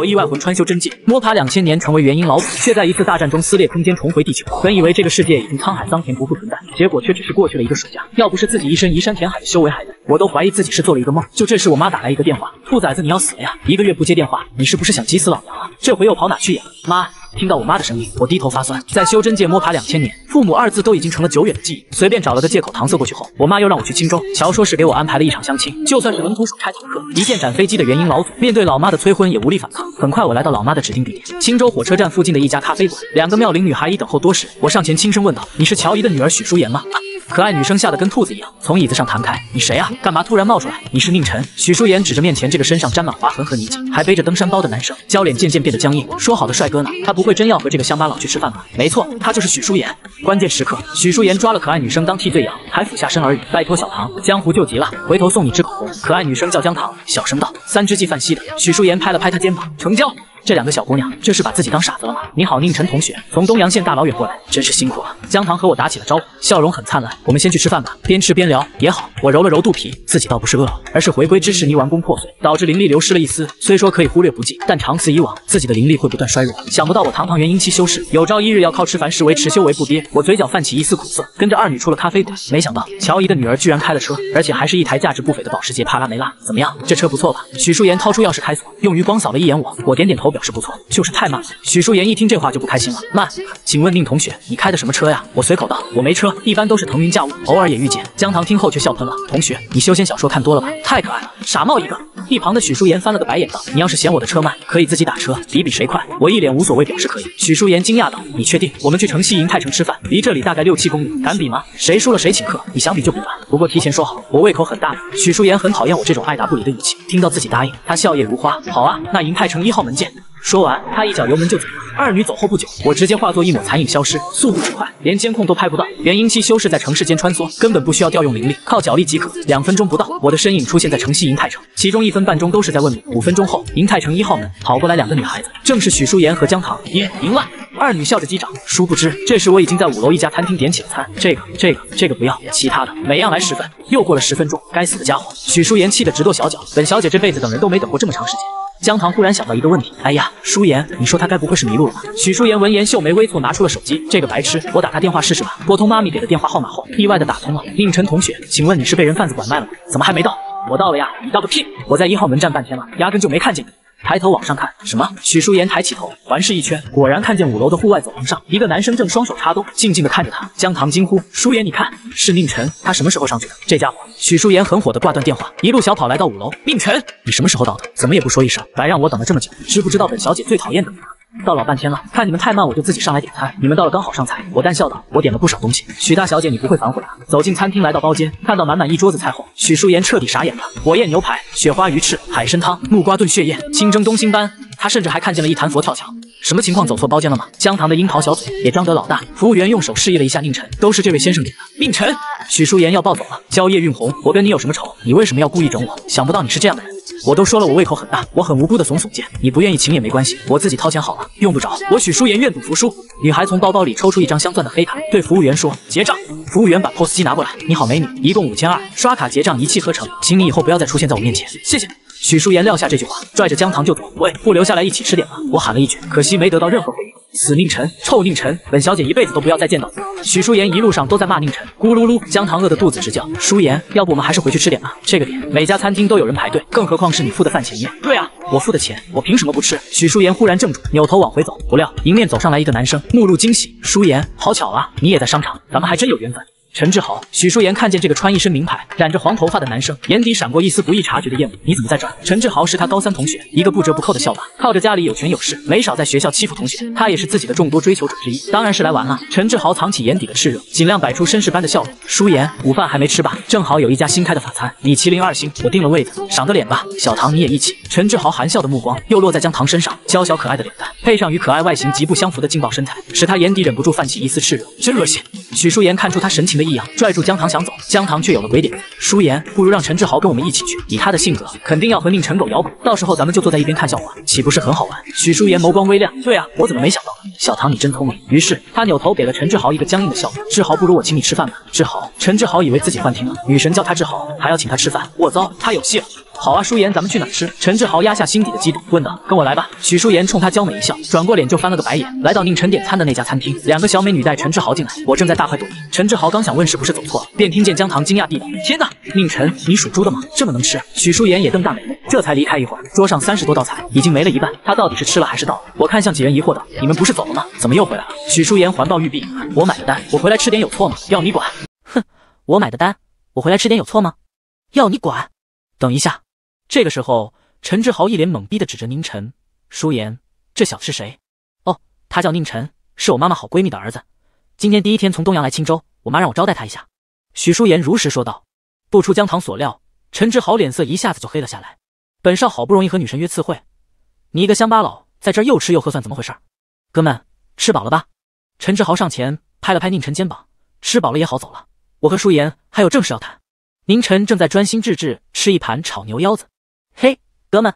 我意外魂穿修真界，摸爬两千年成为元婴老祖，却在一次大战中撕裂空间重回地球。本以为这个世界已经沧海桑田不复存在，结果却只是过去了一个暑假。要不是自己一身移山填海的修为还在，我都怀疑自己是做了一个梦。就这时，我妈打来一个电话：“兔崽子，你要死了呀！一个月不接电话，你是不是想急死老娘啊？这回又跑哪去呀？”妈。听到我妈的声音，我低头发酸。在修真界摸爬两千年，父母二字都已经成了久远的记忆。随便找了个借口搪塞过去后，我妈又让我去青州。乔说是给我安排了一场相亲，就算是龙图手差头客，一剑斩飞机的原因老祖，面对老妈的催婚也无力反抗。很快，我来到老妈的指定地点——青州火车站附近的一家咖啡馆。两个妙龄女孩已等候多时，我上前轻声问道：“你是乔姨的女儿许淑妍吗？”可爱女生吓得跟兔子一样，从椅子上弹开：“你谁啊？干嘛突然冒出来？”“你是宁晨。”许淑妍指着面前这个身上沾满划痕和泥迹，还背着登山包的男生，娇脸渐渐变得僵硬：“说好的帅哥呢？他不。”不会真要和这个乡巴佬去吃饭吧？没错，他就是许舒言。关键时刻，许舒言抓了可爱女生当替罪羊，还俯下身而已。拜托小唐，江湖救急了，回头送你支口红。”可爱女生叫姜糖，小声道：“三只纪梵希的。”许舒言拍了拍他肩膀，成交。这两个小姑娘，这是把自己当傻子了吗？你好，宁晨同学，从东阳县大老远过来，真是辛苦了。江棠和我打起了招呼，笑容很灿烂。我们先去吃饭吧，边吃边聊也好。我揉了揉肚皮，自己倒不是饿了，而是回归知识泥丸宫破碎，导致灵力流失了一丝。虽说可以忽略不计，但长此以往，自己的灵力会不断衰弱。想不到我堂堂元婴期修士，有朝一日要靠吃凡食维持修为不跌。我嘴角泛起一丝苦涩，跟着二女出了咖啡馆。没想到乔姨的女儿居然开了车，而且还是一台价值不菲的保时捷帕拉梅拉。怎么样，这车不错吧？许淑妍掏出钥匙开锁，用余光扫了一眼我，我点点头。表示不错，就是太慢了。许淑妍一听这话就不开心了。慢，请问宁同学，你开的什么车呀？我随口道，我没车，一般都是腾云驾雾，偶尔也遇见。江棠听后却笑喷了。同学，你修仙小说看多了吧？太可爱了，傻帽一个。一旁的许淑妍翻了个白眼道，你要是嫌我的车慢，可以自己打车，比比谁快。我一脸无所谓表示可以。许淑妍惊讶道，你确定？我们去城西银泰城吃饭，离这里大概六七公里，敢比吗？谁输了谁请客，你想比就比吧，不过提前说好，我胃口很大。许淑妍很讨厌我这种爱答不理的语气，听到自己答应，她笑靥如花。好啊，那银泰城一号门见。说完，他一脚油门就走。二女走后不久，我直接化作一抹残影消失，速度之快，连监控都拍不到。元婴期修士在城市间穿梭，根本不需要调用灵力，靠脚力即可。两分钟不到，我的身影出现在城西银泰城，其中一分半钟都是在问路。五分钟后，银泰城一号门跑过来两个女孩子，正是许淑言和江糖。耶，赢了，二女笑着击掌。殊不知，这时我已经在五楼一家餐厅点起了餐，这个、这个、这个不要，其他的每样来十份。又过了十分钟，该死的家伙！许淑言气得直跺小脚，本小姐这辈子等人都没等过这么长时间。江棠忽然想到一个问题，哎呀，舒言，你说他该不会是迷路了吧？许舒言闻言，秀眉微蹙，拿出了手机。这个白痴，我打他电话试试吧。拨通妈咪给的电话号码后，意外的打通了。宁晨同学，请问你是被人贩子拐卖了吗？怎么还没到？我到了呀！你到个屁！我在一号门站半天了，压根就没看见你。抬头往上看，什么？许舒言抬起头，环视一圈，果然看见五楼的户外走廊上，一个男生正双手插兜，静静地看着他。江糖惊呼：“舒言，你看，是宁晨！他什么时候上去的？这家伙！”许舒言很火的挂断电话，一路小跑来到五楼。宁晨，你什么时候到的？怎么也不说一声，白让我等了这么久，知不知道本小姐最讨厌等了？到老半天了，看你们太慢，我就自己上来点餐。你们到了刚好上菜。我淡笑道：“我点了不少东西。”许大小姐，你不会反悔吧？走进餐厅，来到包间，看到满满一桌子菜后，许淑妍彻底傻眼了。火焰牛排、雪花鱼翅、海参汤、木瓜炖血燕、清蒸东星斑，她甚至还看见了一坛佛跳墙。什么情况？走错包间了吗？姜糖的樱桃小嘴也张得老大。服务员用手示意了一下宁晨，都是这位先生点的。宁晨，许淑妍要暴走了。蕉叶晕红，我跟你有什么仇？你为什么要故意整我？想不到你是这样的人。我都说了，我胃口很大，我很无辜的耸耸肩。你不愿意请也没关系，我自己掏钱好了，用不着我许舒言愿赌服输。女孩从包包里抽出一张镶钻的黑卡，对服务员说：结账。服务员把 POS 机拿过来。你好，美女，一共五千二，刷卡结账一气呵成。请你以后不要再出现在我面前，谢谢。许舒言撂下这句话，拽着姜糖就走。喂，不留下来一起吃点吗？我喊了一句，可惜没得到任何回应。死宁晨，臭宁晨，本小姐一辈子都不要再见到你！许舒言一路上都在骂宁晨。咕噜噜，姜糖饿得肚子直叫。舒言，要不我们还是回去吃点吧？这个点，每家餐厅都有人排队，更何况是你付的饭钱呢？对啊，我付的钱，我凭什么不吃？许舒言忽然怔住，扭头往回走，不料迎面走上来一个男生，目露惊喜。舒言，好巧啊，你也在商场，咱们还真有缘分。陈志豪、许舒言看见这个穿一身名牌、染着黄头发的男生，眼底闪过一丝不易察觉的厌恶。你怎么在这儿？陈志豪是他高三同学，一个不折不扣的校霸，靠着家里有权有势，没少在学校欺负同学。他也是自己的众多追求者之一，当然是来玩了。陈志豪藏起眼底的炽热，尽量摆出绅士般的笑容。舒言，午饭还没吃吧？正好有一家新开的法餐，米其林二星，我订了位子，赏个脸吧。小唐，你也一起。陈志豪含笑的目光又落在江唐身上，娇小可爱的脸蛋，配上与可爱外形极不相符的劲爆身材，使他眼底忍不住泛起一丝炽热，真恶心。许舒言看出他神情。异样，拽住江糖想走，江糖却有了鬼点。舒言，不如让陈志豪跟我们一起去，以他的性格，肯定要和宁晨狗咬狗，到时候咱们就坐在一边看笑话，岂不是很好玩？许舒言眸光微亮，对啊，我怎么没想到？小唐，你真聪明。于是他扭头给了陈志豪一个僵硬的笑容。志豪，不如我请你吃饭吧。志豪，陈志豪以为自己幻听了，女神叫他志豪，还要请他吃饭，我糟，他有戏了。好啊，舒言，咱们去哪吃？陈志豪压下心底的激动，问道：“跟我来吧。”许舒言冲他娇美一笑，转过脸就翻了个白眼，来到宁晨点餐的那家餐厅。两个小美女带陈志豪进来，我正在大快朵颐。陈志豪刚想问是不是走错了，便听见江糖惊讶地道：“天哪，宁晨，你属猪的吗？这么能吃？”许舒言也瞪大美目，这才离开一会儿，桌上三十多道菜已经没了一半，他到底是吃了还是倒？了？我看向几人疑惑道：“你们不是走了吗？怎么又回来了？”许舒言环抱玉臂：“我买的单，我回来吃点有错吗？要你管！”哼，我买的单，我回来吃点有错吗？要你管！等一下。这个时候，陈志豪一脸懵逼的指着宁晨，舒言，这小子是谁？哦，他叫宁晨，是我妈妈好闺蜜的儿子。今天第一天从东阳来青州，我妈让我招待他一下。许舒言如实说道。不出姜糖所料，陈志豪脸色一下子就黑了下来。本少好不容易和女神约次会，你一个乡巴佬在这儿又吃又喝，算怎么回事？哥们，吃饱了吧？陈志豪上前拍了拍宁晨肩膀，吃饱了也好走了，我和舒言还有正事要谈。宁晨正在专心致志吃一盘炒牛腰子。嘿，哥们，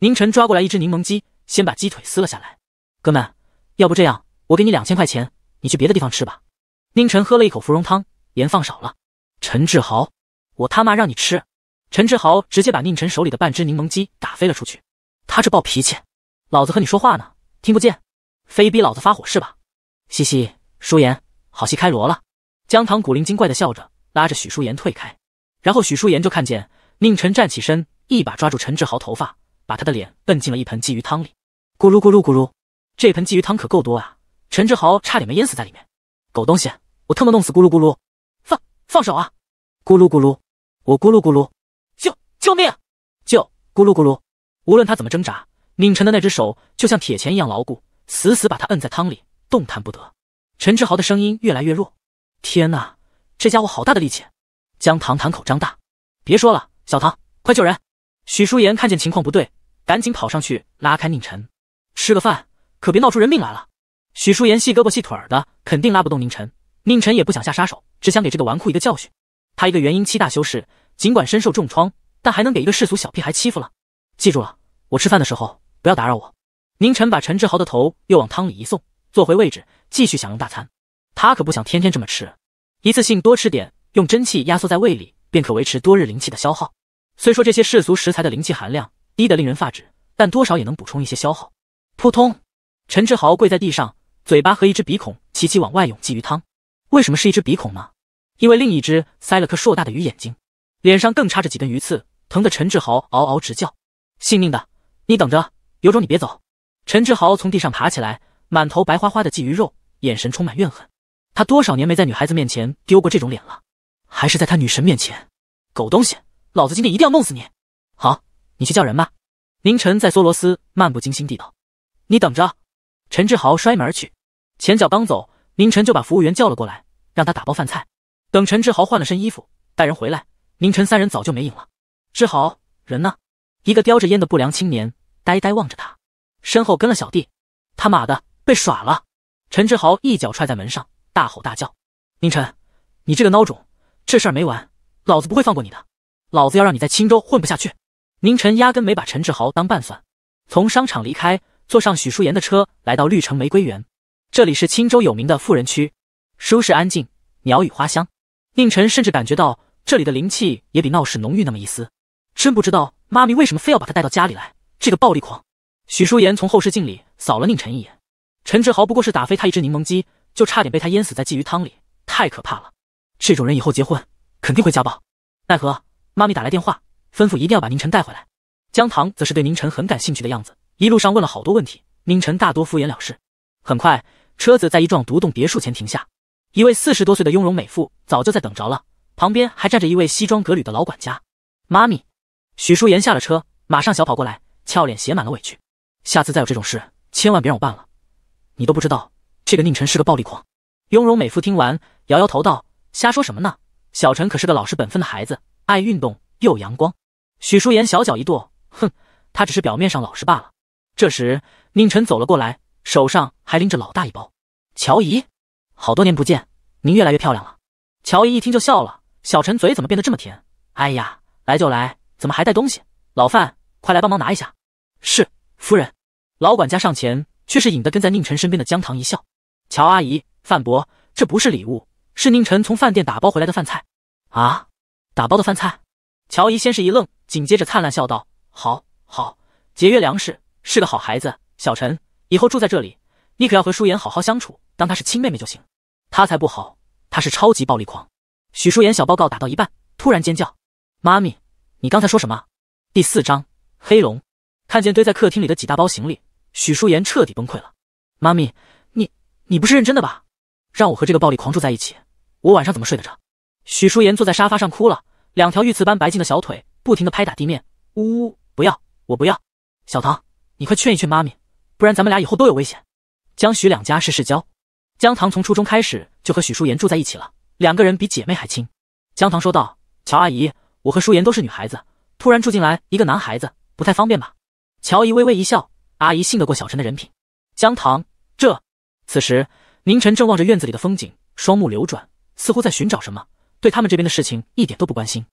宁晨抓过来一只柠檬鸡，先把鸡腿撕了下来。哥们，要不这样，我给你两千块钱，你去别的地方吃吧。宁晨喝了一口芙蓉汤，盐放少了。陈志豪，我他妈让你吃！陈志豪直接把宁晨手里的半只柠檬鸡打飞了出去。他这暴脾气，老子和你说话呢，听不见，非逼老子发火是吧？嘻嘻，舒言，好戏开锣了。江糖古灵精怪的笑着，拉着许舒言退开，然后许舒言就看见宁晨站起身。一把抓住陈志豪头发，把他的脸摁进了一盆鲫鱼汤里，咕噜咕噜咕噜，这盆鲫鱼汤可够多啊！陈志豪差点没淹死在里面。狗东西，我特么弄死咕噜咕噜！放放手啊！咕噜咕噜，我咕噜咕噜，救救命！救咕噜咕噜！无论他怎么挣扎，拧陈的那只手就像铁钳一样牢固，死死把他摁在汤里，动弹不得。陈志豪的声音越来越弱。天哪，这家伙好大的力气！江糖堂口张大，别说了，小唐，快救人！许舒言看见情况不对，赶紧跑上去拉开宁晨。吃个饭可别闹出人命来了。许舒言细胳膊细腿儿的，肯定拉不动宁晨。宁晨也不想下杀手，只想给这个纨绔一个教训。他一个元婴期大修士，尽管身受重创，但还能给一个世俗小屁孩欺负了？记住了，我吃饭的时候不要打扰我。宁晨把陈志豪的头又往汤里一送，坐回位置继续享用大餐。他可不想天天这么吃，一次性多吃点，用真气压缩在胃里，便可维持多日灵气的消耗。虽说这些世俗食材的灵气含量低得令人发指，但多少也能补充一些消耗。扑通！陈志豪跪在地上，嘴巴和一只鼻孔齐齐往外涌鲫鱼汤。为什么是一只鼻孔呢？因为另一只塞了颗硕大的鱼眼睛，脸上更插着几根鱼刺，疼得陈志豪嗷嗷直叫。性命的，你等着，有种你别走！陈志豪从地上爬起来，满头白花花的鲫鱼肉，眼神充满怨恨。他多少年没在女孩子面前丢过这种脸了，还是在他女神面前，狗东西！老子今天一定要弄死你！好，你去叫人吧。宁晨在梭罗斯漫不经心地道：“你等着。”陈志豪摔门而去，前脚刚走，宁晨就把服务员叫了过来，让他打包饭菜。等陈志豪换了身衣服，带人回来，宁晨三人早就没影了。志豪，人呢？一个叼着烟的不良青年呆呆望着他，身后跟了小弟。他妈的，被耍了！陈志豪一脚踹在门上，大吼大叫：“宁晨，你这个孬种，这事没完，老子不会放过你的！”老子要让你在青州混不下去！宁晨压根没把陈志豪当半蒜。从商场离开，坐上许淑妍的车，来到绿城玫瑰园。这里是青州有名的富人区，舒适安静，鸟语花香。宁晨甚至感觉到这里的灵气也比闹市浓郁那么一丝。真不知道妈咪为什么非要把他带到家里来，这个暴力狂！许淑妍从后视镜里扫了宁晨一眼。陈志豪不过是打飞他一只柠檬鸡，就差点被他淹死在鲫鱼汤里，太可怕了！这种人以后结婚肯定会家暴。奈何。妈咪打来电话，吩咐一定要把宁晨带回来。江糖则是对宁晨很感兴趣的样子，一路上问了好多问题。宁晨大多敷衍了事。很快，车子在一幢独栋别墅前停下，一位四十多岁的雍容美妇早就在等着了，旁边还站着一位西装革履的老管家。妈咪，许淑妍下了车，马上小跑过来，俏脸写满了委屈。下次再有这种事，千万别让我办了。你都不知道，这个宁晨是个暴力狂。雍容美妇听完，摇摇头道：“瞎说什么呢？小陈可是个老实本分的孩子。”爱运动又阳光，许淑妍小脚一跺，哼，她只是表面上老实罢了。这时，宁晨走了过来，手上还拎着老大一包。乔姨，好多年不见，您越来越漂亮了。乔姨一听就笑了，小陈嘴怎么变得这么甜？哎呀，来就来，怎么还带东西？老范，快来帮忙拿一下。是夫人，老管家上前，却是引得跟在宁晨身边的江棠一笑。乔阿姨，范伯，这不是礼物，是宁晨从饭店打包回来的饭菜。啊。打包的饭菜，乔姨先是一愣，紧接着灿烂笑道：“好好节约粮食，是个好孩子。小陈，以后住在这里，你可要和舒言好好相处，当她是亲妹妹就行。她才不好，她是超级暴力狂。”许舒言小报告打到一半，突然尖叫：“妈咪，你刚才说什么？”第四章黑龙看见堆在客厅里的几大包行李，许舒言彻底崩溃了：“妈咪，你你不是认真的吧？让我和这个暴力狂住在一起，我晚上怎么睡得着？”许淑言坐在沙发上哭了，两条玉瓷般白净的小腿不停地拍打地面，呜呜，不要，我不要。小唐，你快劝一劝妈咪，不然咱们俩以后都有危险。江许两家是世交，江唐从初中开始就和许淑言住在一起了，两个人比姐妹还亲。江唐说道：“乔阿姨，我和淑言都是女孩子，突然住进来一个男孩子，不太方便吧？”乔姨微微一笑，阿姨信得过小陈的人品。江唐，这……此时，宁晨正望着院子里的风景，双目流转，似乎在寻找什么。对他们这边的事情一点都不关心。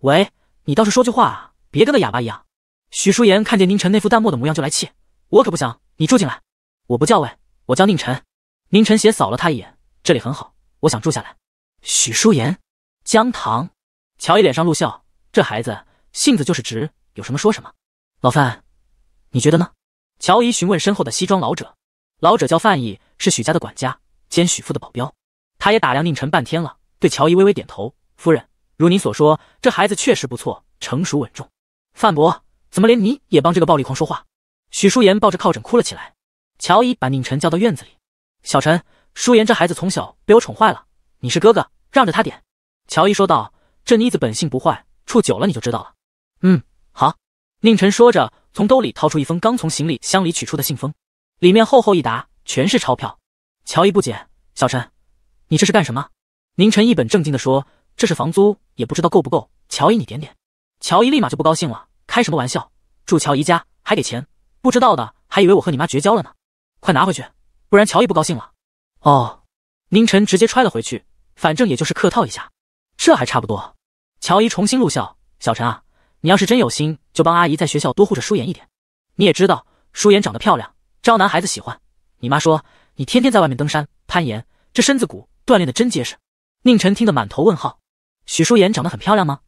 喂，你倒是说句话啊，别跟个哑巴一样。许淑妍看见宁晨那副淡漠的模样就来气，我可不想你住进来。我不叫喂，我叫宁晨。宁晨斜扫了他一眼，这里很好，我想住下来。许淑妍、姜糖，乔伊脸上露笑，这孩子性子就是直，有什么说什么。老范，你觉得呢？乔伊询问身后的西装老者。老者叫范毅，是许家的管家兼许父的保镖。他也打量宁晨半天了。对乔伊微微点头，夫人，如您所说，这孩子确实不错，成熟稳重。范博，怎么连你也帮这个暴力狂说话？许舒言抱着靠枕哭了起来。乔伊把宁晨叫到院子里，小陈，舒颜这孩子从小被我宠坏了，你是哥哥，让着他点。乔伊说道，这妮子本性不坏，处久了你就知道了。嗯，好。宁晨说着，从兜里掏出一封刚从行李箱里取出的信封，里面厚厚一沓，全是钞票。乔伊不解，小陈，你这是干什么？宁晨一本正经地说：“这是房租，也不知道够不够。”乔姨，你点点。乔姨立马就不高兴了：“开什么玩笑，住乔姨家还给钱？不知道的还以为我和你妈绝交了呢！快拿回去，不然乔姨不高兴了。”哦，宁晨直接揣了回去，反正也就是客套一下，这还差不多。乔姨重新露笑：“小陈啊，你要是真有心，就帮阿姨在学校多护着舒妍一点。你也知道，舒妍长得漂亮，招男孩子喜欢。你妈说你天天在外面登山攀岩，这身子骨锻炼的真结实。”宁晨听得满头问号，许淑妍长得很漂亮吗？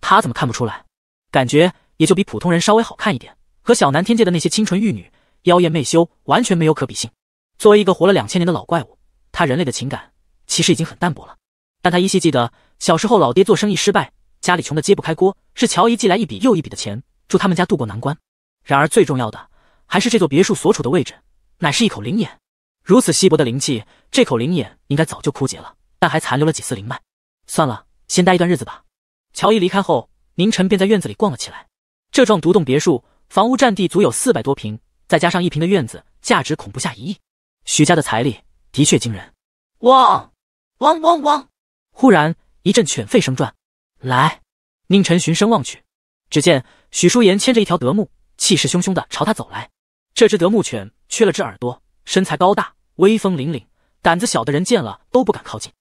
他怎么看不出来？感觉也就比普通人稍微好看一点，和小南天界的那些清纯玉女、妖艳媚羞完全没有可比性。作为一个活了两千年的老怪物，他人类的情感其实已经很淡薄了。但他依稀记得小时候老爹做生意失败，家里穷得揭不开锅，是乔姨寄来一笔又一笔的钱，助他们家渡过难关。然而最重要的还是这座别墅所处的位置，乃是一口灵眼。如此稀薄的灵气，这口灵眼应该早就枯竭了。但还残留了几丝灵脉，算了，先待一段日子吧。乔伊离开后，宁晨便在院子里逛了起来。这幢独栋别墅，房屋占地足有四百多平，再加上一平的院子，价值恐不下一亿。许家的财力的确惊人。汪！汪汪汪！忽然一阵犬吠声传来，宁晨循声望去，只见许淑言牵着一条德牧，气势汹汹的朝他走来。这只德牧犬缺了只耳朵，身材高大，威风凛凛，胆子小的人见了都不敢靠近。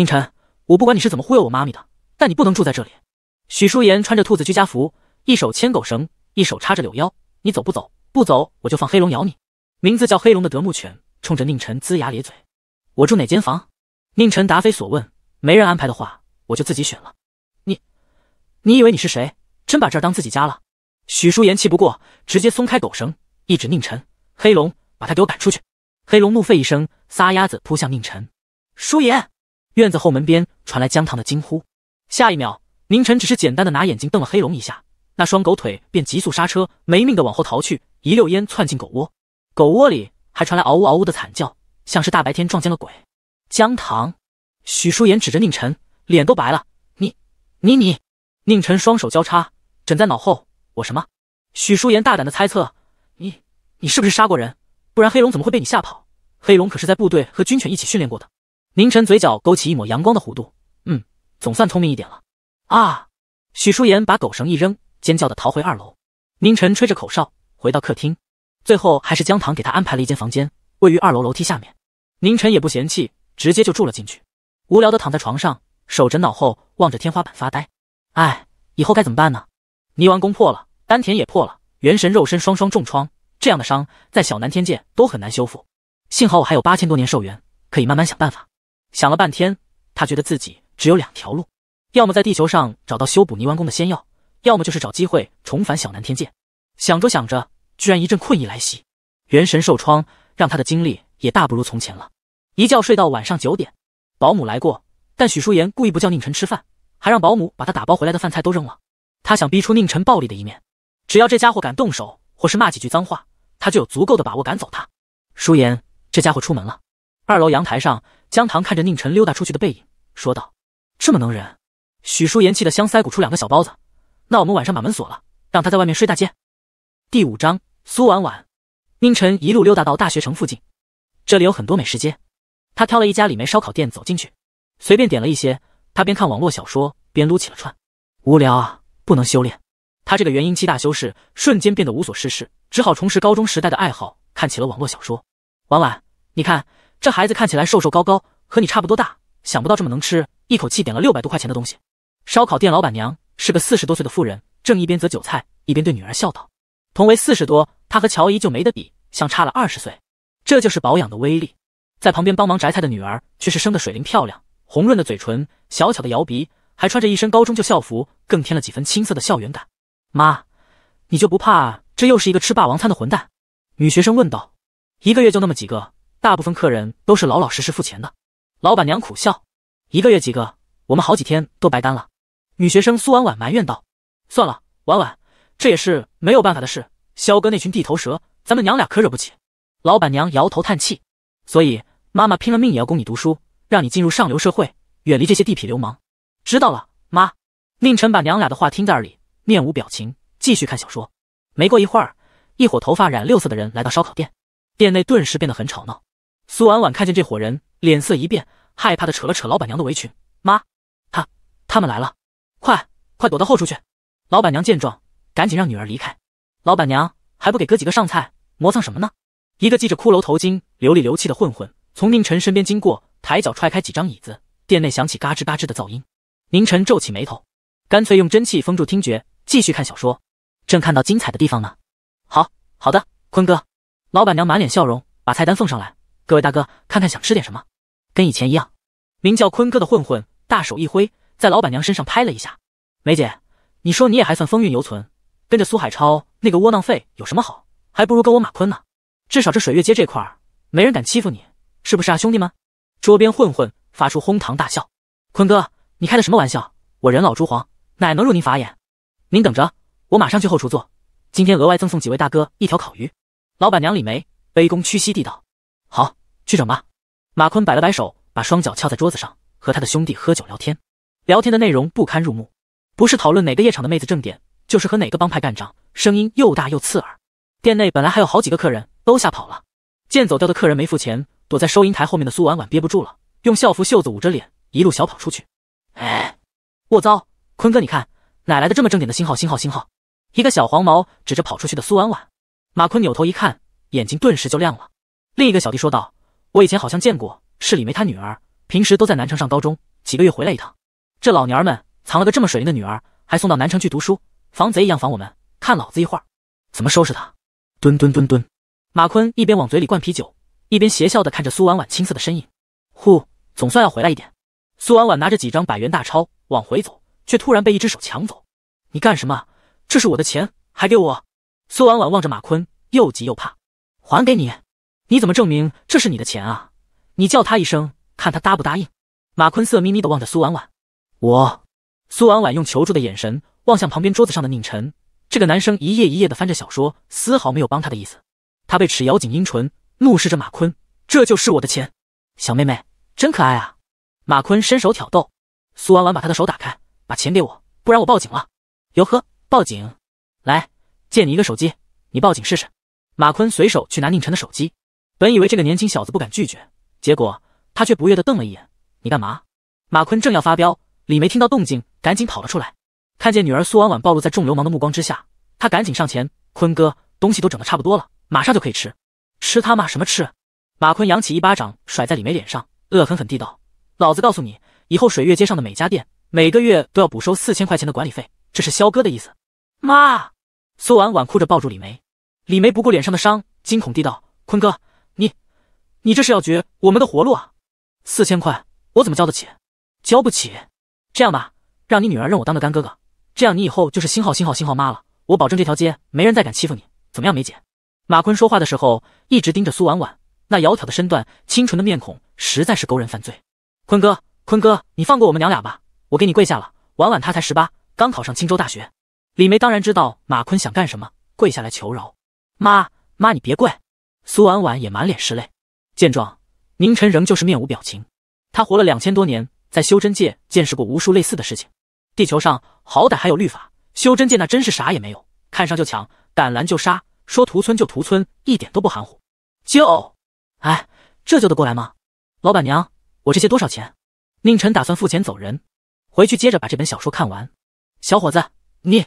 宁晨，我不管你是怎么忽悠我妈咪的，但你不能住在这里。许淑妍穿着兔子居家服，一手牵狗绳，一手叉着柳腰，你走不走？不走我就放黑龙咬你。名字叫黑龙的德牧犬冲着宁晨龇牙咧嘴。我住哪间房？宁晨答非所问。没人安排的话，我就自己选了。你，你以为你是谁？真把这儿当自己家了？许淑妍气不过，直接松开狗绳，一指宁晨，黑龙把他给我赶出去。黑龙怒吠一声，撒丫子扑向宁晨。舒妍。院子后门边传来姜糖的惊呼，下一秒，宁晨只是简单的拿眼睛瞪了黑龙一下，那双狗腿便急速刹车，没命的往后逃去，一溜烟窜进狗窝。狗窝里还传来嗷呜嗷呜的惨叫，像是大白天撞见了鬼。姜糖，许淑妍指着宁晨，脸都白了：“你、你、你！”宁晨双手交叉，枕在脑后：“我什么？”许淑妍大胆的猜测：“你、你是不是杀过人？不然黑龙怎么会被你吓跑？黑龙可是在部队和军犬一起训练过的。”宁晨嘴角勾起一抹阳光的弧度，嗯，总算聪明一点了啊！许书言把狗绳一扔，尖叫的逃回二楼。宁晨吹着口哨回到客厅，最后还是江糖给他安排了一间房间，位于二楼楼梯下面。宁晨也不嫌弃，直接就住了进去，无聊的躺在床上，手枕脑后，望着天花板发呆。哎，以后该怎么办呢？泥丸宫破了，丹田也破了，元神肉身双双重创，这样的伤在小南天界都很难修复。幸好我还有八千多年寿元，可以慢慢想办法。想了半天，他觉得自己只有两条路，要么在地球上找到修补泥丸宫的仙药，要么就是找机会重返小南天界。想着想着，居然一阵困意来袭，元神受创让他的精力也大不如从前了。一觉睡到晚上九点，保姆来过，但许淑妍故意不叫宁晨吃饭，还让保姆把他打包回来的饭菜都扔了。他想逼出宁晨暴力的一面，只要这家伙敢动手或是骂几句脏话，他就有足够的把握赶走他。淑妍这家伙出门了，二楼阳台上。江棠看着宁晨溜达出去的背影，说道：“这么能忍？”许叔言气的香腮鼓出两个小包子。“那我们晚上把门锁了，让他在外面睡大街。”第五章苏婉婉。宁晨一路溜达到大学城附近，这里有很多美食街。他挑了一家里梅烧烤店走进去，随便点了一些。他边看网络小说边撸起了串。无聊啊，不能修炼。他这个元婴期大修士瞬间变得无所事事，只好重拾高中时代的爱好，看起了网络小说。婉婉，你看。这孩子看起来瘦瘦高高，和你差不多大，想不到这么能吃，一口气点了六百多块钱的东西。烧烤店老板娘是个四十多岁的妇人，正一边择韭菜，一边对女儿笑道：“同为四十多，她和乔姨就没得比，像差了二十岁。”这就是保养的威力。在旁边帮忙择菜的女儿却是生得水灵漂亮，红润的嘴唇，小巧的摇鼻，还穿着一身高中旧校服，更添了几分青涩的校园感。妈，你就不怕这又是一个吃霸王餐的混蛋？女学生问道。一个月就那么几个。大部分客人都是老老实实付钱的，老板娘苦笑。一个月几个，我们好几天都白干了。女学生苏婉婉埋怨道：“算了，婉婉，这也是没有办法的事。肖哥那群地头蛇，咱们娘俩可惹不起。”老板娘摇头叹气。所以妈妈拼了命也要供你读书，让你进入上流社会，远离这些地痞流氓。知道了，妈。宁晨把娘俩的话听在耳里，面无表情，继续看小说。没过一会儿，一伙头发染六色的人来到烧烤店，店内顿时变得很吵闹。苏婉婉看见这伙人，脸色一变，害怕的扯了扯老板娘的围裙：“妈，他他们来了，快快躲到后厨去！”老板娘见状，赶紧让女儿离开。老板娘还不给哥几个上菜，磨蹭什么呢？一个系着骷髅头巾、流里流气的混混从宁晨身边经过，抬脚踹开几张椅子，店内响起嘎吱嘎吱的噪音。宁晨皱起眉头，干脆用真气封住听觉，继续看小说。正看到精彩的地方呢，好好的，坤哥。老板娘满脸笑容，把菜单奉上来。各位大哥，看看想吃点什么，跟以前一样。名叫坤哥的混混大手一挥，在老板娘身上拍了一下：“梅姐，你说你也还算风韵犹存，跟着苏海超那个窝囊废有什么好？还不如跟我马坤呢，至少这水月街这块儿没人敢欺负你，是不是啊，兄弟们？”桌边混混发出哄堂大笑。坤哥，你开的什么玩笑？我人老珠黄，哪能入您法眼？您等着，我马上去后厨做，今天额外赠送几位大哥一条烤鱼。老板娘李梅卑躬屈膝地道：“好。”去整吧，马坤摆了摆手，把双脚翘在桌子上，和他的兄弟喝酒聊天。聊天的内容不堪入目，不是讨论哪个夜场的妹子正点，就是和哪个帮派干仗，声音又大又刺耳。店内本来还有好几个客人，都吓跑了。见走掉的客人没付钱，躲在收银台后面的苏婉婉憋不住了，用校服袖子捂着脸，一路小跑出去。哎，我糟，坤哥你看，哪来的这么正点的？星号星号星号！一个小黄毛指着跑出去的苏婉婉。马坤扭头一看，眼睛顿时就亮了。另一个小弟说道。我以前好像见过，市里没他女儿，平时都在南城上高中，几个月回来一趟。这老娘们藏了个这么水灵的女儿，还送到南城去读书，防贼一样防我们。看老子一会儿怎么收拾他！墩墩墩墩！马坤一边往嘴里灌啤酒，一边邪笑的看着苏婉婉青涩的身影。呼，总算要回来一点。苏婉婉拿着几张百元大钞往回走，却突然被一只手抢走。你干什么？这是我的钱，还给我！苏婉婉望着马坤，又急又怕。还给你。你怎么证明这是你的钱啊？你叫他一声，看他答不答应。马坤色眯眯地望着苏婉婉。我，苏婉婉用求助的眼神望向旁边桌子上的宁晨。这个男生一页一页的翻着小说，丝毫没有帮他的意思。他被齿咬紧阴唇，怒视着马坤。这就是我的钱，小妹妹真可爱啊！马坤伸手挑逗苏婉婉，把他的手打开，把钱给我，不然我报警了。哟呵，报警？来，借你一个手机，你报警试试。马坤随手去拿宁晨的手机。本以为这个年轻小子不敢拒绝，结果他却不悦地瞪了一眼：“你干嘛？”马坤正要发飙，李梅听到动静，赶紧跑了出来，看见女儿苏婉婉暴露在众流氓的目光之下，他赶紧上前：“坤哥，东西都整的差不多了，马上就可以吃。”“吃他妈什么吃？”马坤扬起一巴掌甩在李梅脸上，恶狠狠地道：“老子告诉你，以后水月街上的每家店每个月都要补收四千块钱的管理费，这是肖哥的意思。”“妈！”苏婉婉哭着抱住李梅，李梅不顾脸上的伤，惊恐地道：“坤哥。”你，你这是要绝我们的活路啊！四千块，我怎么交得起？交不起。这样吧，让你女儿认我当个干哥哥，这样你以后就是新号新号新号妈了。我保证这条街没人再敢欺负你。怎么样，梅姐？马坤说话的时候一直盯着苏婉婉，那窈窕的身段，清纯的面孔，实在是勾人犯罪。坤哥，坤哥，你放过我们娘俩吧，我给你跪下了。婉婉她才十八，刚考上青州大学。李梅当然知道马坤想干什么，跪下来求饶。妈妈，你别跪。苏婉婉也满脸是泪，见状，宁晨仍旧是面无表情。他活了两千多年，在修真界见识过无数类似的事情。地球上好歹还有律法，修真界那真是啥也没有，看上就抢，敢拦就杀，说屠村就屠村，一点都不含糊。就，哎，这就得过来吗？老板娘，我这些多少钱？宁晨打算付钱走人，回去接着把这本小说看完。小伙子，你？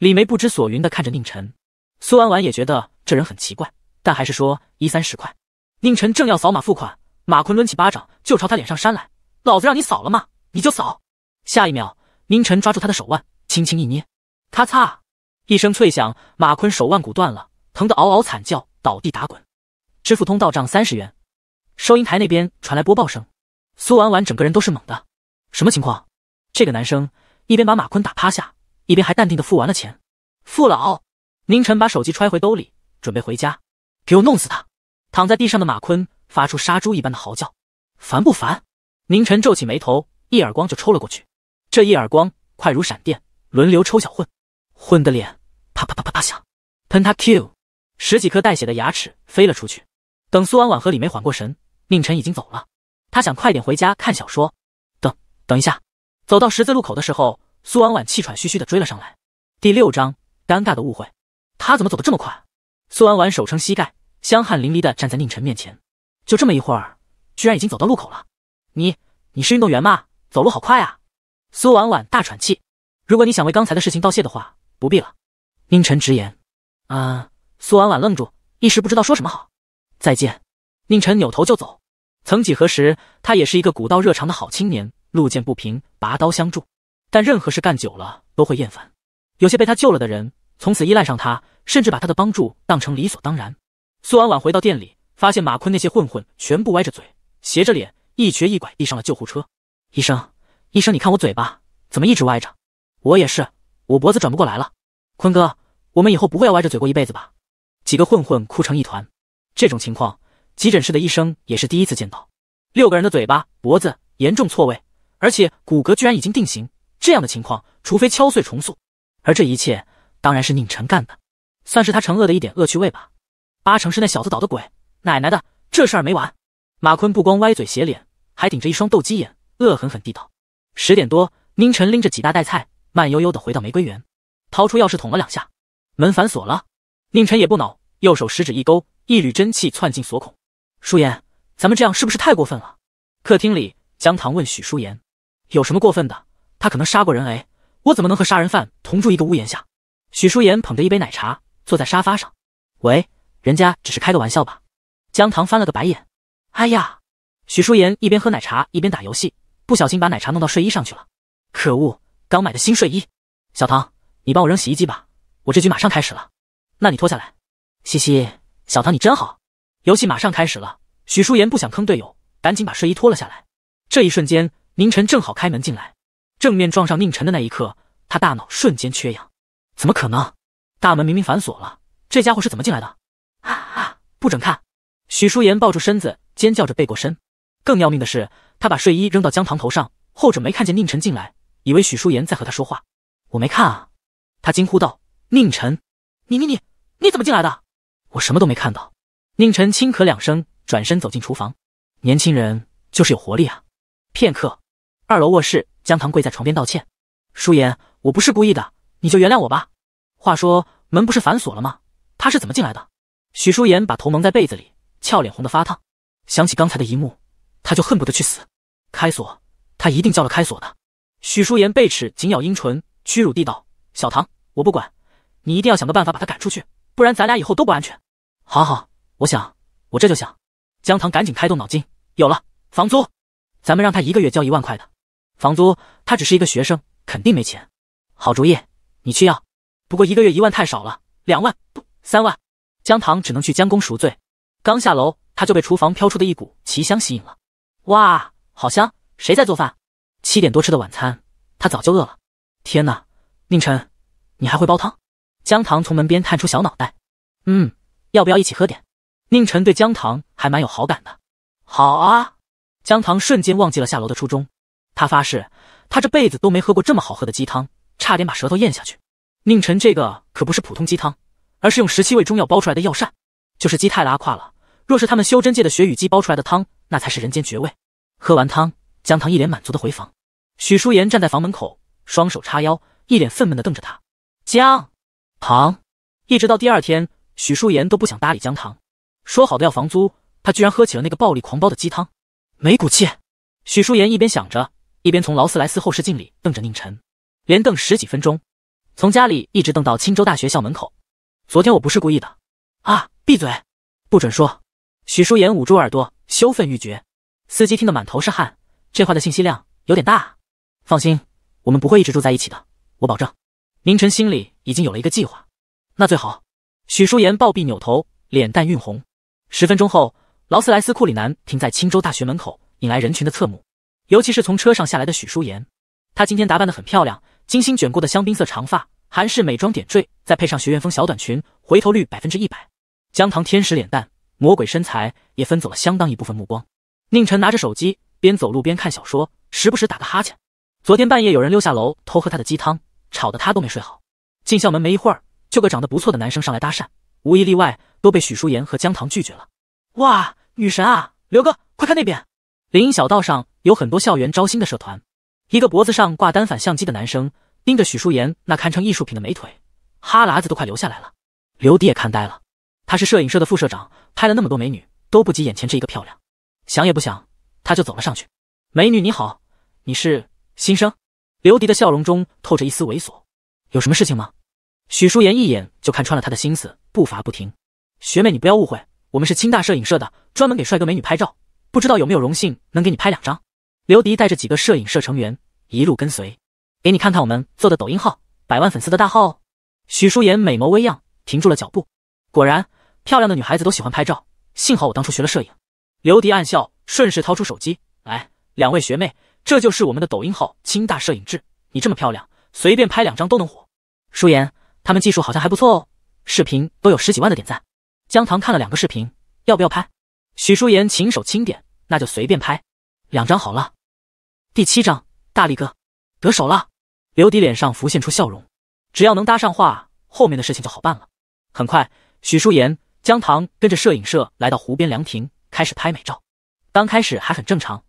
李梅不知所云的看着宁晨，苏婉婉也觉得这人很奇怪。但还是说一三十块。宁晨正要扫码付款，马坤抡起巴掌就朝他脸上扇来：“老子让你扫了吗？你就扫！”下一秒，宁晨抓住他的手腕，轻轻一捏，咔嚓一声脆响，马坤手腕骨断了，疼得嗷嗷惨叫，倒地打滚。支付通道账三十元。收银台那边传来播报声。苏婉婉整个人都是懵的，什么情况？这个男生一边把马坤打趴下，一边还淡定的付完了钱。付了。宁晨把手机揣回兜里，准备回家。给我弄死他！躺在地上的马坤发出杀猪一般的嚎叫，烦不烦？宁晨皱起眉头，一耳光就抽了过去。这一耳光快如闪电，轮流抽小混混的脸，啪啪啪啪啪响，喷他 Q！十几颗带血的牙齿飞了出去。等苏婉婉和李梅缓过神，宁晨已经走了。他想快点回家看小说。等等一下，走到十字路口的时候，苏婉婉气喘吁吁的追了上来。第六章：尴尬的误会。他怎么走得这么快？苏婉婉手撑膝盖。香汗淋漓的站在宁晨面前，就这么一会儿，居然已经走到路口了。你，你是运动员吗？走路好快啊！苏婉婉大喘气。如果你想为刚才的事情道谢的话，不必了。宁晨直言。啊！苏婉婉愣住，一时不知道说什么好。再见。宁晨扭头就走。曾几何时，他也是一个古道热肠的好青年，路见不平，拔刀相助。但任何事干久了都会厌烦。有些被他救了的人，从此依赖上他，甚至把他的帮助当成理所当然。苏婉婉回到店里，发现马坤那些混混全部歪着嘴、斜着脸、一瘸一拐，上了救护车。医生，医生，你看我嘴巴怎么一直歪着？我也是，我脖子转不过来了。坤哥，我们以后不会要歪着嘴过一辈子吧？几个混混哭成一团。这种情况，急诊室的医生也是第一次见到。六个人的嘴巴、脖子严重错位，而且骨骼居然已经定型。这样的情况，除非敲碎重塑。而这一切，当然是宁晨干的，算是他惩恶的一点恶趣味吧。八成是那小子捣的鬼！奶奶的，这事儿没完！马坤不光歪嘴斜脸，还顶着一双斗鸡眼，恶狠狠地道。十点多，宁晨拎着几大袋菜，慢悠悠地回到玫瑰园，掏出钥匙捅了两下，门反锁了。宁晨也不恼，右手食指一勾，一缕真气窜进锁孔。舒言，咱们这样是不是太过分了？客厅里，江糖问许舒言：“有什么过分的？他可能杀过人哎，我怎么能和杀人犯同住一个屋檐下？”许舒言捧着一杯奶茶，坐在沙发上，喂。人家只是开个玩笑吧。江糖翻了个白眼。哎呀，许舒言一边喝奶茶一边打游戏，不小心把奶茶弄到睡衣上去了。可恶，刚买的新睡衣。小唐，你帮我扔洗衣机吧，我这局马上开始了。那你脱下来。嘻嘻，小唐你真好。游戏马上开始了，许舒言不想坑队友，赶紧把睡衣脱了下来。这一瞬间，宁晨正好开门进来，正面撞上宁晨的那一刻，他大脑瞬间缺氧。怎么可能？大门明明反锁了，这家伙是怎么进来的？不准看！许舒言抱住身子，尖叫着背过身。更要命的是，他把睡衣扔到江棠头上，后者没看见宁晨进来，以为许舒言在和他说话。我没看啊！他惊呼道：“宁晨，你你你，你怎么进来的？我什么都没看到。”宁晨轻咳两声，转身走进厨房。年轻人就是有活力啊！片刻，二楼卧室，江棠跪在床边道歉：“舒言，我不是故意的，你就原谅我吧。”话说门不是反锁了吗？他是怎么进来的？许舒言把头蒙在被子里，俏脸红得发烫。想起刚才的一幕，他就恨不得去死。开锁，他一定叫了开锁的。许舒言被齿紧咬阴唇，屈辱地道：“小唐，我不管，你一定要想个办法把他赶出去，不然咱俩以后都不安全。”“好好，我想，我这就想。”江棠赶紧开动脑筋：“有了，房租，咱们让他一个月交一万块的房租。他只是一个学生，肯定没钱。”“好主意，你去要。不过一个月一万太少了，两万，不，三万。”姜糖只能去江宫赎罪。刚下楼，他就被厨房飘出的一股奇香吸引了。哇，好香！谁在做饭？七点多吃的晚餐，他早就饿了。天哪，宁晨，你还会煲汤？姜糖从门边探出小脑袋。嗯，要不要一起喝点？宁晨对姜糖还蛮有好感的。好啊！姜糖瞬间忘记了下楼的初衷。他发誓，他这辈子都没喝过这么好喝的鸡汤，差点把舌头咽下去。宁晨这个可不是普通鸡汤。而是用十七味中药煲出来的药膳，就是鸡太拉胯了。若是他们修真界的雪雨鸡煲出来的汤，那才是人间绝味。喝完汤，江棠一脸满足的回房。许淑妍站在房门口，双手叉腰，一脸愤懑的瞪着他。江唐，一直到第二天，许淑妍都不想搭理江棠。说好的要房租，他居然喝起了那个暴力狂煲的鸡汤，没骨气。许淑妍一边想着，一边从劳斯莱斯后视镜里瞪着宁晨，连瞪十几分钟，从家里一直瞪到青州大学校门口。昨天我不是故意的啊！闭嘴，不准说！许舒言捂住耳朵，羞愤欲绝。司机听得满头是汗，这话的信息量有点大啊！放心，我们不会一直住在一起的，我保证。明晨心里已经有了一个计划，那最好。许书言暴毙，扭头，脸蛋晕红。十分钟后，劳斯莱斯库里南停在青州大学门口，引来人群的侧目，尤其是从车上下来的许书言，她今天打扮得很漂亮，精心卷过的香槟色长发。韩式美妆点缀，再配上学院风小短裙，回头率百分之一百。姜糖天使脸蛋，魔鬼身材，也分走了相当一部分目光。宁晨拿着手机，边走路边看小说，时不时打个哈欠。昨天半夜有人溜下楼偷喝他的鸡汤，吵得他都没睡好。进校门没一会儿，就个长得不错的男生上来搭讪，无一例外都被许淑言和姜糖拒绝了。哇，女神啊！刘哥，快看那边！林荫小道上有很多校园招新的社团，一个脖子上挂单反相机的男生。盯着许淑妍那堪称艺术品的美腿，哈喇子都快流下来了。刘迪也看呆了，他是摄影社的副社长，拍了那么多美女，都不及眼前这一个漂亮。想也不想，他就走了上去。美女你好，你是新生？刘迪的笑容中透着一丝猥琐。有什么事情吗？许淑妍一眼就看穿了他的心思，步伐不停。学妹，你不要误会，我们是清大摄影社的，专门给帅哥美女拍照，不知道有没有荣幸能给你拍两张？刘迪带着几个摄影社成员一路跟随。给你看看我们做的抖音号，百万粉丝的大号。哦。”许舒妍美眸微漾，停住了脚步。果然，漂亮的女孩子都喜欢拍照。幸好我当初学了摄影。刘迪暗笑，顺势掏出手机来。两位学妹，这就是我们的抖音号“清大摄影制”。你这么漂亮，随便拍两张都能火。舒妍，他们技术好像还不错哦，视频都有十几万的点赞。江糖看了两个视频，要不要拍？许舒妍轻手轻点，那就随便拍两张好了。第七张，大力哥得手了。刘迪脸上浮现出笑容，只要能搭上话，后面的事情就好办了。很快，许淑言、江棠跟着摄影社来到湖边凉亭，开始拍美照。刚开始还很正常，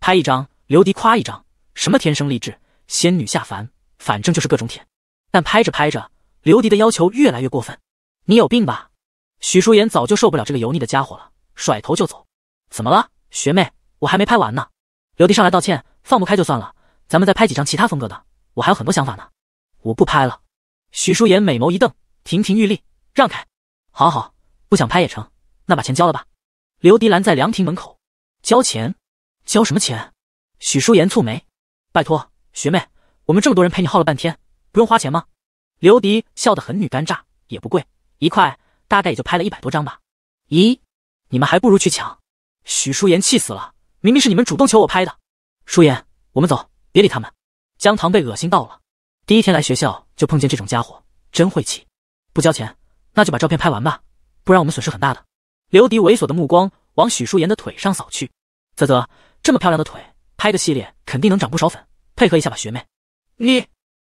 拍一张，刘迪夸一张，什么天生丽质、仙女下凡，反正就是各种舔。但拍着拍着，刘迪的要求越来越过分，你有病吧？许淑言早就受不了这个油腻的家伙了，甩头就走。怎么了，学妹？我还没拍完呢。刘迪上来道歉，放不开就算了，咱们再拍几张其他风格的。我还有很多想法呢，我不拍了。许舒言美眸一瞪，亭亭玉立，让开。好好，不想拍也成，那把钱交了吧。刘迪拦在凉亭门口，交钱？交什么钱？许舒言蹙眉，拜托学妹，我们这么多人陪你耗了半天，不用花钱吗？刘迪笑得很女干炸，也不贵，一块，大概也就拍了一百多张吧。咦，你们还不如去抢。许舒言气死了，明明是你们主动求我拍的。舒言，我们走，别理他们。江糖被恶心到了，第一天来学校就碰见这种家伙，真晦气！不交钱，那就把照片拍完吧，不然我们损失很大的。刘迪猥琐的目光往许淑妍的腿上扫去，啧啧，这么漂亮的腿，拍个系列肯定能涨不少粉，配合一下吧，学妹。你！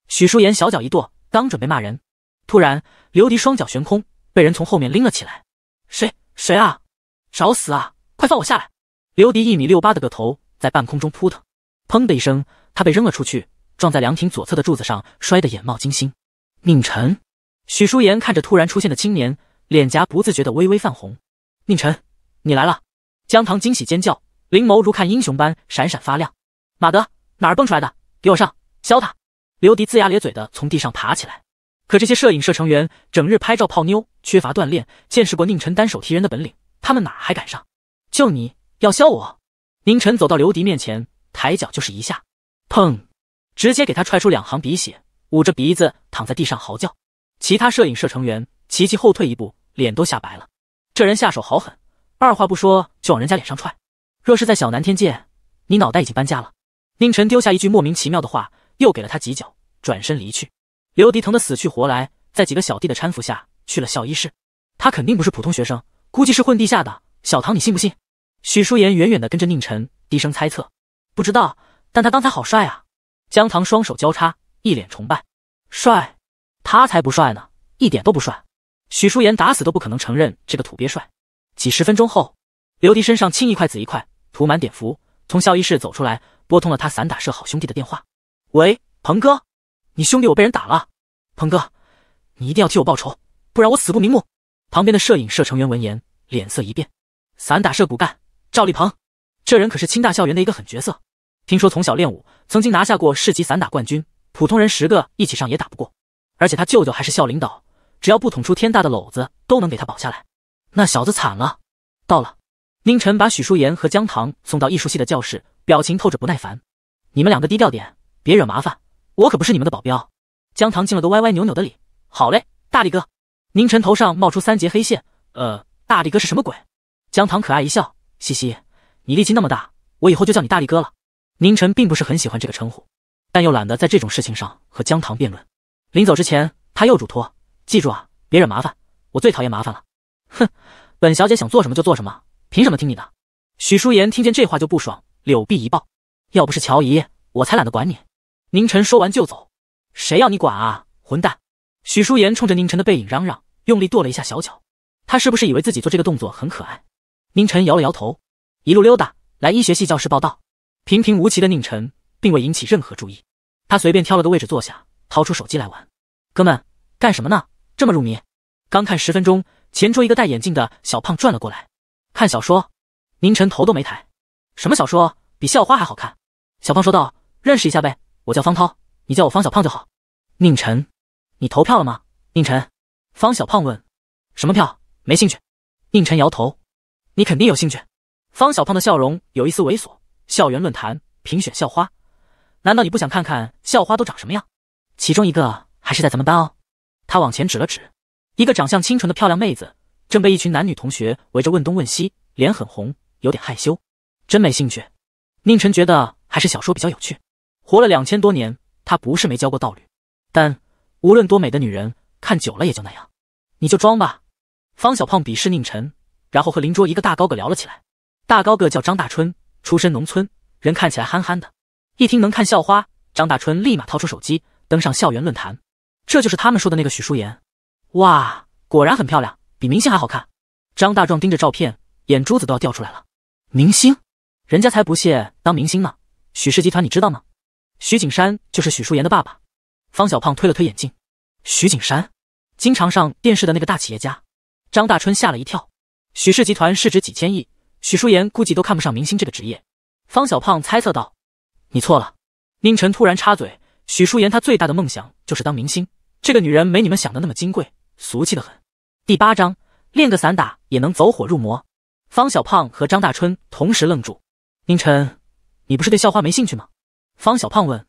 许淑妍小脚一跺，刚准备骂人，突然刘迪双脚悬空，被人从后面拎了起来。谁？谁啊？找死啊！快放我下来！刘迪一米六八的个头在半空中扑腾，砰的一声，他被扔了出去。撞在凉亭左侧的柱子上，摔得眼冒金星。宁晨，许淑言看着突然出现的青年，脸颊不自觉的微微泛红。宁晨，你来了！江棠惊喜尖叫，灵眸如看英雄般闪闪发亮。马德，哪儿蹦出来的？给我上，削他！刘迪龇牙咧嘴的从地上爬起来。可这些摄影社成员整日拍照泡妞，缺乏锻炼，见识过宁晨单手提人的本领，他们哪还敢上？就你要削我！宁晨走到刘迪面前，抬脚就是一下，砰！直接给他踹出两行鼻血，捂着鼻子躺在地上嚎叫。其他摄影社成员齐齐后退一步，脸都吓白了。这人下手好狠，二话不说就往人家脸上踹。若是在小南天界，你脑袋已经搬家了。宁晨丢下一句莫名其妙的话，又给了他几脚，转身离去。刘迪疼得死去活来，在几个小弟的搀扶下去了校医室。他肯定不是普通学生，估计是混地下的。小唐，你信不信？许淑言远远的跟着宁晨，低声猜测，不知道，但他刚才好帅啊。江棠双手交叉，一脸崇拜：“帅？他才不帅呢，一点都不帅。”许淑妍打死都不可能承认这个土鳖帅。几十分钟后，刘迪身上青一块紫一块，涂满碘伏，从校医室走出来，拨通了他散打社好兄弟的电话：“喂，鹏哥，你兄弟我被人打了，鹏哥，你一定要替我报仇，不然我死不瞑目。”旁边的摄影社成员闻言，脸色一变：“散打社骨干赵立鹏，这人可是清大校园的一个狠角色，听说从小练武。”曾经拿下过市级散打冠军，普通人十个一起上也打不过。而且他舅舅还是校领导，只要不捅出天大的篓子，都能给他保下来。那小子惨了。到了，宁晨把许淑妍和姜糖送到艺术系的教室，表情透着不耐烦。你们两个低调点，别惹麻烦。我可不是你们的保镖。姜糖敬了个歪歪扭扭的礼。好嘞，大力哥。宁晨头上冒出三截黑线。呃，大力哥是什么鬼？姜糖可爱一笑，嘻嘻，你力气那么大，我以后就叫你大力哥了。宁晨并不是很喜欢这个称呼，但又懒得在这种事情上和姜糖辩论。临走之前，他又嘱托：“记住啊，别惹麻烦，我最讨厌麻烦了。”哼，本小姐想做什么就做什么，凭什么听你的？许淑妍听见这话就不爽，柳臂一抱：“要不是乔姨，我才懒得管你。”宁晨说完就走，谁要你管啊，混蛋！许淑妍冲着宁晨的背影嚷嚷，用力跺了一下小脚。他是不是以为自己做这个动作很可爱？宁晨摇了摇头，一路溜达来医学系教室报道。平平无奇的宁晨并未引起任何注意，他随便挑了个位置坐下，掏出手机来玩。哥们，干什么呢？这么入迷？刚看十分钟，前桌一个戴眼镜的小胖转了过来，看小说。宁晨头都没抬。什么小说？比校花还好看？小胖说道。认识一下呗，我叫方涛，你叫我方小胖就好。宁晨，你投票了吗？宁晨，方小胖问。什么票？没兴趣。宁晨摇头。你肯定有兴趣。方小胖的笑容有一丝猥琐。校园论坛评选校花，难道你不想看看校花都长什么样？其中一个还是在咱们班哦。他往前指了指，一个长相清纯的漂亮妹子，正被一群男女同学围着问东问西，脸很红，有点害羞。真没兴趣。宁晨觉得还是小说比较有趣。活了两千多年，他不是没教过道理，但无论多美的女人，看久了也就那样。你就装吧。方小胖鄙视宁晨，然后和邻桌一个大高个聊了起来。大高个叫张大春。出身农村，人看起来憨憨的。一听能看校花，张大春立马掏出手机，登上校园论坛。这就是他们说的那个许淑妍，哇，果然很漂亮，比明星还好看。张大壮盯着照片，眼珠子都要掉出来了。明星？人家才不屑当明星呢。许氏集团你知道吗？徐景山就是许淑妍的爸爸。方小胖推了推眼镜，徐景山，经常上电视的那个大企业家。张大春吓了一跳，许氏集团市值几千亿。许淑妍估计都看不上明星这个职业，方小胖猜测道：“你错了。”宁晨突然插嘴：“许淑妍她最大的梦想就是当明星，这个女人没你们想的那么金贵，俗气的很。”第八章练个散打也能走火入魔。方小胖和张大春同时愣住。宁晨，你不是对校花没兴趣吗？方小胖问。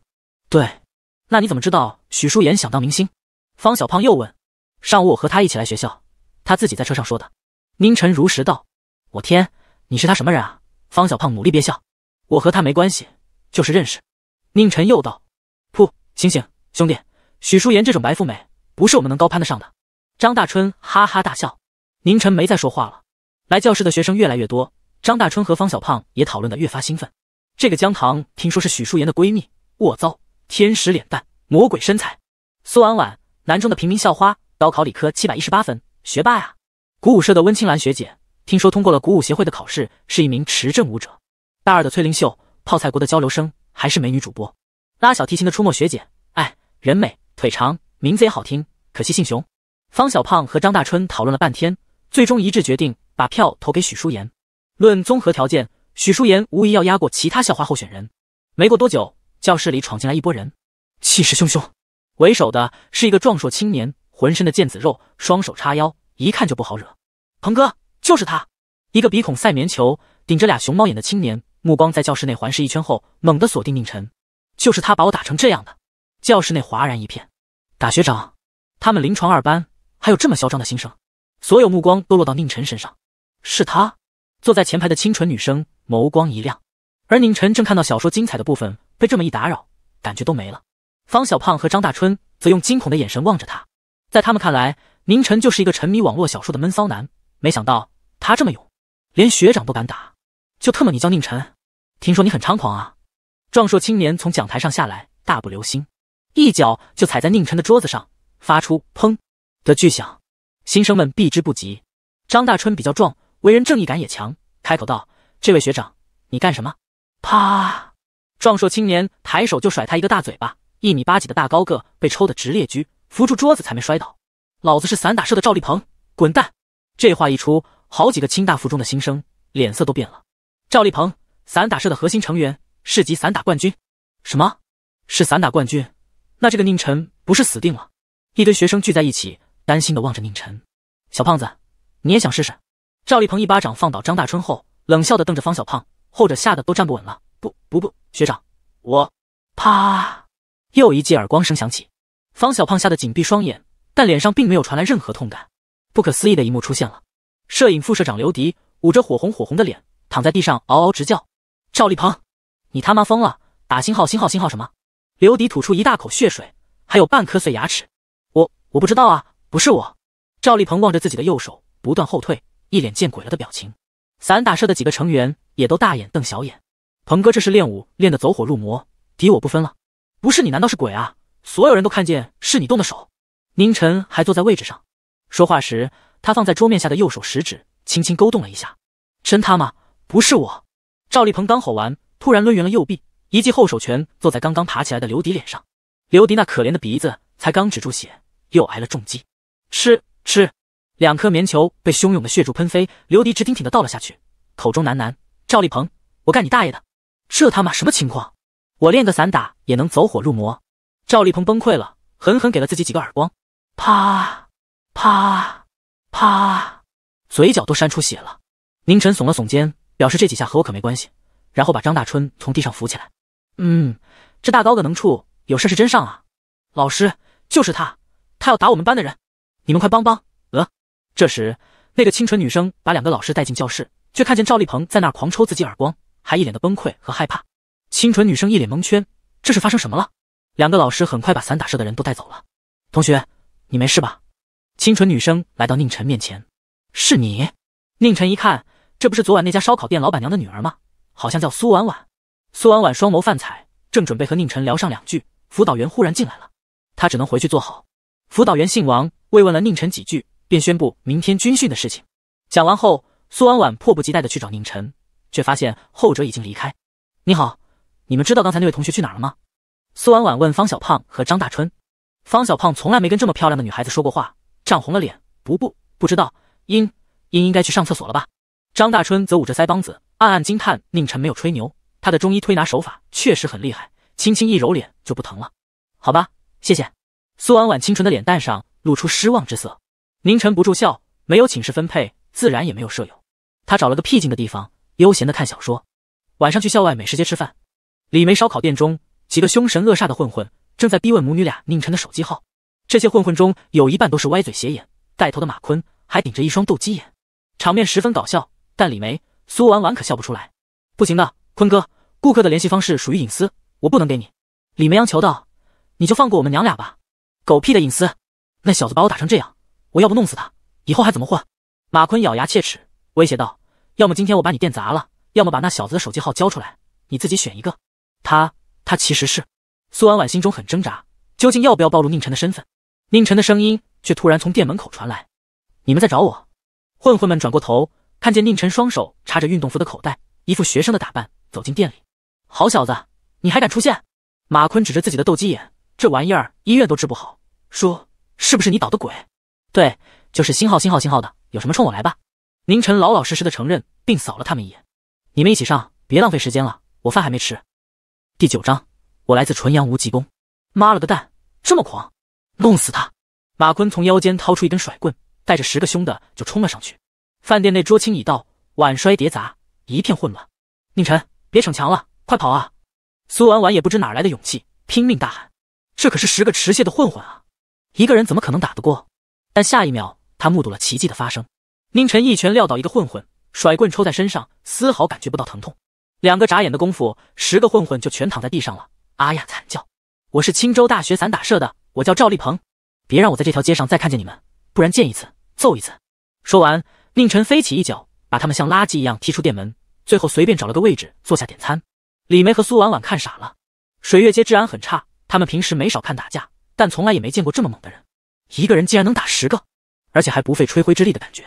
对，那你怎么知道许淑妍想当明星？方小胖又问。上午我和她一起来学校，她自己在车上说的。宁晨如实道：“我天。”你是他什么人啊？方小胖努力憋笑，我和他没关系，就是认识。宁晨又道，噗，醒醒，兄弟，许淑妍这种白富美，不是我们能高攀得上的。张大春哈哈大笑。宁晨没再说话了。来教室的学生越来越多，张大春和方小胖也讨论的越发兴奋。这个姜糖听说是许淑妍的闺蜜，卧槽，天使脸蛋，魔鬼身材。苏婉婉，南中的平民校花，高考理科七百一十八分，学霸呀。鼓舞社的温青兰学姐。听说通过了鼓舞协会的考试，是一名持证舞者。大二的崔灵秀，泡菜国的交流生，还是美女主播，拉小提琴的出没学姐。哎，人美腿长，名字也好听，可惜姓熊。方小胖和张大春讨论了半天，最终一致决定把票投给许淑妍。论综合条件，许淑妍无疑要压过其他校花候选人。没过多久，教室里闯进来一波人，气势汹汹。为首的是一个壮硕青年，浑身的腱子肉，双手叉腰，一看就不好惹。鹏哥，就是他。一个鼻孔塞棉球、顶着俩熊猫眼的青年，目光在教室内环视一圈后，猛地锁定宁晨，就是他把我打成这样的。教室内哗然一片。打学长？他们临床二班还有这么嚣张的新生？所有目光都落到宁晨身上。是他？坐在前排的清纯女生眸光一亮。而宁晨正看到小说精彩的部分，被这么一打扰，感觉都没了。方小胖和张大春则用惊恐的眼神望着他，在他们看来，宁晨就是一个沉迷网络小说的闷骚男，没想到他这么勇。连学长都敢打，就特么你叫宁晨？听说你很猖狂啊！壮硕青年从讲台上下来，大步流星，一脚就踩在宁晨的桌子上，发出“砰”的巨响。新生们避之不及。张大春比较壮，为人正义感也强，开口道：“这位学长，你干什么？”啪！壮硕青年抬手就甩他一个大嘴巴，一米八几的大高个被抽得直裂狙，扶住桌子才没摔倒。老子是散打社的赵立鹏，滚蛋！这话一出。好几个清大附中的新生脸色都变了。赵立鹏，散打社的核心成员，市级散打冠军。什么？是散打冠军？那这个宁晨不是死定了？一堆学生聚在一起，担心的望着宁晨。小胖子，你也想试试？赵立鹏一巴掌放倒张大春后，冷笑的瞪着方小胖，后者吓得都站不稳了。不不不，学长，我啪！又一记耳光声响起，方小胖吓得紧闭双眼，但脸上并没有传来任何痛感。不可思议的一幕出现了。摄影副社长刘迪捂着火红火红的脸，躺在地上嗷嗷直叫。赵立鹏，你他妈疯了！打星号星号星号什么？刘迪吐出一大口血水，还有半颗碎牙齿。我我不知道啊，不是我。赵立鹏望着自己的右手，不断后退，一脸见鬼了的表情。散打社的几个成员也都大眼瞪小眼。鹏哥这是练武练得走火入魔，敌我不分了。不是你，难道是鬼啊？所有人都看见是你动的手。宁晨还坐在位置上，说话时。他放在桌面下的右手食指轻轻勾动了一下，真他妈不是我！赵立鹏刚吼完，突然抡圆了右臂，一记后手拳坐在刚刚爬起来的刘迪脸上。刘迪那可怜的鼻子才刚止住血，又挨了重击，吃吃，两颗棉球被汹涌的血柱喷飞。刘迪直挺挺的倒了下去，口中喃喃：“赵立鹏，我干你大爷的！这他妈什么情况？我练个散打也能走火入魔？”赵立鹏崩溃了，狠狠给了自己几个耳光，啪啪。啪，嘴角都扇出血了。宁晨耸了耸肩，表示这几下和我可没关系。然后把张大春从地上扶起来。嗯，这大高个能处，有事是真上啊。老师，就是他，他要打我们班的人，你们快帮帮！呃，这时那个清纯女生把两个老师带进教室，却看见赵立鹏在那狂抽自己耳光，还一脸的崩溃和害怕。清纯女生一脸蒙圈，这是发生什么了？两个老师很快把散打社的人都带走了。同学，你没事吧？清纯女生来到宁晨面前，是你？宁晨一看，这不是昨晚那家烧烤店老板娘的女儿吗？好像叫苏婉婉。苏婉婉双眸泛彩，正准备和宁晨聊上两句，辅导员忽然进来了，她只能回去坐好。辅导员姓王，慰问了宁晨几句，便宣布明天军训的事情。讲完后，苏婉婉迫不及待地去找宁晨，却发现后者已经离开。你好，你们知道刚才那位同学去哪了吗？苏婉婉问方小胖和张大春。方小胖从来没跟这么漂亮的女孩子说过话。涨红了脸，不不不知道，英英应该去上厕所了吧？张大春则捂着腮帮子，暗暗惊叹宁晨没有吹牛，他的中医推拿手法确实很厉害，轻轻一揉脸就不疼了。好吧，谢谢。苏婉婉清纯的脸蛋上露出失望之色。宁晨不住笑，没有寝室分配，自然也没有舍友，他找了个僻静的地方，悠闲的看小说。晚上去校外美食街吃饭，李梅烧烤店中，几个凶神恶煞的混混正在逼问母女俩宁晨的手机号。这些混混中有一半都是歪嘴斜眼，带头的马坤还顶着一双斗鸡眼，场面十分搞笑。但李梅、苏婉婉可笑不出来，不行的，坤哥，顾客的联系方式属于隐私，我不能给你。李梅央求道：“你就放过我们娘俩吧！”狗屁的隐私！那小子把我打成这样，我要不弄死他，以后还怎么混？”马坤咬牙切齿威胁道：“要么今天我把你店砸了，要么把那小子的手机号交出来，你自己选一个。”他他其实是苏婉婉心中很挣扎，究竟要不要暴露宁晨的身份？宁晨的声音却突然从店门口传来：“你们在找我？”混混们转过头，看见宁晨双手插着运动服的口袋，一副学生的打扮走进店里。“好小子，你还敢出现！”马坤指着自己的斗鸡眼：“这玩意儿医院都治不好，说是不是你捣的鬼？”“对，就是新号新号新号的，有什么冲我来吧！”宁晨老老实实的承认，并扫了他们一眼：“你们一起上，别浪费时间了，我饭还没吃。”第九章，我来自纯阳无极功。妈了个蛋，这么狂！弄死他！马坤从腰间掏出一根甩棍，带着十个凶的就冲了上去。饭店内桌清已到，碗摔碟砸，一片混乱。宁晨，别逞强了，快跑啊！苏婉婉也不知哪来的勇气，拼命大喊：“这可是十个持械的混混啊，一个人怎么可能打得过？”但下一秒，他目睹了奇迹的发生。宁晨一拳撂倒一个混混，甩棍抽在身上，丝毫感觉不到疼痛。两个眨眼的功夫，十个混混就全躺在地上了。阿呀！惨叫！我是青州大学散打社的。我叫赵立鹏，别让我在这条街上再看见你们，不然见一次揍一次。说完，宁晨飞起一脚，把他们像垃圾一样踢出店门。最后随便找了个位置坐下点餐。李梅和苏婉婉看傻了。水月街治安很差，他们平时没少看打架，但从来也没见过这么猛的人。一个人竟然能打十个，而且还不费吹灰之力的感觉。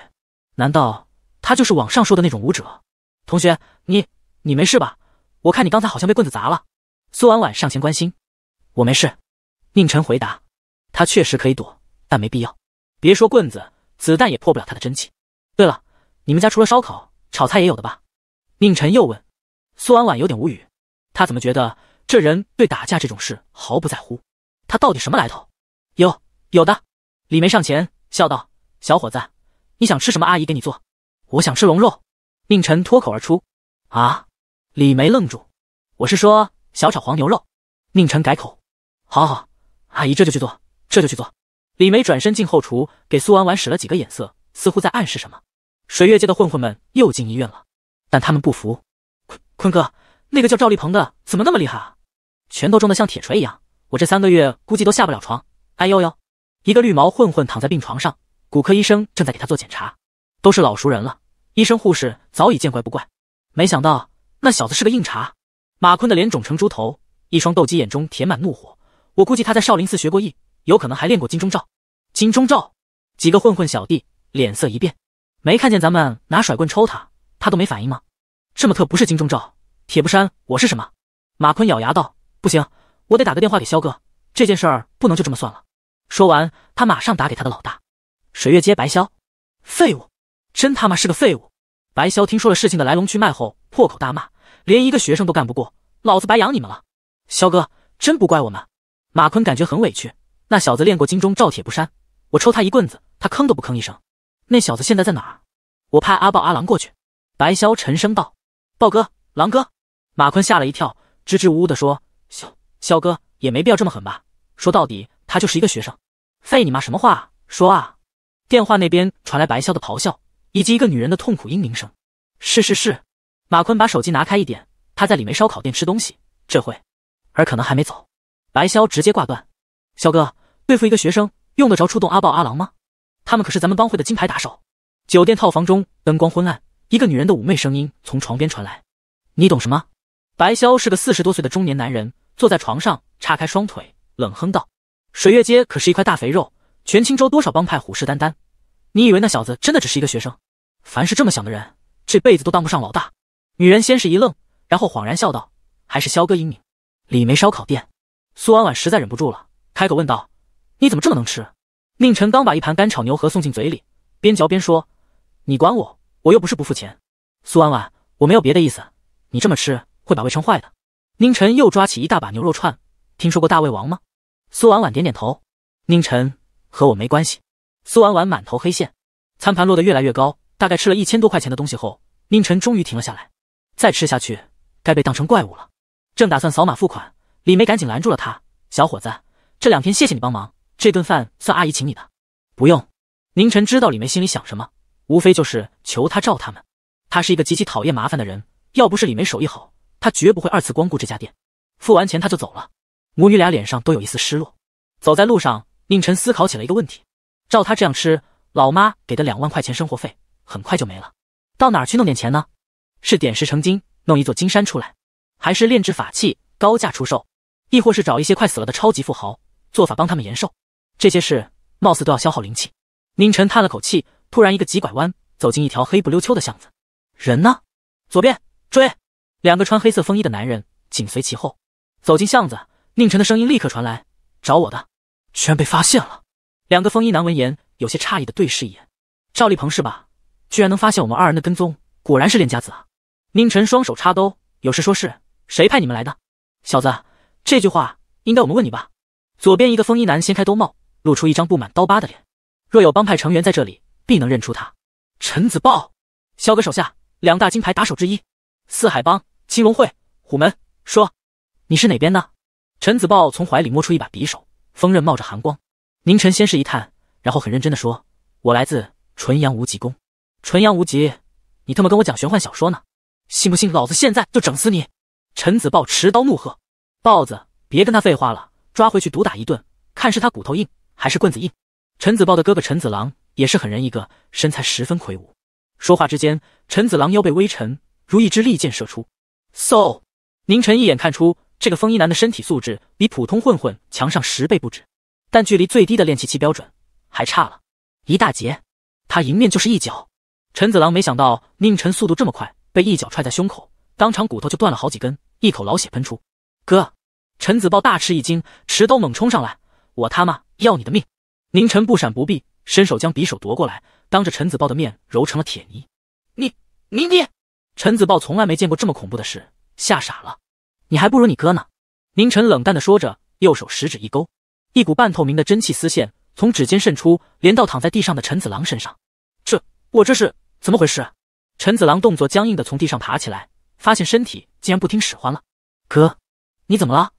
难道他就是网上说的那种武者？同学，你你没事吧？我看你刚才好像被棍子砸了。苏婉婉上前关心。我没事。宁晨回答：“他确实可以躲，但没必要。别说棍子，子弹也破不了他的真气。对了，你们家除了烧烤，炒菜也有的吧？”宁晨又问。苏婉婉有点无语，他怎么觉得这人对打架这种事毫不在乎？他到底什么来头？有有的，李梅上前笑道：“小伙子，你想吃什么？阿姨给你做。我想吃龙肉。”宁晨脱口而出。“啊！”李梅愣住。“我是说小炒黄牛肉。”宁晨改口。“好好。”阿姨，这就去做，这就去做。李梅转身进后厨，给苏婉婉使了几个眼色，似乎在暗示什么。水月界的混混们又进医院了，但他们不服。坤坤哥，那个叫赵立鹏的怎么那么厉害啊？拳头重的像铁锤一样，我这三个月估计都下不了床。哎呦呦！一个绿毛混混躺在病床上，骨科医生正在给他做检查。都是老熟人了，医生护士早已见怪不怪。没想到那小子是个硬茬。马坤的脸肿成猪头，一双斗鸡眼中填满怒火。我估计他在少林寺学过艺，有可能还练过金钟罩。金钟罩？几个混混小弟脸色一变。没看见咱们拿甩棍抽他，他都没反应吗？这么特不是金钟罩，铁布衫，我是什么？马坤咬牙道：“不行，我得打个电话给肖哥，这件事儿不能就这么算了。”说完，他马上打给他的老大。水月街白潇，废物！真他妈是个废物！白潇听说了事情的来龙去脉后，破口大骂：“连一个学生都干不过，老子白养你们了！”肖哥，真不怪我们。马坤感觉很委屈，那小子练过金钟罩铁不衫，我抽他一棍子，他吭都不吭一声。那小子现在在哪儿？我派阿豹、阿狼过去。白潇沉声道：“豹哥，狼哥。”马坤吓了一跳，支支吾吾地说：“肖肖哥，也没必要这么狠吧？说到底，他就是一个学生，废你妈什么话？说啊！”电话那边传来白潇的咆哮，以及一个女人的痛苦嘤咛声。“是是是。”马坤把手机拿开一点，他在里梅烧烤店吃东西，这会儿可能还没走。白潇直接挂断。肖哥，对付一个学生用得着出动阿豹阿狼吗？他们可是咱们帮会的金牌打手。酒店套房中灯光昏暗，一个女人的妩媚声音从床边传来：“你懂什么？”白潇是个四十多岁的中年男人，坐在床上，叉开双腿，冷哼道：“水月街可是一块大肥肉，全青州多少帮派虎视眈眈。你以为那小子真的只是一个学生？凡是这么想的人，这辈子都当不上老大。”女人先是一愣，然后恍然笑道：“还是肖哥英明。”李梅烧烤店。苏婉婉实在忍不住了，开口问道：“你怎么这么能吃？”宁晨刚把一盘干炒牛河送进嘴里，边嚼边说：“你管我，我又不是不付钱。”苏婉婉：“我没有别的意思，你这么吃会把胃撑坏的。”宁晨又抓起一大把牛肉串：“听说过大胃王吗？”苏婉婉点点头。宁晨：“和我没关系。”苏婉婉满头黑线，餐盘落得越来越高。大概吃了一千多块钱的东西后，宁晨终于停了下来。再吃下去，该被当成怪物了。正打算扫码付款。李梅赶紧拦住了他，小伙子，这两天谢谢你帮忙，这顿饭算阿姨请你的。不用。宁晨知道李梅心里想什么，无非就是求他罩他们。他是一个极其讨厌麻烦的人，要不是李梅手艺好，他绝不会二次光顾这家店。付完钱他就走了，母女俩脸上都有一丝失落。走在路上，宁晨思考起了一个问题：照他这样吃，老妈给的两万块钱生活费很快就没了，到哪儿去弄点钱呢？是点石成金，弄一座金山出来，还是炼制法器，高价出售？亦或是找一些快死了的超级富豪，做法帮他们延寿，这些事貌似都要消耗灵气。宁晨叹了口气，突然一个急拐弯，走进一条黑不溜秋的巷子。人呢？左边追。两个穿黑色风衣的男人紧随其后，走进巷子，宁晨的声音立刻传来：“找我的，居然被发现了。”两个风衣男闻言，有些诧异的对视一眼：“赵立鹏是吧？居然能发现我们二人的跟踪，果然是练家子啊！”宁晨双手插兜，有事说事：“谁派你们来的，小子？”这句话应该我们问你吧。左边一个风衣男掀开兜帽，露出一张布满刀疤的脸。若有帮派成员在这里，必能认出他。陈子豹，萧哥手下两大金牌打手之一，四海帮、青龙会、虎门。说，你是哪边的？陈子豹从怀里摸出一把匕首，锋刃冒着寒光。宁晨先是一叹，然后很认真的说：“我来自纯阳无极宫。”纯阳无极，你他妈跟我讲玄幻小说呢？信不信老子现在就整死你？陈子豹持刀怒喝。豹子，别跟他废话了，抓回去毒打一顿，看是他骨头硬还是棍子硬。陈子豹的哥哥陈子郎也是狠人一个，身材十分魁梧。说话之间，陈子郎腰背微沉，如一支利箭射出。嗖！宁晨一眼看出这个风衣男的身体素质比普通混混强上十倍不止，但距离最低的练气期标准还差了一大截。他迎面就是一脚，陈子郎没想到宁晨速度这么快，被一脚踹在胸口，当场骨头就断了好几根，一口老血喷出。哥，陈子豹大吃一惊，持刀猛冲上来，我他妈要你的命！宁晨不闪不避，伸手将匕首夺过来，当着陈子豹的面揉成了铁泥。你你你！陈子豹从来没见过这么恐怖的事，吓傻了。你还不如你哥呢！宁晨冷淡的说着，右手食指一勾，一股半透明的真气丝线从指尖渗出，连到躺在地上的陈子郎身上。这我这是怎么回事？陈子郎动作僵硬的从地上爬起来，发现身体竟然不听使唤了。哥！你怎么了，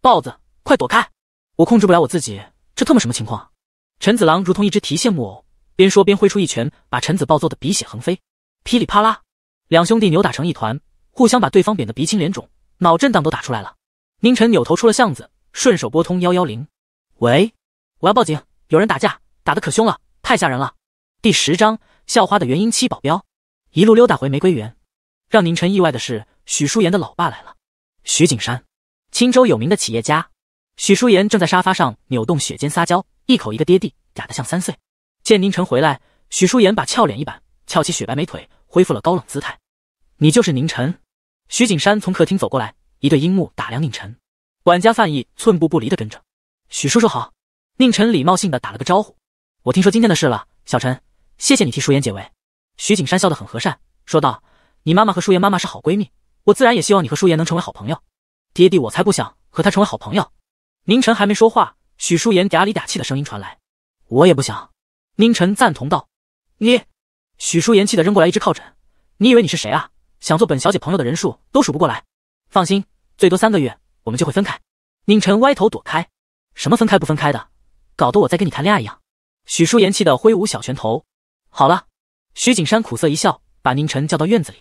豹子？快躲开！我控制不了我自己，这特么什么情况？陈子郎如同一只提线木偶，边说边挥出一拳，把陈子豹揍得鼻血横飞。噼里啪啦，两兄弟扭打成一团，互相把对方扁得鼻青脸肿，脑震荡都打出来了。宁晨扭头出了巷子，顺手拨通幺幺零，喂，我要报警，有人打架，打得可凶了，太吓人了。第十章，校花的元婴期保镖，一路溜达回玫瑰园。让宁晨意外的是，许淑妍的老爸来了，徐景山。青州有名的企业家许淑妍正在沙发上扭动雪尖撒娇，一口一个爹地，嗲得像三岁。见宁晨回来，许淑妍把俏脸一板，翘起雪白美腿，恢复了高冷姿态。你就是宁晨？徐景山从客厅走过来，一对樱木打量宁晨，管家范毅寸步不离的跟着。许叔叔好，宁晨礼貌性的打了个招呼。我听说今天的事了，小陈，谢谢你替淑妍解围。徐景山笑得很和善，说道：“你妈妈和淑妍妈妈是好闺蜜，我自然也希望你和淑妍能成为好朋友。”爹地，我才不想和他成为好朋友。宁晨还没说话，许舒言嗲里嗲气的声音传来，我也不想。宁晨赞同道，你。许舒言气得扔过来一只靠枕，你以为你是谁啊？想做本小姐朋友的人数都数不过来。放心，最多三个月，我们就会分开。宁晨歪头躲开，什么分开不分开的，搞得我在跟你谈恋爱一样。许舒言气得挥舞小拳头。好了，徐景山苦涩一笑，把宁晨叫到院子里。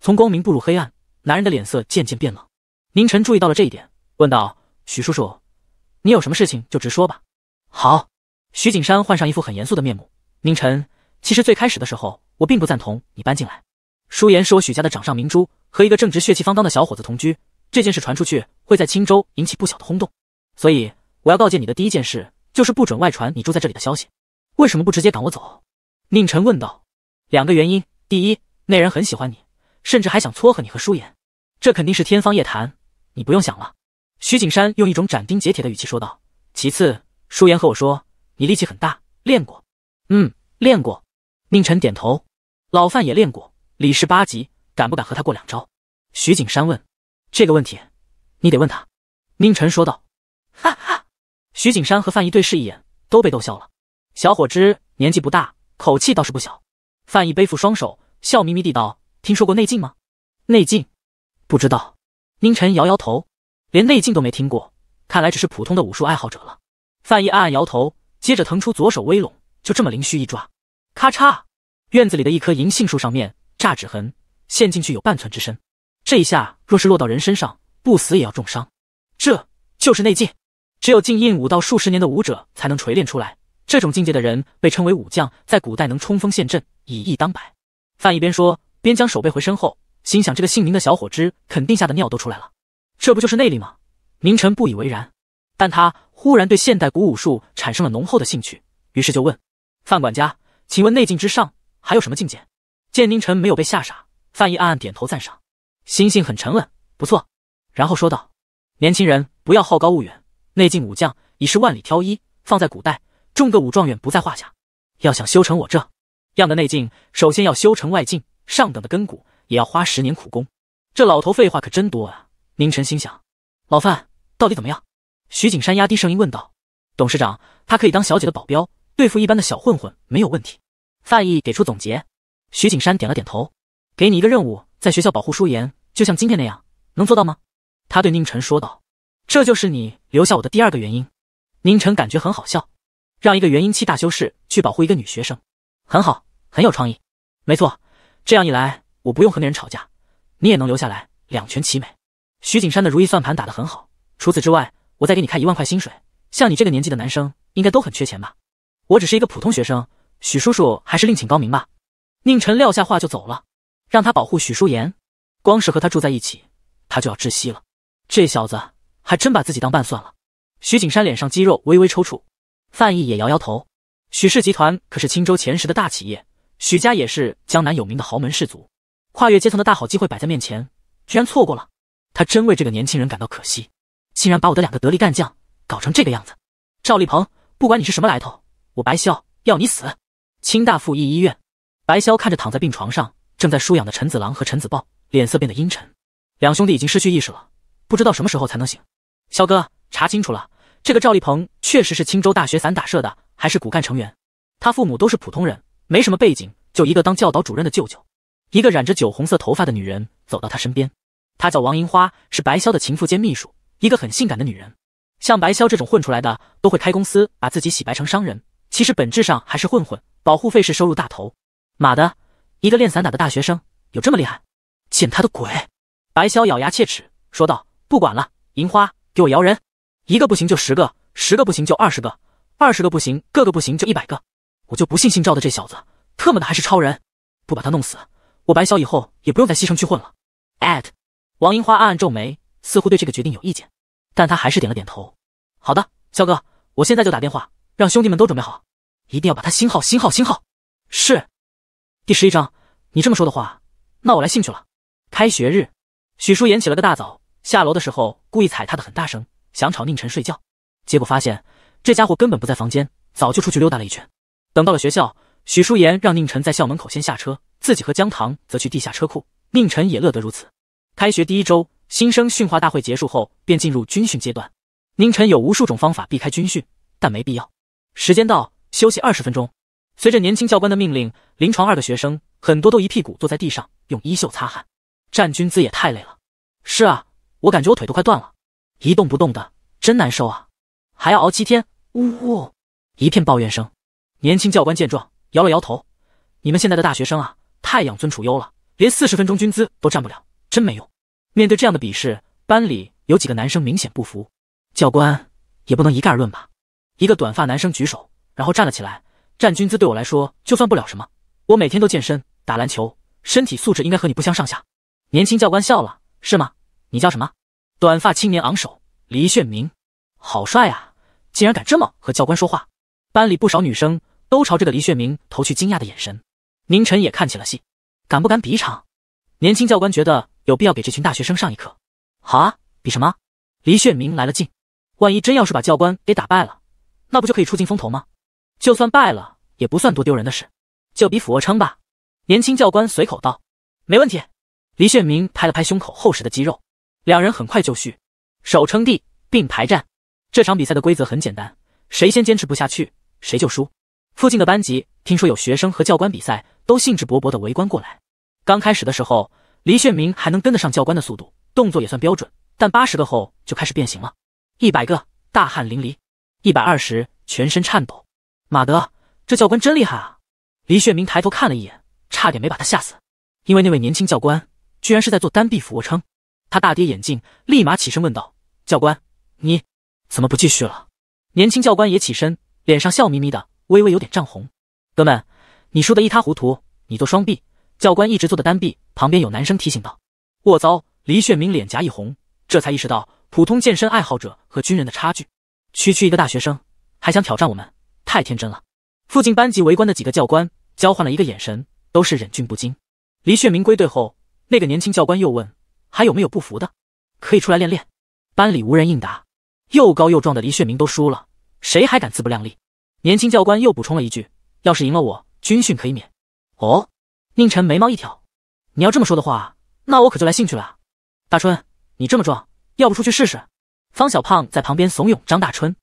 从光明步入黑暗，男人的脸色渐渐变冷。宁晨注意到了这一点，问道：“许叔叔，你有什么事情就直说吧。”好，徐景山换上一副很严肃的面目。宁晨，其实最开始的时候，我并不赞同你搬进来。舒言是我许家的掌上明珠，和一个正值血气方刚的小伙子同居，这件事传出去，会在青州引起不小的轰动。所以，我要告诫你的第一件事，就是不准外传你住在这里的消息。为什么不直接赶我走？宁晨问道。两个原因，第一，那人很喜欢你，甚至还想撮合你和舒言，这肯定是天方夜谭。你不用想了，徐景山用一种斩钉截铁的语气说道。其次，舒言和我说你力气很大，练过。嗯，练过。宁晨点头。老范也练过，李氏八级，敢不敢和他过两招？徐景山问。这个问题，你得问他。宁晨说道。哈哈，徐景山和范毅对视一眼，都被逗笑了。小伙子年纪不大，口气倒是不小。范毅背负双手，笑眯眯地道：“听说过内劲吗？内劲，不知道。”宁晨摇摇头，连内劲都没听过，看来只是普通的武术爱好者了。范毅暗暗摇头，接着腾出左手微拢，就这么灵虚一抓，咔嚓！院子里的一棵银杏树上面，炸指痕陷进去有半寸之深。这一下若是落到人身上，不死也要重伤。这就是内劲，只有静印武道数十年的武者才能锤炼出来。这种境界的人被称为武将，在古代能冲锋陷阵，以一当百。范毅边说边将手背回身后。心想这个姓宁的小伙子肯定吓得尿都出来了，这不就是内力吗？宁晨不以为然，但他忽然对现代古武术产生了浓厚的兴趣，于是就问范管家：“请问内境之上还有什么境界？”见宁晨没有被吓傻，范毅暗暗点头赞赏，心性很沉稳，不错。然后说道：“年轻人不要好高骛远，内境武将已是万里挑一，放在古代中个武状元不在话下。要想修成我这样的内境，首先要修成外境，上等的根骨。”也要花十年苦功，这老头废话可真多啊！宁晨心想，老范到底怎么样？徐景山压低声音问道：“董事长，他可以当小姐的保镖，对付一般的小混混没有问题。”范毅给出总结。徐景山点了点头：“给你一个任务，在学校保护舒言，就像今天那样，能做到吗？”他对宁晨说道：“这就是你留下我的第二个原因。”宁晨感觉很好笑，让一个元婴期大修士去保护一个女学生，很好，很有创意。没错，这样一来。我不用和那人吵架，你也能留下来，两全其美。徐景山的如意算盘打得很好。除此之外，我再给你开一万块薪水。像你这个年纪的男生，应该都很缺钱吧？我只是一个普通学生，许叔叔还是另请高明吧。宁晨撂下话就走了，让他保护许淑言。光是和他住在一起，他就要窒息了。这小子还真把自己当半算了。徐景山脸上肌肉微微抽搐，范毅也摇摇头。许氏集团可是青州前十的大企业，许家也是江南有名的豪门氏族。跨越阶层的大好机会摆在面前，居然错过了，他真为这个年轻人感到可惜，竟然把我的两个得力干将搞成这个样子。赵立鹏，不管你是什么来头，我白萧要你死！清大附一医院，白萧看着躺在病床上正在输氧的陈子郎和陈子豹，脸色变得阴沉。两兄弟已经失去意识了，不知道什么时候才能醒。肖哥，查清楚了，这个赵立鹏确实是青州大学散打社的，还是骨干成员。他父母都是普通人，没什么背景，就一个当教导主任的舅舅。一个染着酒红色头发的女人走到他身边，她叫王银花，是白潇的情妇兼秘书，一个很性感的女人。像白潇这种混出来的，都会开公司，把自己洗白成商人，其实本质上还是混混，保护费是收入大头。妈的，一个练散打的大学生有这么厉害？见他的鬼！白潇咬牙切齿说道：“不管了，银花，给我摇人，一个不行就十个，十个不行就二十个，二十个不行，个个不行就一百个。我就不信姓赵的这小子，特么的还是超人，不把他弄死！”我白小以后也不用在西城区混了。at 王樱花暗暗皱眉，似乎对这个决定有意见，但她还是点了点头。好的，肖哥，我现在就打电话让兄弟们都准备好，一定要把他新号新号新号。是。第十一章，你这么说的话，那我来兴趣了。开学日，许舒言起了个大早，下楼的时候故意踩踏的很大声，想吵宁晨睡觉，结果发现这家伙根本不在房间，早就出去溜达了一圈。等到了学校，许舒言让宁晨在校门口先下车。自己和江棠则去地下车库，宁晨也乐得如此。开学第一周，新生训话大会结束后，便进入军训阶段。宁晨有无数种方法避开军训，但没必要。时间到，休息二十分钟。随着年轻教官的命令，临床二的学生很多都一屁股坐在地上，用衣袖擦汗。站军姿也太累了。是啊，我感觉我腿都快断了，一动不动的真难受啊！还要熬七天，呜呜……一片抱怨声。年轻教官见状，摇了摇头：“你们现在的大学生啊！”太养尊处优了，连四十分钟军姿都站不了，真没用。面对这样的鄙视，班里有几个男生明显不服。教官也不能一概而论吧？一个短发男生举手，然后站了起来。站军姿对我来说就算不了什么，我每天都健身、打篮球，身体素质应该和你不相上下。年轻教官笑了：“是吗？你叫什么？”短发青年昂首：“黎炫明，好帅啊！竟然敢这么和教官说话。”班里不少女生都朝这个黎炫明投去惊讶的眼神。宁晨也看起了戏，敢不敢比一场？年轻教官觉得有必要给这群大学生上一课。好啊，比什么？黎炫明来了劲，万一真要是把教官给打败了，那不就可以出尽风头吗？就算败了，也不算多丢人的事。就比俯卧撑吧。年轻教官随口道：“没问题。”黎炫明拍了拍胸口厚实的肌肉。两人很快就绪，手撑地并排站。这场比赛的规则很简单，谁先坚持不下去，谁就输。附近的班级听说有学生和教官比赛。都兴致勃勃的围观过来。刚开始的时候，黎炫明还能跟得上教官的速度，动作也算标准。但八十个后就开始变形了，一百个大汗淋漓，一百二十全身颤抖。马德，这教官真厉害啊！黎炫明抬头看了一眼，差点没把他吓死，因为那位年轻教官居然是在做单臂俯卧撑。他大跌眼镜，立马起身问道：“教官，你怎么不继续了？”年轻教官也起身，脸上笑眯眯的，微微有点涨红：“哥们。”你输的一塌糊涂，你做双臂，教官一直做的单臂。旁边有男生提醒道：“卧槽！”黎炫明脸颊一红，这才意识到普通健身爱好者和军人的差距。区区一个大学生还想挑战我们，太天真了。附近班级围观的几个教官交换了一个眼神，都是忍俊不禁。黎炫明归队后，那个年轻教官又问：“还有没有不服的，可以出来练练？”班里无人应答。又高又壮的黎炫明都输了，谁还敢自不量力？年轻教官又补充了一句：“要是赢了我。”军训可以免，哦，宁晨眉毛一挑，你要这么说的话，那我可就来兴趣了。大春，你这么壮，要不出去试试？方小胖在旁边怂恿张大春。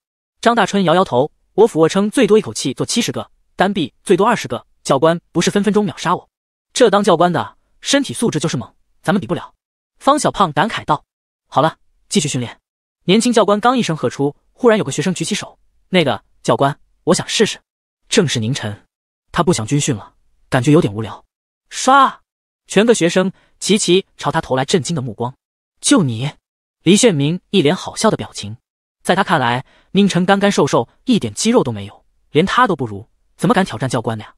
张大春摇摇头，我俯卧撑最多一口气做七十个，单臂最多二十个。教官不是分分钟秒杀我，这当教官的身体素质就是猛，咱们比不了。方小胖感慨道。好了，继续训练。年轻教官刚一声喝出，忽然有个学生举起手，那个教官，我想试试。正是宁晨。他不想军训了，感觉有点无聊。刷，全个学生齐齐朝他投来震惊的目光。就你，黎炫明一脸好笑的表情。在他看来，宁晨干干瘦瘦，一点肌肉都没有，连他都不如，怎么敢挑战教官的呀？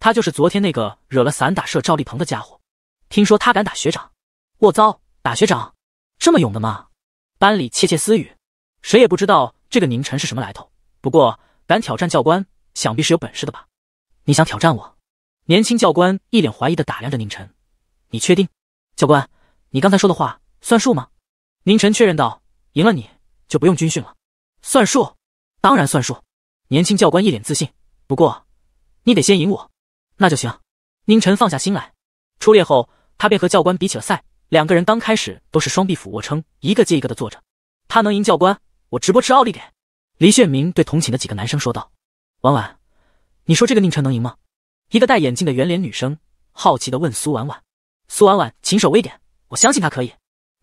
他就是昨天那个惹了散打社赵立鹏的家伙。听说他敢打学长，我遭，打学长这么勇的吗？班里窃窃私语，谁也不知道这个宁晨是什么来头。不过敢挑战教官，想必是有本事的吧？你想挑战我？年轻教官一脸怀疑的打量着宁晨。你确定？教官，你刚才说的话算数吗？宁晨确认道：“赢了你就不用军训了。”算数，当然算数。年轻教官一脸自信。不过，你得先赢我。那就行。宁晨放下心来。出列后，他便和教官比起了赛。两个人刚开始都是双臂俯卧撑，一个接一个的做着。他能赢教官，我直播吃奥利给！黎炫明对同寝的几个男生说道：“婉婉。”你说这个宁晨能赢吗？一个戴眼镜的圆脸女生好奇地问苏婉婉。苏婉婉，请手微点，我相信她可以。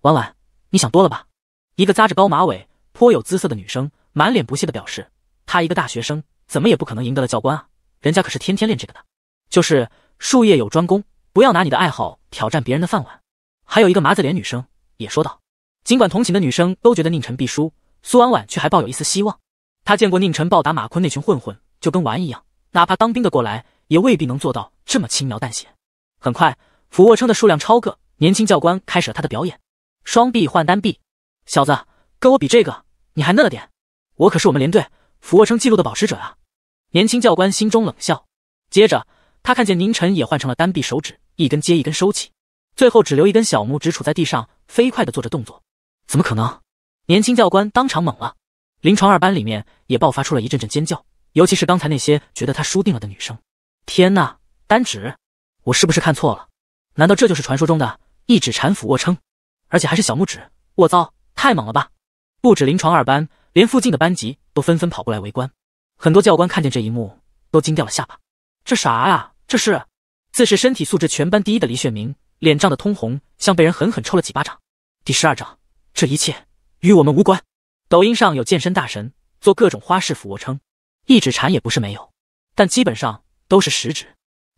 婉婉，你想多了吧？一个扎着高马尾、颇有姿色的女生满脸不屑地表示：“她一个大学生，怎么也不可能赢得了教官啊！人家可是天天练这个的，就是术业有专攻，不要拿你的爱好挑战别人的饭碗。”还有一个麻子脸女生也说道：“尽管同寝的女生都觉得宁晨必输，苏婉婉却还抱有一丝希望。她见过宁晨暴打马坤那群混混，就跟玩一样。”哪怕当兵的过来，也未必能做到这么轻描淡写。很快，俯卧撑的数量超个，年轻教官开始了他的表演。双臂换单臂，小子，跟我比这个，你还嫩了点。我可是我们连队俯卧撑记录的保持者啊！年轻教官心中冷笑。接着，他看见宁晨也换成了单臂，手指一根接一根收起，最后只留一根小拇指杵在地上，飞快的做着动作。怎么可能？年轻教官当场懵了。临床二班里面也爆发出了一阵阵尖叫。尤其是刚才那些觉得他输定了的女生，天呐，单指，我是不是看错了？难道这就是传说中的一指缠俯卧撑？而且还是小拇指，我糟，太猛了吧！不止临床二班，连附近的班级都纷纷跑过来围观。很多教官看见这一幕，都惊掉了下巴。这啥呀？这是自是身体素质全班第一的李雪明，脸胀得通红，像被人狠狠抽了几巴掌。第十二章，这一切与我们无关。抖音上有健身大神做各种花式俯卧撑。一指禅也不是没有，但基本上都是食指。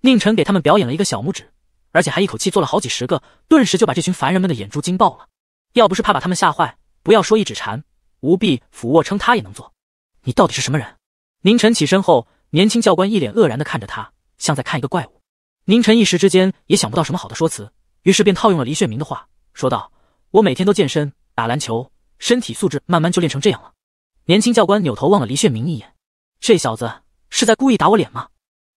宁晨给他们表演了一个小拇指，而且还一口气做了好几十个，顿时就把这群凡人们的眼珠惊爆了。要不是怕把他们吓坏，不要说一指禅，无臂俯卧撑他也能做。你到底是什么人？宁晨起身后，年轻教官一脸愕然地看着他，像在看一个怪物。宁晨一时之间也想不到什么好的说辞，于是便套用了黎炫明的话，说道：“我每天都健身、打篮球，身体素质慢慢就练成这样了。”年轻教官扭头望了黎炫明一眼。这小子是在故意打我脸吗？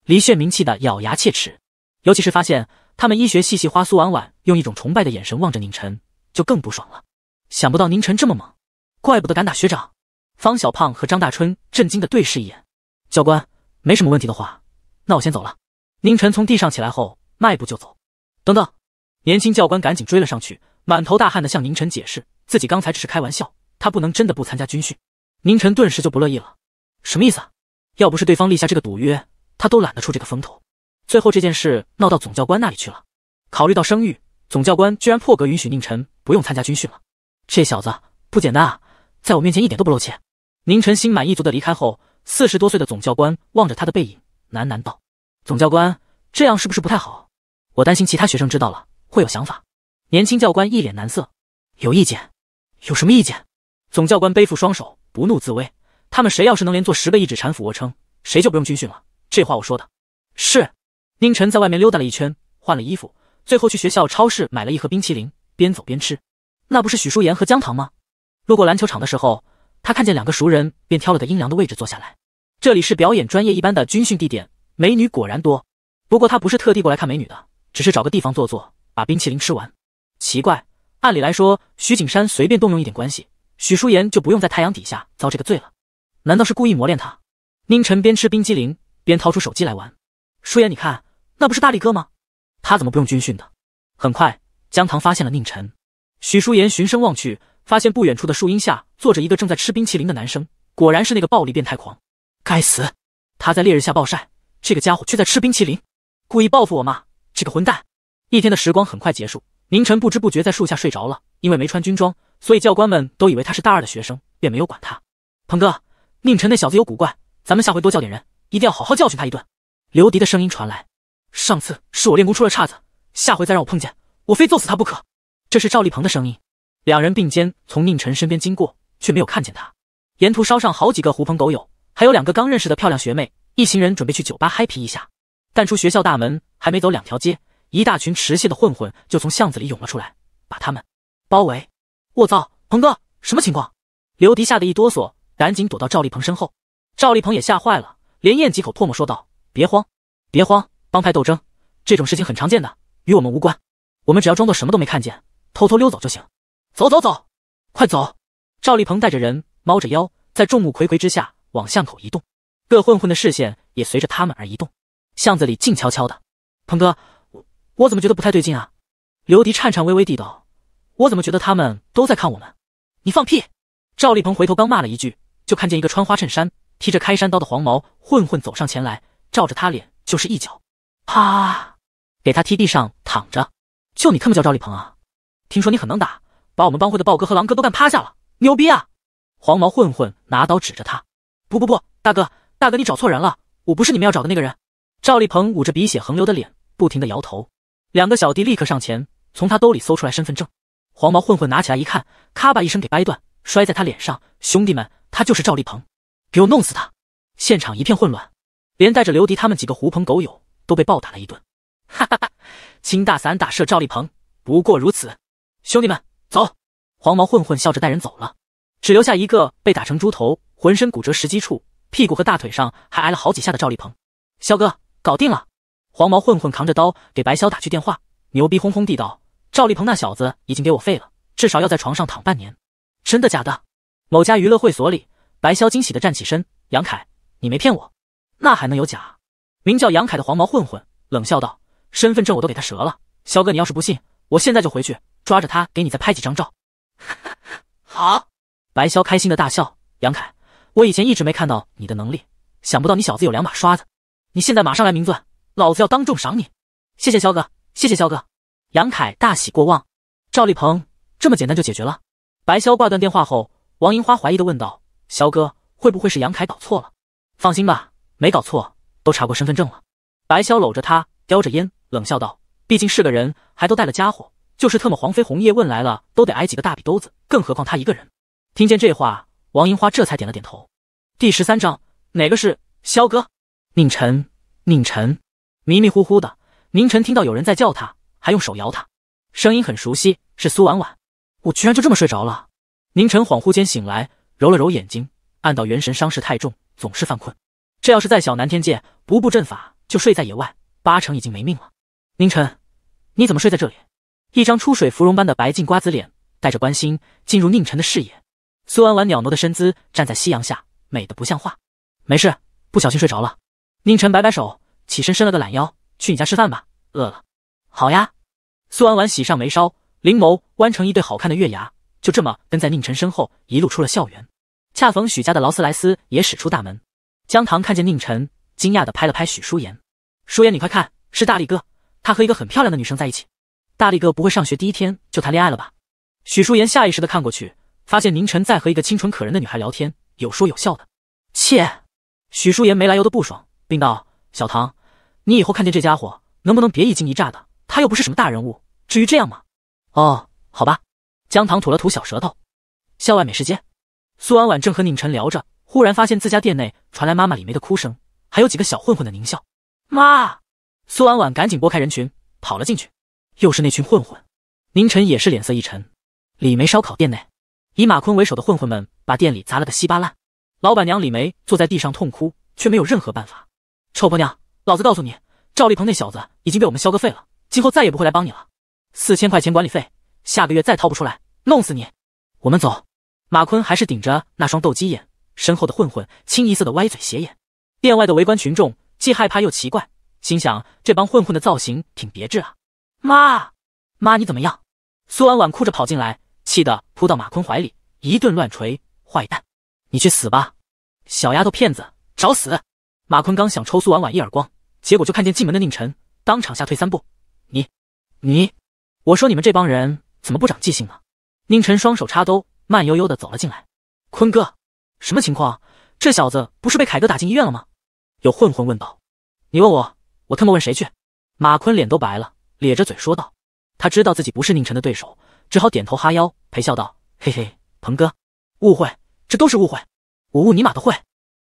黎炫明气得咬牙切齿，尤其是发现他们医学系系花苏婉婉用一种崇拜的眼神望着宁晨，就更不爽了。想不到宁晨这么猛，怪不得敢打学长。方小胖和张大春震惊的对视一眼。教官没什么问题的话，那我先走了。宁晨从地上起来后，迈步就走。等等！年轻教官赶紧追了上去，满头大汗的向宁晨解释，自己刚才只是开玩笑，他不能真的不参加军训。宁晨顿时就不乐意了。什么意思？啊？要不是对方立下这个赌约，他都懒得出这个风头。最后这件事闹到总教官那里去了。考虑到声誉，总教官居然破格允许宁晨不用参加军训了。这小子不简单啊，在我面前一点都不露怯。宁晨心满意足的离开后，四十多岁的总教官望着他的背影，喃喃道：“总教官，这样是不是不太好？我担心其他学生知道了会有想法。”年轻教官一脸难色：“有意见？有什么意见？”总教官背负双手，不怒自威。他们谁要是能连做十个一指禅俯卧撑，谁就不用军训了。这话我说的。是。宁晨在外面溜达了一圈，换了衣服，最后去学校超市买了一盒冰淇淋，边走边吃。那不是许淑言和姜糖吗？路过篮球场的时候，他看见两个熟人，便挑了个阴凉的位置坐下来。这里是表演专业一班的军训地点，美女果然多。不过他不是特地过来看美女的，只是找个地方坐坐，把冰淇淋吃完。奇怪，按理来说，徐景山随便动用一点关系，许淑言就不用在太阳底下遭这个罪了。难道是故意磨练他？宁晨边吃冰激凌边掏出手机来玩。舒言，你看，那不是大力哥吗？他怎么不用军训的？很快，江唐发现了宁晨。许舒言循声望去，发现不远处的树荫下坐着一个正在吃冰淇淋的男生，果然是那个暴力变态狂。该死，他在烈日下暴晒，这个家伙却在吃冰淇淋，故意报复我吗？这个混蛋！一天的时光很快结束，宁晨不知不觉在树下睡着了。因为没穿军装，所以教官们都以为他是大二的学生，便没有管他。鹏哥。宁晨那小子有古怪，咱们下回多叫点人，一定要好好教训他一顿。刘迪的声音传来。上次是我练功出了岔子，下回再让我碰见，我非揍死他不可。这是赵立鹏的声音。两人并肩从宁晨身边经过，却没有看见他。沿途捎上好几个狐朋狗友，还有两个刚认识的漂亮学妹，一行人准备去酒吧嗨皮一下。但出学校大门还没走两条街，一大群持械的混混就从巷子里涌了出来，把他们包围。我操，鹏哥，什么情况？刘迪吓得一哆嗦。赶紧躲到赵立鹏身后，赵立鹏也吓坏了，连咽几口唾沫，说道：“别慌，别慌，帮派斗争这种事情很常见的，与我们无关。我们只要装作什么都没看见，偷偷溜走就行。”“走走走，快走！”赵立鹏带着人猫着腰，在众目睽睽之下往巷口移动。各混混的视线也随着他们而移动。巷子里静悄悄的。鹏哥，我我怎么觉得不太对劲啊？”刘迪颤颤巍巍地道，“我怎么觉得他们都在看我们？”“你放屁！”赵立鹏回头刚骂了一句。就看见一个穿花衬衫、提着开山刀的黄毛混混走上前来，照着他脸就是一脚，啪，给他踢地上躺着。就你特么叫赵立鹏啊？听说你很能打，把我们帮会的豹哥和狼哥都干趴下了，牛逼啊！黄毛混混拿刀指着他：“不不不，大哥，大哥，你找错人了，我不是你们要找的那个人。”赵立鹏捂着鼻血横流的脸，不停的摇头。两个小弟立刻上前，从他兜里搜出来身份证。黄毛混混拿起来一看，咔吧一声给掰断，摔在他脸上。兄弟们。他就是赵立鹏，给我弄死他！现场一片混乱，连带着刘迪他们几个狐朋狗友都被暴打了一顿。哈哈哈！青大伞打射赵立鹏，不过如此。兄弟们，走！黄毛混混笑着带人走了，只留下一个被打成猪头、浑身骨折十几处、屁股和大腿上还挨了好几下的赵立鹏。肖哥，搞定了！黄毛混混扛着刀给白潇打去电话，牛逼哄哄地道：“赵立鹏那小子已经给我废了，至少要在床上躺半年。”真的假的？某家娱乐会所里，白潇惊喜的站起身：“杨凯，你没骗我？那还能有假？”名叫杨凯的黄毛混混冷笑道：“身份证我都给他折了，肖哥，你要是不信，我现在就回去抓着他，给你再拍几张照。”“哈哈，好！”白潇开心的大笑：“杨凯，我以前一直没看到你的能力，想不到你小子有两把刷子。你现在马上来名钻，老子要当众赏你！谢谢肖哥，谢谢肖哥！”杨凯大喜过望。赵立鹏这么简单就解决了。白潇挂断电话后。王银花怀疑的问道：“肖哥，会不会是杨凯搞错了？”“放心吧，没搞错，都查过身份证了。”白潇搂着他，叼着烟，冷笑道：“毕竟是个人，还都带了家伙，就是特么黄飞鸿叶问来了，都得挨几个大笔兜子，更何况他一个人。”听见这话，王银花这才点了点头。第十三章，哪个是肖哥？宁晨，宁晨，迷迷糊糊的宁晨听到有人在叫他，还用手摇他，声音很熟悉，是苏婉婉。我居然就这么睡着了。宁晨恍惚间醒来，揉了揉眼睛，暗道元神伤势太重，总是犯困。这要是在小南天界，不布阵法就睡在野外，八成已经没命了。宁晨，你怎么睡在这里？一张出水芙蓉般的白净瓜子脸，带着关心进入宁晨的视野。苏婉婉袅娜的身姿站在夕阳下，美得不像话。没事，不小心睡着了。宁晨摆摆手，起身伸了个懒腰，去你家吃饭吧，饿了。好呀。苏婉婉喜上眉梢，灵眸弯成一对好看的月牙。就这么跟在宁晨身后，一路出了校园。恰逢许家的劳斯莱斯也驶出大门，江棠看见宁晨，惊讶的拍了拍许舒言：“舒言，你快看，是大力哥，他和一个很漂亮的女生在一起。大力哥不会上学第一天就谈恋爱了吧？”许舒言下意识的看过去，发现宁晨在和一个清纯可人的女孩聊天，有说有笑的。切！许舒言没来由的不爽，并道：“小唐，你以后看见这家伙，能不能别一惊一乍的？他又不是什么大人物，至于这样吗？”哦，好吧。姜糖吐了吐小舌头，校外美食街，苏婉婉正和宁晨聊着，忽然发现自家店内传来妈妈李梅的哭声，还有几个小混混的狞笑。妈！苏婉婉赶紧拨开人群，跑了进去。又是那群混混，宁晨也是脸色一沉。李梅烧烤店内，以马坤为首的混混们把店里砸了个稀巴烂，老板娘李梅坐在地上痛哭，却没有任何办法。臭婆娘，老子告诉你，赵立鹏那小子已经被我们消个废了，今后再也不会来帮你了。四千块钱管理费。下个月再掏不出来，弄死你！我们走。马坤还是顶着那双斗鸡眼，身后的混混清一色的歪嘴斜眼。店外的围观群众既害怕又奇怪，心想这帮混混的造型挺别致啊。妈，妈你怎么样？苏婉婉哭着跑进来，气得扑到马坤怀里一顿乱捶。坏蛋，你去死吧！小丫头片子找死！马坤刚想抽苏婉婉一耳光，结果就看见进门的宁晨，当场吓退三步。你，你，我说你们这帮人。怎么不长记性呢？宁晨双手插兜，慢悠悠的走了进来。坤哥，什么情况？这小子不是被凯哥打进医院了吗？有混混问道。你问我，我他妈问谁去？马坤脸都白了，咧着嘴说道。他知道自己不是宁晨的对手，只好点头哈腰，陪笑道：“嘿嘿，鹏哥，误会，这都是误会，我误你妈的会。”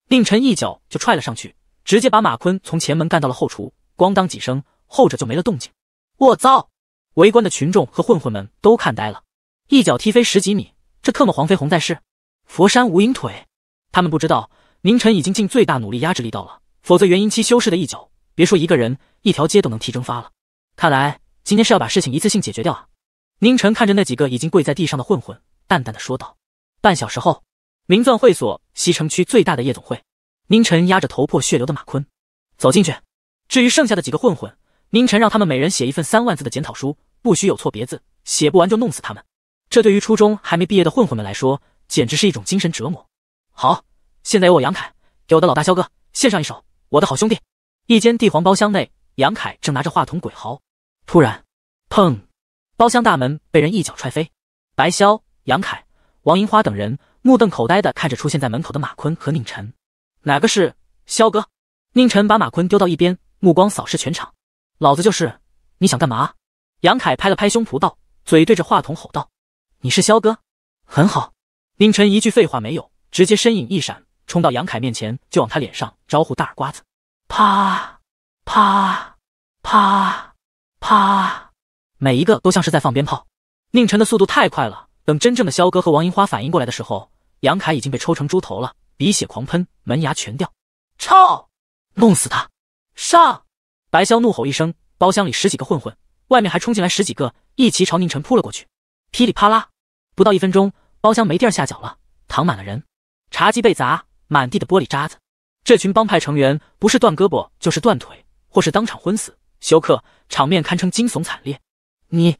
宁晨一脚就踹了上去，直接把马坤从前门干到了后厨，咣当几声，后者就没了动静。我操！围观的群众和混混们都看呆了，一脚踢飞十几米，这特么黄飞鸿在世，佛山无影腿。他们不知道宁晨已经尽最大努力压制力道了，否则元婴期修士的一脚，别说一个人，一条街都能踢蒸发了。看来今天是要把事情一次性解决掉啊！宁晨看着那几个已经跪在地上的混混，淡淡的说道：“半小时后，名钻会所，西城区最大的夜总会。宁晨压着头破血流的马坤走进去。至于剩下的几个混混，宁晨让他们每人写一份三万字的检讨书。”不许有错别字，写不完就弄死他们。这对于初中还没毕业的混混们来说，简直是一种精神折磨。好，现在由我杨凯给我的老大肖哥献上一首《我的好兄弟》。一间帝皇包厢内，杨凯正拿着话筒鬼嚎，突然，砰！包厢大门被人一脚踹飞。白潇、杨凯、王银花等人目瞪口呆地看着出现在门口的马坤和宁晨。哪个是肖哥？宁晨把马坤丢到一边，目光扫视全场：“老子就是，你想干嘛？”杨凯拍了拍胸脯道，嘴对着话筒吼道：“你是肖哥，很好。”宁晨一句废话没有，直接身影一闪，冲到杨凯面前就往他脸上招呼大耳瓜子，啪啪啪啪，每一个都像是在放鞭炮。宁晨的速度太快了，等真正的肖哥和王银花反应过来的时候，杨凯已经被抽成猪头了，鼻血狂喷，门牙全掉。操！弄死他！上！白潇怒吼一声，包厢里十几个混混。外面还冲进来十几个，一齐朝宁晨扑了过去。噼里啪啦，不到一分钟，包厢没地儿下脚了，躺满了人，茶几被砸，满地的玻璃渣子。这群帮派成员不是断胳膊就是断腿，或是当场昏死、休克，场面堪称惊悚惨烈。你，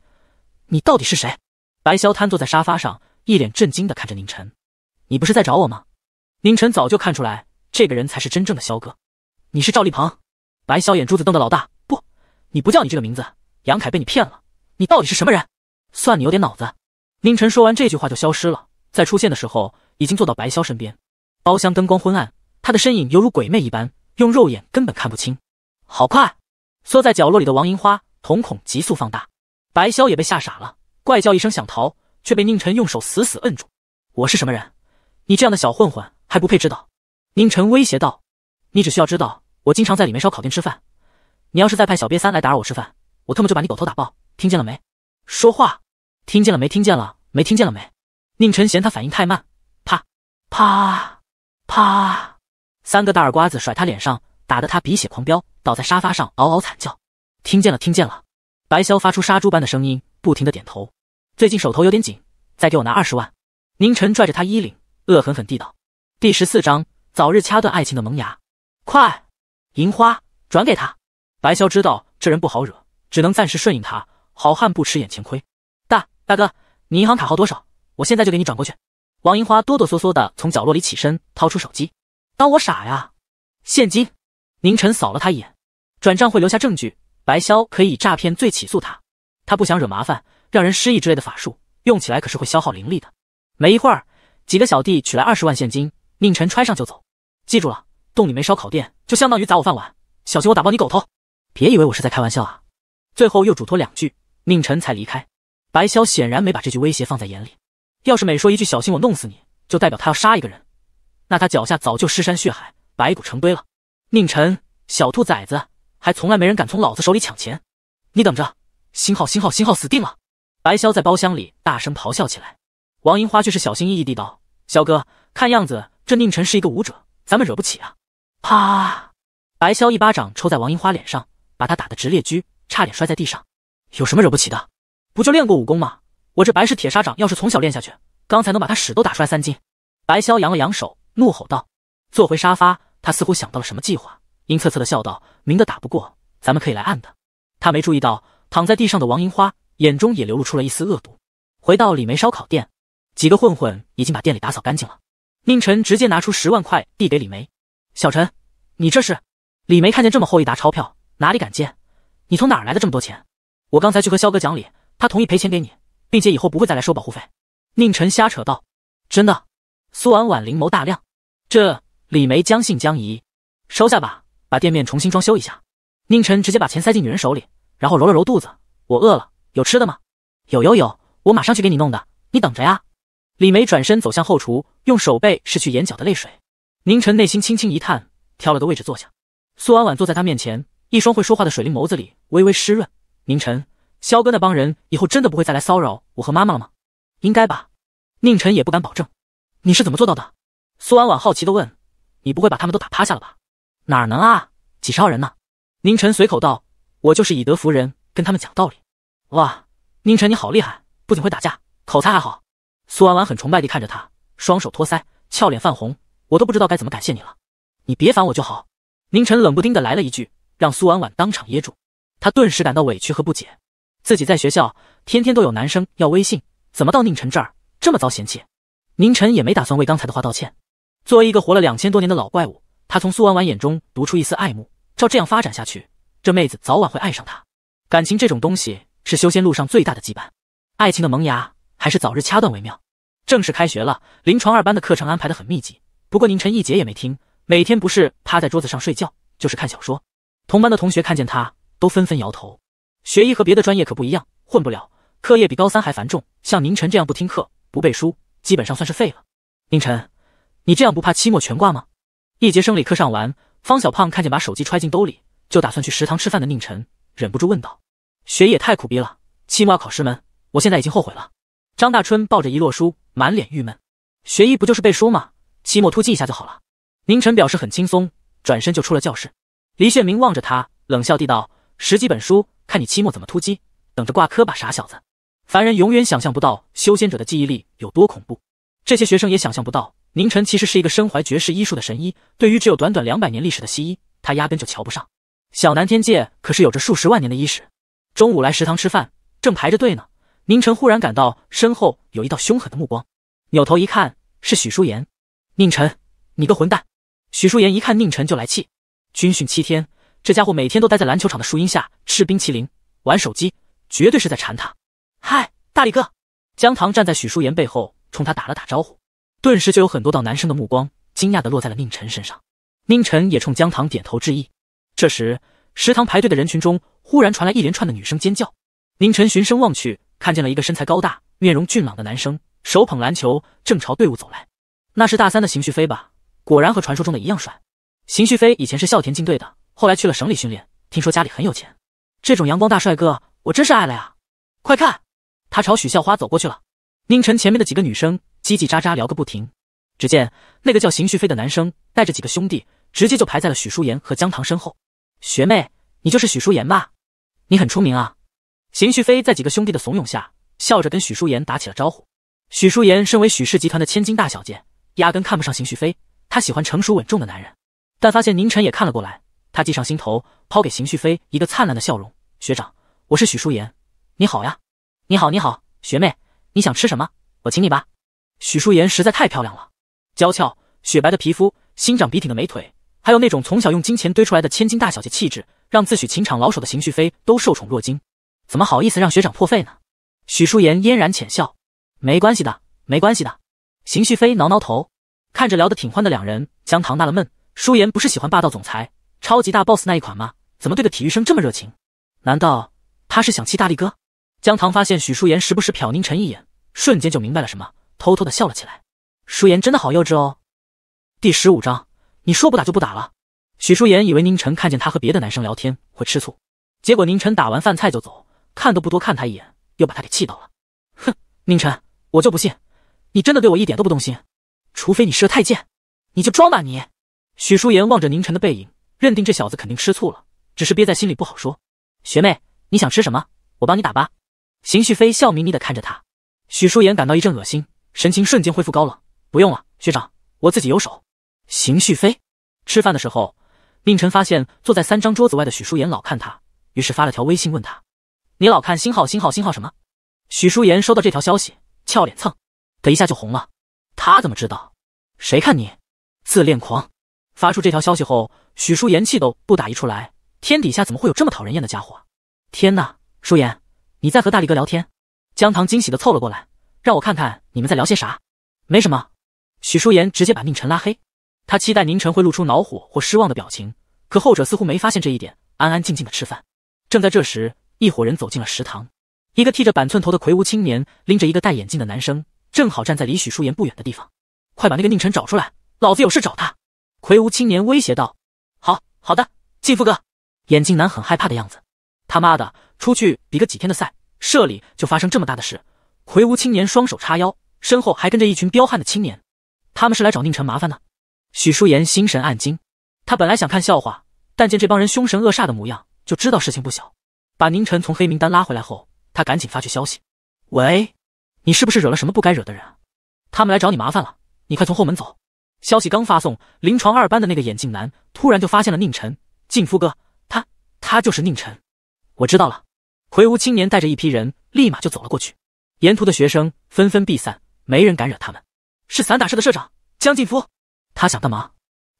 你到底是谁？白潇瘫坐在沙发上，一脸震惊的看着宁晨。你不是在找我吗？宁晨早就看出来，这个人才是真正的肖哥。你是赵立鹏？白潇眼珠子瞪得老大，不，你不叫你这个名字。杨凯被你骗了，你到底是什么人？算你有点脑子。宁晨说完这句话就消失了，在出现的时候已经坐到白潇身边。包厢灯光昏暗，他的身影犹如鬼魅一般，用肉眼根本看不清。好快！缩在角落里的王银花瞳孔急速放大，白潇也被吓傻了，怪叫一声想逃，却被宁晨用手死死摁住。我是什么人？你这样的小混混还不配知道？宁晨威胁道：“你只需要知道，我经常在里面烧烤店吃饭。你要是再派小瘪三来打扰我吃饭。”我特么就把你狗头打爆，听见了没？说话，听见了没？听见了没？听见了没？宁晨嫌他反应太慢，啪啪啪，三个大耳瓜子甩他脸上，打得他鼻血狂飙，倒在沙发上嗷嗷惨叫。听见了，听见了。白潇发出杀猪般的声音，不停的点头。最近手头有点紧，再给我拿二十万。宁晨拽着他衣领，恶狠狠地道。第十四章，早日掐断爱情的萌芽。快，银花转给他。白潇知道这人不好惹。只能暂时顺应他，好汉不吃眼前亏。大大哥，你银行卡号多少？我现在就给你转过去。王银花哆哆嗦嗦的从角落里起身，掏出手机。当我傻呀？现金？宁晨扫了他一眼，转账会留下证据，白潇可以以诈骗罪起诉他。他不想惹麻烦，让人失忆之类的法术用起来可是会消耗灵力的。没一会儿，几个小弟取来二十万现金，宁晨揣上就走。记住了，洞里没烧烤店，就相当于砸我饭碗，小心我打爆你狗头！别以为我是在开玩笑啊！最后又嘱托两句，宁晨才离开。白潇显然没把这句威胁放在眼里。要是每说一句“小心我弄死你”，就代表他要杀一个人，那他脚下早就尸山血海、白骨成堆了。宁晨，小兔崽子，还从来没人敢从老子手里抢钱！你等着，星号、星号、星号，死定了！白潇在包厢里大声咆哮起来。王银花却是小心翼翼地道：“潇哥，看样子这宁晨是一个武者，咱们惹不起啊。”啪！白潇一巴掌抽在王银花脸上，把他打得直裂狙。差点摔在地上，有什么惹不起的？不就练过武功吗？我这白石铁砂掌要是从小练下去，刚才能把他屎都打摔三斤。白潇扬了扬手，怒吼道：“坐回沙发。”他似乎想到了什么计划，阴恻恻的笑道：“明的打不过，咱们可以来暗的。”他没注意到躺在地上的王银花眼中也流露出了一丝恶毒。回到李梅烧烤店，几个混混已经把店里打扫干净了。宁晨直接拿出十万块递给李梅：“小陈，你这是？”李梅看见这么厚一沓钞票，哪里敢见？你从哪儿来的这么多钱？我刚才去和肖哥讲理，他同意赔钱给你，并且以后不会再来收保护费。宁晨瞎扯道。真的？苏婉婉灵眸大亮。这李梅将信将疑。收下吧，把店面重新装修一下。宁晨直接把钱塞进女人手里，然后揉了揉肚子，我饿了，有吃的吗？有有有，我马上去给你弄的，你等着呀。李梅转身走向后厨，用手背拭去眼角的泪水。宁晨内心轻轻一叹，挑了个位置坐下。苏婉婉坐在他面前。一双会说话的水灵眸子里微微湿润。宁晨，肖哥那帮人以后真的不会再来骚扰我和妈妈了吗？应该吧。宁晨也不敢保证。你是怎么做到的？苏婉婉好奇地问。你不会把他们都打趴下了吧？哪能啊，几十号人呢？宁晨随口道。我就是以德服人，跟他们讲道理。哇，宁晨你好厉害，不仅会打架，口才还好。苏婉婉很崇拜地看着他，双手托腮，俏脸泛红。我都不知道该怎么感谢你了。你别烦我就好。宁晨冷不丁的来了一句。让苏婉婉当场噎住，她顿时感到委屈和不解。自己在学校天天都有男生要微信，怎么到宁晨这儿这么遭嫌弃？宁晨也没打算为刚才的话道歉。作为一个活了两千多年的老怪物，他从苏婉婉眼中读出一丝爱慕。照这样发展下去，这妹子早晚会爱上他。感情这种东西是修仙路上最大的羁绊，爱情的萌芽还是早日掐断为妙。正式开学了，临床二班的课程安排的很密集，不过宁晨一节也没听，每天不是趴在桌子上睡觉，就是看小说。同班的同学看见他，都纷纷摇头。学医和别的专业可不一样，混不了。课业比高三还繁重，像宁晨这样不听课、不背书，基本上算是废了。宁晨，你这样不怕期末全挂吗？一节生理课上完，方小胖看见把手机揣进兜里，就打算去食堂吃饭的宁晨，忍不住问道：“学医也太苦逼了，期末要考十门，我现在已经后悔了。”张大春抱着一摞书，满脸郁闷：“学医不就是背书吗？期末突击一下就好了。”宁晨表示很轻松，转身就出了教室。黎炫明望着他，冷笑地道：“十几本书，看你期末怎么突击，等着挂科吧，傻小子！凡人永远想象不到修仙者的记忆力有多恐怖。这些学生也想象不到，宁晨其实是一个身怀绝世医术的神医。对于只有短短两百年历史的西医，他压根就瞧不上。小南天界可是有着数十万年的医史。中午来食堂吃饭，正排着队呢。宁晨忽然感到身后有一道凶狠的目光，扭头一看，是许淑妍。宁晨，你个混蛋！”许淑妍一看宁晨就来气。军训七天，这家伙每天都待在篮球场的树荫下吃冰淇淋、玩手机，绝对是在馋他。嗨，大力哥！姜糖站在许淑言背后，冲他打了打招呼，顿时就有很多道男生的目光惊讶地落在了宁晨身上。宁晨也冲姜糖点头致意。这时，食堂排队的人群中忽然传来一连串的女生尖叫。宁晨循声望去，看见了一个身材高大、面容俊朗的男生，手捧篮球正朝队伍走来。那是大三的邢旭飞吧？果然和传说中的一样帅。邢旭飞以前是孝田进队的，后来去了省里训练。听说家里很有钱，这种阳光大帅哥，我真是爱了呀！快看，他朝许校花走过去了。宁晨前面的几个女生叽叽喳喳聊个不停。只见那个叫邢旭飞的男生带着几个兄弟，直接就排在了许淑言和江棠身后。学妹，你就是许淑言吧？你很出名啊！邢旭飞在几个兄弟的怂恿下，笑着跟许淑言打起了招呼。许淑言身为许氏集团的千金大小姐，压根看不上邢旭飞，她喜欢成熟稳重的男人。但发现宁晨也看了过来，他计上心头，抛给邢旭飞一个灿烂的笑容。学长，我是许淑言，你好呀！你好，你好，学妹，你想吃什么？我请你吧。许淑言实在太漂亮了，娇俏、雪白的皮肤、心长笔挺的美腿，还有那种从小用金钱堆出来的千金大小姐气质，让自诩情场老手的邢旭飞都受宠若惊。怎么好意思让学长破费呢？许淑言嫣然浅笑，没关系的，没关系的。邢旭飞挠挠头，看着聊得挺欢的两人，姜糖纳了闷。舒言不是喜欢霸道总裁、超级大 boss 那一款吗？怎么对个体育生这么热情？难道他是想气大力哥？江棠发现许舒言时不时瞟宁晨一眼，瞬间就明白了什么，偷偷的笑了起来。舒言真的好幼稚哦。第十五章，你说不打就不打了。许舒言以为宁晨看见他和别的男生聊天会吃醋，结果宁晨打完饭菜就走，看都不多看他一眼，又把他给气到了。哼，宁晨，我就不信你真的对我一点都不动心，除非你是个太监，你就装吧你。许舒言望着宁晨的背影，认定这小子肯定吃醋了，只是憋在心里不好说。学妹，你想吃什么？我帮你打吧。邢旭飞笑眯眯的看着他。许舒言感到一阵恶心，神情瞬间恢复高冷。不用了，学长，我自己有手。邢旭飞吃饭的时候，宁晨发现坐在三张桌子外的许舒言老看他，于是发了条微信问他：“你老看星号星号星号什么？”许舒言收到这条消息，俏脸蹭的一下就红了。他怎么知道？谁看你？自恋狂。发出这条消息后，许淑妍气都不打一处来。天底下怎么会有这么讨人厌的家伙天哪，淑妍，你在和大力哥聊天？江糖惊喜的凑了过来，让我看看你们在聊些啥。没什么。许淑妍直接把宁晨拉黑。他期待宁晨会露出恼火或失望的表情，可后者似乎没发现这一点，安安静静的吃饭。正在这时，一伙人走进了食堂。一个剃着板寸头的魁梧青年拎着一个戴眼镜的男生，正好站在离许淑妍不远的地方。快把那个宁晨找出来，老子有事找他。魁梧青年威胁道：“好好的，继副哥。”眼镜男很害怕的样子。他妈的，出去比个几天的赛，社里就发生这么大的事。魁梧青年双手叉腰，身后还跟着一群彪悍的青年。他们是来找宁晨麻烦的。许淑妍心神暗惊，他本来想看笑话，但见这帮人凶神恶煞的模样，就知道事情不小。把宁晨从黑名单拉回来后，他赶紧发去消息：“喂，你是不是惹了什么不该惹的人？他们来找你麻烦了，你快从后门走。”消息刚发送，临床二班的那个眼镜男突然就发现了宁晨。静夫哥，他，他就是宁晨。我知道了。魁梧青年带着一批人，立马就走了过去。沿途的学生纷纷避散，没人敢惹他们。是散打社的社长江静夫。他想干嘛？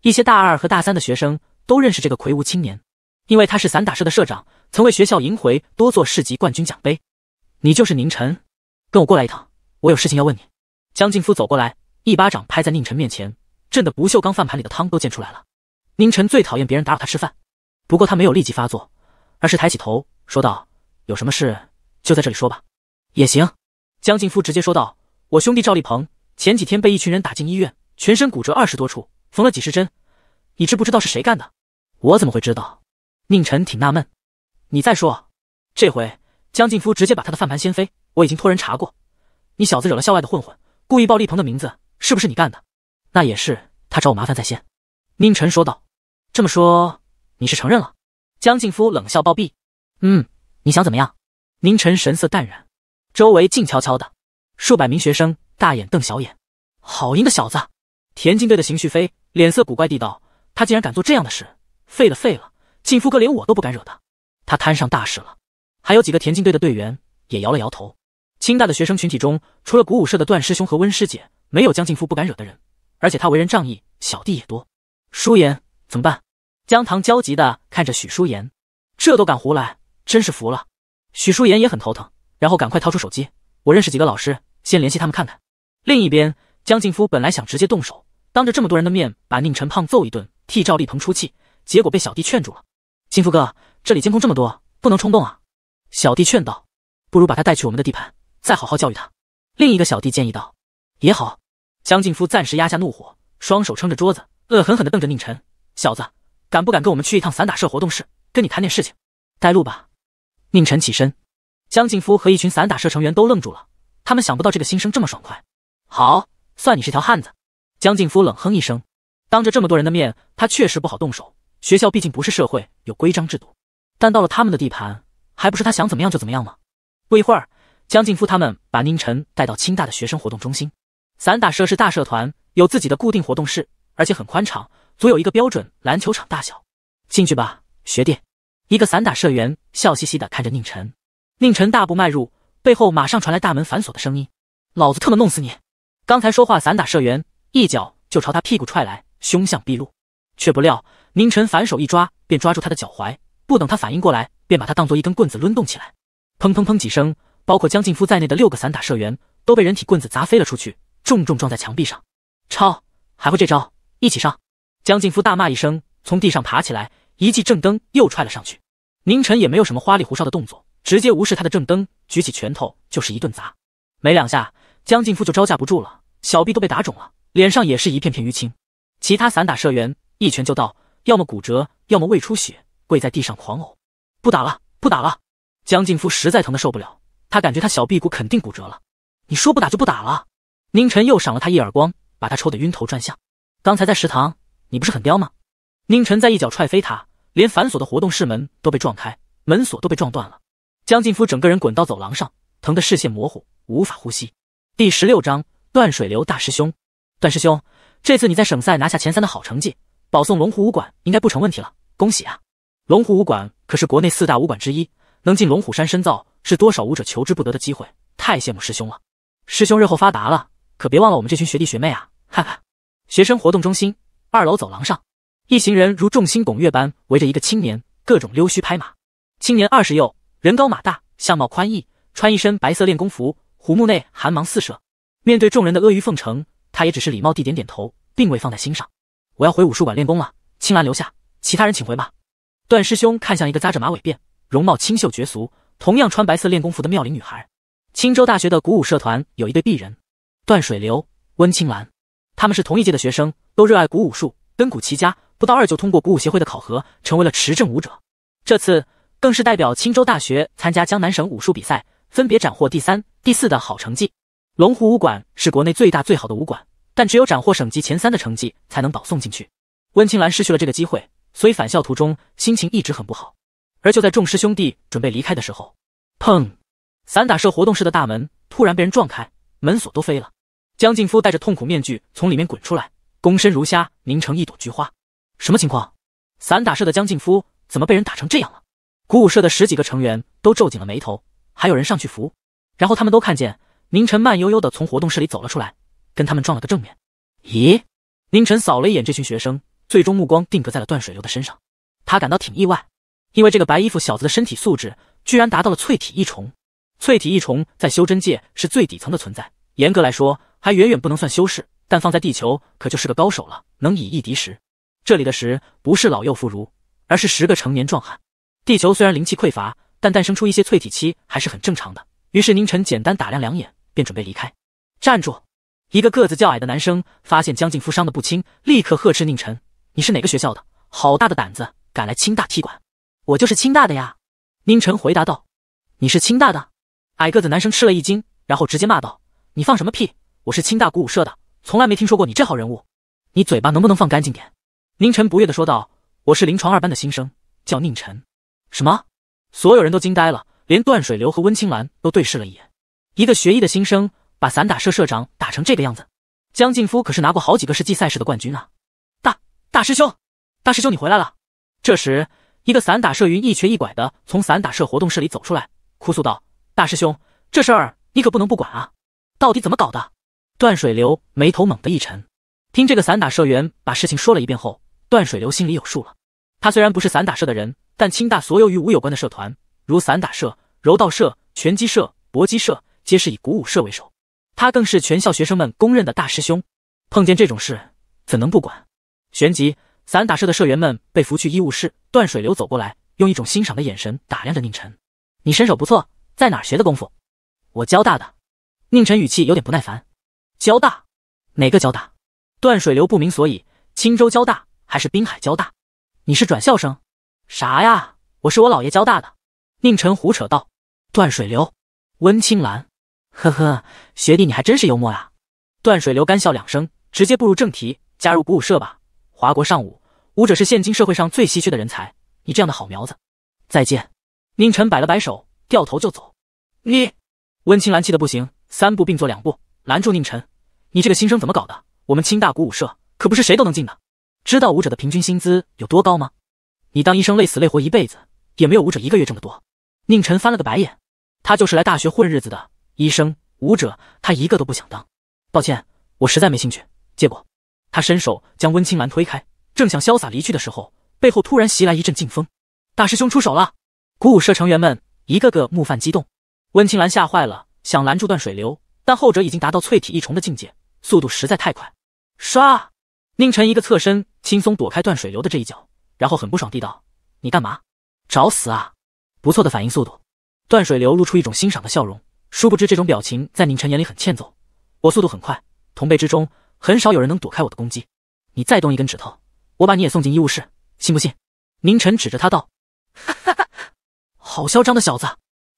一些大二和大三的学生都认识这个魁梧青年，因为他是散打社的社长，曾为学校赢回多座市级冠军奖杯。你就是宁晨？跟我过来一趟，我有事情要问你。江静夫走过来，一巴掌拍在宁晨面前。朕的不锈钢饭盘里的汤都溅出来了。宁晨最讨厌别人打扰他吃饭，不过他没有立即发作，而是抬起头说道：“有什么事就在这里说吧。”也行。江静夫直接说道：“我兄弟赵立鹏前几天被一群人打进医院，全身骨折二十多处，缝了几十针。你知不知道是谁干的？我怎么会知道？”宁晨挺纳闷：“你再说。”这回江静夫直接把他的饭盘掀飞。我已经托人查过，你小子惹了校外的混混，故意报立鹏的名字，是不是你干的？那也是他找我麻烦在先，宁晨说道。这么说你是承认了？江静夫冷笑暴毙。嗯，你想怎么样？宁晨神色淡然。周围静悄悄的，数百名学生大眼瞪小眼。好阴的小子！田径队的邢旭飞脸色古怪地道：“他竟然敢做这样的事，废了，废了！静夫哥连我都不敢惹他，他摊上大事了。”还有几个田径队的队员也摇了摇头。清大的学生群体中，除了鼓舞社的段师兄和温师姐，没有江静夫不敢惹的人。而且他为人仗义，小弟也多。舒言怎么办？江棠焦急的看着许舒言，这都敢胡来，真是服了。许舒言也很头疼，然后赶快掏出手机，我认识几个老师，先联系他们看看。另一边，江静夫本来想直接动手，当着这么多人的面把宁晨胖揍一顿，替赵立鹏出气，结果被小弟劝住了。静夫哥，这里监控这么多，不能冲动啊！小弟劝道。不如把他带去我们的地盘，再好好教育他。另一个小弟建议道。也好。江静夫暂时压下怒火，双手撑着桌子，恶狠狠地瞪着宁晨：“小子，敢不敢跟我们去一趟散打社活动室，跟你谈点事情？”“带路吧。”宁晨起身。江静夫和一群散打社成员都愣住了，他们想不到这个新生这么爽快。好，算你是条汉子。”江静夫冷哼一声。当着这么多人的面，他确实不好动手。学校毕竟不是社会，有规章制度，但到了他们的地盘，还不是他想怎么样就怎么样吗？不一会儿，江静夫他们把宁晨带到清大的学生活动中心。散打社是大社团，有自己的固定活动室，而且很宽敞，足有一个标准篮球场大小。进去吧，学弟。一个散打社员笑嘻嘻的看着宁晨，宁晨大步迈入，背后马上传来大门反锁的声音。老子特么弄死你！刚才说话，散打社员一脚就朝他屁股踹来，凶相毕露。却不料宁晨反手一抓，便抓住他的脚踝，不等他反应过来，便把他当做一根棍子抡动起来。砰砰砰几声，包括江进夫在内的六个散打社员都被人体棍子砸飞了出去。重重撞在墙壁上，超还会这招，一起上！江劲夫大骂一声，从地上爬起来，一记正蹬又踹了上去。宁晨也没有什么花里胡哨的动作，直接无视他的正蹬，举起拳头就是一顿砸。没两下，江劲夫就招架不住了，小臂都被打肿了，脸上也是一片片淤青。其他散打社员一拳就到，要么骨折，要么胃出血，跪在地上狂呕。不打了，不打了！江劲夫实在疼得受不了，他感觉他小臂骨肯定骨折了。你说不打就不打了？宁晨又赏了他一耳光，把他抽得晕头转向。刚才在食堂，你不是很叼吗？宁晨再一脚踹飞他，连反锁的活动室门都被撞开，门锁都被撞断了。江劲夫整个人滚到走廊上，疼得视线模糊，无法呼吸。第十六章断水流大师兄，段师兄，这次你在省赛拿下前三的好成绩，保送龙虎武馆应该不成问题了，恭喜啊！龙虎武馆可是国内四大武馆之一，能进龙虎山深造，是多少武者求之不得的机会，太羡慕师兄了。师兄日后发达了。可别忘了我们这群学弟学妹啊！哈哈，学生活动中心二楼走廊上，一行人如众星拱月般围着一个青年，各种溜须拍马。青年二十右，人高马大，相貌宽毅，穿一身白色练功服，虎目内寒芒四射。面对众人的阿谀奉承，他也只是礼貌地点点头，并未放在心上。我要回武术馆练功了，青兰留下，其他人请回吧。段师兄看向一个扎着马尾辫、容貌清秀绝俗，同样穿白色练功服的妙龄女孩。青州大学的鼓舞社团有一对璧人。断水流，温青兰，他们是同一届的学生，都热爱古武术，根骨齐佳，不到二就通过古武协会的考核，成为了持证武者。这次更是代表青州大学参加江南省武术比赛，分别斩获第三、第四的好成绩。龙湖武馆是国内最大最好的武馆，但只有斩获省级前三的成绩才能保送进去。温青兰失去了这个机会，所以返校途中心情一直很不好。而就在众师兄弟准备离开的时候，砰！散打社活动室的大门突然被人撞开，门锁都飞了。江静夫带着痛苦面具从里面滚出来，躬身如虾，凝成一朵菊花。什么情况？散打社的江静夫怎么被人打成这样了？鼓舞社的十几个成员都皱紧了眉头，还有人上去扶。然后他们都看见宁晨慢悠悠的从活动室里走了出来，跟他们撞了个正面。咦？宁晨扫了一眼这群学生，最终目光定格在了断水流的身上。他感到挺意外，因为这个白衣服小子的身体素质居然达到了淬体一重。淬体一重在修真界是最底层的存在，严格来说。还远远不能算修士，但放在地球可就是个高手了，能以一敌十。这里的“十”不是老幼妇孺，而是十个成年壮汉。地球虽然灵气匮乏，但诞生出一些淬体期还是很正常的。于是宁晨简单打量两眼，便准备离开。站住！一个个子较矮的男生发现江静夫伤得不轻，立刻呵斥宁晨：“你是哪个学校的？好大的胆子，敢来清大踢馆！”“我就是清大的呀。”宁晨回答道。“你是清大的？”矮个子男生吃了一惊，然后直接骂道：“你放什么屁！”我是清大鼓舞社的，从来没听说过你这号人物，你嘴巴能不能放干净点？宁晨不悦的说道：“我是临床二班的新生，叫宁晨。”什么？所有人都惊呆了，连段水流和温青兰都对视了一眼。一个学医的新生把散打社社长打成这个样子？江静夫可是拿过好几个世纪赛事的冠军啊！大大师兄，大师兄你回来了。这时，一个散打社云一瘸一拐的从散打社活动室里走出来，哭诉道：“大师兄，这事儿你可不能不管啊！到底怎么搞的？”断水流眉头猛地一沉，听这个散打社员把事情说了一遍后，断水流心里有数了。他虽然不是散打社的人，但清大所有与武有关的社团，如散打社、柔道社、拳击社、搏击社，皆是以鼓舞社为首。他更是全校学生们公认的大师兄，碰见这种事怎能不管？旋即，散打社的社员们被扶去医务室。断水流走过来，用一种欣赏的眼神打量着宁晨：“你身手不错，在哪学的功夫？”“我交大的。”宁晨语气有点不耐烦。交大？哪个交大？断水流不明所以，青州交大还是滨海交大？你是转校生？啥呀？我是我姥爷交大的。宁晨胡扯道。断水流，温青兰，呵呵，学弟你还真是幽默啊。断水流干笑两声，直接步入正题，加入鼓舞社吧。华国尚武，舞者是现今社会上最稀缺的人才，你这样的好苗子。再见。宁晨摆了摆手，掉头就走。你，温青兰气得不行，三步并作两步。拦住宁晨！你这个新生怎么搞的？我们清大鼓舞社可不是谁都能进的。知道舞者的平均薪资有多高吗？你当医生累死累活一辈子，也没有舞者一个月挣得多。宁晨翻了个白眼，他就是来大学混日子的。医生、舞者，他一个都不想当。抱歉，我实在没兴趣。结果他伸手将温青兰推开，正想潇洒离去的时候，背后突然袭来一阵劲风。大师兄出手了！鼓舞社成员们一个个怒犯激动，温青兰吓坏了，想拦住段水流。但后者已经达到淬体一重的境界，速度实在太快。唰！宁晨一个侧身，轻松躲开断水流的这一脚，然后很不爽地道：“你干嘛？找死啊！”不错的反应速度。断水流露出一种欣赏的笑容，殊不知这种表情在宁晨眼里很欠揍。我速度很快，同辈之中很少有人能躲开我的攻击。你再动一根指头，我把你也送进医务室，信不信？宁晨指着他道：“哈哈哈，好嚣张的小子，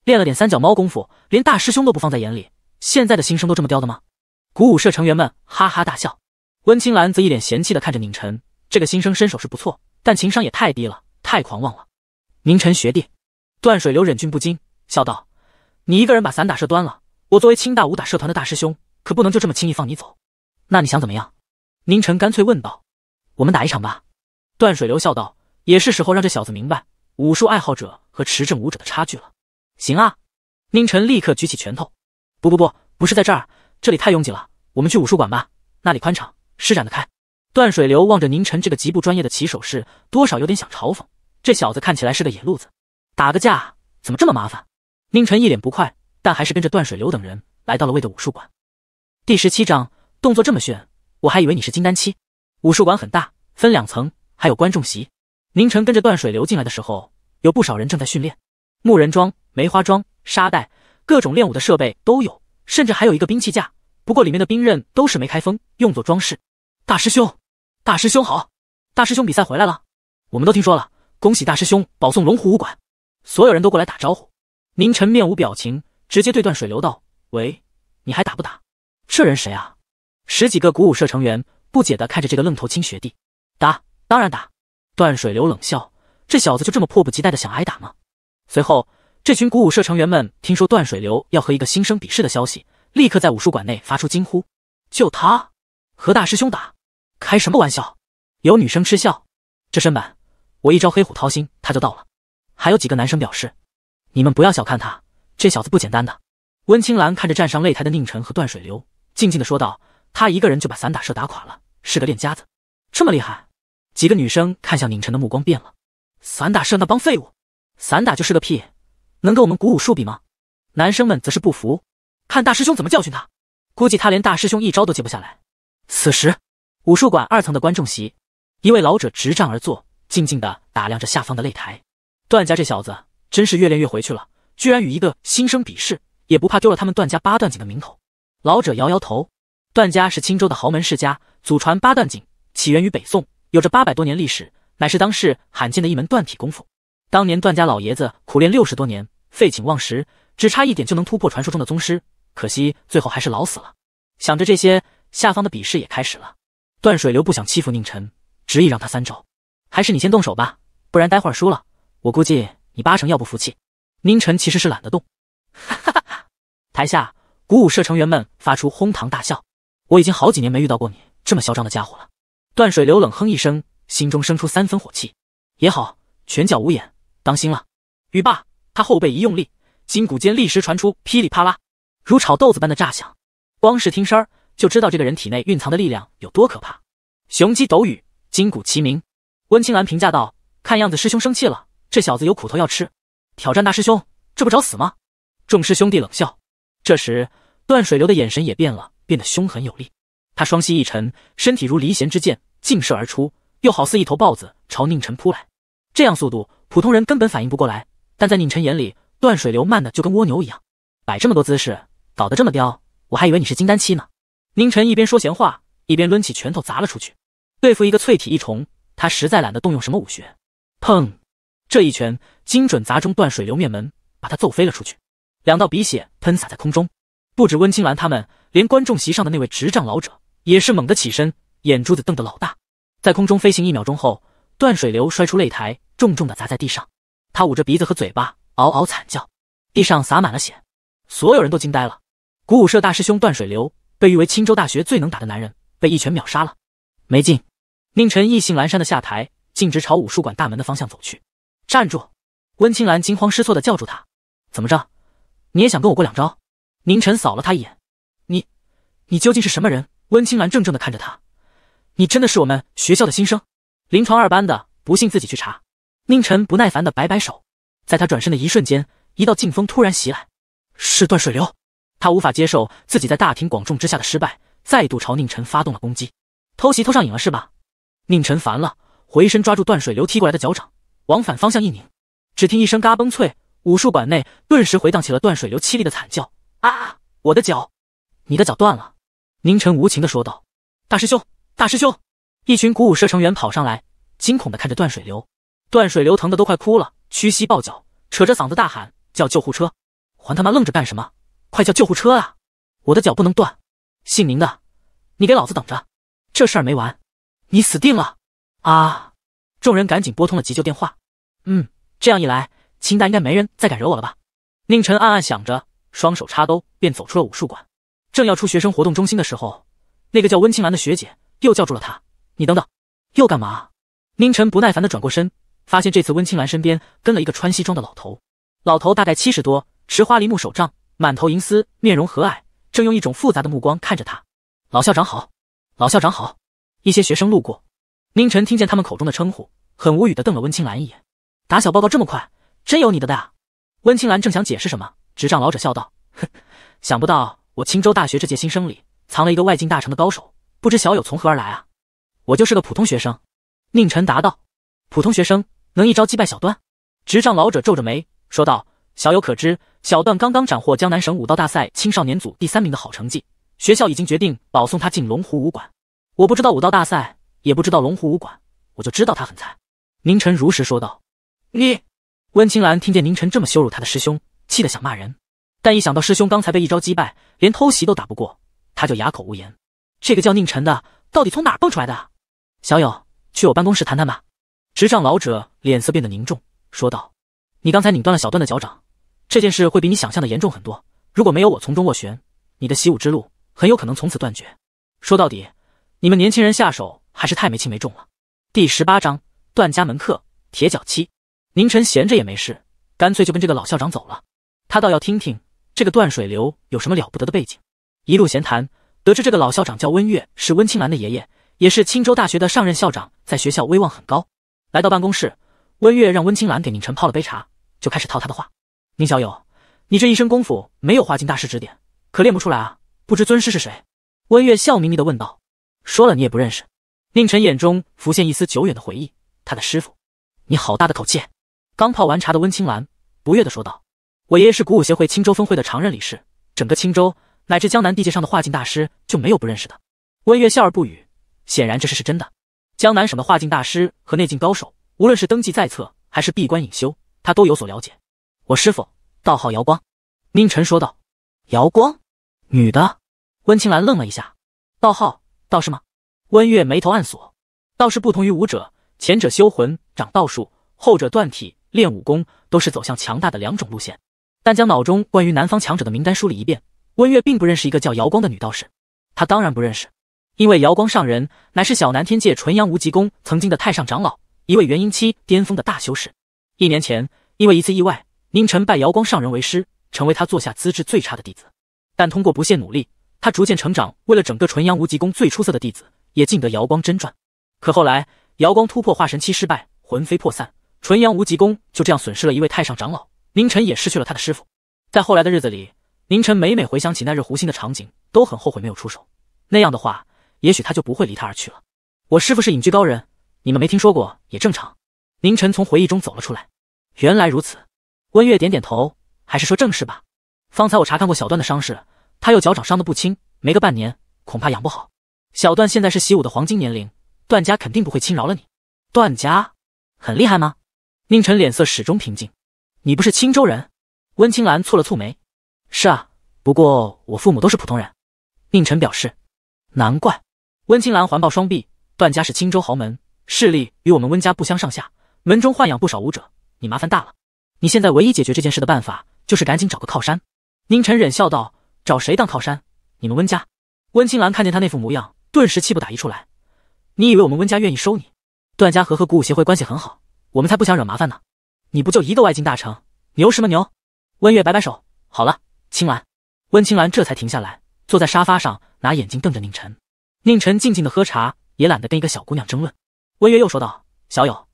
练了点三脚猫功夫，连大师兄都不放在眼里。”现在的新生都这么刁的吗？鼓舞社成员们哈哈大笑，温青兰则一脸嫌弃的看着宁晨。这个新生身手是不错，但情商也太低了，太狂妄了。宁晨学弟，段水流忍俊不禁，笑道：“你一个人把散打社端了，我作为清大武打社团的大师兄，可不能就这么轻易放你走。那你想怎么样？”宁晨干脆问道：“我们打一场吧？”段水流笑道：“也是时候让这小子明白武术爱好者和持证武者的差距了。”行啊，宁晨立刻举起拳头。不不不，不是在这儿，这里太拥挤了。我们去武术馆吧，那里宽敞，施展得开。段水流望着宁晨这个极不专业的起手式，多少有点想嘲讽这小子，看起来是个野路子，打个架怎么这么麻烦？宁晨一脸不快，但还是跟着段水流等人来到了魏的武术馆。第十七章，动作这么炫，我还以为你是金丹期。武术馆很大，分两层，还有观众席。宁晨跟着段水流进来的时候，有不少人正在训练，木人桩、梅花桩、沙袋。各种练武的设备都有，甚至还有一个兵器架，不过里面的兵刃都是没开封，用作装饰。大师兄，大师兄好，大师兄比赛回来了，我们都听说了，恭喜大师兄保送龙虎武馆。所有人都过来打招呼。明晨面无表情，直接对段水流道：“喂，你还打不打？”这人谁啊？十几个鼓舞社成员不解地看着这个愣头青学弟。打，当然打。段水流冷笑：“这小子就这么迫不及待的想挨打吗？”随后。这群鼓舞社成员们听说断水流要和一个新生比试的消息，立刻在武术馆内发出惊呼：“就他和大师兄打，开什么玩笑？”有女生嗤笑：“这身板，我一招黑虎掏心他就到了。”还有几个男生表示：“你们不要小看他，这小子不简单的。”温青兰看着站上擂台的宁晨和断水流，静静的说道：“他一个人就把散打社打垮了，是个练家子，这么厉害。”几个女生看向宁晨的目光变了：“散打社那帮废物，散打就是个屁。”能给我们鼓舞数笔吗？男生们则是不服，看大师兄怎么教训他。估计他连大师兄一招都接不下来。此时，武术馆二层的观众席，一位老者执杖而坐，静静的打量着下方的擂台。段家这小子真是越练越回去了，居然与一个新生比试，也不怕丢了他们段家八段锦的名头。老者摇摇头，段家是青州的豪门世家，祖传八段锦起源于北宋，有着八百多年历史，乃是当世罕见的一门锻体功夫。当年段家老爷子苦练六十多年，废寝忘食，只差一点就能突破传说中的宗师，可惜最后还是老死了。想着这些，下方的比试也开始了。段水流不想欺负宁晨，执意让他三招。还是你先动手吧，不然待会输了，我估计你八成要不服气。宁晨其实是懒得动。哈哈哈！台下鼓舞社成员们发出哄堂大笑。我已经好几年没遇到过你这么嚣张的家伙了。段水流冷哼一声，心中生出三分火气。也好，拳脚无眼。当心了，雨霸！他后背一用力，筋骨间立时传出噼里啪啦，如炒豆子般的炸响。光是听声儿，就知道这个人体内蕴藏的力量有多可怕。雄鸡斗羽，筋骨齐鸣。温青兰评价道：“看样子师兄生气了，这小子有苦头要吃。挑战大师兄，这不找死吗？”众师兄弟冷笑。这时，段水流的眼神也变了，变得凶狠有力。他双膝一沉，身体如离弦之箭，劲射而出，又好似一头豹子朝宁晨扑来。这样速度，普通人根本反应不过来。但在宁晨眼里，断水流慢的就跟蜗牛一样，摆这么多姿势，搞得这么刁，我还以为你是金丹期呢。宁晨一边说闲话，一边抡起拳头砸了出去。对付一个淬体异虫，他实在懒得动用什么武学。砰！这一拳精准砸中断水流面门，把他揍飞了出去，两道鼻血喷洒在空中。不止温青兰他们，连观众席上的那位执杖老者也是猛地起身，眼珠子瞪得老大。在空中飞行一秒钟后。断水流摔出擂台，重重的砸在地上，他捂着鼻子和嘴巴，嗷嗷惨叫，地上洒满了血，所有人都惊呆了。鼓舞社大师兄断水流被誉为青州大学最能打的男人，被一拳秒杀了，没劲。宁晨意兴阑珊的下台，径直朝武术馆大门的方向走去。站住！温青兰惊慌失措的叫住他，怎么着？你也想跟我过两招？宁晨扫了他一眼，你，你究竟是什么人？温青兰怔怔的看着他，你真的是我们学校的新生？临床二班的不信自己去查，宁晨不耐烦的摆摆手。在他转身的一瞬间，一道劲风突然袭来，是断水流。他无法接受自己在大庭广众之下的失败，再度朝宁晨发动了攻击，偷袭偷上瘾了是吧？宁晨烦了，回身抓住断水流踢过来的脚掌，往反方向一拧，只听一声嘎嘣脆，武术馆内顿时回荡起了断水流凄厉的惨叫：“啊，我的脚！你的脚断了！”宁晨无情的说道：“大师兄，大师兄。”一群鼓舞社成员跑上来，惊恐地看着断水流。断水流疼得都快哭了，屈膝抱脚，扯着嗓子大喊：“叫救护车！还他妈愣着干什么？快叫救护车啊！我的脚不能断！”姓宁的，你给老子等着，这事儿没完，你死定了！啊！众人赶紧拨通了急救电话。嗯，这样一来，清大应该没人再敢惹我了吧？宁晨暗暗想着，双手插兜便走出了武术馆。正要出学生活动中心的时候，那个叫温青兰的学姐又叫住了他。你等等，又干嘛？宁晨不耐烦地转过身，发现这次温青兰身边跟了一个穿西装的老头。老头大概七十多，持花梨木手杖，满头银丝，面容和蔼，正用一种复杂的目光看着他。老校长好，老校长好。一些学生路过，宁晨听见他们口中的称呼，很无语地瞪了温青兰一眼。打小报告这么快，真有你的的。啊！温青兰正想解释什么，执杖老者笑道：“哼，想不到我青州大学这届新生里藏了一个外境大成的高手，不知小友从何而来啊？”我就是个普通学生，宁晨答道。普通学生能一招击败小段？执杖老者皱着眉说道：“小友可知，小段刚刚斩获江南省武道大赛青少年组第三名的好成绩，学校已经决定保送他进龙湖武馆。”我不知道武道大赛，也不知道龙湖武馆，我就知道他很菜。宁晨如实说道。你，温青兰听见宁晨这么羞辱他的师兄，气得想骂人，但一想到师兄刚才被一招击败，连偷袭都打不过，他就哑口无言。这个叫宁晨的，到底从哪蹦出来的？小友，去我办公室谈谈吧。执杖老者脸色变得凝重，说道：“你刚才拧断了小段的脚掌，这件事会比你想象的严重很多。如果没有我从中斡旋，你的习武之路很有可能从此断绝。说到底，你们年轻人下手还是太没轻没重了。”第十八章：段家门客铁脚七。宁晨闲着也没事，干脆就跟这个老校长走了。他倒要听听这个断水流有什么了不得的背景。一路闲谈，得知这个老校长叫温月，是温青兰的爷爷。也是青州大学的上任校长，在学校威望很高。来到办公室，温月让温青兰给宁晨泡了杯茶，就开始套他的话：“宁小友，你这一身功夫没有画境大师指点，可练不出来啊！不知尊师是谁？”温月笑眯眯地问道：“说了你也不认识。”宁晨眼中浮现一丝久远的回忆，他的师傅。你好大的口气！刚泡完茶的温青兰不悦地说道：“我爷爷是古舞协会青州分会的常任理事，整个青州乃至江南地界上的画境大师就没有不认识的。”温月笑而不语。显然这事是真的。江南省的画境大师和内境高手，无论是登记在册还是闭关隐修，他都有所了解。我师傅道号瑶光，宁晨说道。瑶光，女的？温青兰愣了一下。道号道士吗？温月眉头暗锁。道士不同于武者，前者修魂长道术，后者锻体练武功，都是走向强大的两种路线。但将脑中关于南方强者的名单梳理一遍，温月并不认识一个叫瑶光的女道士。她当然不认识。因为瑶光上人乃是小南天界纯阳无极宫曾经的太上长老，一位元婴期巅峰的大修士。一年前，因为一次意外，宁晨拜瑶光上人为师，成为他座下资质最差的弟子。但通过不懈努力，他逐渐成长，为了整个纯阳无极宫最出色的弟子，也尽得瑶光真传。可后来，瑶光突破化神期失败，魂飞魄散，纯阳无极宫就这样损失了一位太上长老。宁晨也失去了他的师傅。在后来的日子里，宁晨每每回想起那日湖心的场景，都很后悔没有出手，那样的话。也许他就不会离他而去了。我师傅是隐居高人，你们没听说过也正常。宁晨从回忆中走了出来。原来如此，温月点点头。还是说正事吧。方才我查看过小段的伤势，他右脚掌伤得不轻，没个半年恐怕养不好。小段现在是习武的黄金年龄，段家肯定不会轻饶了你。段家很厉害吗？宁晨脸色始终平静。你不是青州人？温青兰蹙了蹙眉。是啊，不过我父母都是普通人。宁晨表示。难怪。温青兰环抱双臂，段家是青州豪门，势力与我们温家不相上下，门中豢养不少武者，你麻烦大了。你现在唯一解决这件事的办法，就是赶紧找个靠山。宁晨忍笑道：“找谁当靠山？你们温家？”温青兰看见他那副模样，顿时气不打一处来。你以为我们温家愿意收你？段家和和鼓舞协会关系很好，我们才不想惹麻烦呢。你不就一个外境大成，牛什么牛？温月摆摆手：“好了，青兰。”温青兰这才停下来，坐在沙发上，拿眼睛瞪着宁晨。宁晨静静的喝茶，也懒得跟一个小姑娘争论。温月又说道：“小友，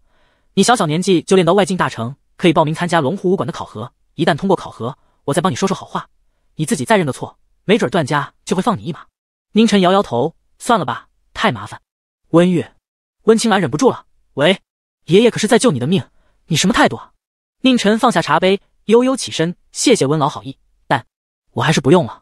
你小小年纪就练到外境大成，可以报名参加龙虎武馆的考核。一旦通过考核，我再帮你说说好话，你自己再认个错，没准段家就会放你一马。”宁晨摇摇头：“算了吧，太麻烦。”温月、温青兰忍不住了：“喂，爷爷可是在救你的命，你什么态度？”啊？”宁晨放下茶杯，悠悠起身：“谢谢温老好意，但我还是不用了。”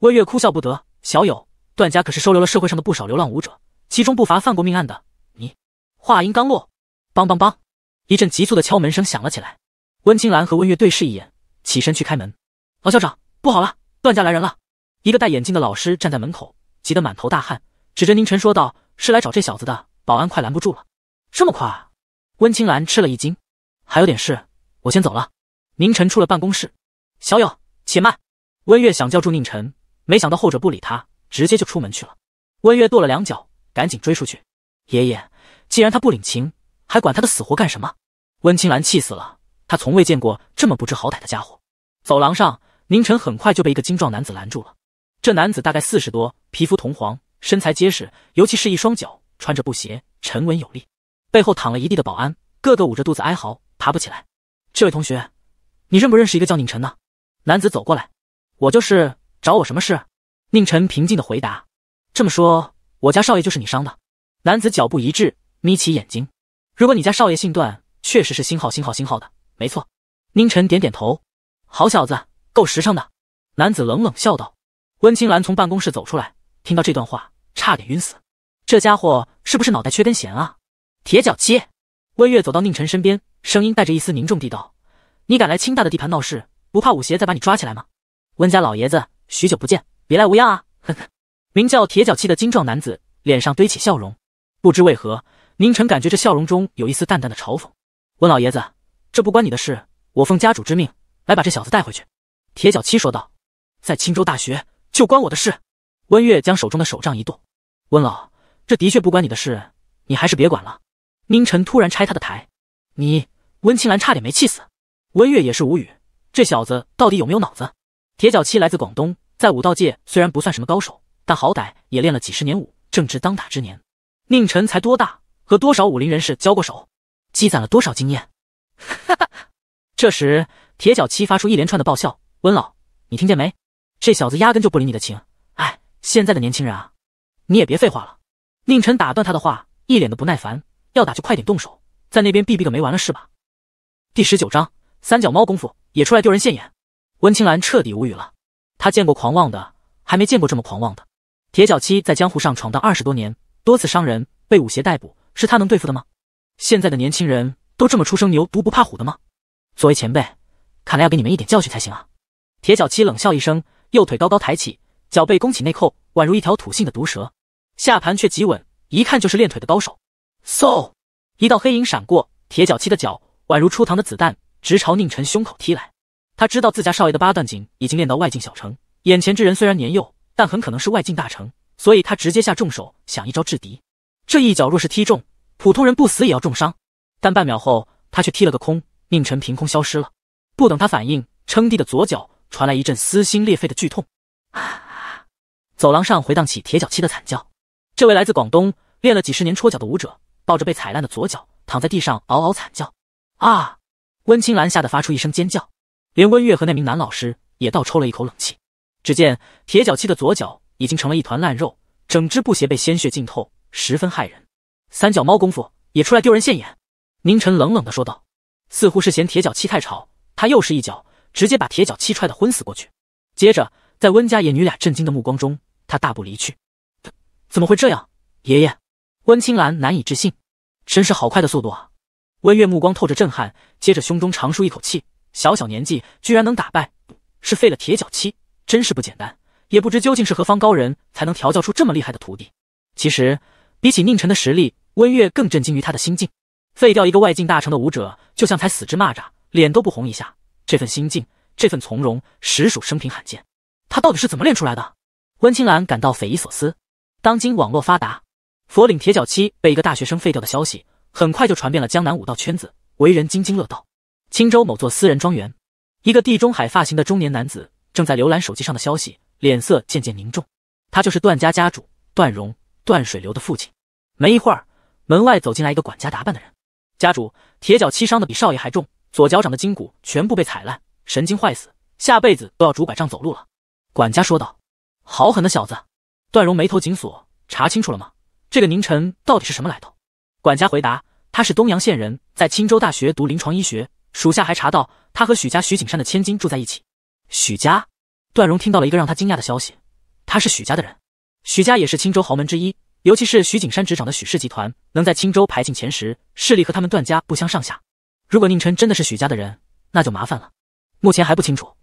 温月哭笑不得：“小友。”段家可是收留了社会上的不少流浪舞者，其中不乏犯过命案的。你话音刚落，梆梆梆，一阵急促的敲门声响了起来。温青兰和温月对视一眼，起身去开门。老校长，不好了，段家来人了！一个戴眼镜的老师站在门口，急得满头大汗，指着宁晨说道：“是来找这小子的。”保安快拦不住了！这么快？温青兰吃了一惊。还有点事，我先走了。宁晨出了办公室。小友，且慢！温月想叫住宁晨，没想到后者不理他。直接就出门去了，温月跺了两脚，赶紧追出去。爷爷，既然他不领情，还管他的死活干什么？温青兰气死了，她从未见过这么不知好歹的家伙。走廊上，宁晨很快就被一个精壮男子拦住了。这男子大概四十多，皮肤铜黄，身材结实，尤其是一双脚穿着布鞋，沉稳有力。背后躺了一地的保安，个个捂着肚子哀嚎，爬不起来。这位同学，你认不认识一个叫宁晨的？男子走过来，我就是，找我什么事？宁晨平静的回答：“这么说，我家少爷就是你伤的？”男子脚步一滞，眯起眼睛：“如果你家少爷姓段，确实是星号、星号、星号的，没错。”宁晨点点头：“好小子，够实诚的。”男子冷冷笑道。温青兰从办公室走出来，听到这段话，差点晕死。这家伙是不是脑袋缺根弦啊？铁脚七，温月走到宁晨身边，声音带着一丝凝重地道：“你敢来清大的地盘闹事，不怕武邪再把你抓起来吗？”温家老爷子，许久不见。别来无恙啊，呵呵。名叫铁脚七的精壮男子脸上堆起笑容，不知为何，宁晨感觉这笑容中有一丝淡淡的嘲讽。温老爷子，这不关你的事，我奉家主之命来把这小子带回去。”铁脚七说道。“在青州大学就关我的事。”温月将手中的手杖一动，“温老，这的确不关你的事，你还是别管了。”宁晨突然拆他的台，你温青兰差点没气死，温月也是无语，这小子到底有没有脑子？铁脚七来自广东。在武道界虽然不算什么高手，但好歹也练了几十年武，正值当打之年。宁晨才多大，和多少武林人士交过手，积攒了多少经验？哈哈！这时铁脚七发出一连串的爆笑。温老，你听见没？这小子压根就不理你的情。哎，现在的年轻人啊，你也别废话了。宁晨打断他的话，一脸的不耐烦，要打就快点动手，在那边避避个没完了是吧？第十九章，三脚猫功夫也出来丢人现眼。温青兰彻底无语了。他见过狂妄的，还没见过这么狂妄的。铁脚七在江湖上闯荡二十多年，多次伤人，被武邪逮捕，是他能对付的吗？现在的年轻人都这么初生牛犊不怕虎的吗？作为前辈，看来要给你们一点教训才行啊！铁脚七冷笑一声，右腿高高抬起，脚背弓起内扣，宛如一条土性的毒蛇，下盘却极稳，一看就是练腿的高手。嗖，一道黑影闪过，铁脚七的脚宛如出膛的子弹，直朝宁晨胸口踢来。他知道自家少爷的八段锦已经练到外境小成，眼前之人虽然年幼，但很可能是外境大成，所以他直接下重手，想一招制敌。这一脚若是踢中，普通人不死也要重伤。但半秒后，他却踢了个空，宁晨凭空消失了。不等他反应，称帝的左脚传来一阵撕心裂肺的剧痛，啊！走廊上回荡起铁脚七的惨叫。这位来自广东、练了几十年戳脚的舞者，抱着被踩烂的左脚躺在地上嗷嗷惨叫。啊！温青兰吓得发出一声尖叫。连温月和那名男老师也倒抽了一口冷气。只见铁脚七的左脚已经成了一团烂肉，整只布鞋被鲜血浸透，十分骇人。三脚猫功夫也出来丢人现眼！宁晨冷冷的说道，似乎是嫌铁脚七太吵，他又是一脚，直接把铁脚七踹得昏死过去。接着，在温家爷女俩震惊的目光中，他大步离去。怎怎么会这样？爷爷，温青兰难以置信。真是好快的速度啊！温月目光透着震撼，接着胸中长舒一口气。小小年纪居然能打败，是废了铁脚七，真是不简单。也不知究竟是何方高人，才能调教出这么厉害的徒弟。其实比起宁晨的实力，温月更震惊于他的心境。废掉一个外境大成的武者，就像踩死只蚂蚱，脸都不红一下。这份心境，这份从容，实属生平罕见。他到底是怎么练出来的？温青兰感到匪夷所思。当今网络发达，佛岭铁脚七被一个大学生废掉的消息，很快就传遍了江南武道圈子，为人津津乐道。青州某座私人庄园，一个地中海发型的中年男子正在浏览手机上的消息，脸色渐渐凝重。他就是段家家主段荣，段水流的父亲。没一会儿，门外走进来一个管家打扮的人。家主，铁脚七伤的比少爷还重，左脚掌的筋骨全部被踩烂，神经坏死，下辈子都要拄拐杖走路了。管家说道。好狠的小子！段荣眉头紧锁，查清楚了吗？这个宁晨到底是什么来头？管家回答：他是东阳县人，在青州大学读临床医学。属下还查到，他和许家许景山的千金住在一起。许家，段荣听到了一个让他惊讶的消息，他是许家的人。许家也是青州豪门之一，尤其是许景山执掌的许氏集团，能在青州排进前十，势力和他们段家不相上下。如果宁晨真的是许家的人，那就麻烦了。目前还不清楚，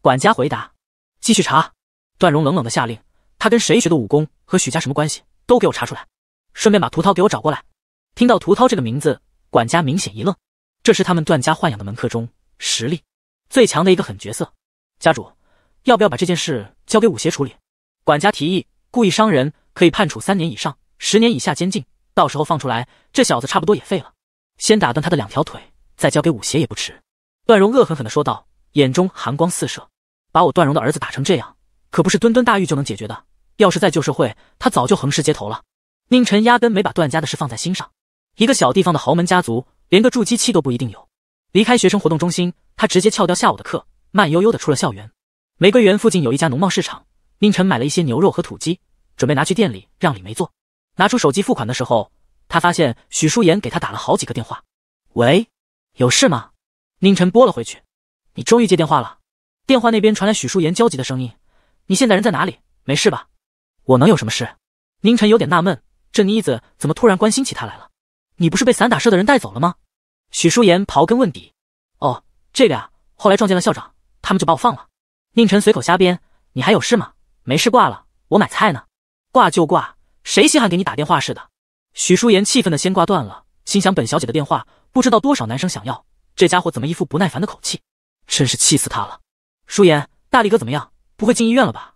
管家回答。继续查，段荣冷冷的下令。他跟谁学的武功，和许家什么关系，都给我查出来。顺便把涂涛给我找过来。听到涂涛这个名字，管家明显一愣。这是他们段家豢养的门客中实力最强的一个狠角色。家主，要不要把这件事交给武邪处理？管家提议，故意伤人可以判处三年以上、十年以下监禁，到时候放出来，这小子差不多也废了。先打断他的两条腿，再交给武邪也不迟。段荣恶狠狠的说道，眼中寒光四射。把我段荣的儿子打成这样，可不是蹲蹲大狱就能解决的。要是在旧社会，他早就横尸街头了。宁晨压根没把段家的事放在心上，一个小地方的豪门家族。连个筑基器都不一定有。离开学生活动中心，他直接翘掉下午的课，慢悠悠的出了校园。玫瑰园附近有一家农贸市场，宁晨买了一些牛肉和土鸡，准备拿去店里让李梅做。拿出手机付款的时候，他发现许淑妍给他打了好几个电话。喂，有事吗？宁晨拨了回去。你终于接电话了。电话那边传来许淑妍焦急的声音：“你现在人在哪里？没事吧？”我能有什么事？宁晨有点纳闷，这妮子怎么突然关心起他来了？你不是被散打社的人带走了吗？许舒言刨根问底。哦，这个啊，后来撞见了校长，他们就把我放了。宁晨随口瞎编。你还有事吗？没事挂了，我买菜呢。挂就挂，谁稀罕给你打电话似的。许舒言气愤的先挂断了，心想本小姐的电话不知道多少男生想要，这家伙怎么一副不耐烦的口气，真是气死他了。舒言，大力哥怎么样？不会进医院了吧？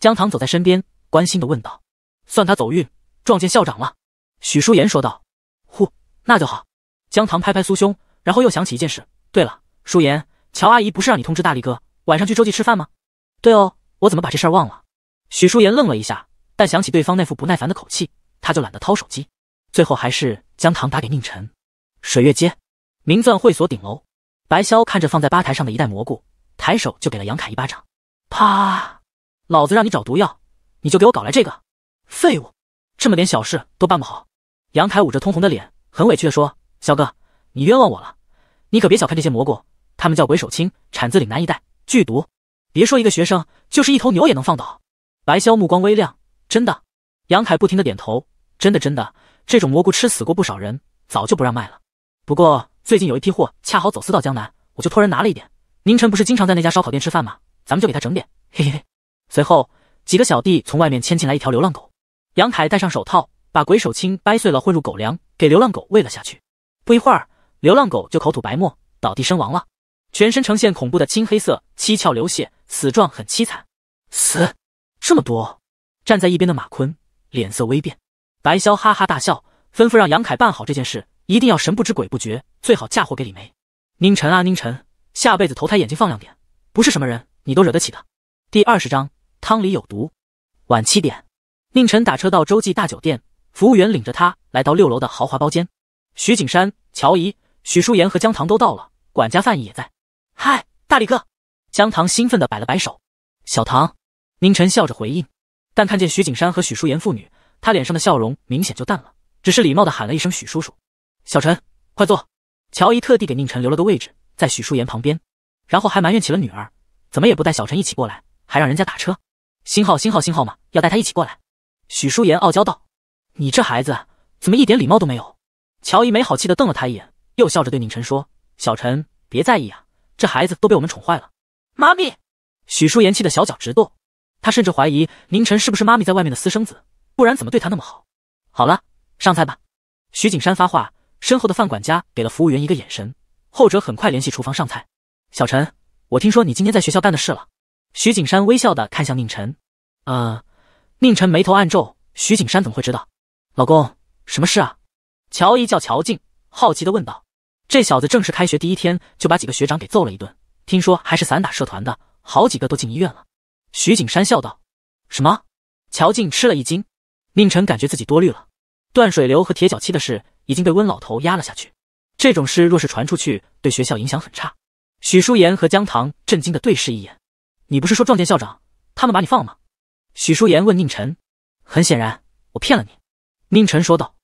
江糖走在身边，关心的问道。算他走运，撞见校长了。许舒言说道。那就好。江棠拍拍苏兄，然后又想起一件事。对了，舒言，乔阿姨不是让你通知大力哥晚上去周记吃饭吗？对哦，我怎么把这事忘了？许舒言愣了一下，但想起对方那副不耐烦的口气，他就懒得掏手机，最后还是江棠打给宁晨。水月街，名钻会所顶楼。白潇看着放在吧台上的一袋蘑菇，抬手就给了杨凯一巴掌。啪！老子让你找毒药，你就给我搞来这个，废物，这么点小事都办不好。杨凯捂着通红的脸。很委屈的说：“肖哥，你冤枉我了，你可别小看这些蘑菇，它们叫鬼手青，产自岭南一带，剧毒。别说一个学生，就是一头牛也能放倒。”白潇目光微亮：“真的？”杨凯不停的点头：“真的，真的，这种蘑菇吃死过不少人，早就不让卖了。不过最近有一批货恰好走私到江南，我就托人拿了一点。宁晨不是经常在那家烧烤店吃饭吗？咱们就给他整点，嘿嘿嘿。”随后，几个小弟从外面牵进来一条流浪狗，杨凯戴上手套。把鬼手青掰碎了，混入狗粮，给流浪狗喂了下去。不一会儿，流浪狗就口吐白沫，倒地身亡了，全身呈现恐怖的青黑色，七窍流血，死状很凄惨。死这么多，站在一边的马坤脸色微变。白潇哈哈大笑，吩咐让杨凯办好这件事，一定要神不知鬼不觉，最好嫁祸给李梅。宁晨啊，宁晨，下辈子投胎眼睛放亮点，不是什么人你都惹得起的。第二十章汤里有毒。晚七点，宁晨打车到洲际大酒店。服务员领着他来到六楼的豪华包间，徐景山、乔姨、许淑妍和江棠都到了，管家范毅也在。嗨，大力哥！江棠兴奋地摆了摆手。小唐，宁晨笑着回应，但看见徐景山和许淑妍父女，他脸上的笑容明显就淡了，只是礼貌地喊了一声“许叔叔”。小陈，快坐！乔姨特地给宁晨留了个位置，在许淑妍旁边，然后还埋怨起了女儿，怎么也不带小陈一起过来，还让人家打车。新号新号新号码要带他一起过来。许淑妍傲娇道。你这孩子怎么一点礼貌都没有？乔姨没好气的瞪了他一眼，又笑着对宁晨说：“小陈，别在意啊，这孩子都被我们宠坏了。”妈咪，许淑妍气的小脚直跺，他甚至怀疑宁晨是不是妈咪在外面的私生子，不然怎么对他那么好？好了，上菜吧。徐景山发话，身后的范管家给了服务员一个眼神，后者很快联系厨房上菜。小陈，我听说你今天在学校干的事了。徐景山微笑的看向宁晨，呃，宁晨眉头暗皱，徐景山怎么会知道？老公，什么事啊？乔一叫乔静，好奇的问道：“这小子正式开学第一天就把几个学长给揍了一顿，听说还是散打社团的，好几个都进医院了。”徐景山笑道：“什么？”乔静吃了一惊。宁晨感觉自己多虑了，断水流和铁脚七的事已经被温老头压了下去，这种事若是传出去，对学校影响很差。许淑妍和江糖震惊的对视一眼：“你不是说撞见校长，他们把你放了吗？”许淑妍问宁晨：“很显然，我骗了你。”宁晨说道：“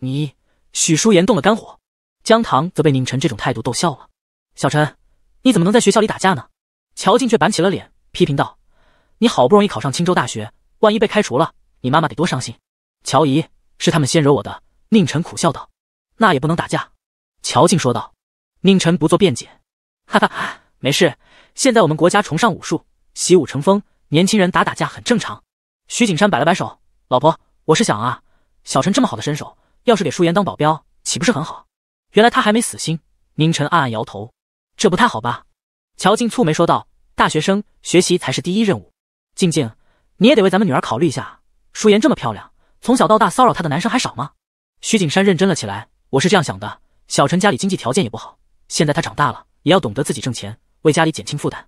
你，许淑言动了肝火。”江棠则被宁晨这种态度逗笑了。小陈，你怎么能在学校里打架呢？”乔静却板起了脸，批评道：“你好不容易考上青州大学，万一被开除了，你妈妈得多伤心。”乔姨是他们先惹我的。”宁晨苦笑道：“那也不能打架。”乔静说道。宁晨不做辩解。哈哈哈，没事。现在我们国家崇尚武术，习武成风，年轻人打打架很正常。”徐景山摆了摆手：“老婆，我是想啊。”小陈这么好的身手，要是给舒言当保镖，岂不是很好？原来他还没死心，宁晨暗暗摇头，这不太好吧？乔静蹙眉说道：“大学生学习才是第一任务，静静，你也得为咱们女儿考虑一下。舒言这么漂亮，从小到大骚扰她的男生还少吗？”徐景山认真了起来：“我是这样想的，小陈家里经济条件也不好，现在他长大了，也要懂得自己挣钱，为家里减轻负担。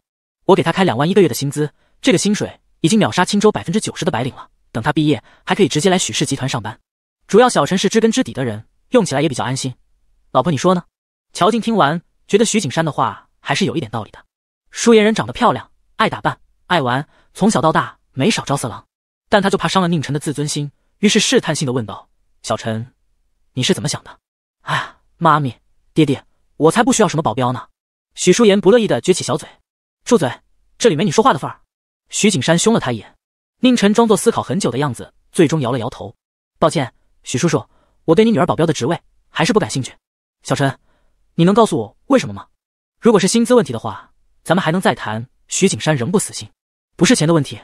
我给他开两万一个月的薪资，这个薪水已经秒杀青州百分之九十的白领了。等他毕业，还可以直接来许氏集团上班。”主要小陈是知根知底的人，用起来也比较安心。老婆，你说呢？乔静听完，觉得徐景山的话还是有一点道理的。舒颜人长得漂亮，爱打扮，爱玩，从小到大没少招色狼，但她就怕伤了宁晨的自尊心，于是试探性的问道：“小陈，你是怎么想的？”哎，妈咪，爹爹，我才不需要什么保镖呢！许舒妍不乐意的撅起小嘴：“住嘴，这里没你说话的份儿！”徐景山凶了他一眼。宁晨装作思考很久的样子，最终摇了摇头：“抱歉。”许叔叔，我对你女儿保镖的职位还是不感兴趣。小陈，你能告诉我为什么吗？如果是薪资问题的话，咱们还能再谈。徐景山仍不死心，不是钱的问题，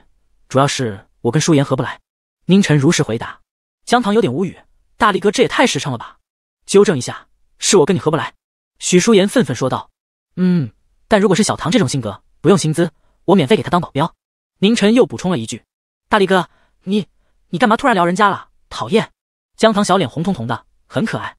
主要是我跟舒言合不来。宁晨如实回答。江棠有点无语，大力哥这也太实诚了吧？纠正一下，是我跟你合不来。许舒言愤愤说道。嗯，但如果是小唐这种性格，不用薪资，我免费给他当保镖。宁晨又补充了一句：“大力哥，你你干嘛突然聊人家了？讨厌！”江糖小脸红彤彤的，很可爱。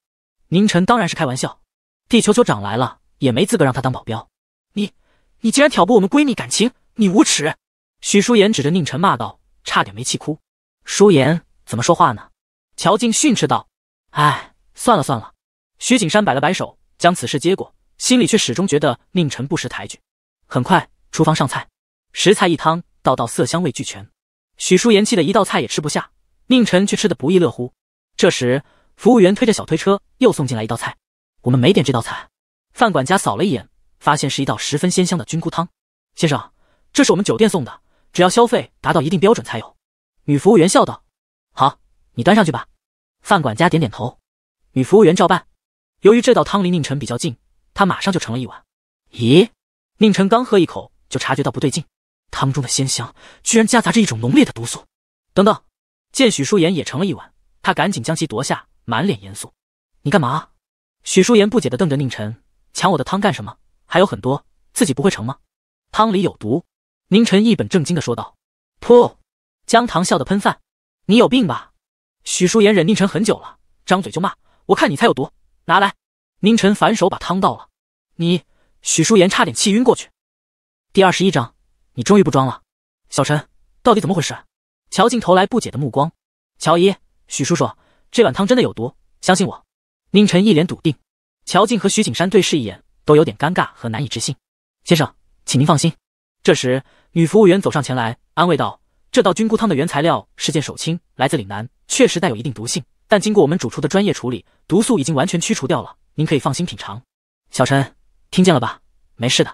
宁晨当然是开玩笑，地球酋长来了也没资格让他当保镖。你，你竟然挑拨我们闺蜜感情，你无耻！许淑妍指着宁晨骂道，差点没气哭。淑妍怎么说话呢？乔静训斥道。哎，算了算了。徐景山摆了摆手，将此事接过，心里却始终觉得宁晨不识抬举。很快，厨房上菜，十菜一汤，道道色香味俱全。许淑妍气得一道菜也吃不下，宁晨却吃得不亦乐乎。这时，服务员推着小推车又送进来一道菜。我们没点这道菜。饭管家扫了一眼，发现是一道十分鲜香的菌菇汤。先生，这是我们酒店送的，只要消费达到一定标准才有。女服务员笑道：“好，你端上去吧。”饭管家点点头。女服务员照办。由于这道汤离宁晨比较近，他马上就盛了一碗。咦？宁晨刚喝一口就察觉到不对劲，汤中的鲜香居然夹杂着一种浓烈的毒素。等等，见许淑妍也盛了一碗。他赶紧将其夺下，满脸严肃：“你干嘛？”许淑言不解地瞪着宁晨，抢我的汤干什么？还有很多，自己不会盛吗？汤里有毒。”宁晨一本正经地说道。“噗！”姜糖笑得喷饭，“你有病吧？”许淑言忍宁晨很久了，张嘴就骂：“我看你才有毒！”拿来。宁晨反手把汤倒了。你，许淑言差点气晕过去。第二十一章，你终于不装了，小陈，到底怎么回事？乔静投来不解的目光。乔姨。许叔叔，这碗汤真的有毒，相信我。宁晨一脸笃定。乔静和徐景山对视一眼，都有点尴尬和难以置信。先生，请您放心。这时，女服务员走上前来，安慰道：“这道菌菇汤的原材料是件手青，来自岭南，确实带有一定毒性，但经过我们主厨的专业处理，毒素已经完全驱除掉了，您可以放心品尝。”小陈，听见了吧？没事的。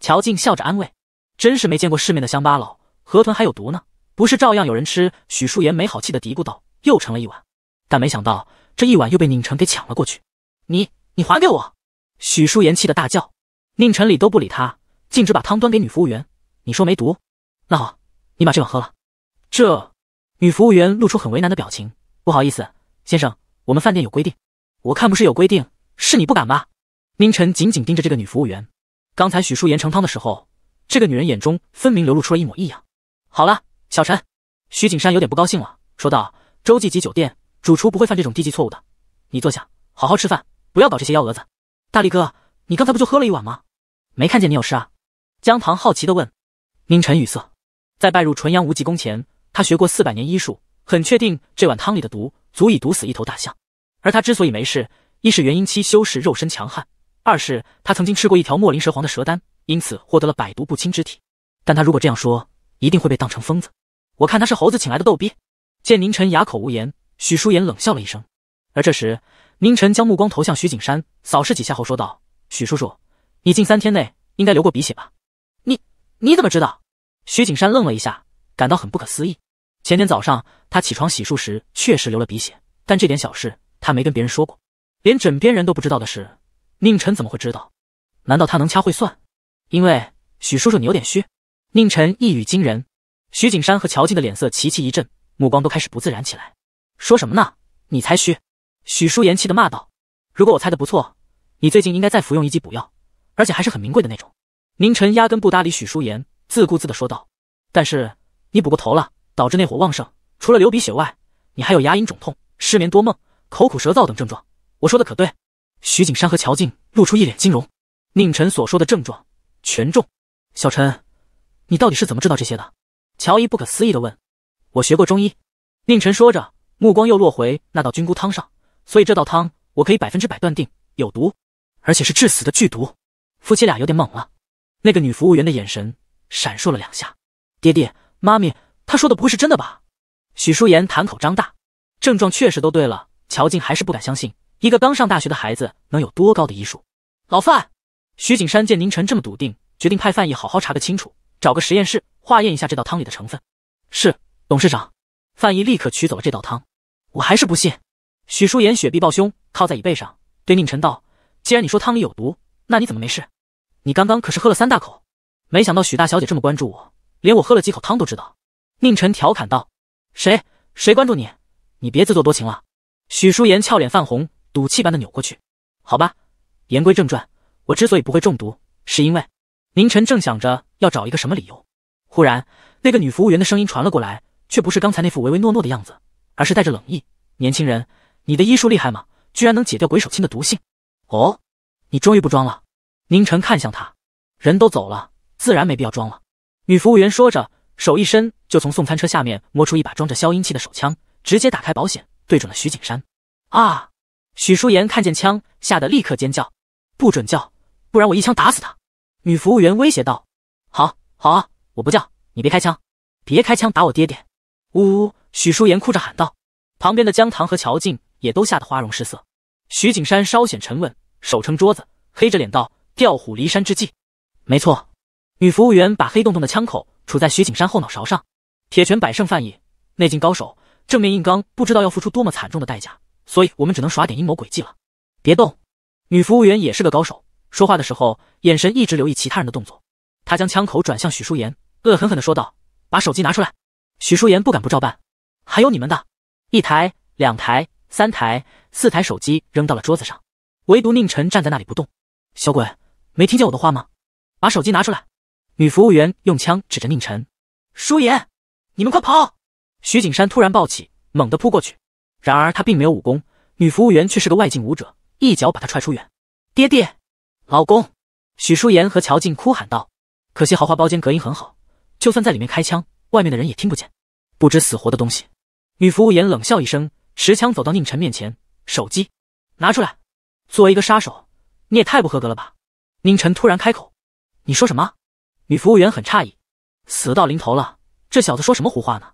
乔静笑着安慰。真是没见过世面的乡巴佬，河豚还有毒呢，不是照样有人吃？许淑妍没好气的嘀咕道。又盛了一碗，但没想到这一碗又被宁晨给抢了过去。你，你还给我！许淑妍气得大叫。宁晨理都不理他，径直把汤端给女服务员。你说没毒？那好，你把这碗喝了。这女服务员露出很为难的表情，不好意思，先生，我们饭店有规定。我看不是有规定，是你不敢吧？宁晨紧紧盯着这个女服务员。刚才许淑妍盛汤的时候，这个女人眼中分明流露出了一抹异样。好了，小陈，徐景山有点不高兴了，说道。洲际级酒店主厨不会犯这种低级错误的。你坐下，好好吃饭，不要搞这些幺蛾子。大力哥，你刚才不就喝了一碗吗？没看见你有事啊？江棠好奇的问。宁晨语塞，在拜入纯阳无极宫前，他学过四百年医术，很确定这碗汤里的毒足以毒死一头大象。而他之所以没事，一是元婴期修士肉身强悍，二是他曾经吃过一条墨灵蛇皇的蛇丹，因此获得了百毒不侵之体。但他如果这样说，一定会被当成疯子。我看他是猴子请来的逗逼。见宁晨哑口无言，许淑言冷笑了一声。而这时，宁晨将目光投向徐景山，扫视几下后说道：“许叔叔，你近三天内应该流过鼻血吧？你你怎么知道？”徐景山愣了一下，感到很不可思议。前天早上他起床洗漱时确实流了鼻血，但这点小事他没跟别人说过，连枕边人都不知道的事，宁晨怎么会知道？难道他能掐会算？因为许叔叔你有点虚。”宁晨一语惊人，徐景山和乔静的脸色齐齐一震。目光都开始不自然起来，说什么呢？你才虚！许淑言气的骂道：“如果我猜的不错，你最近应该再服用一剂补药，而且还是很名贵的那种。”宁晨压根不搭理许淑言，自顾自的说道：“但是你补过头了，导致内火旺盛，除了流鼻血外，你还有牙龈肿痛、失眠多梦、口苦舌燥等症状。我说的可对？”徐景山和乔静露出一脸惊容，宁晨所说的症状全中。小陈，你到底是怎么知道这些的？乔伊不可思议的问。我学过中医，宁晨说着，目光又落回那道菌菇汤上。所以这道汤我可以百分之百断定有毒，而且是致死的剧毒。夫妻俩有点懵了，那个女服务员的眼神闪烁了两下。爹爹，妈咪，他说的不会是真的吧？许淑妍谈口张大，症状确实都对了。乔静还是不敢相信，一个刚上大学的孩子能有多高的医术。老范，徐景山见宁晨这么笃定，决定派范毅好好查个清楚，找个实验室化验一下这道汤里的成分。是。董事长，范毅立刻取走了这道汤。我还是不信。许淑妍雪碧抱胸，靠在椅背上，对宁晨道：“既然你说汤里有毒，那你怎么没事？你刚刚可是喝了三大口。”没想到许大小姐这么关注我，连我喝了几口汤都知道。宁晨调侃道：“谁谁关注你？你别自作多情了。”许淑妍俏脸泛红，赌气般的扭过去。好吧，言归正传，我之所以不会中毒，是因为……宁晨正想着要找一个什么理由，忽然那个女服务员的声音传了过来。却不是刚才那副唯唯诺诺的样子，而是带着冷意。年轻人，你的医术厉害吗？居然能解掉鬼手青的毒性？哦，你终于不装了。宁晨看向他，人都走了，自然没必要装了。女服务员说着，手一伸，就从送餐车下面摸出一把装着消音器的手枪，直接打开保险，对准了徐景山。啊！许淑妍看见枪，吓得立刻尖叫。不准叫，不然我一枪打死他！女服务员威胁道。好，好，啊，我不叫，你别开枪，别开枪打我爹爹。呜呜！许淑妍哭着喊道，旁边的江棠和乔静也都吓得花容失色。徐景山稍显沉稳，手撑桌子，黑着脸道：“调虎离山之计，没错。”女服务员把黑洞洞的枪口杵在徐景山后脑勺上，铁拳百胜范爷，内劲高手，正面硬刚不知道要付出多么惨重的代价，所以我们只能耍点阴谋诡计了。别动！女服务员也是个高手，说话的时候眼神一直留意其他人的动作。她将枪口转向许淑妍，恶狠狠地说道：“把手机拿出来。”许舒言不敢不照办，还有你们的，一台、两台、三台、四台手机扔到了桌子上，唯独宁晨站在那里不动。小鬼，没听见我的话吗？把手机拿出来！女服务员用枪指着宁晨。舒言，你们快跑！许景山突然暴起，猛地扑过去，然而他并没有武功，女服务员却是个外境武者，一脚把他踹出远。爹爹，老公，许舒言和乔静哭喊道。可惜豪华包间隔音很好，就算在里面开枪。外面的人也听不见，不知死活的东西。女服务员冷笑一声，持枪走到宁晨面前，手机拿出来。作为一个杀手，你也太不合格了吧？宁晨突然开口：“你说什么？”女服务员很诧异，死到临头了，这小子说什么胡话呢？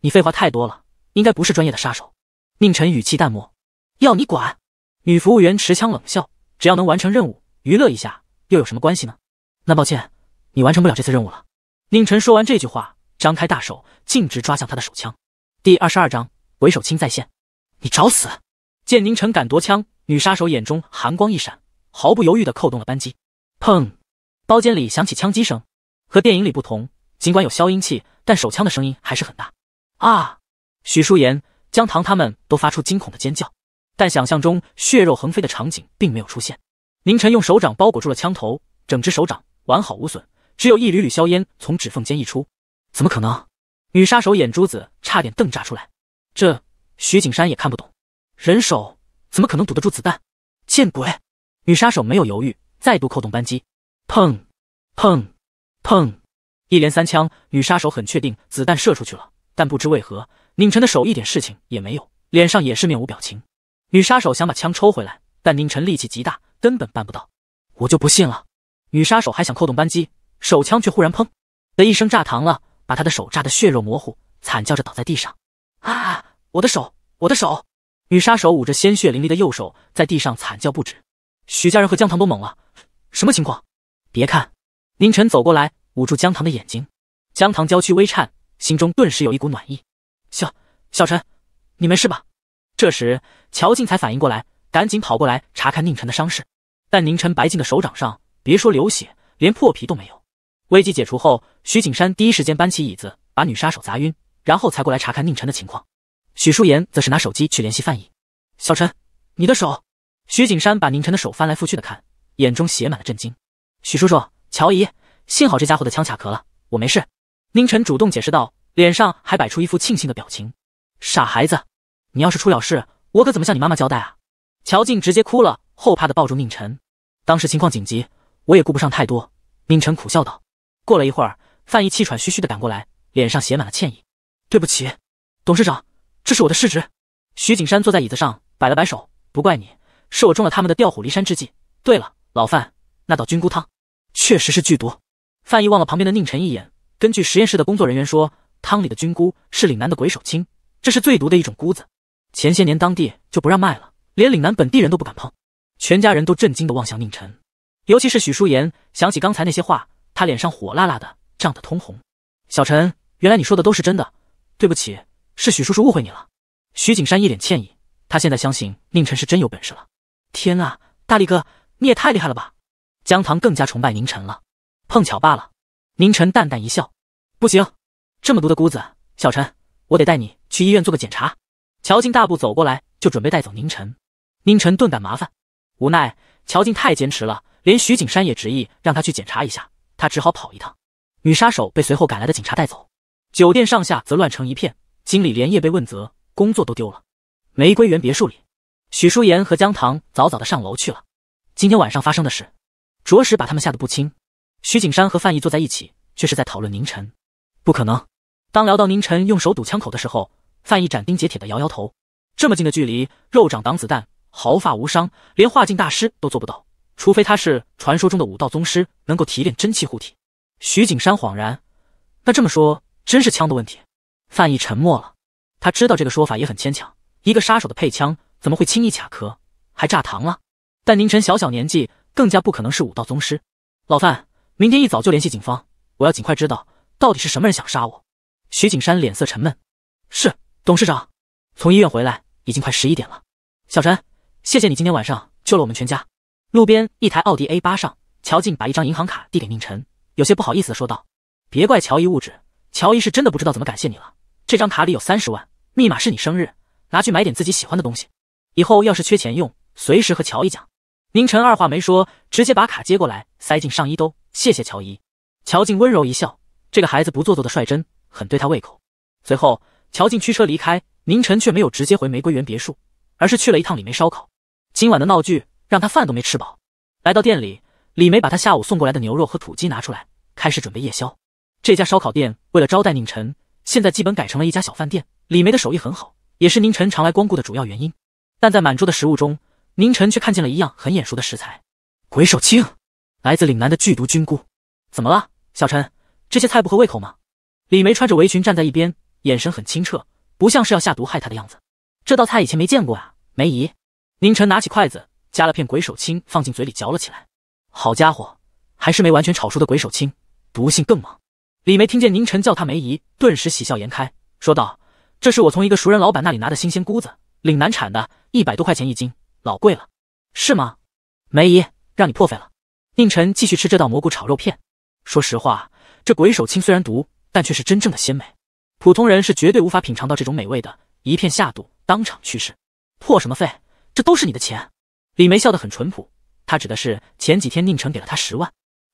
你废话太多了，应该不是专业的杀手。宁晨语气淡漠：“要你管。”女服务员持枪冷笑：“只要能完成任务，娱乐一下又有什么关系呢？”那抱歉，你完成不了这次任务了。宁晨说完这句话。张开大手，径直抓向他的手枪。第二十二章，鬼手青再现，你找死！见宁晨敢夺枪，女杀手眼中寒光一闪，毫不犹豫的扣动了扳机。砰！包间里响起枪击声。和电影里不同，尽管有消音器，但手枪的声音还是很大。啊！许淑言、江棠他们都发出惊恐的尖叫。但想象中血肉横飞的场景并没有出现。宁晨用手掌包裹住了枪头，整只手掌完好无损，只有一缕缕硝烟从指缝间溢出。怎么可能？女杀手眼珠子差点瞪炸出来。这徐景山也看不懂，人手怎么可能堵得住子弹？见鬼！女杀手没有犹豫，再度扣动扳机，砰，砰，砰，一连三枪。女杀手很确定子弹射出去了，但不知为何，宁晨的手一点事情也没有，脸上也是面无表情。女杀手想把枪抽回来，但宁晨力气极大，根本办不到。我就不信了！女杀手还想扣动扳机，手枪却忽然砰的一声炸膛了。把他的手炸得血肉模糊，惨叫着倒在地上。啊！我的手，我的手！女杀手捂着鲜血淋漓的右手，在地上惨叫不止。徐家人和江糖都懵了，什么情况？别看，宁晨走过来，捂住江糖的眼睛。江糖娇躯微颤，心中顿时有一股暖意。小小陈，你没事吧？这时，乔静才反应过来，赶紧跑过来查看宁晨的伤势。但宁晨白净的手掌上，别说流血，连破皮都没有。危机解除后，徐景山第一时间搬起椅子，把女杀手砸晕，然后才过来查看宁晨的情况。许淑妍则是拿手机去联系范毅。小陈，你的手！徐景山把宁晨的手翻来覆去的看，眼中写满了震惊。许叔叔，乔姨，幸好这家伙的枪卡壳了，我没事。宁晨主动解释道，脸上还摆出一副庆幸的表情。傻孩子，你要是出了事，我可怎么向你妈妈交代啊？乔静直接哭了，后怕的抱住宁晨。当时情况紧急，我也顾不上太多。宁晨苦笑道。过了一会儿，范毅气喘吁吁地赶过来，脸上写满了歉意：“对不起，董事长，这是我的失职。”徐景山坐在椅子上，摆了摆手：“不怪你，是我中了他们的调虎离山之计。”对了，老范，那道菌菇汤确实是剧毒。范毅望了旁边的宁晨一眼，根据实验室的工作人员说，汤里的菌菇是岭南的鬼手青，这是最毒的一种菇子。前些年当地就不让卖了，连岭南本地人都不敢碰。全家人都震惊地望向宁晨，尤其是许淑言，想起刚才那些话。他脸上火辣辣的，涨得通红。小陈，原来你说的都是真的，对不起，是许叔叔误会你了。徐景山一脸歉意，他现在相信宁晨是真有本事了。天啊，大力哥，你也太厉害了吧！江棠更加崇拜宁晨了。碰巧罢了。宁晨淡淡一笑，不行，这么毒的姑子，小陈，我得带你去医院做个检查。乔静大步走过来，就准备带走宁晨。宁晨顿感麻烦，无奈乔静太坚持了，连徐景山也执意让他去检查一下。他只好跑一趟，女杀手被随后赶来的警察带走，酒店上下则乱成一片，经理连夜被问责，工作都丢了。玫瑰园别墅里，许淑妍和江棠早早的上楼去了。今天晚上发生的事，着实把他们吓得不轻。徐景山和范毅坐在一起，却是在讨论宁晨。不可能！当聊到宁晨用手堵枪口的时候，范毅斩钉截铁的摇摇头。这么近的距离，肉掌挡子弹，毫发无伤，连化境大师都做不到。除非他是传说中的武道宗师，能够提炼真气护体。徐景山恍然，那这么说，真是枪的问题。范毅沉默了，他知道这个说法也很牵强。一个杀手的配枪怎么会轻易卡壳，还炸膛了？但宁晨小小年纪，更加不可能是武道宗师。老范，明天一早就联系警方，我要尽快知道到底是什么人想杀我。徐景山脸色沉闷。是董事长，从医院回来已经快十一点了。小陈，谢谢你今天晚上救了我们全家。路边一台奥迪 A 八上，乔静把一张银行卡递给宁晨，有些不好意思的说道：“别怪乔姨物质，乔姨是真的不知道怎么感谢你了。这张卡里有三十万，密码是你生日，拿去买点自己喜欢的东西。以后要是缺钱用，随时和乔姨讲。”宁晨二话没说，直接把卡接过来，塞进上衣兜，谢谢乔姨。乔静温柔一笑，这个孩子不做作的率真，很对他胃口。随后，乔静驱车离开，宁晨却没有直接回玫瑰园别墅，而是去了一趟里梅烧烤。今晚的闹剧。让他饭都没吃饱。来到店里，李梅把他下午送过来的牛肉和土鸡拿出来，开始准备夜宵。这家烧烤店为了招待宁晨，现在基本改成了一家小饭店。李梅的手艺很好，也是宁晨常来光顾的主要原因。但在满桌的食物中，宁晨却看见了一样很眼熟的食材——鬼手青，来自岭南的剧毒菌菇。怎么了，小陈？这些菜不合胃口吗？李梅穿着围裙站在一边，眼神很清澈，不像是要下毒害他的样子。这道菜以前没见过啊，梅姨。宁晨拿起筷子。夹了片鬼手青放进嘴里嚼了起来，好家伙，还是没完全炒熟的鬼手青，毒性更猛。李梅听见宁晨叫她梅姨，顿时喜笑颜开，说道：“这是我从一个熟人老板那里拿的新鲜菇子，岭南产的，一百多块钱一斤，老贵了，是吗？梅姨，让你破费了。”宁晨继续吃这道蘑菇炒肉片，说实话，这鬼手青虽然毒，但却是真正的鲜美，普通人是绝对无法品尝到这种美味的。一片下肚，当场去世，破什么费？这都是你的钱。李梅笑得很淳朴，她指的是前几天宁晨给了她十万。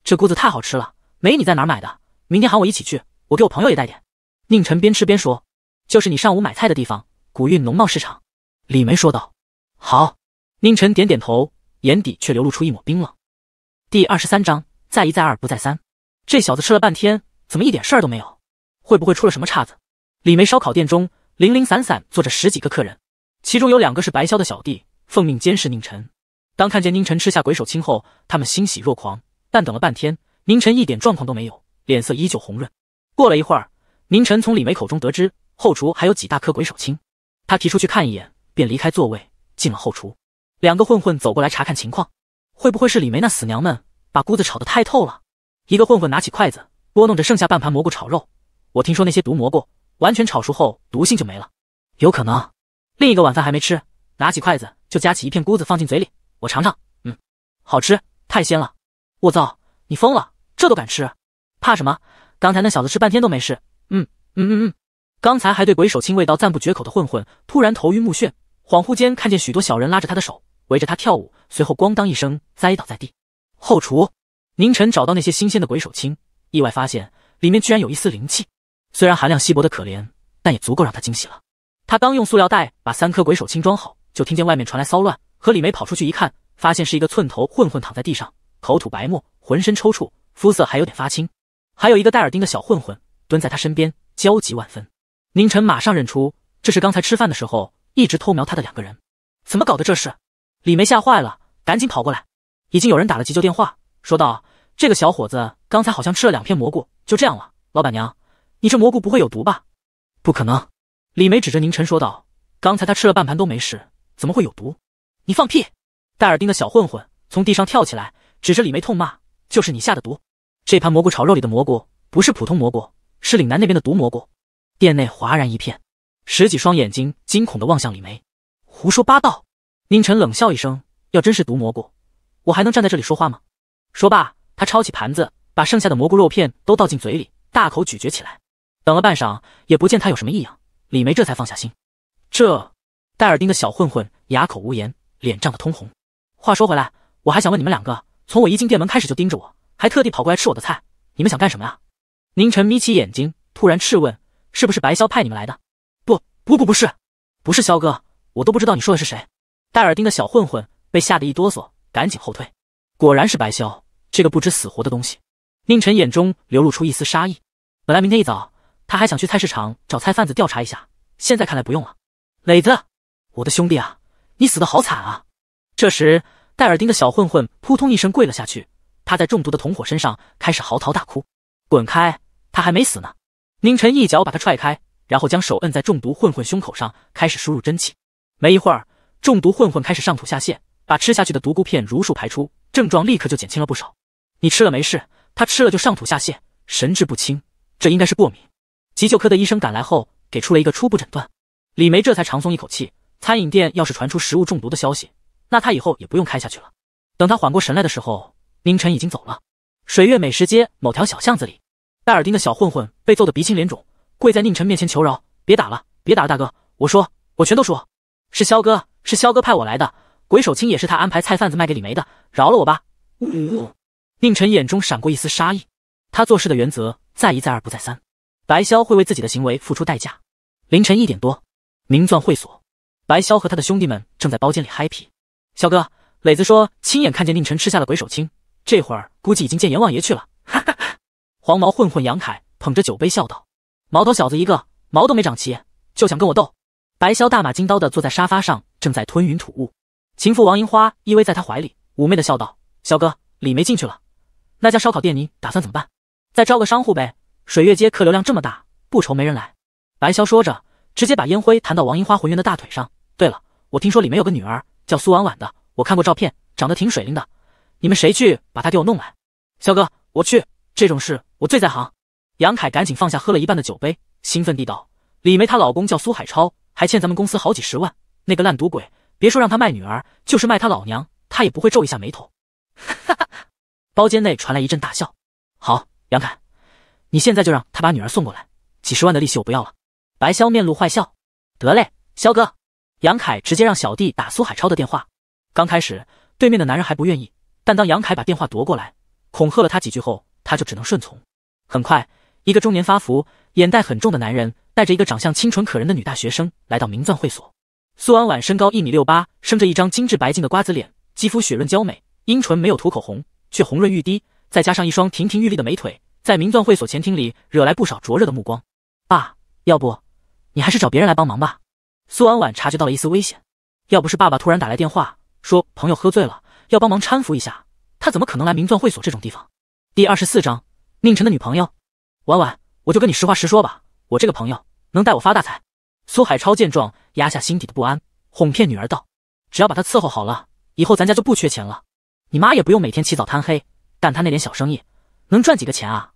这姑子太好吃了，没你在哪买的？明天喊我一起去，我给我朋友也带点。宁晨边吃边说：“就是你上午买菜的地方，古韵农贸市场。”李梅说道：“好。”宁晨点点头，眼底却流露出一抹冰冷。第二十三章：再一再二不再三，这小子吃了半天，怎么一点事儿都没有？会不会出了什么岔子？李梅烧烤店中零零散散坐着十几个客人，其中有两个是白潇的小弟，奉命监视宁晨。当看见宁晨吃下鬼手青后，他们欣喜若狂。但等了半天，宁晨一点状况都没有，脸色依旧红润。过了一会儿，宁晨从李梅口中得知后厨还有几大颗鬼手青，他提出去看一眼，便离开座位进了后厨。两个混混走过来查看情况，会不会是李梅那死娘们把菇子炒得太透了？一个混混拿起筷子拨弄着剩下半盘蘑菇炒肉，我听说那些毒蘑菇完全炒熟后毒性就没了，有可能。另一个晚饭还没吃，拿起筷子就夹起一片菇子放进嘴里。我尝尝，嗯，好吃，太鲜了！我操，你疯了，这都敢吃？怕什么？刚才那小子吃半天都没事。嗯嗯嗯嗯，刚才还对鬼手青味道赞不绝口的混混，突然头晕目眩，恍惚间看见许多小人拉着他的手，围着他跳舞，随后咣当一声栽倒在地。后厨，宁晨找到那些新鲜的鬼手青，意外发现里面居然有一丝灵气，虽然含量稀薄的可怜，但也足够让他惊喜了。他刚用塑料袋把三颗鬼手青装好，就听见外面传来骚乱。和李梅跑出去一看，发现是一个寸头混混躺在地上，口吐白沫，浑身抽搐，肤色还有点发青。还有一个戴耳钉的小混混蹲在他身边，焦急万分。宁晨马上认出，这是刚才吃饭的时候一直偷瞄他的两个人。怎么搞的这是？李梅吓坏了，赶紧跑过来。已经有人打了急救电话，说道：“这个小伙子刚才好像吃了两片蘑菇，就这样了。”老板娘，你这蘑菇不会有毒吧？不可能！李梅指着宁晨说道：“刚才他吃了半盘都没事，怎么会有毒？”你放屁！戴耳钉的小混混从地上跳起来，指着李梅痛骂：“就是你下的毒！这盘蘑菇炒肉里的蘑菇不是普通蘑菇，是岭南那边的毒蘑菇！”店内哗然一片，十几双眼睛惊恐的望向李梅。胡说八道！宁晨冷笑一声：“要真是毒蘑菇，我还能站在这里说话吗？”说罢，他抄起盘子，把剩下的蘑菇肉片都倒进嘴里，大口咀嚼起来。等了半晌，也不见他有什么异样，李梅这才放下心。这戴耳钉的小混混哑口无言。脸涨得通红。话说回来，我还想问你们两个，从我一进店门开始就盯着我，还特地跑过来吃我的菜，你们想干什么啊？宁晨眯起眼睛，突然质问：“是不是白萧派你们来的？”“不不不，不是，不是霄哥，我都不知道你说的是谁。”戴耳钉的小混混被吓得一哆嗦，赶紧后退。果然是白萧，这个不知死活的东西。宁晨眼中流露出一丝杀意。本来明天一早他还想去菜市场找菜贩子调查一下，现在看来不用了。磊子，我的兄弟啊！你死的好惨啊！这时，戴耳钉的小混混扑通一声跪了下去，趴在中毒的同伙身上开始嚎啕大哭。滚开，他还没死呢！宁晨一脚把他踹开，然后将手摁在中毒混混胸口上，开始输入真气。没一会儿，中毒混混开始上吐下泻，把吃下去的毒菇片如数排出，症状立刻就减轻了不少。你吃了没事，他吃了就上吐下泻，神志不清，这应该是过敏。急救科的医生赶来后，给出了一个初步诊断。李梅这才长松一口气。餐饮店要是传出食物中毒的消息，那他以后也不用开下去了。等他缓过神来的时候，宁晨已经走了。水月美食街某条小巷子里，戴耳钉的小混混被揍得鼻青脸肿，跪在宁晨面前求饶：“别打了，别打了，大哥，我说，我全都说，是肖哥，是肖哥派我来的。鬼手青也是他安排菜贩子卖给李梅的。饶了我吧。”呜！宁晨眼中闪过一丝杀意。他做事的原则，再一再二不再三。白潇会为自己的行为付出代价。凌晨一点多，名钻会所。白潇和他的兄弟们正在包间里嗨皮。肖哥，磊子说亲眼看见宁晨吃下了鬼手青，这会儿估计已经见阎王爷去了。哈哈！黄毛混混杨凯捧着酒杯笑道：“毛头小子一个，毛都没长齐，就想跟我斗。”白潇大马金刀的坐在沙发上，正在吞云吐雾。情妇王银花依偎在他怀里，妩媚的笑道：“肖哥，李梅进去了，那家烧烤店你打算怎么办？再招个商户呗。水月街客流量这么大，不愁没人来。”白潇说着。直接把烟灰弹到王银花浑圆的大腿上。对了，我听说里面有个女儿叫苏婉婉的，我看过照片，长得挺水灵的。你们谁去把她给我弄来？肖哥，我去，这种事我最在行。杨凯赶紧放下喝了一半的酒杯，兴奋地道：“李梅她老公叫苏海超，还欠咱们公司好几十万。那个烂赌鬼，别说让他卖女儿，就是卖他老娘，他也不会皱一下眉头。”哈哈！包间内传来一阵大笑。好，杨凯，你现在就让他把女儿送过来，几十万的利息我不要了。白潇面露坏笑，得嘞，肖哥。杨凯直接让小弟打苏海超的电话。刚开始，对面的男人还不愿意，但当杨凯把电话夺过来，恐吓了他几句后，他就只能顺从。很快，一个中年发福、眼袋很重的男人带着一个长相清纯可人的女大学生来到名钻会所。苏婉婉身高一米六八，生着一张精致白净的瓜子脸，肌肤雪润娇美，樱唇没有涂口红，却红润欲滴，再加上一双亭亭玉立的美腿，在名钻会所前厅里惹来不少灼热的目光。爸，要不？你还是找别人来帮忙吧。苏婉婉察觉到了一丝危险，要不是爸爸突然打来电话说朋友喝醉了要帮忙搀扶一下，他怎么可能来名钻会所这种地方？第二十四章，宁晨的女朋友。婉婉，我就跟你实话实说吧，我这个朋友能带我发大财。苏海超见状，压下心底的不安，哄骗女儿道：“只要把他伺候好了，以后咱家就不缺钱了，你妈也不用每天起早贪黑。但他那点小生意，能赚几个钱啊？”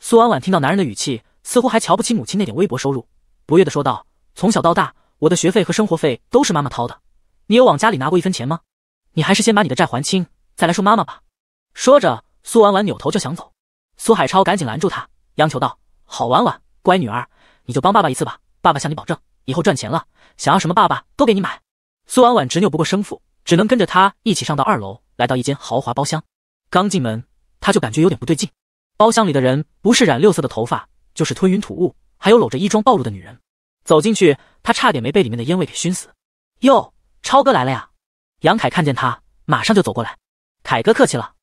苏婉婉听到男人的语气，似乎还瞧不起母亲那点微薄收入。不悦的说道：“从小到大，我的学费和生活费都是妈妈掏的，你有往家里拿过一分钱吗？你还是先把你的债还清，再来说妈妈吧。”说着，苏婉婉扭头就想走，苏海超赶紧拦住他，央求道：“好，婉婉，乖女儿，你就帮爸爸一次吧，爸爸向你保证，以后赚钱了，想要什么，爸爸都给你买。”苏婉婉执拗不过生父，只能跟着他一起上到二楼，来到一间豪华包厢。刚进门，他就感觉有点不对劲，包厢里的人不是染六色的头发，就是吞云吐雾，还有搂着衣装暴露的女人。走进去，他差点没被里面的烟味给熏死。哟，超哥来了呀！杨凯看见他，马上就走过来。凯哥客气了。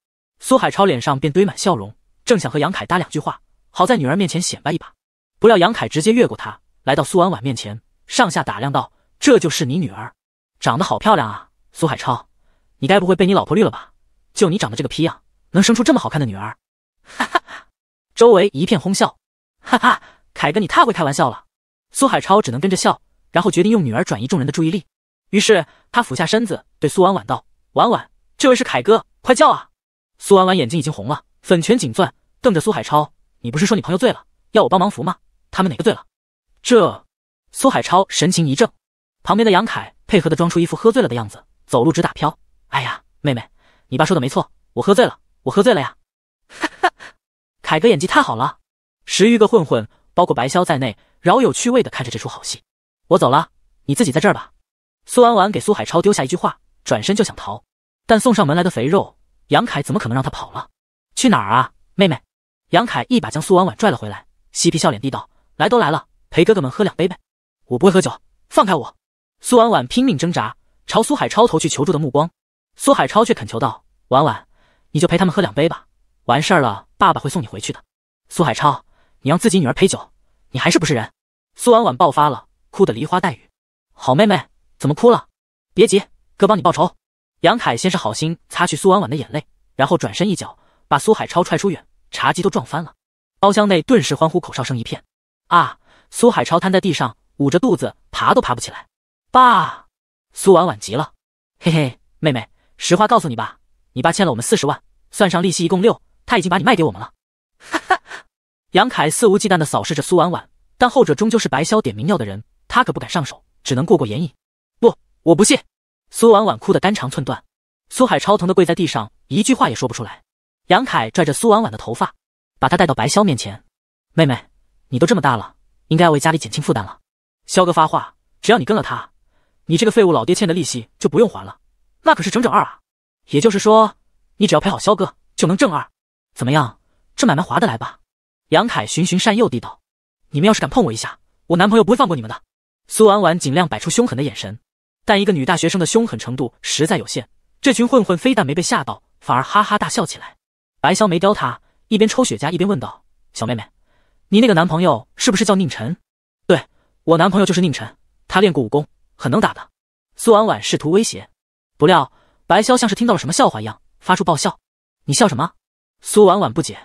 苏海超脸上便堆满笑容，正想和杨凯搭两句话，好在女儿面前显摆一把。不料杨凯直接越过他，来到苏婉婉面前，上下打量道：“这就是你女儿，长得好漂亮啊！”苏海超，你该不会被你老婆绿了吧？就你长得这个批样，能生出这么好看的女儿？哈哈哈！周围一片哄笑。哈哈，凯哥你太会开玩笑了。苏海超只能跟着笑，然后决定用女儿转移众人的注意力。于是他俯下身子对苏婉婉道：“婉婉，这位是凯哥，快叫啊！”苏婉婉眼睛已经红了，粉拳紧攥，瞪着苏海超：“你不是说你朋友醉了，要我帮忙扶吗？他们哪个醉了？”这苏海超神情一怔，旁边的杨凯配合的装出一副喝醉了的样子，走路直打飘：“哎呀，妹妹，你爸说的没错，我喝醉了，我喝醉了呀！”哈哈，凯哥演技太好了！十余个混混。包括白潇在内，饶有趣味的看着这出好戏。我走了，你自己在这儿吧。苏婉婉给苏海超丢下一句话，转身就想逃。但送上门来的肥肉，杨凯怎么可能让他跑了？去哪儿啊，妹妹？杨凯一把将苏婉婉拽了回来，嬉皮笑脸地道：“来都来了，陪哥哥们喝两杯呗。”我不会喝酒，放开我！苏婉婉拼命挣扎，朝苏海超投去求助的目光。苏海超却恳求道：“婉婉，你就陪他们喝两杯吧，完事儿了，爸爸会送你回去的。”苏海超。你让自己女儿陪酒，你还是不是人？苏婉婉爆发了，哭得梨花带雨。好妹妹，怎么哭了？别急，哥帮你报仇。杨凯先是好心擦去苏婉婉的眼泪，然后转身一脚把苏海超踹出远，茶几都撞翻了。包厢内顿时欢呼口哨声一片。啊！苏海超瘫在地上，捂着肚子爬都爬不起来。爸！苏婉婉急了。嘿嘿，妹妹，实话告诉你吧，你爸欠了我们四十万，算上利息一共六，他已经把你卖给我们了。哈哈。杨凯肆无忌惮地扫视着苏婉婉，但后者终究是白霄点名要的人，他可不敢上手，只能过过眼瘾。不，我不信！苏婉婉哭得肝肠寸断，苏海超疼得跪在地上，一句话也说不出来。杨凯拽着苏婉婉的头发，把她带到白霄面前。妹妹，你都这么大了，应该要为家里减轻负担了。霄哥发话，只要你跟了他，你这个废物老爹欠的利息就不用还了，那可是整整二啊！也就是说，你只要陪好霄哥，就能挣二。怎么样，这买卖划得来吧？杨凯循循善诱地道：“你们要是敢碰我一下，我男朋友不会放过你们的。”苏婉婉尽量摆出凶狠的眼神，但一个女大学生的凶狠程度实在有限。这群混混非但没被吓到，反而哈哈大笑起来。白潇没叼他，一边抽雪茄一边问道：“小妹妹，你那个男朋友是不是叫宁晨？”“对，我男朋友就是宁晨，他练过武功，很能打的。”苏婉婉试图威胁，不料白潇像是听到了什么笑话一样，发出爆笑。“你笑什么？”苏婉婉不解。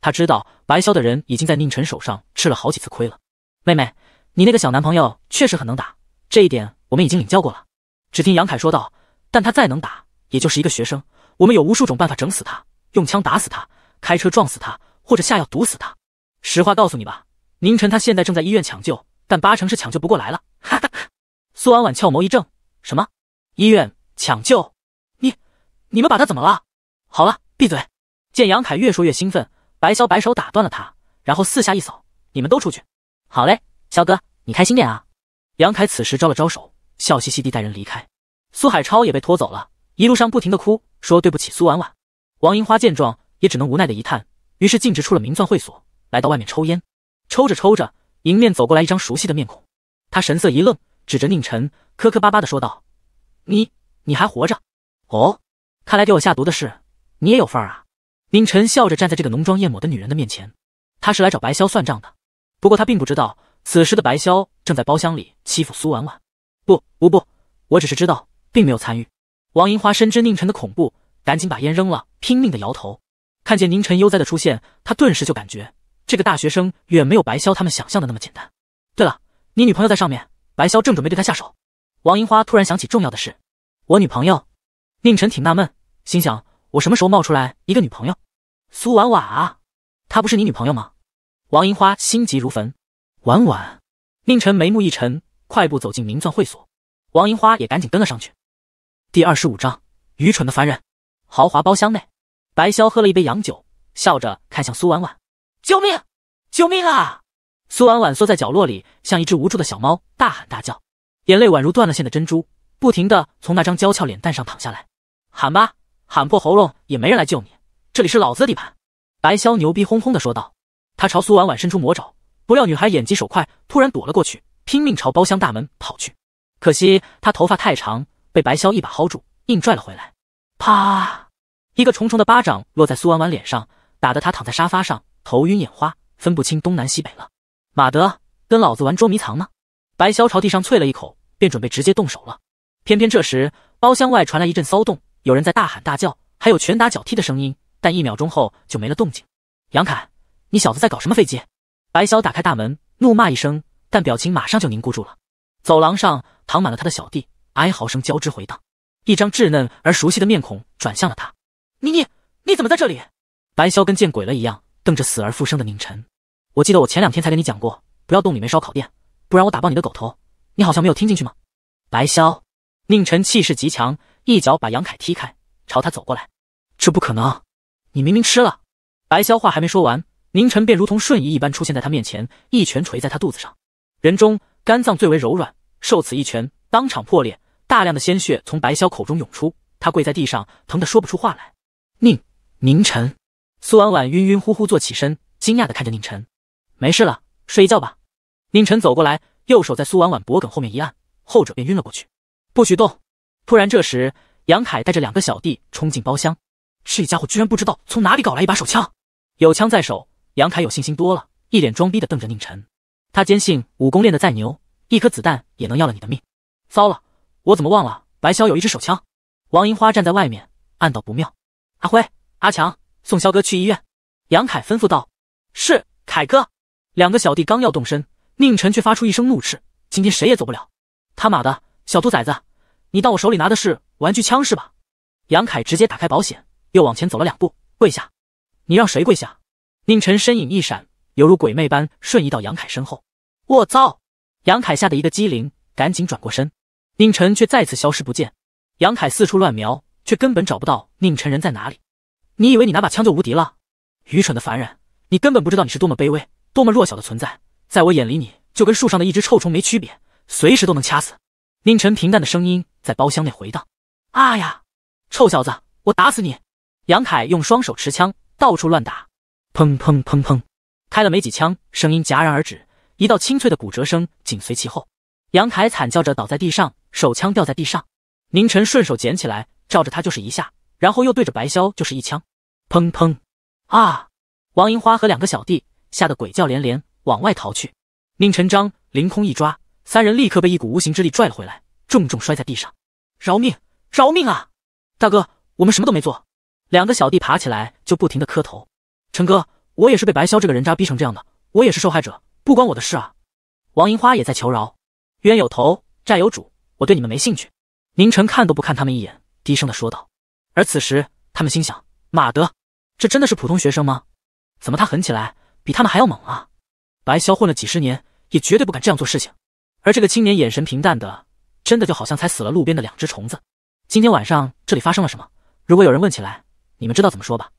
他知道白潇的人已经在宁晨手上吃了好几次亏了。妹妹，你那个小男朋友确实很能打，这一点我们已经领教过了。只听杨凯说道：“但他再能打，也就是一个学生。我们有无数种办法整死他，用枪打死他，开车撞死他，或者下药毒死他。实话告诉你吧，宁晨他现在正在医院抢救，但八成是抢救不过来了。”哈哈。苏婉婉俏眸一怔：“什么？医院抢救？你、你们把他怎么了？”好了，闭嘴。见杨凯越说越兴奋。白潇摆手打断了他，然后四下一扫：“你们都出去。”“好嘞，肖哥，你开心点啊。”杨凯此时招了招手，笑嘻嘻地带人离开。苏海超也被拖走了，一路上不停地哭，说：“对不起，苏婉婉。”王银花见状，也只能无奈地一叹，于是径直出了名钻会所，来到外面抽烟。抽着抽着，迎面走过来一张熟悉的面孔，他神色一愣，指着宁晨，磕磕巴巴地说道：“你你还活着？哦，看来给我下毒的是你也有份啊。”宁晨笑着站在这个浓妆艳抹的女人的面前，他是来找白潇算账的。不过他并不知道，此时的白潇正在包厢里欺负苏婉婉。不不不，我只是知道，并没有参与。王银花深知宁晨的恐怖，赶紧把烟扔了，拼命的摇头。看见宁晨悠哉的出现，他顿时就感觉这个大学生远没有白潇他们想象的那么简单。对了，你女朋友在上面，白潇正准备对他下手。王银花突然想起重要的事，我女朋友。宁晨挺纳闷，心想。我什么时候冒出来一个女朋友？苏婉婉啊，她不是你女朋友吗？王银花心急如焚。婉婉，宁晨眉目一沉，快步走进名钻会所。王银花也赶紧跟了上去。第二十五章：愚蠢的凡人。豪华包厢内，白潇喝了一杯洋酒，笑着看向苏婉婉：“救命！救命啊！”苏婉婉缩在角落里，像一只无助的小猫，大喊大叫，眼泪宛如断了线的珍珠，不停的从那张娇俏脸蛋上淌下来。喊吧！喊破喉咙也没人来救你，这里是老子的地盘！”白潇牛逼哄哄的说道。他朝苏婉婉伸出魔爪，不料女孩眼疾手快，突然躲了过去，拼命朝包厢大门跑去。可惜她头发太长，被白潇一把薅住，硬拽了回来。啪！一个重重的巴掌落在苏婉婉脸上，打得她躺在沙发上，头晕眼花，分不清东南西北了。马德，跟老子玩捉迷藏呢？白潇朝地上啐了一口，便准备直接动手了。偏偏这时，包厢外传来一阵骚动。有人在大喊大叫，还有拳打脚踢的声音，但一秒钟后就没了动静。杨凯，你小子在搞什么飞机？白潇打开大门，怒骂一声，但表情马上就凝固住了。走廊上躺满了他的小弟，哀嚎声交织回荡。一张稚嫩而熟悉的面孔转向了他：“你你你怎么在这里？”白潇跟见鬼了一样，瞪着死而复生的宁晨。我记得我前两天才跟你讲过，不要动里面烧烤店，不然我打爆你的狗头。你好像没有听进去吗？白潇，宁晨气势极强。一脚把杨凯踢开，朝他走过来。这不可能！你明明吃了。白潇话还没说完，宁晨便如同瞬移一般出现在他面前，一拳捶在他肚子上。人中肝脏最为柔软，受此一拳，当场破裂，大量的鲜血从白潇口中涌出。他跪在地上，疼得说不出话来。宁宁晨，苏婉婉晕晕乎乎坐起身，惊讶的看着宁晨：“没事了，睡一觉吧。”宁晨走过来，右手在苏婉婉脖梗后面一按，后者便晕了过去。不许动！突然，这时杨凯带着两个小弟冲进包厢，这家伙居然不知道从哪里搞来一把手枪。有枪在手，杨凯有信心多了，一脸装逼的瞪着宁晨。他坚信武功练得再牛，一颗子弹也能要了你的命。糟了，我怎么忘了白潇有一支手枪？王银花站在外面，暗道不妙。阿辉、阿强，送肖哥去医院。杨凯吩咐道：“是，凯哥。”两个小弟刚要动身，宁晨却发出一声怒斥：“今天谁也走不了！他妈的小兔崽子！”你当我手里拿的是玩具枪是吧？杨凯直接打开保险，又往前走了两步，跪下。你让谁跪下？宁晨身影一闪，犹如鬼魅般瞬移到杨凯身后。我操！杨凯吓得一个机灵，赶紧转过身。宁晨却再次消失不见。杨凯四处乱瞄，却根本找不到宁晨人在哪里。你以为你拿把枪就无敌了？愚蠢的凡人，你根本不知道你是多么卑微、多么弱小的存在。在我眼里，你就跟树上的一只臭虫没区别，随时都能掐死。宁晨平淡的声音在包厢内回荡。啊呀，臭小子，我打死你！杨凯用双手持枪，到处乱打。砰砰砰砰，开了没几枪，声音戛然而止，一道清脆的骨折声紧随其后。杨凯惨叫着倒在地上，手枪掉在地上。宁晨顺手捡起来，照着他就是一下，然后又对着白潇就是一枪。砰砰！啊！王银花和两个小弟吓得鬼叫连连，往外逃去。宁晨章凌空一抓。三人立刻被一股无形之力拽了回来，重重摔在地上。饶命，饶命啊！大哥，我们什么都没做。两个小弟爬起来就不停的磕头。陈哥，我也是被白潇这个人渣逼成这样的，我也是受害者，不关我的事啊！王银花也在求饶。冤有头，债有主，我对你们没兴趣。宁晨看都不看他们一眼，低声的说道。而此时，他们心想：马德，这真的是普通学生吗？怎么他狠起来比他们还要猛啊？白潇混了几十年，也绝对不敢这样做事情。而这个青年眼神平淡的，真的就好像踩死了路边的两只虫子。今天晚上这里发生了什么？如果有人问起来，你们知道怎么说吧？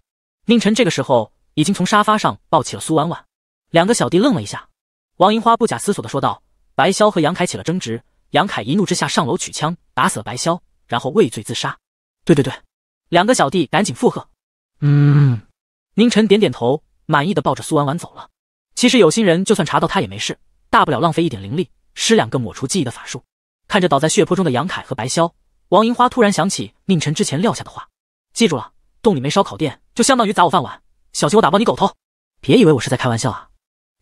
宁晨这个时候已经从沙发上抱起了苏婉婉。两个小弟愣了一下，王银花不假思索的说道：“白潇和杨凯起了争执，杨凯一怒之下上楼取枪，打死了白潇，然后畏罪自杀。”对对对，两个小弟赶紧附和。嗯，宁晨点点头，满意的抱着苏婉婉走了。其实有心人就算查到他也没事，大不了浪费一点灵力。施两个抹除记忆的法术，看着倒在血泊中的杨凯和白潇，王银花突然想起宁晨之前撂下的话：“记住了，洞里没烧烤店，就相当于砸我饭碗，小心我打爆你狗头！别以为我是在开玩笑啊！”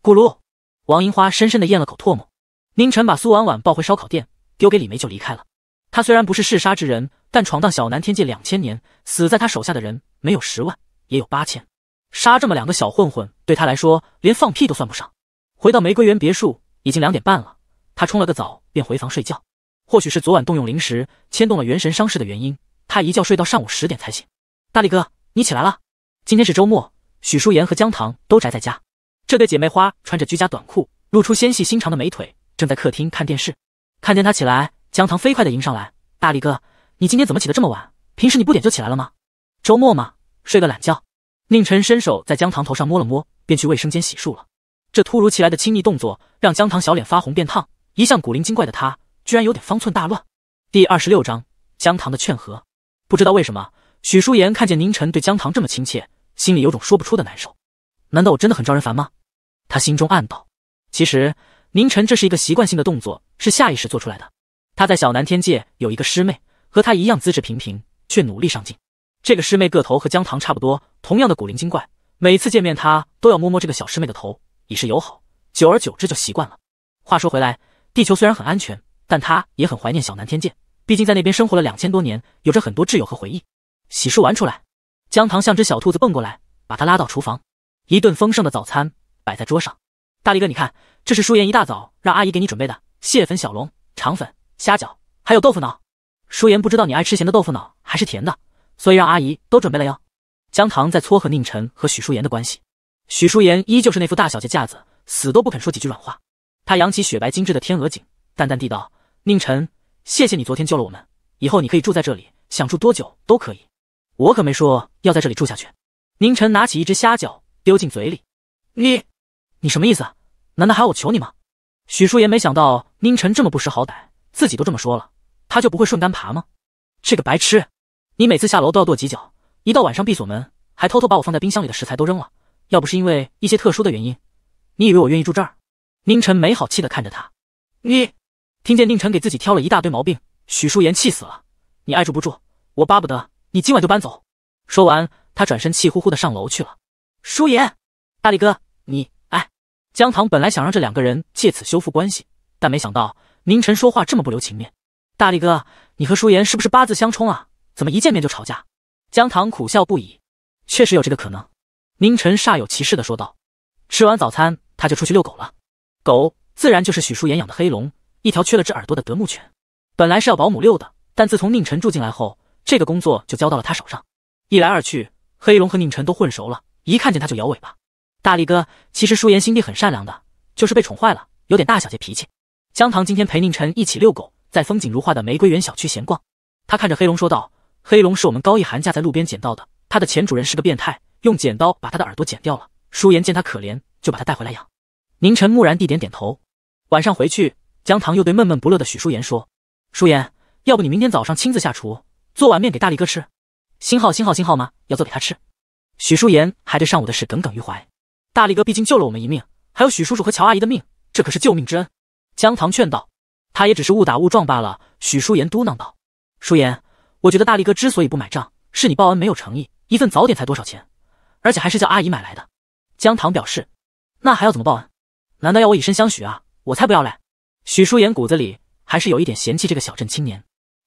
咕噜，王银花深深的咽了口唾沫。宁晨把苏婉婉抱回烧烤店，丢给李梅就离开了。他虽然不是嗜杀之人，但闯荡小南天界两千年，死在他手下的人没有十万也有八千，杀这么两个小混混对他来说连放屁都算不上。回到玫瑰园别墅，已经两点半了。他冲了个澡，便回房睡觉。或许是昨晚动用灵石牵动了元神伤势的原因，他一觉睡到上午十点才醒。大力哥，你起来了？今天是周末，许淑妍和江糖都宅在家。这对姐妹花穿着居家短裤，露出纤细修长的美腿，正在客厅看电视。看见他起来，江糖飞快的迎上来。大力哥，你今天怎么起得这么晚？平时你不点就起来了吗？周末嘛，睡个懒觉。宁晨伸手在江糖头上摸了摸，便去卫生间洗漱了。这突如其来的亲密动作，让江糖小脸发红变烫。一向古灵精怪的他，居然有点方寸大乱。第二十六章姜糖的劝和。不知道为什么，许淑言看见宁晨对姜糖这么亲切，心里有种说不出的难受。难道我真的很招人烦吗？他心中暗道。其实，宁晨这是一个习惯性的动作，是下意识做出来的。他在小南天界有一个师妹，和他一样资质平平，却努力上进。这个师妹个头和姜糖差不多，同样的古灵精怪。每次见面，他都要摸摸这个小师妹的头，以示友好。久而久之就习惯了。话说回来。地球虽然很安全，但他也很怀念小南天界，毕竟在那边生活了两千多年，有着很多挚友和回忆。洗漱完出来，江糖像只小兔子蹦过来，把他拉到厨房，一顿丰盛的早餐摆在桌上。大力哥，你看，这是舒言一大早让阿姨给你准备的蟹粉小龙、肠粉、虾饺，还有豆腐脑。舒言不知道你爱吃咸的豆腐脑还是甜的，所以让阿姨都准备了哟。江糖在撮合宁晨和许舒言的关系，许舒言依旧是那副大小姐架子，死都不肯说几句软话。他扬起雪白精致的天鹅颈，淡淡地道：“宁晨，谢谢你昨天救了我们。以后你可以住在这里，想住多久都可以。我可没说要在这里住下去。”宁晨拿起一只虾饺丢进嘴里，“你，你什么意思？难道还要我求你吗？”许淑妍没想到宁晨这么不识好歹，自己都这么说了，他就不会顺杆爬吗？这个白痴！你每次下楼都要跺几脚，一到晚上闭锁门，还偷偷把我放在冰箱里的食材都扔了。要不是因为一些特殊的原因，你以为我愿意住这儿？宁晨没好气的看着他，你听见宁晨给自己挑了一大堆毛病，许淑妍气死了。你爱住不住，我巴不得你今晚就搬走。说完，他转身气呼呼的上楼去了。舒妍，大力哥，你哎，江糖本来想让这两个人借此修复关系，但没想到宁晨说话这么不留情面。大力哥，你和舒妍是不是八字相冲啊？怎么一见面就吵架？江糖苦笑不已，确实有这个可能。宁晨煞有其事的说道。吃完早餐，他就出去遛狗了。狗自然就是许舒妍养的黑龙，一条缺了只耳朵的德牧犬。本来是要保姆遛的，但自从宁晨住进来后，这个工作就交到了他手上。一来二去，黑龙和宁晨都混熟了，一看见他就摇尾巴。大力哥，其实舒妍心地很善良的，就是被宠坏了，有点大小姐脾气。江棠今天陪宁晨一起遛狗，在风景如画的玫瑰园小区闲逛。他看着黑龙说道：“黑龙是我们高一寒假在路边捡到的，他的前主人是个变态，用剪刀把他的耳朵剪掉了。舒妍见他可怜，就把他带回来养。”宁晨木然地点点头。晚上回去，江棠又对闷闷不乐的许淑言说：“淑言，要不你明天早上亲自下厨做碗面给大力哥吃？新号新号新号吗？要做给他吃。”许书言还对上午的事耿耿于怀。大力哥毕竟救了我们一命，还有许叔叔和乔阿姨的命，这可是救命之恩。江棠劝道：“他也只是误打误撞罢了。”许书言嘟囔道：“淑言，我觉得大力哥之所以不买账，是你报恩没有诚意。一份早点才多少钱？而且还是叫阿姨买来的。”江棠表示：“那还要怎么报恩？”难道要我以身相许啊？我才不要嘞！许淑妍骨子里还是有一点嫌弃这个小镇青年。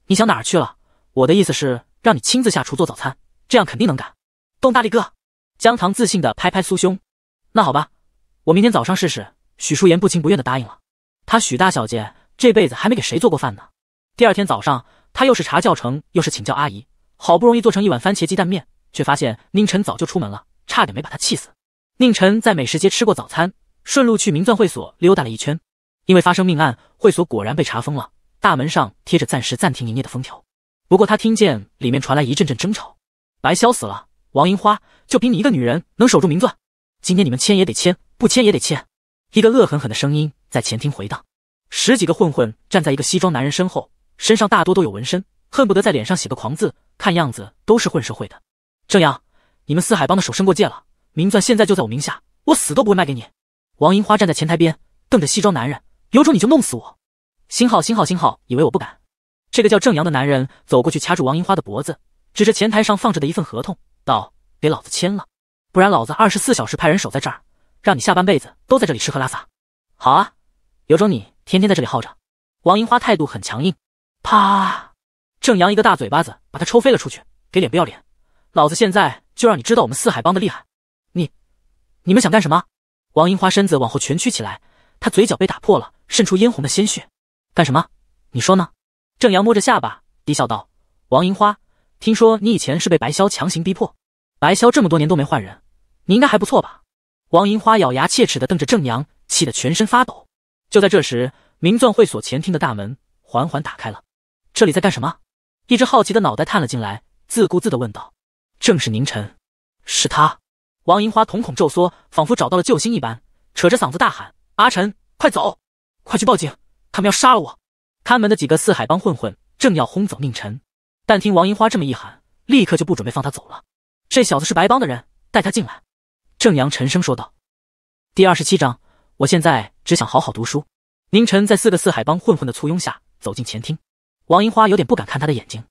你想哪儿去了？我的意思是让你亲自下厨做早餐，这样肯定能赶动大力哥。江棠自信的拍拍苏兄。那好吧，我明天早上试试。许淑妍不情不愿的答应了。她许大小姐这辈子还没给谁做过饭呢。第二天早上，她又是查教程又是请教阿姨，好不容易做成一碗番茄鸡蛋面，却发现宁晨早就出门了，差点没把她气死。宁晨在美食街吃过早餐。顺路去名钻会所溜达了一圈，因为发生命案，会所果然被查封了，大门上贴着暂时暂停营业的封条。不过他听见里面传来一阵阵争吵：“白潇死了，王银花就凭你一个女人能守住名钻？今天你们签也得签，不签也得签。”一个恶狠狠的声音在前厅回荡。十几个混混站在一个西装男人身后，身上大多都有纹身，恨不得在脸上写个狂字，看样子都是混社会的。郑阳，你们四海帮的手伸过界了，名钻现在就在我名下，我死都不会卖给你。王银花站在前台边，瞪着西装男人：“有种你就弄死我！”星号星号星号，以为我不敢？这个叫郑阳的男人走过去，掐住王银花的脖子，指着前台上放着的一份合同，道：“给老子签了，不然老子二十四小时派人守在这儿，让你下半辈子都在这里吃喝拉撒。”好啊，有种你天天在这里耗着！王银花态度很强硬。啪！郑阳一个大嘴巴子把他抽飞了出去，给脸不要脸！老子现在就让你知道我们四海帮的厉害！你、你们想干什么？王银花身子往后蜷曲起来，她嘴角被打破了，渗出殷红的鲜血。干什么？你说呢？郑阳摸着下巴，低笑道：“王银花，听说你以前是被白潇强行逼迫，白潇这么多年都没换人，你应该还不错吧？”王银花咬牙切齿地瞪着郑阳，气得全身发抖。就在这时，明钻会所前厅的大门缓缓打开了。这里在干什么？一只好奇的脑袋探了进来，自顾自地问道：“正是宁晨，是他。”王银花瞳孔骤缩，仿佛找到了救星一般，扯着嗓子大喊：“阿晨，快走，快去报警！他们要杀了我！”看门的几个四海帮混混正要轰走宁晨，但听王银花这么一喊，立刻就不准备放他走了。这小子是白帮的人，带他进来。”郑阳沉声说道。第二十七章，我现在只想好好读书。宁晨在四个四海帮混混的簇拥下走进前厅，王银花有点不敢看他的眼睛，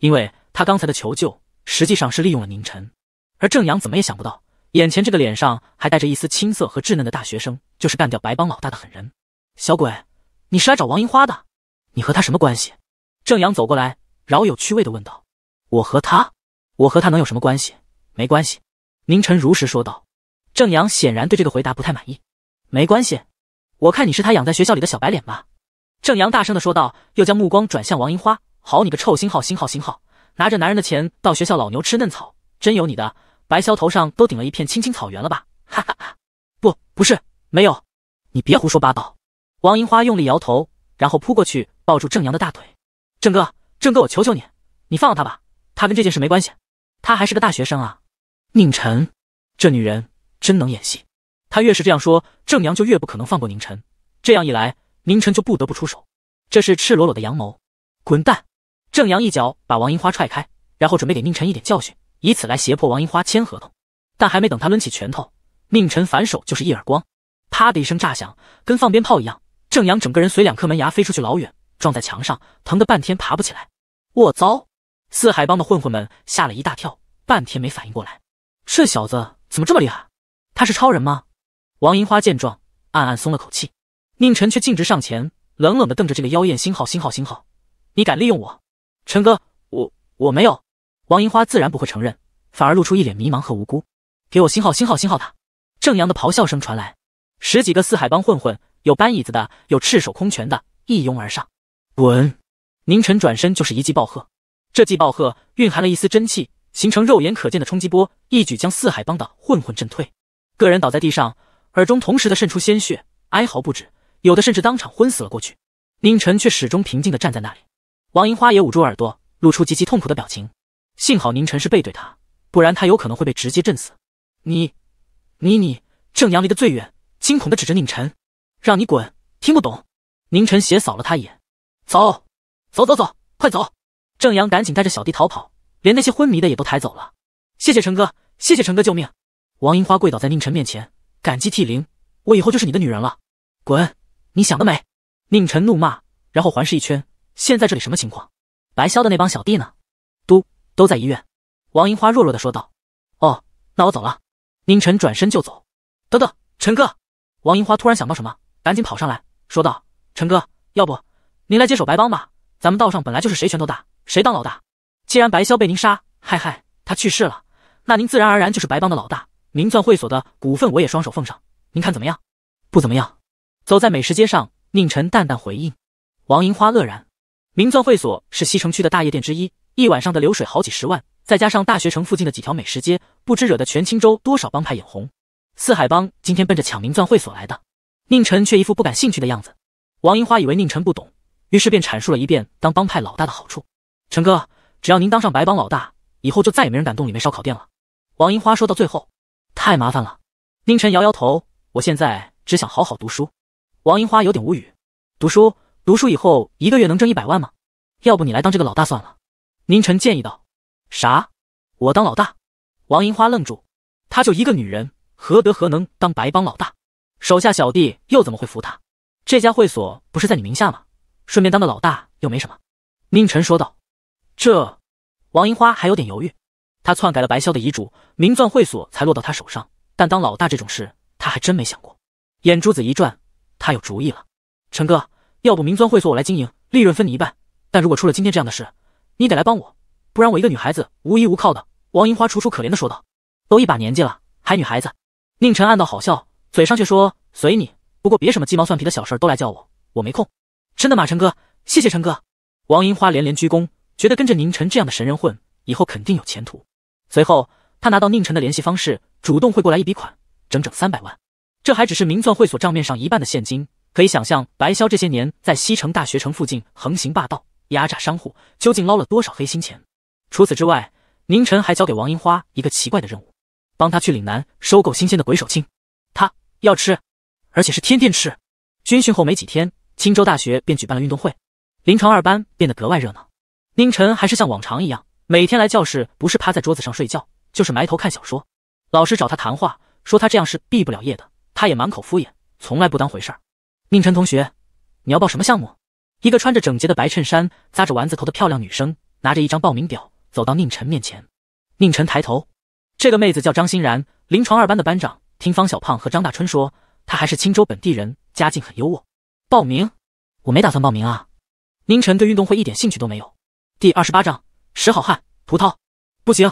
因为他刚才的求救实际上是利用了宁晨，而郑阳怎么也想不到。眼前这个脸上还带着一丝青涩和稚嫩的大学生，就是干掉白帮老大的狠人。小鬼，你是来找王银花的？你和他什么关系？郑阳走过来，饶有趣味的问道。我和他，我和他能有什么关系？没关系。宁晨如实说道。郑阳显然对这个回答不太满意。没关系？我看你是他养在学校里的小白脸吧？郑阳大声的说道，又将目光转向王银花。好你个臭星号星号星号，拿着男人的钱到学校老牛吃嫩草，真有你的！白霄头上都顶了一片青青草原了吧？哈 哈哈！不，不是，没有。你别胡说八道！王银花用力摇头，然后扑过去抱住郑阳的大腿。郑哥，郑哥，我求求你，你放了他吧，他跟这件事没关系，他还是个大学生啊！宁晨，这女人真能演戏。她越是这样说，郑阳就越不可能放过宁晨。这样一来，宁晨就不得不出手。这是赤裸裸的阳谋！滚蛋！郑阳一脚把王银花踹开，然后准备给宁晨一点教训。以此来胁迫王银花签合同，但还没等他抡起拳头，宁晨反手就是一耳光，啪的一声炸响，跟放鞭炮一样。郑阳整个人随两颗门牙飞出去老远，撞在墙上，疼得半天爬不起来。卧槽！四海帮的混混们吓了一大跳，半天没反应过来，这小子怎么这么厉害？他是超人吗？王银花见状，暗暗松了口气。宁晨却径直上前，冷冷的瞪着这个妖艳星号星号星号，你敢利用我？陈哥，我我没有。王银花自然不会承认，反而露出一脸迷茫和无辜。给我星号星号星号他！郑阳的咆哮声传来，十几个四海帮混混，有搬椅子的，有赤手空拳的，一拥而上。滚！宁晨转身就是一记暴喝，这记暴喝蕴含了一丝真气，形成肉眼可见的冲击波，一举将四海帮的混混震退，个人倒在地上，耳中同时的渗出鲜血，哀嚎不止，有的甚至当场昏死了过去。宁晨却始终平静的站在那里。王银花也捂住耳朵，露出极其痛苦的表情。幸好宁晨是背对他，不然他有可能会被直接震死。你，你你，郑阳离得最远，惊恐的指着宁晨，让你滚！听不懂？宁晨斜扫了他一眼，走，走走走，快走！郑阳赶紧带着小弟逃跑，连那些昏迷的也都抬走了。谢谢陈哥，谢谢陈哥救命！王银花跪倒在宁晨面前，感激涕零。我以后就是你的女人了。滚！你想得美！宁晨怒骂，然后环视一圈，现在这里什么情况？白潇的那帮小弟呢？都。都在医院，王银花弱弱的说道：“哦，那我走了。”宁晨转身就走。等等，陈哥！王银花突然想到什么，赶紧跑上来说道：“陈哥，要不您来接手白帮吧？咱们道上本来就是谁拳头大谁当老大。既然白潇被您杀，嗨嗨，他去世了，那您自然而然就是白帮的老大。名钻会所的股份我也双手奉上，您看怎么样？”不怎么样。走在美食街上，宁晨淡淡回应。王银花愕然。名钻会所是西城区的大夜店之一。一晚上的流水好几十万，再加上大学城附近的几条美食街，不知惹得全青州多少帮派眼红。四海帮今天奔着抢名钻会所来的，宁晨却一副不感兴趣的样子。王银花以为宁晨不懂，于是便阐述了一遍当帮派老大的好处。陈哥，只要您当上白帮老大，以后就再也没人敢动里面烧烤店了。王银花说到最后，太麻烦了。宁晨摇摇头，我现在只想好好读书。王银花有点无语，读书读书以后一个月能挣一百万吗？要不你来当这个老大算了。宁晨建议道：“啥？我当老大？”王银花愣住，她就一个女人，何德何能当白帮老大？手下小弟又怎么会服他？这家会所不是在你名下吗？顺便当个老大又没什么。”宁晨说道。这，王银花还有点犹豫。她篡改了白潇的遗嘱，名钻会所才落到他手上。但当老大这种事，她还真没想过。眼珠子一转，她有主意了。“陈哥，要不明钻会所我来经营，利润分你一半。但如果出了今天这样的事……”你得来帮我，不然我一个女孩子无依无靠的。”王银花楚楚可怜的说道。“都一把年纪了，还女孩子？”宁晨暗道好笑，嘴上却说：“随你，不过别什么鸡毛蒜皮的小事儿都来叫我，我没空。”“真的，马晨哥，谢谢晨哥。”王银花连连鞠躬，觉得跟着宁晨这样的神人混，以后肯定有前途。随后，他拿到宁晨的联系方式，主动汇过来一笔款，整整三百万。这还只是名钻会所账面上一半的现金，可以想象白潇这些年在西城大学城附近横行霸道。压榨商户究竟捞了多少黑心钱？除此之外，宁晨还交给王樱花一个奇怪的任务，帮他去岭南收购新鲜的鬼手青。他要吃，而且是天天吃。军训后没几天，青州大学便举办了运动会，临床二班变得格外热闹。宁晨还是像往常一样，每天来教室不是趴在桌子上睡觉，就是埋头看小说。老师找他谈话，说他这样是毕不了业的，他也满口敷衍，从来不当回事。宁晨同学，你要报什么项目？一个穿着整洁的白衬衫、扎着丸子头的漂亮女生，拿着一张报名表走到宁晨面前。宁晨抬头，这个妹子叫张欣然，临床二班的班长。听方小胖和张大春说，她还是青州本地人，家境很优渥。报名？我没打算报名啊。宁晨对运动会一点兴趣都没有。第二十八章：石好汉、涂涛。不行！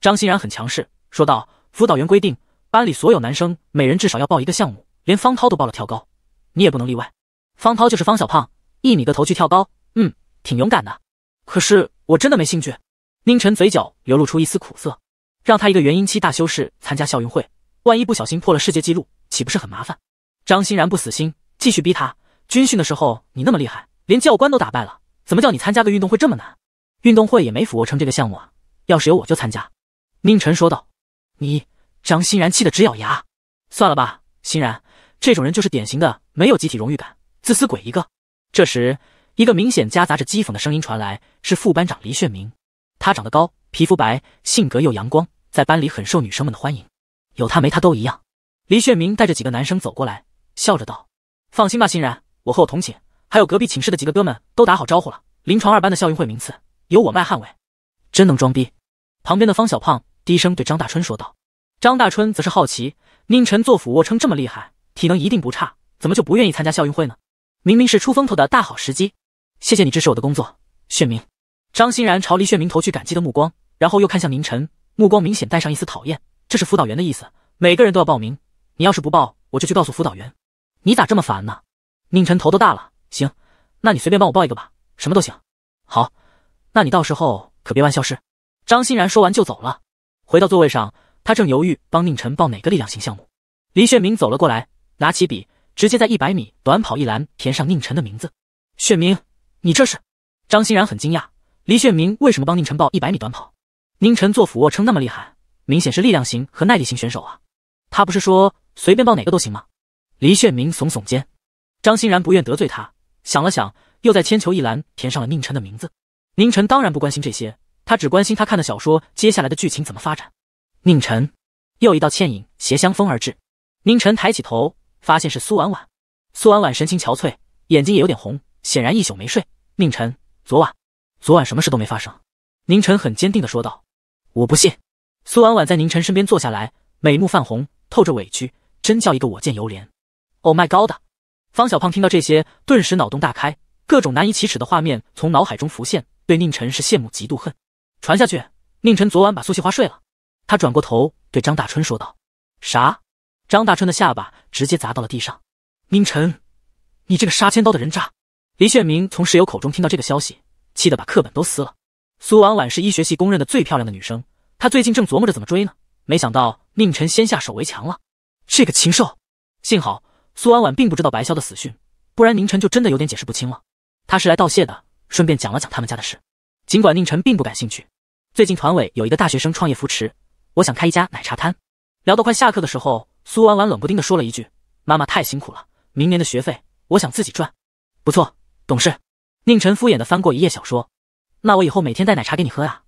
张欣然很强势说道：“辅导员规定，班里所有男生每人至少要报一个项目，连方涛都报了跳高，你也不能例外。”方涛就是方小胖。一米个头去跳高，嗯，挺勇敢的。可是我真的没兴趣。宁晨嘴角流露出一丝苦涩，让他一个元婴期大修士参加校运会，万一不小心破了世界纪录，岂不是很麻烦？张欣然不死心，继续逼他。军训的时候你那么厉害，连教官都打败了，怎么叫你参加个运动会这么难？运动会也没俯卧撑这个项目啊。要是有，我就参加。宁晨说道。你张欣然气得直咬牙。算了吧，欣然，这种人就是典型的没有集体荣誉感，自私鬼一个。这时，一个明显夹杂着讥讽的声音传来：“是副班长黎炫明。他长得高，皮肤白，性格又阳光，在班里很受女生们的欢迎。有他没他都一样。”黎炫明带着几个男生走过来，笑着道：“放心吧，欣然，我和我同寝，还有隔壁寝室的几个哥们都打好招呼了。临床二班的校运会名次有我麦捍卫。”真能装逼。”旁边的方小胖低声对张大春说道。张大春则是好奇：宁晨做俯卧撑这么厉害，体能一定不差，怎么就不愿意参加校运会呢？明明是出风头的大好时机，谢谢你支持我的工作，炫明。张欣然朝黎炫明投去感激的目光，然后又看向宁晨，目光明显带上一丝讨厌。这是辅导员的意思，每个人都要报名，你要是不报，我就去告诉辅导员。你咋这么烦呢？宁晨头都大了，行，那你随便帮我报一个吧，什么都行。好，那你到时候可别玩消失。张欣然说完就走了，回到座位上，他正犹豫帮宁晨报哪个力量型项目，黎炫明走了过来，拿起笔。直接在一百米短跑一栏填上宁晨的名字。炫明，你这是？张欣然很惊讶，黎炫明为什么帮宁晨报一百米短跑？宁晨做俯卧撑那么厉害，明显是力量型和耐力型选手啊。他不是说随便报哪个都行吗？黎炫明耸耸肩。张欣然不愿得罪他，想了想，又在铅球一栏填上了宁晨的名字。宁晨当然不关心这些，他只关心他看的小说接下来的剧情怎么发展。宁晨，又一道倩影斜香风而至。宁晨抬起头。发现是苏婉婉，苏婉婉神情憔悴，眼睛也有点红，显然一宿没睡。宁晨，昨晚，昨晚什么事都没发生。宁晨很坚定的说道：“我不信。”苏婉婉在宁晨身边坐下来，美目泛红，透着委屈，真叫一个我见犹怜。哦 god！方小胖听到这些，顿时脑洞大开，各种难以启齿的画面从脑海中浮现，对宁晨是羡慕嫉妒恨。传下去，宁晨昨晚把苏西花睡了。他转过头对张大春说道：“啥？”张大春的下巴直接砸到了地上。宁晨，你这个杀千刀的人渣！黎炫明从室友口中听到这个消息，气得把课本都撕了。苏婉婉是医学系公认的最漂亮的女生，她最近正琢磨着怎么追呢，没想到宁晨先下手为强了。这个禽兽！幸好苏婉婉并不知道白潇的死讯，不然宁晨就真的有点解释不清了。他是来道谢的，顺便讲了讲他们家的事。尽管宁晨并不感兴趣，最近团委有一个大学生创业扶持，我想开一家奶茶摊。聊到快下课的时候。苏婉婉冷不丁地说了一句：“妈妈太辛苦了，明年的学费我想自己赚。”不错，懂事。宁晨敷衍的翻过一页小说。那我以后每天带奶茶给你喝啊？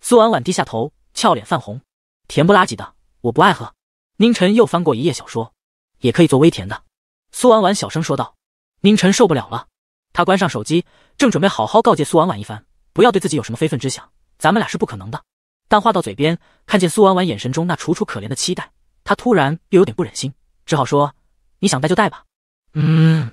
苏婉婉低下头，俏脸泛红，甜不拉几的，我不爱喝。宁晨又翻过一页小说，也可以做微甜的。苏婉婉小声说道。宁晨受不了了，他关上手机，正准备好好告诫苏婉婉一番，不要对自己有什么非分之想，咱们俩是不可能的。但话到嘴边，看见苏婉婉眼神中那楚楚可怜的期待。他突然又有点不忍心，只好说：“你想带就带吧。”嗯，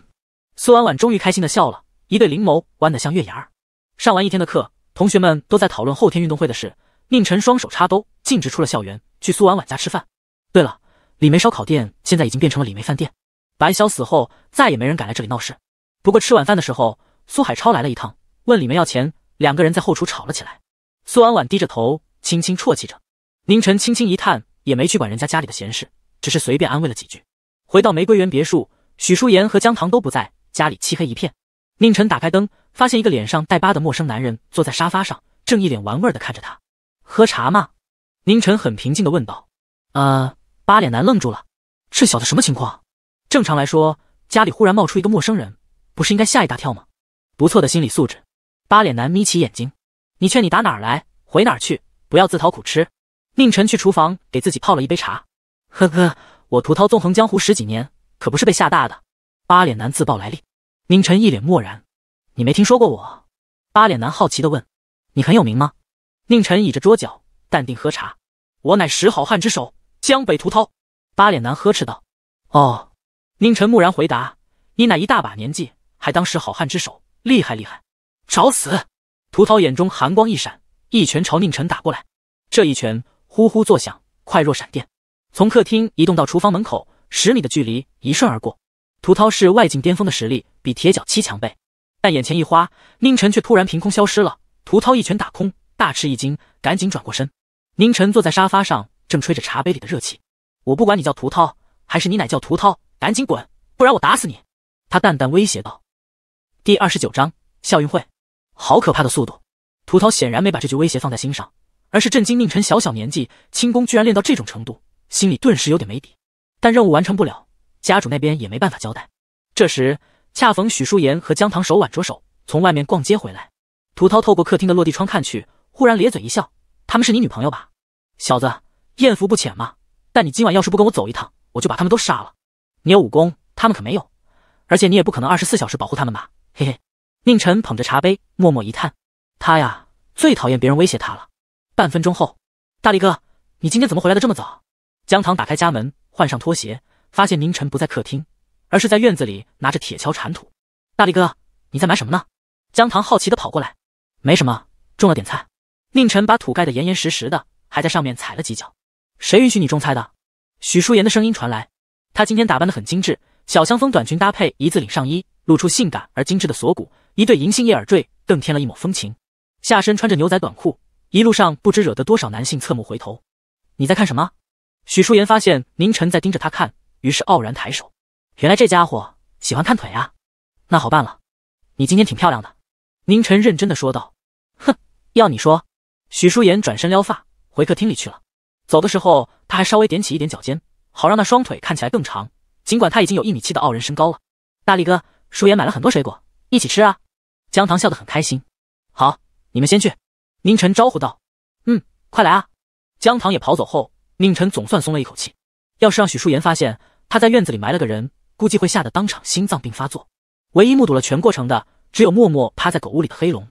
苏婉婉终于开心的笑了，一对灵眸弯得像月牙儿。上完一天的课，同学们都在讨论后天运动会的事。宁晨双手插兜，径直出了校园，去苏婉婉家吃饭。对了，李梅烧烤店现在已经变成了李梅饭店。白潇死后，再也没人敢来这里闹事。不过吃晚饭的时候，苏海超来了一趟，问李梅要钱，两个人在后厨吵了起来。苏婉婉低着头，轻轻啜泣着。宁晨轻轻一叹。也没去管人家家里的闲事，只是随便安慰了几句。回到玫瑰园别墅，许淑妍和江棠都不在，家里漆黑一片。宁晨打开灯，发现一个脸上带疤的陌生男人坐在沙发上，正一脸玩味的看着他。喝茶吗？宁晨很平静的问道。啊！疤脸男愣住了，这小子什么情况？正常来说，家里忽然冒出一个陌生人，不是应该吓一大跳吗？不错的心理素质。疤脸男眯起眼睛，你劝你打哪儿来回哪儿去，不要自讨苦吃。宁晨去厨房给自己泡了一杯茶。呵呵，我屠涛纵横江湖十几年，可不是被吓大的。八脸男自曝来历。宁晨一脸漠然。你没听说过我？八脸男好奇的问。你很有名吗？宁晨倚着桌角，淡定喝茶。我乃十好汉之首，江北屠涛。八脸男呵斥道。哦。宁晨木然回答。你乃一大把年纪，还当十好汉之首，厉害厉害。找死！屠涛眼中寒光一闪，一拳朝宁晨打过来。这一拳。呼呼作响，快若闪电，从客厅移动到厨房门口，十米的距离一瞬而过。涂涛是外境巅峰的实力，比铁脚七强倍，但眼前一花，宁晨却突然凭空消失了。涂涛一拳打空，大吃一惊，赶紧转过身。宁晨坐在沙发上，正吹着茶杯里的热气。我不管你叫涂涛，还是你奶叫涂涛，赶紧滚，不然我打死你！他淡淡威胁道。第二十九章校运会，好可怕的速度！涂涛显然没把这句威胁放在心上。而是震惊，宁晨小小年纪，轻功居然练到这种程度，心里顿时有点没底。但任务完成不了，家主那边也没办法交代。这时恰逢许淑妍和姜糖手挽着手从外面逛街回来，涂涛透过客厅的落地窗看去，忽然咧嘴一笑：“他们是你女朋友吧，小子，艳福不浅嘛！但你今晚要是不跟我走一趟，我就把他们都杀了。你有武功，他们可没有，而且你也不可能二十四小时保护他们吧？嘿嘿。”宁晨捧着茶杯默默一叹：“他呀，最讨厌别人威胁他了。”半分钟后，大力哥，你今天怎么回来的这么早？江棠打开家门，换上拖鞋，发现宁晨不在客厅，而是在院子里拿着铁锹铲土。大力哥，你在买什么呢？江棠好奇的跑过来。没什么，种了点菜。宁晨把土盖得严严实实的，还在上面踩了几脚。谁允许你种菜的？许淑妍的声音传来。她今天打扮得很精致，小香风短裙搭配一字领上衣，露出性感而精致的锁骨，一对银杏叶耳坠更添了一抹风情。下身穿着牛仔短裤。一路上不知惹得多少男性侧目回头。你在看什么？许淑妍发现宁晨在盯着她看，于是傲然抬手。原来这家伙喜欢看腿啊！那好办了，你今天挺漂亮的。宁晨认真的说道。哼，要你说。许淑妍转身撩发回客厅里去了。走的时候，他还稍微踮起一点脚尖，好让那双腿看起来更长。尽管他已经有一米七的傲人身高了。大力哥，淑妍买了很多水果，一起吃啊！江糖笑得很开心。好，你们先去。宁晨招呼道：“嗯，快来啊！”江棠也跑走后，宁晨总算松了一口气。要是让许淑妍发现他在院子里埋了个人，估计会吓得当场心脏病发作。唯一目睹了全过程的，只有默默趴在狗屋里的黑龙。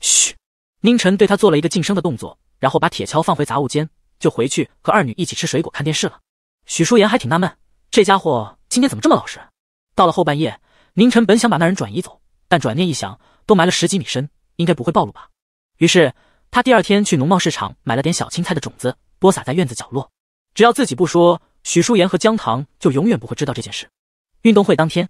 嘘！宁晨对他做了一个噤声的动作，然后把铁锹放回杂物间，就回去和二女一起吃水果、看电视了。许淑妍还挺纳闷，这家伙今天怎么这么老实？到了后半夜，宁晨本想把那人转移走，但转念一想，都埋了十几米深，应该不会暴露吧？于是。他第二天去农贸市场买了点小青菜的种子，播撒在院子角落。只要自己不说，许淑妍和姜糖就永远不会知道这件事。运动会当天，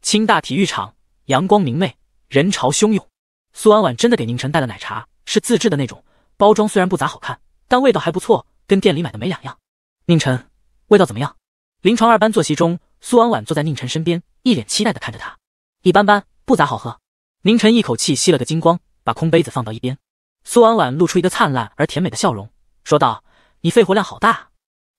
清大体育场阳光明媚，人潮汹涌。苏婉婉真的给宁晨带了奶茶，是自制的那种，包装虽然不咋好看，但味道还不错，跟店里买的没两样。宁晨，味道怎么样？临床二班坐席中，苏婉婉坐在宁晨身边，一脸期待的看着他。一般般，不咋好喝。宁晨一口气吸了个精光，把空杯子放到一边。苏婉婉露出一个灿烂而甜美的笑容，说道：“你肺活量好大！”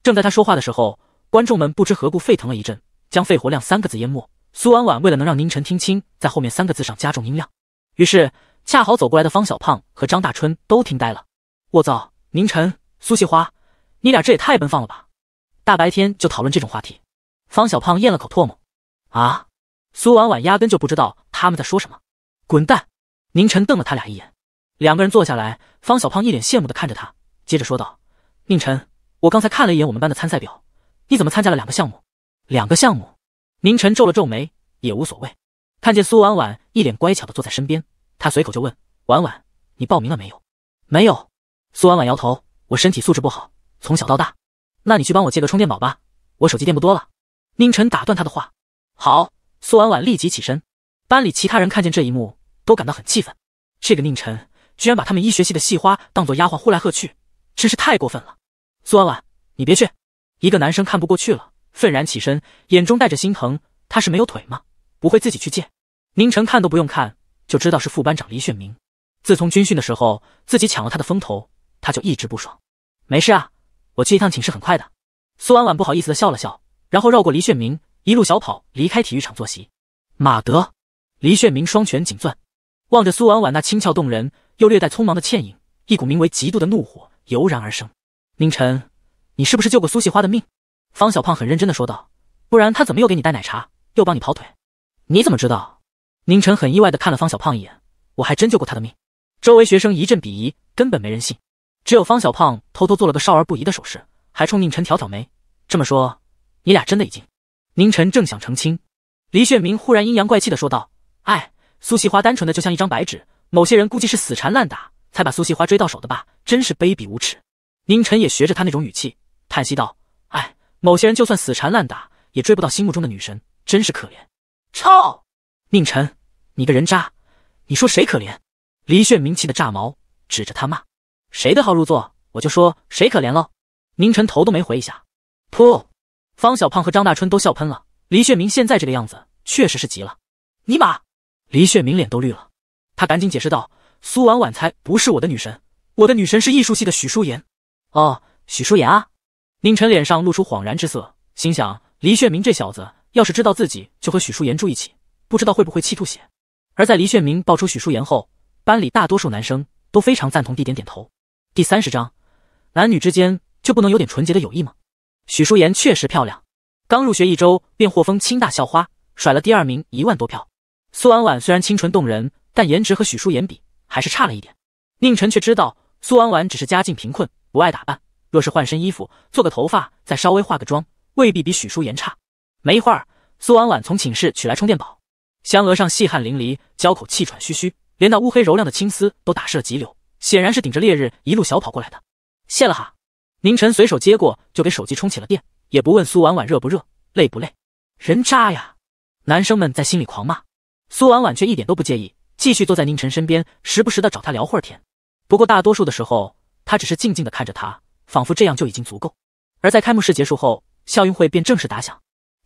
正在他说话的时候，观众们不知何故沸腾了一阵，将“肺活量”三个字淹没。苏婉婉为了能让宁晨听清，在后面三个字上加重音量，于是恰好走过来的方小胖和张大春都听呆了。“我操！”宁晨、苏细花，你俩这也太奔放了吧！大白天就讨论这种话题。方小胖咽了口唾沫，“啊！”苏婉婉压根就不知道他们在说什么，“滚蛋！”宁晨瞪了他俩一眼。两个人坐下来，方小胖一脸羡慕的看着他，接着说道：“宁晨，我刚才看了一眼我们班的参赛表，你怎么参加了两个项目？两个项目？”宁晨皱了皱眉，也无所谓。看见苏婉婉一脸乖巧的坐在身边，他随口就问：“婉婉，你报名了没有？”“没有。”苏婉婉摇头，“我身体素质不好，从小到大。”“那你去帮我借个充电宝吧，我手机电不多了。”宁晨打断他的话：“好。”苏婉婉立即起身。班里其他人看见这一幕，都感到很气愤，这个宁晨。居然把他们医学系的系花当做丫鬟呼来喝去，真是太过分了！苏婉婉，你别去！一个男生看不过去了，愤然起身，眼中带着心疼。他是没有腿吗？不会自己去借？宁晨看都不用看就知道是副班长李炫明。自从军训的时候自己抢了他的风头，他就一直不爽。没事啊，我去一趟寝室，很快的。苏婉婉不好意思地笑了笑，然后绕过李炫明，一路小跑离开体育场坐席。马德！李炫明双拳紧攥。望着苏婉婉那轻俏动人又略带匆忙的倩影，一股名为嫉妒的怒火油然而生。宁晨，你是不是救过苏细花的命？方小胖很认真的说道，不然他怎么又给你带奶茶，又帮你跑腿？你怎么知道？宁晨很意外的看了方小胖一眼，我还真救过他的命。周围学生一阵鄙夷，根本没人信。只有方小胖偷偷做了个少儿不宜的手势，还冲宁晨挑挑眉。这么说，你俩真的已经？宁晨正想澄清，黎炫明忽然阴阳怪气的说道：“哎。”苏细花单纯的就像一张白纸，某些人估计是死缠烂打才把苏细花追到手的吧，真是卑鄙无耻。宁晨也学着他那种语气叹息道：“哎，某些人就算死缠烂打也追不到心目中的女神，真是可怜。”“操！”宁晨，你个人渣！你说谁可怜？黎炫明气得炸毛，指着他骂：“谁的号入座，我就说谁可怜喽。”宁晨头都没回一下，噗！方小胖和张大春都笑喷了。黎炫明现在这个样子确实是急了，尼玛！黎炫明脸都绿了，他赶紧解释道：“苏婉婉才不是我的女神，我的女神是艺术系的许淑妍。”哦，许淑妍啊！宁晨脸上露出恍然之色，心想：黎炫明这小子要是知道自己就和许淑妍住一起，不知道会不会气吐血。而在黎炫明爆出许淑妍后，班里大多数男生都非常赞同地点点头。第三十章：男女之间就不能有点纯洁的友谊吗？许淑妍确实漂亮，刚入学一周便获封清大校花，甩了第二名一万多票。苏婉婉虽然清纯动人，但颜值和许淑言比还是差了一点。宁晨却知道，苏婉婉只是家境贫困，不爱打扮。若是换身衣服，做个头发，再稍微化个妆，未必比许淑言差。没一会儿，苏婉婉从寝室取来充电宝，香额上细汗淋漓，交口气喘吁吁，连那乌黑柔亮的青丝都打湿了急流，显然是顶着烈日一路小跑过来的。谢了哈。宁晨随手接过，就给手机充起了电，也不问苏婉婉热不热，累不累。人渣呀！男生们在心里狂骂。苏婉婉却一点都不介意，继续坐在宁晨身边，时不时的找他聊会儿天。不过大多数的时候，他只是静静的看着他，仿佛这样就已经足够。而在开幕式结束后，校运会便正式打响。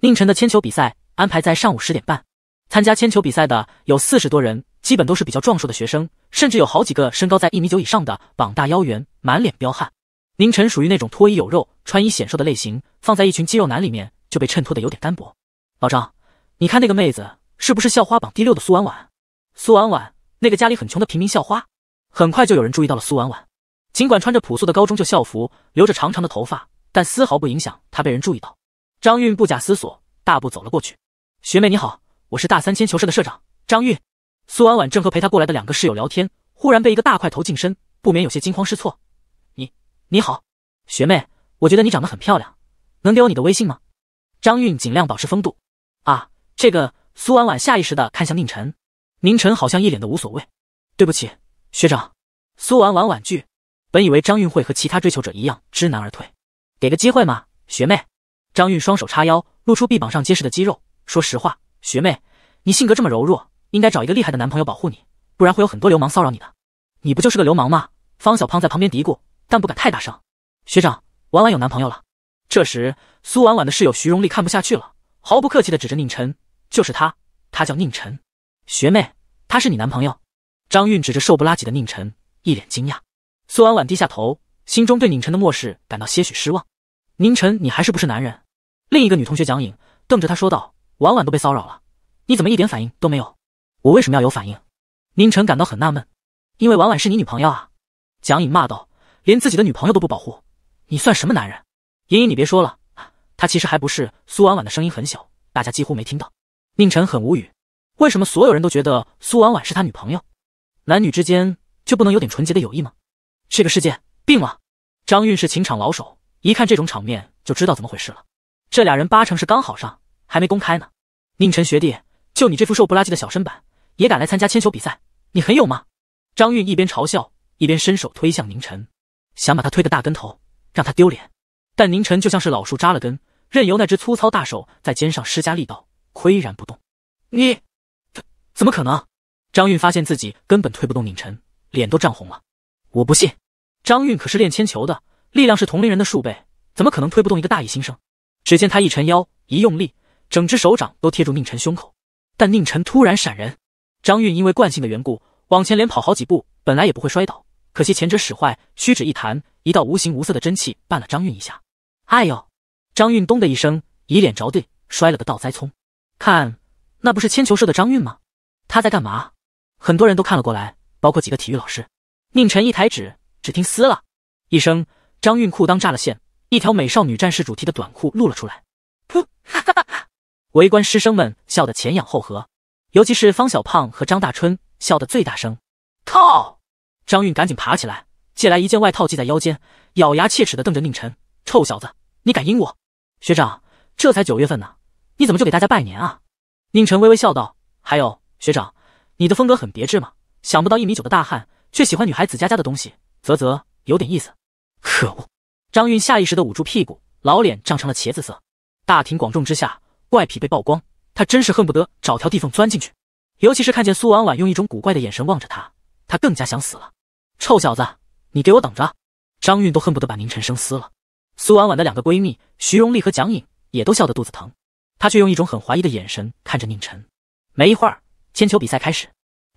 宁晨的铅球比赛安排在上午十点半。参加铅球比赛的有四十多人，基本都是比较壮硕的学生，甚至有好几个身高在一米九以上的，膀大腰圆，满脸彪悍。宁晨属于那种脱衣有肉，穿衣显瘦的类型，放在一群肌肉男里面就被衬托的有点单薄。老张，你看那个妹子。是不是校花榜第六的苏婉婉？苏婉婉，那个家里很穷的平民校花？很快就有人注意到了苏婉婉，尽管穿着朴素的高中旧校服，留着长长的头发，但丝毫不影响她被人注意到。张韵不假思索，大步走了过去：“学妹你好，我是大三千球社的社长张韵。”苏婉婉正和陪她过来的两个室友聊天，忽然被一个大块头近身，不免有些惊慌失措：“你你好，学妹，我觉得你长得很漂亮，能给我你的微信吗？”张韵尽量保持风度：“啊，这个。”苏婉婉下意识地看向宁晨，宁晨好像一脸的无所谓。对不起，学长。苏婉婉婉拒。本以为张韵会和其他追求者一样知难而退，给个机会嘛，学妹。张韵双手叉腰，露出臂膀上结实的肌肉。说实话，学妹，你性格这么柔弱，应该找一个厉害的男朋友保护你，不然会有很多流氓骚扰你的。你不就是个流氓吗？方小胖在旁边嘀咕，但不敢太大声。学长，婉婉有男朋友了。这时，苏婉婉的室友徐荣丽看不下去了，毫不客气地指着宁晨。就是他，他叫宁晨，学妹，他是你男朋友。张韵指着瘦不拉几的宁晨，一脸惊讶。苏婉婉低下头，心中对宁晨的漠视感到些许失望。宁晨，你还是不是男人？另一个女同学蒋颖瞪着他说道：“婉婉都被骚扰了，你怎么一点反应都没有？我为什么要有反应？”宁晨感到很纳闷，因为婉婉是你女朋友啊。蒋颖骂道：“连自己的女朋友都不保护，你算什么男人？”莹莹，你别说了。他其实还不是。苏婉婉的声音很小，大家几乎没听到。宁晨很无语，为什么所有人都觉得苏婉婉是他女朋友？男女之间就不能有点纯洁的友谊吗？这个世界病了。张韵是情场老手，一看这种场面就知道怎么回事了。这俩人八成是刚好上，还没公开呢。宁晨学弟，就你这副瘦不拉几的小身板，也敢来参加铅球比赛？你很勇吗？张韵一边嘲笑，一边伸手推向宁晨，想把他推个大跟头，让他丢脸。但宁晨就像是老树扎了根，任由那只粗糙大手在肩上施加力道。岿然不动，你怎怎么可能？张韵发现自己根本推不动宁晨，脸都涨红了。我不信，张韵可是练铅球的，力量是同龄人的数倍，怎么可能推不动一个大一新生？只见他一沉腰，一用力，整只手掌都贴住宁晨胸口，但宁晨突然闪人，张韵因为惯性的缘故往前连跑好几步，本来也不会摔倒，可惜前者使坏，屈指一弹，一道无形无色的真气绊了张韵一下。哎呦！张韵咚的一声以脸着地，摔了个倒栽葱。看，那不是铅球社的张韵吗？他在干嘛？很多人都看了过来，包括几个体育老师。宁晨一抬指，只听撕了一声，张韵裤裆炸了线，一条美少女战士主题的短裤露了出来。噗，哈哈哈哈！围观师生们笑得前仰后合，尤其是方小胖和张大春笑得最大声。靠！张韵赶紧爬起来，借来一件外套系在腰间，咬牙切齿地瞪着宁晨：“臭小子，你敢阴我？学长，这才九月份呢。”你怎么就给大家拜年啊？宁晨微微笑道：“还有学长，你的风格很别致嘛，想不到一米九的大汉却喜欢女孩子家家的东西，啧啧，有点意思。”可恶！张韵下意识的捂住屁股，老脸涨成了茄子色。大庭广众之下，怪癖被曝光，他真是恨不得找条地缝钻进去。尤其是看见苏婉婉用一种古怪的眼神望着他，他更加想死了。臭小子，你给我等着！张韵都恨不得把宁晨生撕了。苏婉婉的两个闺蜜徐荣丽和蒋颖也都笑得肚子疼。他却用一种很怀疑的眼神看着宁晨。没一会儿，铅球比赛开始，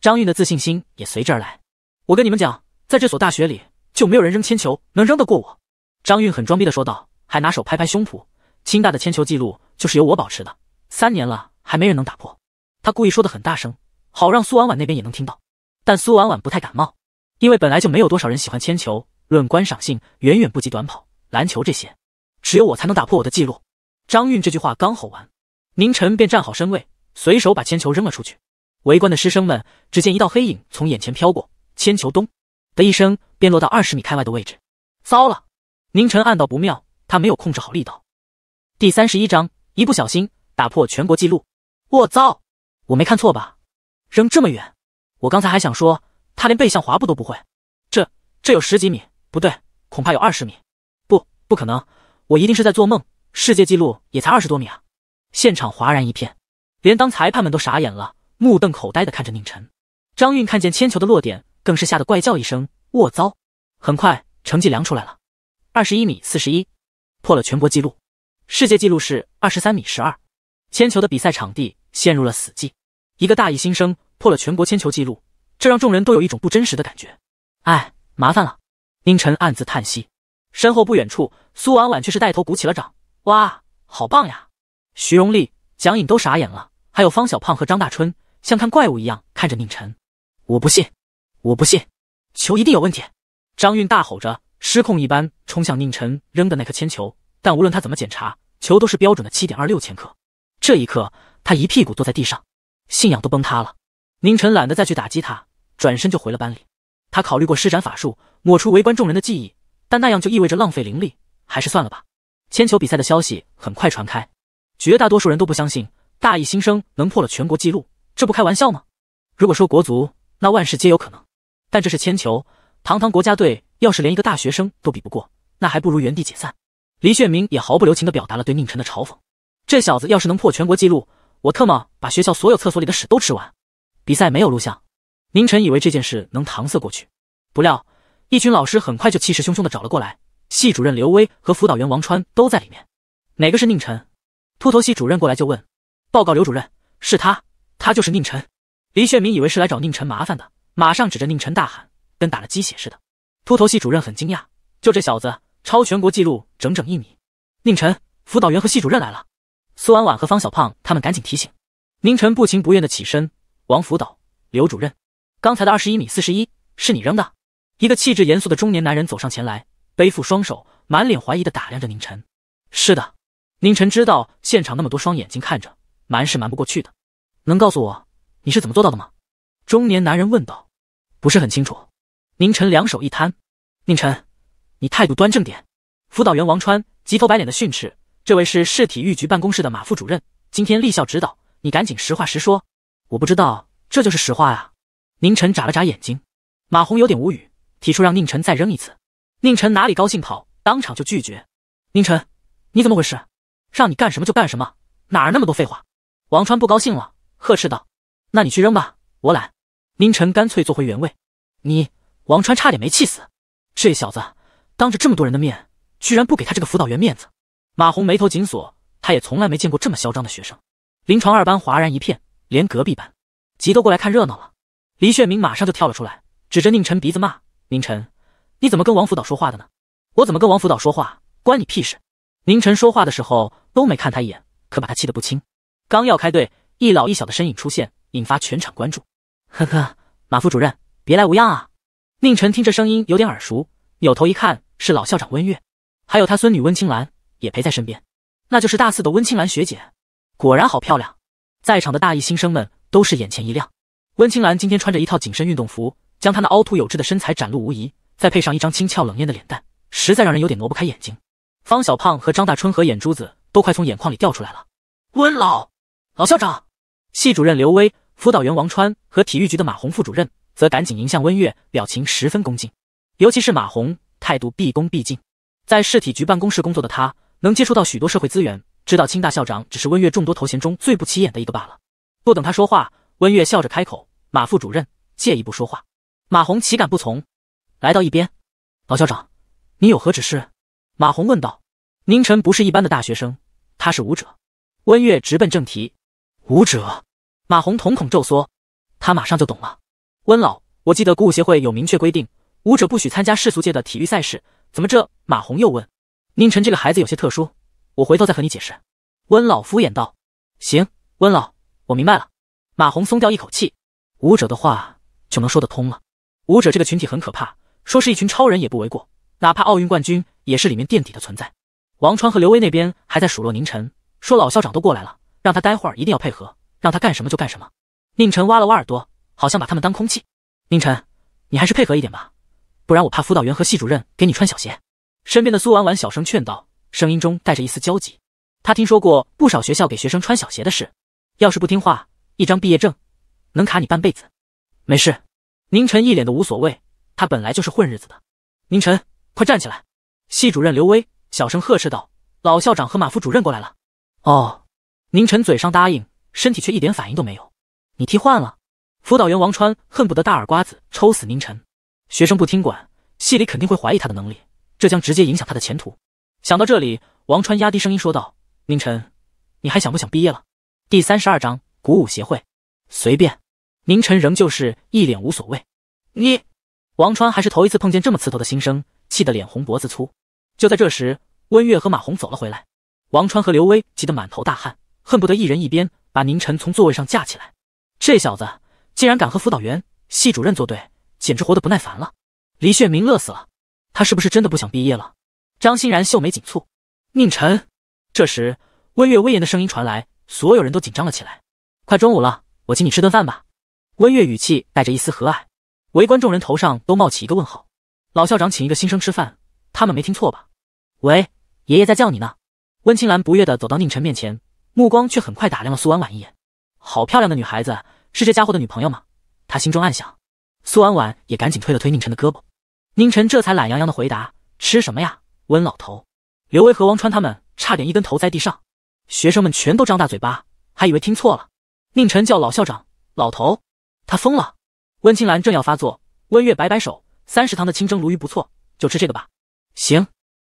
张韵的自信心也随之而来。我跟你们讲，在这所大学里，就没有人扔铅球能扔得过我。张韵很装逼的说道，还拿手拍拍胸脯。清大的铅球记录就是由我保持的，三年了还没人能打破。他故意说的很大声，好让苏婉婉那边也能听到。但苏婉婉不太感冒，因为本来就没有多少人喜欢铅球，论观赏性远远不及短跑、篮球这些。只有我才能打破我的记录。张韵这句话刚吼完。宁晨便站好身位，随手把铅球扔了出去。围观的师生们只见一道黑影从眼前飘过，铅球“咚”的一声便落到二十米开外的位置。糟了！宁晨暗道不妙，他没有控制好力道。第三十一章，一不小心打破全国纪录！我遭！我没看错吧？扔这么远！我刚才还想说他连背向滑步都不会，这这有十几米？不对，恐怕有二十米！不，不可能，我一定是在做梦。世界纪录也才二十多米啊！现场哗然一片，连当裁判们都傻眼了，目瞪口呆的看着宁晨。张运看见铅球的落点，更是吓得怪叫一声：“卧槽！”很快，成绩量出来了，二十一米四十一，破了全国纪录，世界纪录是二十三米十二。铅球的比赛场地陷入了死寂，一个大一新生破了全国铅球纪录，这让众人都有一种不真实的感觉。哎，麻烦了，宁晨暗自叹息。身后不远处，苏婉婉却是带头鼓起了掌：“哇，好棒呀！”徐荣丽、蒋颖都傻眼了，还有方小胖和张大春，像看怪物一样看着宁晨。我不信，我不信，球一定有问题！张运大吼着，失控一般冲向宁晨扔的那颗铅球。但无论他怎么检查，球都是标准的七点二六千克。这一刻，他一屁股坐在地上，信仰都崩塌了。宁晨懒得再去打击他，转身就回了班里。他考虑过施展法术抹除围观众人的记忆，但那样就意味着浪费灵力，还是算了吧。铅球比赛的消息很快传开。绝大多数人都不相信大一新生能破了全国纪录，这不开玩笑吗？如果说国足，那万事皆有可能。但这是铅球，堂堂国家队要是连一个大学生都比不过，那还不如原地解散。李炫明也毫不留情地表达了对宁晨的嘲讽：这小子要是能破全国纪录，我特么把学校所有厕所里的屎都吃完！比赛没有录像，宁晨以为这件事能搪塞过去，不料一群老师很快就气势汹汹地找了过来。系主任刘威和辅导员王川都在里面，哪个是宁晨？秃头系主任过来就问：“报告刘主任，是他，他就是宁晨。”黎炫明以为是来找宁晨麻烦的，马上指着宁晨大喊，跟打了鸡血似的。秃头系主任很惊讶：“就这小子，超全国纪录整整一米。”宁晨，辅导员和系主任来了。苏婉婉和方小胖他们赶紧提醒宁晨，不情不愿的起身。王辅导、刘主任，刚才的二十一米四十一是你扔的？一个气质严肃的中年男人走上前来，背负双手，满脸怀疑的打量着宁晨。是的。宁晨知道现场那么多双眼睛看着，瞒是瞒不过去的。能告诉我你是怎么做到的吗？中年男人问道。不是很清楚。宁晨两手一摊。宁晨，你态度端正点！辅导员王川急头白脸的训斥。这位是市体育局办公室的马副主任，今天立校指导，你赶紧实话实说。我不知道，这就是实话啊！宁晨眨了眨眼睛。马红有点无语，提出让宁晨再扔一次。宁晨哪里高兴跑，当场就拒绝。宁晨，你怎么回事？让你干什么就干什么，哪儿那么多废话！王川不高兴了，呵斥道：“那你去扔吧，我懒。”宁晨干脆坐回原位。你王川差点没气死，这小子当着这么多人的面，居然不给他这个辅导员面子！马红眉头紧锁，他也从来没见过这么嚣张的学生。临床二班哗然一片，连隔壁班，急都过来看热闹了。黎炫明马上就跳了出来，指着宁晨鼻子骂：“宁晨，你怎么跟王辅导说话的呢？我怎么跟王辅导说话，关你屁事！”宁晨说话的时候都没看他一眼，可把他气得不轻。刚要开队，一老一小的身影出现，引发全场关注。呵呵，马副主任，别来无恙啊！宁晨听这声音有点耳熟，扭头一看，是老校长温月，还有他孙女温青兰也陪在身边。那就是大四的温青兰学姐，果然好漂亮。在场的大一新生们都是眼前一亮。温青兰今天穿着一套紧身运动服，将她那凹凸有致的身材展露无遗，再配上一张清俏冷艳的脸蛋，实在让人有点挪不开眼睛。方小胖和张大春和眼珠子都快从眼眶里掉出来了。温老，老校长，系主任刘威、辅导员王川和体育局的马红副主任则赶紧迎向温月，表情十分恭敬。尤其是马红，态度毕恭毕敬。在市体局办公室工作的他，能接触到许多社会资源，知道清大校长只是温月众多头衔中最不起眼的一个罢了。不等他说话，温月笑着开口：“马副主任，借一步说话。”马红岂敢不从？来到一边，老校长，你有何指示？马红问道：“宁晨不是一般的大学生，他是舞者。”温月直奔正题：“舞者。”马红瞳孔骤缩，他马上就懂了。温老，我记得鼓舞协会有明确规定，舞者不许参加世俗界的体育赛事，怎么这？马红又问：“宁晨这个孩子有些特殊，我回头再和你解释。”温老敷衍道：“行，温老，我明白了。”马红松掉一口气，舞者的话就能说得通了。舞者这个群体很可怕，说是一群超人也不为过。哪怕奥运冠军也是里面垫底的存在。王川和刘威那边还在数落宁晨，说老校长都过来了，让他待会儿一定要配合，让他干什么就干什么。宁晨挖了挖耳朵，好像把他们当空气。宁晨，你还是配合一点吧，不然我怕辅导员和系主任给你穿小鞋。身边的苏婉婉小声劝道，声音中带着一丝焦急。他听说过不少学校给学生穿小鞋的事，要是不听话，一张毕业证能卡你半辈子。没事。宁晨一脸的无所谓，他本来就是混日子的。宁晨。快站起来！系主任刘威小声呵斥道：“老校长和马副主任过来了。”哦，宁晨嘴上答应，身体却一点反应都没有。你替换了辅导员王川，恨不得大耳瓜子抽死宁晨。学生不听管，系里肯定会怀疑他的能力，这将直接影响他的前途。想到这里，王川压低声音说道：“宁晨，你还想不想毕业了？”第三十二章鼓舞协会。随便。宁晨仍旧是一脸无所谓。你，王川还是头一次碰见这么刺头的新生。气得脸红脖子粗。就在这时，温月和马红走了回来，王川和刘威急得满头大汗，恨不得一人一边把宁晨从座位上架起来。这小子竟然敢和辅导员、系主任作对，简直活得不耐烦了。黎炫明乐死了，他是不是真的不想毕业了？张欣然秀眉紧蹙。宁晨，这时温月威严的声音传来，所有人都紧张了起来。快中午了，我请你吃顿饭吧。温月语气带着一丝和蔼，围观众人头上都冒起一个问号。老校长请一个新生吃饭，他们没听错吧？喂，爷爷在叫你呢。温青兰不悦地走到宁晨面前，目光却很快打量了苏婉婉一眼。好漂亮的女孩子，是这家伙的女朋友吗？他心中暗想。苏婉婉也赶紧推了推宁晨的胳膊，宁晨这才懒洋洋地回答：“吃什么呀，温老头？”刘威和王川他们差点一根头在地上。学生们全都张大嘴巴，还以为听错了。宁晨叫老校长，老头，他疯了！温青兰正要发作，温月摆摆手。三食堂的清蒸鲈鱼不错，就吃这个吧。行，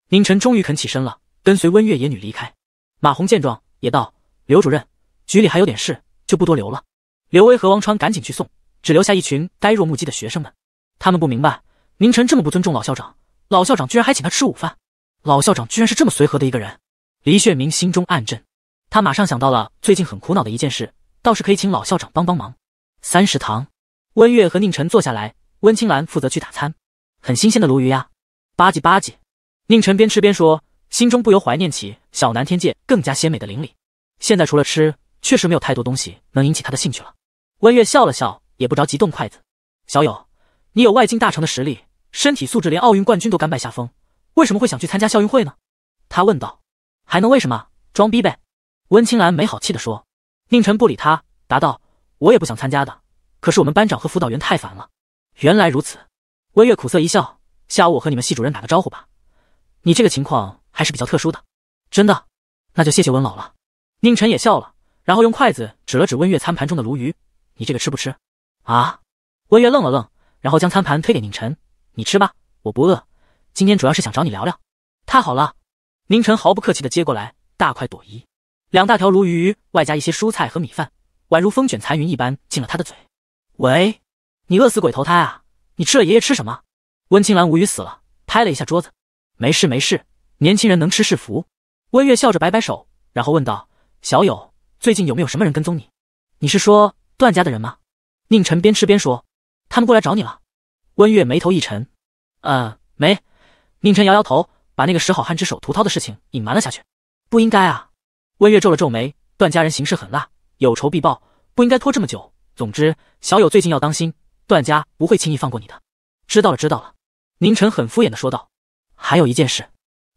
宁晨终于肯起身了，跟随温月野女离开。马红见状也道：“刘主任，局里还有点事，就不多留了。”刘威和王川赶紧去送，只留下一群呆若木鸡的学生们。他们不明白，宁晨这么不尊重老校长，老校长居然还请他吃午饭。老校长居然是这么随和的一个人。黎炫明心中暗震，他马上想到了最近很苦恼的一件事，倒是可以请老校长帮帮忙。三食堂，温月和宁晨坐下来。温青兰负责去打餐，很新鲜的鲈鱼呀，吧唧吧唧。宁晨边吃边说，心中不由怀念起小南天界更加鲜美的邻里。现在除了吃，确实没有太多东西能引起他的兴趣了。温月笑了笑，也不着急动筷子。小友，你有外境大成的实力，身体素质连奥运冠军都甘拜下风，为什么会想去参加校运会呢？他问道。还能为什么？装逼呗。温青兰没好气的说。宁晨不理他，答道：我也不想参加的，可是我们班长和辅导员太烦了。原来如此，温月苦涩一笑，下午我和你们系主任打个招呼吧。你这个情况还是比较特殊的，真的，那就谢谢温老了。宁晨也笑了，然后用筷子指了指温月餐盘中的鲈鱼，你这个吃不吃？啊？温月愣了愣，然后将餐盘推给宁晨，你吃吧，我不饿。今天主要是想找你聊聊。太好了，宁晨毫不客气地接过来，大快朵颐，两大条鲈鱼外加一些蔬菜和米饭，宛如风卷残云一般进了他的嘴。喂。你饿死鬼投胎啊！你吃了爷爷吃什么？温青兰无语死了，拍了一下桌子。没事没事，年轻人能吃是福。温月笑着摆摆手，然后问道：“小友，最近有没有什么人跟踪你？你是说段家的人吗？”宁晨边吃边说：“他们过来找你了。”温月眉头一沉：“呃，没。”宁晨摇摇头，把那个十好汉之首屠涛的事情隐瞒了下去。不应该啊！温月皱了皱眉：“段家人行事狠辣，有仇必报，不应该拖这么久。总之，小友最近要当心。”段家不会轻易放过你的。知道了，知道了。宁晨很敷衍的说道。还有一件事，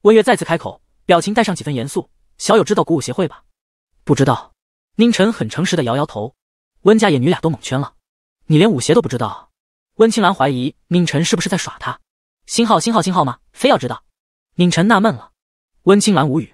温月再次开口，表情带上几分严肃。小友知道鼓舞协会吧？不知道。宁晨很诚实的摇摇头。温家爷女俩都蒙圈了。你连舞协都不知道？温青兰怀疑宁晨是不是在耍他。星号星号星号吗？非要知道。宁晨纳闷了。温青兰无语。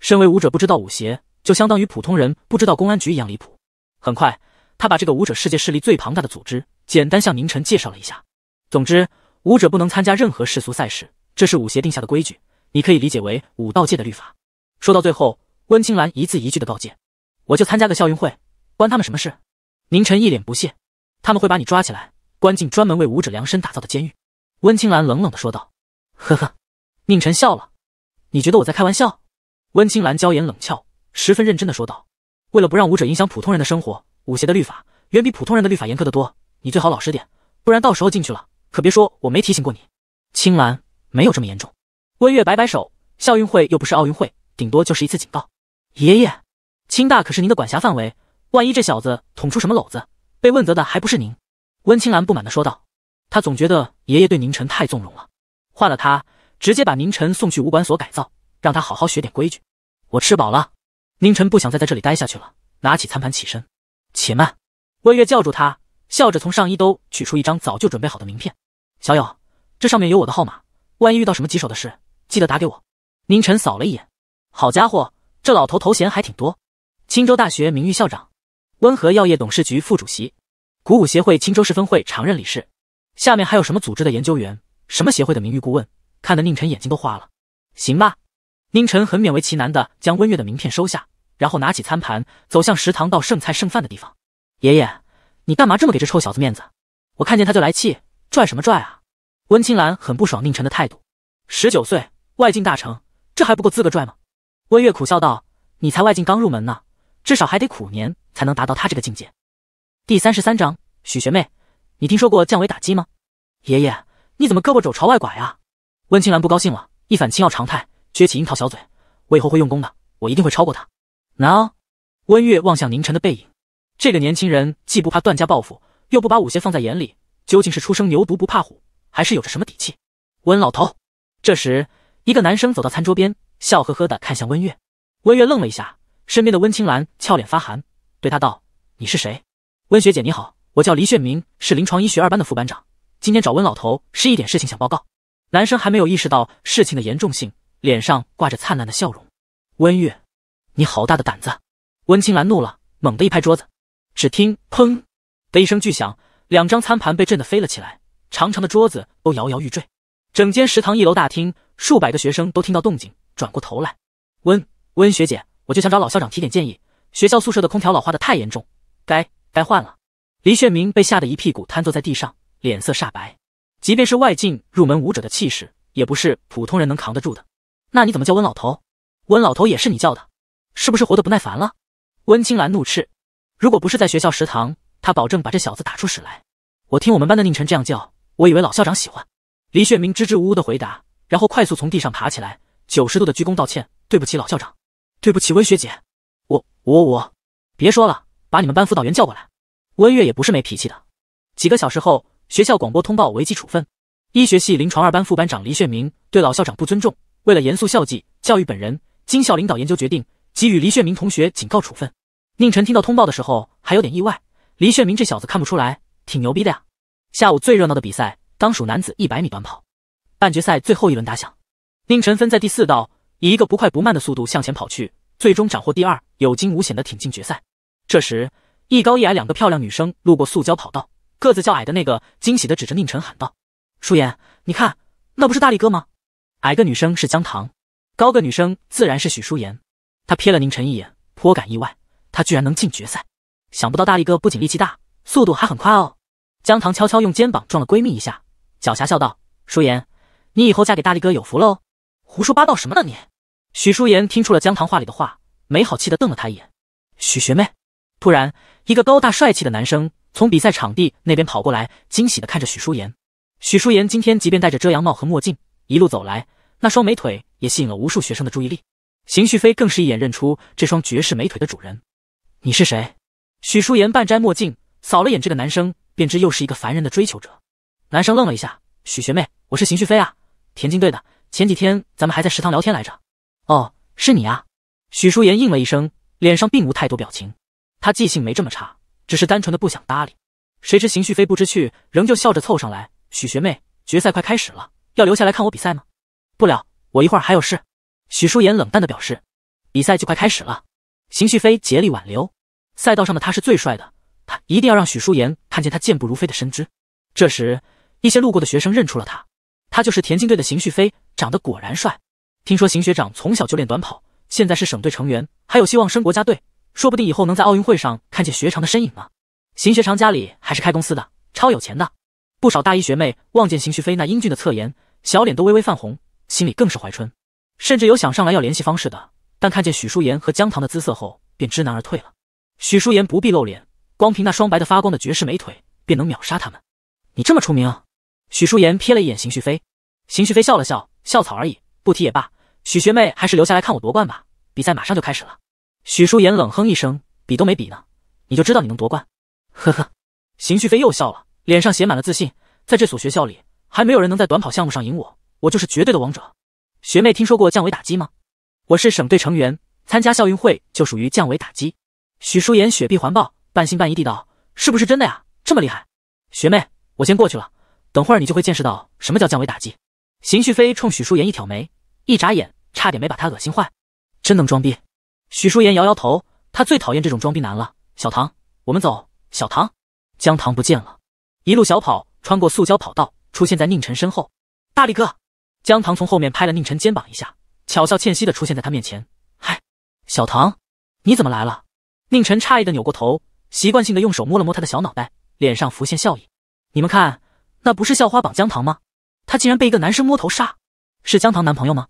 身为舞者不知道舞协，就相当于普通人不知道公安局一样离谱。很快，他把这个舞者世界势力最庞大的组织。简单向宁晨介绍了一下。总之，武者不能参加任何世俗赛事，这是武协定下的规矩，你可以理解为武道界的律法。说到最后，温青兰一字一句的告诫：“我就参加个校运会，关他们什么事？”宁晨一脸不屑：“他们会把你抓起来，关进专门为武者量身打造的监狱。”温青兰冷冷的说道：“呵呵。”宁晨笑了：“你觉得我在开玩笑？”温青兰娇颜冷俏，十分认真的说道：“为了不让武者影响普通人的生活，武协的律法远比普通人的律法严苛得多。”你最好老实点，不然到时候进去了，可别说我没提醒过你。青兰没有这么严重，温月摆摆手，校运会又不是奥运会，顶多就是一次警告。爷爷，青大可是您的管辖范围，万一这小子捅出什么篓子，被问责的还不是您？温青兰不满的说道，他总觉得爷爷对宁晨太纵容了，换了他直接把宁晨送去武馆所改造，让他好好学点规矩。我吃饱了，宁晨不想再在这里待下去了，拿起餐盘起身。且慢，温月叫住他。笑着从上衣兜取出一张早就准备好的名片，小友，这上面有我的号码，万一遇到什么棘手的事，记得打给我。宁晨扫了一眼，好家伙，这老头头衔还挺多，青州大学名誉校长，温和药业董事局副主席，鼓舞协会青州市分会常任理事，下面还有什么组织的研究员，什么协会的名誉顾问，看得宁晨眼睛都花了。行吧，宁晨很勉为其难地将温月的名片收下，然后拿起餐盘走向食堂到剩菜剩饭的地方。爷爷。你干嘛这么给这臭小子面子？我看见他就来气，拽什么拽啊？温青兰很不爽宁晨的态度。十九岁外境大成，这还不够资格拽吗？温月苦笑道：“你才外境刚入门呢，至少还得苦年才能达到他这个境界。”第三十三章，许学妹，你听说过降维打击吗？爷爷，你怎么胳膊肘朝外拐啊？温青兰不高兴了，一反清药常态，撅起樱桃小嘴：“我以后会用功的，我一定会超过他。”难哦。温月望向宁晨的背影。这个年轻人既不怕段家报复，又不把武邪放在眼里，究竟是初生牛犊不怕虎，还是有着什么底气？温老头。这时，一个男生走到餐桌边，笑呵呵的看向温月。温月愣了一下，身边的温青兰俏脸发寒，对他道：“你是谁？”温学姐你好，我叫黎炫明，是临床医学二班的副班长。今天找温老头是一点事情想报告。男生还没有意识到事情的严重性，脸上挂着灿烂的笑容。温月，你好大的胆子！温青兰怒了，猛地一拍桌子。只听“砰”的一声巨响，两张餐盘被震得飞了起来，长长的桌子都摇摇欲坠。整间食堂一楼大厅，数百个学生都听到动静，转过头来。温温学姐，我就想找老校长提点建议，学校宿舍的空调老化得太严重，该该换了。黎炫明被吓得一屁股瘫坐在地上，脸色煞白。即便是外境入门武者的气势，也不是普通人能扛得住的。那你怎么叫温老头？温老头也是你叫的，是不是活得不耐烦了？温青兰怒斥。如果不是在学校食堂，他保证把这小子打出屎来。我听我们班的宁晨这样叫我，以为老校长喜欢。黎炫明支支吾吾的回答，然后快速从地上爬起来，九十度的鞠躬道歉：“对不起，老校长，对不起温学姐，我我我……别说了，把你们班辅导员叫过来。”温月也不是没脾气的。几个小时后，学校广播通报违纪处分：医学系临床二班副班长黎炫明对老校长不尊重，为了严肃校纪，教育本人，经校领导研究决定，给予黎炫明同学警告处分。宁晨听到通报的时候还有点意外，黎炫明这小子看不出来，挺牛逼的呀。下午最热闹的比赛当属男子一百米短跑，半决赛最后一轮打响，宁晨分在第四道，以一个不快不慢的速度向前跑去，最终斩获第二，有惊无险的挺进决赛。这时，一高一矮两个漂亮女生路过塑胶跑道，个子较矮的那个惊喜的指着宁晨喊道：“舒言，你看，那不是大力哥吗？”矮个女生是江糖，高个女生自然是许舒言。她瞥了宁晨一眼，颇感意外。他居然能进决赛，想不到大力哥不仅力气大，速度还很快哦！江糖悄悄用肩膀撞了闺蜜一下，狡黠笑道：“舒言，你以后嫁给大力哥有福喽！”胡说八道什么呢你？许舒言听出了江糖话里的话，没好气的瞪了他一眼。许学妹，突然，一个高大帅气的男生从比赛场地那边跑过来，惊喜的看着许舒言。许舒言今天即便戴着遮阳帽和墨镜，一路走来，那双美腿也吸引了无数学生的注意力。邢旭飞更是一眼认出这双绝世美腿的主人。你是谁？许淑妍半摘墨镜，扫了眼这个男生，便知又是一个凡人的追求者。男生愣了一下：“许学妹，我是邢旭飞啊，田径队的。前几天咱们还在食堂聊天来着。”“哦，是你啊。”许淑妍应了一声，脸上并无太多表情。她记性没这么差，只是单纯的不想搭理。谁知邢旭飞不知趣，仍旧笑着凑上来：“许学妹，决赛快开始了，要留下来看我比赛吗？”“不了，我一会儿还有事。”许淑妍冷淡的表示。比赛就快开始了。邢旭飞竭力挽留，赛道上的他是最帅的，他一定要让许淑言看见他健步如飞的身姿。这时，一些路过的学生认出了他，他就是田径队的邢旭飞，长得果然帅。听说邢学长从小就练短跑，现在是省队成员，还有希望升国家队，说不定以后能在奥运会上看见学长的身影呢。邢学长家里还是开公司的，超有钱的。不少大一学妹望见邢旭飞那英俊的侧颜，小脸都微微泛红，心里更是怀春，甚至有想上来要联系方式的。但看见许淑言和姜糖的姿色后，便知难而退了。许淑言不必露脸，光凭那双白的发光的绝世美腿，便能秒杀他们。你这么出名？许淑言瞥了一眼邢旭飞，邢旭飞笑了笑：“校草而已，不提也罢。许学妹，还是留下来看我夺冠吧，比赛马上就开始了。”许淑言冷哼一声：“比都没比呢，你就知道你能夺冠？”呵呵，邢旭飞又笑了，脸上写满了自信。在这所学校里，还没有人能在短跑项目上赢我，我就是绝对的王者。学妹，听说过降维打击吗？我是省队成员，参加校运会就属于降维打击。许舒言雪碧环抱，半信半疑地道：“是不是真的呀？这么厉害？”学妹，我先过去了，等会儿你就会见识到什么叫降维打击。邢旭飞冲许淑言一挑眉，一眨眼，差点没把他恶心坏。真能装逼！许舒言摇摇头，他最讨厌这种装逼男了。小唐，我们走。小唐，江糖不见了，一路小跑穿过塑胶跑道，出现在宁晨身后。大力哥，江糖从后面拍了宁晨肩膀一下。巧笑倩兮的出现在他面前，嗨，小唐，你怎么来了？宁晨诧异的扭过头，习惯性的用手摸了摸他的小脑袋，脸上浮现笑意。你们看，那不是校花榜江糖吗？他竟然被一个男生摸头杀，是江糖男朋友吗？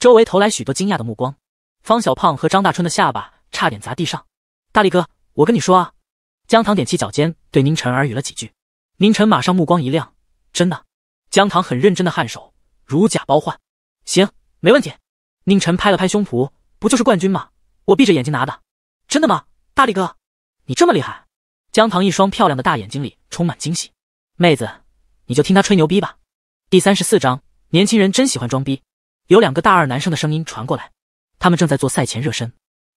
周围投来许多惊讶的目光，方小胖和张大春的下巴差点砸地上。大力哥，我跟你说啊，江糖踮起脚尖对宁晨耳语了几句，宁晨马上目光一亮，真的？江糖很认真的颔首，如假包换。行，没问题。宁晨拍了拍胸脯，不就是冠军吗？我闭着眼睛拿的，真的吗？大力哥，你这么厉害！姜糖一双漂亮的大眼睛里充满惊喜。妹子，你就听他吹牛逼吧。第三十四章，年轻人真喜欢装逼。有两个大二男生的声音传过来，他们正在做赛前热身。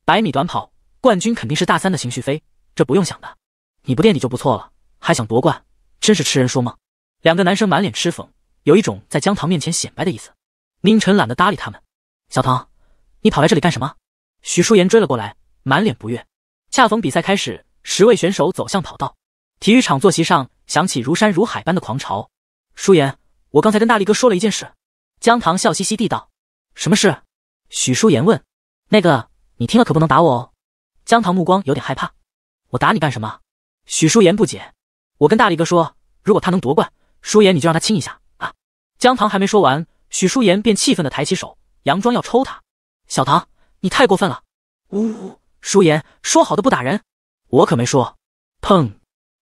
百米短跑冠军肯定是大三的邢旭飞，这不用想的。你不垫底就不错了，还想夺冠，真是痴人说梦。两个男生满脸痴讽，有一种在姜糖面前显摆的意思。宁晨懒得搭理他们。小唐，你跑来这里干什么？许淑妍追了过来，满脸不悦。恰逢比赛开始，十位选手走向跑道，体育场坐席上响起如山如海般的狂潮。淑妍，我刚才跟大力哥说了一件事。江唐笑嘻嘻地道：“什么事？”许淑妍问：“那个，你听了可不能打我哦。”江唐目光有点害怕。“我打你干什么？”许淑妍不解。“我跟大力哥说，如果他能夺冠，淑妍你就让他亲一下啊。”江唐还没说完，许淑妍便气愤地抬起手。佯装要抽他，小唐，你太过分了！呜呜，舒言说好的不打人，我可没说。砰！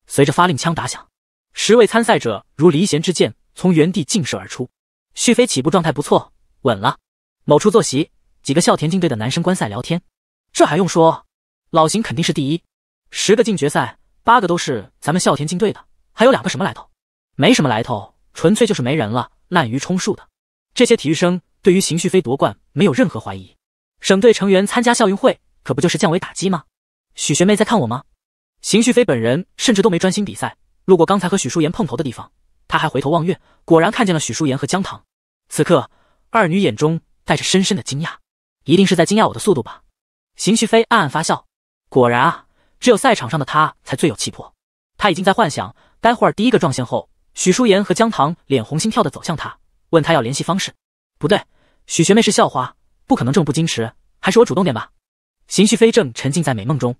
随着发令枪打响，十位参赛者如离弦之箭从原地劲射而出。旭飞起步状态不错，稳了。某处坐席，几个校田径队的男生观赛聊天。这还用说？老邢肯定是第一。十个进决赛，八个都是咱们校田径队的，还有两个什么来头？没什么来头，纯粹就是没人了，滥竽充数的。这些体育生。对于邢旭飞夺冠没有任何怀疑，省队成员参加校运会可不就是降维打击吗？许学妹在看我吗？邢旭飞本人甚至都没专心比赛，路过刚才和许淑妍碰头的地方，他还回头望月，果然看见了许淑妍和江糖。此刻，二女眼中带着深深的惊讶，一定是在惊讶我的速度吧？邢旭飞暗暗发笑，果然啊，只有赛场上的他才最有气魄。他已经在幻想，待会儿第一个撞线后，许淑妍和江糖脸红心跳的走向他，问他要联系方式。不对。许学妹是校花，不可能这么不矜持，还是我主动点吧。邢旭飞正沉浸在美梦中，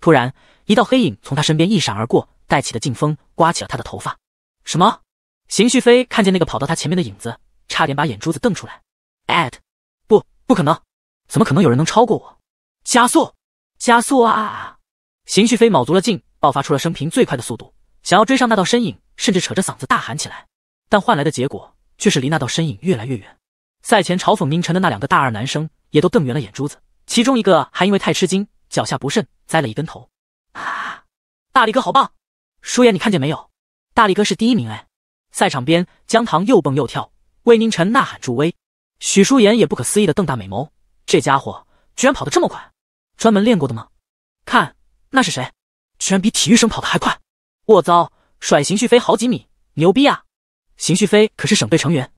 突然一道黑影从他身边一闪而过，带起的劲风刮起了他的头发。什么？邢旭飞看见那个跑到他前面的影子，差点把眼珠子瞪出来。a t 不，不可能，怎么可能有人能超过我？加速，加速啊！邢旭飞卯足了劲，爆发出了生平最快的速度，想要追上那道身影，甚至扯着嗓子大喊起来。但换来的结果却是离那道身影越来越远。赛前嘲讽宁晨的那两个大二男生也都瞪圆了眼珠子，其中一个还因为太吃惊，脚下不慎栽了一跟头。啊！大力哥好棒！舒言，你看见没有？大力哥是第一名哎！赛场边，姜糖又蹦又跳，为宁晨呐喊助威。许舒言也不可思议的瞪大美眸，这家伙居然跑得这么快，专门练过的吗？看，那是谁？居然比体育生跑得还快！我遭，甩邢旭飞好几米，牛逼啊！邢旭飞可是省队成员。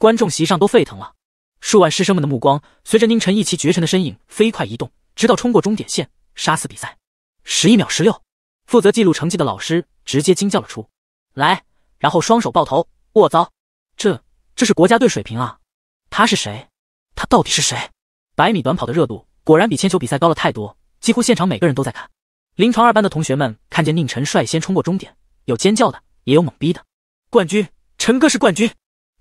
观众席上都沸腾了，数万师生们的目光随着宁晨一骑绝尘的身影飞快移动，直到冲过终点线，杀死比赛。十一秒十六，负责记录成绩的老师直接惊叫了出来，然后双手抱头：“卧槽，这这是国家队水平啊！他是谁？他到底是谁？”百米短跑的热度果然比铅球比赛高了太多，几乎现场每个人都在看。临床二班的同学们看见宁晨率先冲过终点，有尖叫的，也有懵逼的。冠军，陈哥是冠军！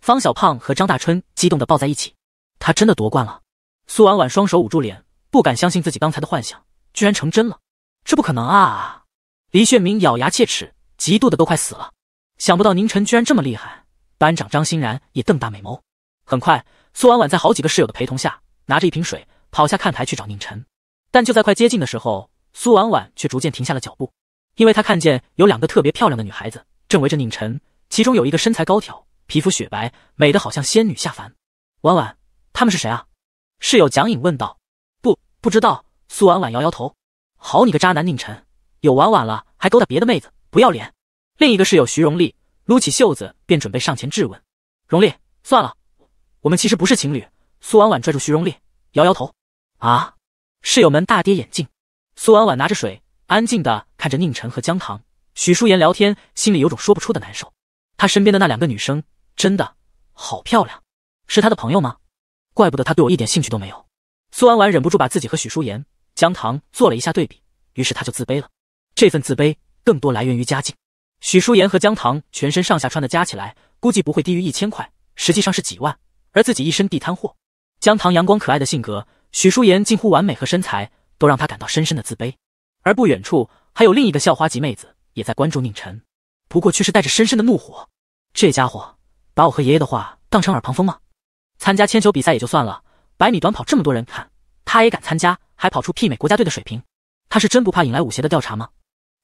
方小胖和张大春激动地抱在一起，他真的夺冠了！苏婉婉双手捂住脸，不敢相信自己刚才的幻想居然成真了，这不可能啊！黎炫明咬牙切齿，嫉妒的都快死了。想不到宁晨居然这么厉害！班长张欣然也瞪大美眸。很快，苏婉婉在好几个室友的陪同下，拿着一瓶水跑下看台去找宁晨，但就在快接近的时候，苏婉婉却逐渐停下了脚步，因为她看见有两个特别漂亮的女孩子正围着宁晨，其中有一个身材高挑。皮肤雪白，美得好像仙女下凡。婉婉，他们是谁啊？室友蒋颖问道。不，不知道。苏婉婉摇摇头。好你个渣男宁晨，有婉婉了还勾搭别的妹子，不要脸！另一个室友徐荣丽撸起袖子便准备上前质问。荣丽，算了，我们其实不是情侣。苏婉婉拽住徐荣丽，摇摇头。啊！室友们大跌眼镜。苏婉婉拿着水，安静的看着宁晨和江糖、许淑妍聊天，心里有种说不出的难受。她身边的那两个女生。真的好漂亮，是他的朋友吗？怪不得他对我一点兴趣都没有。苏婉婉忍不住把自己和许淑言、江糖做了一下对比，于是他就自卑了。这份自卑更多来源于家境。许淑言和江糖全身上下穿的加起来，估计不会低于一千块，实际上是几万。而自己一身地摊货。江糖阳光可爱的性格，许淑言近乎完美和身材，都让她感到深深的自卑。而不远处还有另一个校花级妹子也在关注宁晨，不过却是带着深深的怒火。这家伙。把我和爷爷的话当成耳旁风吗？参加铅球比赛也就算了，百米短跑这么多人看，他也敢参加，还跑出媲美国家队的水平，他是真不怕引来武协的调查吗？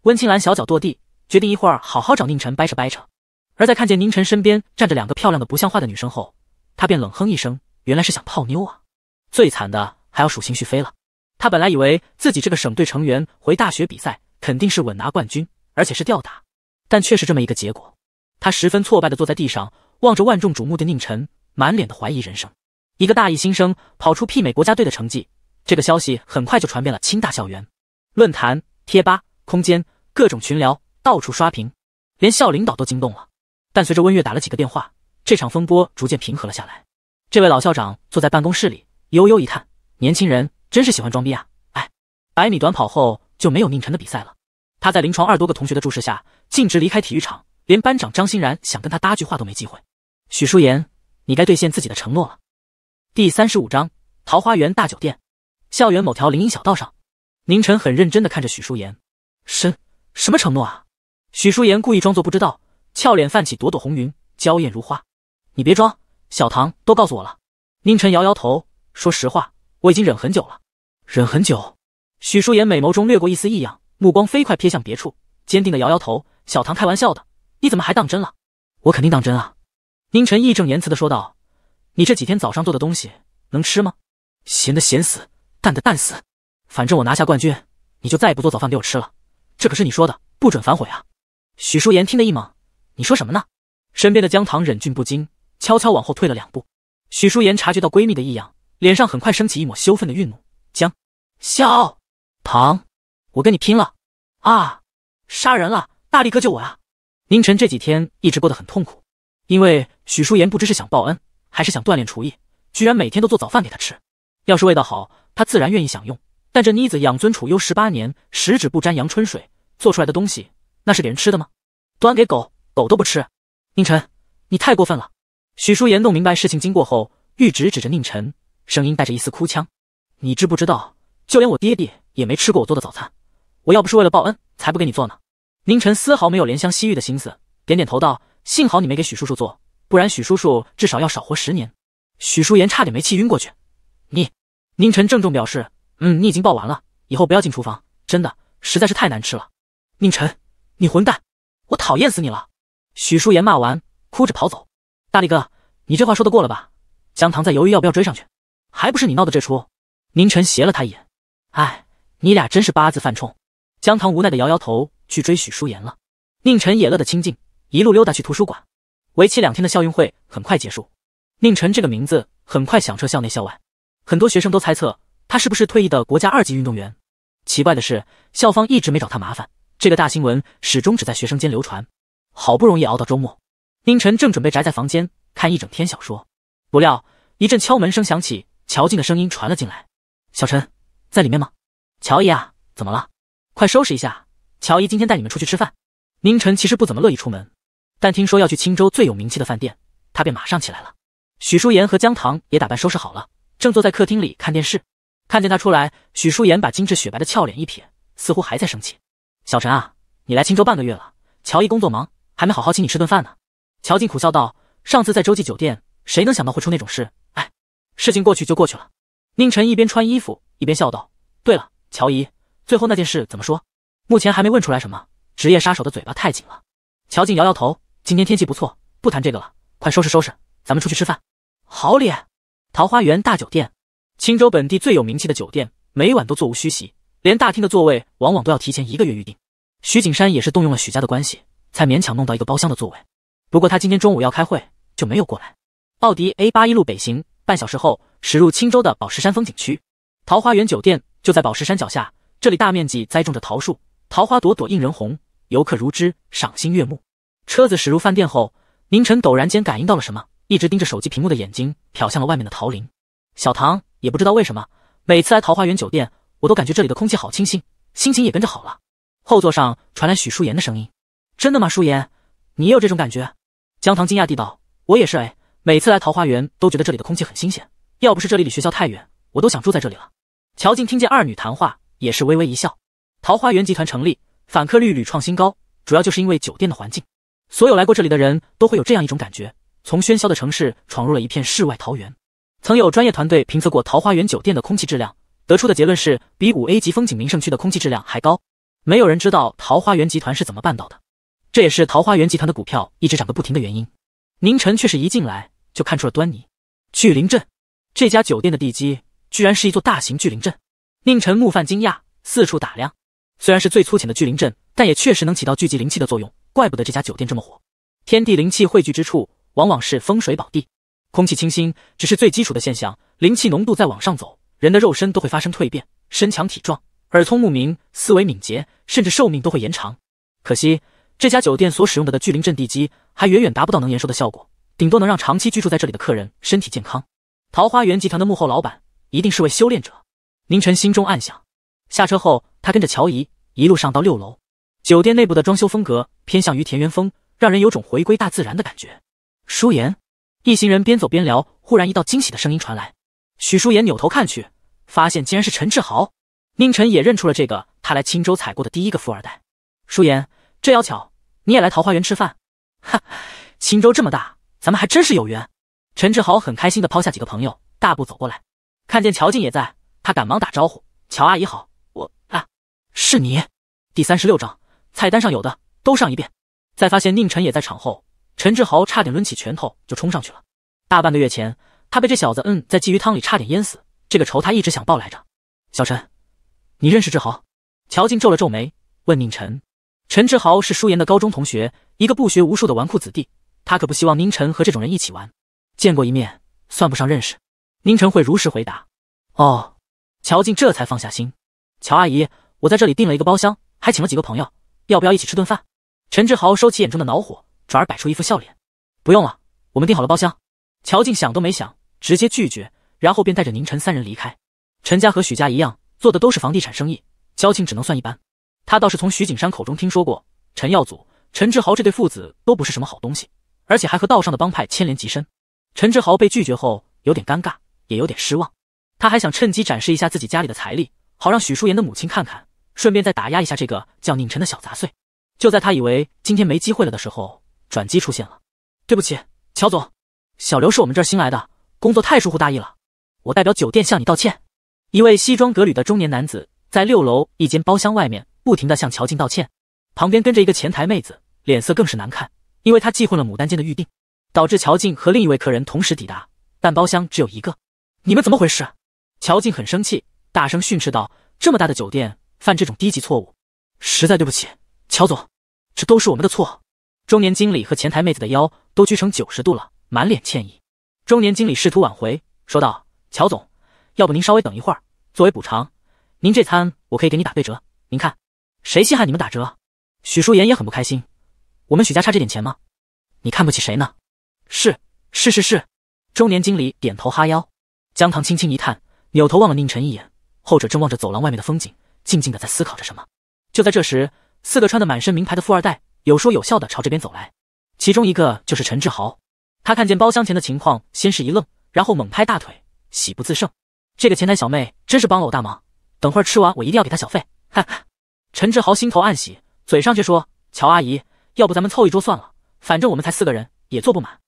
温青兰小脚跺地，决定一会儿好好找宁晨掰扯掰扯。而在看见宁晨身边站着两个漂亮的不像话的女生后，她便冷哼一声，原来是想泡妞啊！最惨的还要数邢旭飞了。他本来以为自己这个省队成员回大学比赛肯定是稳拿冠军，而且是吊打，但却是这么一个结果。他十分挫败的坐在地上。望着万众瞩目的宁晨，满脸的怀疑人生。一个大一新生跑出媲美国家队的成绩，这个消息很快就传遍了清大校园、论坛、贴吧、空间，各种群聊到处刷屏，连校领导都惊动了。但随着温月打了几个电话，这场风波逐渐平和了下来。这位老校长坐在办公室里，悠悠一叹：“年轻人真是喜欢装逼啊！”哎，百米短跑后就没有宁晨的比赛了。他在临床二多个同学的注视下，径直离开体育场。连班长张欣然想跟他搭句话都没机会。许舒言，你该兑现自己的承诺了。第三十五章桃花源大酒店。校园某条林荫小道上，宁晨很认真的看着许舒言，什什么承诺啊？许书言故意装作不知道，俏脸泛起朵朵红云，娇艳如花。你别装，小唐都告诉我了。宁晨摇摇头，说实话，我已经忍很久了，忍很久。许书言美眸中掠过一丝异样，目光飞快瞥向别处，坚定的摇摇头，小唐开玩笑的。你怎么还当真了？我肯定当真啊！宁晨义正言辞的说道：“你这几天早上做的东西能吃吗？咸的咸死，淡的淡死。反正我拿下冠军，你就再也不做早饭给我吃了。这可是你说的，不准反悔啊！”许淑妍听得一懵：“你说什么呢？”身边的江棠忍俊不禁，悄悄往后退了两步。许淑妍察觉到闺蜜的异样，脸上很快升起一抹羞愤的愠怒：“江，萧，唐，我跟你拼了啊！杀人了，大力哥救我呀！”宁晨这几天一直过得很痛苦，因为许淑妍不知是想报恩还是想锻炼厨艺，居然每天都做早饭给他吃。要是味道好，他自然愿意享用。但这妮子养尊处优十八年，十指不沾阳春水，做出来的东西那是给人吃的吗？端给狗狗都不吃。宁晨，你太过分了！许淑妍弄明白事情经过后，玉指指着宁晨，声音带着一丝哭腔：“你知不知道，就连我爹爹也没吃过我做的早餐。我要不是为了报恩，才不给你做呢。”宁晨丝毫没有怜香惜玉的心思，点点头道：“幸好你没给许叔叔做，不然许叔叔至少要少活十年。”许淑妍差点没气晕过去。你，宁晨郑重表示：“嗯，你已经报完了，以后不要进厨房，真的实在是太难吃了。”宁晨，你混蛋！我讨厌死你了！许淑妍骂完，哭着跑走。大力哥，你这话说的过了吧？江糖在犹豫要不要追上去，还不是你闹的这出？宁晨斜了他一眼：“哎，你俩真是八字犯冲。”江糖无奈的摇摇头。去追许淑言了，宁晨也乐得清静，一路溜达去图书馆。为期两天的校运会很快结束，宁晨这个名字很快响彻校内校外，很多学生都猜测他是不是退役的国家二级运动员。奇怪的是，校方一直没找他麻烦，这个大新闻始终只在学生间流传。好不容易熬到周末，宁晨正准备宅在房间看一整天小说，不料一阵敲门声响起，乔静的声音传了进来：“小陈，在里面吗？乔姨啊，怎么了？快收拾一下。”乔姨今天带你们出去吃饭。宁晨其实不怎么乐意出门，但听说要去青州最有名气的饭店，他便马上起来了。许淑妍和姜糖也打扮收拾好了，正坐在客厅里看电视，看见他出来，许淑妍把精致雪白的俏脸一撇，似乎还在生气。小陈啊，你来青州半个月了，乔姨工作忙，还没好好请你吃顿饭呢。乔静苦笑道：“上次在洲际酒店，谁能想到会出那种事？哎，事情过去就过去了。”宁晨一边穿衣服一边笑道：“对了，乔姨，最后那件事怎么说？”目前还没问出来什么，职业杀手的嘴巴太紧了。乔静摇摇头，今天天气不错，不谈这个了，快收拾收拾，咱们出去吃饭。好咧。桃花源大酒店，青州本地最有名气的酒店，每晚都座无虚席，连大厅的座位往往都要提前一个月预定。徐景山也是动用了许家的关系，才勉强弄到一个包厢的座位。不过他今天中午要开会，就没有过来。奥迪 A 八一路北行，半小时后驶入青州的宝石山风景区。桃花源酒店就在宝石山脚下，这里大面积栽种着桃树。桃花朵朵映人红，游客如织，赏心悦目。车子驶入饭店后，宁晨陡然间感应到了什么，一直盯着手机屏幕的眼睛瞟向了外面的桃林。小唐也不知道为什么，每次来桃花源酒店，我都感觉这里的空气好清新，心情也跟着好了。后座上传来许淑妍的声音：“真的吗？淑妍，你也有这种感觉？”江棠惊讶地道：“我也是哎，每次来桃花源都觉得这里的空气很新鲜，要不是这里离学校太远，我都想住在这里了。”乔静听见二女谈话，也是微微一笑。桃花源集团成立，返客率屡创新高，主要就是因为酒店的环境。所有来过这里的人都会有这样一种感觉：从喧嚣的城市闯入了一片世外桃源。曾有专业团队评测过桃花源酒店的空气质量，得出的结论是比五 A 级风景名胜区的空气质量还高。没有人知道桃花源集团是怎么办到的，这也是桃花源集团的股票一直涨个不停的原因。宁晨却是一进来就看出了端倪：巨灵镇这家酒店的地基居然是一座大型巨灵镇。宁晨目犯惊讶，四处打量。虽然是最粗浅的聚灵阵，但也确实能起到聚集灵气的作用，怪不得这家酒店这么火。天地灵气汇聚之处，往往是风水宝地，空气清新只是最基础的现象，灵气浓度再往上走，人的肉身都会发生蜕变，身强体壮，耳聪目明，思维敏捷，甚至寿命都会延长。可惜这家酒店所使用的的聚灵阵地基还远远达不到能延寿的效果，顶多能让长期居住在这里的客人身体健康。桃花源集团的幕后老板一定是位修炼者，宁晨心中暗想。下车后，他跟着乔姨一路上到六楼。酒店内部的装修风格偏向于田园风，让人有种回归大自然的感觉。舒言一行人边走边聊，忽然一道惊喜的声音传来。许舒言扭头看去，发现竟然是陈志豪。宁晨也认出了这个他来青州踩过的第一个富二代。舒言，这要巧，你也来桃花源吃饭。哈，青州这么大，咱们还真是有缘。陈志豪很开心地抛下几个朋友，大步走过来，看见乔静也在，他赶忙打招呼：“乔阿姨好。”我啊，是你。第三十六章，菜单上有的都上一遍。在发现宁晨也在场后，陈志豪差点抡起拳头就冲上去了。大半个月前，他被这小子摁在鲫鱼汤里，差点淹死，这个仇他一直想报来着。小陈，你认识志豪？乔静皱了皱眉，问宁晨。陈志豪是舒言的高中同学，一个不学无术的纨绔子弟，他可不希望宁晨和这种人一起玩。见过一面，算不上认识。宁晨会如实回答。哦，乔静这才放下心。乔阿姨，我在这里订了一个包厢，还请了几个朋友，要不要一起吃顿饭？陈志豪收起眼中的恼火，转而摆出一副笑脸。不用了，我们订好了包厢。乔静想都没想，直接拒绝，然后便带着宁晨三人离开。陈家和许家一样，做的都是房地产生意，交情只能算一般。他倒是从许景山口中听说过，陈耀祖、陈志豪这对父子都不是什么好东西，而且还和道上的帮派牵连极深。陈志豪被拒绝后，有点尴尬，也有点失望。他还想趁机展示一下自己家里的财力。好让许淑妍的母亲看看，顺便再打压一下这个叫宁晨的小杂碎。就在他以为今天没机会了的时候，转机出现了。对不起，乔总，小刘是我们这儿新来的，工作太疏忽大意了，我代表酒店向你道歉。一位西装革履的中年男子在六楼一间包厢外面不停地向乔静道歉，旁边跟着一个前台妹子，脸色更是难看，因为他记混了牡丹间的预定，导致乔静和另一位客人同时抵达，但包厢只有一个。你们怎么回事？乔静很生气。大声训斥道：“这么大的酒店犯这种低级错误，实在对不起，乔总，这都是我们的错。”中年经理和前台妹子的腰都鞠成九十度了，满脸歉意。中年经理试图挽回，说道：“乔总，要不您稍微等一会儿，作为补偿，您这餐我可以给你打对折，您看？谁稀罕你们打折？”许淑妍也很不开心：“我们许家差这点钱吗？你看不起谁呢？”“是是是是。”中年经理点头哈腰。江糖轻轻一叹，扭头望了宁晨一眼。后者正望着走廊外面的风景，静静的在思考着什么。就在这时，四个穿的满身名牌的富二代有说有笑的朝这边走来，其中一个就是陈志豪。他看见包厢前的情况，先是一愣，然后猛拍大腿，喜不自胜。这个前台小妹真是帮了我大忙，等会儿吃完我一定要给她小费。哈哈，陈志豪心头暗喜，嘴上却说：“乔阿姨，要不咱们凑一桌算了，反正我们才四个人，也坐不满。”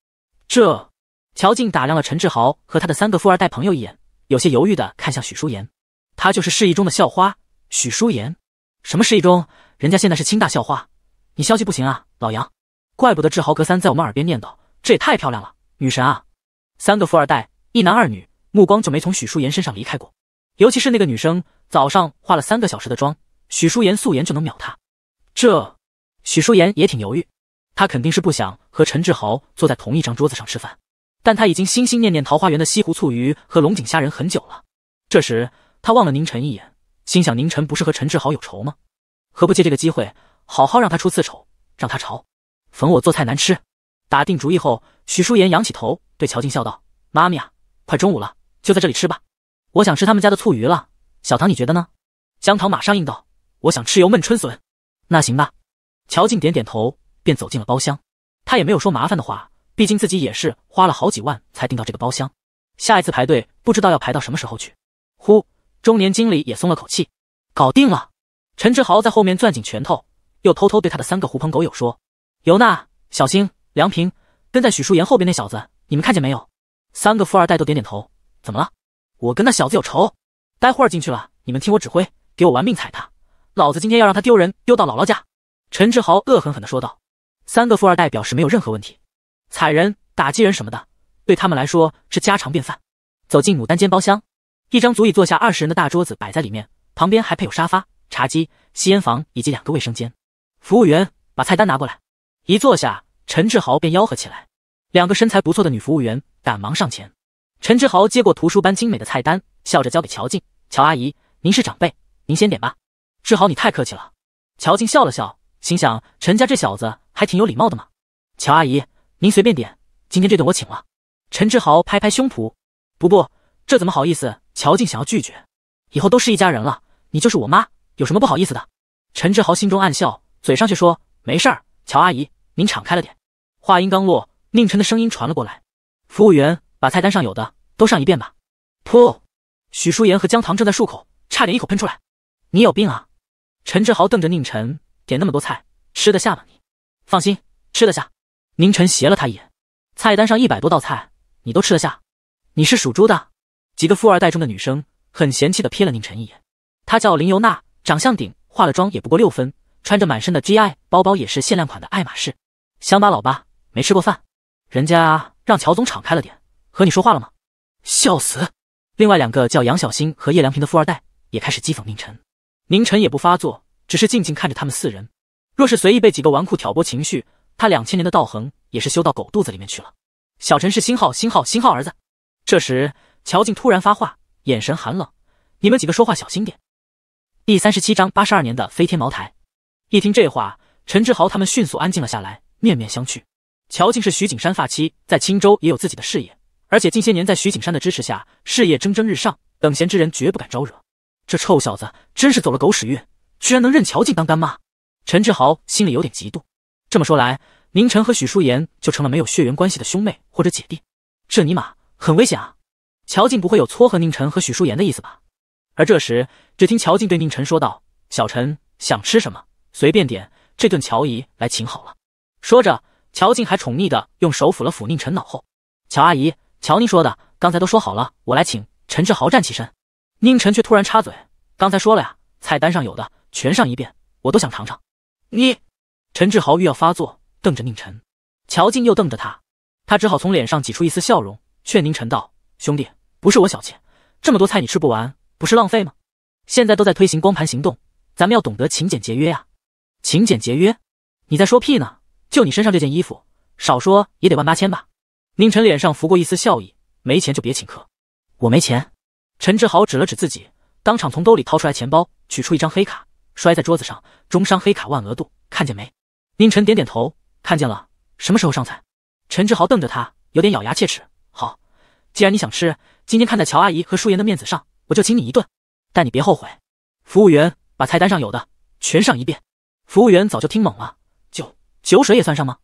这，乔静打量了陈志豪和他的三个富二代朋友一眼，有些犹豫的看向许淑言。她就是市一中的校花许淑妍，什么市一中？人家现在是清大校花，你消息不行啊，老杨！怪不得志豪隔三在我们耳边念叨，这也太漂亮了，女神啊！三个富二代，一男二女，目光就没从许淑妍身上离开过，尤其是那个女生，早上化了三个小时的妆，许淑妍素颜就能秒她。这许淑妍也挺犹豫，她肯定是不想和陈志豪坐在同一张桌子上吃饭，但她已经心心念念桃花源的西湖醋鱼和龙井虾仁很久了。这时。他望了宁晨一眼，心想：宁晨不是和陈志豪有仇吗？何不借这个机会，好好让他出次丑，让他嘲，讽我做菜难吃。打定主意后，许淑妍仰起头，对乔静笑道：“妈咪啊，快中午了，就在这里吃吧。我想吃他们家的醋鱼了。小唐，你觉得呢？”江糖马上应道：“我想吃油焖春笋。”那行吧。乔静点点头，便走进了包厢。她也没有说麻烦的话，毕竟自己也是花了好几万才订到这个包厢。下一次排队，不知道要排到什么时候去。呼。中年经理也松了口气，搞定了。陈志豪在后面攥紧拳头，又偷偷对他的三个狐朋狗友说：“尤娜，小星、梁平跟在许淑妍后边那小子，你们看见没有？”三个富二代都点点头。怎么了？我跟那小子有仇。待会儿进去了，你们听我指挥，给我玩命踩他！老子今天要让他丢人丢到姥姥家！陈志豪恶狠狠地说道。三个富二代表示没有任何问题，踩人、打击人什么的，对他们来说是家常便饭。走进牡丹间包厢。一张足以坐下二十人的大桌子摆在里面，旁边还配有沙发、茶几、吸烟房以及两个卫生间。服务员把菜单拿过来。一坐下，陈志豪便吆喝起来。两个身材不错的女服务员赶忙上前。陈志豪接过图书般精美的菜单，笑着交给乔静：“乔阿姨，您是长辈，您先点吧。”志豪，你太客气了。乔静笑了笑，心想：陈家这小子还挺有礼貌的嘛。乔阿姨，您随便点，今天这顿我请了。陈志豪拍拍胸脯：“不不。”这怎么好意思？乔静想要拒绝，以后都是一家人了，你就是我妈，有什么不好意思的？陈志豪心中暗笑，嘴上却说：“没事儿，乔阿姨，您敞开了点。”话音刚落，宁晨的声音传了过来：“服务员，把菜单上有的都上一遍吧。”噗，许舒言和姜糖正在漱口，差点一口喷出来。“你有病啊！”陈志豪瞪着宁晨，点那么多菜，吃得下吗？你放心，吃得下。宁晨斜了他一眼：“菜单上一百多道菜，你都吃得下？你是属猪的？”几个富二代中的女生很嫌弃的瞥了宁晨一眼，她叫林尤娜，长相顶，化了妆也不过六分，穿着满身的 GI 包包也是限量款的爱马仕，乡巴佬吧，没吃过饭。人家让乔总敞开了点，和你说话了吗？笑死！另外两个叫杨小新和叶良平的富二代也开始讥讽宁晨，宁晨也不发作，只是静静看着他们四人。若是随意被几个纨绔挑拨情绪，他两千年的道行也是修到狗肚子里面去了。小陈是新号新号新号儿子。这时。乔静突然发话，眼神寒冷：“你们几个说话小心点。”第三十七章八十二年的飞天茅台。一听这话，陈志豪他们迅速安静了下来，面面相觑。乔静是徐景山发妻，在青州也有自己的事业，而且近些年在徐景山的支持下，事业蒸蒸日上。等闲之人绝不敢招惹。这臭小子真是走了狗屎运，居然能认乔静当干妈。陈志豪心里有点嫉妒。这么说来，宁晨和许淑言就成了没有血缘关系的兄妹或者姐弟，这尼玛很危险啊！乔静不会有撮合宁晨和许淑言的意思吧？而这时，只听乔静对宁晨说道：“小陈，想吃什么随便点，这顿乔姨来请好了。”说着，乔静还宠溺的用手抚了抚宁晨脑后。“乔阿姨，瞧您说的，刚才都说好了，我来请。”陈志豪站起身，宁晨却突然插嘴：“刚才说了呀，菜单上有的全上一遍，我都想尝尝。”你，陈志豪欲要发作，瞪着宁晨，乔静又瞪着他，他只好从脸上挤出一丝笑容，劝宁晨道：“兄弟。”不是我小气，这么多菜你吃不完，不是浪费吗？现在都在推行光盘行动，咱们要懂得勤俭节约呀。勤俭节约？你在说屁呢！就你身上这件衣服，少说也得万八千吧。宁晨脸上浮过一丝笑意，没钱就别请客。我没钱。陈志豪指了指自己，当场从兜里掏出来钱包，取出一张黑卡，摔在桌子上。中商黑卡万额度，看见没？宁晨点点头，看见了。什么时候上菜？陈志豪瞪着他，有点咬牙切齿。好，既然你想吃。今天看在乔阿姨和舒妍的面子上，我就请你一顿，但你别后悔。服务员把菜单上有的全上一遍。服务员早就听懵了，酒酒水也算上吗？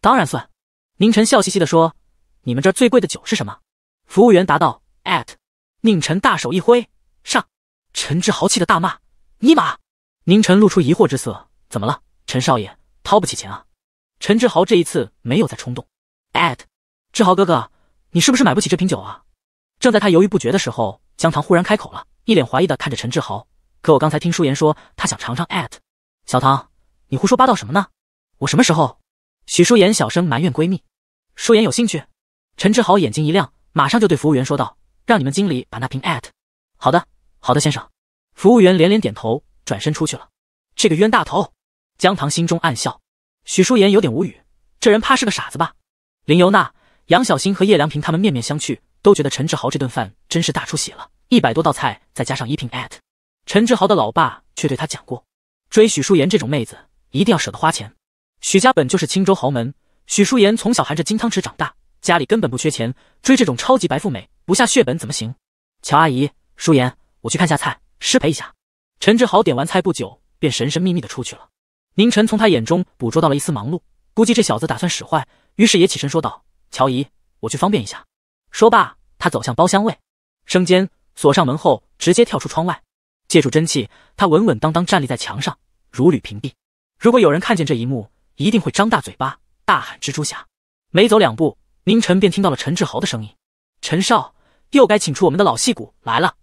当然算。宁晨笑嘻嘻的说：“你们这最贵的酒是什么？”服务员答道：“at。”宁晨大手一挥，上。陈志豪气的大骂：“尼玛！”宁晨露出疑惑之色：“怎么了，陈少爷掏不起钱啊？”陈志豪这一次没有再冲动。at，志豪哥哥，你是不是买不起这瓶酒啊？正在他犹豫不决的时候，江糖忽然开口了，一脸怀疑的看着陈志豪。可我刚才听舒言说，她想尝尝 AT。小唐，你胡说八道什么呢？我什么时候？许舒言小声埋怨闺蜜。舒言有兴趣？陈志豪眼睛一亮，马上就对服务员说道：“让你们经理把那瓶 AT。”好的，好的，先生。服务员连连点头，转身出去了。这个冤大头，江糖心中暗笑。许舒言有点无语，这人怕是个傻子吧？林尤娜、杨小新和叶良平他们面面相觑。都觉得陈志豪这顿饭真是大出血了，一百多道菜再加上一瓶 at，陈志豪的老爸却对他讲过，追许淑言这种妹子一定要舍得花钱。许家本就是青州豪门，许淑言从小含着金汤匙长大，家里根本不缺钱，追这种超级白富美不下血本怎么行？乔阿姨，淑言，我去看下菜，失陪一下。陈志豪点完菜不久，便神神秘秘的出去了。宁晨从他眼中捕捉到了一丝忙碌，估计这小子打算使坏，于是也起身说道：乔姨，我去方便一下。说罢，他走向包厢位，生间锁上门后，直接跳出窗外。借助真气，他稳稳当当站立在墙上，如履平地。如果有人看见这一幕，一定会张大嘴巴大喊“蜘蛛侠”。没走两步，宁晨便听到了陈志豪的声音：“陈少，又该请出我们的老戏骨来了。”“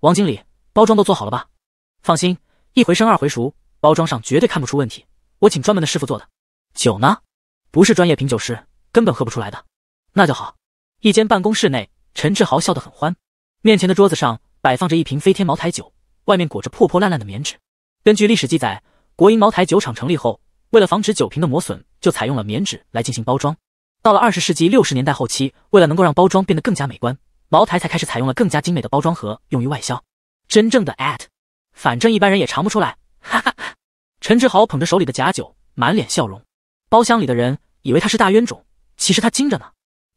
王经理，包装都做好了吧？放心，一回生二回熟，包装上绝对看不出问题。我请专门的师傅做的。酒呢？不是专业品酒师，根本喝不出来的。那就好。”一间办公室内，陈志豪笑得很欢。面前的桌子上摆放着一瓶飞天茅台酒，外面裹着破破烂烂的棉纸。根据历史记载，国营茅台酒厂成立后，为了防止酒瓶的磨损，就采用了棉纸来进行包装。到了二十世纪六十年代后期，为了能够让包装变得更加美观，茅台才开始采用了更加精美的包装盒用于外销。真正的 at，反正一般人也尝不出来，哈哈哈。陈志豪捧着手里的假酒，满脸笑容。包厢里的人以为他是大冤种，其实他精着呢。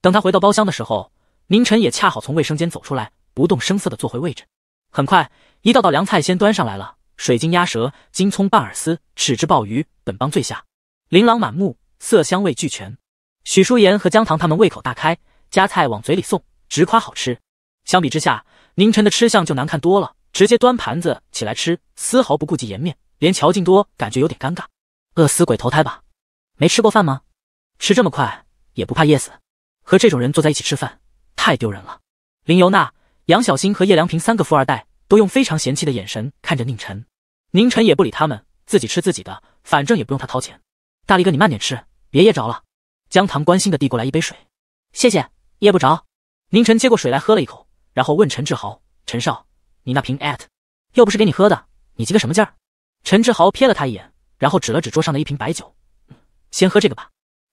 等他回到包厢的时候，宁晨也恰好从卫生间走出来，不动声色地坐回位置。很快，一道道凉菜先端上来了：水晶鸭舌、金葱拌耳丝、豉汁鲍鱼，本帮最下，琳琅满目，色香味俱全。许舒言和姜糖他们胃口大开，夹菜往嘴里送，直夸好吃。相比之下，宁晨的吃相就难看多了，直接端盘子起来吃，丝毫不顾及颜面，连乔静多感觉有点尴尬。饿死鬼投胎吧？没吃过饭吗？吃这么快也不怕噎死？和这种人坐在一起吃饭，太丢人了。林尤娜、杨小新和叶良平三个富二代都用非常嫌弃的眼神看着宁晨，宁晨也不理他们，自己吃自己的，反正也不用他掏钱。大力哥，你慢点吃，别噎着了。江棠关心的递过来一杯水，谢谢，噎不着。宁晨接过水来喝了一口，然后问陈志豪：“陈少，你那瓶 at 又不是给你喝的，你急个什么劲儿？”陈志豪瞥了他一眼，然后指了指桌上的一瓶白酒：“先喝这个吧。”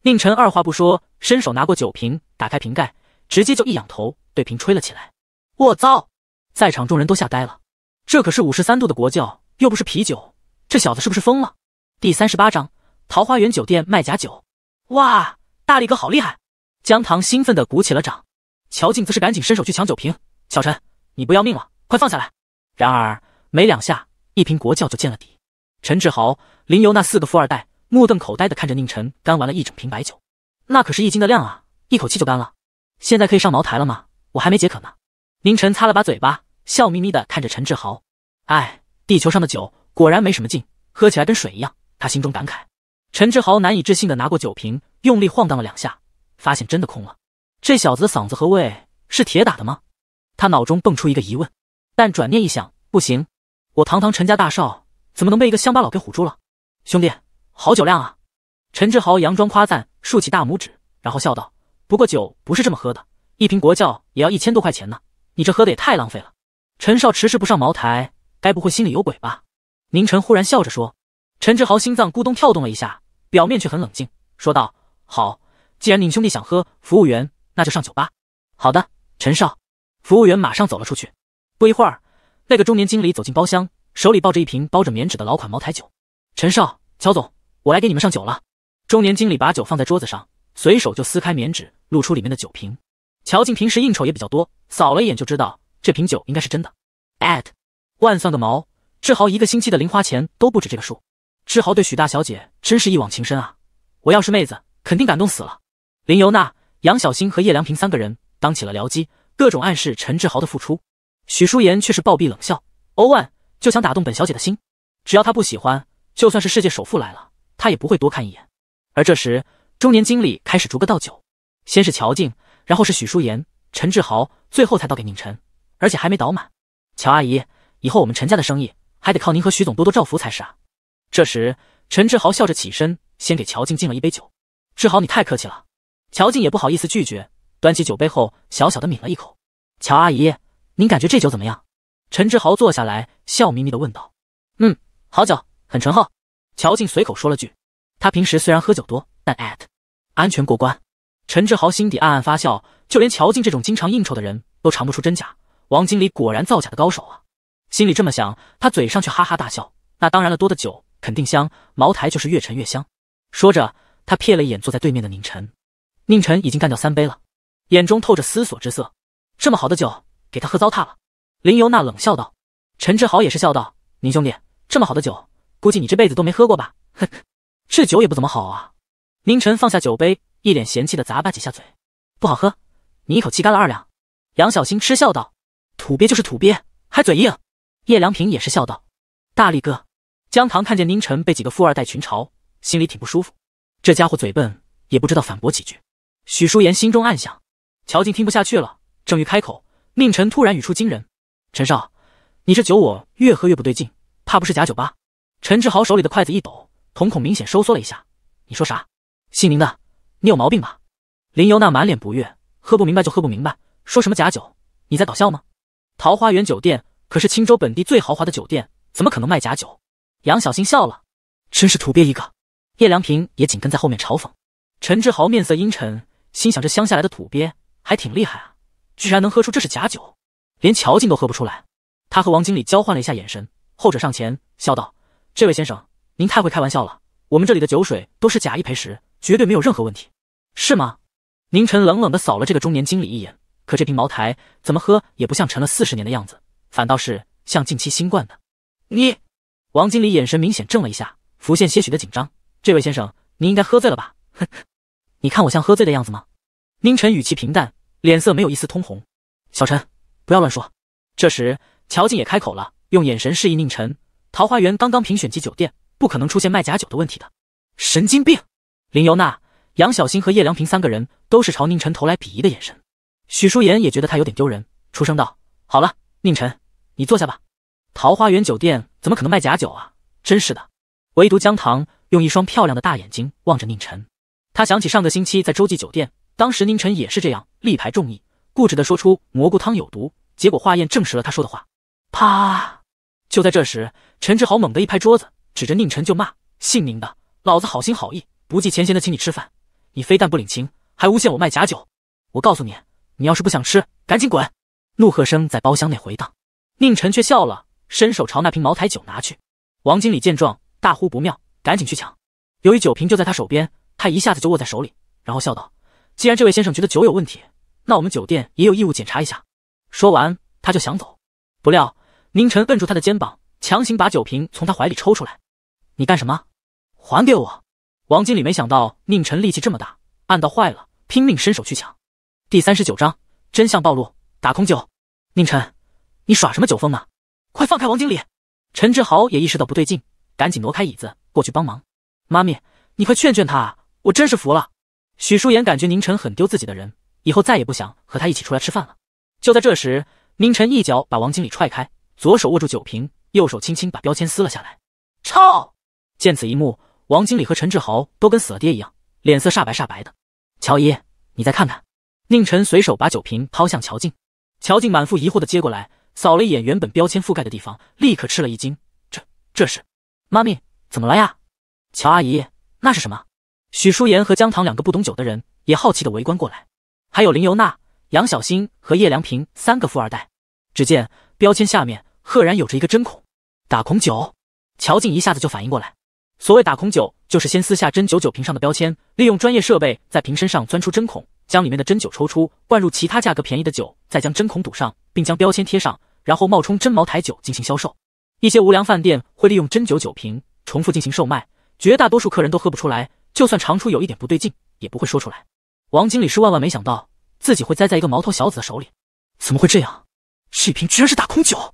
宁晨二话不说，伸手拿过酒瓶，打开瓶盖，直接就一仰头，对瓶吹了起来。我遭！在场众人都吓呆了，这可是五十三度的国窖，又不是啤酒，这小子是不是疯了？第三十八章桃花源酒店卖假酒。哇，大力哥好厉害！江棠兴奋地鼓起了掌，乔静则是赶紧伸手去抢酒瓶。小陈，你不要命了？快放下来！然而没两下，一瓶国窖就见了底。陈志豪、林游那四个富二代。目瞪口呆的看着宁晨干完了一整瓶白酒，那可是一斤的量啊，一口气就干了。现在可以上茅台了吗？我还没解渴呢。宁晨擦了把嘴巴，笑眯眯的看着陈志豪。哎，地球上的酒果然没什么劲，喝起来跟水一样。他心中感慨。陈志豪难以置信的拿过酒瓶，用力晃荡了两下，发现真的空了。这小子的嗓子和胃是铁打的吗？他脑中蹦出一个疑问，但转念一想，不行，我堂堂陈家大少怎么能被一个乡巴佬给唬住了？兄弟。好酒量啊！陈志豪佯装夸赞，竖起大拇指，然后笑道：“不过酒不是这么喝的，一瓶国窖也要一千多块钱呢，你这喝的也太浪费了。”陈少迟迟不上茅台，该不会心里有鬼吧？宁晨忽然笑着说。陈志豪心脏咕咚跳动了一下，表面却很冷静，说道：“好，既然宁兄弟想喝，服务员那就上酒吧。”好的，陈少。服务员马上走了出去。不一会儿，那个中年经理走进包厢，手里抱着一瓶包着棉纸的老款茅台酒。陈少，乔总。我来给你们上酒了。中年经理把酒放在桌子上，随手就撕开棉纸，露出里面的酒瓶。乔静平时应酬也比较多，扫了一眼就知道这瓶酒应该是真的。at 万算个毛，志豪一个星期的零花钱都不止这个数。志豪对许大小姐真是一往情深啊，我要是妹子肯定感动死了。林尤娜、杨小新和叶良平三个人当起了僚机，各种暗示陈志豪的付出。许淑妍却是暴毙冷笑，欧万就想打动本小姐的心，只要她不喜欢，就算是世界首富来了。他也不会多看一眼。而这时，中年经理开始逐个倒酒，先是乔静，然后是许淑言、陈志豪，最后才倒给宁晨，而且还没倒满。乔阿姨，以后我们陈家的生意还得靠您和许总多多照拂才是啊！这时，陈志豪笑着起身，先给乔静敬了一杯酒。志豪，你太客气了。乔静也不好意思拒绝，端起酒杯后，小小的抿了一口。乔阿姨，您感觉这酒怎么样？陈志豪坐下来，笑眯眯的问道。嗯，好酒，很醇厚。乔静随口说了句：“他平时虽然喝酒多，但 at 安全过关。”陈志豪心底暗暗发笑，就连乔静这种经常应酬的人都尝不出真假。王经理果然造假的高手啊！心里这么想，他嘴上却哈哈大笑：“那当然了，多的酒肯定香，茅台就是越陈越香。”说着，他瞥了一眼坐在对面的宁晨，宁晨已经干掉三杯了，眼中透着思索之色。这么好的酒给他喝糟蹋了，林尤娜冷笑道。陈志豪也是笑道：“宁兄弟，这么好的酒。”估计你这辈子都没喝过吧，呵这酒也不怎么好啊。宁晨放下酒杯，一脸嫌弃的咂巴几下嘴，不好喝。你一口气干了二两。杨小新嗤笑道：“土鳖就是土鳖，还嘴硬。”叶良平也是笑道：“大力哥。”江棠看见宁晨被几个富二代群嘲，心里挺不舒服。这家伙嘴笨，也不知道反驳几句。许淑妍心中暗想。乔静听不下去了，正欲开口，宁晨突然语出惊人：“陈少，你这酒我越喝越不对劲，怕不是假酒吧？”陈志豪手里的筷子一抖，瞳孔明显收缩了一下。你说啥？姓林的，你有毛病吧？林尤娜满脸不悦，喝不明白就喝不明白，说什么假酒？你在搞笑吗？桃花源酒店可是青州本地最豪华的酒店，怎么可能卖假酒？杨小新笑了，真是土鳖一个。叶良平也紧跟在后面嘲讽。陈志豪面色阴沉，心想这乡下来的土鳖还挺厉害啊，居然能喝出这是假酒，连乔静都喝不出来。他和王经理交换了一下眼神，后者上前笑道。这位先生，您太会开玩笑了。我们这里的酒水都是假一赔十，绝对没有任何问题，是吗？宁晨冷冷的扫了这个中年经理一眼，可这瓶茅台怎么喝也不像沉了四十年的样子，反倒是像近期新冠的。你，王经理眼神明显怔了一下，浮现些许的紧张。这位先生，您应该喝醉了吧？你看我像喝醉的样子吗？宁晨语气平淡，脸色没有一丝通红。小陈，不要乱说。这时，乔静也开口了，用眼神示意宁晨。桃花源刚刚评选级酒店，不可能出现卖假酒的问题的。神经病！林尤娜、杨小新和叶良平三个人都是朝宁晨投来鄙夷的眼神。许淑妍也觉得他有点丢人，出声道：“好了，宁晨，你坐下吧。桃花源酒店怎么可能卖假酒啊？真是的。”唯独江糖用一双漂亮的大眼睛望着宁晨，他想起上个星期在洲际酒店，当时宁晨也是这样力排众议，固执的说出蘑菇汤有毒，结果化验证实了他说的话。啪！就在这时。陈志豪猛地一拍桌子，指着宁晨就骂：“姓宁的，老子好心好意，不计前嫌的请你吃饭，你非但不领情，还诬陷我卖假酒！我告诉你，你要是不想吃，赶紧滚！”怒喝声在包厢内回荡，宁晨却笑了，伸手朝那瓶茅台酒拿去。王经理见状，大呼不妙，赶紧去抢。由于酒瓶就在他手边，他一下子就握在手里，然后笑道：“既然这位先生觉得酒有问题，那我们酒店也有义务检查一下。”说完，他就想走，不料宁晨摁住他的肩膀。强行把酒瓶从他怀里抽出来，你干什么？还给我！王经理没想到宁晨力气这么大，暗道坏了，拼命伸手去抢。第三十九章真相暴露，打空酒。宁晨，你耍什么酒疯呢？快放开王经理！陈志豪也意识到不对劲，赶紧挪开椅子过去帮忙。妈咪，你快劝劝他，我真是服了。许淑妍感觉宁晨很丢自己的人，以后再也不想和他一起出来吃饭了。就在这时，宁晨一脚把王经理踹开，左手握住酒瓶。右手轻轻把标签撕了下来。操！见此一幕，王经理和陈志豪都跟死了爹一样，脸色煞白煞白的。乔姨，你再看看。宁晨随手把酒瓶抛向乔静，乔静满腹疑惑的接过来，扫了一眼原本标签覆盖的地方，立刻吃了一惊。这这是？妈咪，怎么了呀？乔阿姨，那是什么？许淑妍和江糖两个不懂酒的人也好奇的围观过来，还有林尤娜、杨小新和叶良平三个富二代。只见标签下面赫然有着一个针孔。打孔酒，乔静一下子就反应过来。所谓打孔酒，就是先撕下针酒酒瓶上的标签，利用专业设备在瓶身上钻出针孔，将里面的针酒抽出，灌入其他价格便宜的酒，再将针孔堵上，并将标签贴上，然后冒充真茅台酒进行销售。一些无良饭店会利用针酒酒瓶重复进行售卖，绝大多数客人都喝不出来，就算尝出有一点不对劲，也不会说出来。王经理是万万没想到，自己会栽在一个毛头小子的手里。怎么会这样？这瓶居然是打孔酒，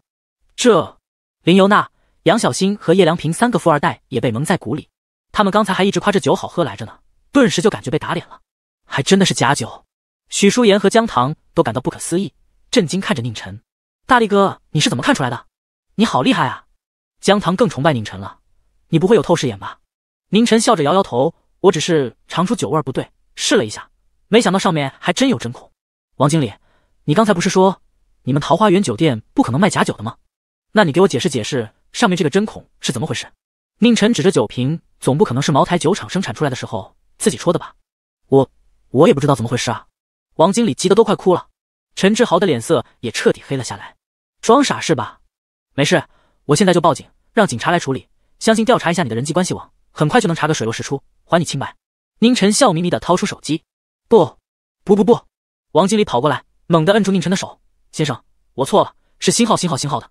这……林尤娜、杨小新和叶良平三个富二代也被蒙在鼓里，他们刚才还一直夸这酒好喝来着呢，顿时就感觉被打脸了，还真的是假酒。许淑妍和江糖都感到不可思议，震惊看着宁晨，大力哥，你是怎么看出来的？你好厉害啊！江糖更崇拜宁晨了，你不会有透视眼吧？宁晨笑着摇摇头，我只是尝出酒味不对，试了一下，没想到上面还真有针孔。王经理，你刚才不是说你们桃花源酒店不可能卖假酒的吗？那你给我解释解释，上面这个针孔是怎么回事？宁晨指着酒瓶，总不可能是茅台酒厂生产出来的时候自己戳的吧？我我也不知道怎么回事啊！王经理急得都快哭了。陈志豪的脸色也彻底黑了下来，装傻是吧？没事，我现在就报警，让警察来处理。相信调查一下你的人际关系网，很快就能查个水落石出，还你清白。宁晨笑眯眯的掏出手机，不不不不！王经理跑过来，猛地摁住宁晨的手，先生，我错了，是新号新号新号的。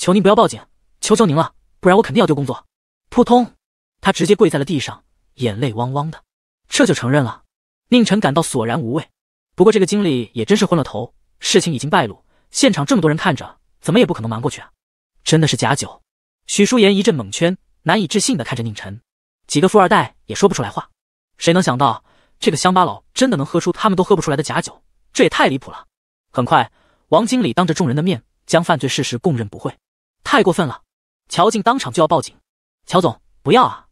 求您不要报警，求求您了，不然我肯定要丢工作。扑通，他直接跪在了地上，眼泪汪汪的，这就承认了。宁晨感到索然无味，不过这个经理也真是昏了头，事情已经败露，现场这么多人看着，怎么也不可能瞒过去啊！真的是假酒？许淑妍一阵懵圈，难以置信的看着宁晨。几个富二代也说不出来话，谁能想到这个乡巴佬真的能喝出他们都喝不出来的假酒？这也太离谱了！很快，王经理当着众人的面将犯罪事实供认不讳。太过分了！乔静当场就要报警。乔总，不要啊！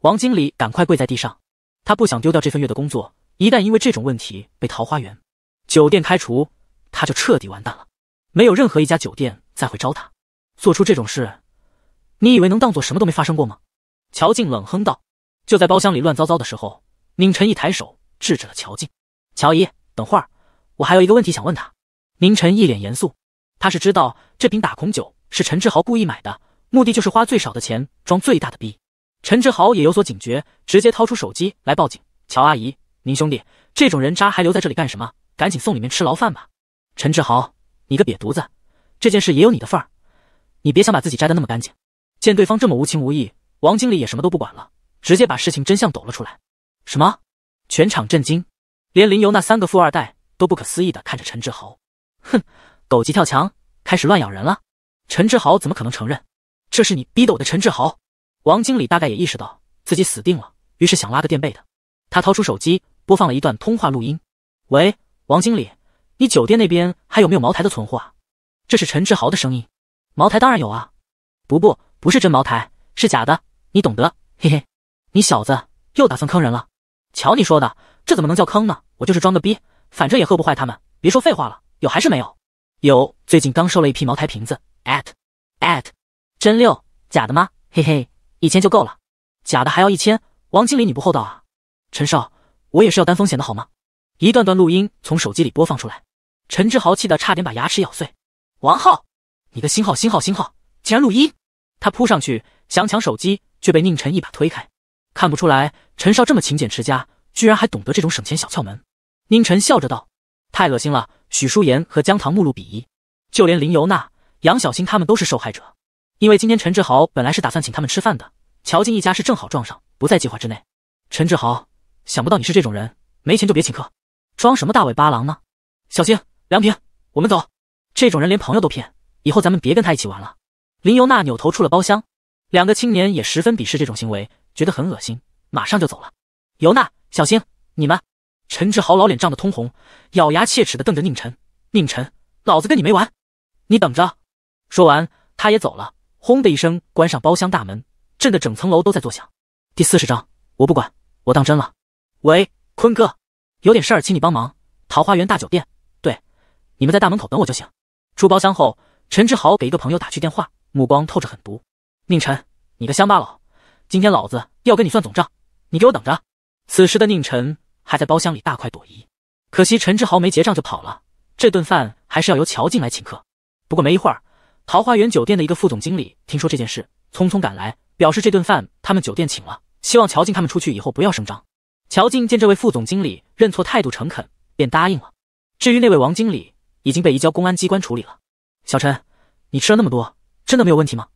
王经理赶快跪在地上，他不想丢掉这份月的工作。一旦因为这种问题被桃花源酒店开除，他就彻底完蛋了。没有任何一家酒店再会招他。做出这种事，你以为能当做什么都没发生过吗？乔静冷哼道。就在包厢里乱糟糟的时候，宁晨一抬手制止了乔静。乔姨，等会儿，我还有一个问题想问他。宁晨一脸严肃，他是知道这瓶打孔酒。是陈志豪故意买的，目的就是花最少的钱装最大的逼。陈志豪也有所警觉，直接掏出手机来报警。乔阿姨，您兄弟这种人渣还留在这里干什么？赶紧送里面吃牢饭吧！陈志豪，你个瘪犊子，这件事也有你的份儿，你别想把自己摘得那么干净。见对方这么无情无义，王经理也什么都不管了，直接把事情真相抖了出来。什么？全场震惊，连林游那三个富二代都不可思议的看着陈志豪。哼，狗急跳墙，开始乱咬人了。陈志豪怎么可能承认，这是你逼的我的陈志豪？王经理大概也意识到自己死定了，于是想拉个垫背的。他掏出手机播放了一段通话录音：“喂，王经理，你酒店那边还有没有茅台的存货啊？”这是陈志豪的声音。茅台当然有啊，不不，不是真茅台，是假的，你懂得，嘿嘿。你小子又打算坑人了？瞧你说的，这怎么能叫坑呢？我就是装个逼，反正也喝不坏他们。别说废话了，有还是没有？有，最近刚收了一批茅台瓶子。at，at，真六假的吗？嘿嘿，一千就够了。假的还要一千，王经理你不厚道啊！陈少，我也是要担风险的，好吗？一段段录音从手机里播放出来，陈志豪气得差点把牙齿咬碎。王浩，你个新号新号新号，竟然录音！他扑上去想抢手机，却被宁晨一把推开。看不出来，陈少这么勤俭持家，居然还懂得这种省钱小窍门。宁晨笑着道：“太恶心了。”许淑言和江糖目录鄙夷，就连林尤娜。杨小新他们都是受害者，因为今天陈志豪本来是打算请他们吃饭的，乔静一家是正好撞上，不在计划之内。陈志豪，想不到你是这种人，没钱就别请客，装什么大尾巴狼呢？小新、梁平，我们走。这种人连朋友都骗，以后咱们别跟他一起玩了。林尤娜扭头出了包厢，两个青年也十分鄙视这种行为，觉得很恶心，马上就走了。尤娜，小新，你们！陈志豪老脸涨得通红，咬牙切齿的瞪着宁晨，宁晨，老子跟你没完，你等着。说完，他也走了。轰的一声，关上包厢大门，震得整层楼都在作响。第四十章，我不管，我当真了。喂，坤哥，有点事儿，请你帮忙。桃花源大酒店，对，你们在大门口等我就行。出包厢后，陈志豪给一个朋友打去电话，目光透着狠毒。宁晨，你个乡巴佬，今天老子要跟你算总账，你给我等着。此时的宁晨还在包厢里大快朵颐，可惜陈志豪没结账就跑了，这顿饭还是要由乔静来请客。不过没一会儿。桃花源酒店的一个副总经理听说这件事，匆匆赶来，表示这顿饭他们酒店请了，希望乔静他们出去以后不要声张。乔静见这位副总经理认错态度诚恳，便答应了。至于那位王经理，已经被移交公安机关处理了。小陈，你吃了那么多，真的没有问题吗？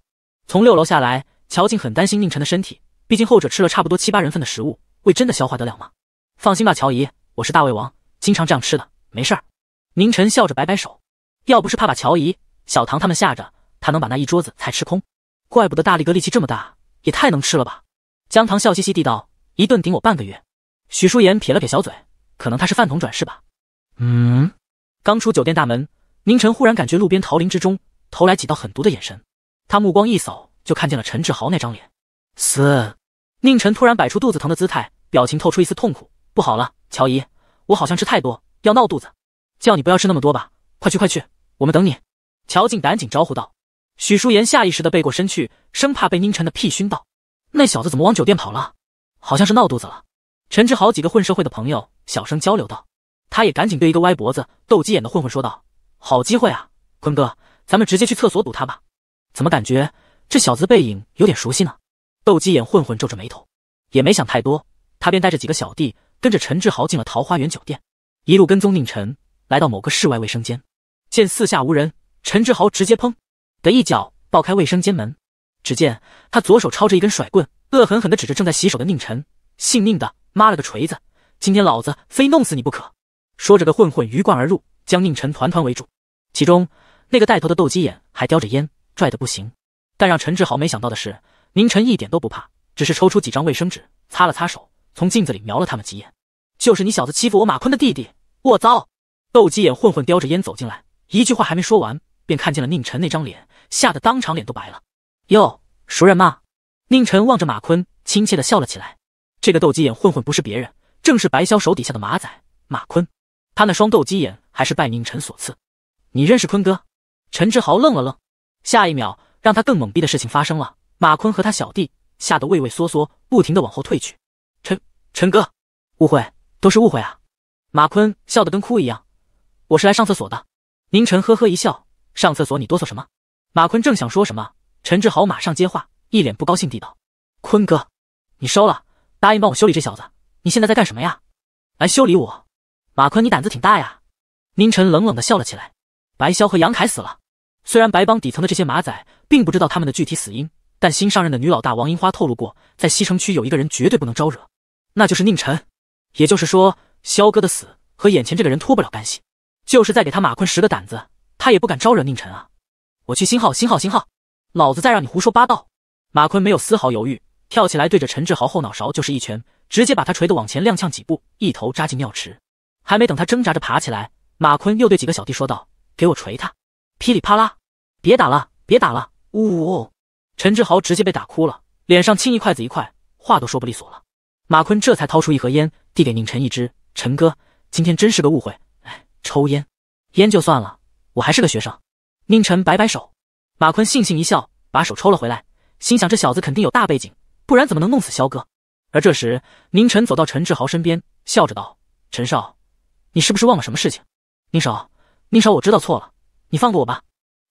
从六楼下来，乔静很担心宁晨的身体，毕竟后者吃了差不多七八人份的食物，胃真的消化得了吗？放心吧，乔姨，我是大胃王，经常这样吃的，没事儿。宁晨笑着摆摆手，要不是怕把乔姨。小唐他们吓着，他能把那一桌子菜吃空，怪不得大力哥力气这么大，也太能吃了吧？江糖笑嘻嘻地道：“一顿顶我半个月。”许淑妍撇了撇小嘴，可能他是饭桶转世吧。嗯。刚出酒店大门，宁晨忽然感觉路边桃林之中投来几道狠毒的眼神，他目光一扫就看见了陈志豪那张脸。四。宁晨突然摆出肚子疼的姿态，表情透出一丝痛苦。不好了，乔姨，我好像吃太多，要闹肚子。叫你不要吃那么多吧，快去快去，我们等你。乔静赶紧招呼道：“许淑妍下意识的背过身去，生怕被宁晨的屁熏到。那小子怎么往酒店跑了？好像是闹肚子了。”陈志豪几个混社会的朋友小声交流道。他也赶紧对一个歪脖子、斗鸡眼的混混说道：“好机会啊，坤哥，咱们直接去厕所堵他吧。”怎么感觉这小子的背影有点熟悉呢？斗鸡眼混混皱着眉头，也没想太多，他便带着几个小弟跟着陈志豪进了桃花源酒店，一路跟踪宁晨，来到某个室外卫生间，见四下无人。陈志豪直接砰的一脚爆开卫生间门，只见他左手抄着一根甩棍，恶狠狠地指着正在洗手的宁晨，姓宁的妈了个锤子，今天老子非弄死你不可！说着，个混混鱼贯而入，将宁晨团团围住。其中那个带头的斗鸡眼还叼着烟，拽的不行。但让陈志豪没想到的是，宁晨一点都不怕，只是抽出几张卫生纸擦了擦手，从镜子里瞄了他们几眼。就是你小子欺负我马坤的弟弟！我槽！斗鸡眼混混叼着烟走进来，一句话还没说完。便看见了宁晨那张脸，吓得当场脸都白了。哟，熟人嘛！宁晨望着马坤，亲切的笑了起来。这个斗鸡眼混混不是别人，正是白潇手底下的马仔马坤。他那双斗鸡眼还是拜宁晨所赐。你认识坤哥？陈志豪愣了愣，下一秒让他更懵逼的事情发生了。马坤和他小弟吓得畏畏缩缩，不停的往后退去。陈陈哥，误会，都是误会啊！马坤笑得跟哭一样。我是来上厕所的。宁晨呵呵一笑。上厕所你哆嗦什么？马坤正想说什么，陈志豪马上接话，一脸不高兴地道：“坤哥，你收了，答应帮我修理这小子。你现在在干什么呀？来修理我？马坤，你胆子挺大呀！”宁晨冷冷的笑了起来。白潇和杨凯死了，虽然白帮底层的这些马仔并不知道他们的具体死因，但新上任的女老大王银花透露过，在西城区有一个人绝对不能招惹，那就是宁晨。也就是说，肖哥的死和眼前这个人脱不了干系，就是在给他马坤十个胆子。他也不敢招惹宁晨啊！我去星号星号星号，老子再让你胡说八道！马坤没有丝毫犹豫，跳起来对着陈志豪后脑勺就是一拳，直接把他捶得往前踉跄几步，一头扎进尿池。还没等他挣扎着爬起来，马坤又对几个小弟说道：“给我捶他！”噼里啪啦！别打了，别打了！呜呜！陈志豪直接被打哭了，脸上青一块紫一块，话都说不利索了。马坤这才掏出一盒烟，递给宁晨一支：“陈哥，今天真是个误会，哎，抽烟，烟就算了。”我还是个学生，宁晨摆摆手，马坤悻悻一笑，把手抽了回来，心想这小子肯定有大背景，不然怎么能弄死肖哥？而这时，宁晨走到陈志豪身边，笑着道：“陈少，你是不是忘了什么事情？”宁少，宁少，我知道错了，你放过我吧。”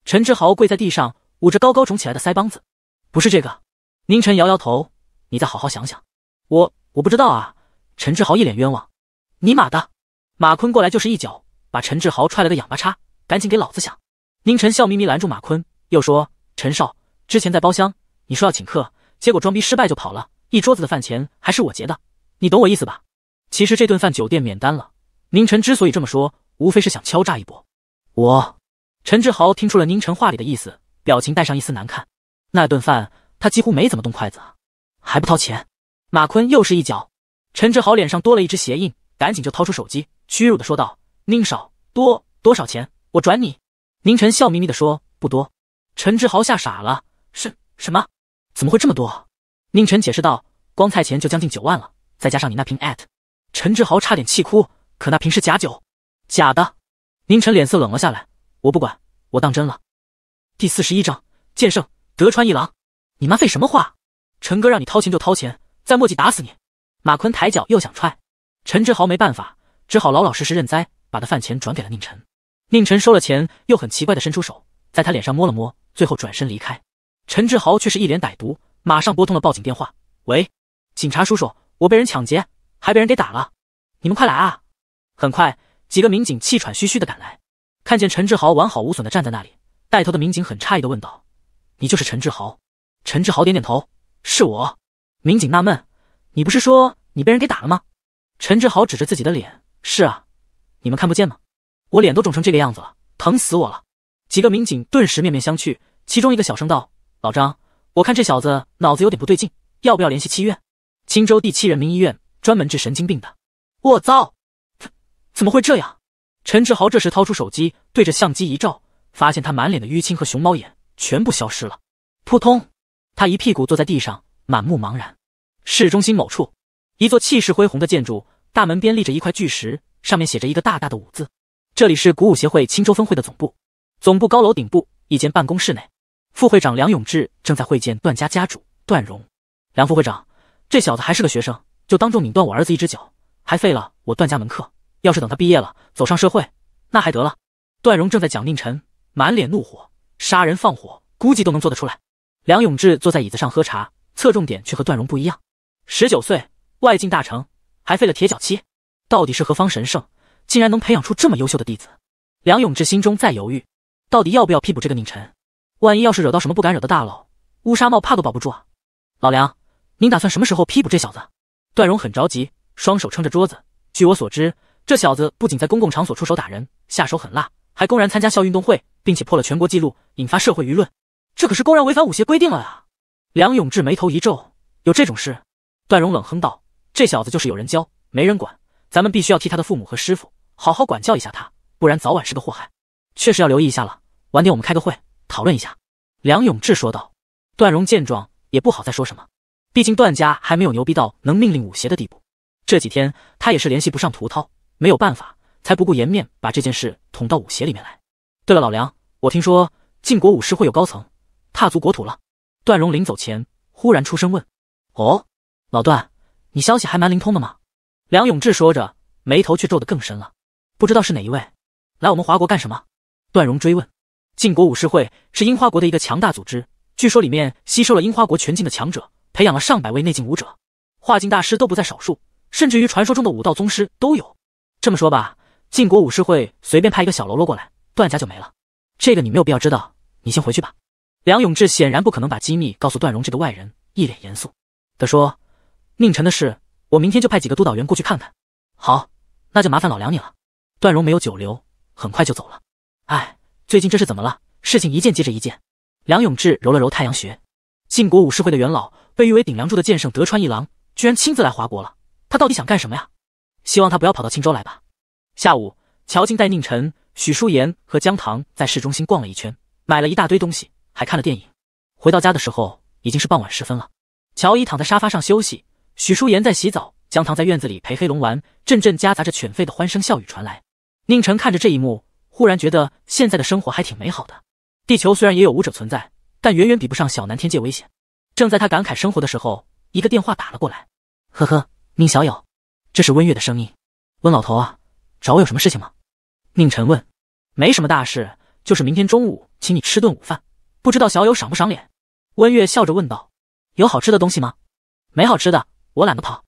陈志豪跪在地上，捂着高高肿起来的腮帮子。“不是这个。”宁晨摇摇头，“你再好好想想。”“我我不知道啊。”陈志豪一脸冤枉。“尼玛的！”马坤过来就是一脚，把陈志豪踹了个仰八叉。赶紧给老子想！宁晨笑眯眯拦住马坤，又说：“陈少之前在包厢，你说要请客，结果装逼失败就跑了，一桌子的饭钱还是我结的，你懂我意思吧？”其实这顿饭酒店免单了。宁晨之所以这么说，无非是想敲诈一波。我，陈志豪听出了宁晨话里的意思，表情带上一丝难看。那顿饭他几乎没怎么动筷子啊，还不掏钱？马坤又是一脚，陈志豪脸上多了一只鞋印，赶紧就掏出手机，屈辱的说道：“宁少，多多少钱？”我转你，宁晨笑眯眯的说，不多。陈志豪吓傻了，是什么？怎么会这么多？宁晨解释道，光菜钱就将近九万了，再加上你那瓶 at，陈志豪差点气哭。可那瓶是假酒，假的。宁晨脸色冷了下来，我不管，我当真了。第四十一章剑圣德川一郎，你妈废什么话？陈哥让你掏钱就掏钱，再墨迹打死你。马坤抬脚又想踹，陈志豪没办法，只好老老实实认栽，把他饭钱转给了宁晨。宁晨收了钱，又很奇怪的伸出手，在他脸上摸了摸，最后转身离开。陈志豪却是一脸歹毒，马上拨通了报警电话：“喂，警察叔叔，我被人抢劫，还被人给打了，你们快来啊！”很快，几个民警气喘吁吁的赶来，看见陈志豪完好无损的站在那里，带头的民警很诧异的问道：“你就是陈志豪？”陈志豪点点头：“是我。”民警纳闷：“你不是说你被人给打了吗？”陈志豪指着自己的脸：“是啊，你们看不见吗？”我脸都肿成这个样子了，疼死我了！几个民警顿时面面相觑，其中一个小声道：“老张，我看这小子脑子有点不对劲，要不要联系七院？青州第七人民医院专门治神经病的。”我遭！怎怎么会这样？陈志豪这时掏出手机，对着相机一照，发现他满脸的淤青和熊猫眼全部消失了。扑通！他一屁股坐在地上，满目茫然。市中心某处，一座气势恢宏的建筑，大门边立着一块巨石，上面写着一个大大的“五”字。这里是鼓舞协会青州分会的总部，总部高楼顶部一间办公室内，副会长梁永志正在会见段家家主段荣。梁副会长，这小子还是个学生，就当众拧断我儿子一只脚，还废了我段家门客。要是等他毕业了，走上社会，那还得了？段荣正在讲宁晨，满脸怒火，杀人放火估计都能做得出来。梁永志坐在椅子上喝茶，侧重点却和段荣不一样。十九岁外境大成，还废了铁脚七，到底是何方神圣？竟然能培养出这么优秀的弟子，梁永志心中在犹豫，到底要不要批捕这个宁晨？万一要是惹到什么不敢惹的大佬，乌纱帽怕都保不住啊！老梁，您打算什么时候批捕这小子？段荣很着急，双手撑着桌子。据我所知，这小子不仅在公共场所出手打人，下手狠辣，还公然参加校运动会，并且破了全国纪录，引发社会舆论。这可是公然违反武协规定了啊！梁永志眉头一皱，有这种事？段荣冷哼道：“这小子就是有人教，没人管，咱们必须要替他的父母和师傅。”好好管教一下他，不然早晚是个祸害。确实要留意一下了。晚点我们开个会讨论一下。”梁永志说道。段荣见状，也不好再说什么，毕竟段家还没有牛逼到能命令武协的地步。这几天他也是联系不上涂涛，没有办法，才不顾颜面把这件事捅到武协里面来。对了，老梁，我听说晋国武师会有高层踏足国土了。段荣临走前忽然出声问：“哦，老段，你消息还蛮灵通的嘛？”梁永志说着，眉头却皱得更深了。不知道是哪一位，来我们华国干什么？段荣追问。晋国武士会是樱花国的一个强大组织，据说里面吸收了樱花国全境的强者，培养了上百位内境武者，化境大师都不在少数，甚至于传说中的武道宗师都有。这么说吧，晋国武士会随便派一个小喽啰过来，段家就没了。这个你没有必要知道，你先回去吧。梁永志显然不可能把机密告诉段荣这个外人，一脸严肃的说：“宁晨的事，我明天就派几个督导员过去看看。”好，那就麻烦老梁你了。段荣没有久留，很快就走了。哎，最近这是怎么了？事情一件接着一件。梁永志揉了揉太阳穴，晋国武士会的元老，被誉为顶梁柱的剑圣德川一郎，居然亲自来华国了。他到底想干什么呀？希望他不要跑到青州来吧。下午，乔静带宁晨、许淑妍和江棠在市中心逛了一圈，买了一大堆东西，还看了电影。回到家的时候已经是傍晚时分了。乔伊躺在沙发上休息，许淑妍在洗澡，江棠在院子里陪黑龙玩，阵阵夹杂着犬吠的欢声笑语传来。宁晨看着这一幕，忽然觉得现在的生活还挺美好的。地球虽然也有武者存在，但远远比不上小南天界危险。正在他感慨生活的时候，一个电话打了过来。呵呵，宁小友，这是温月的声音。温老头啊，找我有什么事情吗？宁晨问。没什么大事，就是明天中午请你吃顿午饭，不知道小友赏不赏脸？温月笑着问道。有好吃的东西吗？没好吃的，我懒得跑。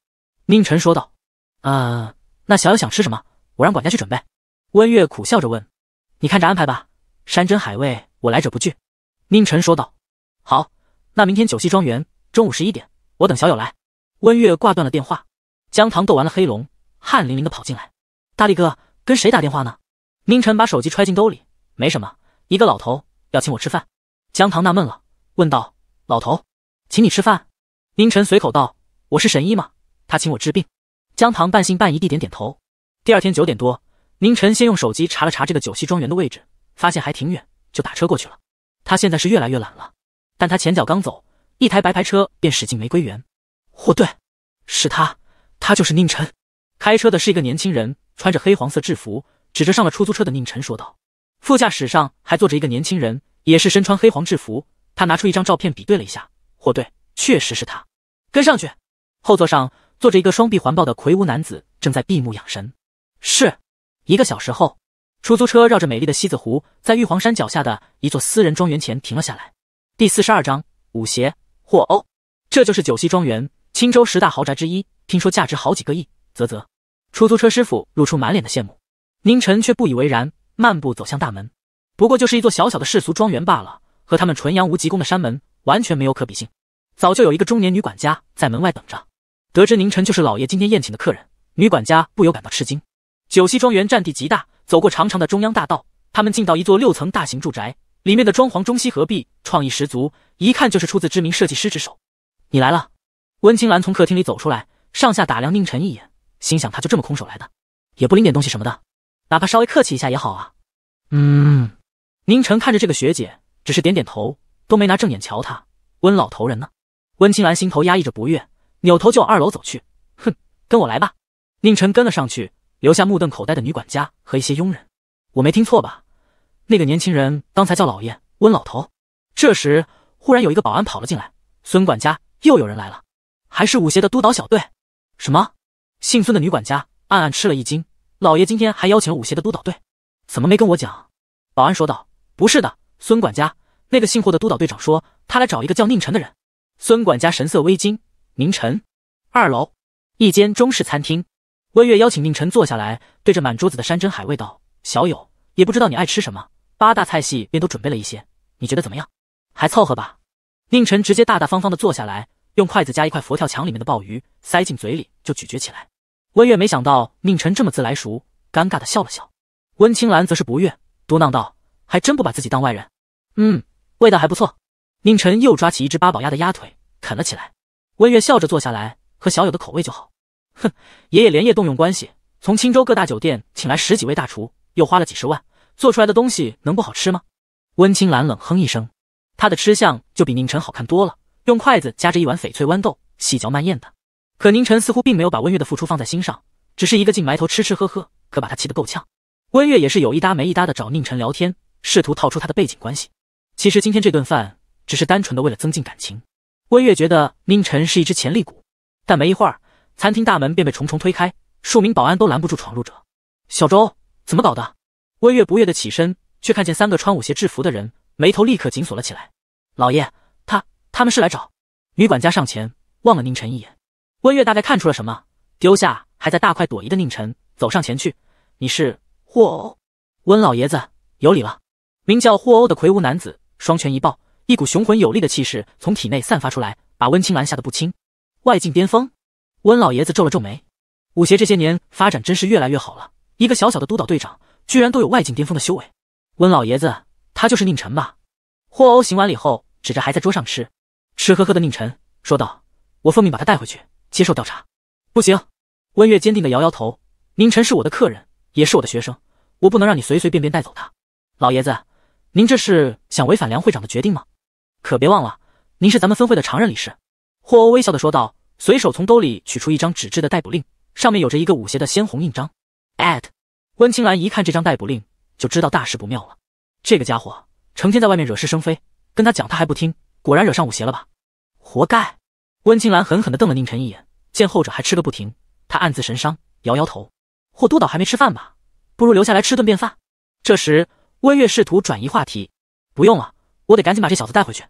宁晨说道。啊，那小友想吃什么？我让管家去准备。温月苦笑着问：“你看着安排吧，山珍海味我来者不拒。”宁晨说道：“好，那明天九溪庄园中午十一点，我等小友来。”温月挂断了电话。江棠斗完了黑龙，汗淋淋的跑进来：“大力哥，跟谁打电话呢？”宁晨把手机揣进兜里：“没什么，一个老头要请我吃饭。”江棠纳闷了，问道：“老头，请你吃饭？”宁晨随口道：“我是神医吗？他请我治病。”江棠半信半疑地点点头。第二天九点多。宁晨先用手机查了查这个九溪庄园的位置，发现还挺远，就打车过去了。他现在是越来越懒了。但他前脚刚走，一台白牌车便驶进玫瑰园。霍队，是他，他就是宁晨。开车的是一个年轻人，穿着黑黄色制服，指着上了出租车的宁晨说道。副驾驶上还坐着一个年轻人，也是身穿黑黄制服。他拿出一张照片比对了一下，霍队，确实是他。跟上去。后座上坐着一个双臂环抱的魁梧男子，正在闭目养神。是。一个小时后，出租车绕着美丽的西子湖，在玉皇山脚下的一座私人庄园前停了下来。第四十二章舞邪霍欧，这就是九溪庄园，青州十大豪宅之一，听说价值好几个亿，啧啧。出租车师傅露出满脸的羡慕，宁晨却不以为然，漫步走向大门。不过就是一座小小的世俗庄园罢了，和他们纯阳无极宫的山门完全没有可比性。早就有一个中年女管家在门外等着，得知宁晨就是老爷今天宴请的客人，女管家不由感到吃惊。九溪庄园占地极大，走过长长的中央大道，他们进到一座六层大型住宅，里面的装潢中西合璧，创意十足，一看就是出自知名设计师之手。你来了，温青兰从客厅里走出来，上下打量宁晨一眼，心想他就这么空手来的，也不拎点东西什么的，哪怕稍微客气一下也好啊。嗯，宁晨看着这个学姐，只是点点头，都没拿正眼瞧她。温老头人呢？温青兰心头压抑着不悦，扭头就往二楼走去。哼，跟我来吧。宁晨跟了上去。留下目瞪口呆的女管家和一些佣人。我没听错吧？那个年轻人刚才叫老爷温老头。这时，忽然有一个保安跑了进来。孙管家，又有人来了，还是武协的督导小队。什么？姓孙的女管家暗暗吃了一惊。老爷今天还邀请了武协的督导队，怎么没跟我讲？保安说道：“不是的，孙管家，那个姓霍的督导队长说他来找一个叫宁晨的人。”孙管家神色微惊。宁晨，二楼一间中式餐厅。温月邀请宁晨坐下来，对着满桌子的山珍海味道：“小友，也不知道你爱吃什么，八大菜系便都准备了一些，你觉得怎么样？还凑合吧。”宁晨直接大大方方的坐下来，用筷子夹一块佛跳墙里面的鲍鱼，塞进嘴里就咀嚼起来。温月没想到宁晨这么自来熟，尴尬的笑了笑。温青兰则是不悦，嘟囔道：“还真不把自己当外人。”嗯，味道还不错。宁晨又抓起一只八宝鸭的鸭腿啃了起来。温月笑着坐下来，和小友的口味就好。哼，爷爷连夜动用关系，从青州各大酒店请来十几位大厨，又花了几十万，做出来的东西能不好吃吗？温青兰冷哼一声，她的吃相就比宁晨好看多了，用筷子夹着一碗翡翠豌豆，细嚼慢咽的。可宁晨似乎并没有把温月的付出放在心上，只是一个劲埋头吃吃喝喝，可把他气得够呛。温月也是有一搭没一搭的找宁晨聊天，试图套出他的背景关系。其实今天这顿饭只是单纯的为了增进感情。温月觉得宁晨是一只潜力股，但没一会儿。餐厅大门便被重重推开，数名保安都拦不住闯入者。小周，怎么搞的？温月不悦的起身，却看见三个穿舞鞋制服的人，眉头立刻紧锁了起来。老爷，他他们是来找女管家上前望了宁晨一眼，温月大概看出了什么，丢下还在大快朵颐的宁晨，走上前去。你是霍欧，温老爷子有礼了。名叫霍欧的魁梧男子，双拳一抱，一股雄浑有力的气势从体内散发出来，把温青兰吓得不轻。外境巅峰。温老爷子皱了皱眉，武协这些年发展真是越来越好了。一个小小的督导队长，居然都有外境巅峰的修为。温老爷子，他就是宁晨吧？霍欧行完礼后，指着还在桌上吃吃喝喝的宁晨说道：“我奉命把他带回去接受调查。”不行！温月坚定的摇摇头：“宁晨是我的客人，也是我的学生，我不能让你随随便便带走他。”老爷子，您这是想违反梁会长的决定吗？可别忘了，您是咱们分会的常任理事。”霍欧微笑的说道。随手从兜里取出一张纸质的逮捕令，上面有着一个武邪的鲜红印章。at 温青兰一看这张逮捕令，就知道大事不妙了。这个家伙成天在外面惹是生非，跟他讲他还不听，果然惹上武邪了吧？活该！温青兰狠狠地瞪了宁晨一眼，见后者还吃个不停，他暗自神伤，摇摇头。霍督导还没吃饭吧？不如留下来吃顿便饭。这时温月试图转移话题：“不用了，我得赶紧把这小子带回去。”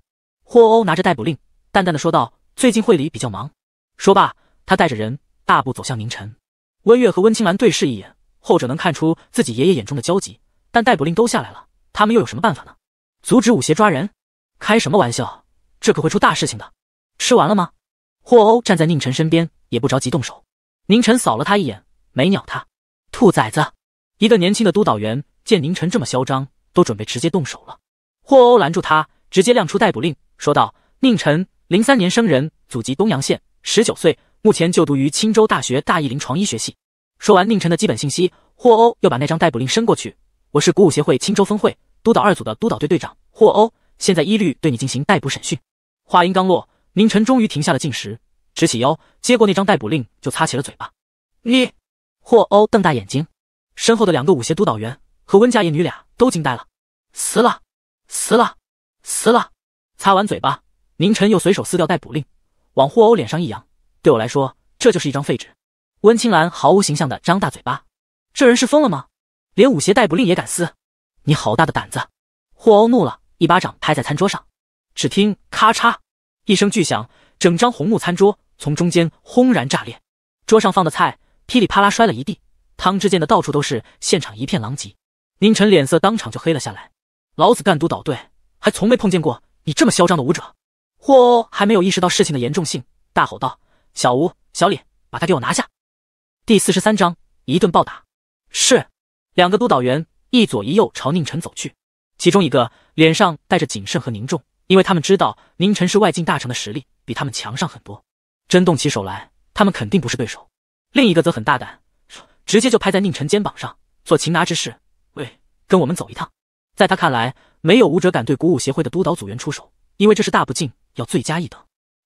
霍欧拿着逮捕令，淡淡的说道：“最近会里比较忙。”说罢，他带着人大步走向宁晨。温月和温青兰对视一眼，后者能看出自己爷爷眼中的焦急，但逮捕令都下来了，他们又有什么办法呢？阻止武邪抓人？开什么玩笑！这可会出大事情的。吃完了吗？霍欧站在宁晨身边，也不着急动手。宁晨扫了他一眼，没鸟他。兔崽子！一个年轻的督导员见宁晨这么嚣张，都准备直接动手了。霍欧拦住他，直接亮出逮捕令，说道：“宁晨，零三年生人，祖籍东阳县。”十九岁，目前就读于青州大学大一临床医学系。说完宁晨的基本信息，霍欧又把那张逮捕令伸过去。我是鼓舞协会青州分会督导二组的督导队队长霍欧，现在一律对你进行逮捕审讯。话音刚落，宁晨终于停下了进食，直起腰，接过那张逮捕令就擦起了嘴巴。你，霍欧瞪大眼睛，身后的两个武协督导员和温家爷女俩都惊呆了。撕了，撕了，撕了！擦完嘴巴，宁晨又随手撕掉逮捕令。往霍欧脸上一扬，对我来说，这就是一张废纸。温青兰毫无形象的张大嘴巴，这人是疯了吗？连武邪逮捕令也敢撕？你好大的胆子！霍欧怒了，一巴掌拍在餐桌上，只听咔嚓一声巨响，整张红木餐桌从中间轰然炸裂，桌上放的菜噼里啪啦摔了一地，汤汁溅的到处都是，现场一片狼藉。宁晨脸色当场就黑了下来，老子干督导队还从没碰见过你这么嚣张的武者。霍欧还没有意识到事情的严重性，大吼道：“小吴、小李，把他给我拿下！”第四十三章，一顿暴打。是两个督导员一左一右朝宁晨走去，其中一个脸上带着谨慎和凝重，因为他们知道宁晨是外境大成的实力，比他们强上很多，真动起手来，他们肯定不是对手。另一个则很大胆，直接就拍在宁晨肩膀上做擒拿之势：“喂，跟我们走一趟。”在他看来，没有武者敢对鼓舞协会的督导组员出手，因为这是大不敬。要罪加一等。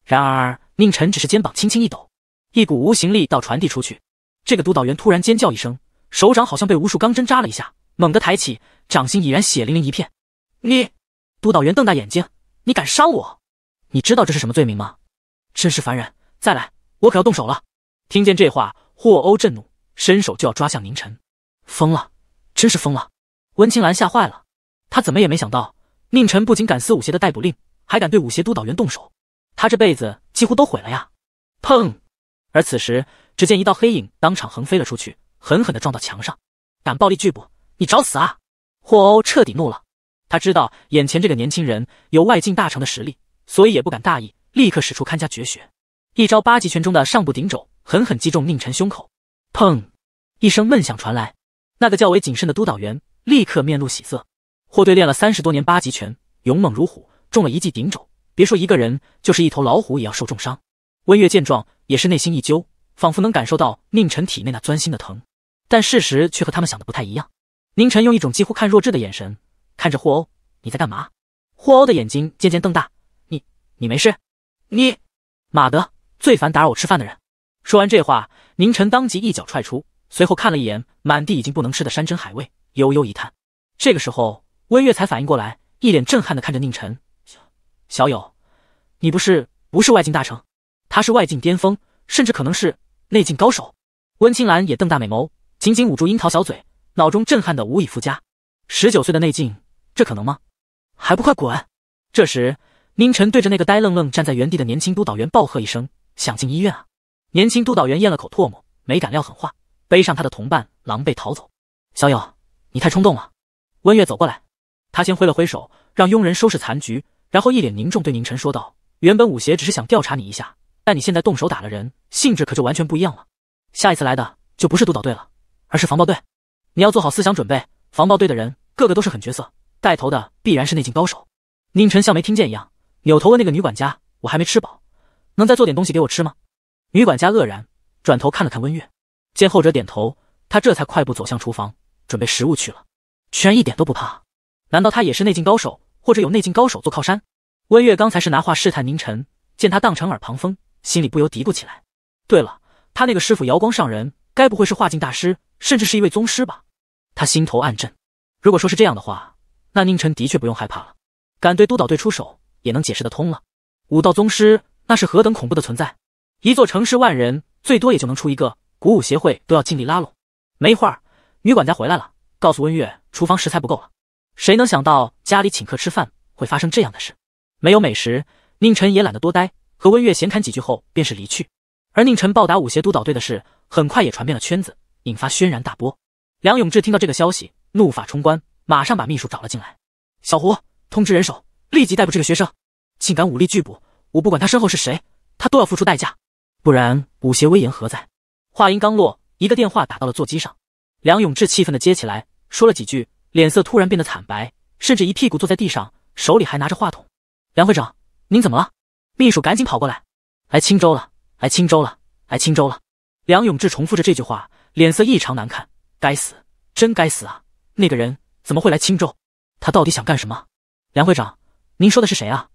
然而，宁晨只是肩膀轻轻一抖，一股无形力道传递出去。这个督导员突然尖叫一声，手掌好像被无数钢针扎了一下，猛地抬起，掌心已然血淋淋一片。你，督导员瞪大眼睛，你敢伤我？你知道这是什么罪名吗？真是烦人！再来，我可要动手了。听见这话，霍欧震怒，伸手就要抓向宁晨。疯了，真是疯了！温青兰吓坏了，她怎么也没想到，宁晨不仅敢撕武邪的逮捕令。还敢对武协督导员动手？他这辈子几乎都毁了呀！砰！而此时，只见一道黑影当场横飞了出去，狠狠地撞到墙上。敢暴力拒捕，你找死啊！霍欧彻底怒了。他知道眼前这个年轻人有外境大成的实力，所以也不敢大意，立刻使出看家绝学，一招八极拳中的上步顶肘，狠狠击中宁晨胸口。砰！一声闷响传来，那个较为谨慎的督导员立刻面露喜色。霍队练了三十多年八极拳，勇猛如虎。中了一记顶肘，别说一个人，就是一头老虎也要受重伤。温月见状，也是内心一揪，仿佛能感受到宁晨体内那钻心的疼。但事实却和他们想的不太一样。宁晨用一种几乎看弱智的眼神看着霍欧：“你在干嘛？”霍欧的眼睛渐渐瞪大：“你……你没事？你……马德，最烦打扰我吃饭的人！”说完这话，宁晨当即一脚踹出，随后看了一眼满地已经不能吃的山珍海味，悠悠一叹。这个时候，温月才反应过来，一脸震撼的看着宁晨。小友，你不是不是外境大成，他是外境巅峰，甚至可能是内境高手。温青兰也瞪大美眸，紧紧捂住樱桃小嘴，脑中震撼的无以复加。十九岁的内境，这可能吗？还不快滚！这时，宁晨对着那个呆愣愣站在原地的年轻督导员暴喝一声：“想进医院啊！”年轻督导员咽了口唾沫，没敢撂狠话，背上他的同伴狼狈逃走。小友，你太冲动了。温月走过来，他先挥了挥手，让佣人收拾残局。然后一脸凝重对宁晨说道：“原本武邪只是想调查你一下，但你现在动手打了人，性质可就完全不一样了。下一次来的就不是督导队了，而是防暴队。你要做好思想准备，防暴队的人个个都是狠角色，带头的必然是内劲高手。”宁晨像没听见一样，扭头问那个女管家：“我还没吃饱，能再做点东西给我吃吗？”女管家愕然，转头看了看温月，见后者点头，她这才快步走向厨房准备食物去了。居然一点都不怕，难道他也是内劲高手？或者有内境高手做靠山。温月刚才是拿话试探宁晨，见他当成耳旁风，心里不由嘀咕起来。对了，他那个师傅瑶光上人，该不会是化境大师，甚至是一位宗师吧？他心头暗震。如果说是这样的话，那宁晨的确不用害怕了，敢对督导队出手，也能解释得通了。武道宗师那是何等恐怖的存在，一座城市万人，最多也就能出一个。古舞协会都要尽力拉拢。没一会儿，女管家回来了，告诉温月厨房食材不够了。谁能想到家里请客吃饭会发生这样的事？没有美食，宁晨也懒得多待，和温月闲侃几句后便是离去。而宁晨暴打武协督导队的事，很快也传遍了圈子，引发轩然大波。梁永志听到这个消息，怒发冲冠，马上把秘书找了进来：“小胡，通知人手，立即逮捕这个学生！竟敢武力拒捕，我不管他身后是谁，他都要付出代价，不然武协威严何在？”话音刚落，一个电话打到了座机上，梁永志气愤的接起来，说了几句。脸色突然变得惨白，甚至一屁股坐在地上，手里还拿着话筒。梁会长，您怎么了？秘书赶紧跑过来。来青州了，来青州了，来青州了！梁永志重复着这句话，脸色异常难看。该死，真该死啊！那个人怎么会来青州？他到底想干什么？梁会长，您说的是谁啊？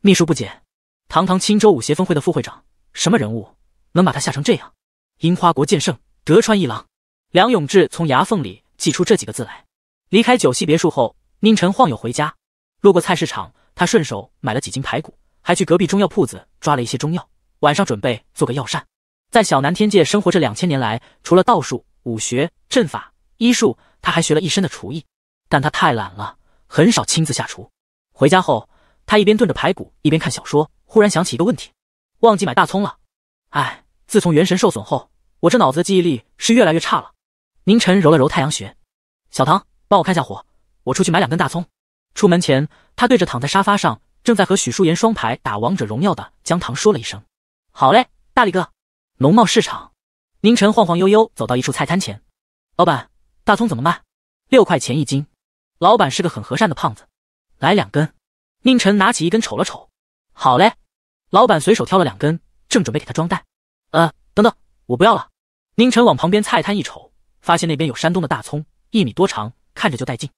秘书不解。堂堂青州武协分会的副会长，什么人物能把他吓成这样？樱花国剑圣德川一郎。梁永志从牙缝里挤出这几个字来。离开九溪别墅后，宁晨晃悠回家，路过菜市场，他顺手买了几斤排骨，还去隔壁中药铺子抓了一些中药，晚上准备做个药膳。在小南天界生活这两千年来，除了道术、武学、阵法、医术，他还学了一身的厨艺，但他太懒了，很少亲自下厨。回家后，他一边炖着排骨，一边看小说，忽然想起一个问题，忘记买大葱了。哎，自从元神受损后，我这脑子的记忆力是越来越差了。宁晨揉了揉太阳穴，小唐。帮我看下火，我出去买两根大葱。出门前，他对着躺在沙发上正在和许淑言双排打王者荣耀的姜糖说了一声：“好嘞，大力哥。”农贸市场，宁晨晃晃悠悠走到一处菜摊前。老板，大葱怎么卖？六块钱一斤。老板是个很和善的胖子。来两根。宁晨拿起一根瞅了瞅。好嘞。老板随手挑了两根，正准备给他装袋。呃，等等，我不要了。宁晨往旁边菜摊一瞅，发现那边有山东的大葱，一米多长。看着就带劲，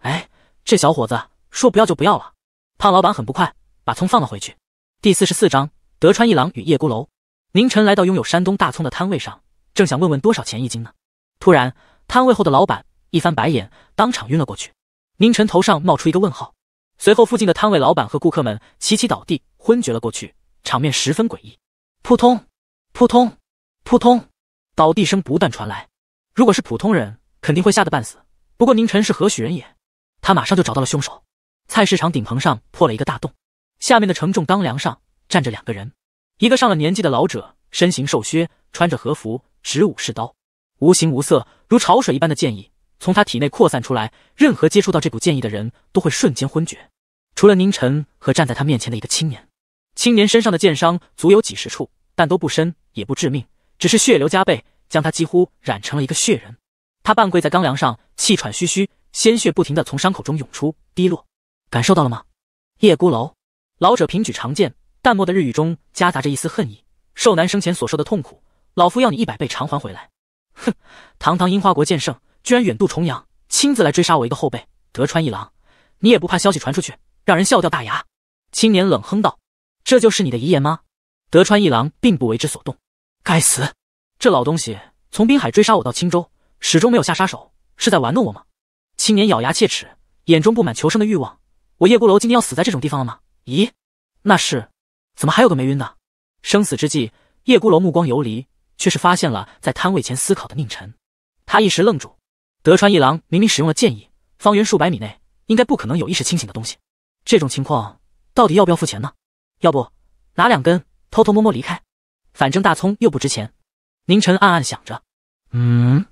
哎，这小伙子说不要就不要了。胖老板很不快，把葱放了回去。第四十四章德川一郎与叶孤楼。凌晨来到拥有山东大葱的摊位上，正想问问多少钱一斤呢，突然摊位后的老板一翻白眼，当场晕了过去。凌晨头上冒出一个问号，随后附近的摊位老板和顾客们齐齐倒地昏厥了过去，场面十分诡异。扑通，扑通，扑通，倒地声不断传来。如果是普通人，肯定会吓得半死。不过宁晨是何许人也？他马上就找到了凶手。菜市场顶棚上破了一个大洞，下面的承重钢梁上站着两个人，一个上了年纪的老者，身形瘦削，穿着和服，执武士刀。无形无色，如潮水一般的剑意从他体内扩散出来，任何接触到这股剑意的人都会瞬间昏厥。除了宁晨和站在他面前的一个青年，青年身上的剑伤足有几十处，但都不深也不致命，只是血流浃背，将他几乎染成了一个血人。他半跪在钢梁上，气喘吁吁，鲜血不停地从伤口中涌出滴落。感受到了吗？叶孤楼老者平举长剑，淡漠的日语中夹杂着一丝恨意。寿男生前所受的痛苦，老夫要你一百倍偿还回来。哼，堂堂樱花国剑圣，居然远渡重洋，亲自来追杀我一个后辈。德川一郎，你也不怕消息传出去，让人笑掉大牙？青年冷哼道：“这就是你的遗言吗？”德川一郎并不为之所动。该死，这老东西从滨海追杀我到青州。始终没有下杀手，是在玩弄我吗？青年咬牙切齿，眼中布满求生的欲望。我叶孤楼今天要死在这种地方了吗？咦，那是怎么还有个没晕的？生死之际，叶孤楼目光游离，却是发现了在摊位前思考的宁晨。他一时愣住。德川一郎明明使用了剑意，方圆数百米内应该不可能有意识清醒的东西。这种情况到底要不要付钱呢？要不拿两根偷偷摸摸离开，反正大葱又不值钱。宁晨暗暗想着。嗯。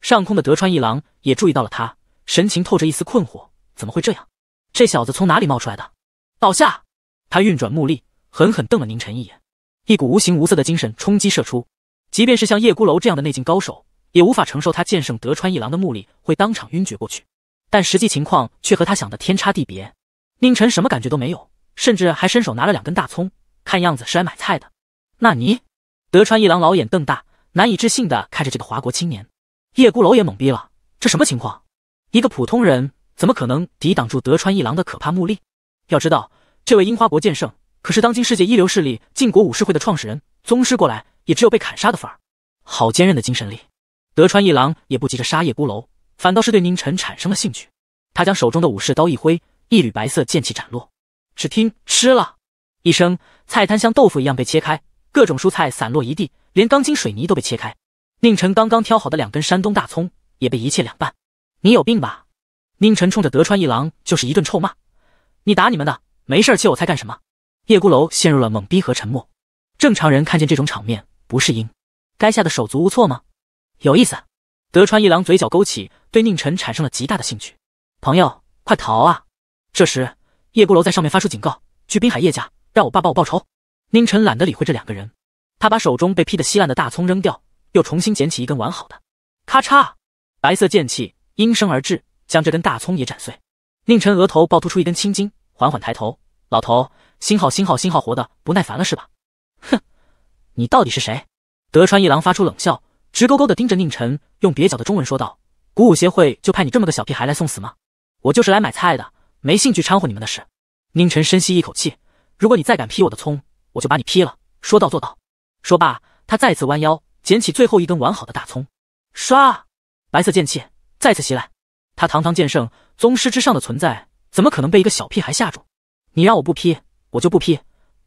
上空的德川一郎也注意到了他，神情透着一丝困惑：怎么会这样？这小子从哪里冒出来的？倒下！他运转目力，狠狠瞪了宁晨一眼，一股无形无色的精神冲击射出。即便是像叶孤楼这样的内劲高手，也无法承受他剑圣德川一郎的目力，会当场晕厥过去。但实际情况却和他想的天差地别。宁晨什么感觉都没有，甚至还伸手拿了两根大葱，看样子是来买菜的。纳尼？德川一郎老眼瞪大，难以置信地看着这个华国青年。叶孤楼也懵逼了，这什么情况？一个普通人怎么可能抵挡住德川一郎的可怕目力？要知道，这位樱花国剑圣可是当今世界一流势力晋国武士会的创始人、宗师，过来也只有被砍杀的份儿。好坚韧的精神力！德川一郎也不急着杀叶孤楼，反倒是对宁晨产生了兴趣。他将手中的武士刀一挥，一缕白色剑气斩落，只听“吃了”一声，菜摊像豆腐一样被切开，各种蔬菜散落一地，连钢筋水泥都被切开。宁晨刚刚挑好的两根山东大葱也被一切两半，你有病吧？宁晨冲着德川一郎就是一顿臭骂：“你打你们的，没事切我菜干什么？”叶孤楼陷入了懵逼和沉默。正常人看见这种场面不是应该吓得手足无措吗？有意思。德川一郎嘴角勾起，对宁晨产生了极大的兴趣。朋友，快逃啊！这时，叶孤楼在上面发出警告：“去滨海叶家，让我爸帮我报仇。”宁晨懒得理会这两个人，他把手中被劈得稀烂的大葱扔掉。又重新捡起一根完好的，咔嚓，白色剑气应声而至，将这根大葱也斩碎。宁晨额头爆突出一根青筋，缓缓抬头：“老头，新号新号新号，活的不耐烦了是吧？”哼，你到底是谁？德川一郎发出冷笑，直勾勾的盯着宁晨，用蹩脚的中文说道：“古武协会就派你这么个小屁孩来送死吗？我就是来买菜的，没兴趣掺和你们的事。”宁晨深吸一口气：“如果你再敢劈我的葱，我就把你劈了，说到做到。”说罢，他再次弯腰。捡起最后一根完好的大葱，唰，白色剑气再次袭来。他堂堂剑圣、宗师之上的存在，怎么可能被一个小屁孩吓住？你让我不劈，我就不劈，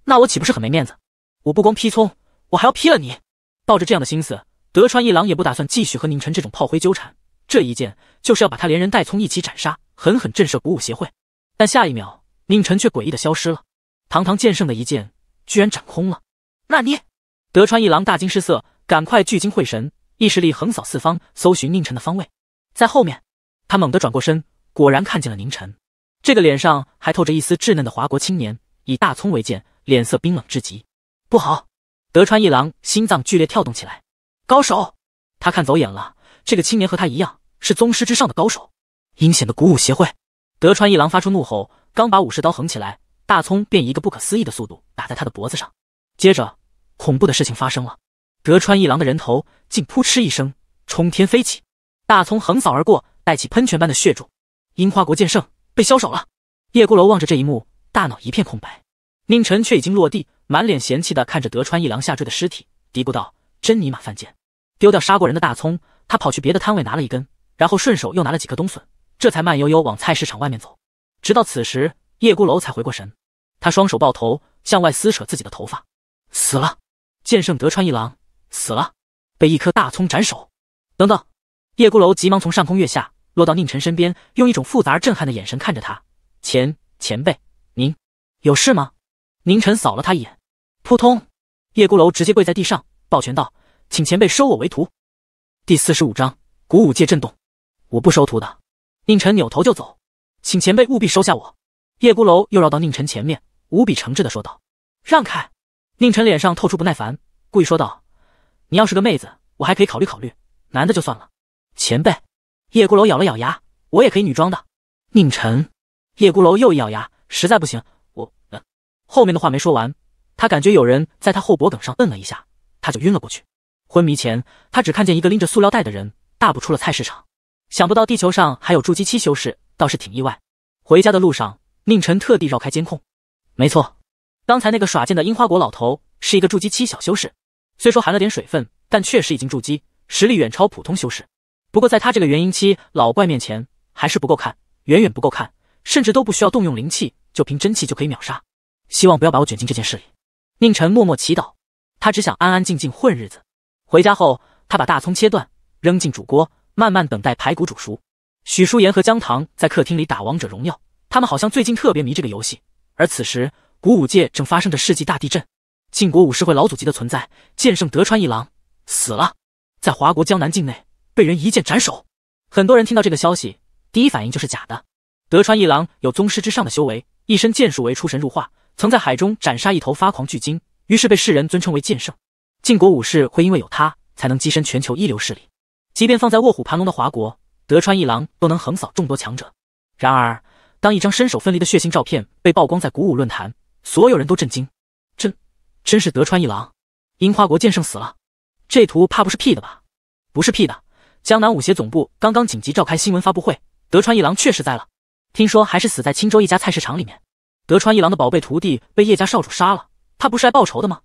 那我岂不是很没面子？我不光劈葱，我还要劈了你！抱着这样的心思，德川一郎也不打算继续和宁晨这种炮灰纠缠，这一剑就是要把他连人带葱一起斩杀，狠狠震慑鼓舞协会。但下一秒，宁晨却诡异的消失了。堂堂剑圣的一剑，居然斩空了！纳尼？德川一郎大惊失色。赶快聚精会神，意识力横扫四方，搜寻宁晨的方位，在后面。他猛地转过身，果然看见了宁晨。这个脸上还透着一丝稚嫩的华国青年，以大葱为剑，脸色冰冷至极。不好！德川一郎心脏剧烈跳动起来。高手，他看走眼了，这个青年和他一样，是宗师之上的高手。阴险的古武协会！德川一郎发出怒吼，刚把武士刀横起来，大葱便以一个不可思议的速度打在他的脖子上。接着，恐怖的事情发生了。德川一郎的人头竟扑哧一声冲天飞起，大葱横扫而过，带起喷泉般的血柱。樱花国剑圣被削手了。叶孤楼望着这一幕，大脑一片空白。宁晨却已经落地，满脸嫌弃的看着德川一郎下坠的尸体，嘀咕道：“真尼玛犯贱！”丢掉杀过人的大葱，他跑去别的摊位拿了一根，然后顺手又拿了几颗冬笋，这才慢悠悠往菜市场外面走。直到此时，叶孤楼才回过神，他双手抱头，向外撕扯自己的头发。死了，剑圣德川一郎。死了，被一颗大葱斩首。等等，叶孤楼急忙从上空跃下，落到宁晨身边，用一种复杂而震撼的眼神看着他。前前辈，您有事吗？宁晨扫了他一眼，扑通，叶孤楼直接跪在地上，抱拳道：“请前辈收我为徒。”第四十五章，古武界震动。我不收徒的。宁晨扭头就走。请前辈务必收下我。叶孤楼又绕到宁晨前面，无比诚挚的说道：“让开！”宁晨脸上透出不耐烦，故意说道。你要是个妹子，我还可以考虑考虑，男的就算了。前辈，叶孤楼咬了咬牙，我也可以女装的。宁晨，叶孤楼又一咬牙，实在不行，我……后面的话没说完，他感觉有人在他后脖梗上摁了一下，他就晕了过去。昏迷前，他只看见一个拎着塑料袋的人大步出了菜市场。想不到地球上还有筑基期修士，倒是挺意外。回家的路上，宁晨特地绕开监控。没错，刚才那个耍贱的樱花国老头是一个筑基期小修士。虽说含了点水分，但确实已经筑基，实力远超普通修士。不过在他这个元婴期老怪面前，还是不够看，远远不够看，甚至都不需要动用灵气，就凭真气就可以秒杀。希望不要把我卷进这件事里。宁晨默默祈祷，他只想安安静静混日子。回家后，他把大葱切断，扔进煮锅，慢慢等待排骨煮熟。许淑妍和江糖在客厅里打王者荣耀，他们好像最近特别迷这个游戏。而此时，古武界正发生着世纪大地震。晋国武士会老祖级的存在，剑圣德川一郎死了，在华国江南境内被人一剑斩首。很多人听到这个消息，第一反应就是假的。德川一郎有宗师之上的修为，一身剑术为出神入化，曾在海中斩杀一头发狂巨鲸，于是被世人尊称为剑圣。晋国武士会因为有他，才能跻身全球一流势力。即便放在卧虎盘龙的华国，德川一郎都能横扫众多强者。然而，当一张身首分离的血腥照片被曝光在鼓舞论坛，所有人都震惊。真是德川一郎，樱花国剑圣死了，这图怕不是 P 的吧？不是 P 的，江南武协总部刚刚紧急召开新闻发布会，德川一郎确实栽了，听说还是死在青州一家菜市场里面。德川一郎的宝贝徒弟被叶家少主杀了，他不是来报仇的吗？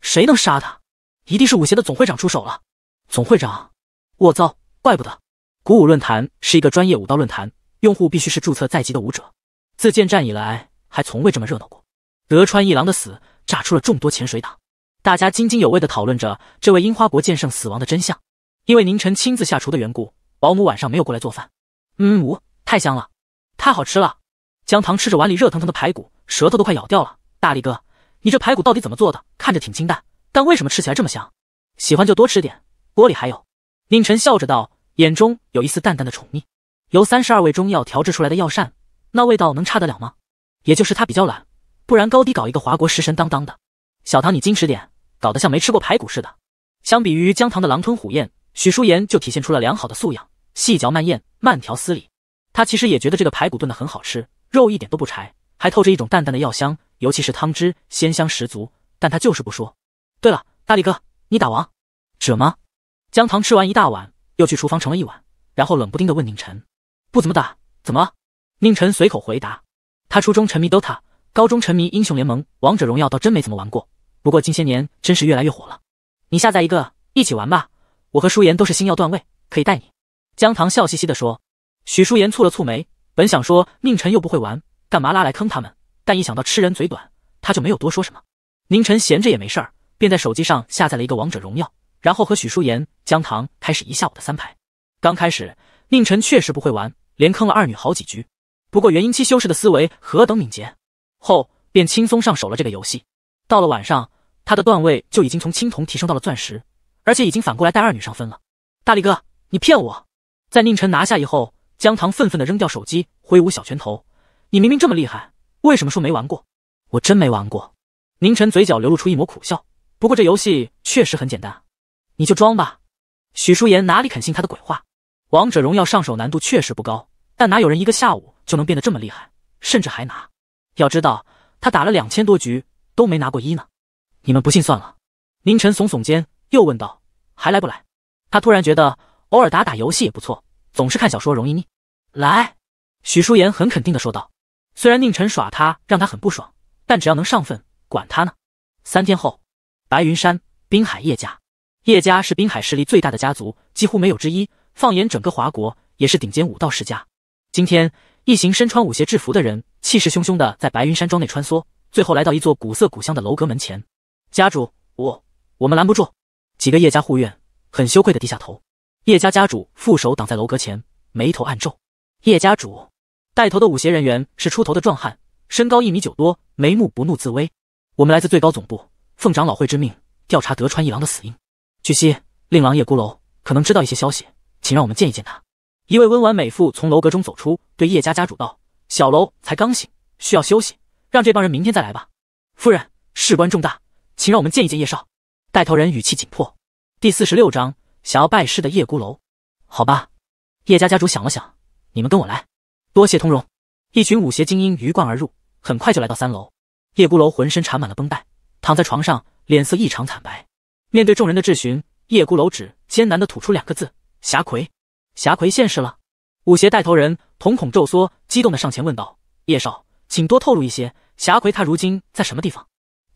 谁能杀他？一定是武协的总会长出手了。总会长，我遭，怪不得。古武论坛是一个专业武道论坛，用户必须是注册在籍的武者，自建站以来还从未这么热闹过。德川一郎的死。炸出了众多潜水党，大家津津有味的讨论着这位樱花国剑圣死亡的真相。因为宁晨亲自下厨的缘故，保姆晚上没有过来做饭。嗯，太香了，太好吃了。江糖吃着碗里热腾腾的排骨，舌头都快咬掉了。大力哥，你这排骨到底怎么做的？看着挺清淡，但为什么吃起来这么香？喜欢就多吃点，锅里还有。宁晨笑着道，眼中有一丝淡淡的宠溺。由三十二味中药调制出来的药膳，那味道能差得了吗？也就是他比较懒。不然高低搞一个华国食神当当的，小唐你矜持点，搞得像没吃过排骨似的。相比于姜糖的狼吞虎咽，许淑言就体现出了良好的素养，细嚼慢咽，慢条斯理。他其实也觉得这个排骨炖的很好吃，肉一点都不柴，还透着一种淡淡的药香，尤其是汤汁鲜香十足。但他就是不说。对了，大力哥，你打王者吗？姜糖吃完一大碗，又去厨房盛了一碗，然后冷不丁的问宁晨：“不怎么打，怎么宁晨随口回答：“他初中沉迷 dota。”高中沉迷英雄联盟，王者荣耀倒真没怎么玩过。不过近些年真是越来越火了。你下载一个，一起玩吧。我和舒言都是星耀段位，可以带你。江糖笑嘻嘻地说。许舒言蹙了蹙眉，本想说宁晨又不会玩，干嘛拉来坑他们？但一想到吃人嘴短，他就没有多说什么。宁晨闲着也没事儿，便在手机上下载了一个王者荣耀，然后和许舒言、江糖开始一下午的三排。刚开始，宁晨确实不会玩，连坑了二女好几局。不过元婴期修士的思维何等敏捷。后便轻松上手了这个游戏。到了晚上，他的段位就已经从青铜提升到了钻石，而且已经反过来带二女上分了。大力哥，你骗我！在宁晨拿下以后，江糖愤愤地扔掉手机，挥舞小拳头：“你明明这么厉害，为什么说没玩过？”“我真没玩过。”宁晨嘴角流露出一抹苦笑。不过这游戏确实很简单，你就装吧。许淑妍哪里肯信他的鬼话？王者荣耀上手难度确实不高，但哪有人一个下午就能变得这么厉害，甚至还拿？要知道，他打了两千多局都没拿过一呢，你们不信算了。宁晨耸耸肩，又问道：“还来不来？”他突然觉得偶尔打打游戏也不错，总是看小说容易腻。来，许书言很肯定的说道：“虽然宁晨耍他让他很不爽，但只要能上分，管他呢。”三天后，白云山滨海叶家，叶家是滨海势力最大的家族，几乎没有之一。放眼整个华国，也是顶尖武道世家。今天，一行身穿武鞋制服的人。气势汹汹的在白云山庄内穿梭，最后来到一座古色古香的楼阁门前。家主，我我们拦不住。几个叶家护院很羞愧的低下头。叶家家主负手挡在楼阁前，眉头暗皱。叶家主带头的武协人员是出头的壮汉，身高一米九多，眉目不怒自威。我们来自最高总部，奉长老会之命调查德川一郎的死因。据悉，令郎叶孤楼可能知道一些消息，请让我们见一见他。一位温婉美妇从楼阁中走出，对叶家家主道。小楼才刚醒，需要休息，让这帮人明天再来吧。夫人，事关重大，请让我们见一见叶少。带头人语气紧迫。第四十六章，想要拜师的叶孤楼。好吧，叶家家主想了想，你们跟我来。多谢通融。一群武邪精英鱼贯而入，很快就来到三楼。叶孤楼浑身缠满了绷带，躺在床上，脸色异常惨白。面对众人的质询，叶孤楼只艰难地吐出两个字：侠魁。侠魁现世了。武邪带头人瞳孔骤缩，激动的上前问道：“叶少，请多透露一些，侠魁他如今在什么地方？”“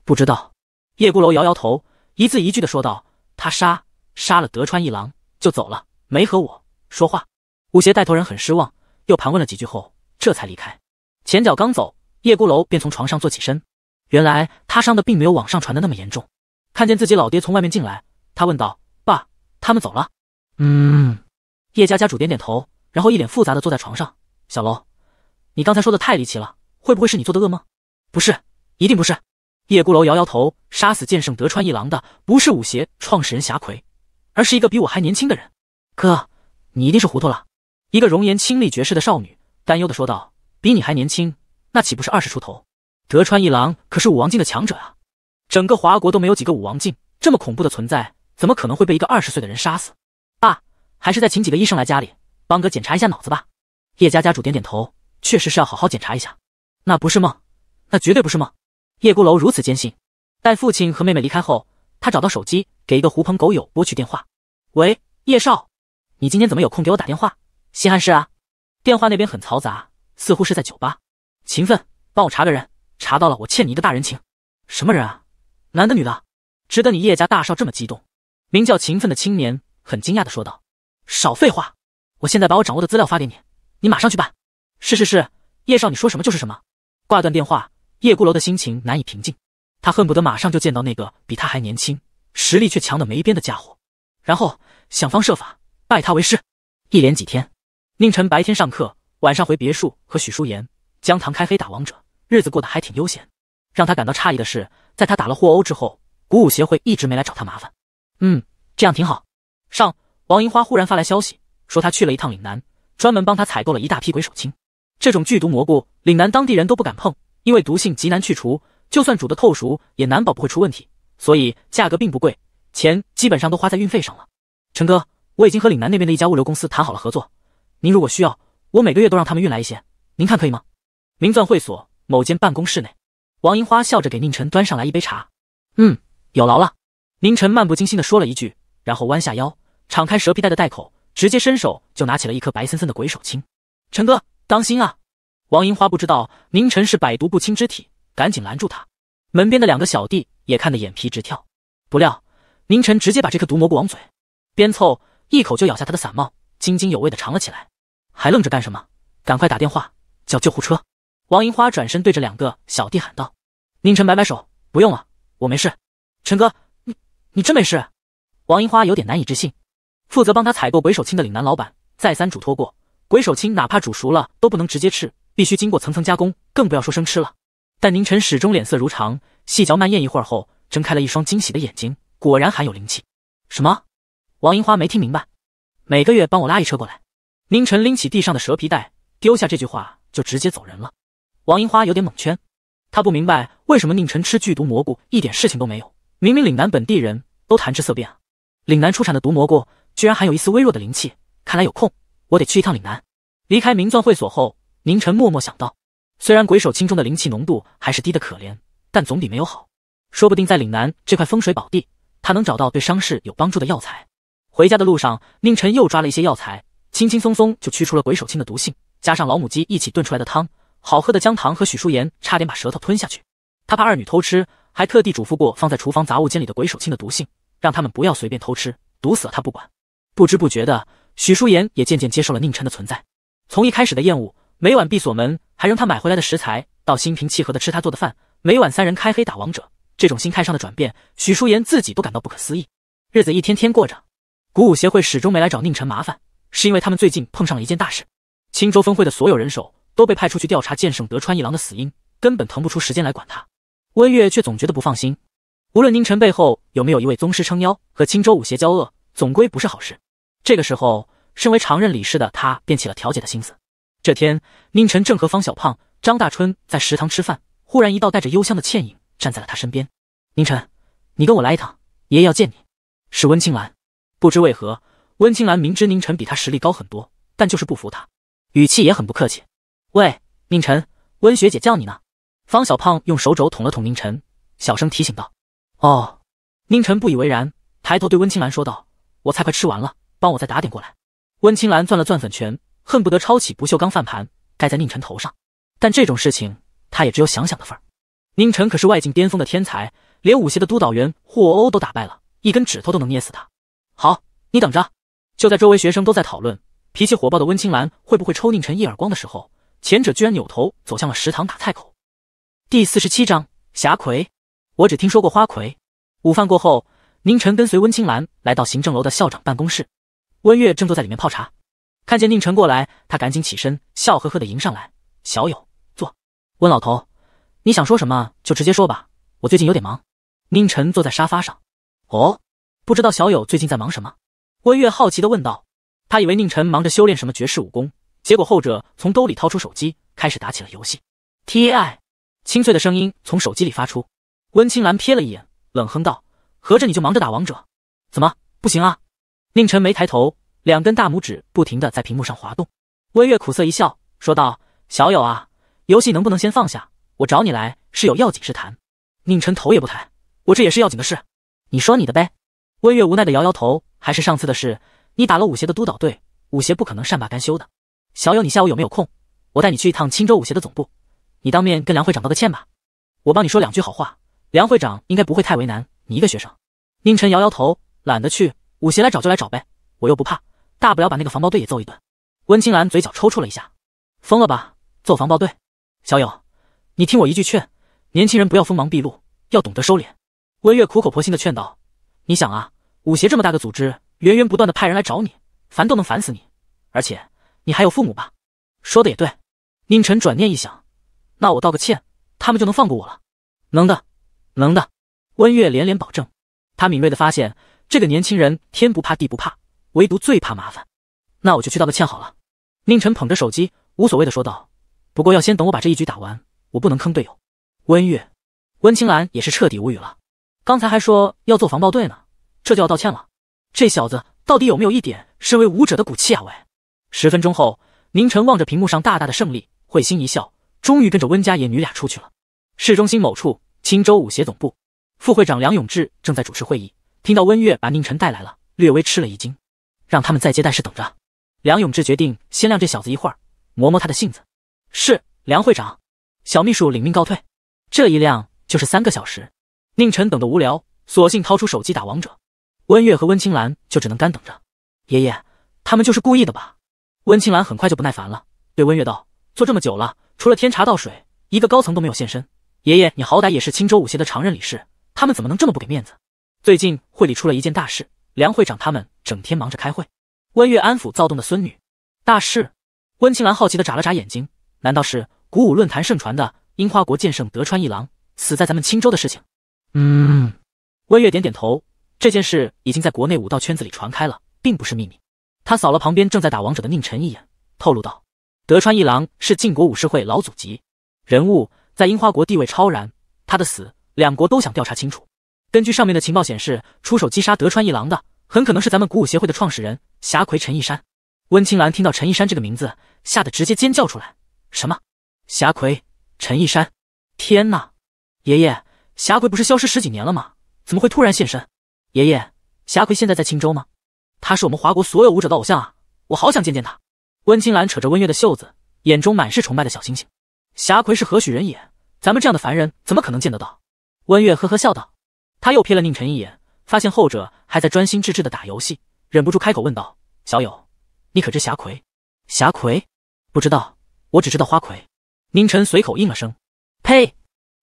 不知道。”叶孤楼摇摇头，一字一句的说道：“他杀杀了德川一郎就走了，没和我说话。”武邪带头人很失望，又盘问了几句后，这才离开。前脚刚走，叶孤楼便从床上坐起身。原来他伤的并没有网上传的那么严重。看见自己老爹从外面进来，他问道：“爸，他们走了？”“嗯。”叶家家主点点头。然后一脸复杂的坐在床上，小楼，你刚才说的太离奇了，会不会是你做的噩梦？不是，一定不是。叶孤楼摇摇头，杀死剑圣德川一郎的不是武邪创始人侠魁，而是一个比我还年轻的人。哥，你一定是糊涂了。一个容颜清丽绝世的少女担忧的说道：“比你还年轻，那岂不是二十出头？德川一郎可是武王境的强者啊，整个华国都没有几个武王境，这么恐怖的存在，怎么可能会被一个二十岁的人杀死？爸，还是再请几个医生来家里。”帮哥检查一下脑子吧。叶家家主点点头，确实是要好好检查一下。那不是梦，那绝对不是梦。叶孤楼如此坚信。待父亲和妹妹离开后，他找到手机，给一个狐朋狗友拨去电话。喂，叶少，你今天怎么有空给我打电话？稀罕事啊！电话那边很嘈杂，似乎是在酒吧。勤奋，帮我查个人，查到了我欠你一个大人情。什么人啊？男的女的？值得你叶家大少这么激动？名叫勤奋的青年很惊讶地说道：“少废话。”我现在把我掌握的资料发给你，你马上去办。是是是，叶少你说什么就是什么。挂断电话，叶孤楼的心情难以平静，他恨不得马上就见到那个比他还年轻、实力却强的没边的家伙，然后想方设法拜他为师。一连几天，宁晨白天上课，晚上回别墅和许淑言、江棠开黑打王者，日子过得还挺悠闲。让他感到诧异的是，在他打了霍欧之后，鼓舞协会一直没来找他麻烦。嗯，这样挺好。上王银花忽然发来消息。说他去了一趟岭南，专门帮他采购了一大批鬼手青，这种剧毒蘑菇，岭南当地人都不敢碰，因为毒性极难去除，就算煮的透熟，也难保不会出问题，所以价格并不贵，钱基本上都花在运费上了。陈哥，我已经和岭南那边的一家物流公司谈好了合作，您如果需要，我每个月都让他们运来一些，您看可以吗？名钻会所某间办公室内，王银花笑着给宁晨端上来一杯茶。嗯，有劳了。宁晨漫不经心地说了一句，然后弯下腰，敞开蛇皮袋的袋口。直接伸手就拿起了一颗白森森的鬼手青，陈哥当心啊！王银花不知道宁晨是百毒不侵之体，赶紧拦住他。门边的两个小弟也看得眼皮直跳。不料宁晨直接把这颗毒蘑菇往嘴边凑，一口就咬下他的伞帽，津津有味地尝了起来。还愣着干什么？赶快打电话叫救护车！王银花转身对着两个小弟喊道。宁晨摆摆手，不用了，我没事。陈哥，你你真没事？王银花有点难以置信。负责帮他采购鬼手青的岭南老板再三嘱托过，鬼手青哪怕煮熟了都不能直接吃，必须经过层层加工，更不要说生吃了。但宁晨始终脸色如常，细嚼慢咽一会儿后，睁开了一双惊喜的眼睛，果然含有灵气。什么？王银花没听明白。每个月帮我拉一车过来。宁晨拎起地上的蛇皮袋，丢下这句话就直接走人了。王银花有点懵圈，他不明白为什么宁晨吃剧毒蘑菇一点事情都没有，明明岭南本地人都谈之色变啊。岭南出产的毒蘑菇，居然含有一丝微弱的灵气。看来有空我得去一趟岭南。离开名钻会所后，宁晨默默想到，虽然鬼手青中的灵气浓度还是低的可怜，但总比没有好。说不定在岭南这块风水宝地，他能找到对伤势有帮助的药材。回家的路上，宁晨又抓了一些药材，轻轻松松就驱除了鬼手青的毒性，加上老母鸡一起炖出来的汤，好喝的姜糖和许淑妍差点把舌头吞下去。他怕二女偷吃，还特地嘱咐过放在厨房杂物间里的鬼手青的毒性。让他们不要随便偷吃，毒死了他不管。不知不觉的，许舒言也渐渐接受了宁晨的存在。从一开始的厌恶，每晚必锁门，还扔他买回来的食材，到心平气和的吃他做的饭，每晚三人开黑打王者，这种心态上的转变，许舒言自己都感到不可思议。日子一天天过着，鼓舞协会始终没来找宁晨麻烦，是因为他们最近碰上了一件大事。青州分会的所有人手都被派出去调查剑圣德川一郎的死因，根本腾不出时间来管他。温月却总觉得不放心。无论宁晨背后有没有一位宗师撑腰，和青州武邪交恶总归不是好事。这个时候，身为常任理事的他便起了调解的心思。这天，宁晨正和方小胖、张大春在食堂吃饭，忽然一道带着幽香的倩影站在了他身边。宁晨，你跟我来一趟，爷爷要见你。是温青兰。不知为何，温青兰明知宁晨比他实力高很多，但就是不服他，语气也很不客气。喂，宁晨，温学姐叫你呢。方小胖用手肘捅了捅宁晨，小声提醒道。哦，宁晨不以为然，抬头对温青兰说道：“我菜快吃完了，帮我再打点过来。”温青兰攥了攥粉拳，恨不得抄起不锈钢饭盘盖在宁晨头上，但这种事情他也只有想想的份儿。宁晨可是外境巅峰的天才，连武协的督导员霍欧都打败了，一根指头都能捏死他。好，你等着。就在周围学生都在讨论脾气火爆的温青兰会不会抽宁晨一耳光的时候，前者居然扭头走向了食堂打菜口。第四十七章侠魁。我只听说过花魁。午饭过后，宁晨跟随温青兰来到行政楼的校长办公室。温月正坐在里面泡茶，看见宁晨过来，他赶紧起身，笑呵呵的迎上来：“小友，坐。”温老头，你想说什么就直接说吧，我最近有点忙。”宁晨坐在沙发上，哦，不知道小友最近在忙什么？温月好奇的问道。他以为宁晨忙着修炼什么绝世武功，结果后者从兜里掏出手机，开始打起了游戏。T I，清脆的声音从手机里发出。温青兰瞥了一眼，冷哼道：“合着你就忙着打王者，怎么不行啊？”宁晨没抬头，两根大拇指不停的在屏幕上滑动。温月苦涩一笑，说道：“小友啊，游戏能不能先放下？我找你来是有要紧事谈。”宁晨头也不抬：“我这也是要紧的事，你说你的呗。”温月无奈的摇摇头：“还是上次的事，你打了武协的督导队，武协不可能善罢甘休的。小友，你下午有没有空？我带你去一趟青州武协的总部，你当面跟梁会长道个歉吧，我帮你说两句好话。”梁会长应该不会太为难你一个学生。宁晨摇摇头，懒得去。武邪来找就来找呗，我又不怕，大不了把那个防暴队也揍一顿。温青兰嘴角抽搐了一下，疯了吧，揍防暴队？小友，你听我一句劝，年轻人不要锋芒毕露，要懂得收敛。温月苦口婆心的劝道：“你想啊，武邪这么大个组织，源源不断的派人来找你，烦都能烦死你。而且你还有父母吧？”说的也对。宁晨转念一想，那我道个歉，他们就能放过我了。能的。能的，温月连连保证。他敏锐的发现，这个年轻人天不怕地不怕，唯独最怕麻烦。那我就去道个歉好了。宁晨捧着手机，无所谓的说道：“不过要先等我把这一局打完，我不能坑队友。”温月、温青兰也是彻底无语了。刚才还说要做防暴队呢，这就要道歉了。这小子到底有没有一点身为武者的骨气啊？喂！十分钟后，宁晨望着屏幕上大大的胜利，会心一笑，终于跟着温家爷女俩出去了。市中心某处。青州武协总部副会长梁永志正在主持会议，听到温月把宁晨带来了，略微吃了一惊，让他们在接待室等着。梁永志决定先晾这小子一会儿，磨磨他的性子。是梁会长，小秘书领命告退。这一晾就是三个小时。宁晨等得无聊，索性掏出手机打王者。温月和温青兰就只能干等着。爷爷，他们就是故意的吧？温青兰很快就不耐烦了，对温月道：“坐这么久了，除了添茶倒水，一个高层都没有现身。”爷爷，你好歹也是青州武协的常任理事，他们怎么能这么不给面子？最近会里出了一件大事，梁会长他们整天忙着开会。温月安抚躁动的孙女。大事？温青兰好奇的眨了眨眼睛，难道是古武论坛盛传的樱花国剑圣德川一郎死在咱们青州的事情？嗯。温月点点头，这件事已经在国内武道圈子里传开了，并不是秘密。他扫了旁边正在打王者的宁晨一眼，透露道：“德川一郎是晋国武士会老祖籍人物。”在樱花国地位超然，他的死，两国都想调查清楚。根据上面的情报显示，出手击杀德川一郎的，很可能是咱们鼓舞协会的创始人侠魁陈一山。温青兰听到陈一山这个名字，吓得直接尖叫出来：“什么？侠魁陈一山？天哪！爷爷，侠魁不是消失十几年了吗？怎么会突然现身？爷爷，侠魁现在在青州吗？他是我们华国所有武者的偶像啊，我好想见见他。”温青兰扯着温月的袖子，眼中满是崇拜的小星星。侠魁是何许人也？咱们这样的凡人怎么可能见得到？温月呵呵笑道，他又瞥了宁晨一眼，发现后者还在专心致志的打游戏，忍不住开口问道：“小友，你可知侠魁？”侠魁？不知道，我只知道花魁。宁晨随口应了声：“呸！”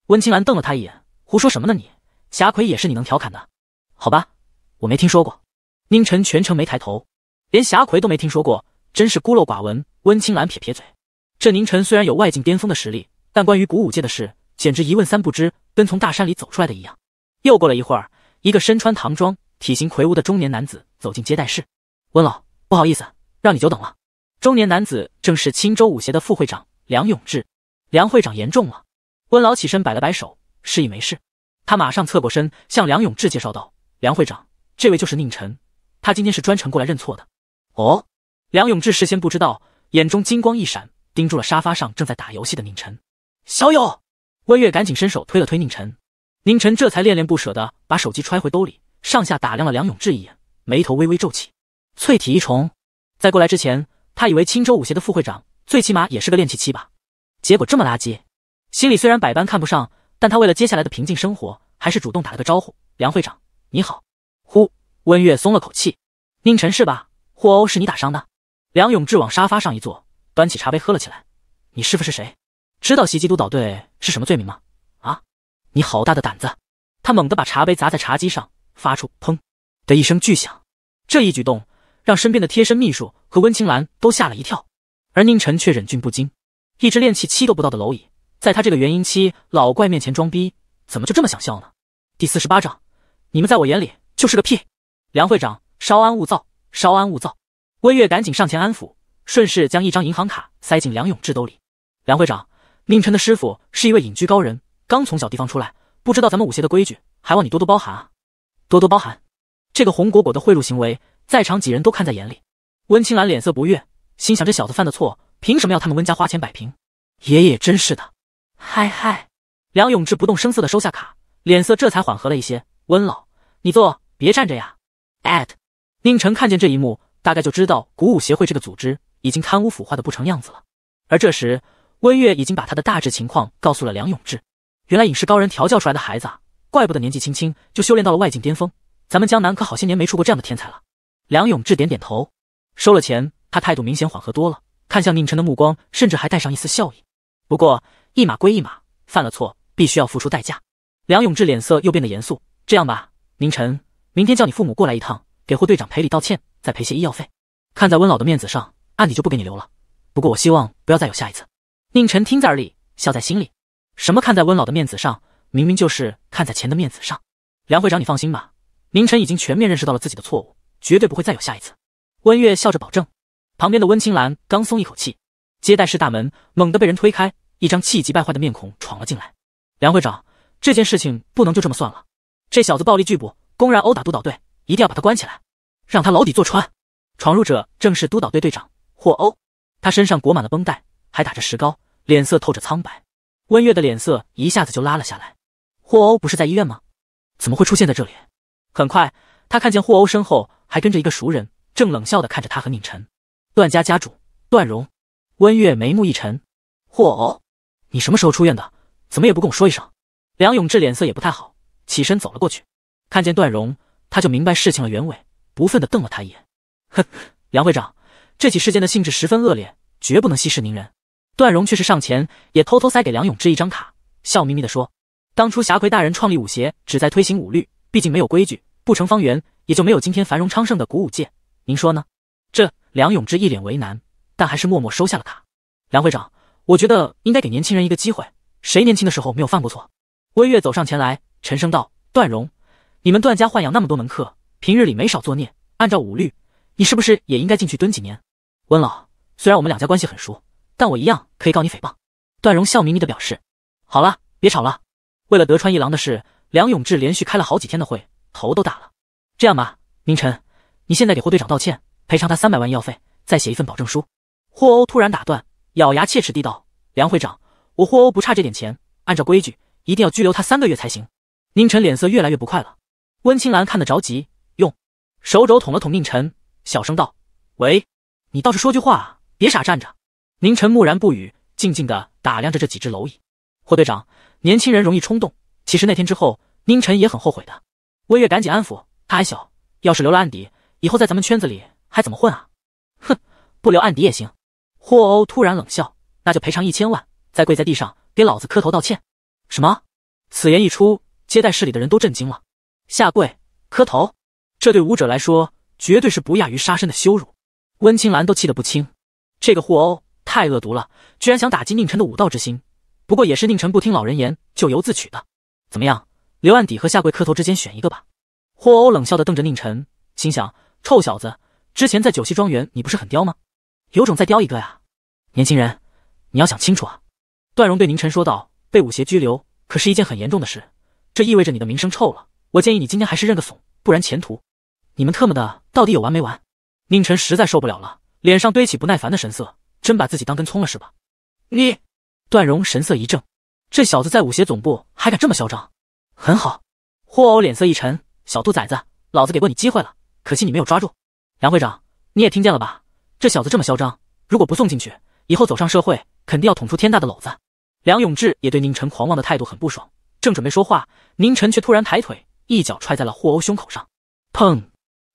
温青兰瞪了他一眼：“胡说什么呢你？侠魁也是你能调侃的？好吧，我没听说过。”宁晨全程没抬头，连侠魁都没听说过，真是孤陋寡闻。温青兰撇撇嘴。这宁晨虽然有外境巅峰的实力，但关于古武界的事，简直一问三不知，跟从大山里走出来的一样。又过了一会儿，一个身穿唐装、体型魁梧的中年男子走进接待室。温老，不好意思，让你久等了。中年男子正是青州武协的副会长梁永志。梁会长，严重了。温老起身摆了摆手，示意没事。他马上侧过身向梁永志介绍道：“梁会长，这位就是宁晨，他今天是专程过来认错的。”哦，梁永志事先不知道，眼中金光一闪。盯住了沙发上正在打游戏的宁晨，小友，温月赶紧伸手推了推宁晨，宁晨这才恋恋不舍的把手机揣回兜里，上下打量了梁永志一眼，眉头微微皱起。淬体一重，在过来之前，他以为青州武协的副会长最起码也是个练气期吧，结果这么垃圾，心里虽然百般看不上，但他为了接下来的平静生活，还是主动打了个招呼。梁会长，你好。呼，温月松了口气，宁晨是吧？霍欧是你打伤的？梁永志往沙发上一坐。端起茶杯喝了起来。你师傅是谁？知道袭击督导队是什么罪名吗？啊！你好大的胆子！他猛地把茶杯砸在茶几上，发出“砰”的一声巨响。这一举动让身边的贴身秘书和温青兰都吓了一跳，而宁晨却忍俊不禁。一只练气期都不到的蝼蚁，在他这个元婴期老怪面前装逼，怎么就这么想笑呢？第四十八章，你们在我眼里就是个屁！梁会长，稍安勿躁，稍安勿躁。温月赶紧上前安抚。顺势将一张银行卡塞进梁永志兜里。梁会长，宁晨的师傅是一位隐居高人，刚从小地方出来，不知道咱们武协的规矩，还望你多多包涵啊，多多包涵。这个红果果的贿赂行为，在场几人都看在眼里。温青兰脸色不悦，心想这小子犯的错，凭什么要他们温家花钱摆平？爷爷真是的。嗨嗨，梁永志不动声色的收下卡，脸色这才缓和了一些。温老，你坐，别站着呀。at 宁晨看见这一幕，大概就知道古武协会这个组织。已经贪污腐化的不成样子了。而这时，温月已经把他的大致情况告诉了梁永志。原来隐士高人调教出来的孩子，怪不得年纪轻轻就修炼到了外境巅峰。咱们江南可好些年没出过这样的天才了。梁永志点点头，收了钱，他态度明显缓和多了，看向宁晨的目光甚至还带上一丝笑意。不过一码归一码，犯了错必须要付出代价。梁永志脸色又变得严肃。这样吧，宁晨，明天叫你父母过来一趟，给霍队长赔礼道歉，再赔些医药费。看在温老的面子上。那底就不给你留了，不过我希望不要再有下一次。宁晨听在耳里，笑在心里。什么看在温老的面子上，明明就是看在钱的面子上。梁会长，你放心吧，宁晨已经全面认识到了自己的错误，绝对不会再有下一次。温月笑着保证。旁边的温青兰刚松一口气，接待室大门猛地被人推开，一张气急败坏的面孔闯了进来。梁会长，这件事情不能就这么算了。这小子暴力拒捕，公然殴打督导队，一定要把他关起来，让他牢底坐穿。闯入者正是督导队队长。霍欧，他身上裹满了绷带，还打着石膏，脸色透着苍白。温月的脸色一下子就拉了下来。霍欧不是在医院吗？怎么会出现在这里？很快，他看见霍欧身后还跟着一个熟人，正冷笑的看着他和宁晨。段家家主段荣，温月眉目一沉。霍欧，你什么时候出院的？怎么也不跟我说一声？梁永志脸色也不太好，起身走了过去。看见段荣，他就明白事情的原委，不忿的瞪了他一眼。哼，梁会长。这起事件的性质十分恶劣，绝不能息事宁人。段荣却是上前，也偷偷塞给梁永志一张卡，笑眯眯地说：“当初侠魁大人创立武协，旨在推行武律。毕竟没有规矩，不成方圆，也就没有今天繁荣昌盛的古武界。您说呢？”这梁永志一脸为难，但还是默默收下了卡。梁会长，我觉得应该给年轻人一个机会。谁年轻的时候没有犯过错？威月走上前来，沉声道：“段荣，你们段家豢养那么多门客，平日里没少作孽。按照武律，你是不是也应该进去蹲几年？”温老，虽然我们两家关系很熟，但我一样可以告你诽谤。”段荣笑眯眯的表示。“好了，别吵了。”为了德川一郎的事，梁永志连续开了好几天的会，头都大了。这样吧，宁晨，你现在给霍队长道歉，赔偿他三百万医药费，再写一份保证书。”霍欧突然打断，咬牙切齿地道：“梁会长，我霍欧不差这点钱，按照规矩，一定要拘留他三个月才行。”宁晨脸色越来越不快了。温青兰看得着急，用手肘捅了捅宁晨，小声道：“喂。”你倒是说句话，啊，别傻站着。宁晨木然不语，静静的打量着这几只蝼蚁。霍队长，年轻人容易冲动，其实那天之后，宁晨也很后悔的。温月赶紧安抚，他还小，要是留了案底，以后在咱们圈子里还怎么混啊？哼，不留案底也行。霍欧突然冷笑，那就赔偿一千万，再跪在地上给老子磕头道歉。什么？此言一出，接待室里的人都震惊了。下跪磕头，这对武者来说，绝对是不亚于杀身的羞辱。温青兰都气得不轻，这个霍欧太恶毒了，居然想打击宁晨的武道之心。不过也是宁晨不听老人言，咎由自取的。怎么样，刘案底和下跪磕头之间选一个吧？霍欧冷笑的瞪着宁晨，心想：臭小子，之前在九溪庄园你不是很刁吗？有种再刁一个呀！年轻人，你要想清楚啊！段荣对宁晨说道：“被武邪拘留，可是一件很严重的事，这意味着你的名声臭了。我建议你今天还是认个怂，不然前途……你们特么的到底有完没完？”宁晨实在受不了了，脸上堆起不耐烦的神色，真把自己当根葱了是吧？你，段荣神色一怔，这小子在武协总部还敢这么嚣张？很好，霍欧脸色一沉，小兔崽子，老子给过你机会了，可惜你没有抓住。梁会长，你也听见了吧？这小子这么嚣张，如果不送进去，以后走上社会肯定要捅出天大的篓子。梁永志也对宁晨狂妄的态度很不爽，正准备说话，宁晨却突然抬腿一脚踹在了霍欧胸口上，砰！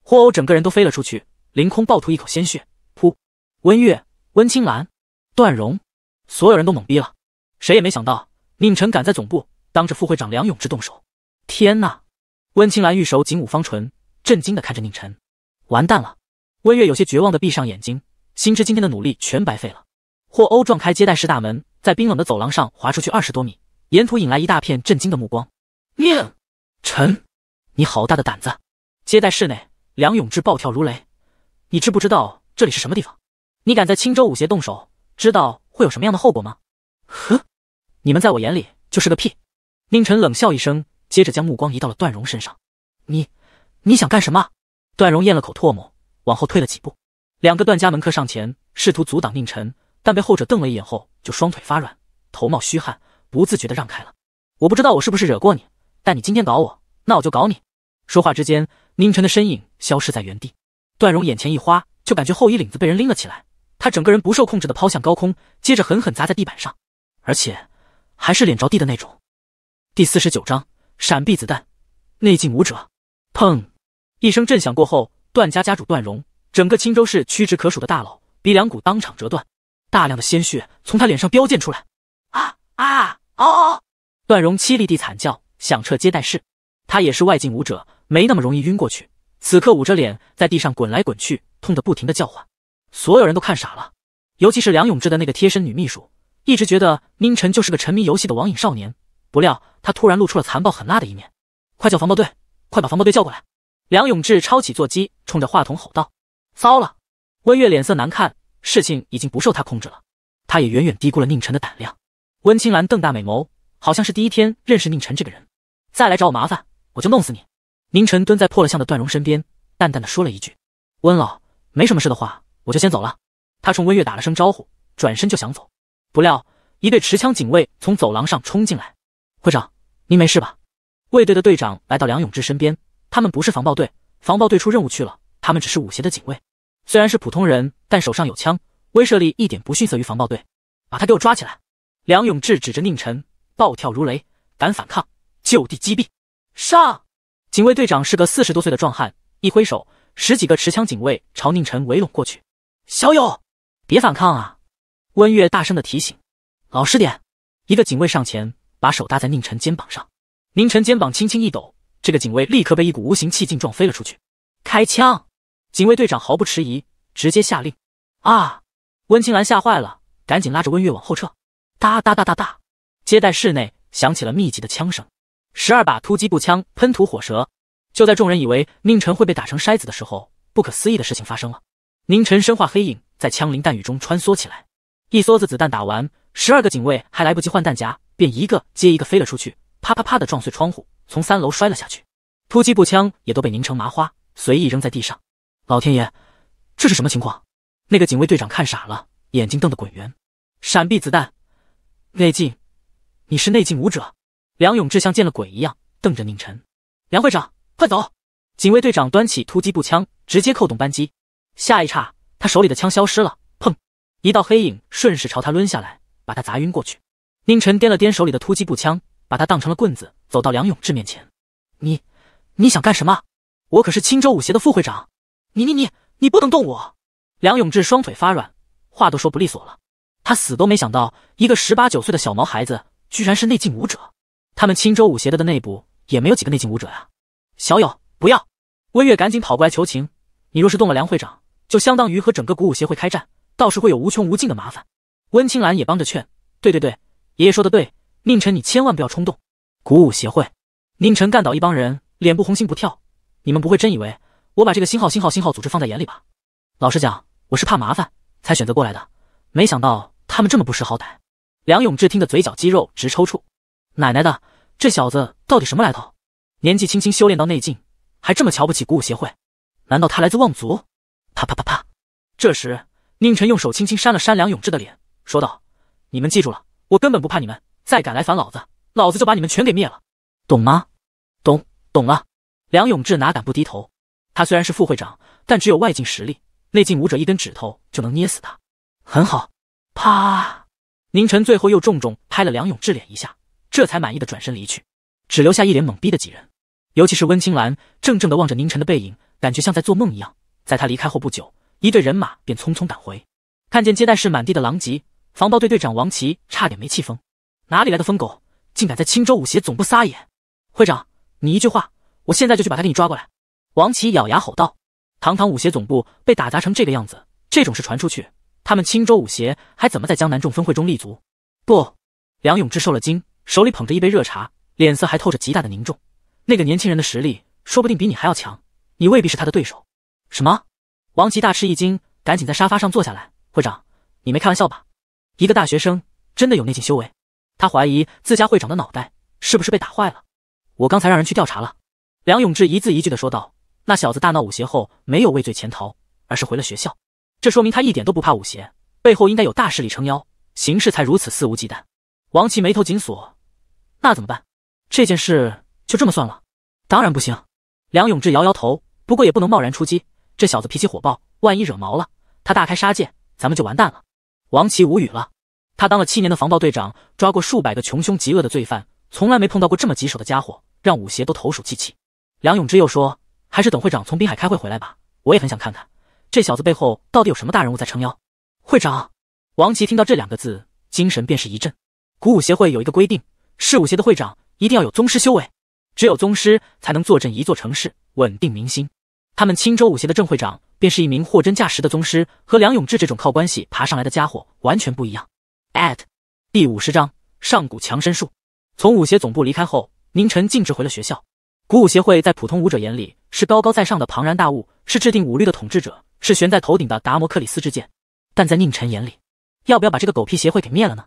霍欧整个人都飞了出去。凌空暴吐一口鲜血，噗！温月、温青兰、段荣，所有人都懵逼了，谁也没想到宁晨敢在总部当着副会长梁永志动手。天呐！温青兰玉手紧捂方唇，震惊的看着宁晨，完蛋了。温月有些绝望的闭上眼睛，心知今天的努力全白费了。霍欧撞开接待室大门，在冰冷的走廊上滑出去二十多米，沿途引来一大片震惊的目光。宁晨，你好大的胆子！接待室内，梁永志暴跳如雷。你知不知道这里是什么地方？你敢在青州武协动手，知道会有什么样的后果吗？呵，你们在我眼里就是个屁！宁晨冷笑一声，接着将目光移到了段荣身上。你，你想干什么？段荣咽了口唾沫，往后退了几步。两个段家门客上前试图阻挡宁晨，但被后者瞪了一眼后，就双腿发软，头冒虚汗，不自觉地让开了。我不知道我是不是惹过你，但你今天搞我，那我就搞你。说话之间，宁晨的身影消失在原地。段荣眼前一花，就感觉后衣领子被人拎了起来，他整个人不受控制的抛向高空，接着狠狠砸在地板上，而且还是脸着地的那种。第四十九章闪避子弹，内境武者。砰！一声震响过后，段家家主段荣，整个青州市屈指可数的大佬鼻梁骨当场折断，大量的鲜血从他脸上飙溅出来。啊啊哦！段荣凄厉地惨叫，响彻接待室。他也是外境武者，没那么容易晕过去。此刻捂着脸在地上滚来滚去，痛得不停的叫唤，所有人都看傻了。尤其是梁永志的那个贴身女秘书，一直觉得宁晨就是个沉迷游戏的网瘾少年，不料他突然露出了残暴狠辣的一面。快叫防暴队，快把防暴队叫过来！梁永志抄起座机，冲着话筒吼道：“糟了！”温月脸色难看，事情已经不受他控制了。他也远远低估了宁晨的胆量。温青兰瞪大美眸，好像是第一天认识宁晨这个人。再来找我麻烦，我就弄死你！宁晨蹲在破了相的段荣身边，淡淡的说了一句：“温老，没什么事的话，我就先走了。”他冲温月打了声招呼，转身就想走。不料，一队持枪警卫从走廊上冲进来。“会长，您没事吧？”卫队的队长来到梁永志身边。他们不是防暴队，防暴队出任务去了。他们只是武协的警卫，虽然是普通人，但手上有枪，威慑力一点不逊色于防暴队。把他给我抓起来！梁永志指着宁晨，暴跳如雷：“敢反抗，就地击毙！”上。警卫队长是个四十多岁的壮汉，一挥手，十几个持枪警卫朝宁晨围拢过去。小友，别反抗啊！温月大声的提醒。老实点！一个警卫上前，把手搭在宁晨肩膀上，宁晨肩膀轻轻一抖，这个警卫立刻被一股无形气劲撞飞了出去。开枪！警卫队长毫不迟疑，直接下令。啊！温青兰吓坏了，赶紧拉着温月往后撤。哒哒哒哒哒！接待室内响起了密集的枪声。十二把突击步枪喷吐火舌，就在众人以为宁晨会被打成筛子的时候，不可思议的事情发生了。宁晨身化黑影，在枪林弹雨中穿梭起来。一梭子子弹打完，十二个警卫还来不及换弹夹，便一个接一个飞了出去，啪啪啪的撞碎窗户，从三楼摔了下去。突击步枪也都被拧成麻花，随意扔在地上。老天爷，这是什么情况？那个警卫队长看傻了，眼睛瞪得滚圆，闪避子弹。内镜，你是内镜武者？梁永志像见了鬼一样瞪着宁晨，梁会长，快走！警卫队长端起突击步枪，直接扣动扳机。下一刹，他手里的枪消失了。砰！一道黑影顺势朝他抡下来，把他砸晕过去。宁晨掂了掂手里的突击步枪，把他当成了棍子，走到梁永志面前：“你，你想干什么？我可是青州武协的副会长，你、你、你、你不能动我！”梁永志双腿发软，话都说不利索了。他死都没想到，一个十八九岁的小毛孩子，居然是内劲武者。他们青州武协的的内部也没有几个内劲武者呀，小友不要！温月赶紧跑过来求情。你若是动了梁会长，就相当于和整个古武协会开战，到时会有无穷无尽的麻烦。温青兰也帮着劝。对对对，爷爷说的对，宁晨你千万不要冲动。古武协会，宁晨干倒一帮人，脸不红心不跳。你们不会真以为我把这个星号星号星号组织放在眼里吧？老实讲，我是怕麻烦才选择过来的。没想到他们这么不识好歹。梁永志听得嘴角肌肉直抽搐。奶奶的，这小子到底什么来头？年纪轻轻修炼到内境，还这么瞧不起鼓舞协会？难道他来自望族？啪啪啪啪！这时，宁晨用手轻轻扇了扇梁永志的脸，说道：“你们记住了，我根本不怕你们，再敢来烦老子，老子就把你们全给灭了，懂吗？”“懂，懂了。”梁永志哪敢不低头？他虽然是副会长，但只有外境实力，内境武者一根指头就能捏死他。很好，啪！宁晨最后又重重拍了梁永志脸一下。这才满意的转身离去，只留下一脸懵逼的几人，尤其是温青兰，怔怔的望着宁晨的背影，感觉像在做梦一样。在他离开后不久，一队人马便匆匆赶回，看见接待室满地的狼藉，防暴队队长王琦差点没气疯。哪里来的疯狗，竟敢在青州武协总部撒野？会长，你一句话，我现在就去把他给你抓过来！”王琦咬牙吼道，“堂堂武协总部被打砸成这个样子，这种事传出去，他们青州武协还怎么在江南众分会中立足？”不，梁永志受了惊。手里捧着一杯热茶，脸色还透着极大的凝重。那个年轻人的实力，说不定比你还要强，你未必是他的对手。什么？王琦大吃一惊，赶紧在沙发上坐下来。会长，你没开玩笑吧？一个大学生真的有内劲修为？他怀疑自家会长的脑袋是不是被打坏了。我刚才让人去调查了。梁永志一字一句的说道：“那小子大闹武协后，没有畏罪潜逃，而是回了学校，这说明他一点都不怕武协，背后应该有大势力撑腰，行事才如此肆无忌惮。”王琦眉头紧锁，那怎么办？这件事就这么算了？当然不行。梁永志摇摇头，不过也不能贸然出击。这小子脾气火爆，万一惹毛了他，大开杀戒，咱们就完蛋了。王琦无语了。他当了七年的防暴队长，抓过数百个穷凶极恶的罪犯，从来没碰到过这么棘手的家伙，让武协都投鼠忌器。梁永志又说，还是等会长从滨海开会回来吧。我也很想看看，这小子背后到底有什么大人物在撑腰。会长。王琦听到这两个字，精神便是一振。鼓舞协会有一个规定，是武协的会长一定要有宗师修为，只有宗师才能坐镇一座城市，稳定民心。他们青州武协的郑会长便是一名货真价实的宗师，和梁永志这种靠关系爬上来的家伙完全不一样。at 第五十章上古强身术。从武协总部离开后，宁晨径直回了学校。鼓舞协会在普通武者眼里是高高在上的庞然大物，是制定武律的统治者，是悬在头顶的达摩克里斯之剑。但在宁晨眼里，要不要把这个狗屁协会给灭了呢？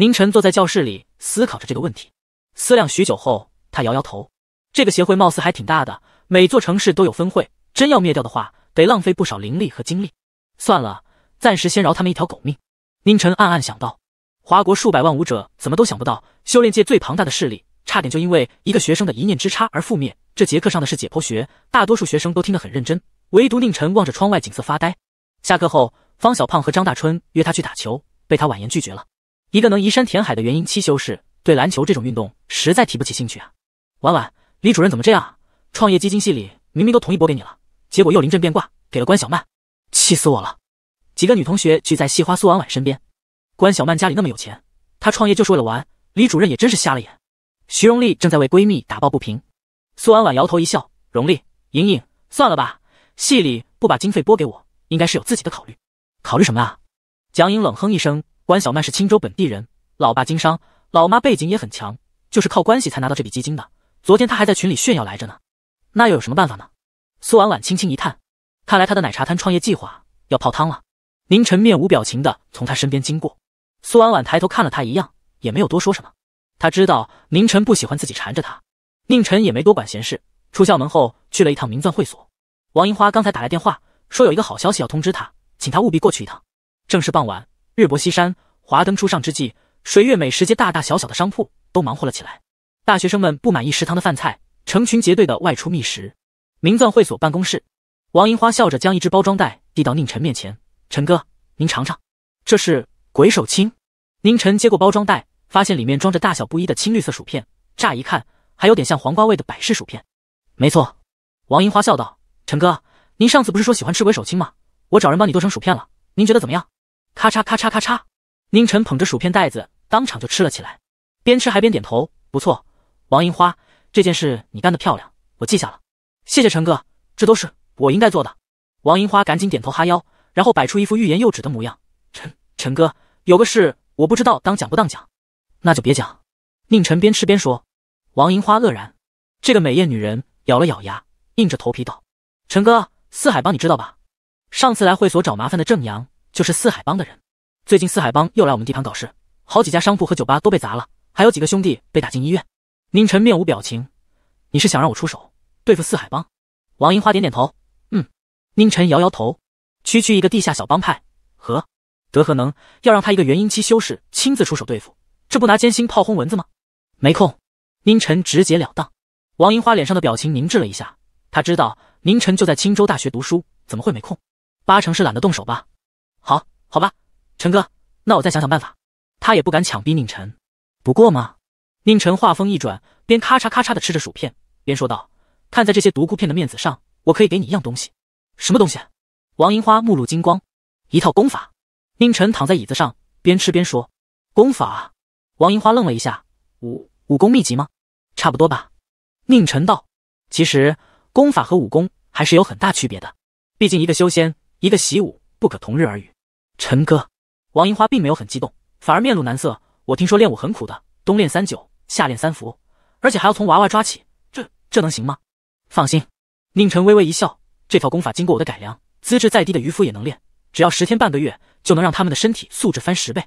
宁晨坐在教室里思考着这个问题，思量许久后，他摇摇头。这个协会貌似还挺大的，每座城市都有分会。真要灭掉的话，得浪费不少灵力和精力。算了，暂时先饶他们一条狗命。宁晨暗暗想到。华国数百万武者怎么都想不到，修炼界最庞大的势力，差点就因为一个学生的一念之差而覆灭。这节课上的是解剖学，大多数学生都听得很认真，唯独宁晨望着窗外景色发呆。下课后，方小胖和张大春约他去打球，被他婉言拒绝了。一个能移山填海的元婴期修士，对篮球这种运动实在提不起兴趣啊！婉婉，李主任怎么这样？创业基金系里明明都同意拨给你了，结果又临阵变卦，给了关小曼，气死我了！几个女同学聚在系花苏婉婉身边，关小曼家里那么有钱，她创业就是为了玩，李主任也真是瞎了眼。徐荣丽正在为闺蜜打抱不平，苏婉婉摇头一笑，荣丽，莹莹，算了吧，系里不把经费拨给我，应该是有自己的考虑，考虑什么啊？蒋颖冷哼一声。关小曼是青州本地人，老爸经商，老妈背景也很强，就是靠关系才拿到这笔基金的。昨天她还在群里炫耀来着呢。那又有什么办法呢？苏婉婉轻轻一叹，看来她的奶茶摊创业计划要泡汤了。宁晨面无表情的从她身边经过，苏婉婉抬头看了他一样，也没有多说什么。他知道宁晨不喜欢自己缠着他，宁晨也没多管闲事。出校门后，去了一趟名钻会所。王银花刚才打来电话，说有一个好消息要通知他，请他务必过去一趟。正是傍晚。日薄西山，华灯初上之际，水月美食街大大小小的商铺都忙活了起来。大学生们不满意食堂的饭菜，成群结队的外出觅食。名钻会所办公室，王银花笑着将一只包装袋递到宁晨面前：“陈哥，您尝尝，这是鬼手青。”宁晨接过包装袋，发现里面装着大小不一的青绿色薯片，乍一看还有点像黄瓜味的百事薯片。没错，王银花笑道：“陈哥，您上次不是说喜欢吃鬼手青吗？我找人帮你做成薯片了，您觉得怎么样？”咔嚓咔嚓咔嚓，宁晨捧着薯片袋子，当场就吃了起来，边吃还边点头。不错，王银花，这件事你干得漂亮，我记下了。谢谢陈哥，这都是我应该做的。王银花赶紧点头哈腰，然后摆出一副欲言又止的模样。陈陈哥，有个事我不知道当讲不当讲，那就别讲。宁晨边吃边说。王银花愕然，这个美艳女人咬了咬牙，硬着头皮道：“陈哥，四海帮你知道吧？上次来会所找麻烦的郑阳。”就是四海帮的人，最近四海帮又来我们地盘搞事，好几家商铺和酒吧都被砸了，还有几个兄弟被打进医院。宁晨面无表情，你是想让我出手对付四海帮？王银花点点头，嗯。宁晨摇摇头，区区一个地下小帮派，何德何能要让他一个元婴期修士亲自出手对付，这不拿艰心炮轰蚊子吗？没空。宁晨直截了当。王银花脸上的表情凝滞了一下，他知道宁晨就在青州大学读书，怎么会没空？八成是懒得动手吧。好，好吧，陈哥，那我再想想办法。他也不敢强逼宁晨，不过嘛，宁晨话锋一转，边咔嚓咔嚓的吃着薯片，边说道：“看在这些独孤片的面子上，我可以给你一样东西。”什么东西？王银花目露精光，一套功法。宁晨躺在椅子上，边吃边说：“功法。”王银花愣了一下：“武武功秘籍吗？差不多吧。”宁晨道：“其实功法和武功还是有很大区别的，毕竟一个修仙，一个习武。”不可同日而语。陈哥，王银花并没有很激动，反而面露难色。我听说练武很苦的，冬练三九，夏练三伏，而且还要从娃娃抓起，这这能行吗？放心，宁晨微微一笑，这套功法经过我的改良，资质再低的渔夫也能练，只要十天半个月就能让他们的身体素质翻十倍。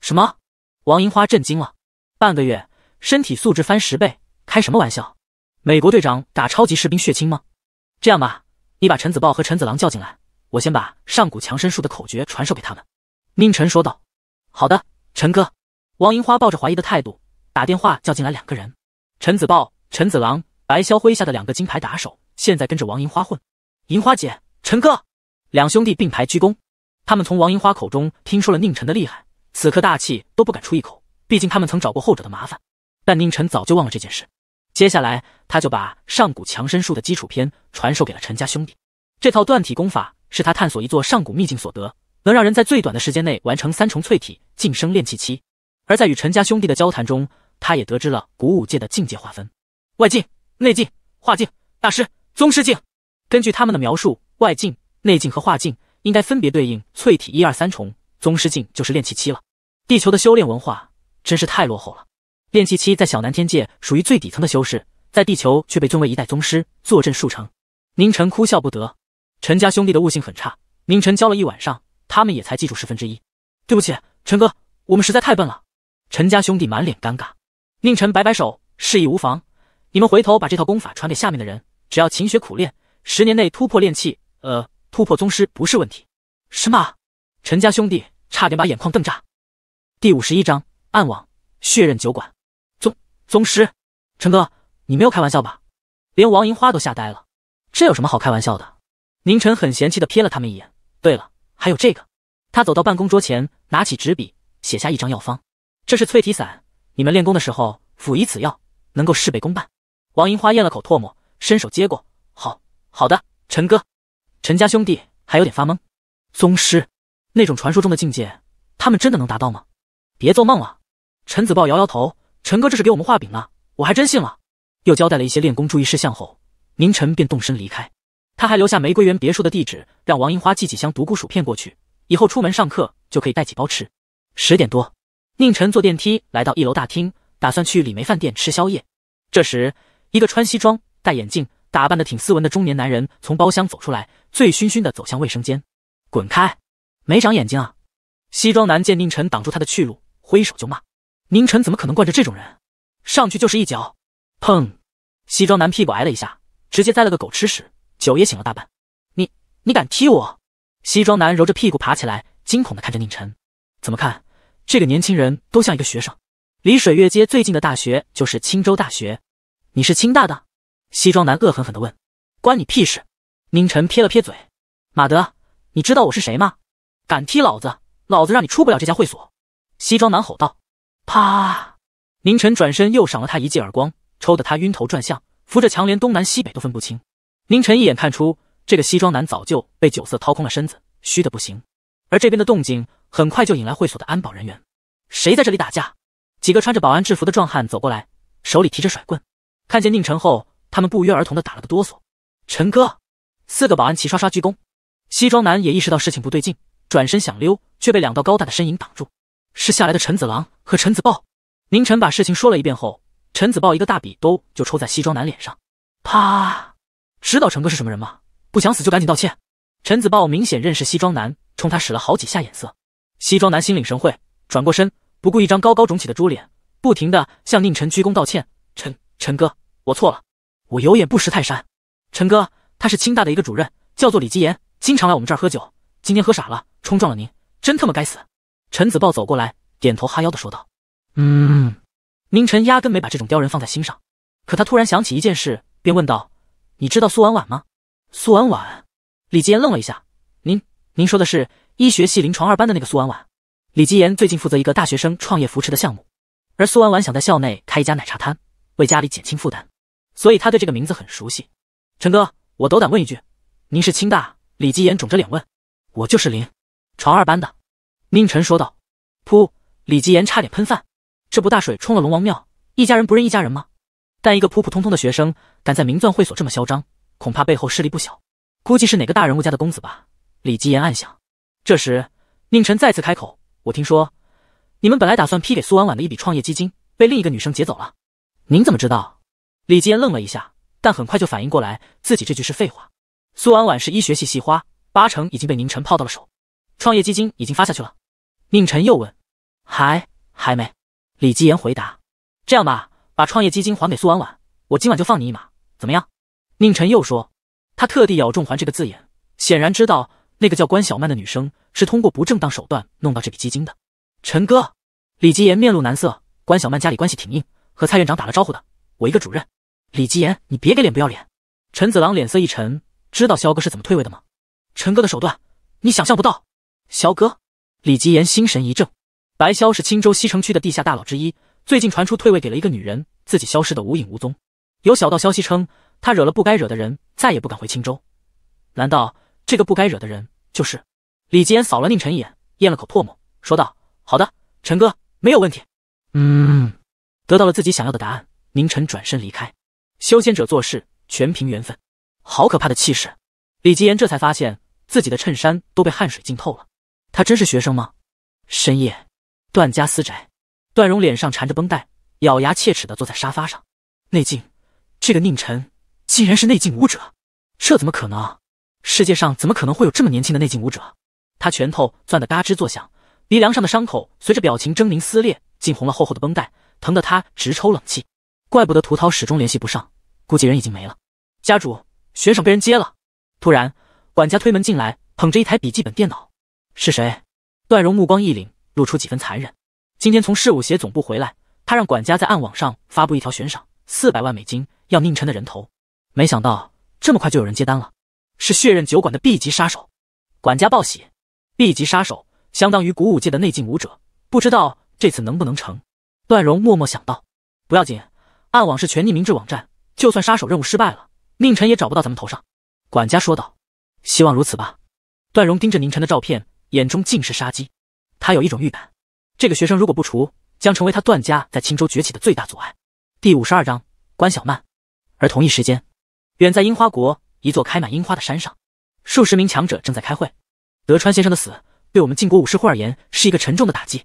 什么？王银花震惊了，半个月，身体素质翻十倍，开什么玩笑？美国队长打超级士兵血清吗？这样吧，你把陈子豹和陈子郎叫进来。我先把上古强身术的口诀传授给他们。”宁晨说道。“好的，陈哥。”王银花抱着怀疑的态度打电话叫进来两个人，陈子豹、陈子郎，白霄麾下的两个金牌打手，现在跟着王银花混。银花姐，陈哥，两兄弟并排鞠躬。他们从王银花口中听说了宁晨的厉害，此刻大气都不敢出一口，毕竟他们曾找过后者的麻烦。但宁晨早就忘了这件事。接下来，他就把上古强身术的基础篇传授给了陈家兄弟。这套锻体功法。是他探索一座上古秘境所得，能让人在最短的时间内完成三重淬体，晋升炼气期。而在与陈家兄弟的交谈中，他也得知了古武界的境界划分：外境、内境、化境、大师、宗师境。根据他们的描述，外境、内境和化境应该分别对应淬体一二三重，宗师境就是炼气期了。地球的修炼文化真是太落后了。炼气期在小南天界属于最底层的修士，在地球却被尊为一代宗师，坐镇数城。宁晨哭笑不得。陈家兄弟的悟性很差，宁晨教了一晚上，他们也才记住十分之一。对不起，陈哥，我们实在太笨了。陈家兄弟满脸尴尬，宁晨摆摆手，示意无妨。你们回头把这套功法传给下面的人，只要勤学苦练，十年内突破炼气，呃，突破宗师不是问题。什么？陈家兄弟差点把眼眶瞪炸。第五十一章暗网血刃酒馆宗宗师，陈哥，你没有开玩笑吧？连王银花都吓呆了。这有什么好开玩笑的？宁晨很嫌弃的瞥了他们一眼。对了，还有这个。他走到办公桌前，拿起纸笔写下一张药方。这是淬体散，你们练功的时候辅以此药，能够事倍功半。王银花咽了口唾沫，伸手接过。好好的，陈哥。陈家兄弟还有点发懵。宗师那种传说中的境界，他们真的能达到吗？别做梦了。陈子豹摇摇头。陈哥这是给我们画饼呢，我还真信了。又交代了一些练功注意事项后，宁晨便动身离开。他还留下玫瑰园别墅的地址，让王银花寄几箱独孤薯片过去，以后出门上课就可以带几包吃。十点多，宁晨坐电梯来到一楼大厅，打算去李梅饭店吃宵夜。这时，一个穿西装、戴眼镜、打扮得挺斯文的中年男人从包厢走出来，醉醺醺地走向卫生间。滚开！没长眼睛啊！西装男见宁晨挡住他的去路，挥手就骂。宁晨怎么可能惯着这种人？上去就是一脚，砰！西装男屁股挨了一下，直接栽了个狗吃屎。酒也醒了大半，你你敢踢我？西装男揉着屁股爬起来，惊恐的看着宁晨。怎么看，这个年轻人都像一个学生。离水月街最近的大学就是青州大学，你是青大的？西装男恶狠狠地问。关你屁事！宁晨撇了撇嘴。马德，你知道我是谁吗？敢踢老子，老子让你出不了这家会所！西装男吼道。啪！宁晨转身又赏了他一记耳光，抽得他晕头转向，扶着墙连东南西北都分不清。宁晨一眼看出，这个西装男早就被酒色掏空了身子，虚的不行。而这边的动静很快就引来会所的安保人员。谁在这里打架？几个穿着保安制服的壮汉走过来，手里提着甩棍。看见宁晨后，他们不约而同的打了个哆嗦。陈哥，四个保安齐刷刷鞠躬。西装男也意识到事情不对劲，转身想溜，却被两道高大的身影挡住。是下来的陈子郎和陈子豹。宁晨把事情说了一遍后，陈子豹一个大笔兜就抽在西装男脸上，啪。知道陈哥是什么人吗？不想死就赶紧道歉。陈子豹明显认识西装男，冲他使了好几下眼色。西装男心领神会，转过身，不顾一张高高肿起的猪脸，不停地向宁晨鞠躬道歉：“陈陈哥，我错了，我有眼不识泰山。陈哥，他是清大的一个主任，叫做李吉言，经常来我们这儿喝酒。今天喝傻了，冲撞了您，真他妈该死。”陈子豹走过来，点头哈腰的说道：“嗯。”宁晨压根没把这种刁人放在心上，可他突然想起一件事，便问道。你知道苏婉婉吗？苏婉婉，李吉言愣了一下。您，您说的是医学系临床二班的那个苏婉婉？李吉言最近负责一个大学生创业扶持的项目，而苏婉婉想在校内开一家奶茶摊，为家里减轻负担，所以他对这个名字很熟悉。陈哥，我斗胆问一句，您是清大？李吉言肿着脸问。我就是临床二班的。宁晨说道。噗！李吉言差点喷饭。这不大水冲了龙王庙，一家人不认一家人吗？但一个普普通通的学生敢在名钻会所这么嚣张，恐怕背后势力不小，估计是哪个大人物家的公子吧？李吉言暗想。这时，宁晨再次开口：“我听说你们本来打算批给苏婉婉的一笔创业基金，被另一个女生劫走了。您怎么知道？”李吉言愣了一下，但很快就反应过来，自己这句是废话。苏婉婉是医学系系花，八成已经被宁晨泡到了手。创业基金已经发下去了。宁晨又问：“还还没？”李吉言回答：“这样吧。”把创业基金还给苏婉婉，我今晚就放你一马，怎么样？宁晨又说，他特地咬中“还”这个字眼，显然知道那个叫关小曼的女生是通过不正当手段弄到这笔基金的。陈哥，李吉言面露难色。关小曼家里关系挺硬，和蔡院长打了招呼的。我一个主任，李吉言，你别给脸不要脸。陈子郎脸色一沉，知道肖哥是怎么退位的吗？陈哥的手段，你想象不到。肖哥，李吉言心神一怔。白萧是青州西城区的地下大佬之一。最近传出退位给了一个女人，自己消失的无影无踪。有小道消息称，他惹了不该惹的人，再也不敢回青州。难道这个不该惹的人就是李吉言？扫了宁晨一眼，咽了口唾沫，说道：“好的，陈哥，没有问题。”嗯，得到了自己想要的答案，宁晨转身离开。修仙者做事全凭缘分，好可怕的气势！李吉言这才发现自己的衬衫都被汗水浸透了。他真是学生吗？深夜，段家私宅。段荣脸上缠着绷带，咬牙切齿地坐在沙发上。内镜，这个宁晨竟然是内镜舞者，这怎么可能？世界上怎么可能会有这么年轻的内镜舞者？他拳头攥得嘎吱作响，鼻梁上的伤口随着表情狰狞撕裂，浸红了厚厚的绷带，疼得他直抽冷气。怪不得涂涛始终联系不上，估计人已经没了。家主，悬赏被人接了。突然，管家推门进来，捧着一台笔记本电脑。是谁？段荣目光一凛，露出几分残忍。今天从事务协总部回来，他让管家在暗网上发布一条悬赏，四百万美金，要宁晨的人头。没想到这么快就有人接单了，是血刃酒馆的 B 级杀手。管家报喜，B 级杀手相当于古武界的内劲武者，不知道这次能不能成。段荣默默想到，不要紧，暗网是全匿名制网站，就算杀手任务失败了，宁晨也找不到咱们头上。管家说道，希望如此吧。段荣盯着宁晨的照片，眼中尽是杀机，他有一种预感。这个学生如果不除，将成为他段家在青州崛起的最大阻碍。第五十二章关小曼。而同一时间，远在樱花国一座开满樱花的山上，数十名强者正在开会。德川先生的死对我们晋国武士会而言是一个沉重的打击。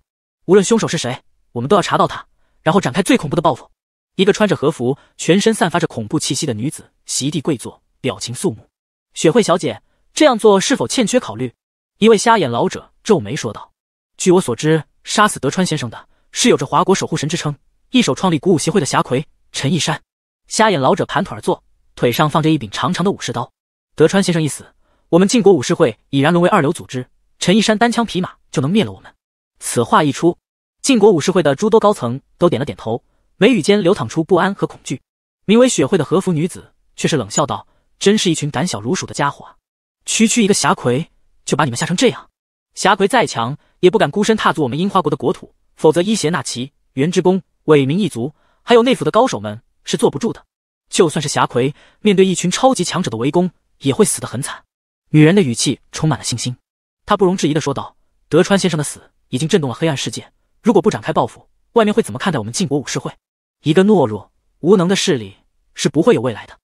无论凶手是谁，我们都要查到他，然后展开最恐怖的报复。一个穿着和服、全身散发着恐怖气息的女子席地跪坐，表情肃穆。雪慧小姐，这样做是否欠缺考虑？一位瞎眼老者皱眉说道：“据我所知。”杀死德川先生的是有着华国守护神之称、一手创立鼓舞协会的侠魁陈一山。瞎眼老者盘腿而坐，腿上放着一柄长长的武士刀。德川先生一死，我们晋国武士会已然沦为二流组织。陈一山单枪匹马就能灭了我们。此话一出，晋国武士会的诸多高层都点了点头，眉宇间流淌出不安和恐惧。名为雪慧的和服女子却是冷笑道：“真是一群胆小如鼠的家伙啊！区区一个侠魁就把你们吓成这样。侠魁再强。”也不敢孤身踏足我们樱花国的国土，否则伊邪那岐、原之宫、伪名一族，还有内府的高手们是坐不住的。就算是侠魁，面对一群超级强者的围攻，也会死得很惨。女人的语气充满了信心，她不容置疑地说道：“德川先生的死已经震动了黑暗世界，如果不展开报复，外面会怎么看待我们晋国武士会？一个懦弱无能的势力是不会有未来的。”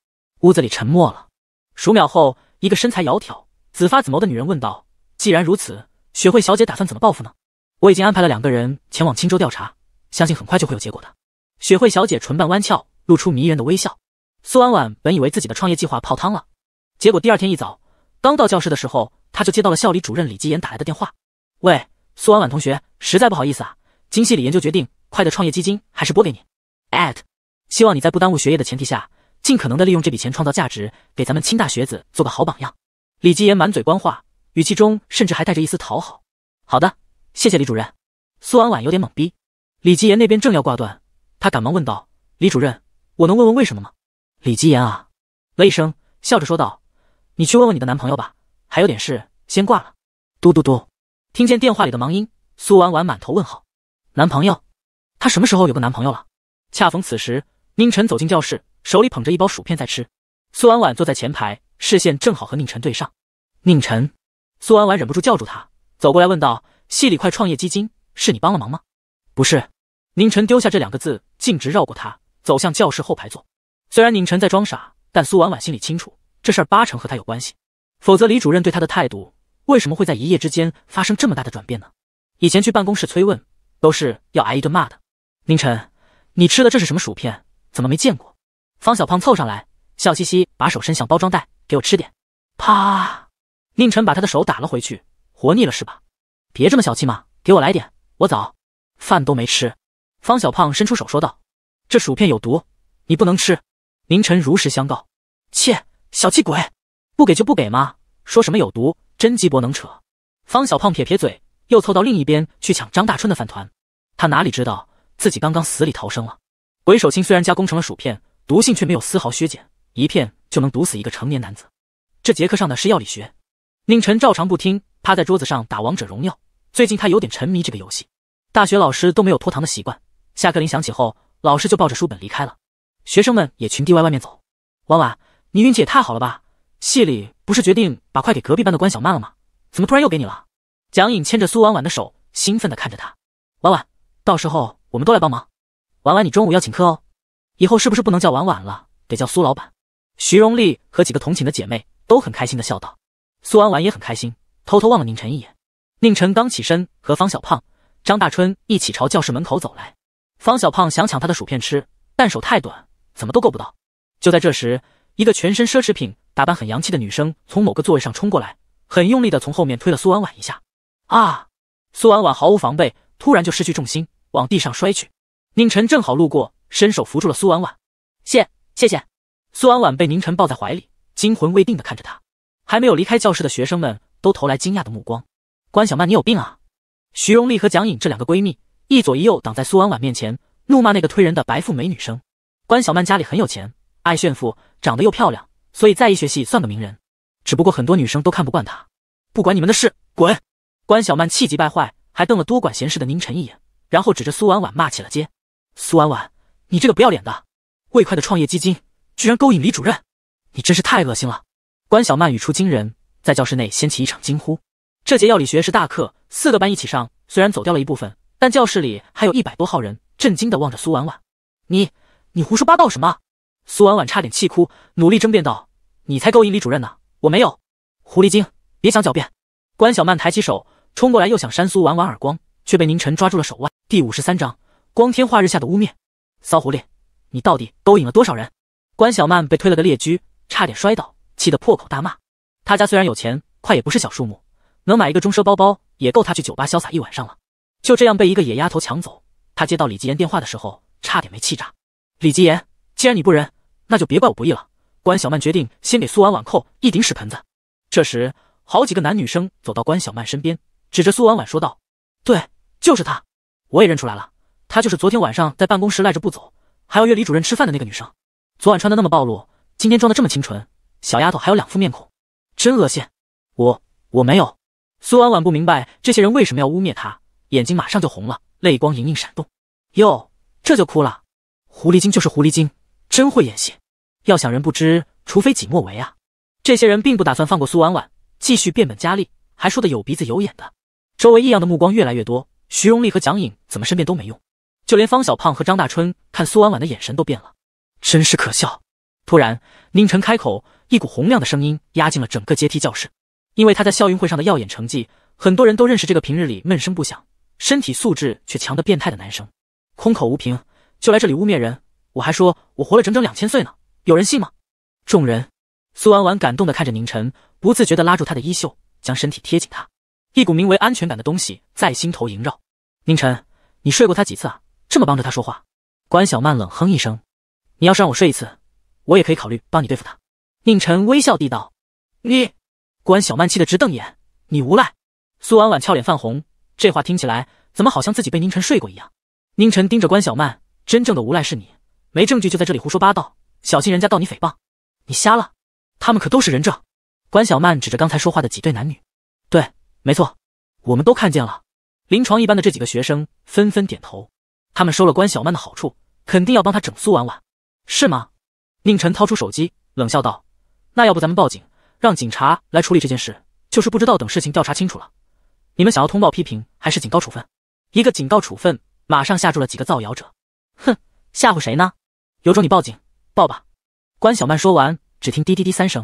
屋子里沉默了数秒后，一个身材窈窕、紫发紫眸的女人问道：“既然如此。”雪慧小姐打算怎么报复呢？我已经安排了两个人前往青州调查，相信很快就会有结果的。雪慧小姐唇瓣弯翘，露出迷人的微笑。苏婉婉本以为自己的创业计划泡汤了，结果第二天一早刚到教室的时候，她就接到了校里主任李吉言打来的电话。喂，苏婉婉同学，实在不好意思啊，经系里研究决定，快的创业基金还是拨给你。at，希望你在不耽误学业的前提下，尽可能的利用这笔钱创造价值，给咱们青大学子做个好榜样。李吉言满嘴官话。语气中甚至还带着一丝讨好。好的，谢谢李主任。苏婉婉有点懵逼。李吉言那边正要挂断，他赶忙问道：“李主任，我能问问为什么吗？”李吉言啊，了一声，笑着说道：“你去问问你的男朋友吧，还有点事，先挂了。”嘟嘟嘟，听见电话里的忙音，苏婉婉满头问号。男朋友？她什么时候有个男朋友了？恰逢此时，宁晨走进教室，手里捧着一包薯片在吃。苏婉婉坐在前排，视线正好和宁晨对上。宁晨。苏婉婉忍不住叫住他，走过来问道：“系里快创业基金，是你帮了忙吗？”“不是。”宁晨丢下这两个字，径直绕过他，走向教室后排坐。虽然宁晨在装傻，但苏婉婉心里清楚，这事儿八成和他有关系。否则李主任对他的态度，为什么会在一夜之间发生这么大的转变呢？以前去办公室催问，都是要挨一顿骂的。宁晨，你吃的这是什么薯片？怎么没见过？方小胖凑上来，笑嘻嘻，把手伸向包装袋，给我吃点。啪！宁晨把他的手打了回去，活腻了是吧？别这么小气嘛，给我来点，我早饭都没吃。方小胖伸出手说道：“这薯片有毒，你不能吃。”宁晨如实相告：“切，小气鬼，不给就不给嘛，说什么有毒，真鸡脖能扯。”方小胖撇撇嘴，又凑到另一边去抢张大春的饭团。他哪里知道自己刚刚死里逃生了？鬼手青虽然加工成了薯片，毒性却没有丝毫削减，一片就能毒死一个成年男子。这节课上的是药理学。宁晨照常不听，趴在桌子上打王者荣耀。最近他有点沉迷这个游戏。大学老师都没有拖堂的习惯，下课铃响起后，老师就抱着书本离开了。学生们也群地外外面走。婉婉，你运气也太好了吧？系里不是决定把快给隔壁班的关小曼了吗？怎么突然又给你了？蒋颖牵着苏婉婉的手，兴奋的看着他。婉婉，到时候我们都来帮忙。婉婉，你中午要请客哦。以后是不是不能叫婉婉了？得叫苏老板。徐荣丽和几个同寝的姐妹都很开心的笑道。苏婉婉也很开心，偷偷望了宁晨一眼。宁晨刚起身，和方小胖、张大春一起朝教室门口走来。方小胖想抢他的薯片吃，但手太短，怎么都够不到。就在这时，一个全身奢侈品、打扮很洋气的女生从某个座位上冲过来，很用力的从后面推了苏婉婉一下。啊！苏婉婉毫无防备，突然就失去重心，往地上摔去。宁晨正好路过，伸手扶住了苏婉婉。谢谢谢。苏婉婉被宁晨抱在怀里，惊魂未定的看着他。还没有离开教室的学生们都投来惊讶的目光。关小曼，你有病啊！徐荣丽和蒋颖这两个闺蜜一左一右挡在苏婉婉面前，怒骂那个推人的白富美女生。关小曼家里很有钱，爱炫富，长得又漂亮，所以在一学系算个名人。只不过很多女生都看不惯她。不管你们的事，滚！关小曼气急败坏，还瞪了多管闲事的宁晨一眼，然后指着苏婉婉骂起了街：“苏婉婉，你这个不要脸的，未快的创业基金居然勾引李主任，你真是太恶心了！”关小曼语出惊人，在教室内掀起一场惊呼。这节药理学是大课，四个班一起上。虽然走掉了一部分，但教室里还有一百多号人，震惊地望着苏婉婉：“你你胡说八道什么？”苏婉婉差点气哭，努力争辩道：“你才勾引李主任呢，我没有！”狐狸精，别想狡辩！关小曼抬起手冲过来，又想扇苏婉婉耳光，却被宁晨抓住了手腕。第五十三章：光天化日下的污蔑，骚狐狸，你到底勾引了多少人？关小曼被推了个趔趄，差点摔倒。气得破口大骂。他家虽然有钱，快也不是小数目，能买一个中奢包包也够他去酒吧潇洒一晚上了。就这样被一个野丫头抢走，他接到李吉言电话的时候差点没气炸。李吉言，既然你不仁，那就别怪我不义了。关小曼决定先给苏婉婉扣一顶屎盆子。这时，好几个男女生走到关小曼身边，指着苏婉婉说道：“对，就是她，我也认出来了，她就是昨天晚上在办公室赖着不走，还要约李主任吃饭的那个女生。昨晚穿的那么暴露，今天装的这么清纯。”小丫头还有两副面孔，真恶心！我我没有。苏婉婉不明白这些人为什么要污蔑她，眼睛马上就红了，泪光盈盈闪动。哟，这就哭了？狐狸精就是狐狸精，真会演戏。要想人不知，除非己莫为啊！这些人并不打算放过苏婉婉，继续变本加厉，还说的有鼻子有眼的。周围异样的目光越来越多，徐荣丽和蒋颖怎么申辩都没用，就连方小胖和张大春看苏婉婉的眼神都变了，真是可笑。突然，宁晨开口。一股洪亮的声音压进了整个阶梯教室，因为他在校运会上的耀眼成绩，很多人都认识这个平日里闷声不响、身体素质却强得变态的男生。空口无凭就来这里污蔑人，我还说我活了整整两千岁呢，有人信吗？众人，苏婉婉感动地看着宁晨，不自觉地拉住他的衣袖，将身体贴紧他。一股名为安全感的东西在心头萦绕。宁晨，你睡过他几次啊？这么帮着他说话？关小曼冷哼一声：“你要是让我睡一次，我也可以考虑帮你对付他。”宁晨微笑地道：“你，关小曼气得直瞪眼，你无赖。”苏婉婉俏脸泛红，这话听起来怎么好像自己被宁晨睡过一样？宁晨盯着关小曼：“真正的无赖是你，没证据就在这里胡说八道，小心人家告你诽谤。”你瞎了？他们可都是人证。关小曼指着刚才说话的几对男女：“对，没错，我们都看见了。”临床一班的这几个学生纷纷点头，他们收了关小曼的好处，肯定要帮她整苏婉婉，是吗？宁晨掏出手机，冷笑道。那要不咱们报警，让警察来处理这件事。就是不知道等事情调查清楚了，你们想要通报批评还是警告处分？一个警告处分，马上吓住了几个造谣者。哼，吓唬谁呢？有种你报警，报吧！关小曼说完，只听滴滴滴三声，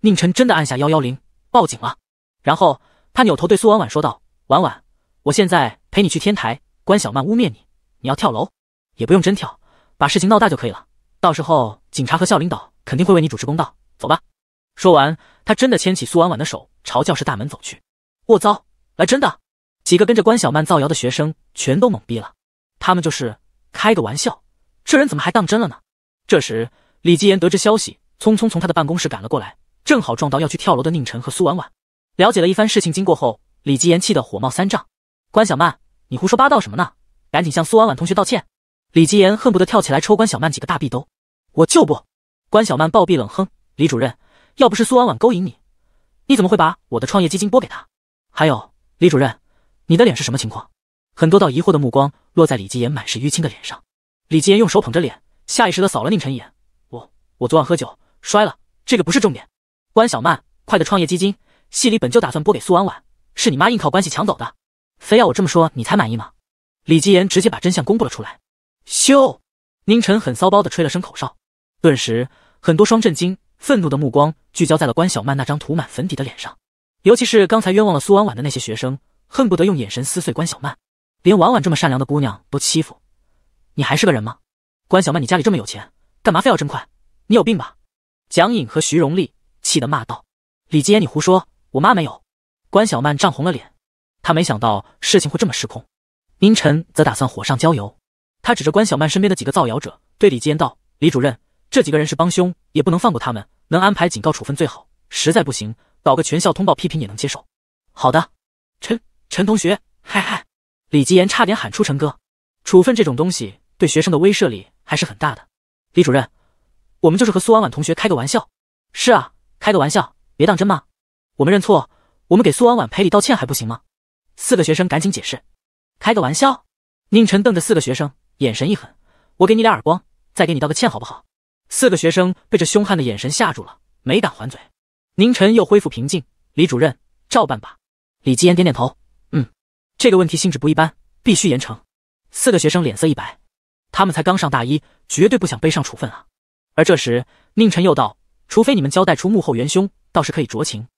宁晨真的按下幺幺零报警了。然后他扭头对苏婉婉说道：“婉婉，我现在陪你去天台。关小曼污蔑你，你要跳楼，也不用真跳，把事情闹大就可以了。到时候警察和校领导肯定会为你主持公道。走吧。”说完，他真的牵起苏婉婉的手，朝教室大门走去。我遭！来真的！几个跟着关小曼造谣的学生全都懵逼了。他们就是开个玩笑，这人怎么还当真了呢？这时，李吉言得知消息，匆匆从他的办公室赶了过来，正好撞到要去跳楼的宁晨和苏婉婉。了解了一番事情经过后，李吉言气得火冒三丈：“关小曼，你胡说八道什么呢？赶紧向苏婉婉同学道歉！”李吉言恨不得跳起来抽关小曼几个大逼兜。我就不！关小曼暴毙冷哼：“李主任。”要不是苏婉婉勾引你，你怎么会把我的创业基金拨给她？还有李主任，你的脸是什么情况？很多道疑惑的目光落在李继言满是淤青的脸上。李继言用手捧着脸，下意识地扫了宁晨一眼：“我我昨晚喝酒摔了，这个不是重点。”关小曼，快的创业基金，系里本就打算拨给苏婉婉，是你妈硬靠关系抢走的，非要我这么说你才满意吗？李继言直接把真相公布了出来。咻！宁晨很骚包的吹了声口哨，顿时很多双震惊。愤怒的目光聚焦在了关小曼那张涂满粉底的脸上，尤其是刚才冤枉了苏婉婉的那些学生，恨不得用眼神撕碎关小曼，连婉婉这么善良的姑娘都欺负，你还是个人吗？关小曼，你家里这么有钱，干嘛非要争快？你有病吧？蒋颖和徐荣丽气得骂道：“李继言，你胡说！我妈没有。”关小曼涨红了脸，她没想到事情会这么失控。明晨则打算火上浇油，他指着关小曼身边的几个造谣者，对李继言道：“李主任。”这几个人是帮凶，也不能放过他们。能安排警告处分最好，实在不行搞个全校通报批评也能接受。好的，陈陈同学，嗨嗨，李吉言差点喊出“陈哥”。处分这种东西，对学生的威慑力还是很大的。李主任，我们就是和苏婉婉同学开个玩笑。是啊，开个玩笑，别当真嘛。我们认错，我们给苏婉婉赔礼道歉还不行吗？四个学生赶紧解释。开个玩笑？宁晨瞪着四个学生，眼神一狠：“我给你俩耳光，再给你道个歉，好不好？”四个学生被这凶悍的眼神吓住了，没敢还嘴。宁晨又恢复平静：“李主任，照办吧。”李继言点点头：“嗯，这个问题性质不一般，必须严惩。”四个学生脸色一白，他们才刚上大一，绝对不想背上处分啊。而这时，宁晨又道：“除非你们交代出幕后元凶，倒是可以酌情。”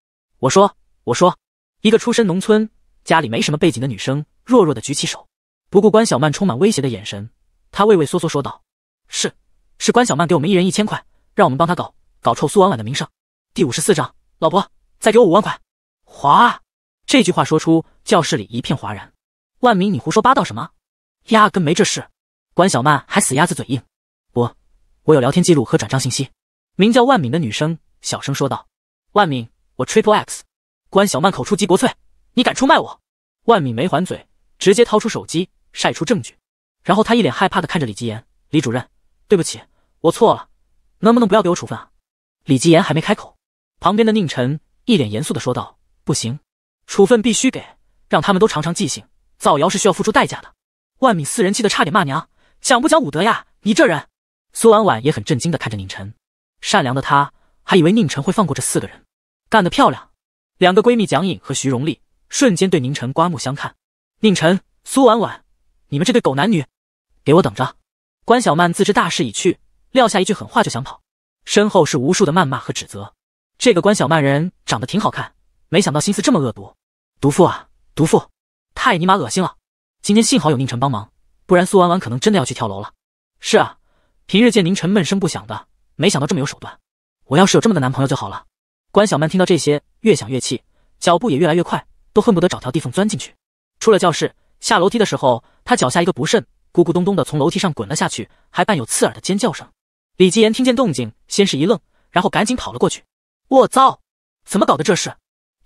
我说：“我说，一个出身农村、家里没什么背景的女生，弱弱的举起手，不顾关小曼充满威胁的眼神，她畏畏缩缩说道：是。”是关小曼给我们一人一千块，让我们帮她搞搞臭苏婉婉的名声。第五十四章，老婆，再给我五万块！哗，这句话说出，教室里一片哗然。万敏，你胡说八道什么？压根没这事！关小曼还死鸭子嘴硬。我，我有聊天记录和转账信息。名叫万敏的女生小声说道：“万敏，我 Triple X。”关小曼口出极国粹，你敢出卖我？万敏没还嘴，直接掏出手机晒出证据，然后她一脸害怕的看着李吉言：“李主任，对不起。”我错了，能不能不要给我处分啊？李吉言还没开口，旁边的宁晨一脸严肃地说道：“不行，处分必须给，让他们都长长记性。造谣是需要付出代价的。”万米四人气得差点骂娘，讲不讲武德呀？你这人！苏婉婉也很震惊地看着宁晨，善良的她还以为宁晨会放过这四个人。干得漂亮！两个闺蜜蒋颖和徐荣丽瞬间对宁晨刮目相看。宁晨，苏婉婉，你们这对狗男女，给我等着！关小曼自知大势已去。撂下一句狠话就想跑，身后是无数的谩骂和指责。这个关小曼人长得挺好看，没想到心思这么恶毒，毒妇啊，毒妇，太尼玛恶心了！今天幸好有宁晨帮忙，不然苏婉婉可能真的要去跳楼了。是啊，平日见宁晨闷声不响的，没想到这么有手段。我要是有这么个男朋友就好了。关小曼听到这些，越想越气，脚步也越来越快，都恨不得找条地缝钻进去。出了教室，下楼梯的时候，她脚下一个不慎，咕咕咚咚的从楼梯上滚了下去，还伴有刺耳的尖叫声。李吉言听见动静，先是一愣，然后赶紧跑了过去。我操，怎么搞的这是？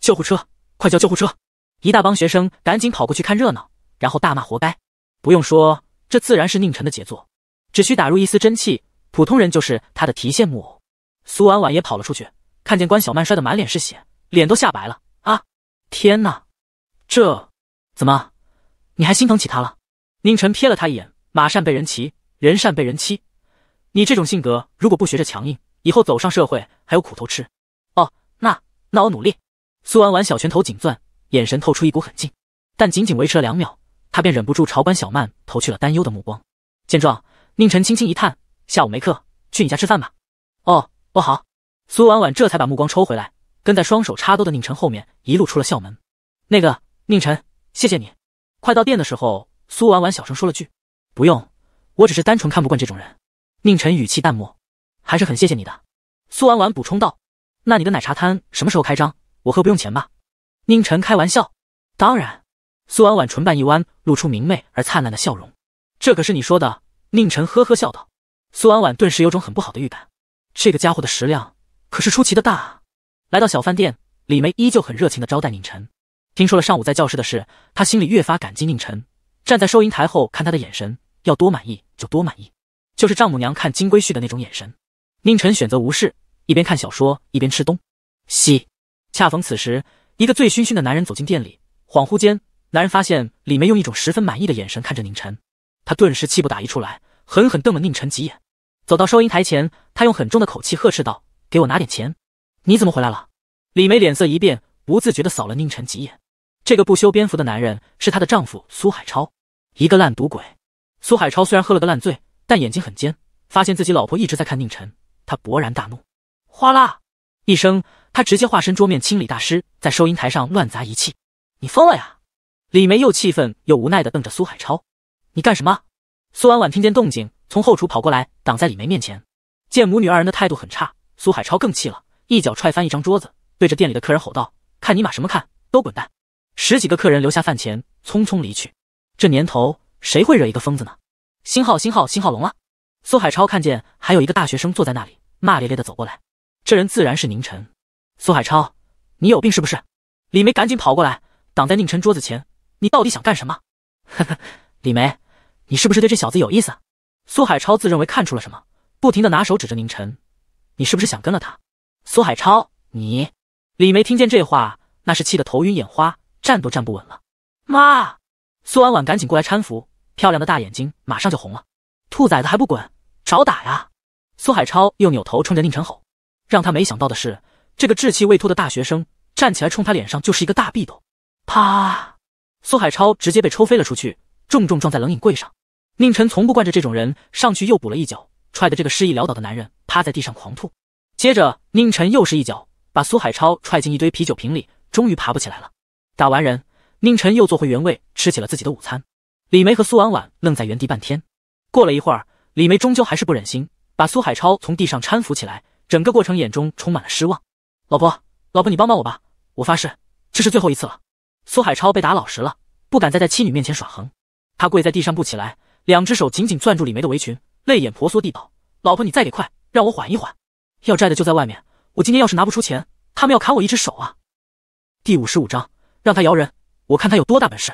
救护车，快叫救护车！一大帮学生赶紧跑过去看热闹，然后大骂活该。不用说，这自然是宁晨的杰作。只需打入一丝真气，普通人就是他的提线木偶。苏婉婉也跑了出去，看见关小曼摔得满脸是血，脸都吓白了。啊，天哪，这怎么？你还心疼起他了？宁晨瞥了他一眼，马善被人骑，人善被人欺。你这种性格，如果不学着强硬，以后走上社会还有苦头吃。哦，那那我努力。苏婉婉小拳头紧攥，眼神透出一股狠劲，但仅仅维持了两秒，她便忍不住朝关小曼投去了担忧的目光。见状，宁晨轻轻一叹：“下午没课，去你家吃饭吧。”哦，哦好。苏婉婉这才把目光抽回来，跟在双手插兜的宁晨后面，一路出了校门。那个，宁晨，谢谢你。快到店的时候，苏婉婉小声说了句：“不用，我只是单纯看不惯这种人。”宁晨语气淡漠，还是很谢谢你的。苏婉婉补充道：“那你的奶茶摊什么时候开张？我喝不用钱吧？”宁晨开玩笑：“当然。”苏婉婉唇瓣一弯，露出明媚而灿烂的笑容。这可是你说的。宁晨呵呵笑道。苏婉婉顿时有种很不好的预感，这个家伙的食量可是出奇的大。啊！来到小饭店，李梅依旧很热情地招待宁晨。听说了上午在教室的事，她心里越发感激宁晨。站在收银台后看他的眼神，要多满意就多满意。就是丈母娘看金龟婿的那种眼神。宁晨选择无视，一边看小说一边吃东西。恰逢此时，一个醉醺醺的男人走进店里，恍惚间，男人发现李梅用一种十分满意的眼神看着宁晨，他顿时气不打一处来，狠狠瞪了宁晨几眼。走到收银台前，他用很重的口气呵斥道：“给我拿点钱！你怎么回来了？”李梅脸色一变，不自觉地扫了宁晨几眼。这个不修边幅的男人是她的丈夫苏海超，一个烂赌鬼。苏海超虽然喝了个烂醉。但眼睛很尖，发现自己老婆一直在看宁晨，他勃然大怒，哗啦一声，他直接化身桌面清理大师，在收银台上乱砸仪器。你疯了呀！李梅又气愤又无奈的瞪着苏海超，你干什么？苏婉婉听见动静，从后厨跑过来，挡在李梅面前。见母女二人的态度很差，苏海超更气了，一脚踹翻一张桌子，对着店里的客人吼道：“看你马什么看，都滚蛋！”十几个客人留下饭钱，匆匆离去。这年头，谁会惹一个疯子呢？新号新号新号龙了，苏海超看见还有一个大学生坐在那里，骂咧咧的走过来。这人自然是宁晨。苏海超，你有病是不是？李梅赶紧跑过来，挡在宁晨桌子前。你到底想干什么？呵呵，李梅，你是不是对这小子有意思？苏海超自认为看出了什么，不停的拿手指着宁晨。你是不是想跟了他？苏海超，你……李梅听见这话，那是气得头晕眼花，站都站不稳了。妈，苏婉婉赶紧过来搀扶。漂亮的大眼睛马上就红了，兔崽子还不滚，找打呀！苏海超又扭头冲着宁晨吼。让他没想到的是，这个稚气未脱的大学生站起来冲他脸上就是一个大壁斗，啪！苏海超直接被抽飞了出去，重重撞在冷饮柜上。宁晨从不惯着这种人，上去又补了一脚，踹的这个失意潦倒的男人趴在地上狂吐。接着宁晨又是一脚，把苏海超踹进一堆啤酒瓶里，终于爬不起来了。打完人，宁晨又坐回原位吃起了自己的午餐。李梅和苏婉婉愣在原地半天，过了一会儿，李梅终究还是不忍心，把苏海超从地上搀扶起来。整个过程眼中充满了失望。老婆，老婆，你帮帮我吧！我发誓，这是最后一次了。苏海超被打老实了，不敢再在妻女面前耍横。他跪在地上不起来，两只手紧紧攥住李梅的围裙，泪眼婆娑地道：“老婆，你再给快，让我缓一缓。要债的就在外面，我今天要是拿不出钱，他们要砍我一只手啊！”第五十五章，让他摇人，我看他有多大本事。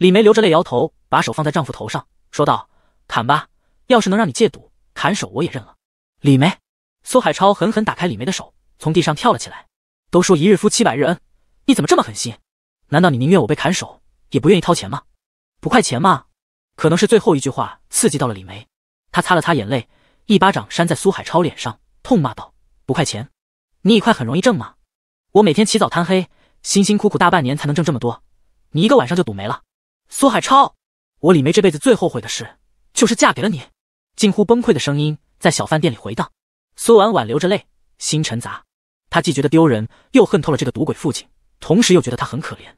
李梅流着泪摇头，把手放在丈夫头上，说道：“砍吧，要是能让你戒赌，砍手我也认了。”李梅，苏海超狠狠打开李梅的手，从地上跳了起来。都说一日夫妻百日恩，你怎么这么狠心？难道你宁愿我被砍手，也不愿意掏钱吗？不快钱吗？可能是最后一句话刺激到了李梅，她擦了擦眼泪，一巴掌扇在苏海超脸上，痛骂道：“不快钱，你一块很容易挣吗？我每天起早贪黑，辛辛苦苦大半年才能挣这么多，你一个晚上就赌没了。”苏海超，我李梅这辈子最后悔的事就是嫁给了你。近乎崩溃的声音在小饭店里回荡。苏婉婉流着泪，心沉杂。她既觉得丢人，又恨透了这个赌鬼父亲，同时又觉得他很可怜。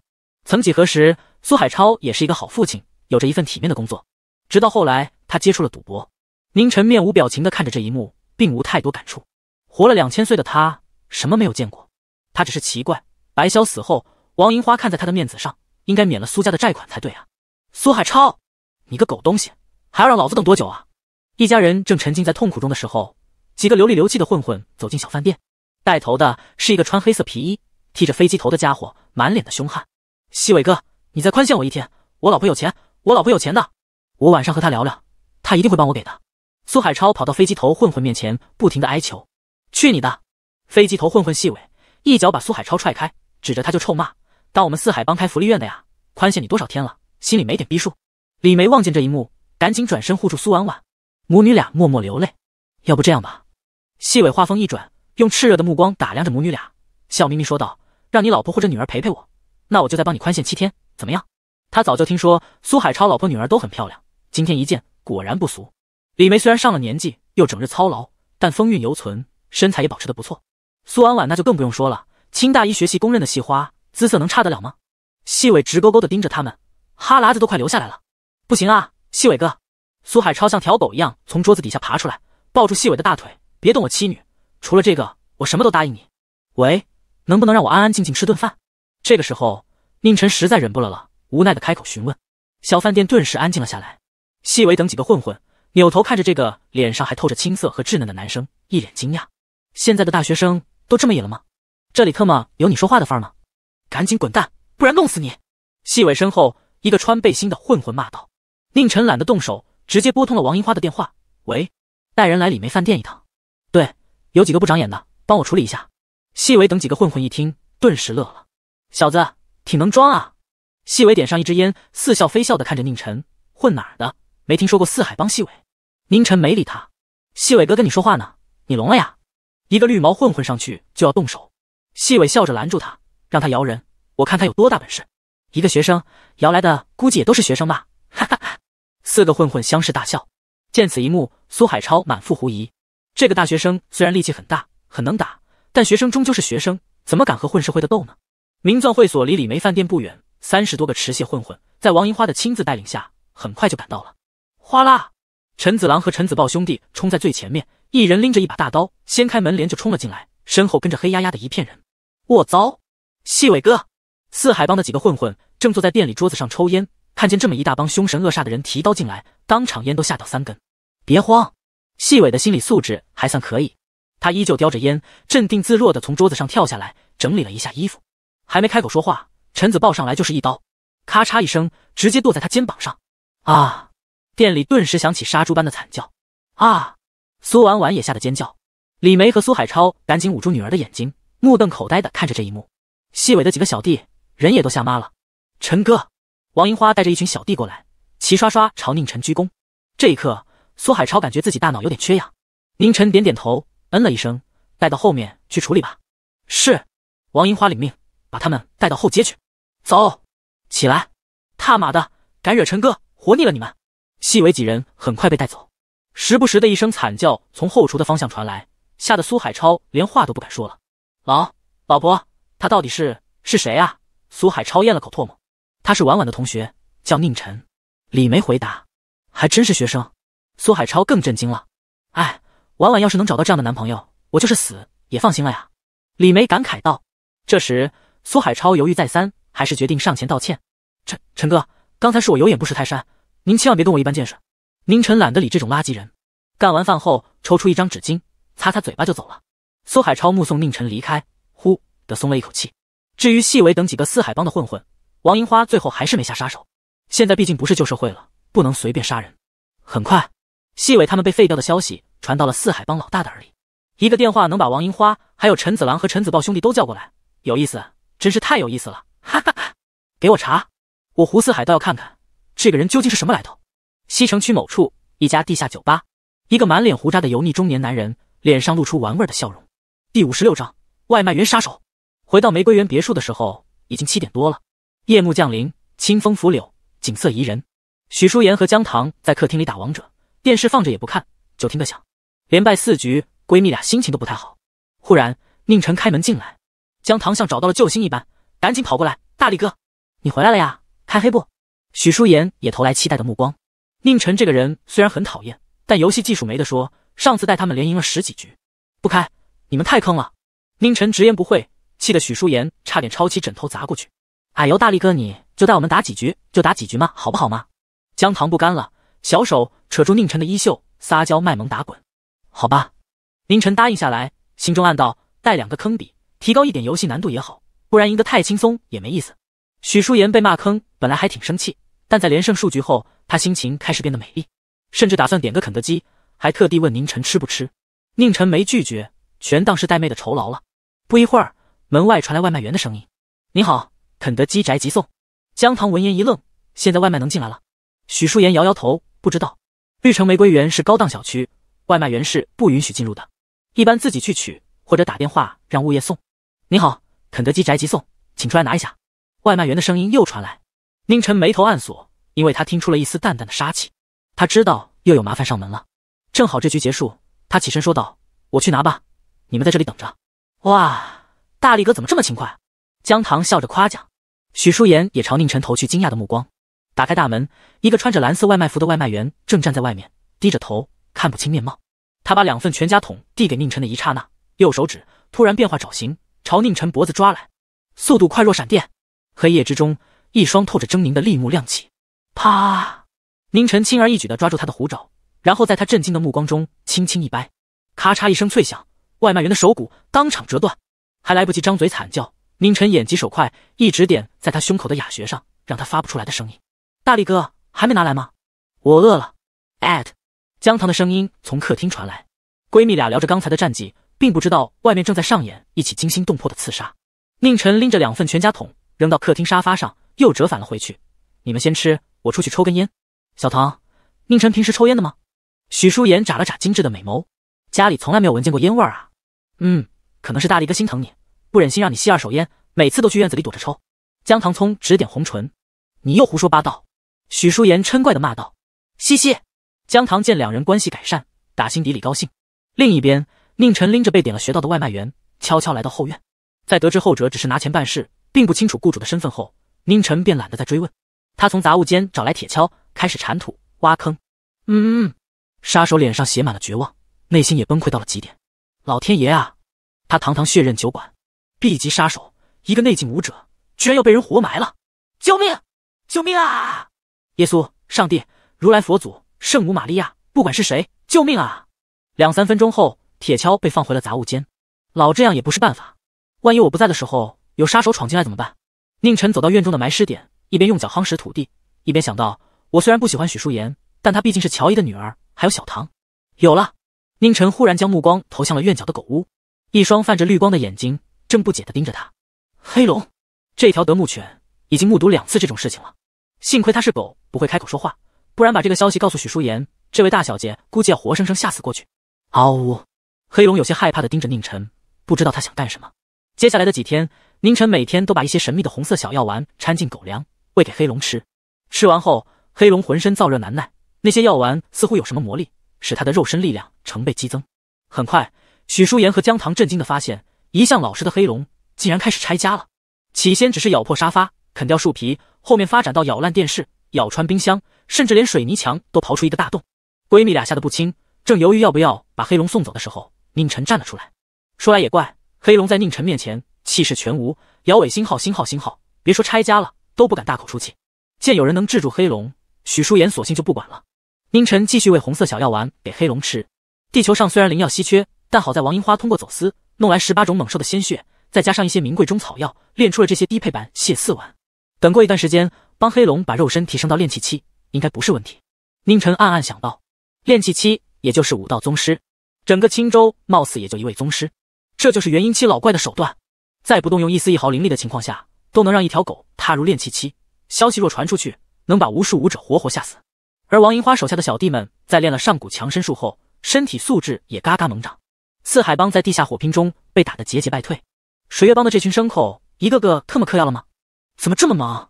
曾几何时，苏海超也是一个好父亲，有着一份体面的工作。直到后来，他接触了赌博。宁晨面无表情地看着这一幕，并无太多感触。活了两千岁的他，什么没有见过？他只是奇怪，白潇死后，王银花看在他的面子上。应该免了苏家的债款才对啊！苏海超，你个狗东西，还要让老子等多久啊？一家人正沉浸在痛苦中的时候，几个流里流气的混混走进小饭店。带头的是一个穿黑色皮衣、剃着飞机头的家伙，满脸的凶悍。细伟哥，你再宽限我一天，我老婆有钱，我老婆有钱的，我晚上和她聊聊，她一定会帮我给的。苏海超跑到飞机头混混面前，不停的哀求。去你的！飞机头混混细伟一脚把苏海超踹开，指着他就臭骂。当我们四海帮开福利院的呀，宽限你多少天了？心里没点逼数？李梅望见这一幕，赶紧转身护住苏婉婉，母女俩默默流泪。要不这样吧，细伟话锋一转，用炽热的目光打量着母女俩，笑眯眯说道：“让你老婆或者女儿陪陪我，那我就再帮你宽限七天，怎么样？”他早就听说苏海超老婆女儿都很漂亮，今天一见果然不俗。李梅虽然上了年纪，又整日操劳，但风韵犹存，身材也保持的不错。苏婉婉那就更不用说了，清大医学系公认的系花。姿色能差得了吗？细伟直勾勾的盯着他们，哈喇子都快流下来了。不行啊，细伟哥！苏海超像条狗一样从桌子底下爬出来，抱住细伟的大腿：“别动我妻女，除了这个，我什么都答应你。”喂，能不能让我安安静静吃顿饭？这个时候，宁晨实在忍不了了，无奈的开口询问。小饭店顿时安静了下来。细伟等几个混混扭头看着这个脸上还透着青涩和稚嫩的男生，一脸惊讶：“现在的大学生都这么野了吗？这里特么有你说话的份吗？”赶紧滚蛋，不然弄死你！细伟身后一个穿背心的混混骂道：“宁晨懒得动手，直接拨通了王樱花的电话。喂，带人来李梅饭店一趟。对，有几个不长眼的，帮我处理一下。”细伟等几个混混一听，顿时乐了：“小子，挺能装啊！”细伟点上一支烟，似笑非笑的看着宁晨：“混哪儿的？没听说过四海帮？”细伟宁晨没理他。细伟哥跟你说话呢，你聋了呀？一个绿毛混混上去就要动手，细伟笑着拦住他。让他摇人，我看他有多大本事。一个学生摇来的，估计也都是学生吧。哈哈哈！四个混混相视大笑。见此一幕，苏海超满腹狐疑。这个大学生虽然力气很大，很能打，但学生终究是学生，怎么敢和混社会的斗呢？名钻会所离李梅饭店不远，三十多个持械混混在王银花的亲自带领下，很快就赶到了。哗啦！陈子郎和陈子豹兄弟冲在最前面，一人拎着一把大刀，掀开门帘就冲了进来，身后跟着黑压压的一片人。我遭！细伟哥，四海帮的几个混混正坐在店里桌子上抽烟，看见这么一大帮凶神恶煞的人提刀进来，当场烟都吓掉三根。别慌，细伟的心理素质还算可以，他依旧叼着烟，镇定自若的从桌子上跳下来，整理了一下衣服。还没开口说话，陈子抱上来就是一刀，咔嚓一声，直接剁在他肩膀上。啊！店里顿时响起杀猪般的惨叫。啊！苏婉婉也吓得尖叫，李梅和苏海超赶紧捂住女儿的眼睛，目瞪口呆的看着这一幕。细伟的几个小弟人也都吓妈了。陈哥，王银花带着一群小弟过来，齐刷刷朝宁晨鞠躬。这一刻，苏海超感觉自己大脑有点缺氧。宁晨点点头，嗯了一声，带到后面去处理吧。是，王银花领命，把他们带到后街去。走，起来，踏马的，敢惹陈哥，活腻了你们！细伟几人很快被带走，时不时的一声惨叫从后厨的方向传来，吓得苏海超连话都不敢说了。老老婆。他到底是是谁啊？苏海超咽了口唾沫。他是婉婉的同学，叫宁晨。李梅回答。还真是学生。苏海超更震惊了。哎，婉婉要是能找到这样的男朋友，我就是死也放心了呀。李梅感慨道。这时，苏海超犹豫再三，还是决定上前道歉。陈陈哥，刚才是我有眼不识泰山，您千万别跟我一般见识。宁晨懒得理这种垃圾人，干完饭后抽出一张纸巾擦擦嘴巴就走了。苏海超目送宁晨离开，呼。松了一口气。至于细伟等几个四海帮的混混，王银花最后还是没下杀手。现在毕竟不是旧社会了，不能随便杀人。很快，细伟他们被废掉的消息传到了四海帮老大的耳里。一个电话能把王银花、还有陈子郎和陈子豹兄弟都叫过来，有意思，真是太有意思了！哈哈哈！给我查，我胡四海倒要看看这个人究竟是什么来头。西城区某处一家地下酒吧，一个满脸胡渣的油腻中年男人脸上露出玩味的笑容。第五十六章：外卖员杀手。回到玫瑰园别墅的时候，已经七点多了。夜幕降临，清风拂柳，景色宜人。许淑言和江棠在客厅里打王者，电视放着也不看，就听个响，连败四局，闺蜜俩心情都不太好。忽然，宁晨开门进来，江棠像找到了救星一般，赶紧跑过来：“大力哥，你回来了呀！开黑不？”许舒言也投来期待的目光。宁晨这个人虽然很讨厌，但游戏技术没得说，上次带他们连赢了十几局。不开，你们太坑了！宁晨直言不讳。气得许舒言差点抄起枕头砸过去。哎呦，大力哥，你就带我们打几局，就打几局嘛，好不好嘛？姜糖不甘了，小手扯住宁晨的衣袖，撒娇卖萌打滚。好吧，宁晨答应下来，心中暗道带两个坑比，提高一点游戏难度也好，不然赢得太轻松也没意思。许舒言被骂坑，本来还挺生气，但在连胜数局后，她心情开始变得美丽，甚至打算点个肯德基，还特地问宁晨吃不吃。宁晨没拒绝，全当是带妹的酬劳了。不一会儿。门外传来外卖员的声音：“你好，肯德基宅急送。”江棠闻言一愣，现在外卖能进来了？许淑妍摇摇头，不知道。绿城玫瑰园是高档小区，外卖员是不允许进入的，一般自己去取或者打电话让物业送。你好，肯德基宅急送，请出来拿一下。外卖员的声音又传来，宁晨眉头暗锁，因为他听出了一丝淡淡的杀气，他知道又有麻烦上门了。正好这局结束，他起身说道：“我去拿吧，你们在这里等着。”哇。大力哥怎么这么勤快？江糖笑着夸奖，许书妍也朝宁晨投去惊讶的目光。打开大门，一个穿着蓝色外卖服的外卖员正站在外面，低着头，看不清面貌。他把两份全家桶递给宁晨的一刹那，右手指突然变化爪形，朝宁晨脖子抓来，速度快若闪电。黑夜之中，一双透着狰狞的利目亮起。啪！宁晨轻而易举地抓住他的虎爪，然后在他震惊的目光中轻轻一掰，咔嚓一声脆响，外卖员的手骨当场折断。还来不及张嘴惨叫，宁晨眼疾手快，一指点在他胸口的哑穴上，让他发不出来的声音。大力哥还没拿来吗？我饿了。at，江糖的声音从客厅传来，闺蜜俩聊着刚才的战绩，并不知道外面正在上演一起惊心动魄的刺杀。宁晨拎着两份全家桶扔到客厅沙发上，又折返了回去。你们先吃，我出去抽根烟。小唐，宁晨平时抽烟的吗？许淑言眨了眨精致的美眸，家里从来没有闻见过烟味啊。嗯。可能是大力哥心疼你，不忍心让你吸二手烟，每次都去院子里躲着抽。姜糖葱指点红唇，你又胡说八道。许淑妍嗔怪的骂道：“嘻嘻。”姜糖见两人关系改善，打心底里高兴。另一边，宁晨拎着被点了穴道的外卖员，悄悄来到后院。在得知后者只是拿钱办事，并不清楚雇主的身份后，宁晨便懒得再追问。他从杂物间找来铁锹，开始铲土挖坑。嗯嗯，杀手脸上写满了绝望，内心也崩溃到了极点。老天爷啊！他堂堂血刃酒馆 B 级杀手，一个内劲武者，居然要被人活埋了！救命！救命啊！耶稣、上帝、如来佛祖、圣母玛利亚，不管是谁，救命啊！两三分钟后，铁锹被放回了杂物间。老这样也不是办法，万一我不在的时候有杀手闯进来怎么办？宁晨走到院中的埋尸点，一边用脚夯实土地，一边想到：我虽然不喜欢许淑妍，但她毕竟是乔姨的女儿，还有小唐。有了！宁晨忽然将目光投向了院角的狗屋。一双泛着绿光的眼睛正不解的盯着他。黑龙，这条德牧犬已经目睹两次这种事情了。幸亏它是狗，不会开口说话，不然把这个消息告诉许淑妍，这位大小姐估计要活生生吓死过去。嗷呜！黑龙有些害怕的盯着宁晨，不知道他想干什么。接下来的几天，宁晨每天都把一些神秘的红色小药丸掺进狗粮，喂给黑龙吃。吃完后，黑龙浑身燥热难耐，那些药丸似乎有什么魔力，使他的肉身力量成倍激增。很快。许淑妍和姜糖震惊的发现，一向老实的黑龙竟然开始拆家了。起先只是咬破沙发、啃掉树皮，后面发展到咬烂电视、咬穿冰箱，甚至连水泥墙都刨出一个大洞。闺蜜俩吓得不轻，正犹豫要不要把黑龙送走的时候，宁晨站了出来。说来也怪，黑龙在宁晨面前气势全无，摇尾星号星号星号，别说拆家了，都不敢大口出气。见有人能制住黑龙，许淑妍索性就不管了。宁晨继续喂红色小药丸给黑龙吃。地球上虽然灵药稀缺。但好在王银花通过走私弄来十八种猛兽的鲜血，再加上一些名贵中草药，炼出了这些低配版血四丸。等过一段时间，帮黑龙把肉身提升到炼气期，应该不是问题。宁晨暗暗想到，炼气期也就是武道宗师，整个青州貌似也就一位宗师。这就是元婴期老怪的手段，在不动用一丝一毫灵力的情况下，都能让一条狗踏入炼气期。消息若传出去，能把无数武者活活吓死。而王银花手下的小弟们在练了上古强身术后，身体素质也嘎嘎猛涨。四海帮在地下火拼中被打得节节败退，水月帮的这群牲口，一个个特么嗑药了吗？怎么这么猛？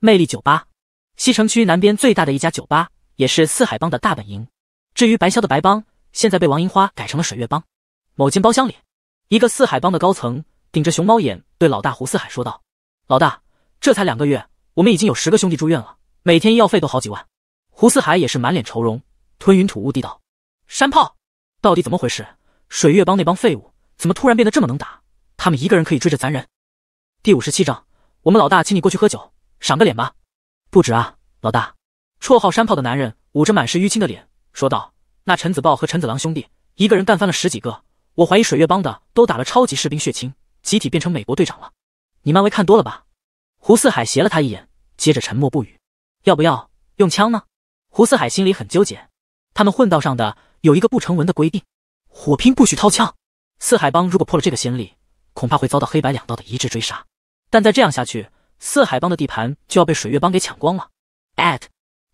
魅力酒吧，西城区南边最大的一家酒吧，也是四海帮的大本营。至于白霄的白帮，现在被王银花改成了水月帮。某间包厢里，一个四海帮的高层顶着熊猫眼对老大胡四海说道：“老大，这才两个月，我们已经有十个兄弟住院了，每天医药费都好几万。”胡四海也是满脸愁容，吞云吐雾地道：“山炮，到底怎么回事？”水月帮那帮废物怎么突然变得这么能打？他们一个人可以追着咱人。第五十七章，我们老大请你过去喝酒，赏个脸吧。不止啊，老大。绰号山炮的男人捂着满是淤青的脸，说道：“那陈子豹和陈子郎兄弟，一个人干翻了十几个。我怀疑水月帮的都打了超级士兵血清，集体变成美国队长了。你漫威看多了吧？”胡四海斜了他一眼，接着沉默不语。要不要用枪呢？胡四海心里很纠结。他们混道上的有一个不成文的规定。火拼不许掏枪！四海帮如果破了这个先例，恐怕会遭到黑白两道的一致追杀。但再这样下去，四海帮的地盘就要被水月帮给抢光了。at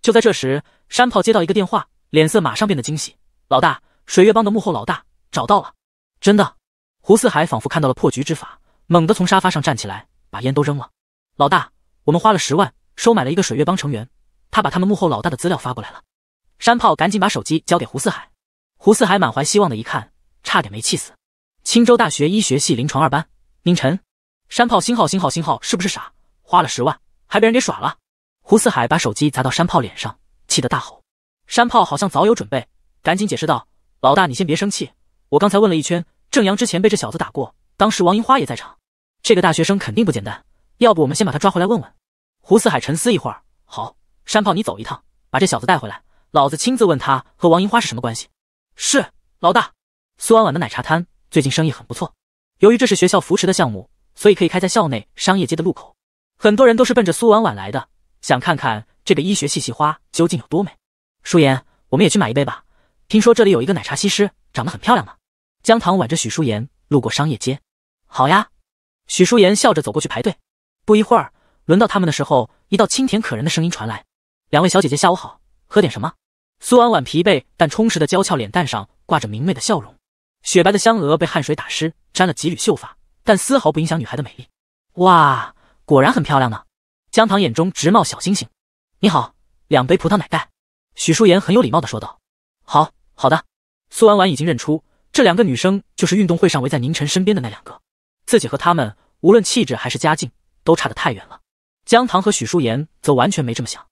就在这时，山炮接到一个电话，脸色马上变得惊喜。老大，水月帮的幕后老大找到了，真的！胡四海仿佛看到了破局之法，猛地从沙发上站起来，把烟都扔了。老大，我们花了十万收买了一个水月帮成员，他把他们幕后老大的资料发过来了。山炮赶紧把手机交给胡四海。胡四海满怀希望的一看，差点没气死。青州大学医学系临床二班，宁晨，山炮，星号，星号，星号，是不是傻？花了十万，还被人给耍了！胡四海把手机砸到山炮脸上，气得大吼。山炮好像早有准备，赶紧解释道：“老大，你先别生气，我刚才问了一圈，正阳之前被这小子打过，当时王银花也在场。这个大学生肯定不简单，要不我们先把他抓回来问问？”胡四海沉思一会儿，好，山炮，你走一趟，把这小子带回来，老子亲自问他和王银花是什么关系。是老大，苏婉婉的奶茶摊最近生意很不错。由于这是学校扶持的项目，所以可以开在校内商业街的路口。很多人都是奔着苏婉婉来的，想看看这个医学系系花究竟有多美。舒言，我们也去买一杯吧。听说这里有一个奶茶西施，长得很漂亮呢。江糖挽着许舒言路过商业街，好呀。许舒言笑着走过去排队。不一会儿，轮到他们的时候，一道清甜可人的声音传来：“两位小姐姐下午好，喝点什么？”苏婉婉疲惫但充实的娇俏脸蛋上挂着明媚的笑容，雪白的香额被汗水打湿，沾了几缕秀发，但丝毫不影响女孩的美丽。哇，果然很漂亮呢！江糖眼中直冒小星星。你好，两杯葡萄奶盖。许淑妍很有礼貌的说道。好好的。苏婉婉已经认出这两个女生就是运动会上围在宁晨身边的那两个，自己和她们无论气质还是家境都差得太远了。江糖和许淑妍则完全没这么想，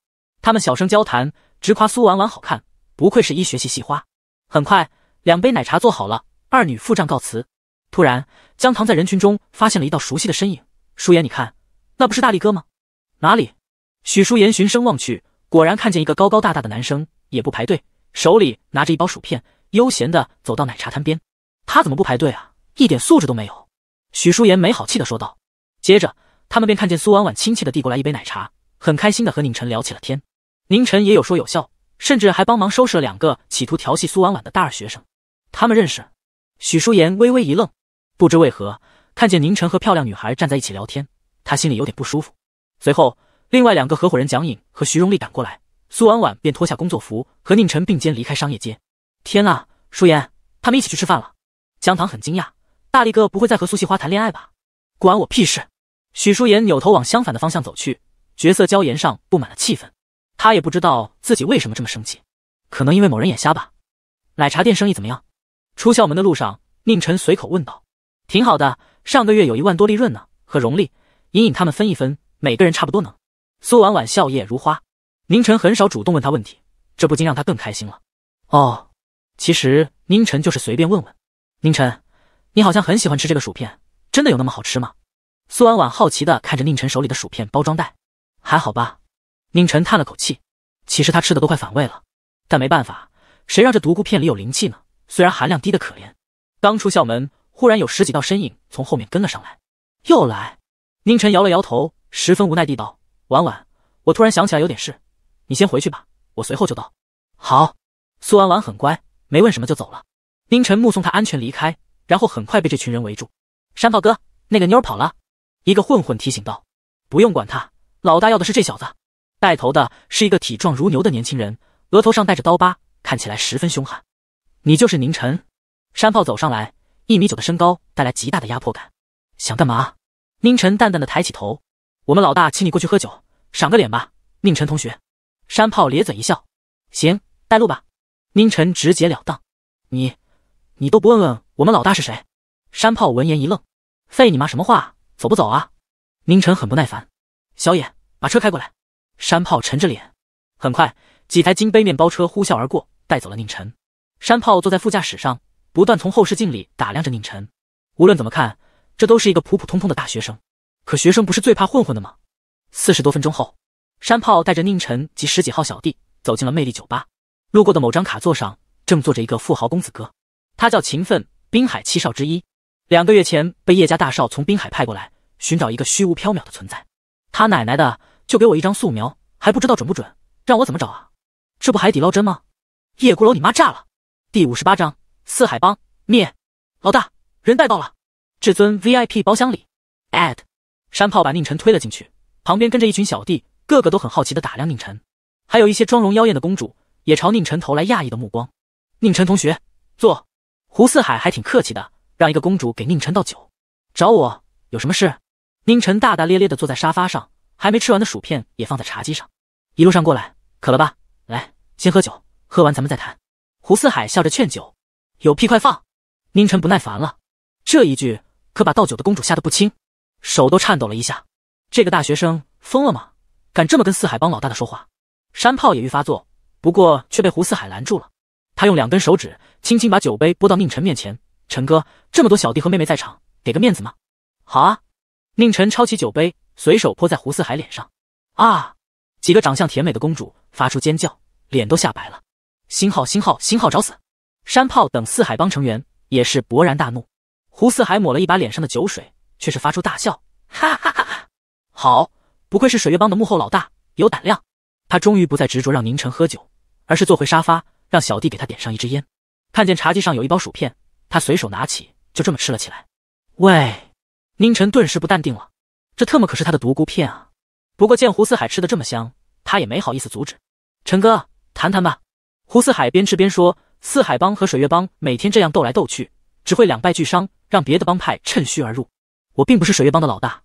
他们小声交谈。直夸苏婉婉好看，不愧是医学系系花。很快，两杯奶茶做好了，二女付账告辞。突然，江糖在人群中发现了一道熟悉的身影，舒言，你看，那不是大力哥吗？哪里？许舒言循声望去，果然看见一个高高大大的男生，也不排队，手里拿着一包薯片，悠闲的走到奶茶摊边。他怎么不排队啊？一点素质都没有！许舒言没好气的说道。接着，他们便看见苏婉婉亲切的递过来一杯奶茶，很开心的和宁晨聊起了天。宁晨也有说有笑，甚至还帮忙收拾了两个企图调戏苏婉婉的大二学生。他们认识？许淑妍微微一愣，不知为何看见宁晨和漂亮女孩站在一起聊天，她心里有点不舒服。随后，另外两个合伙人蒋颖和徐荣丽赶过来，苏婉婉便脱下工作服，和宁晨并肩离开商业街。天啊，淑妍，他们一起去吃饭了。江糖很惊讶，大力哥不会再和苏细花谈恋爱吧？管我屁事！许淑妍扭头往相反的方向走去，绝色娇颜上布满了气氛。他也不知道自己为什么这么生气，可能因为某人眼瞎吧。奶茶店生意怎么样？出校门的路上，宁晨随口问道。挺好的，上个月有一万多利润呢，和荣丽、隐隐他们分一分，每个人差不多能。苏婉婉笑靥如花。宁晨很少主动问他问题，这不禁让她更开心了。哦，其实宁晨就是随便问问。宁晨，你好像很喜欢吃这个薯片，真的有那么好吃吗？苏婉婉好奇地看着宁晨手里的薯片包装袋，还好吧？宁晨叹了口气，其实他吃的都快反胃了，但没办法，谁让这独孤片里有灵气呢？虽然含量低的可怜。刚出校门，忽然有十几道身影从后面跟了上来，又来。宁晨摇了摇头，十分无奈地道：“婉婉，我突然想起来有点事，你先回去吧，我随后就到。”好，苏婉婉很乖，没问什么就走了。宁晨目送他安全离开，然后很快被这群人围住。山炮哥，那个妞儿跑了。一个混混提醒道：“不用管他，老大要的是这小子。”带头的是一个体壮如牛的年轻人，额头上带着刀疤，看起来十分凶悍。你就是宁晨？山炮走上来，一米九的身高带来极大的压迫感。想干嘛？宁晨淡淡的抬起头。我们老大请你过去喝酒，赏个脸吧，宁晨同学。山炮咧嘴一笑。行，带路吧。宁晨直截了当。你，你都不问问我们老大是谁？山炮闻言一愣。废你妈什么话？走不走啊？宁晨很不耐烦。小野，把车开过来。山炮沉着脸，很快，几台金杯面包车呼啸而过，带走了宁晨。山炮坐在副驾驶上，不断从后视镜里打量着宁晨。无论怎么看，这都是一个普普通通的大学生。可学生不是最怕混混的吗？四十多分钟后，山炮带着宁晨及十几号小弟走进了魅力酒吧。路过的某张卡座上，正坐着一个富豪公子哥，他叫秦奋，滨海七少之一。两个月前，被叶家大少从滨海派过来，寻找一个虚无缥缈的存在。他奶奶的！就给我一张素描，还不知道准不准，让我怎么找啊？这不海底捞针吗？叶孤楼，你妈炸了！第五十八章四海帮灭。老大，人带到了。至尊 VIP 包厢里 a 特。山炮把宁晨推了进去，旁边跟着一群小弟，个个都很好奇的打量宁晨，还有一些妆容妖艳的公主也朝宁晨投来讶异的目光。宁晨同学坐，胡四海还挺客气的，让一个公主给宁晨倒酒。找我有什么事？宁晨大大咧咧的坐在沙发上。还没吃完的薯片也放在茶几上，一路上过来，渴了吧？来，先喝酒，喝完咱们再谈。胡四海笑着劝酒，有屁快放！宁晨不耐烦了，这一句可把倒酒的公主吓得不轻，手都颤抖了一下。这个大学生疯了吗？敢这么跟四海帮老大的说话？山炮也欲发作，不过却被胡四海拦住了。他用两根手指轻轻把酒杯拨到宁晨面前，陈哥，这么多小弟和妹妹在场，给个面子吗？好啊！宁晨抄起酒杯。随手泼在胡四海脸上，啊！几个长相甜美的公主发出尖叫，脸都吓白了。星号星号星号找死！山炮等四海帮成员也是勃然大怒。胡四海抹了一把脸上的酒水，却是发出大笑，哈哈哈哈！好，不愧是水月帮的幕后老大，有胆量。他终于不再执着让宁晨喝酒，而是坐回沙发，让小弟给他点上一支烟。看见茶几上有一包薯片，他随手拿起，就这么吃了起来。喂！宁晨顿时不淡定了。这特么可是他的独孤片啊！不过见胡四海吃的这么香，他也没好意思阻止。陈哥，谈谈吧。胡四海边吃边说：“四海帮和水月帮每天这样斗来斗去，只会两败俱伤，让别的帮派趁虚而入。我并不是水月帮的老大，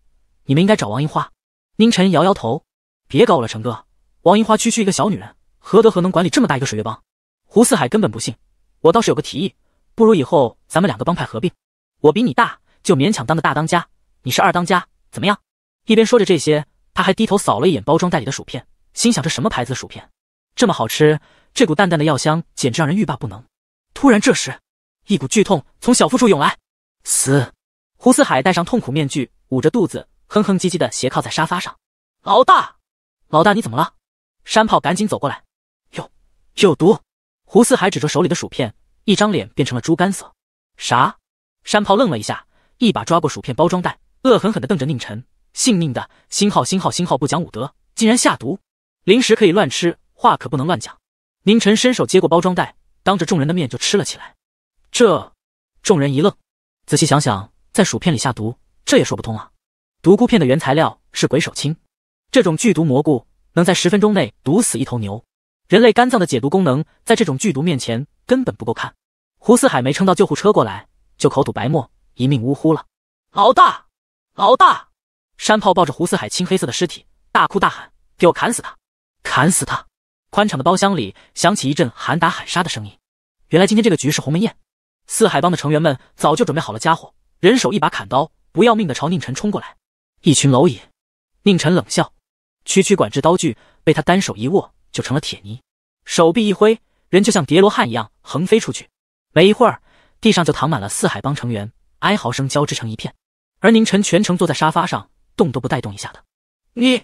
你们应该找王银花。”宁晨摇摇头：“别搞我了，陈哥。王银花区区一个小女人，何德何能管理这么大一个水月帮？”胡四海根本不信。我倒是有个提议，不如以后咱们两个帮派合并，我比你大，就勉强当个大当家，你是二当家。怎么样？一边说着这些，他还低头扫了一眼包装袋里的薯片，心想这什么牌子的薯片这么好吃？这股淡淡的药香简直让人欲罢不能。突然，这时一股剧痛从小腹处涌来，死！胡四海戴上痛苦面具，捂着肚子，哼哼唧唧的斜靠在沙发上。老大，老大你怎么了？山炮赶紧走过来。哟，有毒？胡四海指着手里的薯片，一张脸变成了猪肝色。啥？山炮愣了一下，一把抓过薯片包装袋。恶狠狠地瞪着宁晨，姓宁的，星号星号星号不讲武德，竟然下毒。零食可以乱吃，话可不能乱讲。宁晨伸手接过包装袋，当着众人的面就吃了起来。这，众人一愣，仔细想想，在薯片里下毒，这也说不通啊。毒菇片的原材料是鬼手青，这种剧毒蘑菇能在十分钟内毒死一头牛。人类肝脏的解毒功能，在这种剧毒面前根本不够看。胡四海没撑到救护车过来，就口吐白沫，一命呜呼了。老大。老大，山炮抱着胡四海青黑色的尸体，大哭大喊：“给我砍死他，砍死他！”宽敞的包厢里响起一阵喊打喊杀的声音。原来今天这个局是鸿门宴，四海帮的成员们早就准备好了家伙，人手一把砍刀，不要命的朝宁晨冲过来。一群蝼蚁，宁晨冷笑：“区区管制刀具，被他单手一握就成了铁泥，手臂一挥，人就像叠罗汉一样横飞出去。”没一会儿，地上就躺满了四海帮成员，哀嚎声交织成一片。而宁晨全程坐在沙发上，动都不带动一下的。你，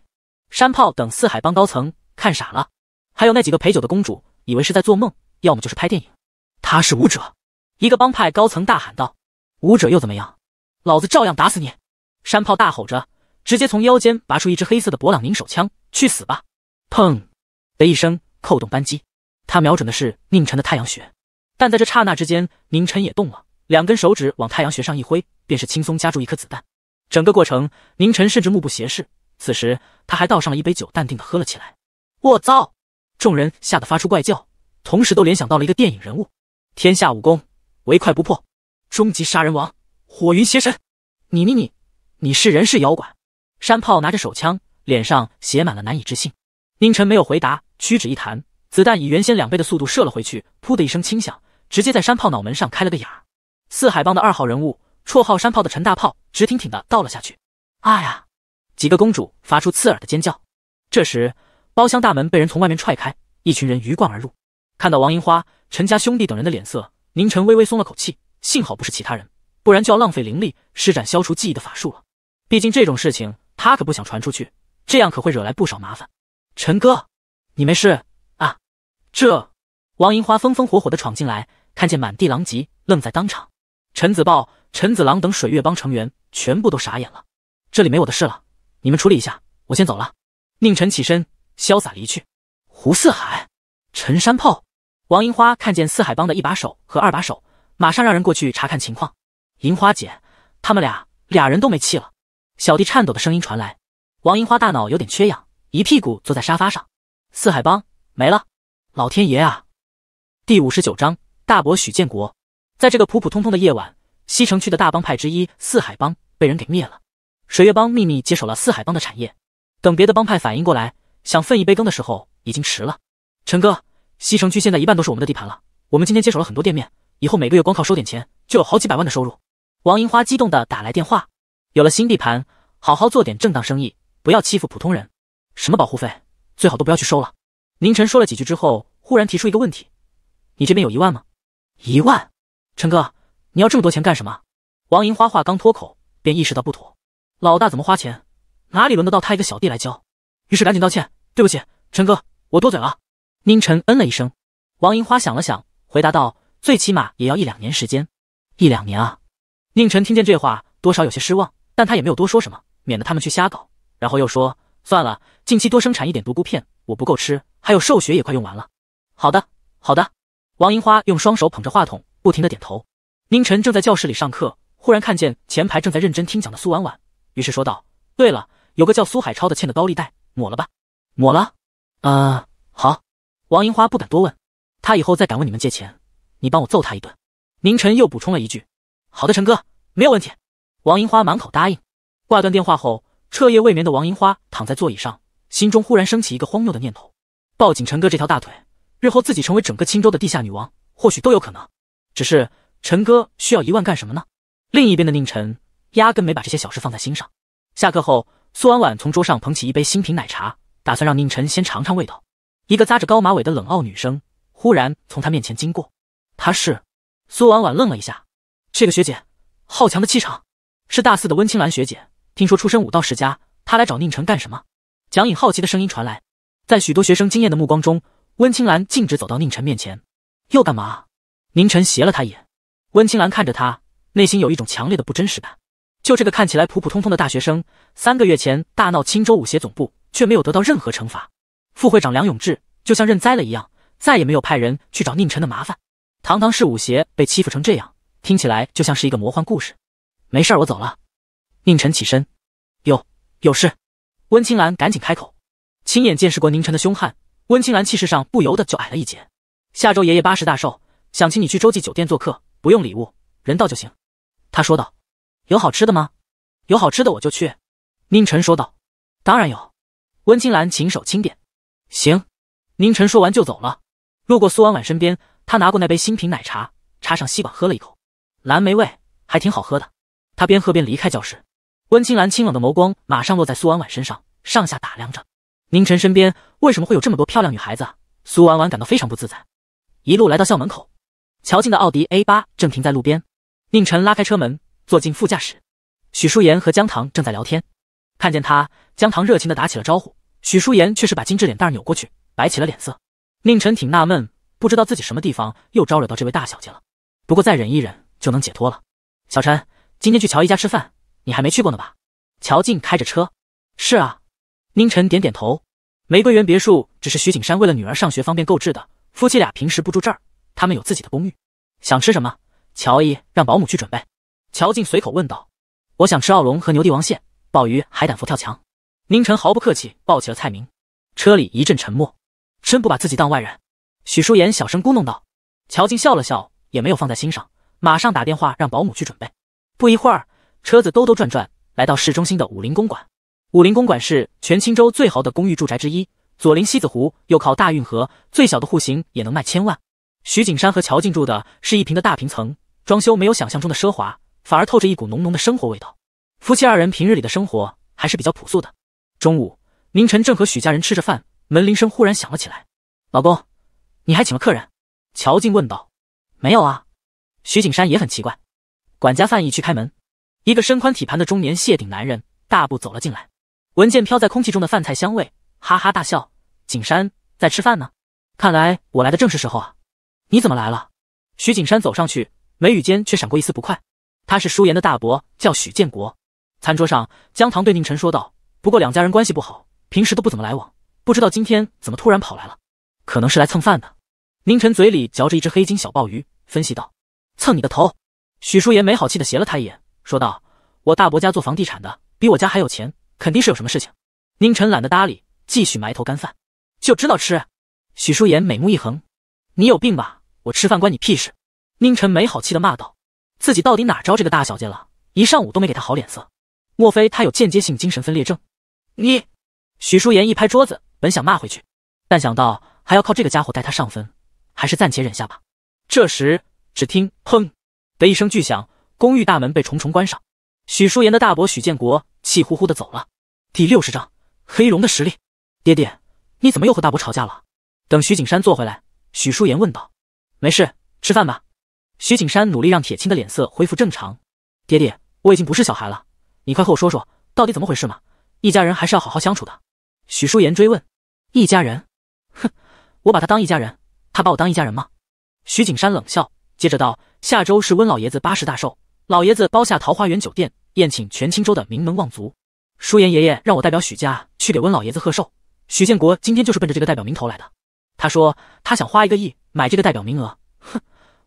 山炮等四海帮高层看傻了，还有那几个陪酒的公主，以为是在做梦，要么就是拍电影。他是武者，一个帮派高层大喊道：“武者又怎么样？老子照样打死你！”山炮大吼着，直接从腰间拔出一支黑色的勃朗宁手枪：“去死吧！”砰的一声，扣动扳机，他瞄准的是宁晨的太阳穴。但在这刹那之间，宁晨也动了。两根手指往太阳穴上一挥，便是轻松夹住一颗子弹。整个过程，宁晨甚至目不斜视。此时，他还倒上了一杯酒，淡定的喝了起来。我操！众人吓得发出怪叫，同时都联想到了一个电影人物：天下武功，唯快不破。终极杀人王，火云邪神！你你你，你是人是妖怪？山炮拿着手枪，脸上写满了难以置信。宁晨没有回答，屈指一弹，子弹以原先两倍的速度射了回去。噗的一声轻响，直接在山炮脑门上开了个眼儿。四海帮的二号人物，绰号“山炮”的陈大炮直挺挺的倒了下去。哎呀！几个公主发出刺耳的尖叫。这时，包厢大门被人从外面踹开，一群人鱼贯而入。看到王银花、陈家兄弟等人的脸色，宁晨微微松了口气，幸好不是其他人，不然就要浪费灵力施展消除记忆的法术了。毕竟这种事情他可不想传出去，这样可会惹来不少麻烦。陈哥，你没事啊？这……王银花风风火火的闯进来，看见满地狼藉，愣在当场。陈子豹、陈子郎等水月帮成员全部都傻眼了。这里没我的事了，你们处理一下，我先走了。宁晨起身，潇洒离去。胡四海、陈山炮、王银花看见四海帮的一把手和二把手，马上让人过去查看情况。银花姐，他们俩俩人都没气了。小弟颤抖的声音传来。王银花大脑有点缺氧，一屁股坐在沙发上。四海帮没了，老天爷啊！第五十九章大伯许建国。在这个普普通通的夜晚，西城区的大帮派之一四海帮被人给灭了，水月帮秘密接手了四海帮的产业。等别的帮派反应过来，想分一杯羹的时候，已经迟了。陈哥，西城区现在一半都是我们的地盘了，我们今天接手了很多店面，以后每个月光靠收点钱就有好几百万的收入。王银花激动地打来电话，有了新地盘，好好做点正当生意，不要欺负普通人，什么保护费最好都不要去收了。宁晨说了几句之后，忽然提出一个问题：“你这边有一万吗？”一万。陈哥，你要这么多钱干什么？王银花话刚脱口，便意识到不妥。老大怎么花钱，哪里轮得到他一个小弟来教？于是赶紧道歉：“对不起，陈哥，我多嘴了。”宁晨嗯了一声。王银花想了想，回答道：“最起码也要一两年时间，一两年啊！”宁晨听见这话，多少有些失望，但他也没有多说什么，免得他们去瞎搞。然后又说：“算了，近期多生产一点独孤片，我不够吃，还有兽血也快用完了。”“好的，好的。”王银花用双手捧着话筒。不停的点头。宁晨正在教室里上课，忽然看见前排正在认真听讲的苏婉婉，于是说道：“对了，有个叫苏海超的欠的高利贷，抹了吧？抹了？啊，好。”王银花不敢多问，他以后再敢问你们借钱，你帮我揍他一顿。宁晨又补充了一句：“好的，陈哥，没有问题。”王银花满口答应。挂断电话后，彻夜未眠的王银花躺在座椅上，心中忽然升起一个荒谬的念头：抱紧陈哥这条大腿，日后自己成为整个青州的地下女王，或许都有可能。只是陈哥需要一万干什么呢？另一边的宁晨压根没把这些小事放在心上。下课后，苏婉婉从桌上捧起一杯新品奶茶，打算让宁晨先尝尝味道。一个扎着高马尾的冷傲女生忽然从她面前经过。她是？苏婉婉愣了一下。这个学姐，好强的气场，是大四的温青兰学姐。听说出身武道世家，她来找宁晨干什么？蒋颖好奇的声音传来。在许多学生惊艳的目光中，温青兰径直走到宁晨面前，又干嘛？宁晨斜了他一眼，温青兰看着他，内心有一种强烈的不真实感。就这个看起来普普通通的大学生，三个月前大闹青州武协总部，却没有得到任何惩罚。副会长梁永志就像认栽了一样，再也没有派人去找宁晨的麻烦。堂堂是武协，被欺负成这样，听起来就像是一个魔幻故事。没事，我走了。宁晨起身，有有事？温青兰赶紧开口。亲眼见识过宁晨的凶悍，温青兰气势上不由得就矮了一截。下周爷爷八十大寿。想请你去洲际酒店做客，不用礼物，人到就行。”他说道。“有好吃的吗？有好吃的我就去。”宁晨说道。“当然有。”温青兰轻手轻点。“行。”宁晨说完就走了，路过苏婉婉身边，他拿过那杯新品奶茶，插上吸管喝了一口，蓝莓味还挺好喝的。他边喝边离开教室。温青兰清冷的眸光马上落在苏婉婉身上，上下打量着。宁晨身边为什么会有这么多漂亮女孩子？苏婉婉感到非常不自在。一路来到校门口。乔静的奥迪 A 八正停在路边，宁晨拉开车门坐进副驾驶，许淑妍和江糖正在聊天，看见他，江糖热情的打起了招呼，许淑妍却是把精致脸蛋扭过去，摆起了脸色。宁晨挺纳闷，不知道自己什么地方又招惹到这位大小姐了，不过再忍一忍就能解脱了。小陈，今天去乔姨家吃饭，你还没去过呢吧？乔静开着车。是啊，宁晨点点头。玫瑰园别墅只是徐景山为了女儿上学方便购置的，夫妻俩平时不住这儿。他们有自己的公寓，想吃什么？乔伊让保姆去准备。乔静随口问道：“我想吃奥龙和牛帝王蟹、鲍鱼、海胆、佛跳墙。”宁晨毫不客气抱起了菜名。车里一阵沉默，真不把自己当外人。许书言小声咕哝道：“乔静笑了笑，也没有放在心上，马上打电话让保姆去准备。”不一会儿，车子兜兜转转来到市中心的武林公馆。武林公馆是全青州最豪的公寓住宅之一，左临西子湖，又靠大运河，最小的户型也能卖千万。徐景山和乔静住的是一平的大平层，装修没有想象中的奢华，反而透着一股浓浓的生活味道。夫妻二人平日里的生活还是比较朴素的。中午，明晨正和许家人吃着饭，门铃声忽然响了起来。“老公，你还请了客人？”乔静问道。“没有啊。”徐景山也很奇怪。管家范毅去开门，一个身宽体盘的中年谢顶男人大步走了进来，闻见飘在空气中的饭菜香味，哈哈大笑：“景山在吃饭呢，看来我来的正是时候啊。”你怎么来了？徐景山走上去，眉宇间却闪过一丝不快。他是舒言的大伯，叫许建国。餐桌上，江棠对宁晨说道：“不过两家人关系不好，平时都不怎么来往，不知道今天怎么突然跑来了，可能是来蹭饭的。”宁晨嘴里嚼着一只黑金小鲍鱼，分析道：“蹭你的头。”许舒言没好气的斜了他一眼，说道：“我大伯家做房地产的，比我家还有钱，肯定是有什么事情。”宁晨懒得搭理，继续埋头干饭，就知道吃。许舒言眉目一横：“你有病吧？”我吃饭关你屁事！宁晨没好气的骂道：“自己到底哪招这个大小姐了？一上午都没给她好脸色。莫非她有间接性精神分裂症？”你，许淑妍一拍桌子，本想骂回去，但想到还要靠这个家伙带她上分，还是暂且忍下吧。这时，只听“砰”的一声巨响，公寓大门被重重关上。许淑妍的大伯许建国气呼呼的走了。第六十章黑龙的实力。爹爹，你怎么又和大伯吵架了？等许景山坐回来，许淑妍问道。没事，吃饭吧。徐景山努力让铁青的脸色恢复正常。爹爹，我已经不是小孩了，你快和我说说，到底怎么回事嘛？一家人还是要好好相处的。许淑妍追问。一家人？哼，我把他当一家人，他把我当一家人吗？徐景山冷笑，接着道：下周是温老爷子八十大寿，老爷子包下桃花源酒店宴请全青州的名门望族。舒妍爷爷让我代表许家去给温老爷子贺寿，许建国今天就是奔着这个代表名头来的。他说他想花一个亿。买这个代表名额，哼！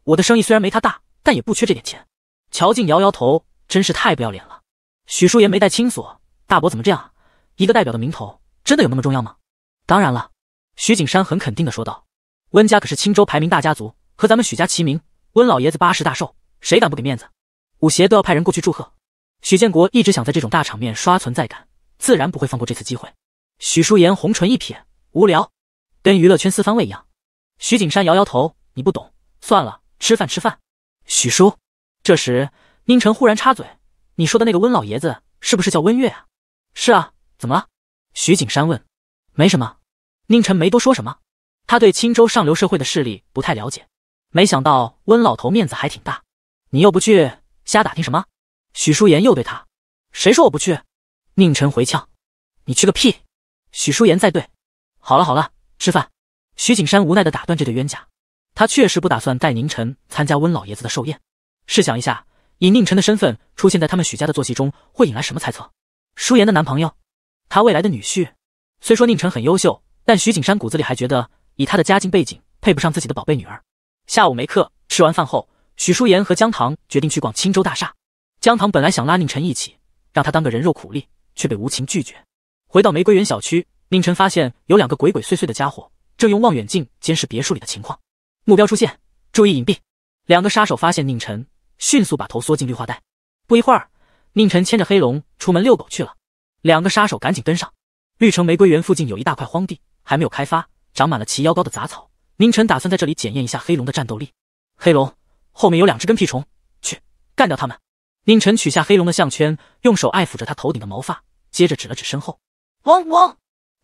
我的生意虽然没他大，但也不缺这点钱。乔静摇摇头，真是太不要脸了。许书言没带青锁，大伯怎么这样一个代表的名头，真的有那么重要吗？当然了，徐景山很肯定的说道。温家可是青州排名大家族，和咱们许家齐名。温老爷子八十大寿，谁敢不给面子？武协都要派人过去祝贺。许建国一直想在这种大场面刷存在感，自然不会放过这次机会。许书言红唇一撇，无聊，跟娱乐圈四方位一样。徐景山摇摇头：“你不懂，算了，吃饭吃饭。”许叔。这时，宁晨忽然插嘴：“你说的那个温老爷子，是不是叫温月啊？”“是啊，怎么了？”徐景山问。“没什么。”宁晨没多说什么。他对青州上流社会的势力不太了解，没想到温老头面子还挺大。你又不去，瞎打听什么？”许淑言又对他：“谁说我不去？”宁晨回呛：“你去个屁！”许淑言再对：“好了好了，吃饭。”徐景山无奈地打断这对冤家，他确实不打算带宁晨参加温老爷子的寿宴。试想一下，以宁晨的身份出现在他们许家的作席中，会引来什么猜测？舒言的男朋友，他未来的女婿。虽说宁晨很优秀，但徐景山骨子里还觉得以他的家境背景配不上自己的宝贝女儿。下午没课，吃完饭后，许舒言和江糖决定去逛青州大厦。江糖本来想拉宁晨一起，让他当个人肉苦力，却被无情拒绝。回到玫瑰园小区，宁晨发现有两个鬼鬼祟祟的家伙。正用望远镜监视别墅里的情况，目标出现，注意隐蔽。两个杀手发现宁晨，迅速把头缩进绿化带。不一会儿，宁晨牵着黑龙出门遛狗去了，两个杀手赶紧跟上。绿城玫瑰园附近有一大块荒地，还没有开发，长满了齐腰高的杂草。宁晨打算在这里检验一下黑龙的战斗力。黑龙后面有两只跟屁虫，去干掉他们。宁晨取下黑龙的项圈，用手爱抚着他头顶的毛发，接着指了指身后。汪汪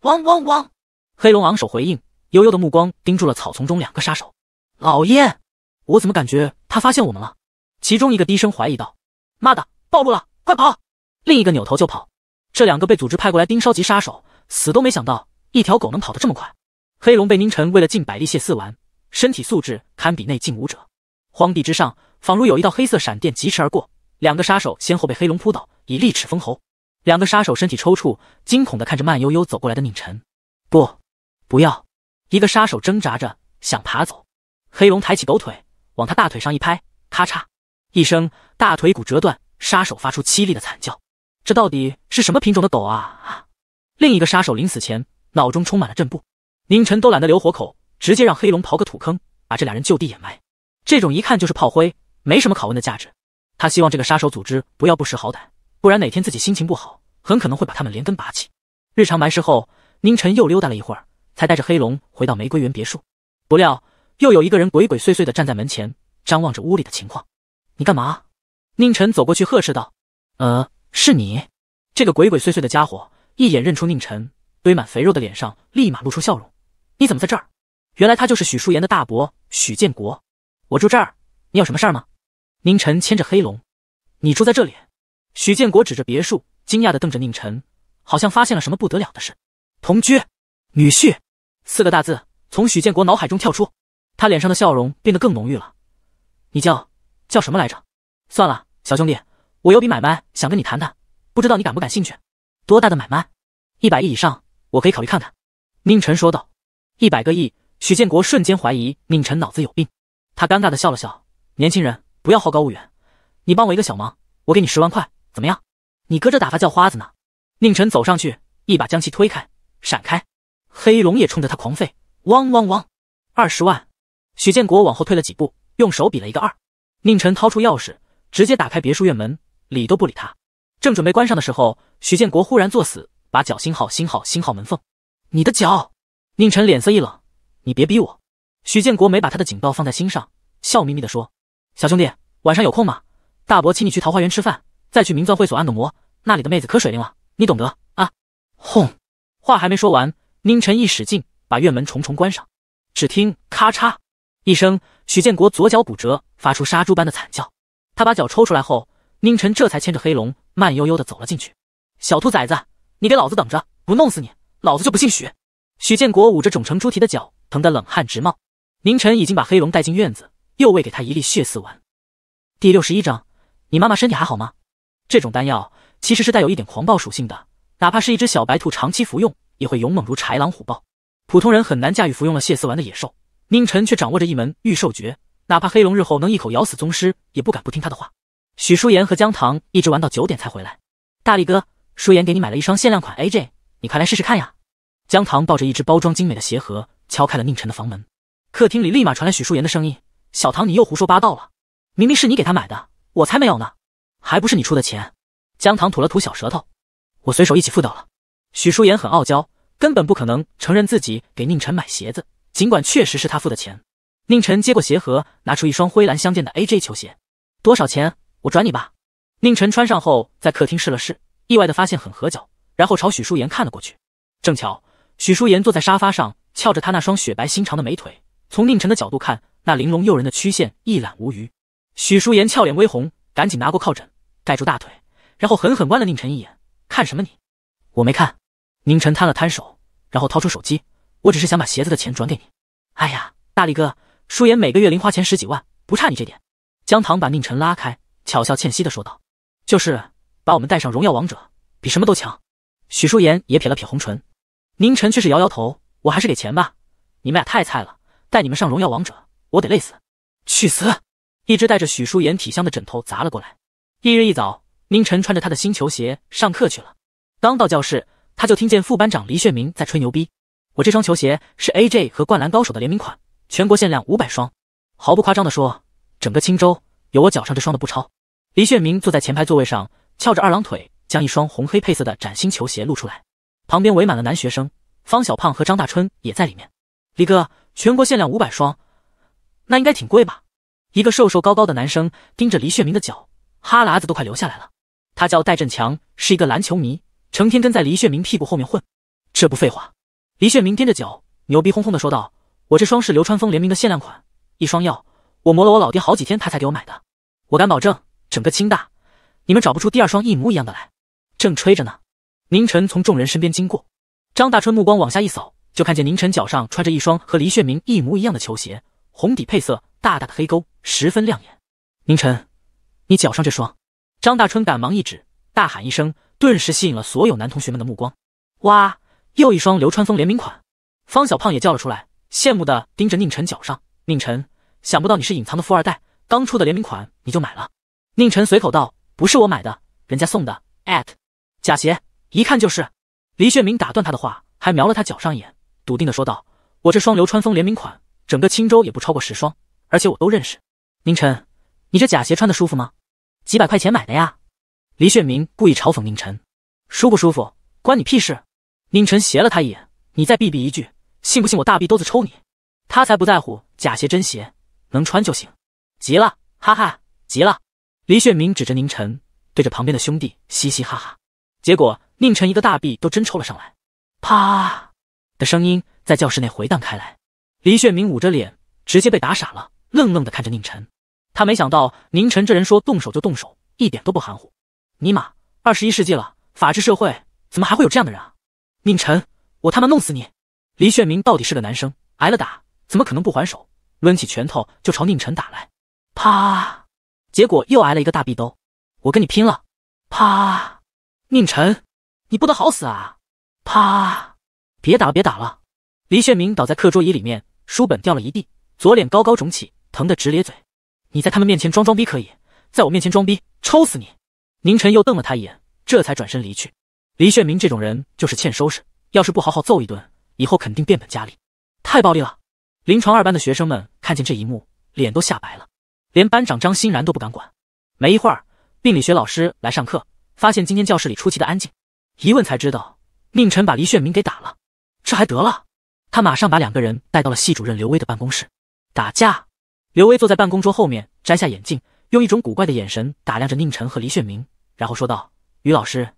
汪汪汪！黑龙昂首回应。悠悠的目光盯住了草丛中两个杀手，老爷，我怎么感觉他发现我们了？其中一个低声怀疑道：“妈的，暴露了，快跑！”另一个扭头就跑。这两个被组织派过来盯梢级杀手，死都没想到一条狗能跑得这么快。黑龙被宁晨喂了近百粒蟹四丸，身体素质堪比内境武者。荒地之上，仿如有一道黑色闪电疾驰而过，两个杀手先后被黑龙扑倒，以利齿封喉。两个杀手身体抽搐，惊恐的看着慢悠悠走过来的宁晨：“不，不要！”一个杀手挣扎着想爬走，黑龙抬起狗腿往他大腿上一拍，咔嚓一声，大腿骨折断，杀手发出凄厉的惨叫。这到底是什么品种的狗啊？另一个杀手临死前脑中充满了震步，宁晨都懒得留活口，直接让黑龙刨个土坑，把这俩人就地掩埋。这种一看就是炮灰，没什么拷问的价值。他希望这个杀手组织不要不识好歹，不然哪天自己心情不好，很可能会把他们连根拔起。日常埋尸后，宁晨又溜达了一会儿。才带着黑龙回到玫瑰园别墅，不料又有一个人鬼鬼祟祟的站在门前，张望着屋里的情况。你干嘛？宁晨走过去呵斥道。呃，是你，这个鬼鬼祟祟的家伙，一眼认出宁晨，堆满肥肉的脸上立马露出笑容。你怎么在这儿？原来他就是许淑妍的大伯许建国。我住这儿，你有什么事吗？宁晨牵着黑龙。你住在这里？许建国指着别墅，惊讶的瞪着宁晨，好像发现了什么不得了的事。同居？女婿，四个大字从许建国脑海中跳出，他脸上的笑容变得更浓郁了。你叫叫什么来着？算了，小兄弟，我有笔买卖想跟你谈谈，不知道你感不感兴趣？多大的买卖？一百亿以上，我可以考虑看看。宁晨说道。一百个亿，许建国瞬间怀疑宁晨脑子有病。他尴尬的笑了笑。年轻人，不要好高骛远。你帮我一个小忙，我给你十万块，怎么样？你搁这打发叫花子呢？宁晨走上去，一把将其推开，闪开。黑龙也冲着他狂吠，汪汪汪！二十万，许建国往后退了几步，用手比了一个二。宁晨掏出钥匙，直接打开别墅院门，理都不理他。正准备关上的时候，许建国忽然作死，把脚心号心号心号门缝。你的脚？宁晨脸色一冷，你别逼我。许建国没把他的警报放在心上，笑眯眯的说：“小兄弟，晚上有空吗？大伯请你去桃花源吃饭，再去名钻会所按个摩，那里的妹子可水灵了，你懂得啊。”轰！话还没说完。宁晨一使劲，把院门重重关上。只听咔嚓一声，许建国左脚骨折，发出杀猪般的惨叫。他把脚抽出来后，宁晨这才牵着黑龙慢悠悠的走了进去。小兔崽子，你给老子等着，不弄死你，老子就不姓许！许建国捂着肿成猪蹄的脚，疼得冷汗直冒。宁晨已经把黑龙带进院子，又喂给他一粒血丝丸。第六十一章，你妈妈身体还好吗？这种丹药其实是带有一点狂暴属性的，哪怕是一只小白兔长期服用。也会勇猛如豺狼虎豹，普通人很难驾驭。服用了血丝丸的野兽，宁晨却掌握着一门御兽诀，哪怕黑龙日后能一口咬死宗师，也不敢不听他的话。许舒言和姜糖一直玩到九点才回来。大力哥，舒言给你买了一双限量款 AJ，你快来试试看呀！姜糖抱着一只包装精美的鞋盒，敲开了宁晨的房门。客厅里立马传来许舒言的声音：“小唐，你又胡说八道了，明明是你给他买的，我才没有呢，还不是你出的钱？”姜糖吐了吐小舌头：“我随手一起付掉了。”许舒言很傲娇，根本不可能承认自己给宁晨买鞋子，尽管确实是他付的钱。宁晨接过鞋盒，拿出一双灰蓝相间的 A J 球鞋，多少钱？我转你吧。宁晨穿上后，在客厅试了试，意外的发现很合脚，然后朝许舒言看了过去。正巧许舒言坐在沙发上，翘着他那双雪白新长的美腿，从宁晨的角度看，那玲珑诱人的曲线一览无余。许舒言俏脸微红，赶紧拿过靠枕盖住大腿，然后狠狠剜了宁晨一眼，看什么你？我没看，宁晨摊了摊手，然后掏出手机。我只是想把鞋子的钱转给你。哎呀，大力哥，舒言每个月零花钱十几万，不差你这点。江棠把宁晨拉开，巧笑倩兮的说道：“就是，把我们带上荣耀王者，比什么都强。”许舒言也撇了撇红唇，宁晨却是摇摇头：“我还是给钱吧，你们俩太菜了，带你们上荣耀王者，我得累死。”去死！一只带着许舒言体香的枕头砸了过来。翌日一早，宁晨穿着他的新球鞋上课去了。刚到教室，他就听见副班长黎炫明在吹牛逼：“我这双球鞋是 A J 和灌篮高手的联名款，全国限量五百双。毫不夸张的说，整个青州有我脚上这双的不超。”黎炫明坐在前排座位上，翘着二郎腿，将一双红黑配色的崭新球鞋露出来。旁边围满了男学生，方小胖和张大春也在里面。李哥，全国限量五百双，那应该挺贵吧？一个瘦瘦高高的男生盯着黎炫明的脚，哈喇子都快流下来了。他叫戴振强，是一个篮球迷。成天跟在黎炫明屁股后面混，这不废话？黎炫明掂着脚，牛逼哄哄的说道：“我这双是流川枫联名的限量款，一双要我磨了我老爹好几天，他才给我买的。我敢保证，整个清大，你们找不出第二双一模一样的来。”正吹着呢，宁晨从众人身边经过，张大春目光往下一扫，就看见宁晨脚上穿着一双和黎炫明一模一样的球鞋，红底配色，大大的黑勾，十分亮眼。宁晨，你脚上这双！张大春赶忙一指，大喊一声。顿时吸引了所有男同学们的目光。哇，又一双流川枫联名款！方小胖也叫了出来，羡慕的盯着宁晨脚上。宁晨，想不到你是隐藏的富二代，刚出的联名款你就买了。宁晨随口道：“不是我买的，人家送的。” at 假鞋，一看就是。黎炫明打断他的话，还瞄了他脚上一眼，笃定的说道：“我这双流川枫联名款，整个青州也不超过十双，而且我都认识。”宁晨，你这假鞋穿的舒服吗？几百块钱买的呀。黎炫明故意嘲讽宁晨：“舒不舒服关你屁事？”宁晨斜了他一眼：“你再哔哔一句，信不信我大臂兜子抽你？”他才不在乎假鞋真鞋，能穿就行。急了，哈哈，急了！黎炫明指着宁晨，对着旁边的兄弟嘻嘻哈哈。结果宁晨一个大臂都真抽了上来，啪的声音在教室内回荡开来。黎炫明捂着脸，直接被打傻了，愣愣的看着宁晨。他没想到宁晨这人说动手就动手，一点都不含糊。尼玛！二十一世纪了，法治社会怎么还会有这样的人啊？宁晨，我他妈弄死你！黎炫明到底是个男生，挨了打怎么可能不还手？抡起拳头就朝宁晨打来，啪！结果又挨了一个大逼兜。我跟你拼了！啪！宁晨，你不得好死啊！啪！别打了，别打了！黎炫明倒在课桌椅里面，书本掉了一地，左脸高高肿起，疼得直咧嘴。你在他们面前装装逼可以，在我面前装逼，抽死你！宁晨又瞪了他一眼，这才转身离去。黎炫明这种人就是欠收拾，要是不好好揍一顿，以后肯定变本加厉。太暴力了！临床二班的学生们看见这一幕，脸都吓白了，连班长张欣然都不敢管。没一会儿，病理学老师来上课，发现今天教室里出奇的安静。一问才知道，宁晨把黎炫明给打了。这还得了？他马上把两个人带到了系主任刘威的办公室。打架？刘威坐在办公桌后面，摘下眼镜。用一种古怪的眼神打量着宁晨和黎炫明，然后说道：“于老师，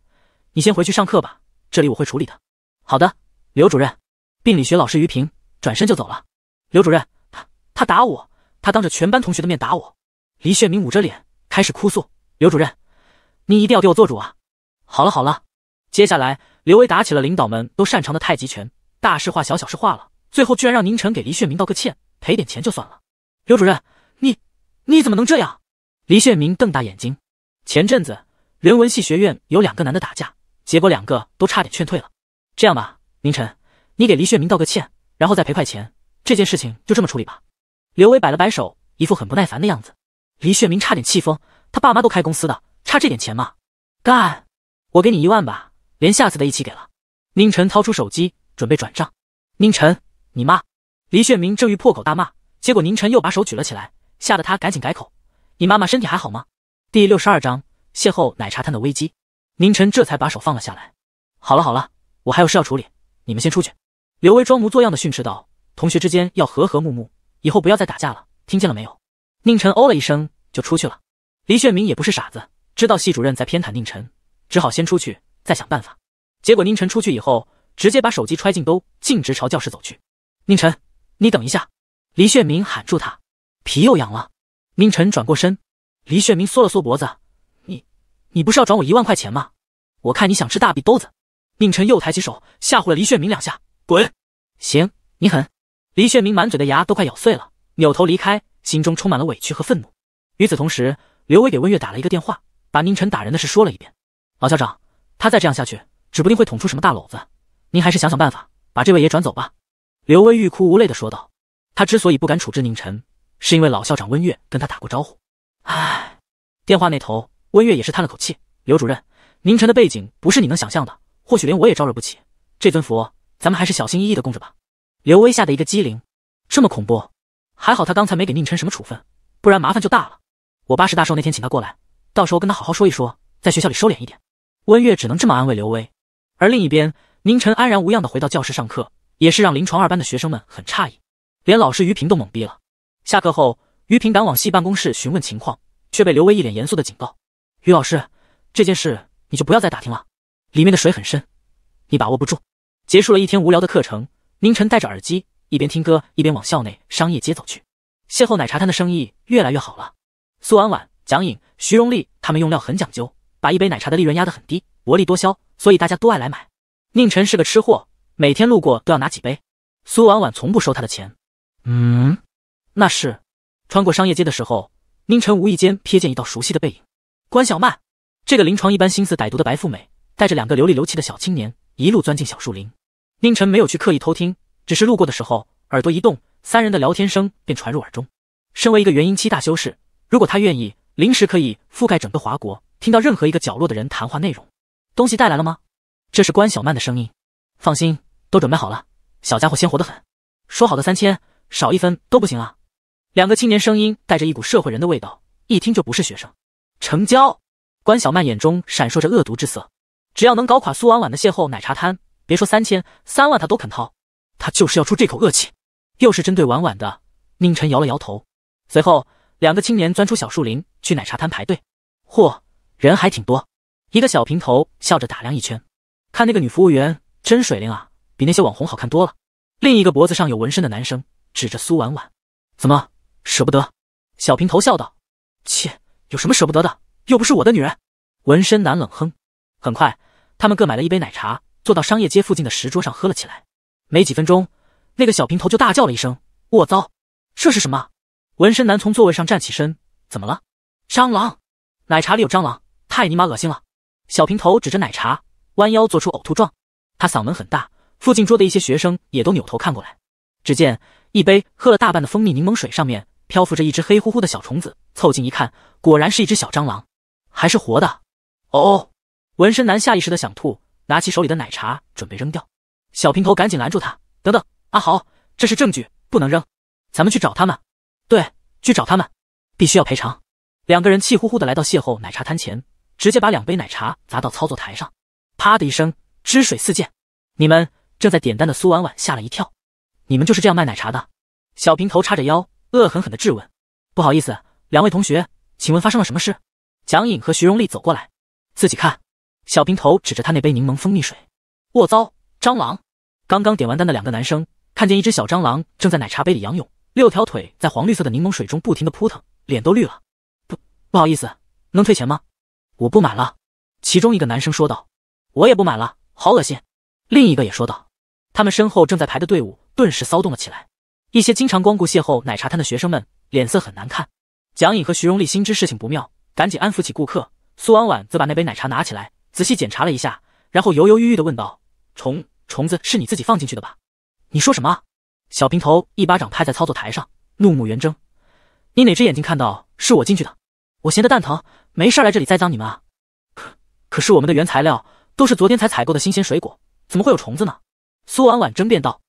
你先回去上课吧，这里我会处理的。”“好的，刘主任。”病理学老师于平转身就走了。刘主任，他他打我，他当着全班同学的面打我！黎炫明捂着脸开始哭诉：“刘主任，您一定要给我做主啊！”“好了好了。”接下来，刘威打起了领导们都擅长的太极拳，大事化小小事化了，最后居然让宁晨给黎炫明道个歉，赔点钱就算了。“刘主任，你你怎么能这样？”黎炫明瞪大眼睛。前阵子人文系学院有两个男的打架，结果两个都差点劝退了。这样吧，宁晨，你给黎炫明道个歉，然后再赔块钱，这件事情就这么处理吧。刘伟摆了摆手，一副很不耐烦的样子。黎炫明差点气疯，他爸妈都开公司的，差这点钱吗？干！我给你一万吧，连下次的一起给了。宁晨掏出手机准备转账。宁晨，你妈！黎炫明正欲破口大骂，结果宁晨又把手举了起来，吓得他赶紧改口。你妈妈身体还好吗？第六十二章邂逅奶茶摊的危机。宁晨这才把手放了下来。好了好了，我还有事要处理，你们先出去。刘威装模作样的训斥道：“同学之间要和和睦睦，以后不要再打架了，听见了没有？”宁晨哦了一声，就出去了。李炫明也不是傻子，知道系主任在偏袒宁晨，只好先出去再想办法。结果宁晨出去以后，直接把手机揣进兜，径直朝教室走去。宁晨，你等一下！李炫明喊住他，皮又痒了。宁晨转过身，黎炫明缩了缩脖子：“你，你不是要转我一万块钱吗？我看你想吃大笔兜子。”宁晨又抬起手吓唬了黎炫明两下：“滚！”“行，你狠！”黎炫明满嘴的牙都快咬碎了，扭头离开，心中充满了委屈和愤怒。与此同时，刘威给温月打了一个电话，把宁晨打人的事说了一遍：“老校长，他再这样下去，指不定会捅出什么大篓子。您还是想想办法，把这位爷转走吧。”刘威欲哭无泪的说道：“他之所以不敢处置宁晨，”是因为老校长温月跟他打过招呼，唉，电话那头温月也是叹了口气：“刘主任，宁晨的背景不是你能想象的，或许连我也招惹不起。这尊佛，咱们还是小心翼翼的供着吧。”刘威吓得一个机灵，这么恐怖，还好他刚才没给宁晨什么处分，不然麻烦就大了。我八十大寿那天请他过来，到时候跟他好好说一说，在学校里收敛一点。温月只能这么安慰刘威。而另一边，宁晨安然无恙的回到教室上课，也是让临床二班的学生们很诧异，连老师于平都懵逼了。下课后，于平赶往系办公室询问情况，却被刘威一脸严肃的警告：“于老师，这件事你就不要再打听了，里面的水很深，你把握不住。”结束了一天无聊的课程，宁晨戴着耳机，一边听歌一边往校内商业街走去。邂逅奶茶摊的生意越来越好了。苏婉婉、蒋颖、徐荣丽他们用料很讲究，把一杯奶茶的利润压得很低，薄利多销，所以大家都爱来买。宁晨是个吃货，每天路过都要拿几杯。苏婉婉从不收他的钱。嗯。那是，穿过商业街的时候，宁晨无意间瞥见一道熟悉的背影。关小曼，这个临床一般心思歹毒的白富美，带着两个流里流气的小青年，一路钻进小树林。宁晨没有去刻意偷听，只是路过的时候，耳朵一动，三人的聊天声便传入耳中。身为一个元婴期大修士，如果他愿意，临时可以覆盖整个华国，听到任何一个角落的人谈话内容。东西带来了吗？这是关小曼的声音。放心，都准备好了。小家伙鲜活的很。说好的三千，少一分都不行啊！两个青年声音带着一股社会人的味道，一听就不是学生。成交！关小曼眼中闪烁着恶毒之色，只要能搞垮苏婉婉的邂逅奶茶摊，别说三千，三万他都肯掏。他就是要出这口恶气，又是针对婉婉的。宁晨摇了摇头，随后两个青年钻出小树林，去奶茶摊排队。嚯，人还挺多。一个小平头笑着打量一圈，看那个女服务员真水灵啊，比那些网红好看多了。另一个脖子上有纹身的男生指着苏婉婉，怎么？舍不得，小平头笑道：“切，有什么舍不得的？又不是我的女人。”纹身男冷哼。很快，他们各买了一杯奶茶，坐到商业街附近的石桌上喝了起来。没几分钟，那个小平头就大叫了一声：“我槽，这是什么？”纹身男从座位上站起身：“怎么了？蟑螂！奶茶里有蟑螂，太尼玛恶心了！”小平头指着奶茶，弯腰做出呕吐状。他嗓门很大，附近桌的一些学生也都扭头看过来。只见一杯喝了大半的蜂蜜柠檬水上面。漂浮着一只黑乎乎的小虫子，凑近一看，果然是一只小蟑螂，还是活的。哦，纹身男下意识的想吐，拿起手里的奶茶准备扔掉，小平头赶紧拦住他：“等等，阿豪，这是证据，不能扔，咱们去找他们。”“对，去找他们，必须要赔偿。”两个人气呼呼的来到邂逅奶茶摊前，直接把两杯奶茶砸到操作台上，啪的一声，汁水四溅。你们正在点单的苏婉婉吓了一跳：“你们就是这样卖奶茶的？”小平头叉着腰。恶狠狠的质问：“不好意思，两位同学，请问发生了什么事？”蒋颖和徐荣丽走过来，自己看，小平头指着他那杯柠檬蜂蜜水：“我槽，蟑螂！”刚刚点完单的两个男生看见一只小蟑螂正在奶茶杯里仰泳，六条腿在黄绿色的柠檬水中不停的扑腾，脸都绿了。“不，不好意思，能退钱吗？”“我不买了。”其中一个男生说道。“我也不买了，好恶心。”另一个也说道。他们身后正在排的队伍顿时骚动了起来。一些经常光顾邂逅奶茶摊的学生们脸色很难看。蒋颖和徐荣丽心知事情不妙，赶紧安抚起顾客。苏婉婉则把那杯奶茶拿起来，仔细检查了一下，然后犹犹豫豫地问道：“虫虫子是你自己放进去的吧？”“你说什么？”小平头一巴掌拍在操作台上，怒目圆睁：“你哪只眼睛看到是我进去的？我闲得蛋疼，没事来这里栽赃你们。啊？可可是我们的原材料都是昨天才采购的新鲜水果，怎么会有虫子呢？”苏婉婉争辩道。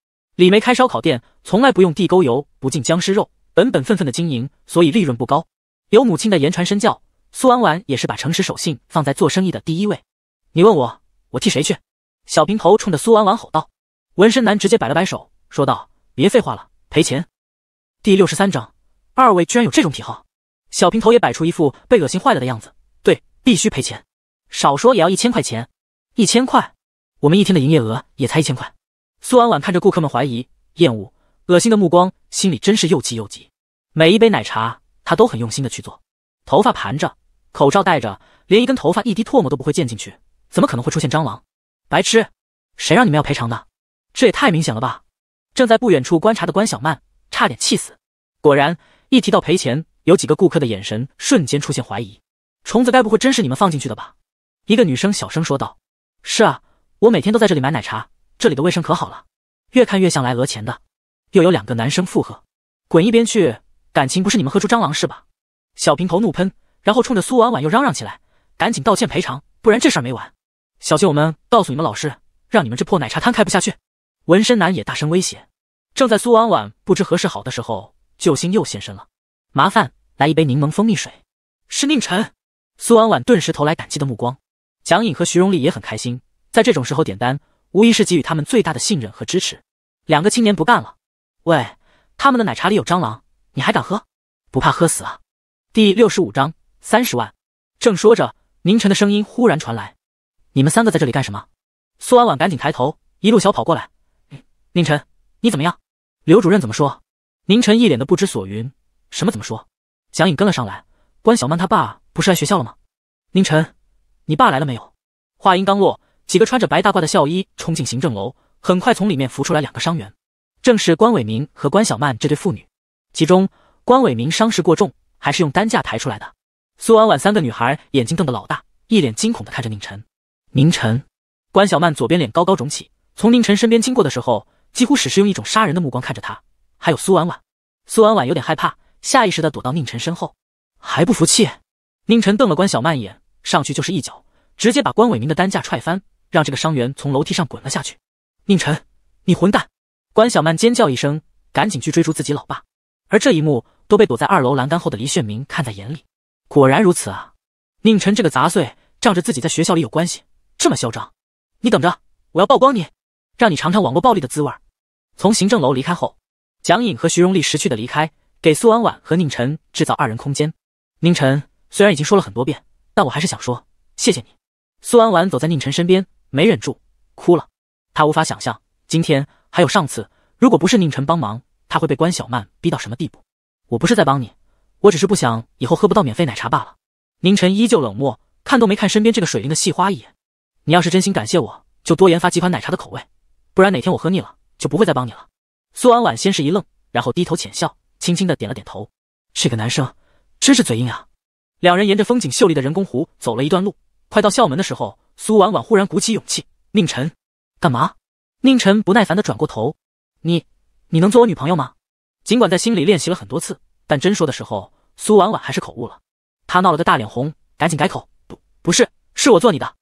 李梅开烧烤店，从来不用地沟油，不进僵尸肉，本本分分的经营，所以利润不高。有母亲的言传身教，苏婉婉也是把诚实守信放在做生意的第一位。你问我，我替谁去？小平头冲着苏婉婉吼道。纹身男直接摆了摆手，说道：“别废话了，赔钱。”第六十三章，二位居然有这种癖好。小平头也摆出一副被恶心坏了的样子。对，必须赔钱，少说也要一千块钱。一千块，我们一天的营业额也才一千块。苏婉婉看着顾客们怀疑、厌恶、恶心的目光，心里真是又气又急。每一杯奶茶，她都很用心的去做，头发盘着，口罩戴着，连一根头发、一滴唾沫都不会溅进去，怎么可能会出现蟑螂？白痴！谁让你们要赔偿的？这也太明显了吧！正在不远处观察的关小曼差点气死。果然，一提到赔钱，有几个顾客的眼神瞬间出现怀疑。虫子该不会真是你们放进去的吧？一个女生小声说道。是啊，我每天都在这里买奶茶。这里的卫生可好了，越看越像来讹钱的。又有两个男生附和：“滚一边去！感情不是你们喝出蟑螂是吧？”小平头怒喷，然后冲着苏婉婉又嚷嚷起来：“赶紧道歉赔偿，不然这事没完！小心我们告诉你们老师，让你们这破奶茶摊开不下去！”纹身男也大声威胁。正在苏婉婉不知何时好的时候，救星又现身了：“麻烦来一杯柠檬蜂蜜水。”是宁晨。苏婉婉顿时投来感激的目光。蒋颖和徐荣丽也很开心，在这种时候点单。无疑是给予他们最大的信任和支持。两个青年不干了，喂，他们的奶茶里有蟑螂，你还敢喝？不怕喝死啊？第六十五章三十万。正说着，宁晨的声音忽然传来：“你们三个在这里干什么？”苏婉婉赶紧抬头，一路小跑过来：“宁晨，你怎么样？刘主任怎么说？”宁晨一脸的不知所云：“什么怎么说？”蒋颖跟了上来：“关小曼她爸不是来学校了吗？宁晨，你爸来了没有？”话音刚落。几个穿着白大褂的校医冲进行政楼，很快从里面浮出来两个伤员，正是关伟明和关小曼这对父女。其中关伟明伤势过重，还是用担架抬出来的。苏婉婉三个女孩眼睛瞪得老大，一脸惊恐地看着宁晨。宁晨，关小曼左边脸高高肿起，从宁晨身边经过的时候，几乎只是用一种杀人的目光看着他。还有苏婉婉，苏婉婉有点害怕，下意识地躲到宁晨身后。还不服气？宁晨瞪了关小曼一眼，上去就是一脚，直接把关伟明的担架踹翻。让这个伤员从楼梯上滚了下去！宁晨，你混蛋！关小曼尖叫一声，赶紧去追逐自己老爸。而这一幕都被躲在二楼栏杆后的黎炫明看在眼里。果然如此啊！宁晨这个杂碎，仗着自己在学校里有关系，这么嚣张！你等着，我要曝光你，让你尝尝网络暴力的滋味！从行政楼离开后，蒋颖和徐荣丽识趣的离开，给苏婉婉和宁晨制造二人空间。宁晨虽然已经说了很多遍，但我还是想说，谢谢你。苏婉婉走在宁晨身边。没忍住哭了，他无法想象今天还有上次，如果不是宁晨帮忙，他会被关小曼逼到什么地步。我不是在帮你，我只是不想以后喝不到免费奶茶罢了。宁晨依旧冷漠，看都没看身边这个水灵的细花一眼。你要是真心感谢我，就多研发几款奶茶的口味，不然哪天我喝腻了，就不会再帮你了。苏婉婉先是一愣，然后低头浅笑，轻轻的点了点头。这个男生真是嘴硬啊。两人沿着风景秀丽的人工湖走了一段路，快到校门的时候。苏婉婉忽然鼓起勇气，宁晨，干嘛？宁晨不耐烦的转过头，你，你能做我女朋友吗？尽管在心里练习了很多次，但真说的时候，苏婉婉还是口误了。她闹了个大脸红，赶紧改口，不，不是，是我做你的。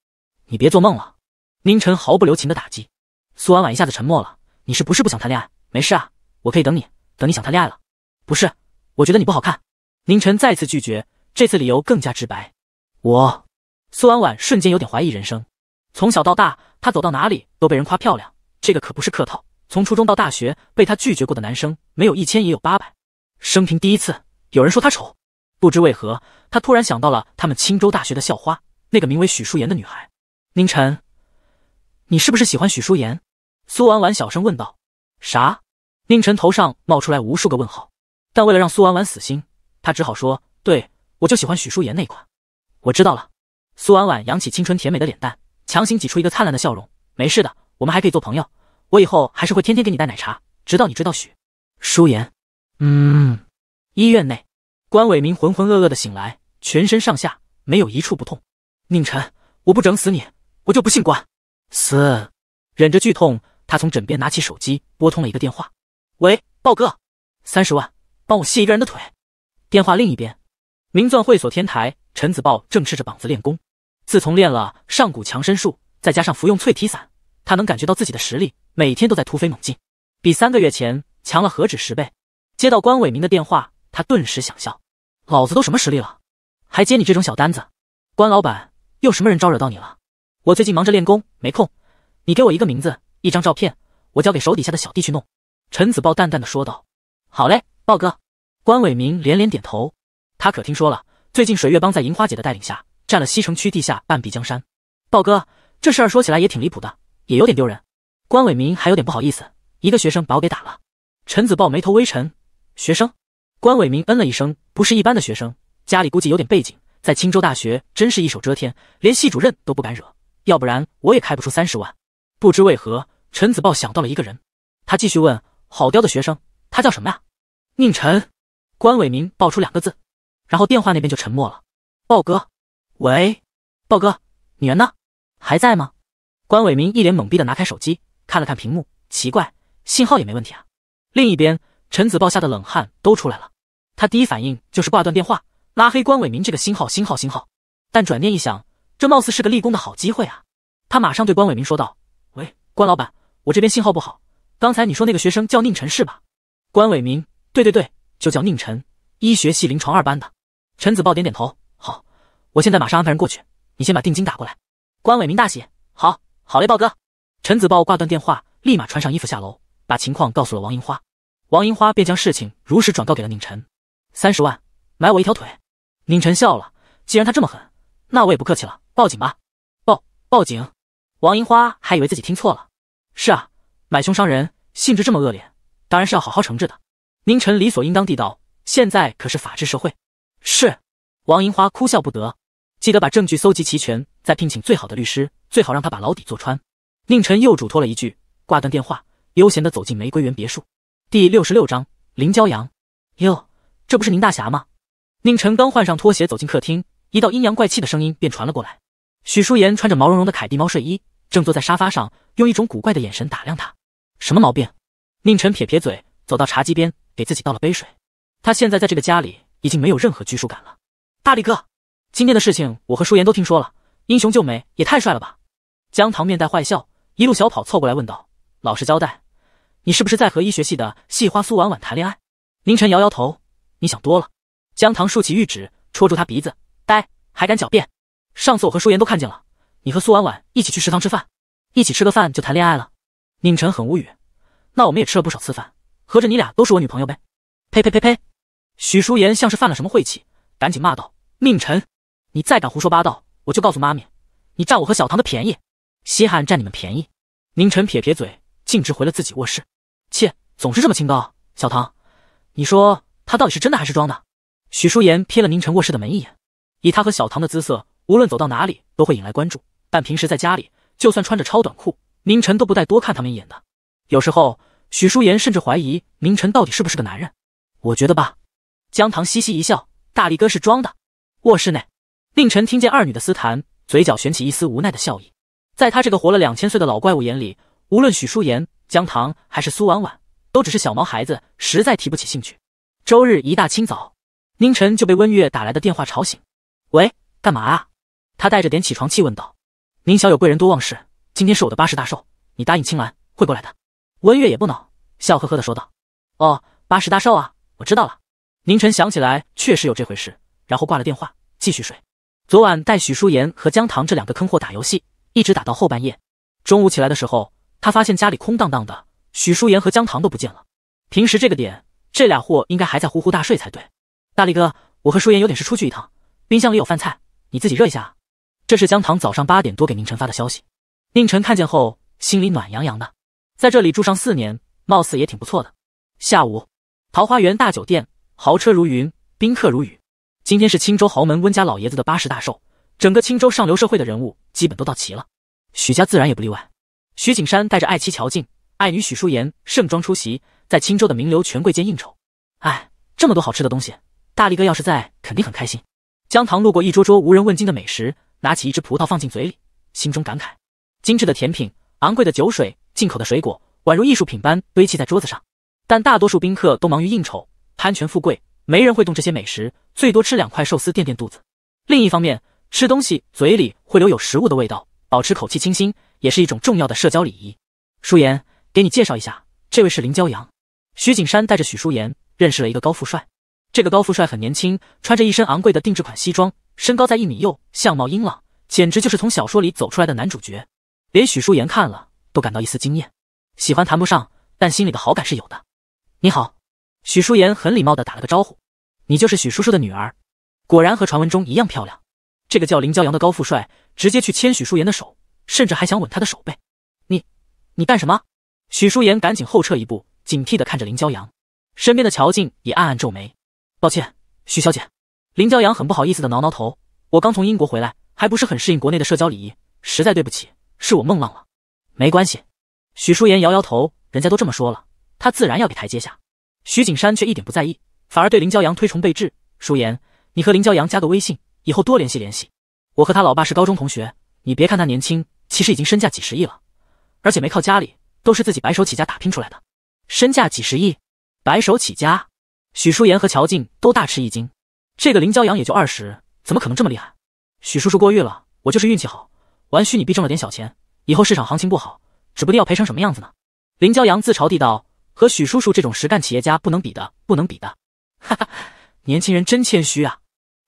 你别做梦了。宁晨毫不留情的打击。苏婉婉一下子沉默了。你是不是不想谈恋爱？没事啊，我可以等你，等你想谈恋爱了。不是，我觉得你不好看。宁晨再次拒绝，这次理由更加直白，我。苏婉婉瞬间有点怀疑人生。从小到大，她走到哪里都被人夸漂亮，这个可不是客套。从初中到大学，被她拒绝过的男生没有一千也有八百。生平第一次，有人说她丑。不知为何，她突然想到了他们青州大学的校花，那个名为许淑妍的女孩。宁晨，你是不是喜欢许淑妍？苏婉婉小声问道。啥？宁晨头上冒出来无数个问号。但为了让苏婉婉死心，他只好说：“对我就喜欢许淑妍那款。”我知道了。苏婉婉扬起清纯甜美的脸蛋，强行挤出一个灿烂的笑容。没事的，我们还可以做朋友。我以后还是会天天给你带奶茶，直到你追到许舒言。嗯。医院内，关伟明浑浑噩噩的醒来，全身上下没有一处不痛。宁晨，我不整死你，我就不姓关。死！忍着剧痛，他从枕边拿起手机，拨通了一个电话。喂，豹哥，三十万，帮我卸一个人的腿。电话另一边。名钻会所天台，陈子豹正赤着膀子练功。自从练了上古强身术，再加上服用淬体散，他能感觉到自己的实力每天都在突飞猛进，比三个月前强了何止十倍。接到关伟明的电话，他顿时想笑：老子都什么实力了，还接你这种小单子？关老板又什么人招惹到你了？我最近忙着练功，没空。你给我一个名字，一张照片，我交给手底下的小弟去弄。陈子豹淡淡的说道：“好嘞，豹哥。”关伟明连连点头。他可听说了，最近水月帮在银花姐的带领下占了西城区地下半壁江山。豹哥，这事儿说起来也挺离谱的，也有点丢人。关伟明还有点不好意思，一个学生把我给打了。陈子豹眉头微沉。学生？关伟明嗯了一声，不是一般的学生，家里估计有点背景，在青州大学真是一手遮天，连系主任都不敢惹。要不然我也开不出三十万。不知为何，陈子豹想到了一个人，他继续问：“好刁的学生，他叫什么呀？”宁晨。关伟明爆出两个字。然后电话那边就沉默了。豹哥，喂，豹哥，你人呢？还在吗？关伟明一脸懵逼的拿开手机，看了看屏幕，奇怪，信号也没问题啊。另一边，陈子豹吓得冷汗都出来了，他第一反应就是挂断电话，拉黑关伟明这个新号、新号、新号。但转念一想，这貌似是个立功的好机会啊，他马上对关伟明说道：“喂，关老板，我这边信号不好，刚才你说那个学生叫宁晨是吧？”关伟明：“对对对，就叫宁晨，医学系临床二班的。”陈子豹点点头，好，我现在马上安排人过去。你先把定金打过来。关伟明大喜，好，好嘞，豹哥。陈子豹挂断电话，立马穿上衣服下楼，把情况告诉了王银花。王银花便将事情如实转告给了宁晨。三十万买我一条腿？宁晨笑了，既然他这么狠，那我也不客气了，报警吧。报报警？王银花还以为自己听错了。是啊，买凶伤人，性质这么恶劣，当然是要好好惩治的。宁晨理所应当地道，现在可是法治社会。是，王银花哭笑不得。记得把证据搜集齐全，再聘请最好的律师，最好让他把牢底坐穿。宁晨又嘱托了一句，挂断电话，悠闲的走进玫瑰园别墅。第六十六章林骄阳。哟，这不是宁大侠吗？宁晨刚换上拖鞋走进客厅，一道阴阳怪气的声音便传了过来。许淑妍穿着毛茸茸的凯蒂猫睡衣，正坐在沙发上，用一种古怪的眼神打量他。什么毛病？宁晨撇撇嘴，走到茶几边，给自己倒了杯水。他现在在这个家里。已经没有任何拘束感了，大力哥，今天的事情我和舒言都听说了，英雄救美也太帅了吧！江棠面带坏笑，一路小跑凑过来问道：“老实交代，你是不是在和医学系的系花苏婉婉谈恋爱？”宁晨摇摇头：“你想多了。”江棠竖起玉指戳住他鼻子：“呆，还敢狡辩！上次我和舒言都看见了，你和苏婉婉一起去食堂吃饭，一起吃个饭就谈恋爱了？”宁晨很无语：“那我们也吃了不少次饭，合着你俩都是我女朋友呗？”“呸呸呸呸！”许淑妍像是犯了什么晦气，赶紧骂道：“宁晨，你再敢胡说八道，我就告诉妈咪，你占我和小唐的便宜。稀罕占你们便宜？”宁晨撇撇嘴，径直回了自己卧室。切，总是这么清高。小唐，你说他到底是真的还是装的？许淑妍瞥了宁晨卧室的门一眼，以他和小唐的姿色，无论走到哪里都会引来关注。但平时在家里，就算穿着超短裤，宁晨都不带多看他们一眼的。有时候，许淑妍甚至怀疑宁晨到底是不是个男人。我觉得吧。江棠嘻嘻一笑，大力哥是装的。卧室内，宁晨听见二女的私谈，嘴角悬起一丝无奈的笑意。在他这个活了两千岁的老怪物眼里，无论许淑言、江棠还是苏婉婉，都只是小毛孩子，实在提不起兴趣。周日一大清早，宁晨就被温月打来的电话吵醒。喂，干嘛啊？他带着点起床气问道。宁小有贵人多忘事，今天是我的八十大寿，你答应青兰会过来的。温月也不恼，笑呵呵的说道。哦，八十大寿啊，我知道了。宁晨想起来确实有这回事，然后挂了电话继续睡。昨晚带许淑言和江糖这两个坑货打游戏，一直打到后半夜。中午起来的时候，他发现家里空荡荡的，许淑言和江糖都不见了。平时这个点，这俩货应该还在呼呼大睡才对。大力哥，我和淑言有点事，出去一趟。冰箱里有饭菜，你自己热一下。这是江糖早上八点多给宁晨发的消息。宁晨看见后心里暖洋洋的，在这里住上四年，貌似也挺不错的。下午，桃花源大酒店。豪车如云，宾客如雨。今天是青州豪门温家老爷子的八十大寿，整个青州上流社会的人物基本都到齐了，许家自然也不例外。许景山带着爱妻乔静、爱女许淑妍盛装出席，在青州的名流权贵间应酬。哎，这么多好吃的东西，大力哥要是在，肯定很开心。江棠路过一桌桌无人问津的美食，拿起一只葡萄放进嘴里，心中感慨：精致的甜品、昂贵的酒水、进口的水果，宛如艺术品般堆砌在桌子上。但大多数宾客都忙于应酬。贪权富贵，没人会动这些美食，最多吃两块寿司垫垫肚子。另一方面，吃东西嘴里会留有食物的味道，保持口气清新也是一种重要的社交礼仪。舒言，给你介绍一下，这位是林骄阳。徐景山带着许舒言认识了一个高富帅。这个高富帅很年轻，穿着一身昂贵的定制款西装，身高在一米六，相貌英朗，简直就是从小说里走出来的男主角。连许舒言看了都感到一丝惊艳，喜欢谈不上，但心里的好感是有的。你好。许淑妍很礼貌地打了个招呼：“你就是许叔叔的女儿，果然和传闻中一样漂亮。”这个叫林骄阳的高富帅直接去牵许淑妍的手，甚至还想吻她的手背。“你，你干什么？”许淑妍赶紧后撤一步，警惕地看着林骄阳。身边的乔静也暗暗皱眉：“抱歉，许小姐。”林骄阳很不好意思地挠挠头：“我刚从英国回来，还不是很适应国内的社交礼仪，实在对不起，是我梦浪了。”“没关系。”许淑妍摇摇头：“人家都这么说了，他自然要给台阶下。”徐景山却一点不在意，反而对林骄阳推崇备至。舒言，你和林骄阳加个微信，以后多联系联系。我和他老爸是高中同学，你别看他年轻，其实已经身价几十亿了，而且没靠家里，都是自己白手起家打拼出来的。身价几十亿，白手起家？许舒言和乔静都大吃一惊。这个林骄阳也就二十，怎么可能这么厉害？许叔叔过誉了，我就是运气好，玩虚拟币挣了点小钱。以后市场行情不好，指不定要赔成什么样子呢。林骄阳自嘲地道。和许叔叔这种实干企业家不能比的，不能比的，哈哈，年轻人真谦虚啊！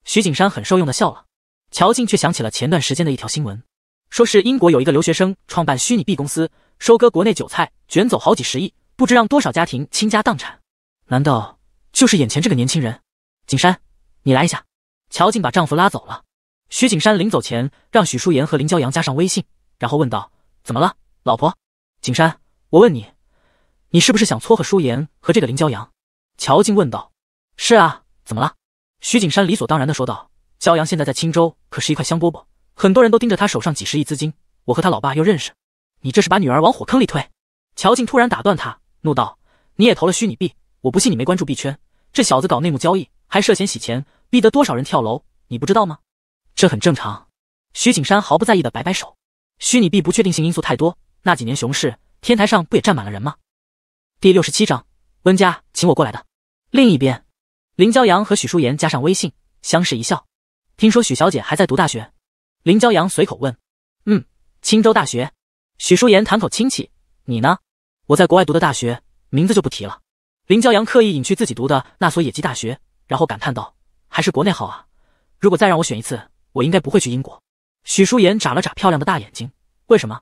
徐景山很受用的笑了。乔静却想起了前段时间的一条新闻，说是英国有一个留学生创办虚拟币公司，收割国内韭菜，卷走好几十亿，不知让多少家庭倾家荡产。难道就是眼前这个年轻人？景山，你来一下。乔静把丈夫拉走了。徐景山临走前让许淑妍和林骄阳加上微信，然后问道：“怎么了，老婆？景山，我问你。”你是不是想撮合舒言和这个林骄阳？乔静问道。是啊，怎么了？徐景山理所当然的说道。骄阳现在在青州可是一块香饽饽，很多人都盯着他手上几十亿资金。我和他老爸又认识，你这是把女儿往火坑里推？乔静突然打断他，怒道：“你也投了虚拟币？我不信你没关注币圈。这小子搞内幕交易，还涉嫌洗钱，逼得多少人跳楼，你不知道吗？”这很正常。徐景山毫不在意的摆摆手。虚拟币不确定性因素太多，那几年熊市，天台上不也站满了人吗？第六十七章，温家请我过来的。另一边，林骄阳和许淑妍加上微信，相视一笑。听说许小姐还在读大学，林骄阳随口问：“嗯，青州大学。”许淑妍谈口亲戚：“你呢？我在国外读的大学，名字就不提了。”林骄阳刻意隐去自己读的那所野鸡大学，然后感叹道：“还是国内好啊！如果再让我选一次，我应该不会去英国。”许淑妍眨了眨漂亮的大眼睛：“为什么？”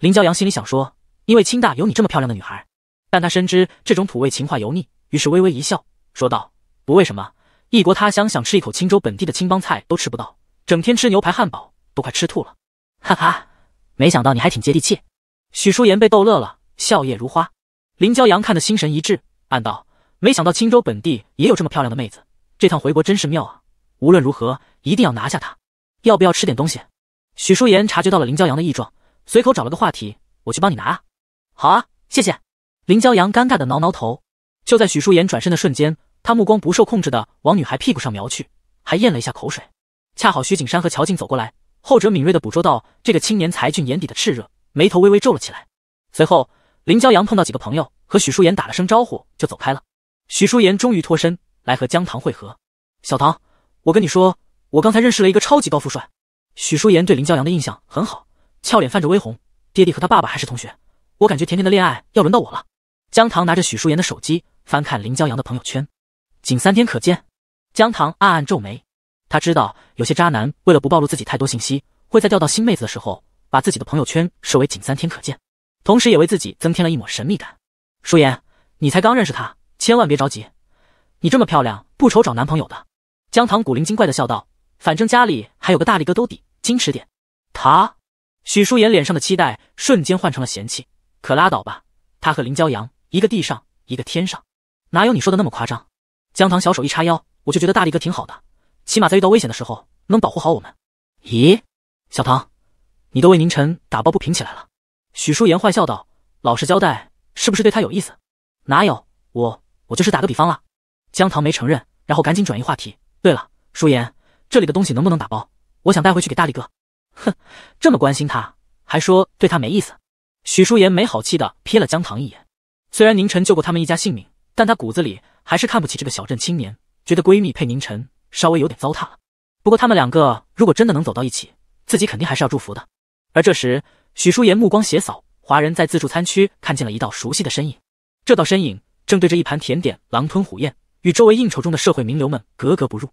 林骄阳心里想说：“因为青大有你这么漂亮的女孩。”但他深知这种土味情话油腻，于是微微一笑，说道：“不为什么，异国他乡想吃一口青州本地的青帮菜都吃不到，整天吃牛排汉堡都快吃吐了。”哈哈，没想到你还挺接地气。许淑妍被逗乐了，笑靥如花。林骄阳看得心神一滞，暗道：没想到青州本地也有这么漂亮的妹子，这趟回国真是妙啊！无论如何，一定要拿下她。要不要吃点东西？许淑妍察觉到了林骄阳的异状，随口找了个话题：“我去帮你拿啊。”“好啊，谢谢。”林骄阳尴尬的挠挠头，就在许淑妍转身的瞬间，他目光不受控制的往女孩屁股上瞄去，还咽了一下口水。恰好徐景山和乔静走过来，后者敏锐的捕捉到这个青年才俊眼底的炽热，眉头微微皱了起来。随后，林骄阳碰到几个朋友，和许淑妍打了声招呼就走开了。许淑妍终于脱身来和江唐会合。小唐，我跟你说，我刚才认识了一个超级高富帅。许淑妍对林骄阳的印象很好，俏脸泛着微红。爹地和他爸爸还是同学，我感觉甜甜的恋爱要轮到我了。江棠拿着许淑妍的手机翻看林骄阳的朋友圈，仅三天可见。江棠暗暗皱眉，他知道有些渣男为了不暴露自己太多信息，会在调到新妹子的时候，把自己的朋友圈设为仅三天可见，同时也为自己增添了一抹神秘感。淑妍，你才刚认识他，千万别着急。你这么漂亮，不愁找男朋友的。江棠古灵精怪的笑道：“反正家里还有个大力哥兜底，矜持点。”他，许淑妍脸上的期待瞬间换成了嫌弃，可拉倒吧，他和林骄阳。一个地上，一个天上，哪有你说的那么夸张？江唐小手一叉腰，我就觉得大力哥挺好的，起码在遇到危险的时候能保护好我们。咦，小唐，你都为宁晨打抱不平起来了？许淑言坏笑道：“老实交代，是不是对他有意思？”哪有我，我就是打个比方啦。江唐没承认，然后赶紧转移话题。对了，淑言，这里的东西能不能打包？我想带回去给大力哥。哼，这么关心他，还说对他没意思？许淑言没好气的瞥了江唐一眼。虽然宁晨救过他们一家性命，但他骨子里还是看不起这个小镇青年，觉得闺蜜配宁晨稍微有点糟蹋了。不过他们两个如果真的能走到一起，自己肯定还是要祝福的。而这时，许淑妍目光斜扫，华人在自助餐区看见了一道熟悉的身影。这道身影正对着一盘甜点狼吞虎咽，与周围应酬中的社会名流们格格不入。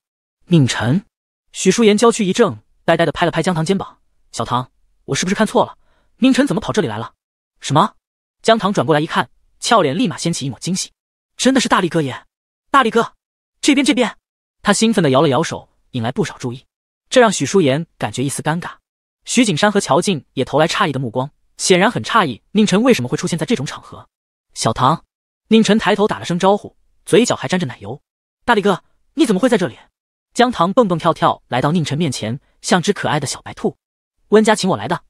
宁晨，许淑妍娇躯一怔，呆呆地拍了拍江棠肩膀：“小唐，我是不是看错了？宁晨怎么跑这里来了？”什么？江棠转过来一看。俏脸立马掀起一抹惊喜，真的是大力哥耶！大力哥，这边这边！他兴奋地摇了摇手，引来不少注意，这让许淑言感觉一丝尴尬。徐景山和乔静也投来诧异的目光，显然很诧异宁晨为什么会出现在这种场合。小唐，宁晨抬头打了声招呼，嘴角还沾着奶油。大力哥，你怎么会在这里？江糖蹦蹦跳跳来到宁晨面前，像只可爱的小白兔。温家请我来的，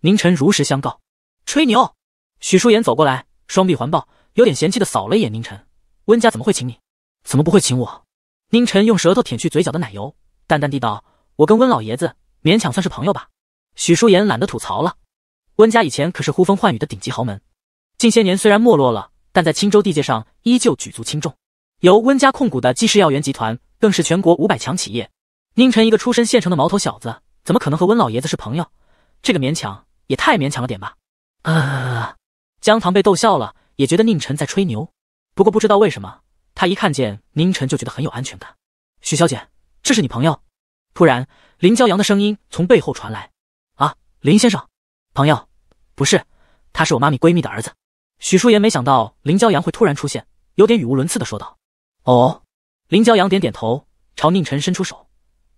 宁晨如实相告。吹牛！许淑言走过来。双臂环抱，有点嫌弃的扫了一眼宁晨。温家怎么会请你？怎么不会请我？宁晨用舌头舔去嘴角的奶油，淡淡地道：“我跟温老爷子勉强算是朋友吧。”许淑言懒得吐槽了。温家以前可是呼风唤雨的顶级豪门，近些年虽然没落了，但在青州地界上依旧举足轻重。由温家控股的济世药源集团更是全国五百强企业。宁晨一个出身县城的毛头小子，怎么可能和温老爷子是朋友？这个勉强也太勉强了点吧？啊！江棠被逗笑了，也觉得宁晨在吹牛。不过不知道为什么，他一看见宁晨就觉得很有安全感。许小姐，这是你朋友？突然，林骄阳的声音从背后传来：“啊，林先生，朋友，不是，他是我妈咪闺蜜的儿子。”许淑言没想到林骄阳会突然出现，有点语无伦次的说道：“哦。”林骄阳点点头，朝宁晨伸出手：“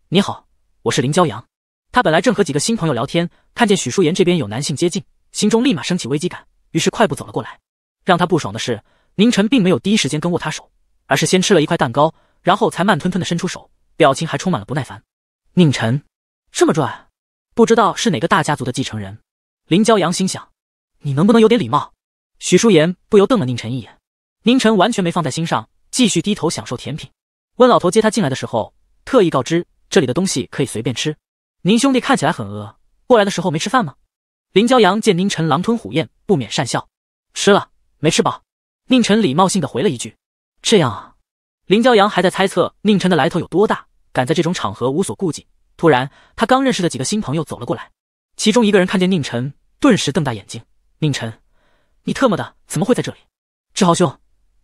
你好，我是林骄阳。”他本来正和几个新朋友聊天，看见许淑言这边有男性接近，心中立马升起危机感。于是快步走了过来，让他不爽的是，宁晨并没有第一时间跟握他手，而是先吃了一块蛋糕，然后才慢吞吞的伸出手，表情还充满了不耐烦。宁晨这么拽，不知道是哪个大家族的继承人。林骄阳心想，你能不能有点礼貌？许淑言不由瞪了宁晨一眼，宁晨完全没放在心上，继续低头享受甜品。温老头接他进来的时候，特意告知这里的东西可以随便吃。您兄弟看起来很饿，过来的时候没吃饭吗？林骄阳见宁晨狼吞虎咽，不免讪笑。吃了没吃饱？宁晨礼貌性的回了一句：“这样啊。”林骄阳还在猜测宁晨的来头有多大，敢在这种场合无所顾忌。突然，他刚认识的几个新朋友走了过来，其中一个人看见宁晨，顿时瞪大眼睛：“宁晨，你特么的怎么会在这里？志豪兄，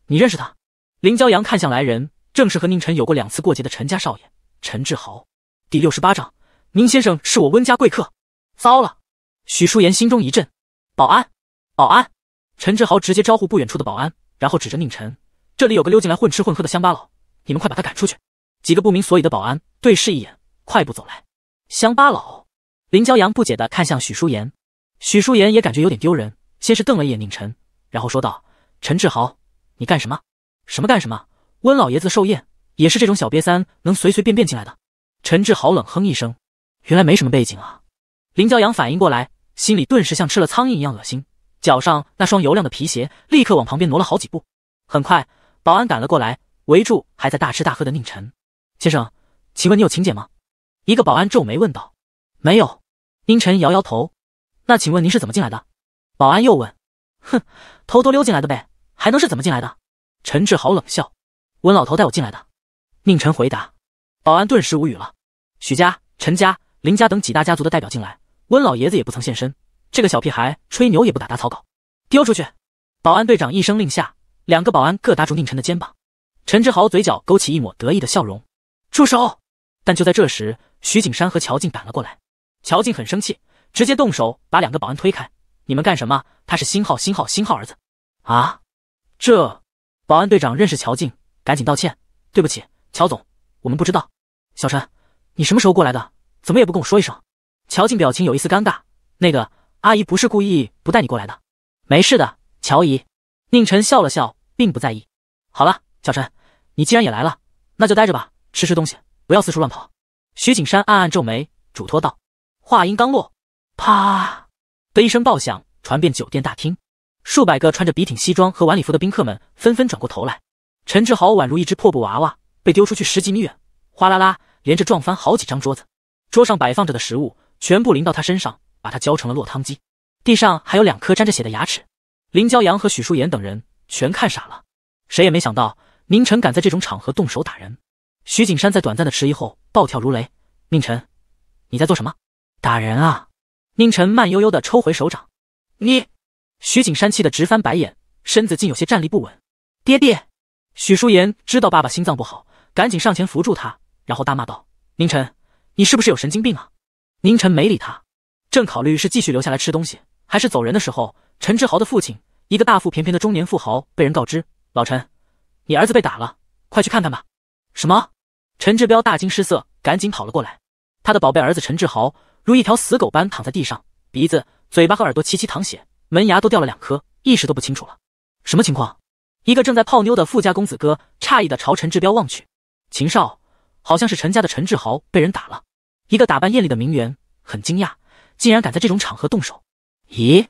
你认识他？”林骄阳看向来人，正是和宁晨有过两次过节的陈家少爷陈志豪。第六十八章，宁先生是我温家贵客。糟了。许舒言心中一震，保安，保安！陈志豪直接招呼不远处的保安，然后指着宁晨：“这里有个溜进来混吃混喝的乡巴佬，你们快把他赶出去！”几个不明所以的保安对视一眼，快步走来。乡巴佬！林骄阳不解地看向许舒言，许舒言也感觉有点丢人，先是瞪了一眼宁晨，然后说道：“陈志豪，你干什么？什么干什么？温老爷子寿宴，也是这种小瘪三能随随便便进来的？”陈志豪冷哼一声：“原来没什么背景啊！”林骄阳反应过来，心里顿时像吃了苍蝇一样恶心，脚上那双油亮的皮鞋立刻往旁边挪了好几步。很快，保安赶了过来，围住还在大吃大喝的宁晨先生，请问你有请柬吗？一个保安皱眉问道。没有，宁晨摇摇头。那请问您是怎么进来的？保安又问。哼，偷偷溜进来的呗，还能是怎么进来的？陈志豪冷笑。温老头带我进来的，宁晨回答。保安顿时无语了。许家、陈家。林家等几大家族的代表进来，温老爷子也不曾现身。这个小屁孩吹牛也不打打草稿，丢出去！保安队长一声令下，两个保安各搭住宁晨的肩膀。陈志豪嘴角勾起一抹得意的笑容。住手！但就在这时，徐景山和乔静赶了过来。乔静很生气，直接动手把两个保安推开。你们干什么？他是新号新号新号儿子啊！这保安队长认识乔静，赶紧道歉。对不起，乔总，我们不知道。小陈，你什么时候过来的？怎么也不跟我说一声？乔静表情有一丝尴尬。那个阿姨不是故意不带你过来的，没事的，乔姨。宁晨笑了笑，并不在意。好了，小陈，你既然也来了，那就待着吧，吃吃东西，不要四处乱跑。徐景山暗暗皱眉，嘱托道。话音刚落，啪的一声爆响传遍酒店大厅，数百个穿着笔挺西装和晚礼服的宾客们纷纷转过头来。陈志豪宛如一只破布娃娃，被丢出去十几米远，哗啦啦，连着撞翻好几张桌子。桌上摆放着的食物全部淋到他身上，把他浇成了落汤鸡。地上还有两颗沾着血的牙齿。林骄阳和许淑妍等人全看傻了，谁也没想到宁晨敢在这种场合动手打人。徐景山在短暂的迟疑后暴跳如雷：“宁晨，你在做什么？打人啊！”宁晨慢悠悠的抽回手掌。你，徐景山气得直翻白眼，身子竟有些站立不稳。爹爹，许淑妍知道爸爸心脏不好，赶紧上前扶住他，然后大骂道：“宁晨！”你是不是有神经病啊？宁晨没理他，正考虑是继续留下来吃东西还是走人的时候，陈志豪的父亲，一个大腹便便的中年富豪，被人告知：“老陈，你儿子被打了，快去看看吧。”什么？陈志彪大惊失色，赶紧跑了过来。他的宝贝儿子陈志豪如一条死狗般躺在地上，鼻子、嘴巴和耳朵齐齐淌血，门牙都掉了两颗，意识都不清楚了。什么情况？一个正在泡妞的富家公子哥诧异的朝陈志彪望去。秦少，好像是陈家的陈志豪被人打了。一个打扮艳丽的名媛很惊讶，竟然敢在这种场合动手。咦，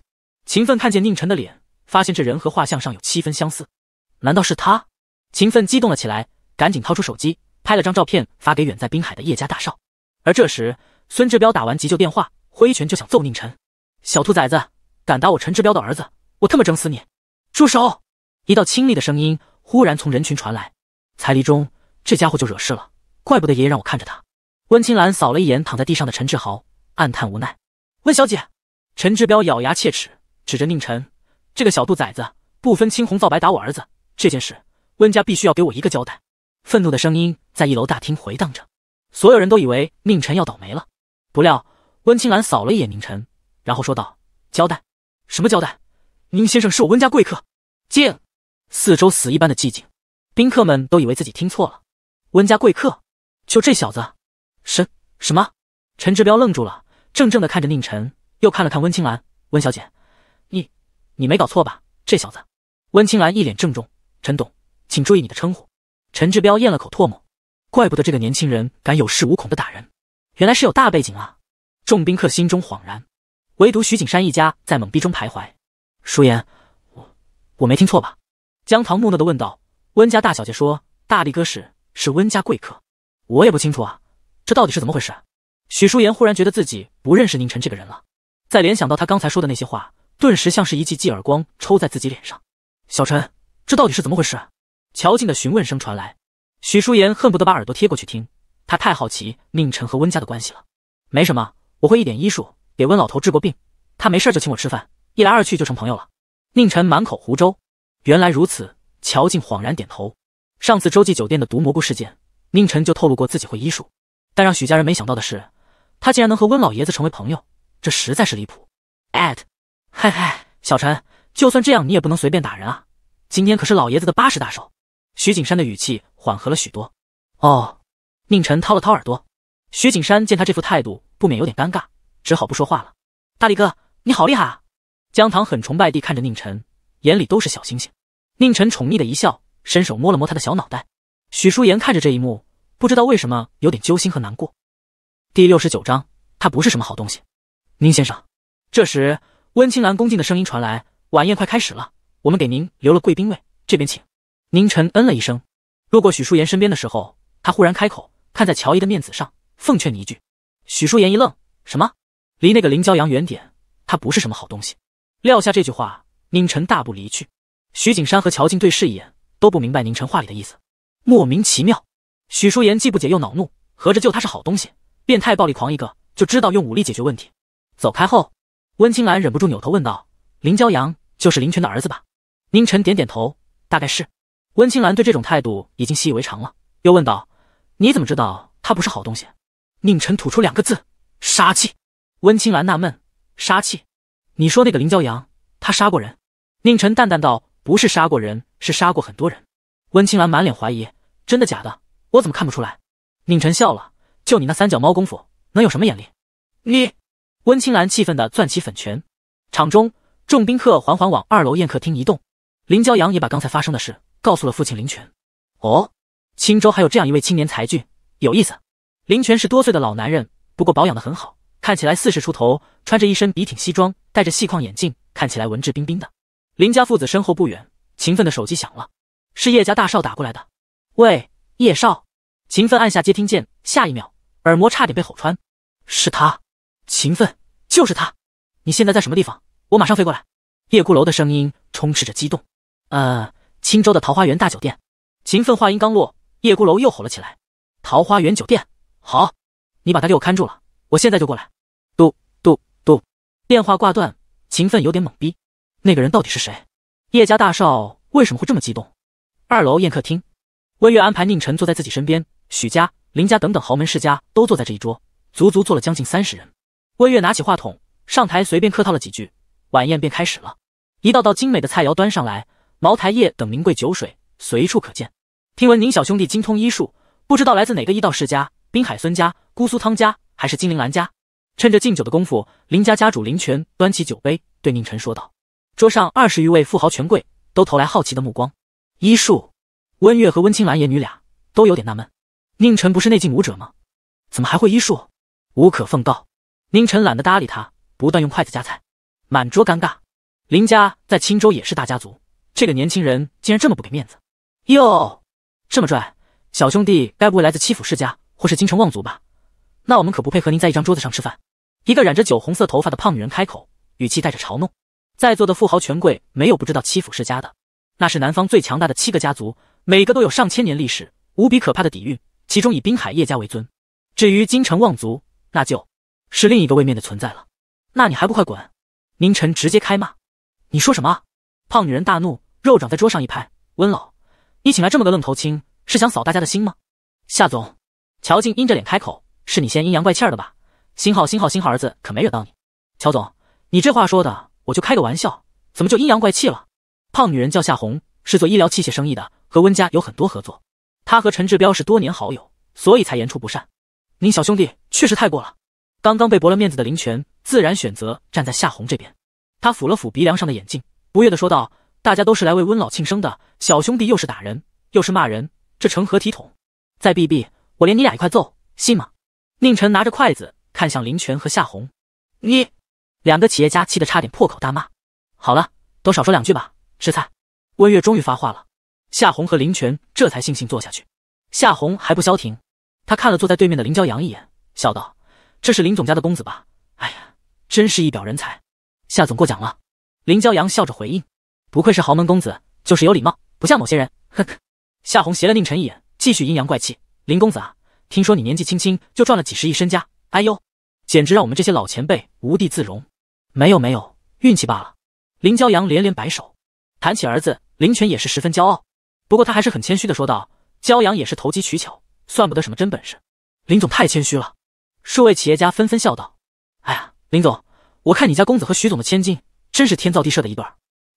秦奋看见宁晨的脸，发现这人和画像上有七分相似，难道是他？秦奋激动了起来，赶紧掏出手机拍了张照片发给远在滨海的叶家大少。而这时，孙志彪打完急救电话，挥拳就想揍宁晨：“小兔崽子，敢打我陈志彪的儿子，我特么整死你！”住手！一道清丽的声音忽然从人群传来：“彩礼中，这家伙就惹事了，怪不得爷爷让我看着他。”温青兰扫了一眼躺在地上的陈志豪，暗叹无奈。温小姐，陈志彪咬牙切齿，指着宁晨这个小兔崽子，不分青红皂白打我儿子这件事，温家必须要给我一个交代。愤怒的声音在一楼大厅回荡着，所有人都以为宁晨要倒霉了。不料，温青兰扫了一眼宁晨，然后说道：“交代什么交代？宁先生是我温家贵客，静，四周死一般的寂静，宾客们都以为自己听错了。温家贵客，就这小子？什什么？陈志彪愣住了，怔怔的看着宁晨，又看了看温青兰。温小姐，你你没搞错吧？这小子！温青兰一脸郑重，陈董，请注意你的称呼。陈志彪咽了口唾沫，怪不得这个年轻人敢有恃无恐的打人，原来是有大背景啊！众宾客心中恍然，唯独徐景山一家在懵逼中徘徊。淑言，我我没听错吧？江糖木讷的问道。温家大小姐说，大力哥是是温家贵客，我也不清楚啊。这到底是怎么回事？许淑妍忽然觉得自己不认识宁晨这个人了，再联想到他刚才说的那些话，顿时像是一记记耳光抽在自己脸上。小陈，这到底是怎么回事？乔静的询问声传来，许淑妍恨不得把耳朵贴过去听，她太好奇宁晨和温家的关系了。没什么，我会一点医术，给温老头治过病，他没事就请我吃饭，一来二去就成朋友了。宁晨满口胡诌。原来如此，乔静恍然点头。上次洲际酒店的毒蘑菇事件，宁晨就透露过自己会医术。但让许家人没想到的是，他竟然能和温老爷子成为朋友，这实在是离谱。at 嘿嘿，小陈，就算这样，你也不能随便打人啊！今天可是老爷子的八十大寿。徐景山的语气缓和了许多。哦，宁晨掏了掏耳朵。徐景山见他这副态度，不免有点尴尬，只好不说话了。大力哥，你好厉害啊！江棠很崇拜地看着宁晨，眼里都是小星星。宁晨宠溺的一笑，伸手摸了摸他的小脑袋。许淑言看着这一幕。不知道为什么有点揪心和难过。第六十九章，他不是什么好东西。宁先生，这时温青兰恭敬的声音传来：“晚宴快开始了，我们给您留了贵宾位，这边请。”宁晨嗯了一声，路过许淑妍身边的时候，他忽然开口：“看在乔姨的面子上，奉劝你一句。”许淑妍一愣：“什么？离那个林骄阳远点，他不是什么好东西。”撂下这句话，宁晨大步离去。徐景山和乔静对视一眼，都不明白宁晨话里的意思，莫名其妙。许淑妍既不解又恼怒，合着救他是好东西，变态暴力狂一个，就知道用武力解决问题。走开后，温青兰忍不住扭头问道：“林骄阳就是林权的儿子吧？”宁晨点点头，大概是。温青兰对这种态度已经习以为常了，又问道：“你怎么知道他不是好东西？”宁晨吐出两个字：“杀气。”温青兰纳闷：“杀气？你说那个林骄阳，他杀过人？”宁晨淡淡道：“不是杀过人，是杀过很多人。”温青兰满脸怀疑：“真的假的？”我怎么看不出来？宁晨笑了，就你那三脚猫功夫，能有什么眼力？你温青兰气愤地攥起粉拳。场中众宾客缓缓往二楼宴客厅移动。林骄阳也把刚才发生的事告诉了父亲林泉。哦，青州还有这样一位青年才俊，有意思。林泉是多岁的老男人，不过保养得很好，看起来四十出头，穿着一身笔挺西装，戴着细框眼镜，看起来文质彬彬的。林家父子身后不远，勤奋的手机响了，是叶家大少打过来的。喂。叶少，秦奋按下接听键，下一秒耳膜差点被吼穿。是他，秦奋，就是他。你现在在什么地方？我马上飞过来。叶孤楼的声音充斥着激动。呃，青州的桃花源大酒店。秦奋话音刚落，叶孤楼又吼了起来。桃花源酒店，好，你把他给我看住了，我现在就过来。嘟嘟嘟，电话挂断。秦奋有点懵逼，那个人到底是谁？叶家大少为什么会这么激动？二楼宴客厅。温月安排宁晨坐在自己身边，许家、林家等等豪门世家都坐在这一桌，足足坐了将近三十人。温月拿起话筒上台，随便客套了几句，晚宴便开始了。一道道精美的菜肴端上来，茅台叶等名贵酒水随处可见。听闻宁小兄弟精通医术，不知道来自哪个医道世家？滨海孙家、姑苏汤家还是金陵兰家？趁着敬酒的功夫，林家家主林泉端起酒杯，对宁晨说道。桌上二十余位富豪权贵都投来好奇的目光。医术。温月和温青兰爷女俩都有点纳闷，宁晨不是内境武者吗？怎么还会医术？无可奉告。宁晨懒得搭理他，不断用筷子夹菜，满桌尴尬。林家在青州也是大家族，这个年轻人竟然这么不给面子。哟，这么拽，小兄弟该不会来自七府世家或是京城望族吧？那我们可不配和您在一张桌子上吃饭。一个染着酒红色头发的胖女人开口，语气带着嘲弄。在座的富豪权贵没有不知道七府世家的，那是南方最强大的七个家族。每个都有上千年历史，无比可怕的底蕴。其中以滨海叶家为尊，至于京城望族，那就是另一个位面的存在了。那你还不快滚！宁晨直接开骂。你说什么？胖女人大怒，肉掌在桌上一拍：“温老，你请来这么个愣头青，是想扫大家的心吗？”夏总，乔静阴着脸开口：“是你先阴阳怪气的吧？新号新号新号，儿子可没惹到你。”乔总，你这话说的，我就开个玩笑，怎么就阴阳怪气了？胖女人叫夏红，是做医疗器械生意的。和温家有很多合作，他和陈志彪是多年好友，所以才言出不善。您小兄弟确实太过了。刚刚被驳了面子的林权，自然选择站在夏红这边。他抚了抚鼻梁上的眼镜，不悦的说道：“大家都是来为温老庆生的，小兄弟又是打人又是骂人，这成何体统？再逼逼，我连你俩一块揍，信吗？”宁晨拿着筷子看向林权和夏红，你两个企业家气得差点破口大骂。好了，都少说两句吧，吃菜。温月终于发话了。夏红和林泉这才悻悻坐下去。夏红还不消停，她看了坐在对面的林骄阳一眼，笑道：“这是林总家的公子吧？哎呀，真是一表人才。”夏总过奖了。林骄阳笑着回应：“不愧是豪门公子，就是有礼貌，不像某些人。”呵呵。夏红斜了宁晨一眼，继续阴阳怪气：“林公子啊，听说你年纪轻轻就赚了几十亿身家，哎呦，简直让我们这些老前辈无地自容。”“没有没有，运气罢了。”林骄阳连连摆手。谈起儿子，林泉也是十分骄傲。不过他还是很谦虚的说道：“骄阳也是投机取巧，算不得什么真本事。”林总太谦虚了，数位企业家纷纷笑道：“哎呀，林总，我看你家公子和徐总的千金真是天造地设的一对。”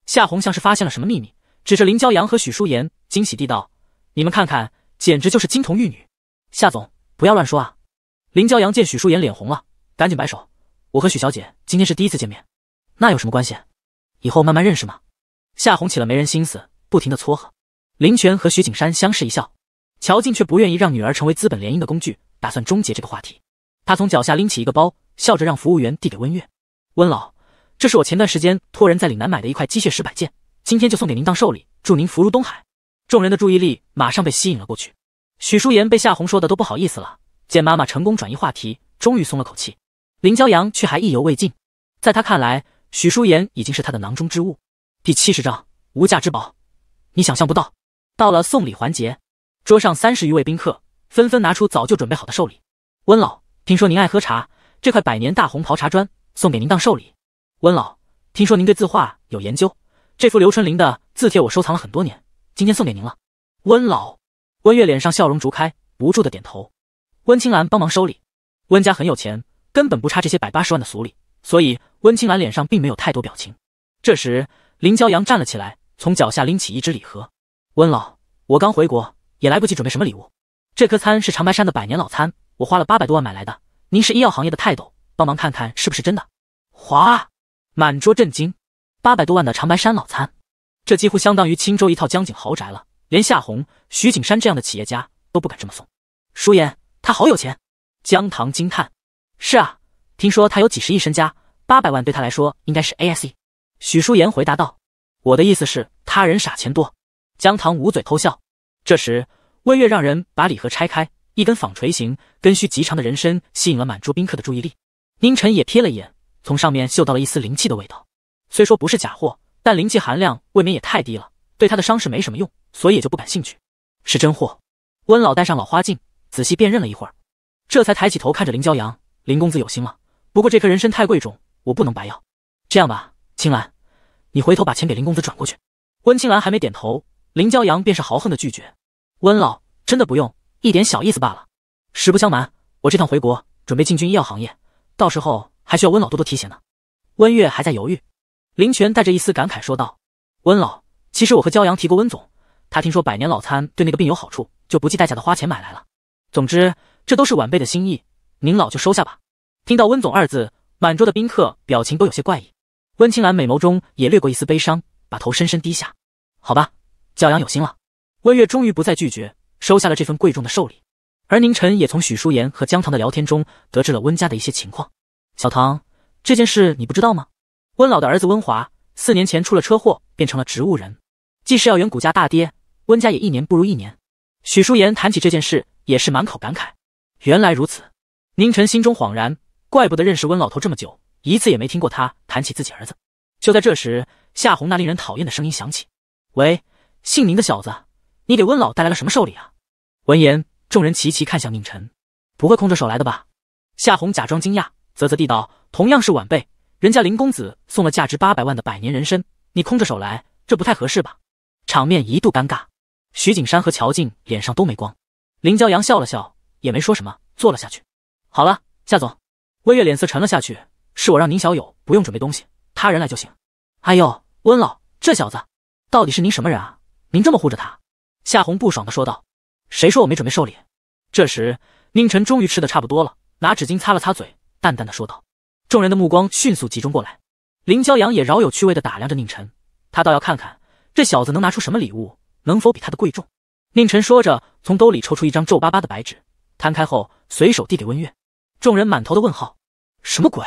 夏红像是发现了什么秘密，指着林骄阳和许淑妍，惊喜地道：“你们看看，简直就是金童玉女。”夏总不要乱说啊！林骄阳见许淑妍脸红了，赶紧摆手：“我和许小姐今天是第一次见面，那有什么关系？以后慢慢认识嘛。”夏红起了没人心思，不停的撮合。林泉和徐景山相视一笑，乔静却不愿意让女儿成为资本联姻的工具，打算终结这个话题。她从脚下拎起一个包，笑着让服务员递给温月：“温老，这是我前段时间托人在岭南买的一块鸡血石摆件，今天就送给您当寿礼，祝您福如东海。”众人的注意力马上被吸引了过去。许淑言被夏红说的都不好意思了，见妈妈成功转移话题，终于松了口气。林骄阳却还意犹未尽，在他看来，许淑言已经是他的囊中之物。第七十章无价之宝，你想象不到。到了送礼环节，桌上三十余位宾客纷纷拿出早就准备好的寿礼。温老，听说您爱喝茶，这块百年大红袍茶砖送给您当寿礼。温老，听说您对字画有研究，这幅刘春霖的字帖我收藏了很多年，今天送给您了。温老，温月脸上笑容逐开，不住的点头。温青兰帮忙收礼。温家很有钱，根本不差这些百八十万的俗礼，所以温青兰脸上并没有太多表情。这时，林骄阳站了起来，从脚下拎起一只礼盒。温老，我刚回国，也来不及准备什么礼物。这颗参是长白山的百年老参，我花了八百多万买来的。您是医药行业的泰斗，帮忙看看是不是真的。哗，满桌震惊，八百多万的长白山老参，这几乎相当于青州一套江景豪宅了。连夏红、徐景山这样的企业家都不敢这么送。舒言，他好有钱。江棠惊叹。是啊，听说他有几十亿身家，八百万对他来说应该是 A S E。许舒言回答道：“我的意思是，他人傻钱多。”江棠捂嘴偷笑，这时温月让人把礼盒拆开，一根纺锤形、根须极长的人参吸引了满桌宾客的注意力。宁晨也瞥了一眼，从上面嗅到了一丝灵气的味道。虽说不是假货，但灵气含量未免也太低了，对他的伤势没什么用，所以也就不感兴趣。是真货。温老戴上老花镜，仔细辨认了一会儿，这才抬起头看着林骄阳：“林公子有心了，不过这颗人参太贵重，我不能白要。这样吧，青兰，你回头把钱给林公子转过去。”温青兰还没点头。林骄阳便是豪横的拒绝，温老真的不用，一点小意思罢了。实不相瞒，我这趟回国准备进军医药行业，到时候还需要温老多多提携呢。温月还在犹豫，林泉带着一丝感慨说道：“温老，其实我和骄阳提过温总，他听说百年老参对那个病有好处，就不计代价的花钱买来了。总之，这都是晚辈的心意，您老就收下吧。”听到“温总”二字，满桌的宾客表情都有些怪异，温青兰美眸中也掠过一丝悲伤，把头深深低下。好吧。教养有心了，温月终于不再拒绝，收下了这份贵重的寿礼。而宁晨也从许淑言和江棠的聊天中，得知了温家的一些情况。小唐，这件事你不知道吗？温老的儿子温华四年前出了车祸，变成了植物人。既是药业股价大跌，温家也一年不如一年。许淑言谈起这件事，也是满口感慨。原来如此，宁晨心中恍然，怪不得认识温老头这么久，一次也没听过他谈起自己儿子。就在这时，夏红那令人讨厌的声音响起：“喂。”姓宁的小子，你给温老带来了什么寿礼啊？闻言，众人齐齐看向宁晨，不会空着手来的吧？夏红假装惊讶，啧啧地道：“同样是晚辈，人家林公子送了价值八百万的百年人参，你空着手来，这不太合适吧？”场面一度尴尬，徐景山和乔静脸上都没光。林骄阳笑了笑，也没说什么，坐了下去。好了，夏总，温月脸色沉了下去：“是我让宁小友不用准备东西，他人来就行。”哎呦，温老，这小子到底是您什么人啊？您这么护着他，夏红不爽的说道：“谁说我没准备寿礼？”这时，宁晨终于吃的差不多了，拿纸巾擦了擦嘴，淡淡的说道。众人的目光迅速集中过来，林骄阳也饶有趣味的打量着宁晨，他倒要看看这小子能拿出什么礼物，能否比他的贵重。宁晨说着，从兜里抽出一张皱巴巴的白纸，摊开后，随手递给温月。众人满头的问号：什么鬼？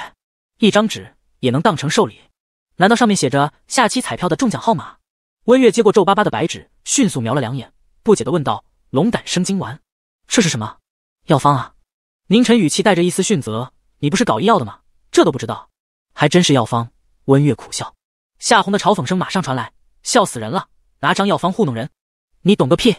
一张纸也能当成寿礼？难道上面写着下期彩票的中奖号码？温月接过皱巴巴的白纸，迅速瞄了两眼，不解的问道：“龙胆生精丸，这是什么药方啊？”宁晨语气带着一丝训责：“你不是搞医药的吗？这都不知道，还真是药方。”温月苦笑。夏红的嘲讽声马上传来：“笑死人了，拿张药方糊弄人，你懂个屁！”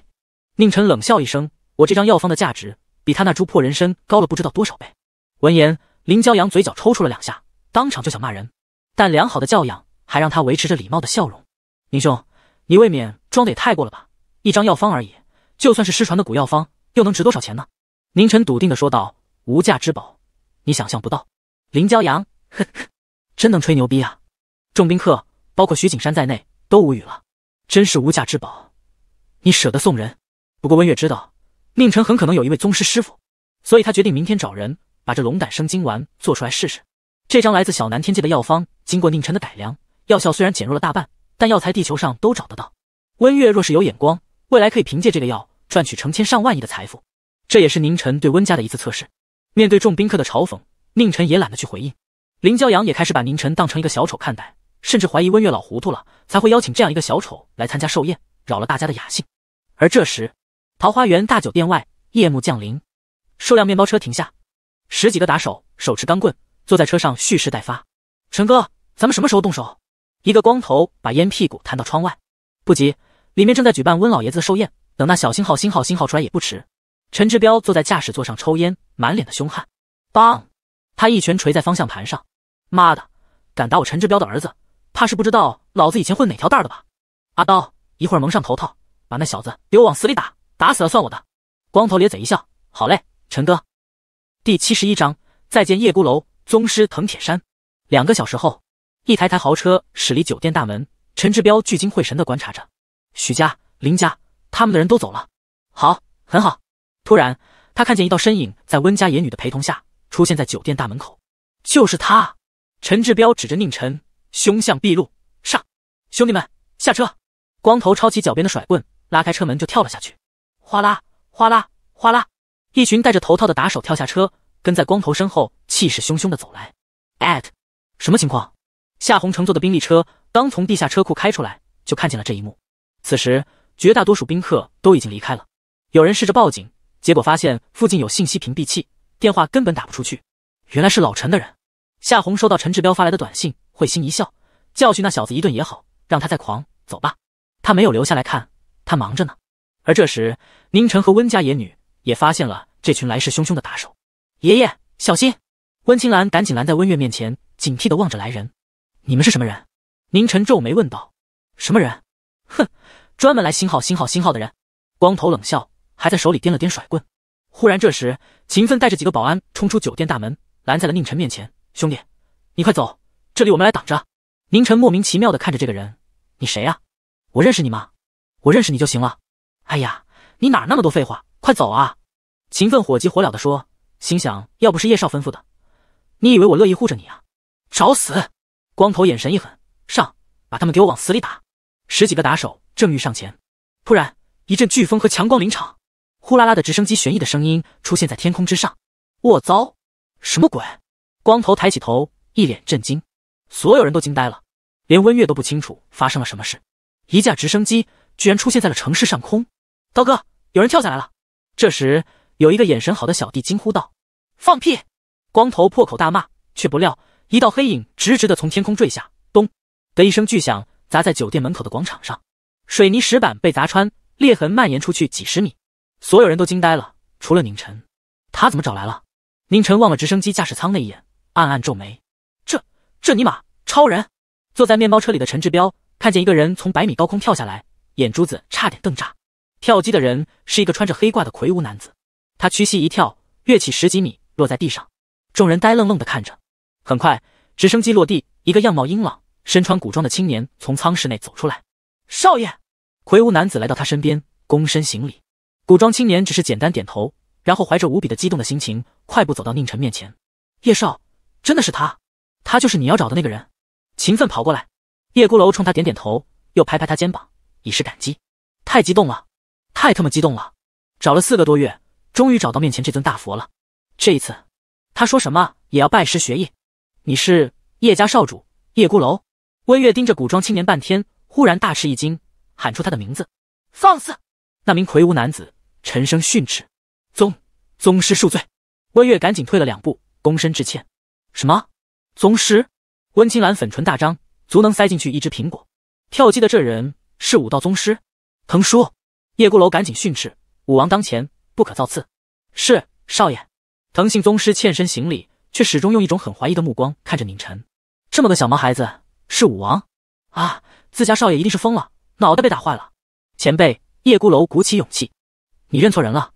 宁晨冷笑一声：“我这张药方的价值，比他那株破人参高了不知道多少倍。”闻言，林娇阳嘴角抽搐了两下，当场就想骂人，但良好的教养还让他维持着礼貌的笑容：“宁兄。”你未免装的也太过了吧！一张药方而已，就算是失传的古药方，又能值多少钱呢？宁晨笃定的说道：“无价之宝，你想象不到。”林骄阳，呵呵，真能吹牛逼啊！众宾客，包括徐景山在内，都无语了。真是无价之宝，你舍得送人？不过温月知道，宁晨很可能有一位宗师师傅，所以他决定明天找人把这龙胆生精丸做出来试试。这张来自小南天界的药方，经过宁晨的改良，药效虽然减弱了大半。但药材地球上都找得到，温月若是有眼光，未来可以凭借这个药赚取成千上万亿的财富。这也是宁晨对温家的一次测试。面对众宾客的嘲讽，宁晨也懒得去回应。林骄阳也开始把宁晨当成一个小丑看待，甚至怀疑温月老糊涂了才会邀请这样一个小丑来参加寿宴，扰了大家的雅兴。而这时，桃花源大酒店外，夜幕降临，数辆面包车停下，十几个打手手持钢棍坐在车上蓄势待发。陈哥，咱们什么时候动手？一个光头把烟屁股弹到窗外，不急，里面正在举办温老爷子的寿宴，等那小星号星号星号出来也不迟。陈志彪坐在驾驶座上抽烟，满脸的凶悍。当，他一拳捶在方向盘上，妈的，敢打我陈志彪的儿子，怕是不知道老子以前混哪条道的吧？阿刀，一会儿蒙上头套，把那小子给我往死里打，打死了算我的。光头咧嘴一笑，好嘞，陈哥。第七十一章再见叶孤楼，宗师藤铁山。两个小时后。一台台豪车驶离酒店大门，陈志彪聚精会神地观察着。许家、林家他们的人都走了，好，很好。突然，他看见一道身影在温家野女的陪同下出现在酒店大门口，就是他。陈志彪指着宁晨，凶相毕露：“上，兄弟们，下车！”光头抄起脚边的甩棍，拉开车门就跳了下去。哗啦，哗啦，哗啦！一群戴着头套的打手跳下车，跟在光头身后，气势汹汹的走来。at 什么情况？夏红乘坐的宾利车刚从地下车库开出来，就看见了这一幕。此时，绝大多数宾客都已经离开了。有人试着报警，结果发现附近有信息屏蔽器，电话根本打不出去。原来是老陈的人。夏红收到陈志彪发来的短信，会心一笑，教训那小子一顿也好，让他再狂走吧。他没有留下来看，他忙着呢。而这时，宁晨和温家野女也发现了这群来势汹汹的打手。爷爷，小心！温青兰赶紧拦在温月面前，警惕地望着来人。你们是什么人？宁晨皱眉问道：“什么人？”哼，专门来星号、星号、星号的人。光头冷笑，还在手里掂了掂甩棍。忽然，这时秦奋带着几个保安冲出酒店大门，拦在了宁晨面前：“兄弟，你快走，这里我们来挡着。”宁晨莫名其妙的看着这个人：“你谁呀？我认识你吗？我认识你就行了。”哎呀，你哪那么多废话？快走啊！秦奋火急火燎的说，心想：要不是叶少吩咐的，你以为我乐意护着你啊？找死！光头眼神一狠，上，把他们给我往死里打！十几个打手正欲上前，突然一阵飓风和强光临场，呼啦啦的直升机旋翼的声音出现在天空之上。我遭，什么鬼？光头抬起头，一脸震惊，所有人都惊呆了，连温月都不清楚发生了什么事。一架直升机居然出现在了城市上空！刀哥，有人跳下来了！这时有一个眼神好的小弟惊呼道：“放屁！”光头破口大骂，却不料。一道黑影直直的从天空坠下，咚的一声巨响砸在酒店门口的广场上，水泥石板被砸穿，裂痕蔓延出去几十米。所有人都惊呆了，除了宁晨，他怎么找来了？宁晨望了直升机驾驶舱那一眼，暗暗皱眉：这这尼玛，超人！坐在面包车里的陈志彪看见一个人从百米高空跳下来，眼珠子差点瞪炸。跳机的人是一个穿着黑褂的魁梧男子，他屈膝一跳，跃起十几米，落在地上。众人呆愣愣地看着。很快，直升机落地，一个样貌英朗、身穿古装的青年从舱室内走出来。少爷，魁梧男子来到他身边，躬身行礼。古装青年只是简单点头，然后怀着无比的激动的心情，快步走到宁晨面前。叶少，真的是他，他就是你要找的那个人。勤奋跑过来，叶孤楼冲他点点头，又拍拍他肩膀，以示感激。太激动了，太他妈激动了！找了四个多月，终于找到面前这尊大佛了。这一次，他说什么也要拜师学艺。你是叶家少主叶孤楼？温月盯着古装青年半天，忽然大吃一惊，喊出他的名字。放肆！那名魁梧男子沉声训斥。宗宗师恕罪！温月赶紧退了两步，躬身致歉。什么？宗师？温青兰粉唇大张，足能塞进去一只苹果。跳机的这人是武道宗师？藤叔！叶孤楼赶紧训斥：武王当前，不可造次。是少爷。藤姓宗师欠身行礼。却始终用一种很怀疑的目光看着宁晨，这么个小毛孩子是武王啊？自家少爷一定是疯了，脑袋被打坏了。前辈，叶孤楼鼓起勇气，你认错人了。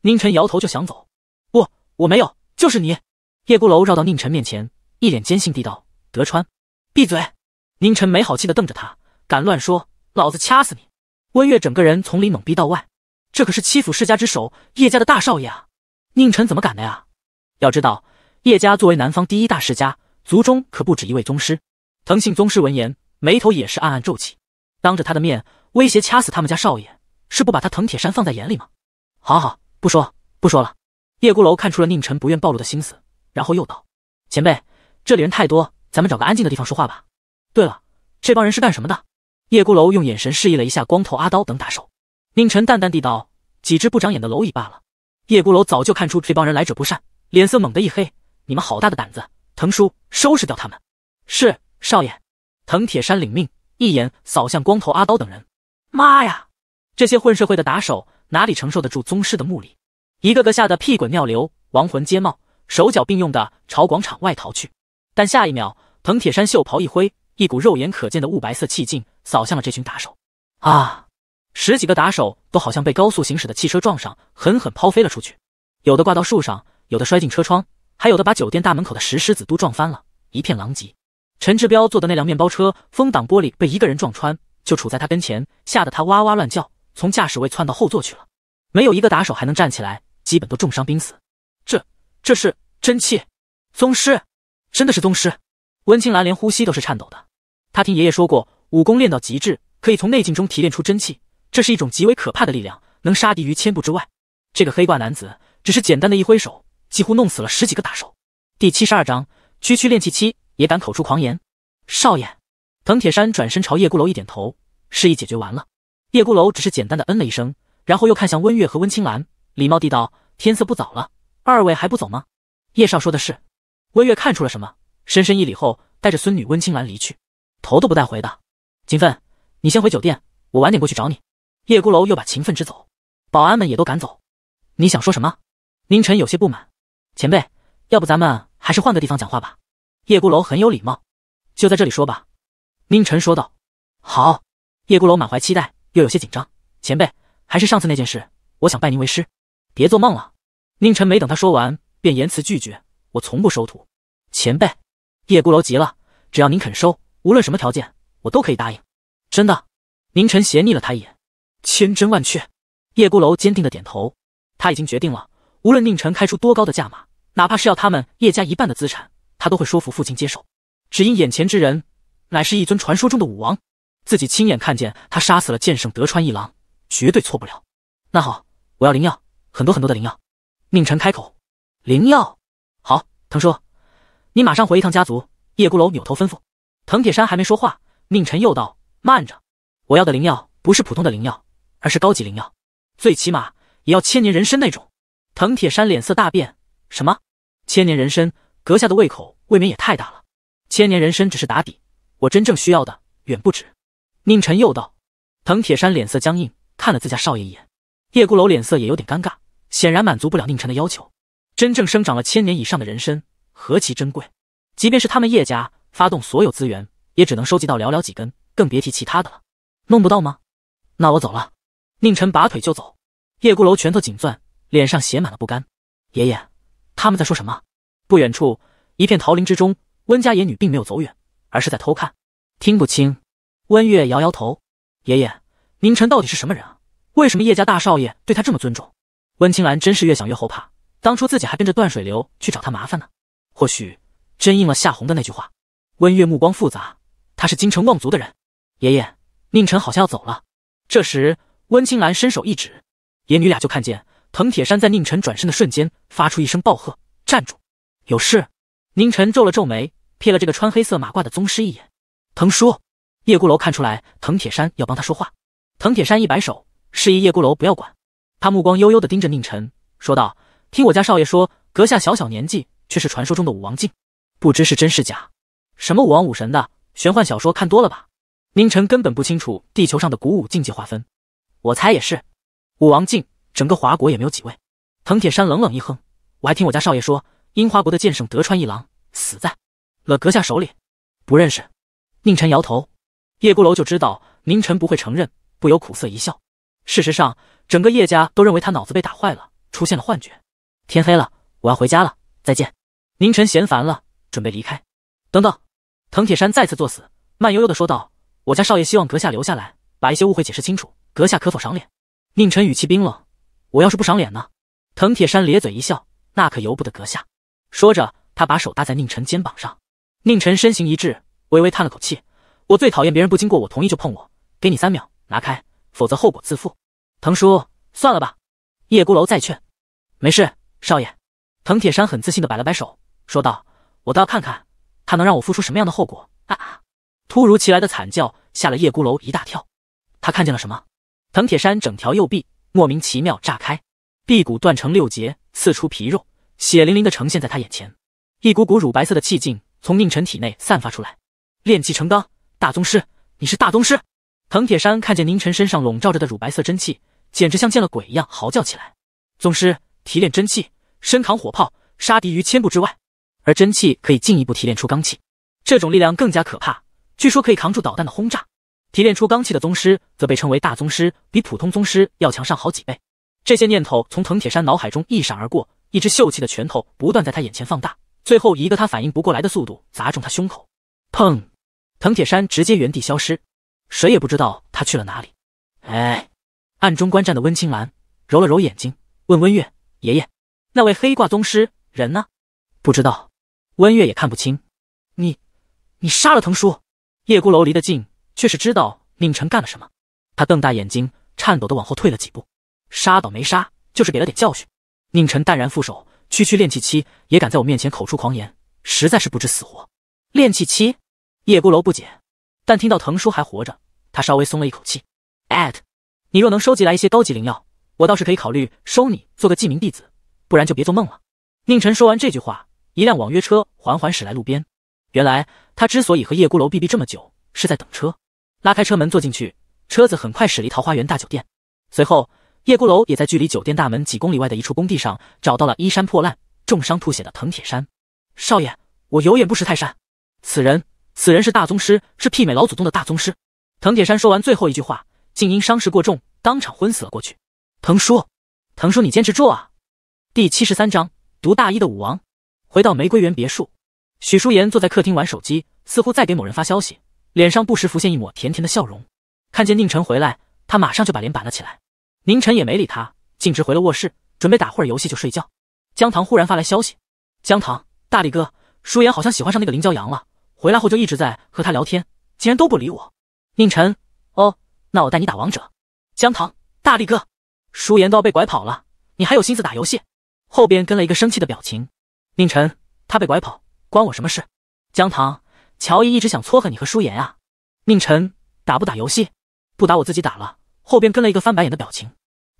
宁晨摇头就想走，不，我没有，就是你。叶孤楼绕到宁晨面前，一脸坚信地道：“德川，闭嘴！”宁晨没好气的瞪着他，敢乱说，老子掐死你！温月整个人从里猛逼到外，这可是欺负世家之首叶家的大少爷啊，宁晨怎么敢的呀？要知道。叶家作为南方第一大世家，族中可不止一位宗师。藤姓宗师闻言，眉头也是暗暗皱起。当着他的面威胁掐死他们家少爷，是不把他藤铁山放在眼里吗？好好，不说，不说了。叶孤楼看出了宁晨不愿暴露的心思，然后又道：“前辈，这里人太多，咱们找个安静的地方说话吧。对了，这帮人是干什么的？”叶孤楼用眼神示意了一下光头阿刀等打手。宁晨淡淡地道：“几只不长眼的蝼蚁罢了。”叶孤楼早就看出这帮人来者不善，脸色猛地一黑。你们好大的胆子！藤叔，收拾掉他们！是少爷。藤铁山领命，一眼扫向光头阿刀等人。妈呀！这些混社会的打手哪里承受得住宗师的目力？一个个吓得屁滚尿流，亡魂皆冒，手脚并用的朝广场外逃去。但下一秒，藤铁山袖袍一挥，一股肉眼可见的雾白色气劲扫向了这群打手。啊！十几个打手都好像被高速行驶的汽车撞上，狠狠抛飞了出去，有的挂到树上，有的摔进车窗。还有的把酒店大门口的石狮子都撞翻了，一片狼藉。陈志彪坐的那辆面包车，风挡玻璃被一个人撞穿，就杵在他跟前，吓得他哇哇乱叫，从驾驶位窜到后座去了。没有一个打手还能站起来，基本都重伤濒死。这，这是真气，宗师，真的是宗师。温青兰连呼吸都是颤抖的。他听爷爷说过，武功练到极致，可以从内劲中提炼出真气，这是一种极为可怕的力量，能杀敌于千步之外。这个黑褂男子只是简单的一挥手。几乎弄死了十几个打手。第七十二章，区区练气期也敢口出狂言，少爷。藤铁山转身朝叶孤楼一点头，示意解决完了。叶孤楼只是简单的嗯了一声，然后又看向温月和温青兰，礼貌地道：“天色不早了，二位还不走吗？”叶少说的是。温月看出了什么，深深一礼后，带着孙女温青兰离去，头都不带回的。秦奋，你先回酒店，我晚点过去找你。叶孤楼又把秦奋支走，保安们也都赶走。你想说什么？宁晨有些不满。前辈，要不咱们还是换个地方讲话吧。叶孤楼很有礼貌，就在这里说吧。宁晨说道：“好。”叶孤楼满怀期待，又有些紧张。前辈，还是上次那件事，我想拜您为师。别做梦了！宁晨没等他说完，便言辞拒绝：“我从不收徒。”前辈，叶孤楼急了：“只要您肯收，无论什么条件，我都可以答应。”真的？宁晨斜睨了他一眼：“千真万确。”叶孤楼坚定的点头，他已经决定了。无论宁晨开出多高的价码，哪怕是要他们叶家一半的资产，他都会说服父亲接受。只因眼前之人，乃是一尊传说中的武王，自己亲眼看见他杀死了剑圣德川一郎，绝对错不了。那好，我要灵药，很多很多的灵药。宁晨开口：“灵药，好，腾叔，你马上回一趟家族。”叶孤楼扭头吩咐藤铁山，还没说话，宁晨又道：“慢着，我要的灵药不是普通的灵药，而是高级灵药，最起码也要千年人参那种。”藤铁山脸色大变，什么千年人参？阁下的胃口未免也太大了。千年人参只是打底，我真正需要的远不止。宁晨又道。藤铁山脸色僵硬，看了自家少爷一眼。叶孤楼脸色也有点尴尬，显然满足不了宁晨的要求。真正生长了千年以上的人参，何其珍贵！即便是他们叶家发动所有资源，也只能收集到寥寥几根，更别提其他的了。弄不到吗？那我走了。宁晨拔腿就走。叶孤楼拳头紧攥。脸上写满了不甘。爷爷，他们在说什么？不远处一片桃林之中，温家野女并没有走远，而是在偷看，听不清。温月摇摇头。爷爷，宁晨到底是什么人啊？为什么叶家大少爷对他这么尊重？温青兰真是越想越后怕，当初自己还跟着断水流去找他麻烦呢。或许真应了夏红的那句话。温月目光复杂。他是京城望族的人。爷爷，宁晨好像要走了。这时，温青兰伸手一指，爷女俩就看见。藤铁山在宁晨转身的瞬间，发出一声暴喝：“站住！有事？”宁晨皱了皱眉，瞥了这个穿黑色马褂的宗师一眼。藤叔，叶孤楼看出来藤铁山要帮他说话。藤铁山一摆手，示意叶孤楼不要管。他目光悠悠的盯着宁晨，说道：“听我家少爷说，阁下小小年纪，却是传说中的武王境，不知是真是假？什么武王、武神的，玄幻小说看多了吧？”宁晨根本不清楚地球上的古武境界划分，我猜也是武王境。整个华国也没有几位。藤铁山冷冷一哼，我还听我家少爷说，樱花国的剑圣德川一郎死在了阁下手里。不认识？宁晨摇头。叶孤楼就知道宁晨不会承认，不由苦涩一笑。事实上，整个叶家都认为他脑子被打坏了，出现了幻觉。天黑了，我要回家了，再见。宁晨嫌烦了，准备离开。等等！藤铁山再次作死，慢悠悠的说道：“我家少爷希望阁下留下来，把一些误会解释清楚，阁下可否赏脸？”宁晨语气冰冷。我要是不赏脸呢？藤铁山咧嘴一笑，那可由不得阁下。说着，他把手搭在宁晨肩膀上。宁晨身形一滞，微微叹了口气。我最讨厌别人不经过我同意就碰我，给你三秒拿开，否则后果自负。藤叔，算了吧。叶孤楼再劝。没事，少爷。藤铁山很自信的摆了摆手，说道：“我倒要看看，他能让我付出什么样的后果。”啊啊！突如其来的惨叫吓了叶孤楼一大跳。他看见了什么？藤铁山整条右臂。莫名其妙炸开，臂骨断成六节，刺出皮肉，血淋淋的呈现在他眼前。一股股乳白色的气劲从宁晨体内散发出来，炼气成钢，大宗师，你是大宗师！藤铁山看见宁晨身上笼罩着的乳白色真气，简直像见了鬼一样，嚎叫起来。宗师提炼真气，身扛火炮，杀敌于千步之外。而真气可以进一步提炼出钢气，这种力量更加可怕，据说可以扛住导弹的轰炸。提炼出罡气的宗师则被称为大宗师，比普通宗师要强上好几倍。这些念头从藤铁山脑海中一闪而过，一只秀气的拳头不断在他眼前放大，最后一个他反应不过来的速度砸中他胸口，砰！藤铁山直接原地消失，谁也不知道他去了哪里。哎，暗中观战的温青兰揉了揉眼睛，问温月爷爷：“那位黑挂宗师人呢？”不知道。温月也看不清。你，你杀了藤叔？叶孤楼离得近。却是知道宁晨干了什么，他瞪大眼睛，颤抖的往后退了几步。杀倒没杀，就是给了点教训。宁晨淡然负手，区区练气期也敢在我面前口出狂言，实在是不知死活。练气期？叶孤楼不解，但听到藤叔还活着，他稍微松了一口气。at，你若能收集来一些高级灵药，我倒是可以考虑收你做个记名弟子，不然就别做梦了。宁晨说完这句话，一辆网约车缓缓驶来路边。原来他之所以和叶孤楼避避这么久，是在等车。拉开车门坐进去，车子很快驶离桃花源大酒店。随后，叶孤楼也在距离酒店大门几公里外的一处工地上找到了衣衫破烂、重伤吐血的藤铁山少爷。我有眼不识泰山，此人，此人是大宗师，是媲美老祖宗的大宗师。藤铁山说完最后一句话，竟因伤势过重，当场昏死了过去。藤叔，藤叔，你坚持住啊！第七十三章：读大一的武王回到玫瑰园别墅，许淑妍坐在客厅玩手机，似乎在给某人发消息。脸上不时浮现一抹甜甜的笑容，看见宁晨回来，他马上就把脸板了起来。宁晨也没理他，径直回了卧室，准备打会儿游戏就睡觉。江糖忽然发来消息：江糖，大力哥，舒言好像喜欢上那个林骄阳了，回来后就一直在和他聊天，竟然都不理我。宁晨，哦，那我带你打王者。江糖，大力哥，舒言都要被拐跑了，你还有心思打游戏？后边跟了一个生气的表情。宁晨，他被拐跑，关我什么事？江糖。乔伊一直想撮合你和舒言啊，宁晨打不打游戏？不打，我自己打了。后边跟了一个翻白眼的表情。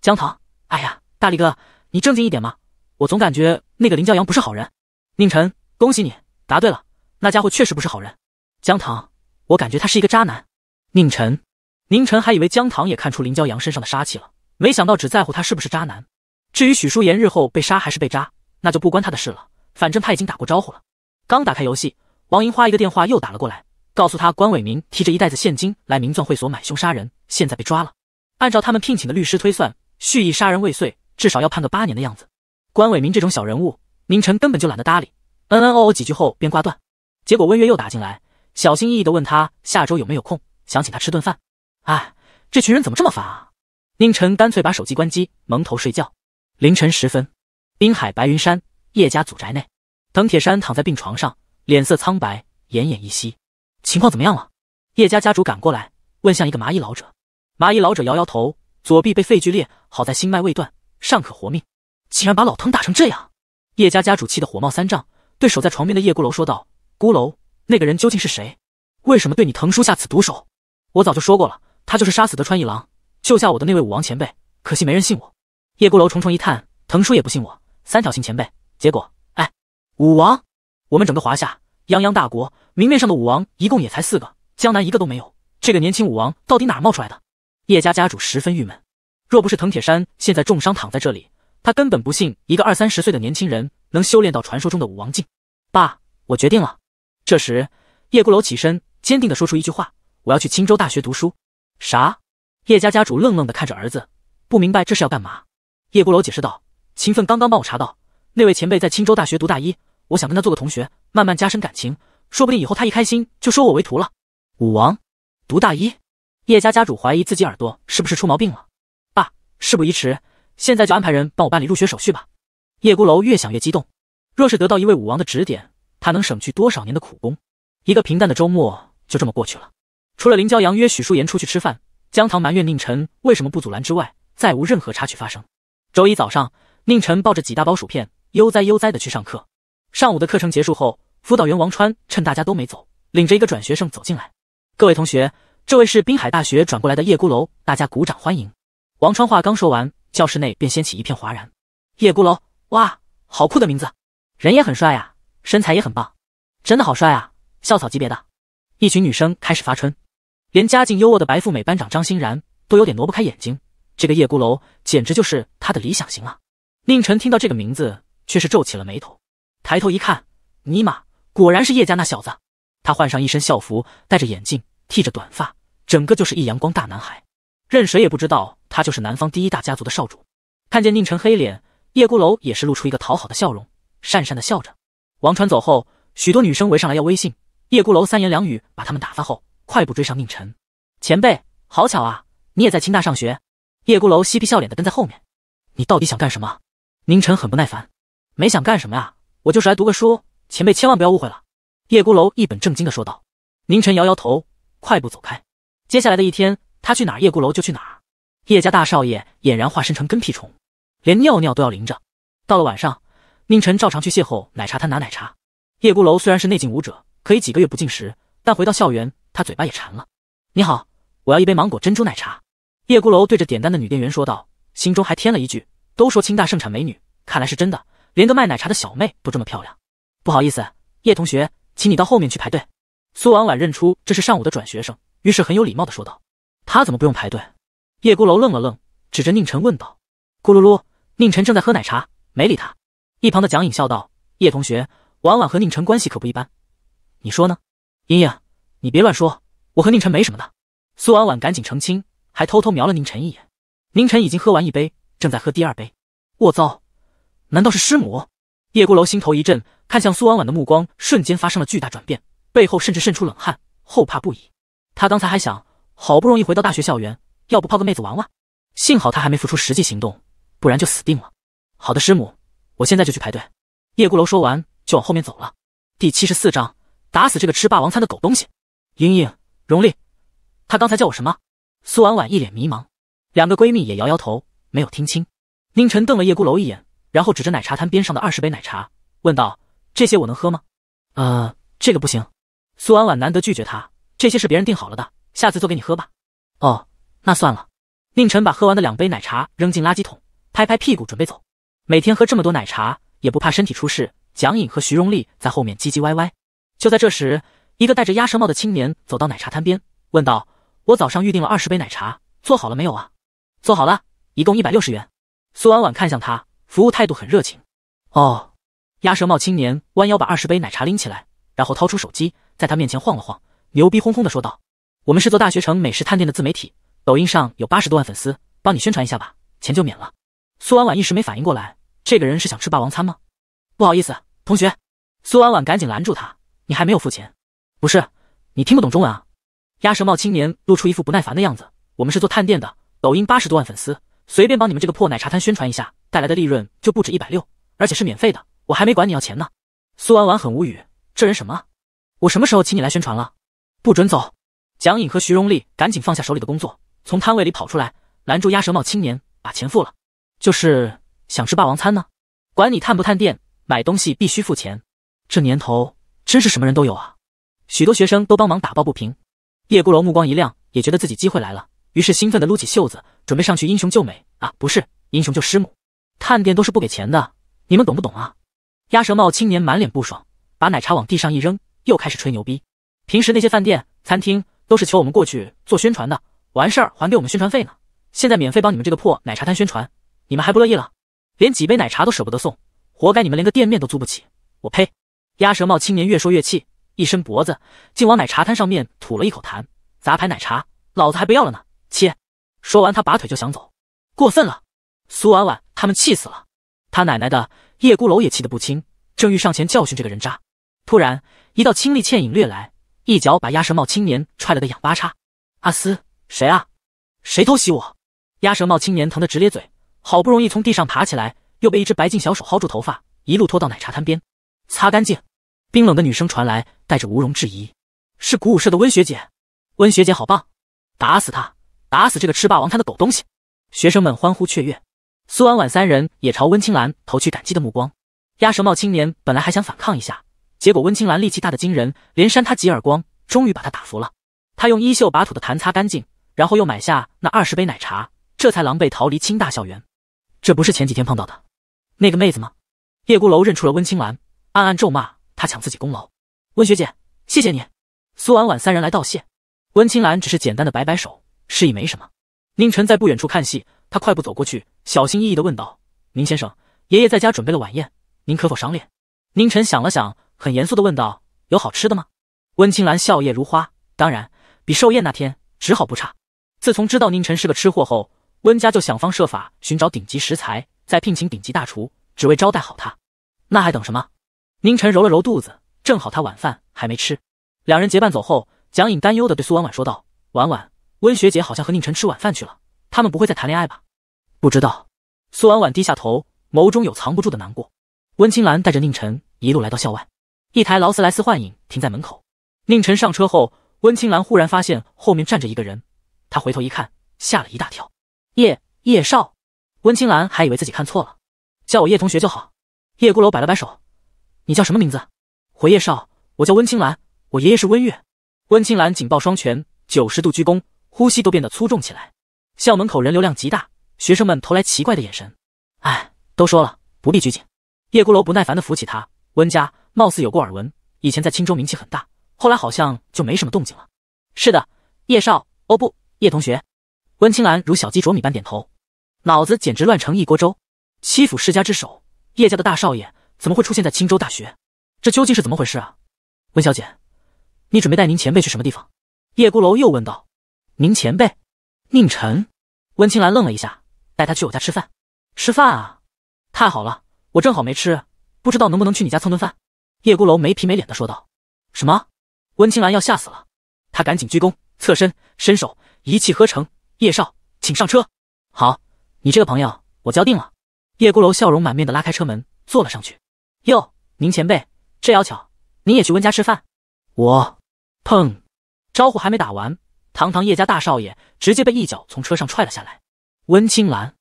江糖，哎呀，大力哥，你正经一点嘛！我总感觉那个林骄阳不是好人。宁晨，恭喜你答对了，那家伙确实不是好人。江糖，我感觉他是一个渣男。宁晨，宁晨还以为江糖也看出林骄阳身上的杀气了，没想到只在乎他是不是渣男。至于许舒妍日后被杀还是被渣，那就不关他的事了，反正他已经打过招呼了。刚打开游戏。王银花一个电话又打了过来，告诉他关伟明提着一袋子现金来名钻会所买凶杀人，现在被抓了。按照他们聘请的律师推算，蓄意杀人未遂至少要判个八年的样子。关伟明这种小人物，宁晨根本就懒得搭理，嗯嗯哦哦几句后便挂断。结果温月又打进来，小心翼翼地问他下周有没有空，想请他吃顿饭。哎，这群人怎么这么烦啊？宁晨干脆把手机关机，蒙头睡觉。凌晨时分，滨海白云山叶家祖宅内，藤铁山躺在病床上。脸色苍白，奄奄一息，情况怎么样了？叶家家主赶过来问向一个麻衣老者，麻衣老者摇摇头，左臂被废巨裂，好在心脉未断，尚可活命。竟然把老藤打成这样！叶家家主气得火冒三丈，对守在床边的叶孤楼说道：“孤楼，那个人究竟是谁？为什么对你藤叔下此毒手？”我早就说过了，他就是杀死德川一郎、救下我的那位武王前辈。可惜没人信我。叶孤楼重重一叹，藤叔也不信我，三条形前辈，结果，哎，武王。我们整个华夏泱泱大国，明面上的武王一共也才四个，江南一个都没有。这个年轻武王到底哪冒出来的？叶家家主十分郁闷。若不是藤铁山现在重伤躺在这里，他根本不信一个二三十岁的年轻人能修炼到传说中的武王境。爸，我决定了。这时，叶孤楼起身，坚定的说出一句话：“我要去青州大学读书。”啥？叶家家主愣愣的看着儿子，不明白这是要干嘛。叶孤楼解释道：“秦奋刚刚帮我查到，那位前辈在青州大学读大一。”我想跟他做个同学，慢慢加深感情，说不定以后他一开心就收我为徒了。武王，读大一，叶家家主怀疑自己耳朵是不是出毛病了。爸，事不宜迟，现在就安排人帮我办理入学手续吧。叶孤楼越想越激动，若是得到一位武王的指点，他能省去多少年的苦功？一个平淡的周末就这么过去了，除了林骄阳约许淑言出去吃饭，江棠埋怨宁晨为什么不阻拦之外，再无任何插曲发生。周一早上，宁晨抱着几大包薯片，悠哉悠哉的去上课。上午的课程结束后，辅导员王川趁大家都没走，领着一个转学生走进来。各位同学，这位是滨海大学转过来的叶孤楼，大家鼓掌欢迎。王川话刚说完，教室内便掀起一片哗然。叶孤楼，哇，好酷的名字，人也很帅啊，身材也很棒，真的好帅啊，校草级别的。一群女生开始发春，连家境优渥的白富美班长张欣然都有点挪不开眼睛，这个叶孤楼简直就是她的理想型啊。宁晨听到这个名字，却是皱起了眉头。抬头一看，尼玛，果然是叶家那小子。他换上一身校服，戴着眼镜，剃着短发，整个就是一阳光大男孩。任谁也不知道他就是南方第一大家族的少主。看见宁晨黑脸，叶孤楼也是露出一个讨好的笑容，讪讪的笑着。王川走后，许多女生围上来要微信，叶孤楼三言两语把他们打发后，快步追上宁晨。前辈，好巧啊，你也在青大上学。叶孤楼嬉皮笑脸的跟在后面。你到底想干什么？宁晨很不耐烦。没想干什么呀。我就是来读个书，前辈千万不要误会了。”叶孤楼一本正经地说道。宁晨摇摇头，快步走开。接下来的一天，他去哪儿，叶孤楼就去哪儿。叶家大少爷俨然化身成跟屁虫，连尿尿都要淋着。到了晚上，宁晨照常去邂逅奶茶摊拿奶茶。叶孤楼虽然是内劲武者，可以几个月不进食，但回到校园，他嘴巴也馋了。你好，我要一杯芒果珍珠奶茶。”叶孤楼对着点单的女店员说道，心中还添了一句：“都说清大盛产美女，看来是真的。”连个卖奶茶的小妹都这么漂亮，不好意思，叶同学，请你到后面去排队。苏婉婉认出这是上午的转学生，于是很有礼貌的说道：“他怎么不用排队？”叶孤楼愣了愣，指着宁晨问道：“咕噜噜！”宁晨正在喝奶茶，没理他。一旁的蒋颖笑道：“叶同学，婉婉和宁晨关系可不一般，你说呢？”莹莹，你别乱说，我和宁晨没什么的。苏婉婉赶紧澄清，还偷偷瞄了宁晨一眼。宁晨已经喝完一杯，正在喝第二杯。我槽，难道是师母？叶孤楼心头一震，看向苏婉婉的目光瞬间发生了巨大转变，背后甚至渗出冷汗，后怕不已。他刚才还想，好不容易回到大学校园，要不泡个妹子玩玩。幸好他还没付出实际行动，不然就死定了。好的，师母，我现在就去排队。叶孤楼说完就往后面走了。第七十四章，打死这个吃霸王餐的狗东西！莹莹、荣丽，他刚才叫我什么？苏婉婉一脸迷茫，两个闺蜜也摇摇头，没有听清。宁晨瞪了叶孤楼一眼。然后指着奶茶摊边上的二十杯奶茶，问道：“这些我能喝吗？”“呃，这个不行。”苏婉婉难得拒绝他：“这些是别人订好了的，下次做给你喝吧。”“哦，那算了。”宁晨把喝完的两杯奶茶扔进垃圾桶，拍拍屁股准备走。每天喝这么多奶茶，也不怕身体出事？蒋颖和徐荣丽在后面唧唧歪歪。就在这时，一个戴着鸭舌帽的青年走到奶茶摊边，问道：“我早上预定了二十杯奶茶，做好了没有啊？”“做好了，一共一百六十元。”苏婉婉看向他。服务态度很热情，哦，鸭舌帽青年弯腰把二十杯奶茶拎起来，然后掏出手机在他面前晃了晃，牛逼哄哄的说道：“我们是做大学城美食探店的自媒体，抖音上有八十多万粉丝，帮你宣传一下吧，钱就免了。”苏婉婉一时没反应过来，这个人是想吃霸王餐吗？不好意思，同学，苏婉婉赶紧拦住他：“你还没有付钱，不是你听不懂中文啊？”鸭舌帽青年露出一副不耐烦的样子：“我们是做探店的，抖音八十多万粉丝，随便帮你们这个破奶茶摊宣传一下。”带来的利润就不止一百六，而且是免费的，我还没管你要钱呢。苏婉婉很无语，这人什么？我什么时候请你来宣传了？不准走！蒋颖和徐荣利赶紧放下手里的工作，从摊位里跑出来，拦住鸭舌帽青年，把钱付了。就是想吃霸王餐呢？管你探不探店，买东西必须付钱。这年头真是什么人都有啊！许多学生都帮忙打抱不平。叶孤楼目光一亮，也觉得自己机会来了，于是兴奋的撸起袖子，准备上去英雄救美啊，不是英雄救师母。探店都是不给钱的，你们懂不懂啊？鸭舌帽青年满脸不爽，把奶茶往地上一扔，又开始吹牛逼。平时那些饭店、餐厅都是求我们过去做宣传的，完事儿还给我们宣传费呢。现在免费帮你们这个破奶茶摊宣传，你们还不乐意了？连几杯奶茶都舍不得送，活该你们连个店面都租不起。我呸！鸭舌帽青年越说越气，一伸脖子，竟往奶茶摊上面吐了一口痰。杂牌奶茶，老子还不要了呢！切！说完，他拔腿就想走，过分了。苏婉婉他们气死了，他奶奶的！叶孤楼也气得不轻，正欲上前教训这个人渣，突然一道清丽倩影掠来，一脚把鸭舌帽青年踹了个仰八叉。阿斯，谁啊？谁偷袭我？鸭舌帽青年疼得直咧嘴，好不容易从地上爬起来，又被一只白净小手薅住头发，一路拖到奶茶摊边，擦干净。冰冷的女声传来，带着无容置疑，是鼓舞社的温学姐。温学姐好棒！打死他！打死这个吃霸王餐的狗东西！学生们欢呼雀跃。苏婉婉三人也朝温青兰投去感激的目光。鸭舌帽青年本来还想反抗一下，结果温青兰力气大的惊人，连扇他几耳光，终于把他打服了。他用衣袖把土的痰擦干净，然后又买下那二十杯奶茶，这才狼狈逃离清大校园。这不是前几天碰到的那个妹子吗？叶孤楼认出了温青兰，暗暗咒骂他抢自己功劳。温学姐，谢谢你。苏婉婉三人来道谢，温青兰只是简单的摆摆手，示意没什么。宁晨在不远处看戏。他快步走过去，小心翼翼地问道：“宁先生，爷爷在家准备了晚宴，您可否赏脸？”宁晨想了想，很严肃地问道：“有好吃的吗？”温青兰笑靥如花，当然，比寿宴那天只好不差。自从知道宁晨是个吃货后，温家就想方设法寻找顶级食材，再聘请顶级大厨，只为招待好他。那还等什么？宁晨揉了揉肚子，正好他晚饭还没吃。两人结伴走后，蒋颖担忧地对苏婉婉说道：“婉婉，温学姐好像和宁晨吃晚饭去了，他们不会再谈恋爱吧？”不知道，苏婉婉低下头，眸中有藏不住的难过。温青兰带着宁晨一路来到校外，一台劳斯莱斯幻影停在门口。宁晨上车后，温青兰忽然发现后面站着一个人，她回头一看，吓了一大跳。叶叶少，温青兰还以为自己看错了，叫我叶同学就好。叶孤楼摆了摆手，你叫什么名字？回叶少，我叫温青兰，我爷爷是温月。温青兰紧抱双拳，九十度鞠躬，呼吸都变得粗重起来。校门口人流量极大。学生们投来奇怪的眼神。哎，都说了不必拘谨。叶孤楼不耐烦地扶起他。温家貌似有过耳闻，以前在青州名气很大，后来好像就没什么动静了。是的，叶少，哦不，叶同学。温青兰如小鸡啄米般点头，脑子简直乱成一锅粥。欺负世家之首叶家的大少爷怎么会出现在青州大学？这究竟是怎么回事啊？温小姐，你准备带您前辈去什么地方？叶孤楼又问道。您前辈？宁晨？温青兰愣了一下。带他去我家吃饭，吃饭啊！太好了，我正好没吃，不知道能不能去你家蹭顿饭。叶孤楼没皮没脸的说道：“什么？温青兰要吓死了！”他赶紧鞠躬，侧身，伸手，一气呵成：“叶少，请上车。”好，你这个朋友，我交定了。叶孤楼笑容满面的拉开车门，坐了上去。哟，宁前辈，这要巧，你也去温家吃饭？我……砰！招呼还没打完，堂堂叶家大少爷直接被一脚从车上踹了下来。温青兰，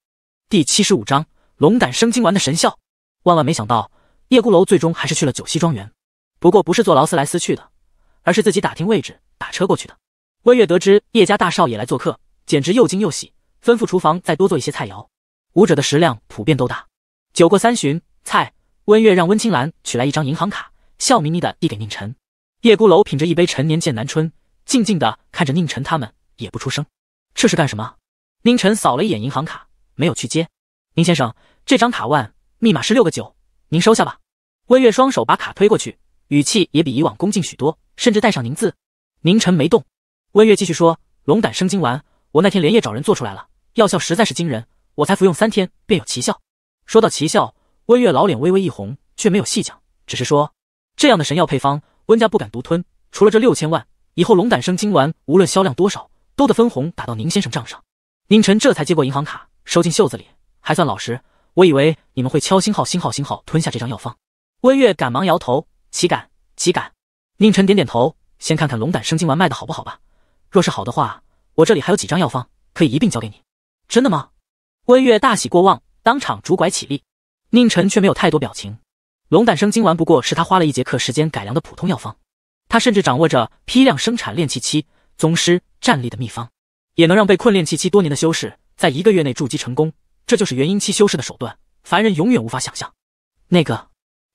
第七十五章龙胆生津丸的神效。万万没想到，叶孤楼最终还是去了九溪庄园，不过不是坐劳斯莱斯去的，而是自己打听位置打车过去的。温月得知叶家大少爷来做客，简直又惊又喜，吩咐厨房再多做一些菜肴。舞者的食量普遍都大。酒过三巡，菜温月让温青兰取来一张银行卡，笑眯眯的递给宁晨。叶孤楼品着一杯陈年剑南春，静静的看着宁晨他们，也不出声。这是干什么？宁晨扫了一眼银行卡，没有去接。宁先生，这张卡万密码是六个九，您收下吧。温月双手把卡推过去，语气也比以往恭敬许多，甚至带上宁字。宁晨没动。温月继续说：“龙胆生精丸，我那天连夜找人做出来了，药效实在是惊人，我才服用三天便有奇效。”说到奇效，温月老脸微微一红，却没有细讲，只是说：“这样的神药配方，温家不敢独吞，除了这六千万，以后龙胆生精丸无论销量多少，都得分红打到宁先生账上。”宁晨这才接过银行卡，收进袖子里，还算老实。我以为你们会敲星号星号星号，吞下这张药方。温月赶忙摇头，岂敢岂敢。宁晨点点头，先看看龙胆生精丸卖的好不好吧。若是好的话，我这里还有几张药方，可以一并交给你。真的吗？温月大喜过望，当场拄拐起立。宁晨却没有太多表情。龙胆生精丸不过是他花了一节课时间改良的普通药方，他甚至掌握着批量生产炼气期宗师战力的秘方。也能让被困炼气期多年的修士在一个月内筑基成功，这就是元婴期修士的手段，凡人永远无法想象。那个，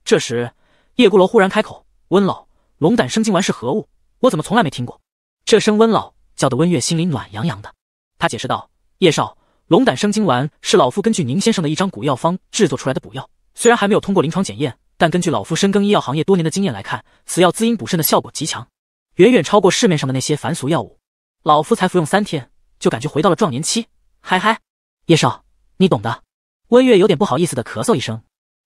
这时叶孤楼忽然开口：“温老，龙胆生精丸是何物？我怎么从来没听过？”这声温老叫得温月心里暖洋洋的。他解释道：“叶少，龙胆生精丸是老夫根据宁先生的一张古药方制作出来的补药，虽然还没有通过临床检验，但根据老夫深耕医药行业多年的经验来看，此药滋阴补肾的效果极强，远远超过市面上的那些凡俗药物。”老夫才服用三天，就感觉回到了壮年期，嗨嗨！叶少，你懂的。温月有点不好意思的咳嗽一声，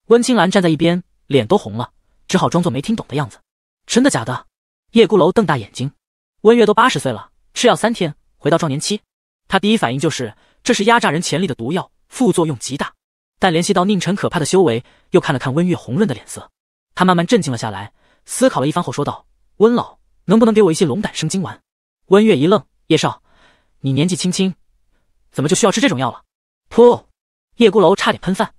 温青兰站在一边，脸都红了，只好装作没听懂的样子。真的假的？叶孤楼瞪大眼睛。温月都八十岁了，吃药三天回到壮年期，他第一反应就是这是压榨人潜力的毒药，副作用极大。但联系到宁晨可怕的修为，又看了看温月红润的脸色，他慢慢镇静了下来，思考了一番后说道：“温老，能不能给我一些龙胆生精丸？”温月一愣：“叶少，你年纪轻轻，怎么就需要吃这种药了？”噗！叶孤楼差点喷饭。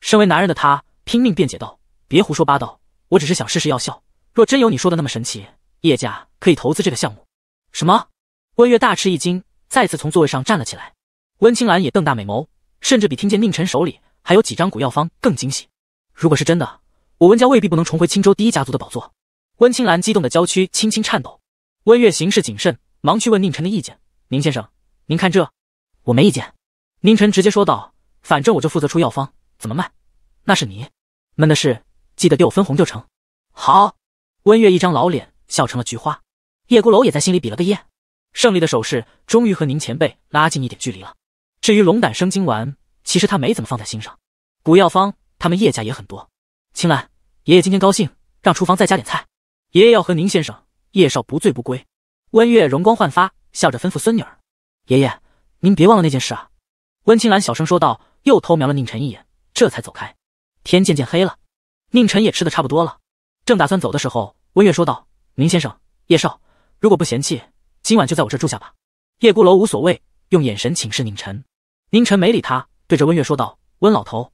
身为男人的他拼命辩解道：“别胡说八道，我只是想试试药效。若真有你说的那么神奇，叶家可以投资这个项目。”什么？温月大吃一惊，再次从座位上站了起来。温青兰也瞪大美眸，甚至比听见宁晨手里还有几张古药方更惊喜。如果是真的，我温家未必不能重回青州第一家族的宝座。温青兰激动的娇躯轻轻颤抖。温月行事谨慎。忙去问宁晨的意见，宁先生，您看这，我没意见。宁晨直接说道：“反正我就负责出药方，怎么卖，那是你们的事，记得给我分红就成。”好，温月一张老脸笑成了菊花，叶孤楼也在心里比了个耶，胜利的手势终于和宁前辈拉近一点距离了。至于龙胆生精丸，其实他没怎么放在心上，古药方他们叶家也很多。青兰爷爷今天高兴，让厨房再加点菜，爷爷要和宁先生、叶少不醉不归。温月容光焕发，笑着吩咐孙女儿：“爷爷，您别忘了那件事啊。”温青兰小声说道，又偷瞄了宁晨一眼，这才走开。天渐渐黑了，宁晨也吃的差不多了，正打算走的时候，温月说道：“宁先生，叶少，如果不嫌弃，今晚就在我这住下吧。”叶孤楼无所谓，用眼神请示宁晨，宁晨没理他，对着温月说道：“温老头，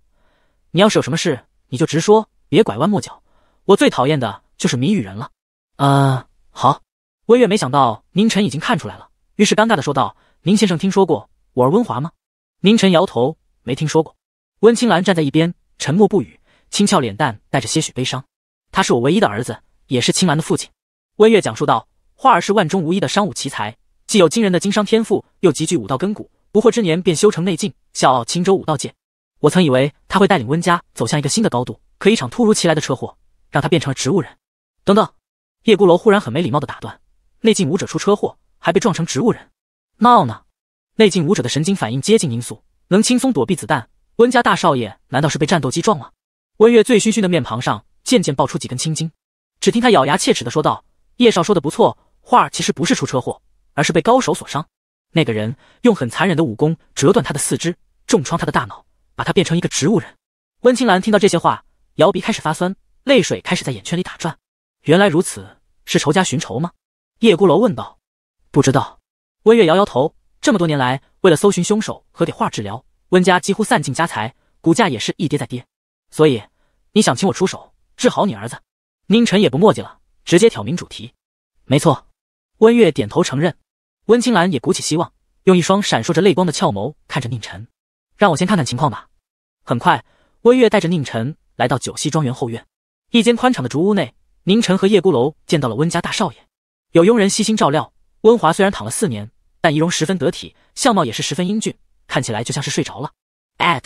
你要是有什么事，你就直说，别拐弯抹角，我最讨厌的就是谜语人了。”啊，好。温月没想到宁晨已经看出来了，于是尴尬的说道：“宁先生听说过我儿温华吗？”宁晨摇头，没听说过。温青兰站在一边，沉默不语，轻俏脸蛋带着些许悲伤。他是我唯一的儿子，也是青兰的父亲。温月讲述道：“花儿是万中无一的商武奇才，既有惊人的经商天赋，又极具武道根骨，不惑之年便修成内境，笑傲青州武道界。我曾以为他会带领温家走向一个新的高度，可一场突如其来的车祸，让他变成了植物人。”等等，叶孤楼忽然很没礼貌的打断。内劲武者出车祸，还被撞成植物人，闹呢？内劲武者的神经反应接近音速，能轻松躲避子弹。温家大少爷难道是被战斗机撞了？温月醉醺醺的面庞上渐渐爆出几根青筋，只听他咬牙切齿的说道：“叶少说的不错，画儿其实不是出车祸，而是被高手所伤。那个人用很残忍的武功折断他的四肢，重创他的大脑，把他变成一个植物人。”温青兰听到这些话，摇鼻开始发酸，泪水开始在眼圈里打转。原来如此，是仇家寻仇吗？叶孤楼问道：“不知道。”温月摇摇头。这么多年来，为了搜寻凶手和给画治疗，温家几乎散尽家财，股价也是一跌再跌。所以，你想请我出手治好你儿子？宁晨也不墨迹了，直接挑明主题。没错。温月点头承认。温青兰也鼓起希望，用一双闪烁着泪光的俏眸看着宁晨：“让我先看看情况吧。”很快，温月带着宁晨来到九溪庄园后院一间宽敞的竹屋内，宁晨和叶孤楼见到了温家大少爷。有佣人悉心照料，温华虽然躺了四年，但仪容十分得体，相貌也是十分英俊，看起来就像是睡着了。at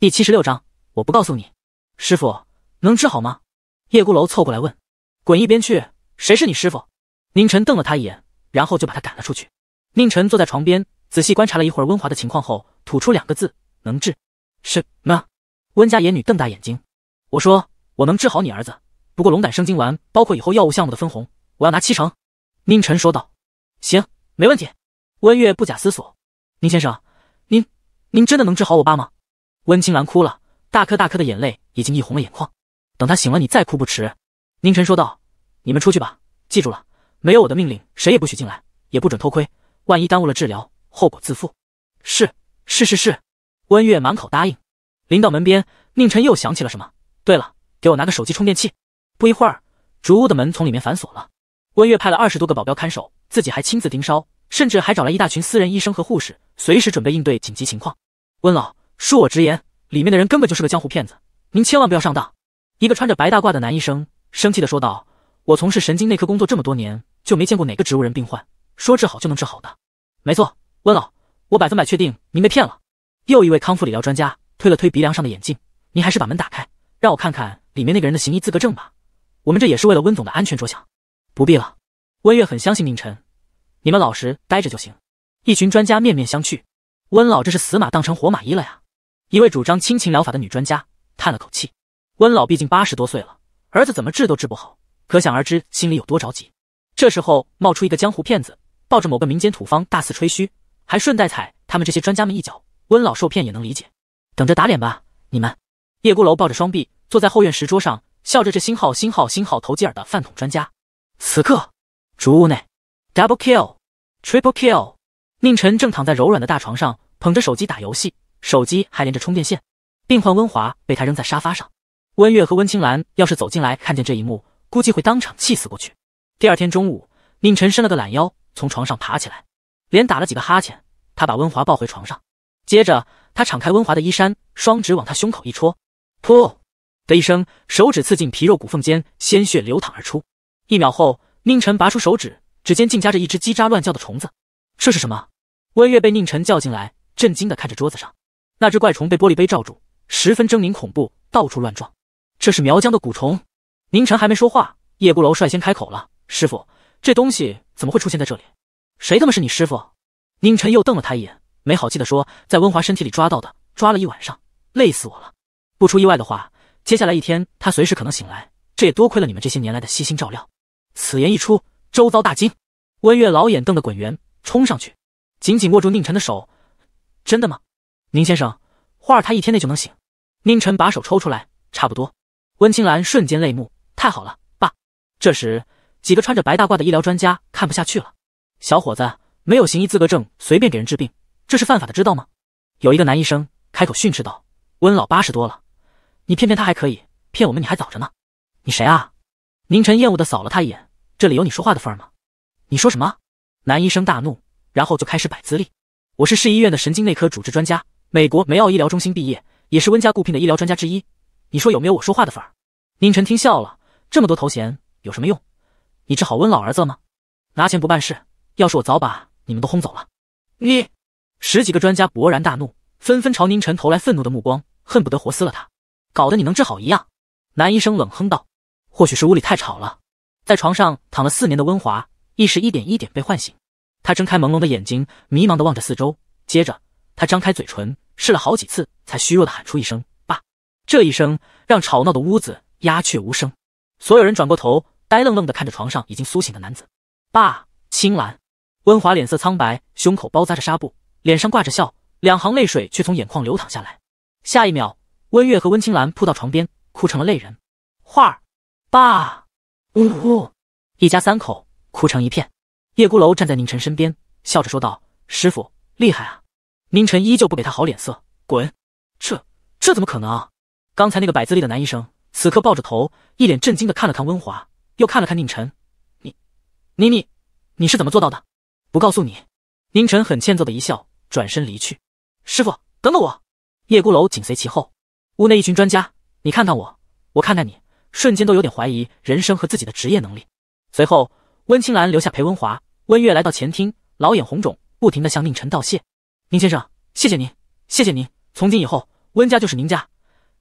第七十六章，我不告诉你，师傅能治好吗？叶孤楼凑过来问。滚一边去！谁是你师傅？宁晨瞪了他一眼，然后就把他赶了出去。宁晨坐在床边，仔细观察了一会儿温华的情况后，吐出两个字：能治。什么？温家野女瞪大眼睛。我说我能治好你儿子，不过龙胆生精丸包括以后药物项目的分红，我要拿七成。宁晨说道：“行，没问题。”温月不假思索：“宁先生，您您真的能治好我爸吗？”温青兰哭了，大颗大颗的眼泪已经溢红了眼眶。等他醒了，你再哭不迟。”宁晨说道：“你们出去吧，记住了，没有我的命令，谁也不许进来，也不准偷窥，万一耽误了治疗，后果自负。”“是，是是是。”温月满口答应。临到门边，宁晨又想起了什么：“对了，给我拿个手机充电器。”不一会儿，竹屋的门从里面反锁了。温月派了二十多个保镖看守，自己还亲自盯梢，甚至还找来一大群私人医生和护士，随时准备应对紧急情况。温老，恕我直言，里面的人根本就是个江湖骗子，您千万不要上当！一个穿着白大褂的男医生生气地说道：“我从事神经内科工作这么多年，就没见过哪个植物人病患说治好就能治好的。”没错，温老，我百分百确定您被骗了。又一位康复理疗专家推了推鼻梁上的眼镜：“您还是把门打开，让我看看里面那个人的行医资格证吧。我们这也是为了温总的安全着想。”不必了，温月很相信宁晨，你们老实待着就行。一群专家面面相觑，温老这是死马当成活马医了呀！一位主张亲情疗法的女专家叹了口气，温老毕竟八十多岁了，儿子怎么治都治不好，可想而知心里有多着急。这时候冒出一个江湖骗子，抱着某个民间土方大肆吹嘘，还顺带踩他们这些专家们一脚，温老受骗也能理解，等着打脸吧你们。叶孤楼抱着双臂坐在后院石桌上，笑着这新号新号新号投机耳的饭桶专家。此刻，竹屋内，double kill，triple kill，宁晨正躺在柔软的大床上，捧着手机打游戏，手机还连着充电线。病患温华被他扔在沙发上。温月和温青兰要是走进来看见这一幕，估计会当场气死过去。第二天中午，宁晨伸了个懒腰，从床上爬起来，连打了几个哈欠。他把温华抱回床上，接着他敞开温华的衣衫，双指往他胸口一戳，噗的一声，手指刺进皮肉骨缝间，鲜血流淌而出。一秒后，宁晨拔出手指，指尖竟夹着一只叽喳乱叫的虫子。这是什么？温月被宁晨叫进来，震惊的看着桌子上那只怪虫被玻璃杯罩住，十分狰狞恐怖，到处乱撞。这是苗疆的蛊虫。宁晨还没说话，叶孤楼率先开口了：“师傅，这东西怎么会出现在这里？谁他妈是你师傅？”宁晨又瞪了他一眼，没好气的说：“在温华身体里抓到的，抓了一晚上，累死我了。不出意外的话，接下来一天他随时可能醒来。这也多亏了你们这些年来的悉心照料。”此言一出，周遭大惊。温月老眼瞪得滚圆，冲上去紧紧握住宁晨的手：“真的吗，宁先生？花儿他一天内就能醒？”宁晨把手抽出来：“差不多。”温青兰瞬间泪目：“太好了，爸！”这时，几个穿着白大褂的医疗专家看不下去了：“小伙子，没有行医资格证，随便给人治病，这是犯法的，知道吗？”有一个男医生开口训斥道：“温老八十多了，你骗骗他还可以，骗我们你还早着呢。你谁啊？”宁晨厌恶的扫了他一眼。这里有你说话的份儿吗？你说什么？男医生大怒，然后就开始摆资历。我是市医院的神经内科主治专家，美国梅奥医疗中心毕业，也是温家雇聘的医疗专家之一。你说有没有我说话的份儿？宁晨听笑了，这么多头衔有什么用？你治好温老儿子了吗？拿钱不办事，要是我早把你们都轰走了。你！十几个专家勃然大怒，纷纷朝宁晨投来愤怒的目光，恨不得活撕了他。搞得你能治好一样？男医生冷哼道。或许是屋里太吵了。在床上躺了四年的温华，意识一点一点被唤醒。他睁开朦胧的眼睛，迷茫地望着四周。接着，他张开嘴唇，试了好几次，才虚弱地喊出一声“爸”。这一声让吵闹的屋子鸦雀无声。所有人转过头，呆愣愣地看着床上已经苏醒的男子。爸，青兰。温华脸色苍白，胸口包扎着纱布，脸上挂着笑，两行泪水却从眼眶流淌下来。下一秒，温月和温青兰扑到床边，哭成了泪人。画儿，爸。呜呼！一家三口哭成一片。叶孤楼站在宁晨身边，笑着说道：“师傅厉害啊！”宁晨依旧不给他好脸色，滚！这这怎么可能？刚才那个摆资力的男医生，此刻抱着头，一脸震惊的看了看温华，又看了看宁晨：“你，你你，你是怎么做到的？不告诉你！”宁晨很欠揍的一笑，转身离去。师傅，等等我！叶孤楼紧随其后。屋内一群专家，你看看我，我看看你。瞬间都有点怀疑人生和自己的职业能力。随后，温青兰留下裴文华，温月来到前厅，老眼红肿，不停地向宁晨道谢：“宁先生，谢谢您，谢谢您！从今以后，温家就是您家，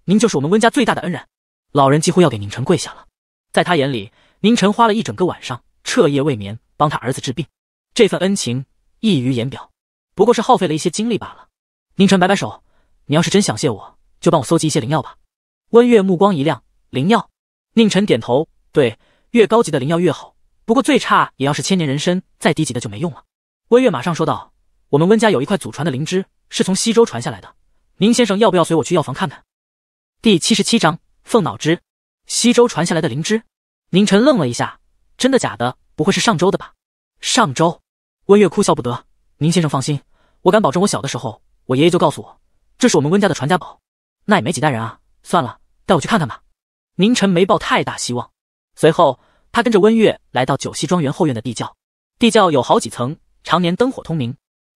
您就是我们温家最大的恩人。”老人几乎要给宁晨跪下了。在他眼里，宁晨花了一整个晚上，彻夜未眠，帮他儿子治病，这份恩情溢于言表。不过是耗费了一些精力罢了。宁晨摆摆手：“你要是真想谢我，就帮我搜集一些灵药吧。”温月目光一亮：“灵药？”宁晨点头，对，越高级的灵药越好。不过最差也要是千年人参，再低级的就没用了。温月马上说道：“我们温家有一块祖传的灵芝，是从西周传下来的。宁先生要不要随我去药房看看？”第七十七章凤脑芝，西周传下来的灵芝。宁晨愣了一下，真的假的？不会是上周的吧？上周，温月哭笑不得。宁先生放心，我敢保证，我小的时候，我爷爷就告诉我，这是我们温家的传家宝。那也没几代人啊。算了，带我去看看吧。宁晨没抱太大希望，随后他跟着温月来到九溪庄园后院的地窖，地窖有好几层，常年灯火通明。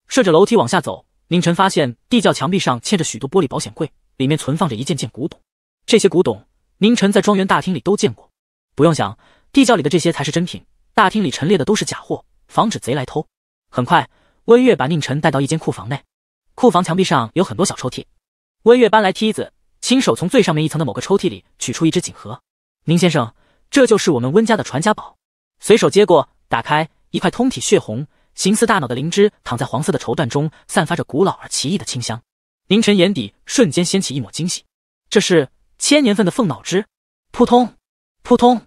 顺着楼梯往下走，宁晨发现地窖墙壁上嵌着许多玻璃保险柜，里面存放着一件件古董。这些古董宁晨在庄园大厅里都见过，不用想，地窖里的这些才是真品，大厅里陈列的都是假货，防止贼来偷。很快，温月把宁晨带到一间库房内，库房墙壁上有很多小抽屉，温月搬来梯子。亲手从最上面一层的某个抽屉里取出一只锦盒，宁先生，这就是我们温家的传家宝。随手接过，打开，一块通体血红、形似大脑的灵芝躺在黄色的绸缎中，散发着古老而奇异的清香。宁晨眼底瞬间掀起一抹惊喜，这是千年份的凤脑汁。扑通扑通，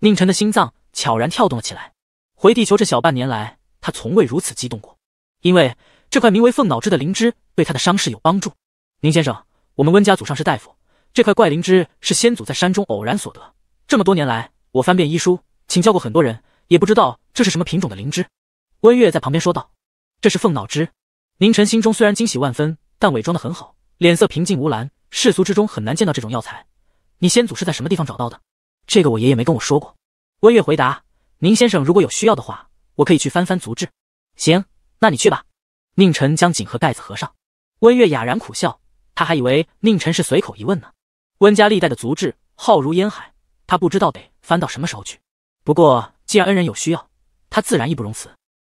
宁晨的心脏悄然跳动了起来。回地球这小半年来，他从未如此激动过，因为这块名为凤脑汁的灵芝对他的伤势有帮助。宁先生。我们温家祖上是大夫，这块怪灵芝是先祖在山中偶然所得。这么多年来，我翻遍医书，请教过很多人，也不知道这是什么品种的灵芝。温月在旁边说道：“这是凤脑芝。”宁晨心中虽然惊喜万分，但伪装的很好，脸色平静无澜。世俗之中很难见到这种药材。你先祖是在什么地方找到的？这个我爷爷没跟我说过。温月回答：“宁先生如果有需要的话，我可以去翻翻族志。”行，那你去吧。宁晨将锦盒盖子合上。温月哑然苦笑。他还以为宁晨是随口一问呢。温家历代的族志浩如烟海，他不知道得翻到什么时候去。不过既然恩人有需要，他自然义不容辞。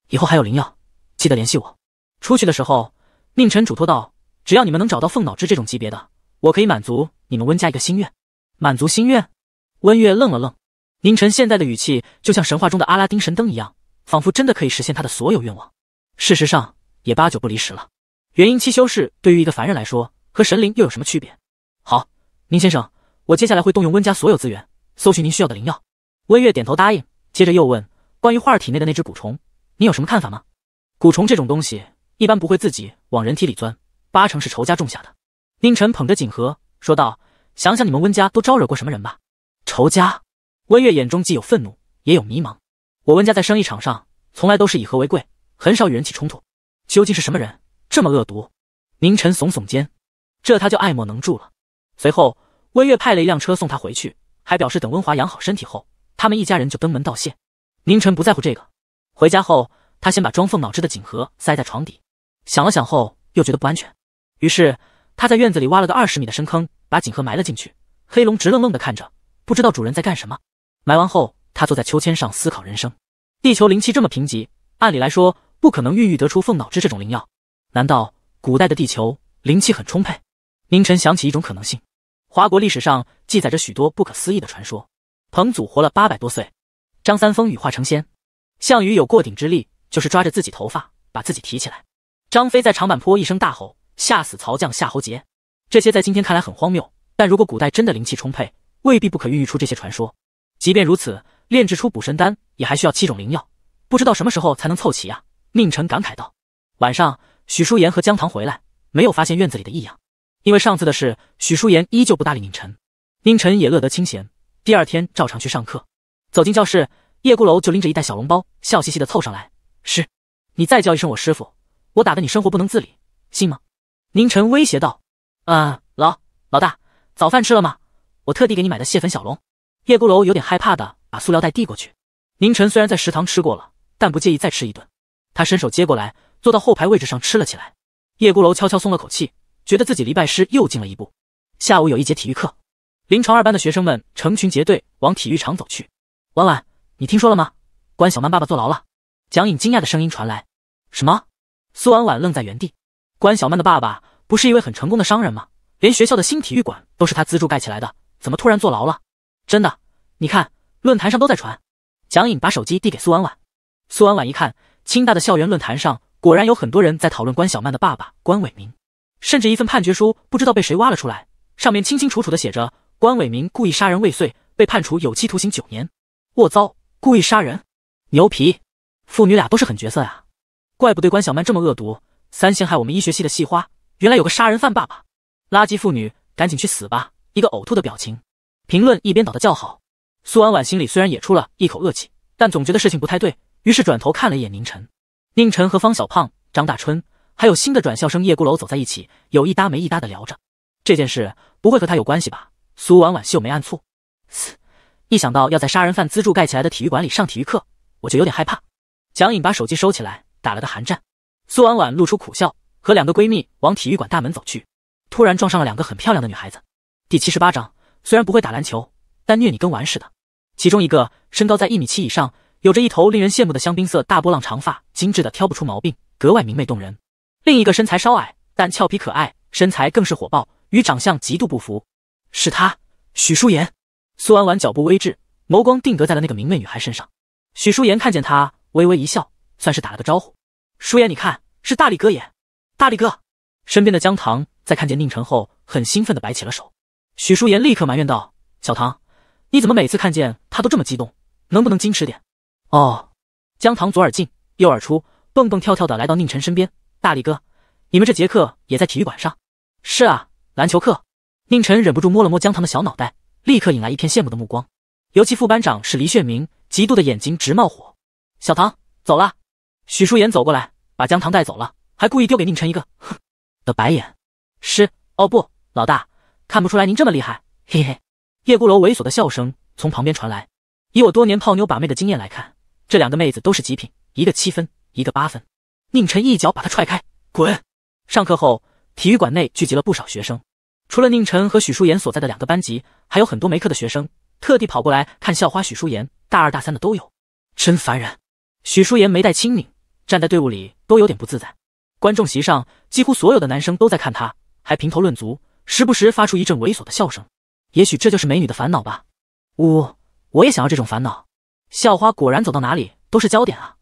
以后还有灵药，记得联系我。出去的时候，宁晨嘱托道：“只要你们能找到凤脑汁这种级别的，我可以满足你们温家一个心愿。”满足心愿？温月愣了愣。宁晨现在的语气就像神话中的阿拉丁神灯一样，仿佛真的可以实现他的所有愿望。事实上也八九不离十了。元婴期修士对于一个凡人来说，和神灵又有什么区别？好，宁先生，我接下来会动用温家所有资源，搜寻您需要的灵药。温月点头答应，接着又问：“关于画儿体内的那只蛊虫，你有什么看法吗？”蛊虫这种东西，一般不会自己往人体里钻，八成是仇家种下的。宁晨捧着锦盒说道：“想想你们温家都招惹过什么人吧。”仇家？温月眼中既有愤怒，也有迷茫。我温家在生意场上从来都是以和为贵，很少与人起冲突。究竟是什么人这么恶毒？宁晨耸耸肩。这他就爱莫能助了。随后，温月派了一辆车送他回去，还表示等温华养好身体后，他们一家人就登门道谢。宁晨不在乎这个。回家后，他先把装凤脑汁的锦盒塞在床底，想了想后又觉得不安全，于是他在院子里挖了个二十米的深坑，把锦盒埋了进去。黑龙直愣愣的看着，不知道主人在干什么。埋完后，他坐在秋千上思考人生。地球灵气这么贫瘠，按理来说不可能孕育得出凤脑汁这种灵药。难道古代的地球灵气很充沛？宁晨想起一种可能性：华国历史上记载着许多不可思议的传说。彭祖活了八百多岁，张三丰羽化成仙，项羽有过顶之力，就是抓着自己头发把自己提起来。张飞在长坂坡一声大吼，吓死曹将夏侯杰。这些在今天看来很荒谬，但如果古代真的灵气充沛，未必不可孕育出这些传说。即便如此，炼制出补神丹也还需要七种灵药，不知道什么时候才能凑齐啊！宁晨感慨道。晚上，许淑言和江棠回来，没有发现院子里的异样。因为上次的事，许淑言依旧不搭理宁晨，宁晨也乐得清闲。第二天照常去上课，走进教室，叶孤楼就拎着一袋小笼包，笑嘻嘻的凑上来：“师，你再叫一声我师傅，我打得你生活不能自理，信吗？”宁晨威胁道：“嗯，老老大，早饭吃了吗？我特地给你买的蟹粉小笼。”叶孤楼有点害怕的把塑料袋递过去。宁晨虽然在食堂吃过了，但不介意再吃一顿，他伸手接过来，坐到后排位置上吃了起来。叶孤楼悄悄松了口气。觉得自己离拜师又近了一步。下午有一节体育课，临床二班的学生们成群结队往体育场走去。婉婉，你听说了吗？关小曼爸爸坐牢了。蒋颖惊讶的声音传来：“什么？”苏婉婉愣在原地。关小曼的爸爸不是一位很成功的商人吗？连学校的新体育馆都是他资助盖起来的，怎么突然坐牢了？真的，你看论坛上都在传。蒋颖把手机递给苏婉婉，苏婉婉一看，清大的校园论坛上果然有很多人在讨论关小曼的爸爸关伟明。甚至一份判决书不知道被谁挖了出来，上面清清楚楚的写着：关伟明故意杀人未遂，被判处有期徒刑九年。我槽，故意杀人？牛皮！父女俩都是狠角色呀，怪不得关小曼这么恶毒，三陷害我们医学系的系花，原来有个杀人犯爸爸！垃圾妇女，赶紧去死吧！一个呕吐的表情，评论一边倒的叫好。苏婉婉心里虽然也出了一口恶气，但总觉得事情不太对，于是转头看了一眼宁晨，宁晨和方小胖、张大春。还有新的转校生叶孤楼走在一起，有一搭没一搭的聊着。这件事不会和他有关系吧？苏婉婉秀眉暗蹙。嘶，一想到要在杀人犯资助盖起来的体育馆里上体育课，我就有点害怕。蒋颖把手机收起来，打了个寒战。苏婉婉露出苦笑，和两个闺蜜往体育馆大门走去，突然撞上了两个很漂亮的女孩子。第七十八章，虽然不会打篮球，但虐你跟玩似的。其中一个身高在一米七以上，有着一头令人羡慕的香槟色大波浪长发，精致的挑不出毛病，格外明媚动人。另一个身材稍矮，但俏皮可爱，身材更是火爆，与长相极度不符。是他，许舒言。苏婉婉脚步微滞，眸光定格在了那个明媚女孩身上。许舒言看见她，微微一笑，算是打了个招呼。舒言，你看，是大力哥也。大力哥。身边的江糖在看见宁晨后，很兴奋地摆起了手。许舒言立刻埋怨道：“小唐，你怎么每次看见他都这么激动，能不能矜持点？”哦。江糖左耳进右耳出，蹦蹦跳跳的来到宁晨身边。大力哥，你们这节课也在体育馆上？是啊，篮球课。宁晨忍不住摸了摸姜糖的小脑袋，立刻引来一片羡慕的目光。尤其副班长是黎炫明，嫉妒的眼睛直冒火。小唐走了，许淑妍走过来，把姜糖带走了，还故意丢给宁晨一个哼的白眼。是，哦不，老大，看不出来您这么厉害，嘿嘿。叶孤楼猥琐的笑声从旁边传来。以我多年泡妞把妹的经验来看，这两个妹子都是极品，一个七分，一个八分。宁晨一脚把他踹开，滚！上课后，体育馆内聚集了不少学生，除了宁晨和许淑言所在的两个班级，还有很多没课的学生特地跑过来看校花许淑言，大二大三的都有。真烦人！许淑言没带轻拧，站在队伍里都有点不自在。观众席上几乎所有的男生都在看她，还评头论足，时不时发出一阵猥琐的笑声。也许这就是美女的烦恼吧。呜，我也想要这种烦恼。校花果然走到哪里都是焦点啊！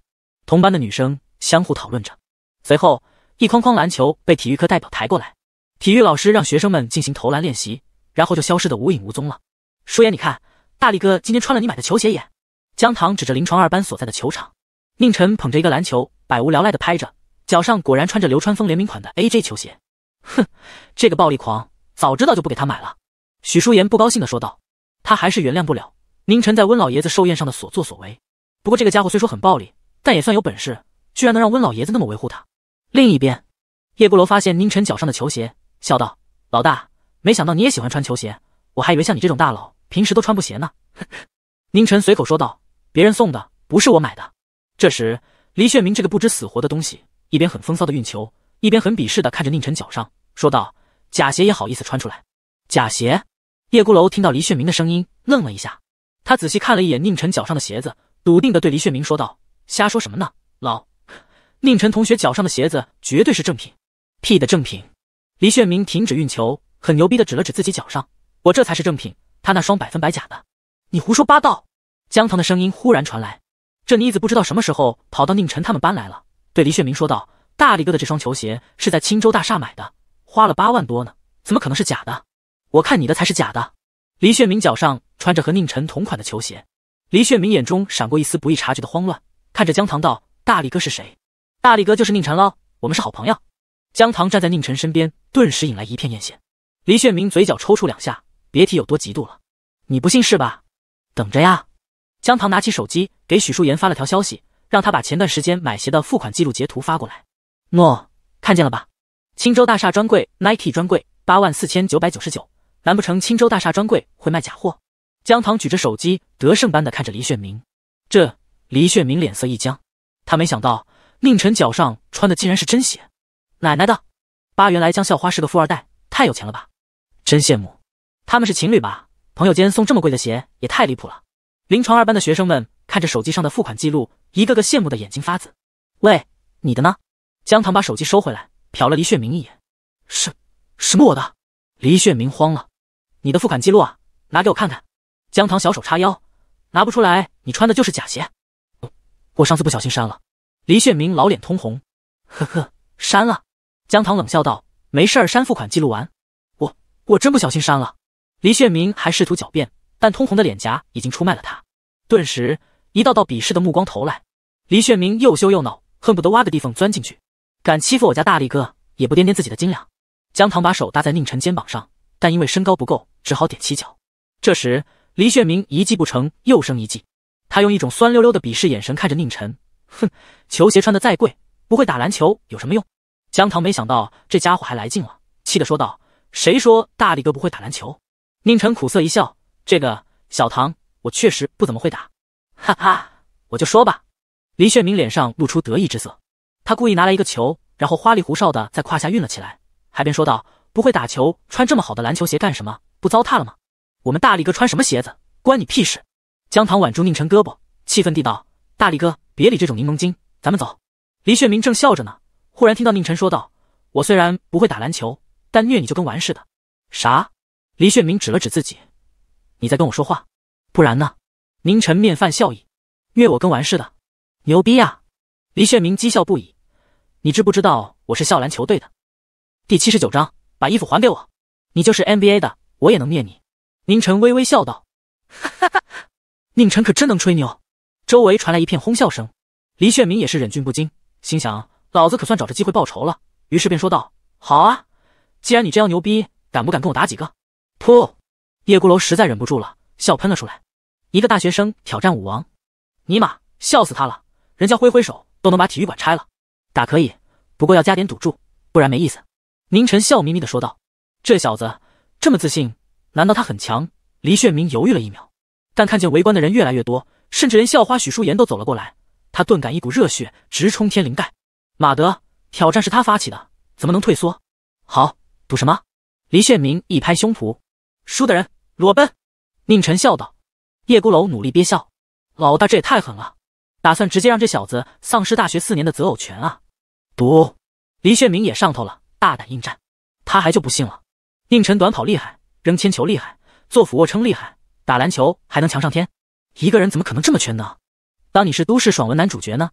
同班的女生。相互讨论着，随后一筐筐篮球被体育课代表抬过来，体育老师让学生们进行投篮练习，然后就消失的无影无踪了。舒言，你看，大力哥今天穿了你买的球鞋耶！江棠指着临床二班所在的球场，宁晨捧着一个篮球，百无聊赖的拍着，脚上果然穿着流川枫联名款的 AJ 球鞋。哼，这个暴力狂，早知道就不给他买了。许舒言不高兴的说道，他还是原谅不了宁晨在温老爷子寿宴上的所作所为。不过这个家伙虽说很暴力，但也算有本事。居然能让温老爷子那么维护他。另一边，叶孤楼发现宁晨脚上的球鞋，笑道：“老大，没想到你也喜欢穿球鞋，我还以为像你这种大佬平时都穿布鞋呢。”呵呵。宁晨随口说道：“别人送的，不是我买的。”这时，黎炫明这个不知死活的东西，一边很风骚的运球，一边很鄙视的看着宁晨脚上，说道：“假鞋也好意思穿出来？”假鞋？叶孤楼听到黎炫明的声音，愣了一下。他仔细看了一眼宁晨脚上的鞋子，笃定的对黎炫明说道：“瞎说什么呢，老……”宁晨同学脚上的鞋子绝对是正品，屁的正品！黎炫明停止运球，很牛逼的指了指自己脚上，我这才是正品，他那双百分百假的！你胡说八道！江糖的声音忽然传来，这妮子不知道什么时候跑到宁晨他们班来了，对黎炫明说道：“大力哥的这双球鞋是在青州大厦买的，花了八万多呢，怎么可能是假的？我看你的才是假的！”黎炫明脚上穿着和宁晨同款的球鞋，黎炫明眼中闪过一丝不易察觉的慌乱，看着江糖道：“大力哥是谁？”大力哥就是宁晨喽，我们是好朋友。江棠站在宁晨身边，顿时引来一片艳羡。黎炫明嘴角抽搐两下，别提有多嫉妒了。你不信是吧？等着呀！江棠拿起手机给许淑妍发了条消息，让他把前段时间买鞋的付款记录截图发过来。诺，看见了吧？青州大厦专柜 Nike 专柜八万四千九百九十九，难不成青州大厦专柜会卖假货？江棠举着手机得胜般的看着黎炫明，这黎炫明脸色一僵，他没想到。宁晨脚上穿的竟然是真鞋！奶奶的，八原来江校花是个富二代，太有钱了吧！真羡慕，他们是情侣吧？朋友间送这么贵的鞋也太离谱了。临床二班的学生们看着手机上的付款记录，一个个羡慕的眼睛发紫。喂，你的呢？江棠把手机收回来，瞟了黎炫明一眼：“什什么我的？”黎炫明慌了：“你的付款记录啊，拿给我看看。”江棠小手叉腰：“拿不出来，你穿的就是假鞋。”“我我上次不小心删了。”黎炫明老脸通红，呵呵，删了。江棠冷笑道：“没事儿，删付款记录完。”我我真不小心删了。黎炫明还试图狡辩，但通红的脸颊已经出卖了他。顿时，一道道鄙视的目光投来。黎炫明又羞又恼，恨不得挖个地缝钻进去。敢欺负我家大力哥，也不掂掂自己的斤两。江棠把手搭在宁晨肩膀上，但因为身高不够，只好踮起脚。这时，黎炫明一计不成，又生一计。他用一种酸溜溜的鄙视眼神看着宁晨。哼，球鞋穿的再贵，不会打篮球有什么用？江棠没想到这家伙还来劲了，气得说道：“谁说大力哥不会打篮球？”宁晨苦涩一笑：“这个小唐，我确实不怎么会打。”哈哈，我就说吧。李炫明脸上露出得意之色，他故意拿来一个球，然后花里胡哨的在胯下运了起来，还边说道：“不会打球，穿这么好的篮球鞋干什么？不糟蹋了吗？我们大力哥穿什么鞋子，关你屁事？”江棠挽住宁晨胳膊，气愤地道。大力哥，别理这种柠檬精，咱们走。李炫明正笑着呢，忽然听到宁晨说道：“我虽然不会打篮球，但虐你就跟玩似的。”啥？李炫明指了指自己：“你在跟我说话，不然呢？”宁晨面泛笑意：“虐我跟玩似的，牛逼呀！”李炫明讥笑不已：“你知不知道我是校篮球队的？”第七十九章，把衣服还给我。你就是 NBA 的，我也能虐你。宁晨微微笑道：“哈哈哈，宁晨可真能吹牛。”周围传来一片哄笑声，黎炫明也是忍俊不禁，心想老子可算找着机会报仇了。于是便说道：“好啊，既然你这样牛逼，敢不敢跟我打几个？”噗，叶孤楼实在忍不住了，笑喷了出来。一个大学生挑战武王，尼玛笑死他了！人家挥挥手都能把体育馆拆了。打可以，不过要加点赌注，不然没意思。宁晨笑眯眯的说道：“这小子这么自信，难道他很强？”黎炫明犹豫了一秒，但看见围观的人越来越多。甚至连校花许淑妍都走了过来，他顿感一股热血直冲天灵盖。马德，挑战是他发起的，怎么能退缩？好，赌什么？黎炫明一拍胸脯，输的人裸奔。宁晨笑道。叶孤楼努力憋笑，老大这也太狠了，打算直接让这小子丧失大学四年的择偶权啊！赌，黎炫明也上头了，大胆应战，他还就不信了。宁晨短跑厉害，扔铅球厉害，做俯卧撑厉害，打篮球还能强上天。一个人怎么可能这么缺呢？当你是都市爽文男主角呢？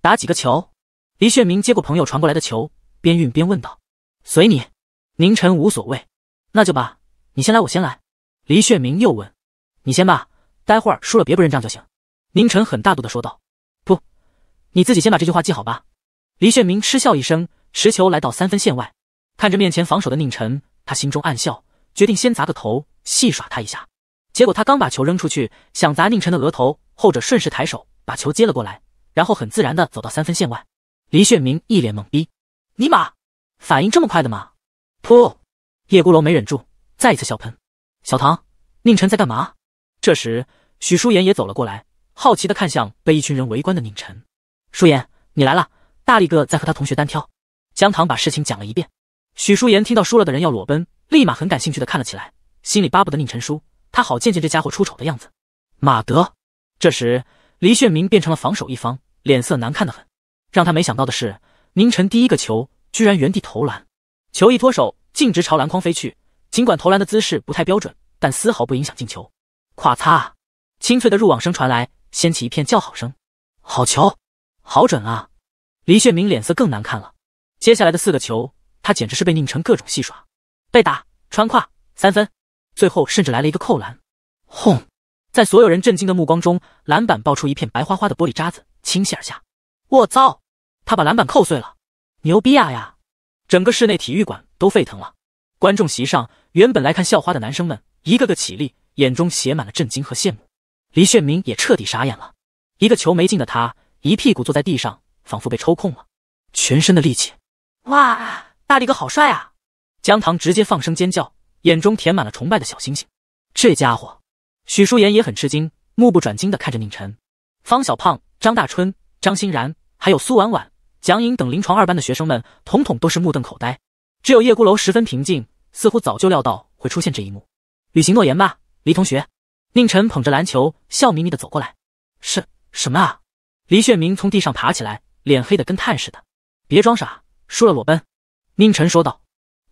打几个球？黎炫明接过朋友传过来的球，边运边问道：“随你。”宁晨无所谓，那就吧，你先来，我先来。黎炫明又问：“你先吧，待会儿输了别不认账就行。”宁晨很大度的说道：“不，你自己先把这句话记好吧。”黎炫明嗤笑一声，持球来到三分线外，看着面前防守的宁晨，他心中暗笑，决定先砸个头，戏耍他一下。结果他刚把球扔出去，想砸宁晨的额头，后者顺势抬手把球接了过来，然后很自然的走到三分线外。黎炫明一脸懵逼，尼玛，反应这么快的吗？噗，叶孤楼没忍住，再一次笑喷。小唐，宁晨在干嘛？这时许舒言也走了过来，好奇的看向被一群人围观的宁晨。舒言，你来了，大力哥在和他同学单挑。江唐把事情讲了一遍。许舒言听到输了的人要裸奔，立马很感兴趣的看了起来，心里巴不得宁晨输。他好见见这家伙出丑的样子。马德，这时黎炫明变成了防守一方，脸色难看的很。让他没想到的是，宁晨第一个球居然原地投篮，球一脱手，径直朝篮筐飞去。尽管投篮的姿势不太标准，但丝毫不影响进球。胯擦，清脆的入网声传来，掀起一片叫好声。好球，好准啊！黎炫明脸色更难看了。接下来的四个球，他简直是被宁晨各种戏耍，被打穿胯，三分。最后甚至来了一个扣篮，轰！在所有人震惊的目光中，篮板爆出一片白花花的玻璃渣子倾泻而下。我操！他把篮板扣碎了，牛逼呀呀！整个室内体育馆都沸腾了。观众席上原本来看校花的男生们一个个起立，眼中写满了震惊和羡慕。李炫明也彻底傻眼了，一个球没进的他一屁股坐在地上，仿佛被抽空了全身的力气。哇！大力哥好帅啊！姜糖直接放声尖叫。眼中填满了崇拜的小星星，这家伙，许淑妍也很吃惊，目不转睛地看着宁晨、方小胖、张大春、张欣然，还有苏婉婉、蒋颖等临床二班的学生们，统统都是目瞪口呆。只有叶孤楼十分平静，似乎早就料到会出现这一幕。履行诺言吧，黎同学。宁晨捧着篮球，笑眯眯地走过来。是什么啊？黎炫明从地上爬起来，脸黑得跟炭似的。别装傻，输了裸奔。宁晨说道。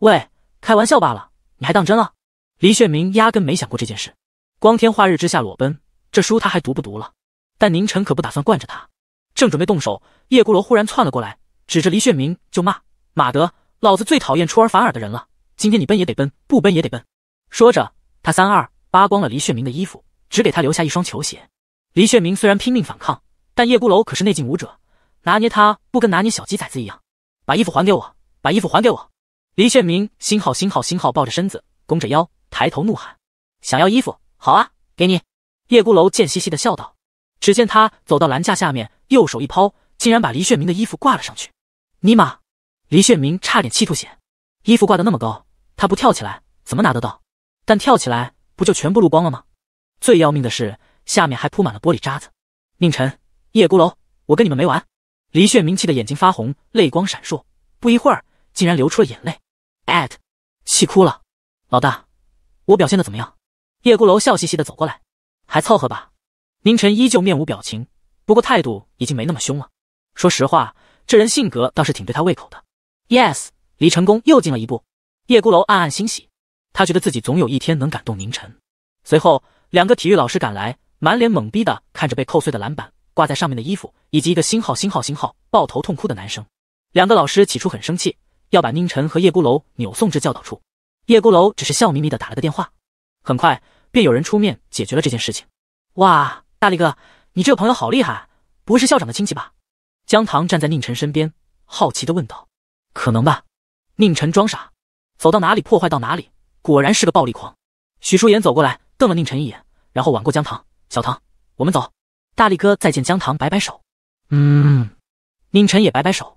喂，开玩笑罢了。你还当真了？黎炫明压根没想过这件事，光天化日之下裸奔，这书他还读不读了？但宁晨可不打算惯着他，正准备动手，叶孤楼忽然窜了过来，指着黎炫明就骂：“马德，老子最讨厌出尔反尔的人了！今天你奔也得奔，不奔也得奔。”说着，他三二扒光了黎炫明的衣服，只给他留下一双球鞋。黎炫明虽然拼命反抗，但叶孤楼可是内劲武者，拿捏他不跟拿捏小鸡崽子一样。把衣服还给我！把衣服还给我！黎炫明，心号心号心号，抱着身子，弓着腰，抬头怒喊：“想要衣服？好啊，给你！”叶孤楼贱兮兮的笑道。只见他走到栏架下面，右手一抛，竟然把黎炫明的衣服挂了上去。尼玛！黎炫明差点气吐血。衣服挂得那么高，他不跳起来怎么拿得到？但跳起来不就全部露光了吗？最要命的是，下面还铺满了玻璃渣子。宁晨，叶孤楼，我跟你们没完！黎炫明气得眼睛发红，泪光闪烁。不一会儿。竟然流出了眼泪，at，气哭了。老大，我表现的怎么样？叶孤楼笑嘻嘻的走过来，还凑合吧。宁晨依旧面无表情，不过态度已经没那么凶了。说实话，这人性格倒是挺对他胃口的。Yes，离成功又近了一步。叶孤楼暗暗欣喜，他觉得自己总有一天能感动宁晨。随后，两个体育老师赶来，满脸懵逼的看着被扣碎的篮板、挂在上面的衣服以及一个星号星号星号抱头痛哭的男生。两个老师起初很生气。要把宁晨和叶孤楼扭送至教导处，叶孤楼只是笑眯眯的打了个电话，很快便有人出面解决了这件事情。哇，大力哥，你这个朋友好厉害，不会是校长的亲戚吧？江棠站在宁晨身边，好奇的问道：“可能吧？”宁晨装傻，走到哪里破坏到哪里，果然是个暴力狂。许淑妍走过来，瞪了宁晨一眼，然后挽过江棠，小唐，我们走。”大力哥再见，江棠，摆摆手。嗯，宁晨也摆摆手。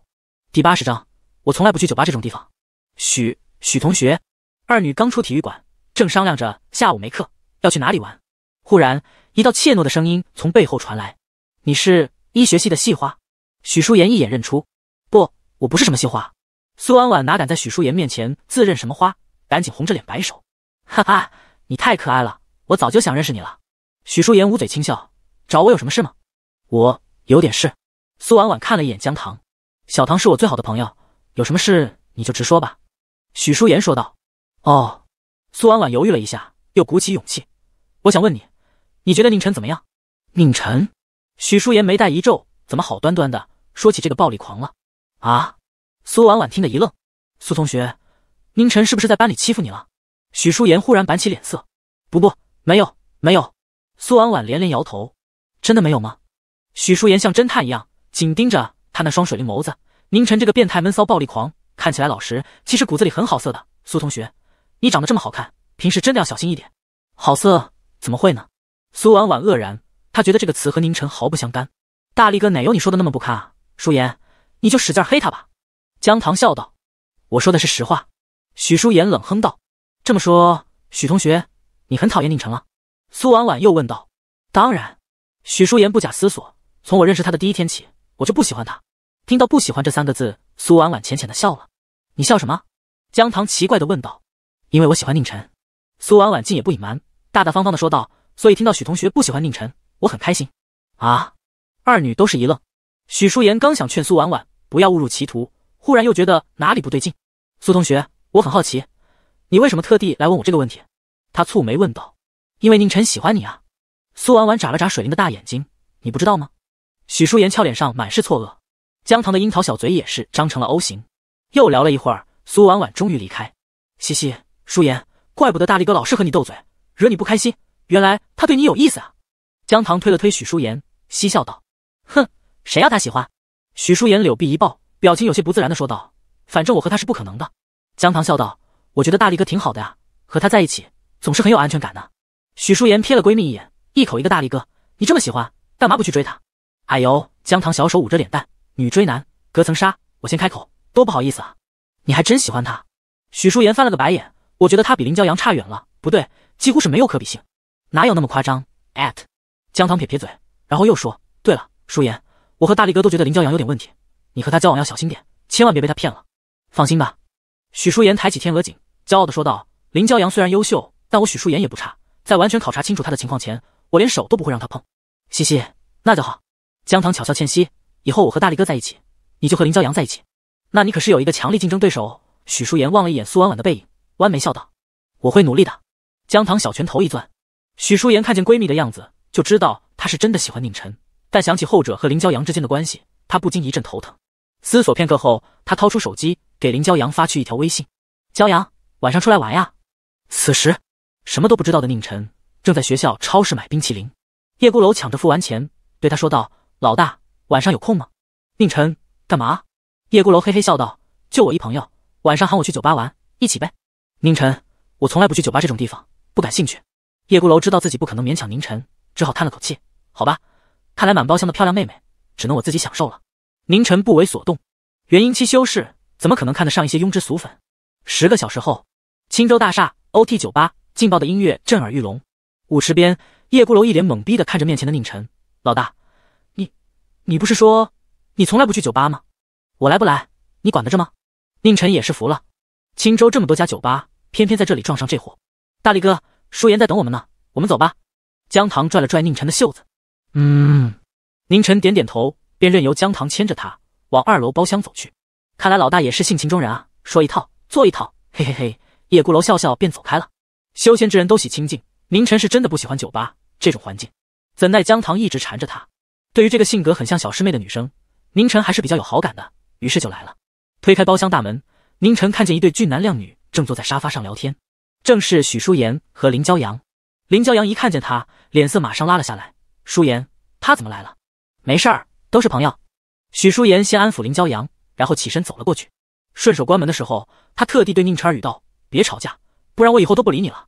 第八十章。我从来不去酒吧这种地方。许许同学，二女刚出体育馆，正商量着下午没课要去哪里玩，忽然一道怯懦的声音从背后传来：“你是医学系的系花？”许淑妍一眼认出：“不，我不是什么系花。”苏婉婉哪敢在许淑妍面前自认什么花，赶紧红着脸摆手：“哈哈，你太可爱了，我早就想认识你了。”许淑妍捂嘴轻笑：“找我有什么事吗？”“我有点事。”苏婉婉看了一眼江糖：“小唐是我最好的朋友。”有什么事你就直说吧。”许舒言说道。“哦。”苏婉婉犹豫了一下，又鼓起勇气，“我想问你，你觉得宁晨怎么样？”宁晨？许舒言眉带一皱，“怎么好端端的说起这个暴力狂了？”啊！苏婉婉听得一愣。“苏同学，宁晨是不是在班里欺负你了？”许舒言忽然板起脸色，“不不，没有，没有。”苏婉婉连连摇头，“真的没有吗？”许舒言像侦探一样紧盯着他那双水灵眸子。宁晨这个变态闷骚暴力狂，看起来老实，其实骨子里很好色的。苏同学，你长得这么好看，平时真的要小心一点。好色怎么会呢？苏婉婉愕然，她觉得这个词和宁晨毫不相干。大力哥哪有你说的那么不堪啊？舒言，你就使劲黑他吧。江棠笑道：“我说的是实话。”许舒言冷哼道：“这么说，许同学，你很讨厌宁晨了？”苏婉婉又问道：“当然。”许舒言不假思索：“从我认识他的第一天起，我就不喜欢他。”听到不喜欢这三个字，苏婉婉浅浅的笑了。你笑什么？江糖奇怪的问道。因为我喜欢宁晨，苏婉婉竟也不隐瞒，大大方方的说道。所以听到许同学不喜欢宁晨，我很开心。啊！二女都是一愣。许淑妍刚想劝苏婉婉不要误入歧途，忽然又觉得哪里不对劲。苏同学，我很好奇，你为什么特地来问我这个问题？她蹙眉问道。因为宁晨喜欢你啊！苏婉婉眨了眨水灵的大眼睛，你不知道吗？许淑妍俏脸上满是错愕。江糖的樱桃小嘴也是张成了 O 型，又聊了一会儿，苏婉婉终于离开。嘻嘻，舒言，怪不得大力哥老是和你斗嘴，惹你不开心，原来他对你有意思啊！江糖推了推许舒言，嬉笑道：“哼，谁让他喜欢？”许舒言柳臂一抱，表情有些不自然的说道：“反正我和他是不可能的。”江糖笑道：“我觉得大力哥挺好的呀，和他在一起总是很有安全感呢。”许舒言瞥了闺蜜一眼，一口一个大力哥，你这么喜欢，干嘛不去追他？哎呦，江糖小手捂着脸蛋。女追男隔层纱，我先开口多不好意思啊！你还真喜欢他？许淑妍翻了个白眼，我觉得他比林骄阳差远了，不对，几乎是没有可比性。哪有那么夸张？at 江糖撇撇嘴，然后又说，对了，淑妍，我和大力哥都觉得林骄阳有点问题，你和他交往要小心点，千万别被他骗了。放心吧，许淑妍抬起天鹅颈，骄傲的说道，林骄阳虽然优秀，但我许淑妍也不差，在完全考察清楚他的情况前，我连手都不会让他碰。嘻嘻，那就好。江糖巧笑倩兮。以后我和大力哥在一起，你就和林骄阳在一起。那你可是有一个强力竞争对手。许舒言望了一眼苏婉婉的背影，弯眉笑道：“我会努力的。”江棠小拳头一攥。许舒言看见闺蜜的样子，就知道她是真的喜欢宁晨，但想起后者和林骄阳之间的关系，她不禁一阵头疼。思索片刻后，她掏出手机给林骄阳发去一条微信：“骄阳，晚上出来玩呀。”此时，什么都不知道的宁晨正在学校超市买冰淇淋，叶孤楼抢着付完钱，对他说道：“老大。”晚上有空吗？宁晨，干嘛？叶孤楼嘿嘿笑道：“就我一朋友，晚上喊我去酒吧玩，一起呗。”宁晨，我从来不去酒吧这种地方，不感兴趣。叶孤楼知道自己不可能勉强宁晨，只好叹了口气：“好吧，看来满包厢的漂亮妹妹，只能我自己享受了。”宁晨不为所动，元婴期修士怎么可能看得上一些庸脂俗粉？十个小时后，青州大厦 O T 酒吧，劲爆的音乐震耳欲聋。舞池边，叶孤楼一脸懵逼地看着面前的宁晨老大。你不是说你从来不去酒吧吗？我来不来你管得着吗？宁晨也是服了，青州这么多家酒吧，偏偏在这里撞上这货。大力哥，舒言在等我们呢，我们走吧。江棠拽了拽宁晨的袖子，嗯。宁晨点点头，便任由江棠牵着他往二楼包厢走去。看来老大也是性情中人啊，说一套做一套，嘿嘿嘿。叶孤楼笑笑便走开了。修仙之人都喜清静，宁晨是真的不喜欢酒吧这种环境，怎奈江棠一直缠着他。对于这个性格很像小师妹的女生，宁晨还是比较有好感的，于是就来了。推开包厢大门，宁晨看见一对俊男靓女正坐在沙发上聊天，正是许舒言和林骄阳。林骄阳一看见他，脸色马上拉了下来。舒言，他怎么来了？没事儿，都是朋友。许舒言先安抚林骄阳，然后起身走了过去，顺手关门的时候，他特地对宁晨耳语道：“别吵架，不然我以后都不理你了。”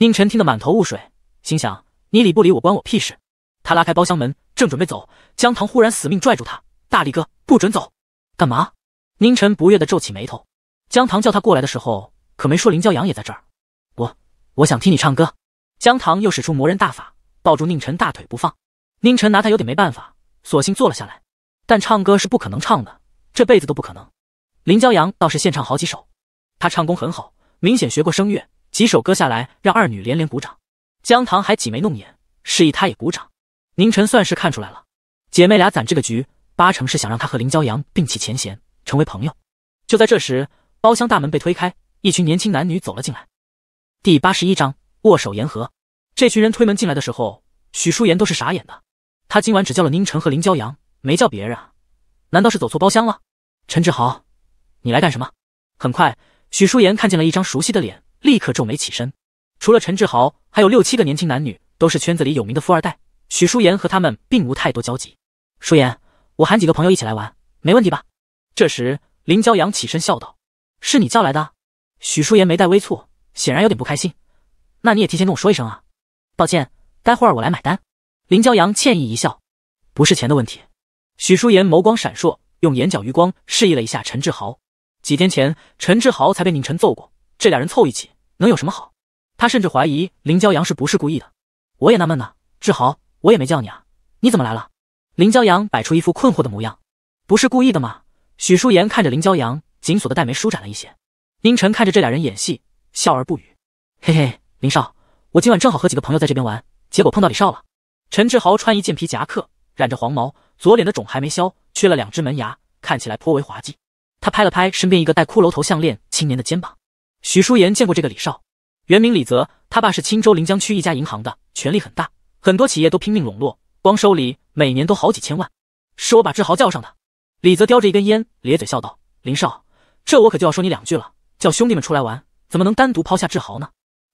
宁晨听得满头雾水，心想你理不理我关我屁事。他拉开包厢门，正准备走，江棠忽然死命拽住他：“大力哥，不准走！干嘛？”宁晨不悦地皱起眉头。江棠叫他过来的时候，可没说林骄阳也在这儿。我我想听你唱歌。江棠又使出魔人大法，抱住宁晨大腿不放。宁晨拿他有点没办法，索性坐了下来。但唱歌是不可能唱的，这辈子都不可能。林骄阳倒是现唱好几首，他唱功很好，明显学过声乐，几首歌下来让二女连连鼓掌。江棠还挤眉弄眼，示意他也鼓掌。宁晨算是看出来了，姐妹俩攒这个局，八成是想让他和林骄阳并起前嫌，成为朋友。就在这时，包厢大门被推开，一群年轻男女走了进来。第八十一章握手言和。这群人推门进来的时候，许舒言都是傻眼的，他今晚只叫了宁晨和林骄阳，没叫别人啊？难道是走错包厢了？陈志豪，你来干什么？很快，许舒言看见了一张熟悉的脸，立刻皱眉起身。除了陈志豪，还有六七个年轻男女，都是圈子里有名的富二代。许舒妍和他们并无太多交集。舒妍，我喊几个朋友一起来玩，没问题吧？这时，林骄阳起身笑道：“是你叫来的？”许舒妍眉带微蹙，显然有点不开心。那你也提前跟我说一声啊！抱歉，待会儿我来买单。林骄阳歉意一笑：“不是钱的问题。”许舒妍眸光闪烁，用眼角余光示意了一下陈志豪。几天前，陈志豪才被宁晨揍过，这俩人凑一起能有什么好？他甚至怀疑林骄阳是不是故意的。我也纳闷呢，志豪。我也没叫你啊，你怎么来了？林骄阳摆出一副困惑的模样，不是故意的吗？许淑妍看着林骄阳紧锁的黛眉舒展了一些。阴沉看着这俩人演戏，笑而不语。嘿嘿，林少，我今晚正好和几个朋友在这边玩，结果碰到李少了。陈志豪穿一件皮夹克，染着黄毛，左脸的肿还没消，缺了两只门牙，看起来颇为滑稽。他拍了拍身边一个戴骷髅头项链青年的肩膀。许淑妍见过这个李少，原名李泽，他爸是青州临江区一家银行的，权力很大。很多企业都拼命笼络，光收礼每年都好几千万。是我把志豪叫上的。李泽叼着一根烟，咧嘴笑道：“林少，这我可就要说你两句了。叫兄弟们出来玩，怎么能单独抛下志豪呢？”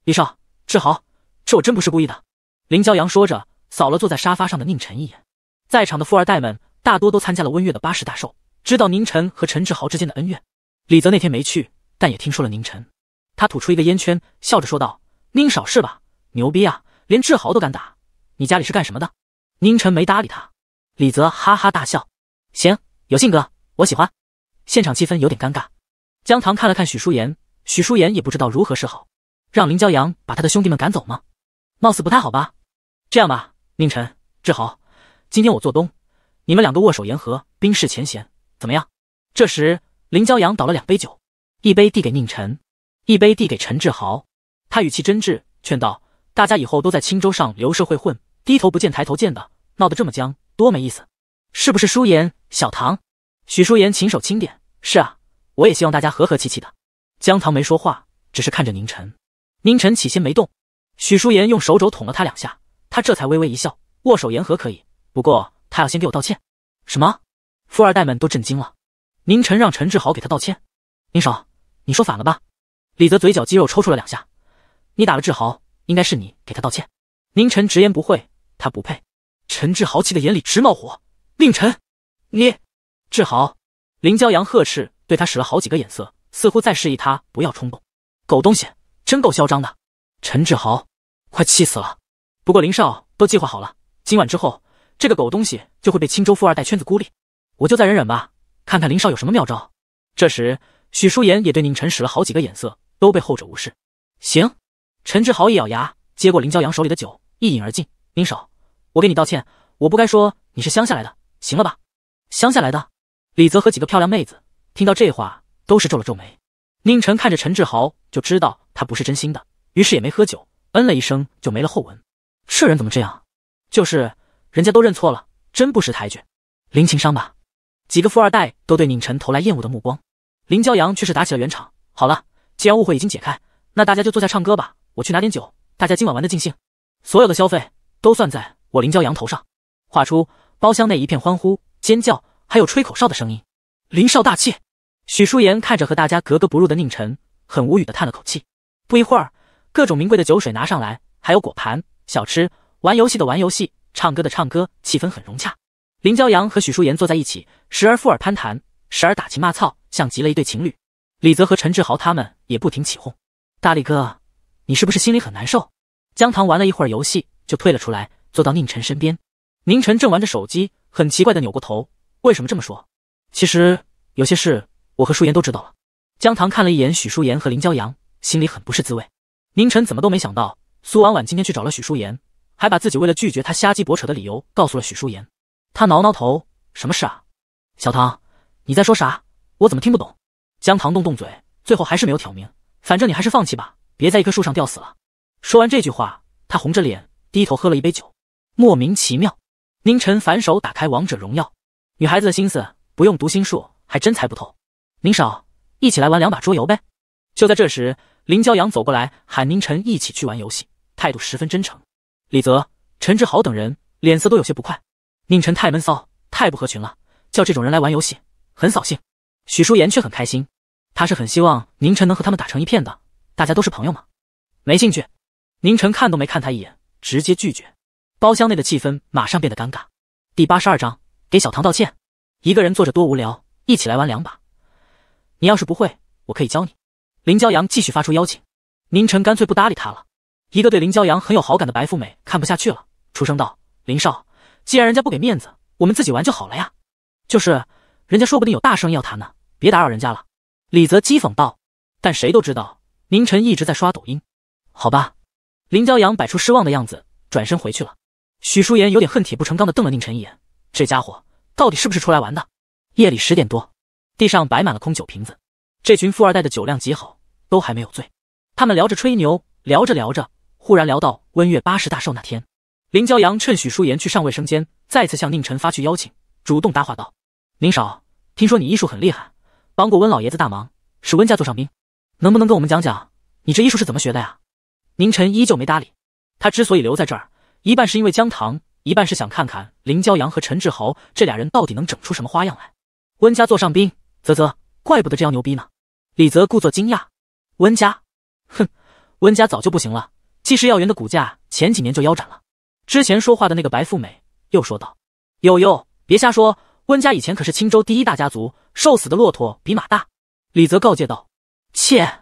李少，志豪，这我真不是故意的。”林骄阳说着，扫了坐在沙发上的宁晨一眼。在场的富二代们大多都参加了温月的八十大寿，知道宁晨和陈志豪之间的恩怨。李泽那天没去，但也听说了宁晨。他吐出一个烟圈，笑着说道：“宁少是吧？牛逼啊，连志豪都敢打。”你家里是干什么的？宁晨没搭理他。李泽哈哈大笑：“行，有性格，我喜欢。”现场气氛有点尴尬。江棠看了看许舒言，许舒言也不知道如何是好，让林骄阳把他的兄弟们赶走吗？貌似不太好吧。这样吧，宁晨、志豪，今天我做东，你们两个握手言和，冰释前嫌，怎么样？这时，林骄阳倒了两杯酒，一杯递给宁晨，一杯递给陈志豪。他语气真挚，劝道：“大家以后都在青州上流社会混。”低头不见抬头见的，闹得这么僵，多没意思，是不是？舒言，小唐，许舒言，轻手轻点。是啊，我也希望大家和和气气的。江棠没说话，只是看着宁晨。宁晨起先没动，许舒言用手肘捅了他两下，他这才微微一笑，握手言和可以，不过他要先给我道歉。什么？富二代们都震惊了。宁晨让陈志豪给他道歉。宁少，你说反了吧？李泽嘴角肌肉抽搐了两下。你打了志豪，应该是你给他道歉。宁晨直言不讳。他不配，陈志豪气得眼里直冒火。令臣，你，志豪，林骄阳呵斥，对他使了好几个眼色，似乎在示意他不要冲动。狗东西，真够嚣张的。陈志豪快气死了。不过林少都计划好了，今晚之后，这个狗东西就会被青州富二代圈子孤立。我就再忍忍吧，看看林少有什么妙招。这时，许舒言也对宁晨使了好几个眼色，都被后者无视。行，陈志豪一咬牙，接过林骄阳手里的酒，一饮而尽。林少。我给你道歉，我不该说你是乡下来的，行了吧？乡下来的李泽和几个漂亮妹子听到这话，都是皱了皱眉。宁晨看着陈志豪，就知道他不是真心的，于是也没喝酒，嗯了一声就没了后文。这人怎么这样？就是人家都认错了，真不识抬举，零情商吧？几个富二代都对宁晨投来厌恶的目光。林骄阳却是打起了圆场，好了，既然误会已经解开，那大家就坐下唱歌吧，我去拿点酒，大家今晚玩的尽兴，所有的消费都算在。我林骄阳头上，画出包厢内一片欢呼、尖叫，还有吹口哨的声音。林少大气。许淑言看着和大家格格不入的宁晨，很无语的叹了口气。不一会儿，各种名贵的酒水拿上来，还有果盘、小吃。玩游戏的玩游戏，唱歌的唱歌，气氛很融洽。林骄阳和许淑言坐在一起，时而附耳攀谈，时而打情骂俏，像极了一对情侣。李泽和陈志豪他们也不停起哄：“大力哥，你是不是心里很难受？”江糖玩了一会儿游戏就退了出来。坐到宁晨身边，宁晨正玩着手机，很奇怪的扭过头：“为什么这么说？”其实有些事我和舒言都知道了。江棠看了一眼许舒言和林骄阳，心里很不是滋味。宁晨怎么都没想到，苏婉婉今天去找了许舒言，还把自己为了拒绝他瞎鸡博扯的理由告诉了许舒言。他挠挠头：“什么事啊，小唐？你在说啥？我怎么听不懂？”江棠动动嘴，最后还是没有挑明：“反正你还是放弃吧，别在一棵树上吊死了。”说完这句话，他红着脸低头喝了一杯酒。莫名其妙，宁晨反手打开王者荣耀，女孩子的心思不用读心术还真猜不透。宁少，一起来玩两把桌游呗。就在这时，林骄阳走过来喊宁晨一起去玩游戏，态度十分真诚。李泽、陈志豪等人脸色都有些不快，宁晨太闷骚，太不合群了，叫这种人来玩游戏很扫兴。许淑言却很开心，他是很希望宁晨能和他们打成一片的，大家都是朋友嘛。没兴趣，宁晨看都没看他一眼，直接拒绝。包厢内的气氛马上变得尴尬。第八十二章，给小唐道歉。一个人坐着多无聊，一起来玩两把。你要是不会，我可以教你。林骄阳继续发出邀请。宁晨干脆不搭理他了。一个对林骄阳很有好感的白富美看不下去了，出声道：“林少，既然人家不给面子，我们自己玩就好了呀。”“就是，人家说不定有大生意要谈呢，别打扰人家了。”李泽讥讽道。但谁都知道，宁晨一直在刷抖音。好吧，林骄阳摆出失望的样子，转身回去了。许舒言有点恨铁不成钢的瞪了宁晨一眼，这家伙到底是不是出来玩的？夜里十点多，地上摆满了空酒瓶子。这群富二代的酒量极好，都还没有醉。他们聊着吹牛，聊着聊着，忽然聊到温月八十大寿那天。林骄阳趁许舒言去上卫生间，再次向宁晨发去邀请，主动搭话道：“宁少，听说你医术很厉害，帮过温老爷子大忙，是温家做上宾，能不能跟我们讲讲你这医术是怎么学的呀？”宁晨依旧没搭理。他之所以留在这儿。一半是因为姜糖，一半是想看看林骄阳和陈志豪这俩人到底能整出什么花样来。温家坐上宾，啧啧，怪不得这样牛逼呢。李泽故作惊讶：“温家，哼，温家早就不行了，季氏药园的股价前几年就腰斩了。”之前说话的那个白富美又说道：“悠悠，别瞎说，温家以前可是青州第一大家族，瘦死的骆驼比马大。”李泽告诫道：“切，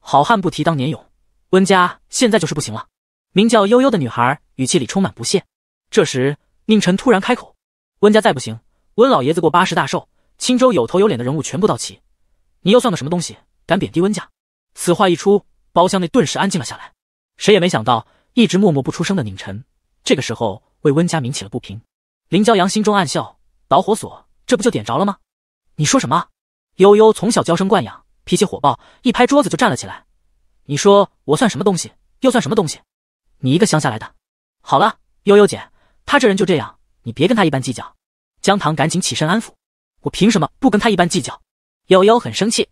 好汉不提当年勇，温家现在就是不行了。”名叫悠悠的女孩。语气里充满不屑。这时，宁晨突然开口：“温家再不行，温老爷子过八十大寿，青州有头有脸的人物全部到齐，你又算个什么东西？敢贬低温家？”此话一出，包厢内顿时安静了下来。谁也没想到，一直默默不出声的宁晨，这个时候为温家鸣起了不平。林骄阳心中暗笑，导火索这不就点着了吗？你说什么？悠悠从小娇生惯养，脾气火爆，一拍桌子就站了起来。你说我算什么东西？又算什么东西？你一个乡下来的！好了，悠悠姐，他这人就这样，你别跟他一般计较。江棠赶紧起身安抚。我凭什么不跟他一般计较？悠悠很生气。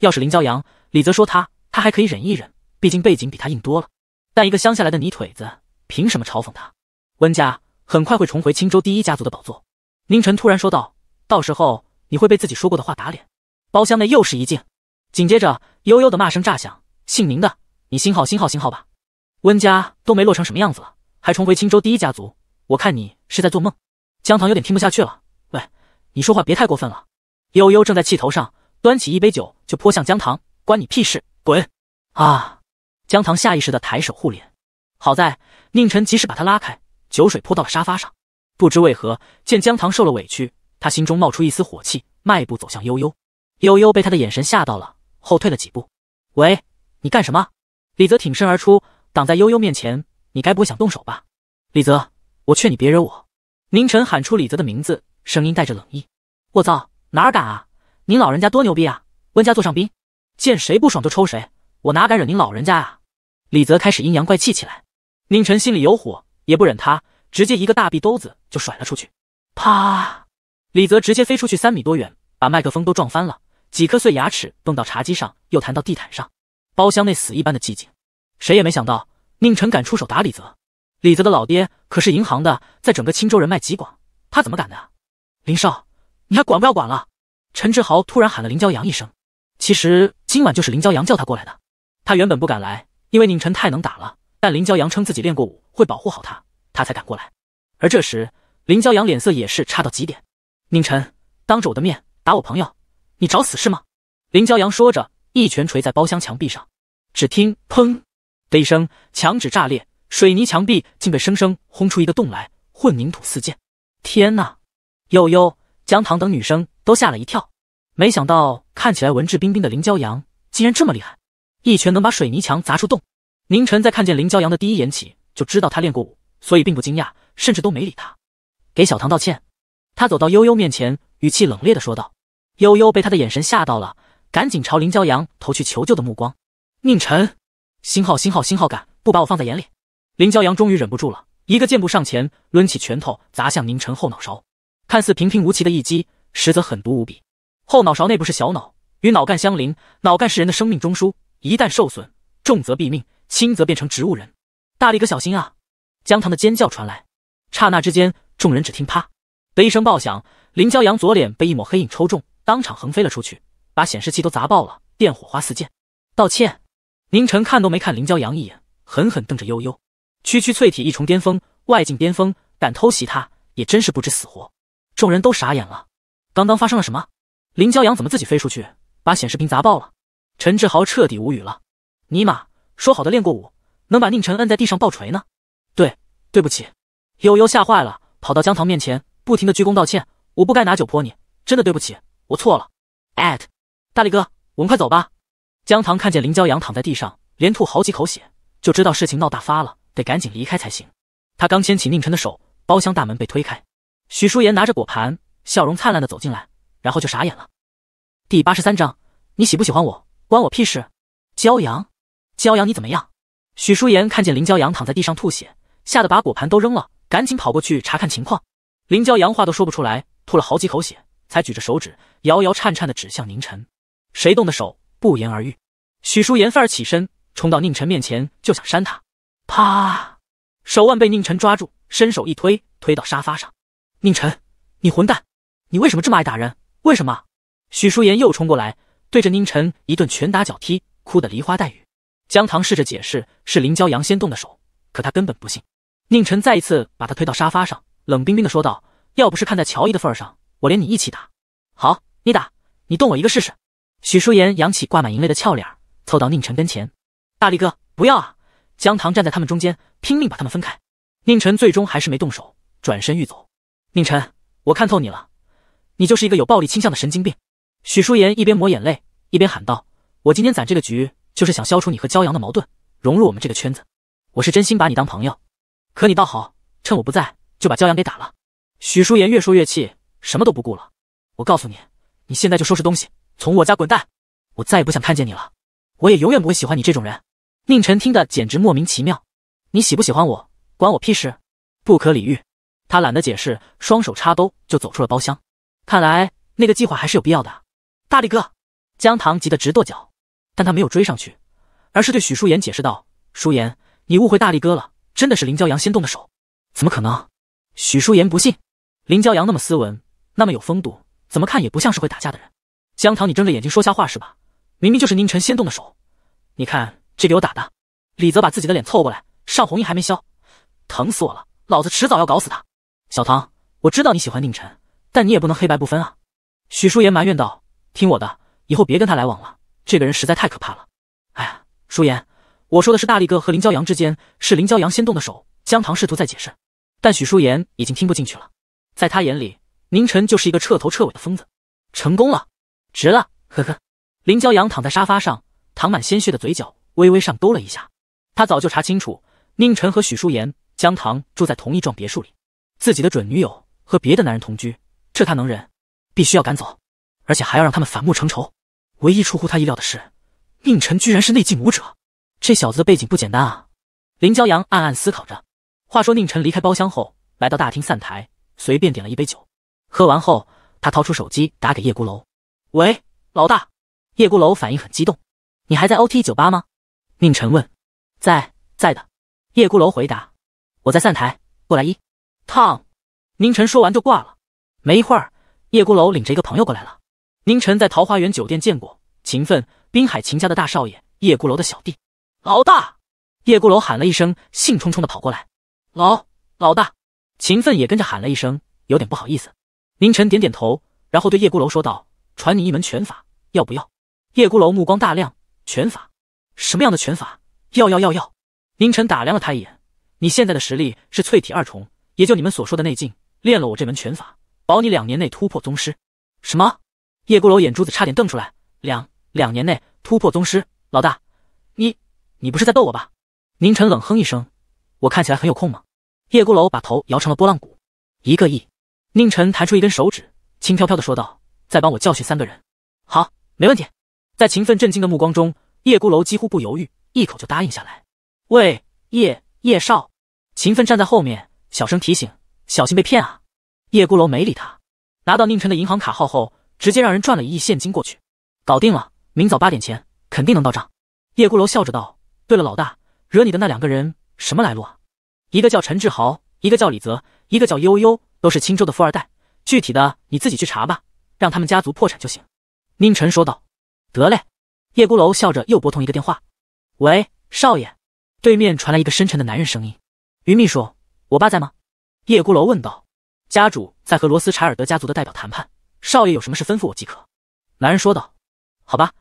要是林骄阳、李泽说他，他还可以忍一忍，毕竟背景比他硬多了。但一个乡下来的泥腿子，凭什么嘲讽他？温家很快会重回青州第一家族的宝座。宁晨突然说道：“到时候你会被自己说过的话打脸。”包厢内又是一静，紧接着悠悠的骂声炸响：“姓宁的，你新号新号新号吧！温家都没落成什么样子了。”还重回青州第一家族，我看你是在做梦。江唐有点听不下去了，喂，你说话别太过分了。悠悠正在气头上，端起一杯酒就泼向江唐，关你屁事，滚！啊！江唐下意识的抬手护脸，好在宁晨及时把他拉开，酒水泼到了沙发上。不知为何，见江唐受了委屈，他心中冒出一丝火气，迈步走向悠悠。悠悠被他的眼神吓到了，后退了几步。喂，你干什么？李泽挺身而出，挡在悠悠面前。你该不会想动手吧，李泽？我劝你别惹我。宁晨喊出李泽的名字，声音带着冷意。我操，哪敢啊！您老人家多牛逼啊，温家座上宾，见谁不爽就抽谁，我哪敢惹您老人家啊！李泽开始阴阳怪气起来。宁晨心里有火，也不忍他，直接一个大臂兜子就甩了出去。啪！李泽直接飞出去三米多远，把麦克风都撞翻了，几颗碎牙齿蹦到茶几上，又弹到地毯上。包厢内死一般的寂静，谁也没想到。宁晨敢出手打李泽，李泽的老爹可是银行的，在整个青州人脉极广，他怎么敢的？林少，你还管不要管了？陈志豪突然喊了林骄阳一声。其实今晚就是林骄阳叫他过来的，他原本不敢来，因为宁晨太能打了，但林骄阳称自己练过武，会保护好他，他才敢过来。而这时，林骄阳脸色也是差到极点。宁晨，当着我的面打我朋友，你找死是吗？林骄阳说着，一拳捶在包厢墙壁上，只听砰。的一声，墙纸炸裂，水泥墙壁竟被生生轰出一个洞来，混凝土四溅。天呐！悠悠、江棠等女生都吓了一跳，没想到看起来文质彬彬的林骄阳竟然这么厉害，一拳能把水泥墙砸出洞。宁晨在看见林骄阳的第一眼起就知道他练过武，所以并不惊讶，甚至都没理他，给小唐道歉。他走到悠悠面前，语气冷冽的说道：“悠悠，被他的眼神吓到了，赶紧朝林骄阳投去求救的目光。”宁晨。星号星号星号敢不把我放在眼里？林骄阳终于忍不住了，一个箭步上前，抡起拳头砸向宁晨后脑勺。看似平平无奇的一击，实则狠毒无比。后脑勺内部是小脑，与脑干相邻，脑干是人的生命中枢，一旦受损，重则毙命，轻则变成植物人。大力哥小心啊！江棠的尖叫传来，刹那之间，众人只听啪的一声爆响，林骄阳左脸被一抹黑影抽中，当场横飞了出去，把显示器都砸爆了，电火花四溅。道歉。宁晨看都没看林骄阳一眼，狠狠瞪着悠悠。区区淬体一重巅峰，外境巅峰，敢偷袭他，也真是不知死活。众人都傻眼了，刚刚发生了什么？林骄阳怎么自己飞出去，把显示屏砸爆了？陈志豪彻底无语了。尼玛，说好的练过武，能把宁晨摁在地上暴锤呢？对，对不起，悠悠吓坏了，跑到江棠面前，不停的鞠躬道歉。我不该拿酒泼你，真的对不起，我错了。艾特大力哥，我们快走吧。江棠看见林骄阳躺在地上，连吐好几口血，就知道事情闹大发了，得赶紧离开才行。他刚牵起宁晨的手，包厢大门被推开，许淑妍拿着果盘，笑容灿烂的走进来，然后就傻眼了。第八十三章，你喜不喜欢我，关我屁事？骄阳，骄阳，你怎么样？许淑妍看见林骄阳躺在地上吐血，吓得把果盘都扔了，赶紧跑过去查看情况。林骄阳话都说不出来，吐了好几口血，才举着手指，摇摇颤颤的指向宁晨，谁动的手？不言而喻，许淑妍范而起身，冲到宁晨面前就想扇他，啪！手腕被宁晨抓住，伸手一推，推到沙发上。宁晨，你混蛋！你为什么这么爱打人？为什么？许淑妍又冲过来，对着宁晨一顿拳打脚踢，哭得梨花带雨。江棠试着解释是林骄阳先动的手，可他根本不信。宁晨再一次把他推到沙发上，冷冰冰地说道：“要不是看在乔姨的份上，我连你一起打。好，你打，你动我一个试试。”许舒言扬起挂满银泪的俏脸，凑到宁晨跟前：“大力哥，不要啊！”姜糖站在他们中间，拼命把他们分开。宁晨最终还是没动手，转身欲走。宁晨，我看透你了，你就是一个有暴力倾向的神经病！”许舒言一边抹眼泪，一边喊道：“我今天攒这个局，就是想消除你和骄阳的矛盾，融入我们这个圈子。我是真心把你当朋友，可你倒好，趁我不在就把骄阳给打了！”许舒言越说越气，什么都不顾了。我告诉你，你现在就收拾东西。从我家滚蛋！我再也不想看见你了，我也永远不会喜欢你这种人。宁晨听得简直莫名其妙，你喜不喜欢我关我屁事！不可理喻，他懒得解释，双手插兜就走出了包厢。看来那个计划还是有必要的。大力哥，江棠急得直跺脚，但他没有追上去，而是对许舒妍解释道：“舒妍，你误会大力哥了，真的是林骄阳先动的手。怎么可能？”许舒妍不信，林骄阳那么斯文，那么有风度，怎么看也不像是会打架的人。江棠，你睁着眼睛说瞎话是吧？明明就是宁晨先动的手，你看这给我打的！李泽把自己的脸凑过来，上红印还没消，疼死我了！老子迟早要搞死他！小唐，我知道你喜欢宁晨，但你也不能黑白不分啊！许淑妍埋怨道：“听我的，以后别跟他来往了，这个人实在太可怕了。”哎呀，淑妍，我说的是大力哥和林骄阳之间，是林骄阳先动的手。江棠试图再解释，但许淑妍已经听不进去了，在他眼里，宁晨就是一个彻头彻尾的疯子。成功了。值了，呵呵。林骄阳躺在沙发上，淌满鲜血的嘴角微微上勾了一下。他早就查清楚，宁晨和许淑言、江棠住在同一幢别墅里，自己的准女友和别的男人同居，这他能忍？必须要赶走，而且还要让他们反目成仇。唯一出乎他意料的是，宁晨居然是内劲武者，这小子的背景不简单啊！林骄阳暗暗思考着。话说，宁晨离开包厢后，来到大厅散台，随便点了一杯酒，喝完后，他掏出手机打给叶孤楼。喂，老大，叶孤楼反应很激动。你还在 O T 酒吧吗？宁晨问。在，在的。叶孤楼回答。我在散台，过来一趟。宁晨说完就挂了。没一会儿，叶孤楼领着一个朋友过来了。宁晨在桃花源酒店见过秦奋，滨海秦家的大少爷，叶孤楼的小弟。老大，叶孤楼喊了一声，兴冲冲的跑过来。老老大，秦奋也跟着喊了一声，有点不好意思。宁晨点点头，然后对叶孤楼说道。传你一门拳法，要不要？叶孤楼目光大亮，拳法？什么样的拳法？要要要要！宁晨打量了他一眼，你现在的实力是淬体二重，也就你们所说的内劲。练了我这门拳法，保你两年内突破宗师。什么？叶孤楼眼珠子差点瞪出来，两两年内突破宗师？老大，你你不是在逗我吧？宁晨冷哼一声，我看起来很有空吗？叶孤楼把头摇成了拨浪鼓。一个亿。宁晨弹出一根手指，轻飘飘的说道。再帮我教训三个人，好，没问题。在秦奋震惊的目光中，叶孤楼几乎不犹豫，一口就答应下来。喂，叶叶少，秦奋站在后面，小声提醒：“小心被骗啊！”叶孤楼没理他，拿到宁晨的银行卡号后，直接让人转了一亿现金过去，搞定了。明早八点前肯定能到账。叶孤楼笑着道：“对了，老大，惹你的那两个人什么来路啊？一个叫陈志豪，一个叫李泽，一个叫悠悠，都是青州的富二代。具体的，你自己去查吧。”让他们家族破产就行，宁晨说道。得嘞，叶孤楼笑着又拨通一个电话。喂，少爷，对面传来一个深沉的男人声音。于秘书，我爸在吗？叶孤楼问道。家主在和罗斯柴尔德家族的代表谈判，少爷有什么事吩咐我即可。男人说道。好吧，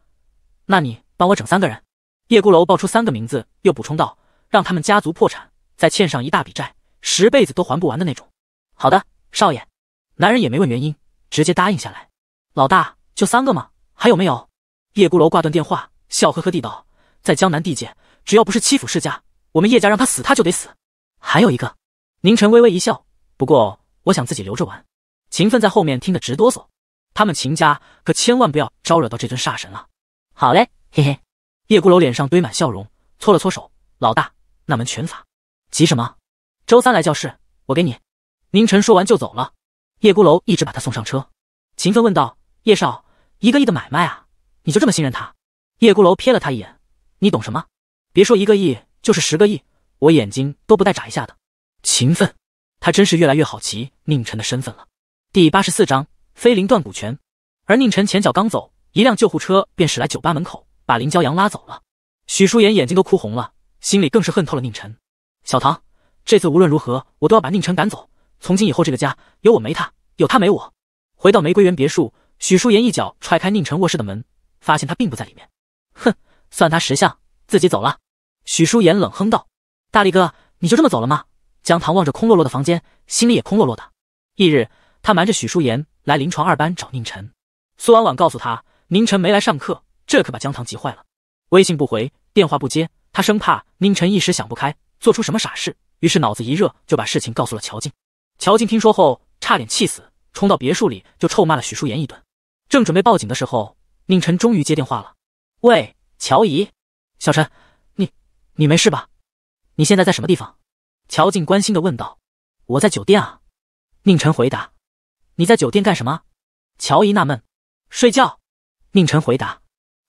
那你帮我整三个人。叶孤楼报出三个名字，又补充道，让他们家族破产，再欠上一大笔债，十辈子都还不完的那种。好的，少爷。男人也没问原因。直接答应下来，老大就三个吗？还有没有？叶孤楼挂断电话，笑呵呵地道：“在江南地界，只要不是欺负世家，我们叶家让他死他就得死。”还有一个，宁晨微微一笑，不过我想自己留着玩。秦奋在后面听得直哆嗦，他们秦家可千万不要招惹到这尊煞神了。好嘞，嘿嘿。叶孤楼脸上堆满笑容，搓了搓手，老大那门拳法，急什么？周三来教室，我给你。宁晨说完就走了。叶孤楼一直把他送上车。秦奋问道：“叶少，一个亿的买卖啊，你就这么信任他？”叶孤楼瞥了他一眼：“你懂什么？别说一个亿，就是十个亿，我眼睛都不带眨一下的。”秦奋，他真是越来越好奇宁晨的身份了。第八十四章飞灵断骨拳。而宁晨前脚刚走，一辆救护车便驶来酒吧门口，把林骄阳拉走了。许淑妍眼睛都哭红了，心里更是恨透了宁晨。小唐，这次无论如何，我都要把宁晨赶走。从今以后，这个家有我没他，有他没我。回到玫瑰园别墅，许淑妍一脚踹开宁晨卧室的门，发现他并不在里面。哼，算他识相，自己走了。许淑妍冷哼道：“大力哥，你就这么走了吗？”江棠望着空落落的房间，心里也空落落的。翌日，他瞒着许淑妍来临床二班找宁晨。苏婉婉告诉他，宁晨没来上课，这可把江棠急坏了。微信不回，电话不接，他生怕宁晨一时想不开，做出什么傻事。于是脑子一热，就把事情告诉了乔静。乔静听说后差点气死，冲到别墅里就臭骂了许书言一顿。正准备报警的时候，宁晨终于接电话了。喂，乔姨，小陈，你你没事吧？你现在在什么地方？乔静关心的问道。我在酒店啊。宁晨回答。你在酒店干什么？乔姨纳闷。睡觉。宁晨回答。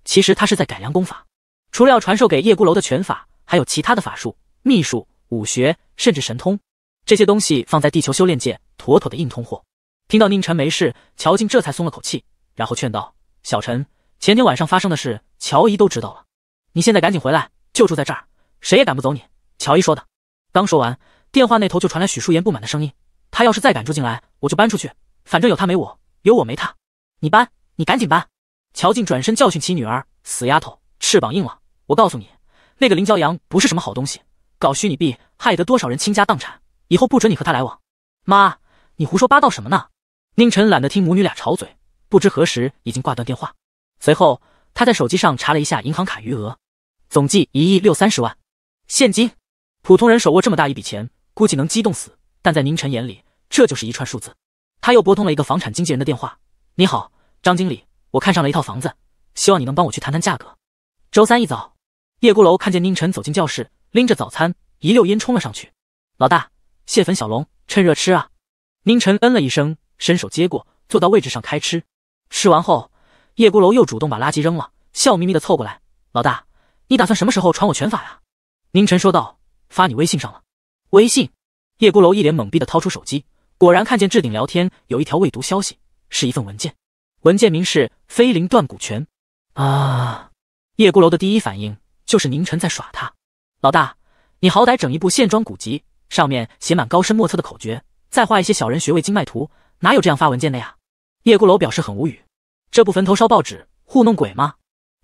其实他是在改良功法，除了要传授给叶孤楼的拳法，还有其他的法术、秘术、武学，甚至神通。这些东西放在地球修炼界，妥妥的硬通货。听到宁晨没事，乔静这才松了口气，然后劝道：“小陈，前天晚上发生的事，乔姨都知道了。你现在赶紧回来，就住在这儿，谁也赶不走你。”乔姨说的。刚说完，电话那头就传来许淑妍不满的声音：“她要是再敢住进来，我就搬出去。反正有她没我，有我没她，你搬，你赶紧搬！”乔静转身教训起女儿：“死丫头，翅膀硬了！我告诉你，那个林骄阳不是什么好东西，搞虚拟币，害得多少人倾家荡产。”以后不准你和他来往，妈，你胡说八道什么呢？宁晨懒得听母女俩吵嘴，不知何时已经挂断电话。随后他在手机上查了一下银行卡余额，总计一亿六三十万现金。普通人手握这么大一笔钱，估计能激动死，但在宁晨眼里，这就是一串数字。他又拨通了一个房产经纪人的电话：“你好，张经理，我看上了一套房子，希望你能帮我去谈谈价格。”周三一早，叶孤楼看见宁晨走进教室，拎着早餐，一溜烟冲了上去，老大。蟹粉小龙，趁热吃啊！宁晨嗯了一声，伸手接过，坐到位置上开吃。吃完后，叶孤楼又主动把垃圾扔了，笑眯眯的凑过来：“老大，你打算什么时候传我拳法呀？”宁晨说道：“发你微信上了。”微信。叶孤楼一脸懵逼的掏出手机，果然看见置顶聊天有一条未读消息，是一份文件，文件名是《飞灵断骨拳》。啊！叶孤楼的第一反应就是宁晨在耍他。老大，你好歹整一部线装古籍。上面写满高深莫测的口诀，再画一些小人穴位经脉图，哪有这样发文件的呀？叶孤楼表示很无语，这不坟头烧报纸糊弄鬼吗？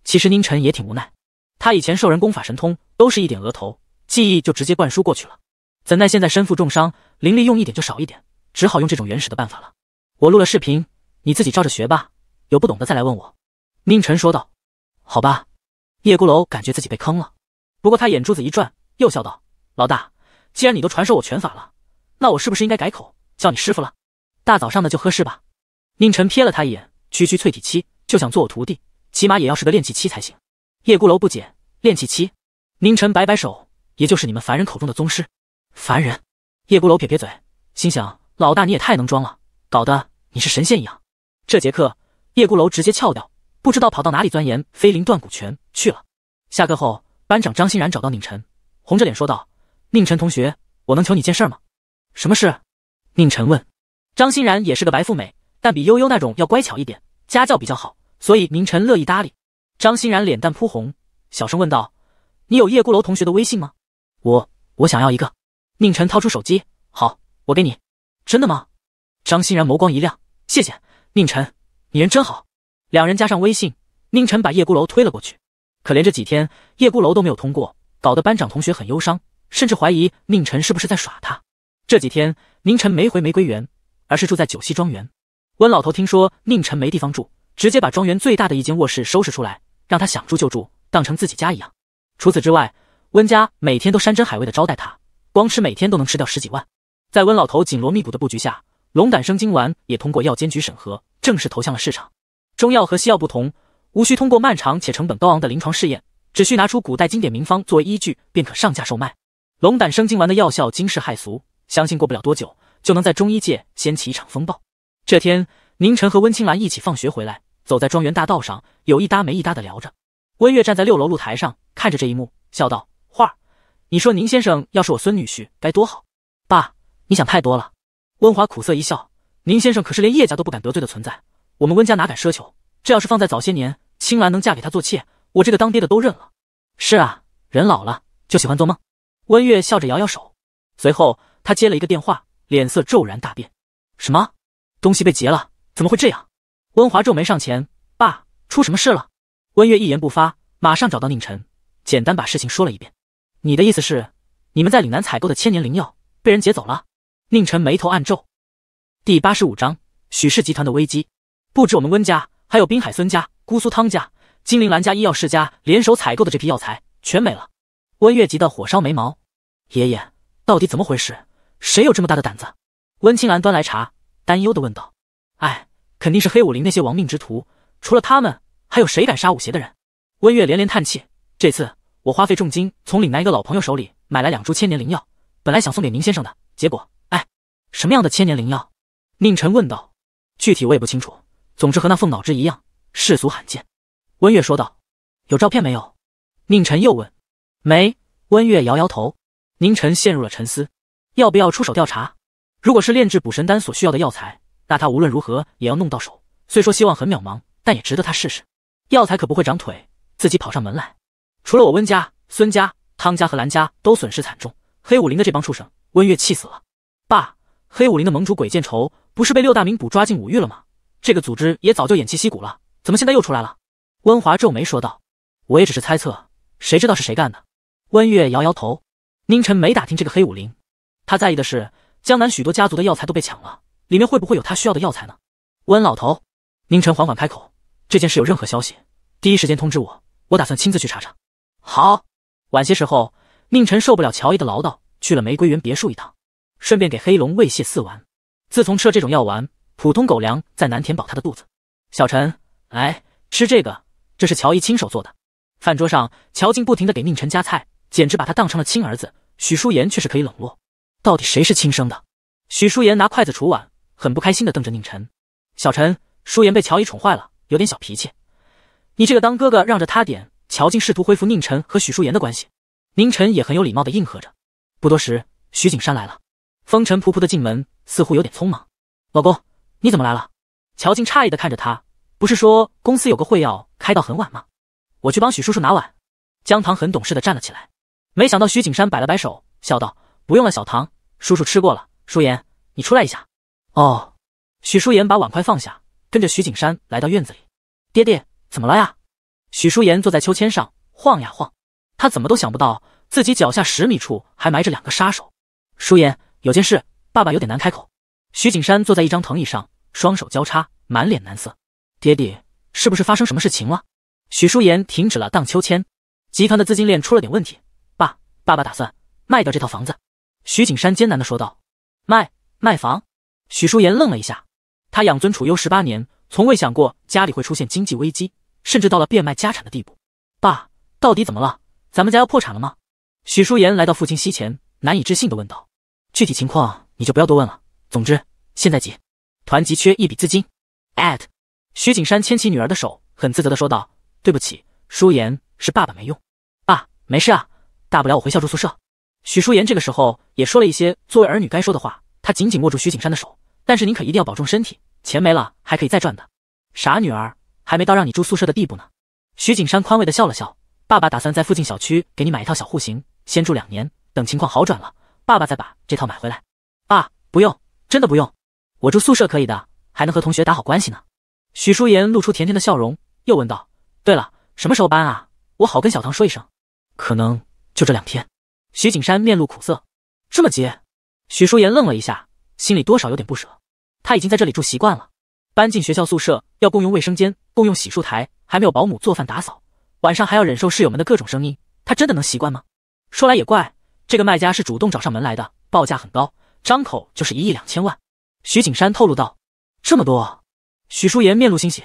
其实宁晨也挺无奈，他以前受人功法神通，都是一点额头记忆就直接灌输过去了，怎奈现在身负重伤，灵力用一点就少一点，只好用这种原始的办法了。我录了视频，你自己照着学吧，有不懂的再来问我。宁晨说道。好吧，叶孤楼感觉自己被坑了，不过他眼珠子一转，又笑道：“老大。”既然你都传授我拳法了，那我是不是应该改口叫你师傅了？大早上的就喝适吧。宁晨瞥了他一眼，区区淬体期就想做我徒弟，起码也要是个练气期才行。叶孤楼不解，练气期？宁晨摆摆手，也就是你们凡人口中的宗师。凡人？叶孤楼撇撇嘴，心想老大你也太能装了，搞得你是神仙一样。这节课，叶孤楼直接翘掉，不知道跑到哪里钻研飞灵断骨拳去了。下课后，班长张欣然找到宁晨，红着脸说道。宁晨同学，我能求你件事吗？什么事？宁晨问。张欣然也是个白富美，但比悠悠那种要乖巧一点，家教比较好，所以宁晨乐意搭理。张欣然脸蛋扑红，小声问道：“你有叶孤楼同学的微信吗？我我想要一个。”宁晨掏出手机：“好，我给你。”真的吗？张欣然眸光一亮：“谢谢，宁晨，你人真好。”两人加上微信，宁晨把叶孤楼推了过去。可怜这几天叶孤楼都没有通过，搞得班长同学很忧伤。甚至怀疑宁晨是不是在耍他。这几天宁晨没回玫瑰园，而是住在九溪庄园。温老头听说宁晨没地方住，直接把庄园最大的一间卧室收拾出来，让他想住就住，当成自己家一样。除此之外，温家每天都山珍海味的招待他，光吃每天都能吃掉十几万。在温老头紧锣密鼓的布局下，龙胆生精丸也通过药监局审核，正式投向了市场。中药和西药不同，无需通过漫长且成本高昂的临床试验，只需拿出古代经典名方作为依据，便可上架售卖。龙胆生精丸的药效惊世骇俗，相信过不了多久就能在中医界掀起一场风暴。这天，宁晨和温青兰一起放学回来，走在庄园大道上，有一搭没一搭的聊着。温月站在六楼露台上，看着这一幕，笑道：“画，你说宁先生要是我孙女婿，该多好。”“爸，你想太多了。”温华苦涩一笑：“宁先生可是连叶家都不敢得罪的存在，我们温家哪敢奢求？这要是放在早些年，青兰能嫁给他做妾，我这个当爹的都认了。”“是啊，人老了就喜欢做梦。”温月笑着摇摇手，随后他接了一个电话，脸色骤然大变。什么东西被劫了？怎么会这样？温华皱眉上前：“爸，出什么事了？”温月一言不发，马上找到宁晨，简单把事情说了一遍。你的意思是，你们在岭南采购的千年灵药被人劫走了？宁晨眉头暗皱。第八十五章许氏集团的危机，不止我们温家，还有滨海孙家、姑苏汤家、金陵兰家医药世家联手采购的这批药材全没了。温月急得火烧眉毛。爷爷，到底怎么回事？谁有这么大的胆子？温青兰端来茶，担忧的问道。哎，肯定是黑武林那些亡命之徒。除了他们，还有谁敢杀武邪的人？温月连连叹气。这次我花费重金从岭南一个老朋友手里买来两株千年灵药，本来想送给宁先生的，结果……哎，什么样的千年灵药？宁晨问道。具体我也不清楚，总之和那凤脑汁一样，世俗罕见。温月说道。有照片没有？宁晨又问。没。温月摇摇头。宁晨陷入了沉思，要不要出手调查？如果是炼制补神丹所需要的药材，那他无论如何也要弄到手。虽说希望很渺茫，但也值得他试试。药材可不会长腿，自己跑上门来。除了我温家、孙家、汤家和兰家都损失惨重，黑武林的这帮畜生，温月气死了。爸，黑武林的盟主鬼见愁不是被六大名捕抓进五狱了吗？这个组织也早就偃旗息鼓了，怎么现在又出来了？温华皱眉说道：“我也只是猜测，谁知道是谁干的？”温月摇摇头。宁晨没打听这个黑武林，他在意的是江南许多家族的药材都被抢了，里面会不会有他需要的药材呢？温老头，宁晨缓缓开口：“这件事有任何消息，第一时间通知我，我打算亲自去查查。”好。晚些时候，宁晨受不了乔姨的唠叨，去了玫瑰园别墅一趟，顺便给黑龙喂泻四丸。自从吃了这种药丸，普通狗粮再难填饱他的肚子。小陈，来吃这个，这是乔姨亲手做的。饭桌上，乔静不停地给宁晨夹菜。简直把他当成了亲儿子，许淑言却是可以冷落。到底谁是亲生的？许淑言拿筷子戳碗，很不开心的瞪着宁晨。小陈，淑言被乔姨宠坏了，有点小脾气。你这个当哥哥让着他点。乔静试图恢复宁晨和许淑言的关系，宁晨也很有礼貌的应和着。不多时，徐景山来了，风尘仆仆的进门，似乎有点匆忙。老公，你怎么来了？乔静诧异的看着他，不是说公司有个会要开到很晚吗？我去帮许叔叔拿碗。江棠很懂事的站了起来。没想到徐景山摆了摆手，笑道：“不用了，小唐叔叔吃过了。舒言，你出来一下。”哦，许舒言把碗筷放下，跟着徐景山来到院子里。“爹爹，怎么了呀？”许舒言坐在秋千上晃呀晃，他怎么都想不到自己脚下十米处还埋着两个杀手。舒言，有件事，爸爸有点难开口。徐景山坐在一张藤椅上，双手交叉，满脸难色。“爹爹，是不是发生什么事情了？”许舒言停止了荡秋千。集团的资金链出了点问题。爸爸打算卖掉这套房子，徐景山艰难的说道：“卖卖房。”许淑妍愣了一下，他养尊处优十八年，从未想过家里会出现经济危机，甚至到了变卖家产的地步。爸，到底怎么了？咱们家要破产了吗？许淑妍来到父亲膝前，难以置信的问道：“具体情况你就不要多问了，总之现在急，团急缺一笔资金。”at 徐景山牵起女儿的手，很自责的说道：“对不起，淑妍，是爸爸没用。”爸，没事啊。大不了我回校住宿舍。许淑妍这个时候也说了一些作为儿女该说的话，她紧紧握住徐景山的手。但是您可一定要保重身体，钱没了还可以再赚的。傻女儿，还没到让你住宿舍的地步呢。徐景山宽慰的笑了笑，爸爸打算在附近小区给你买一套小户型，先住两年，等情况好转了，爸爸再把这套买回来。爸，不用，真的不用，我住宿舍可以的，还能和同学打好关系呢。许淑妍露出甜甜的笑容，又问道，对了，什么时候搬啊？我好跟小唐说一声。可能。就这两天，徐景山面露苦涩。这么急，许淑妍愣了一下，心里多少有点不舍。他已经在这里住习惯了，搬进学校宿舍要共用卫生间、共用洗漱台，还没有保姆做饭打扫，晚上还要忍受室友们的各种声音。他真的能习惯吗？说来也怪，这个卖家是主动找上门来的，报价很高，张口就是一亿两千万。徐景山透露道。这么多，许淑妍面露欣喜。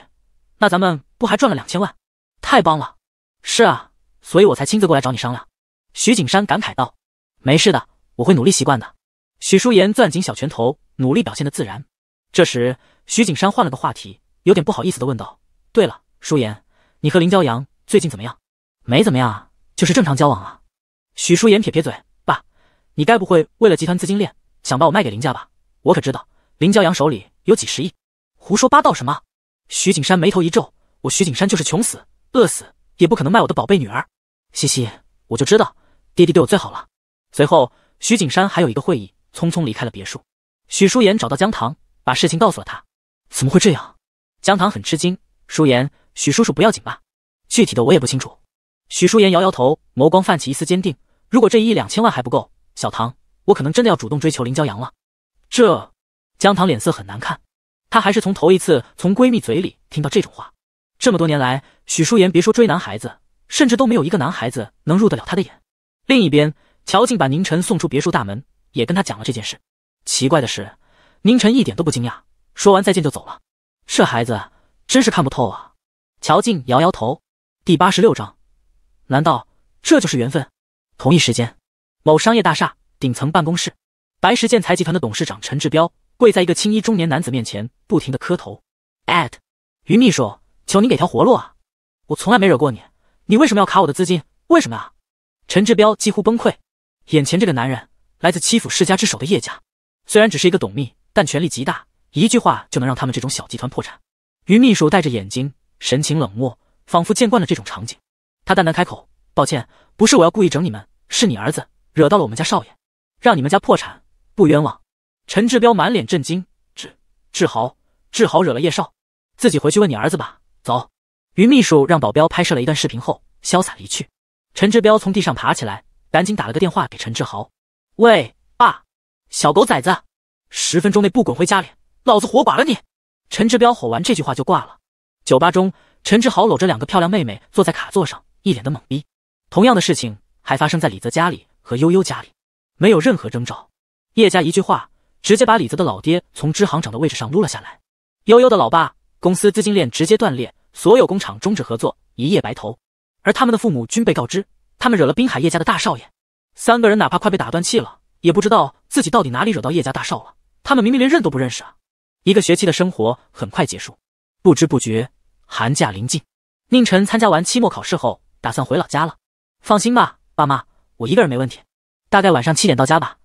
那咱们不还赚了两千万？太棒了！是啊，所以我才亲自过来找你商量。徐景山感慨道：“没事的，我会努力习惯的。”许淑言攥紧小拳头，努力表现的自然。这时，徐景山换了个话题，有点不好意思的问道：“对了，淑言，你和林骄阳最近怎么样？没怎么样啊，就是正常交往啊。”许淑言撇撇嘴：“爸，你该不会为了集团资金链，想把我卖给林家吧？我可知道林骄阳手里有几十亿。”胡说八道什么？徐景山眉头一皱：“我徐景山就是穷死饿死，也不可能卖我的宝贝女儿。”嘻嘻，我就知道。爹爹对我最好了。随后，徐景山还有一个会议，匆匆离开了别墅。许淑妍找到江棠，把事情告诉了他。怎么会这样？江棠很吃惊。淑妍，许叔叔不要紧吧？具体的我也不清楚。许淑妍摇摇头，眸光泛起一丝坚定。如果这一亿两千万还不够，小唐，我可能真的要主动追求林骄阳了。这，江棠脸色很难看。他还是从头一次从闺蜜嘴里听到这种话。这么多年来，许淑妍别说追男孩子，甚至都没有一个男孩子能入得了他的眼。另一边，乔静把宁晨送出别墅大门，也跟他讲了这件事。奇怪的是，宁晨一点都不惊讶，说完再见就走了。这孩子真是看不透啊！乔静摇摇头。第八十六章，难道这就是缘分？同一时间，某商业大厦顶层办公室，白石建材集团的董事长陈志彪跪在一个青衣中年男子面前，不停的磕头。at 于秘书，求你给条活路啊！我从来没惹过你，你为什么要卡我的资金？为什么啊？陈志彪几乎崩溃，眼前这个男人来自欺负世家之首的叶家，虽然只是一个董秘，但权力极大，一句话就能让他们这种小集团破产。于秘书戴着眼睛，神情冷漠，仿佛见惯了这种场景。他淡淡开口：“抱歉，不是我要故意整你们，是你儿子惹到了我们家少爷，让你们家破产，不冤枉。”陈志彪满脸震惊：“志志豪，志豪惹了叶少，自己回去问你儿子吧。”走。于秘书让保镖拍摄了一段视频后，潇洒离去。陈志彪从地上爬起来，赶紧打了个电话给陈志豪：“喂，爸，小狗崽子，十分钟内不滚回家里，老子活剐了你！”陈志彪吼完这句话就挂了。酒吧中，陈志豪搂着两个漂亮妹妹坐在卡座上，一脸的懵逼。同样的事情还发生在李泽家里和悠悠家里，没有任何征兆。叶家一句话，直接把李泽的老爹从支行长的位置上撸了下来。悠悠的老爸公司资金链直接断裂，所有工厂终止合作，一夜白头。而他们的父母均被告知，他们惹了滨海叶家的大少爷。三个人哪怕快被打断气了，也不知道自己到底哪里惹到叶家大少了。他们明明连认都不认识啊！一个学期的生活很快结束，不知不觉寒假临近。宁晨参加完期末考试后，打算回老家了。放心吧，爸妈，我一个人没问题。大概晚上七点到家吧，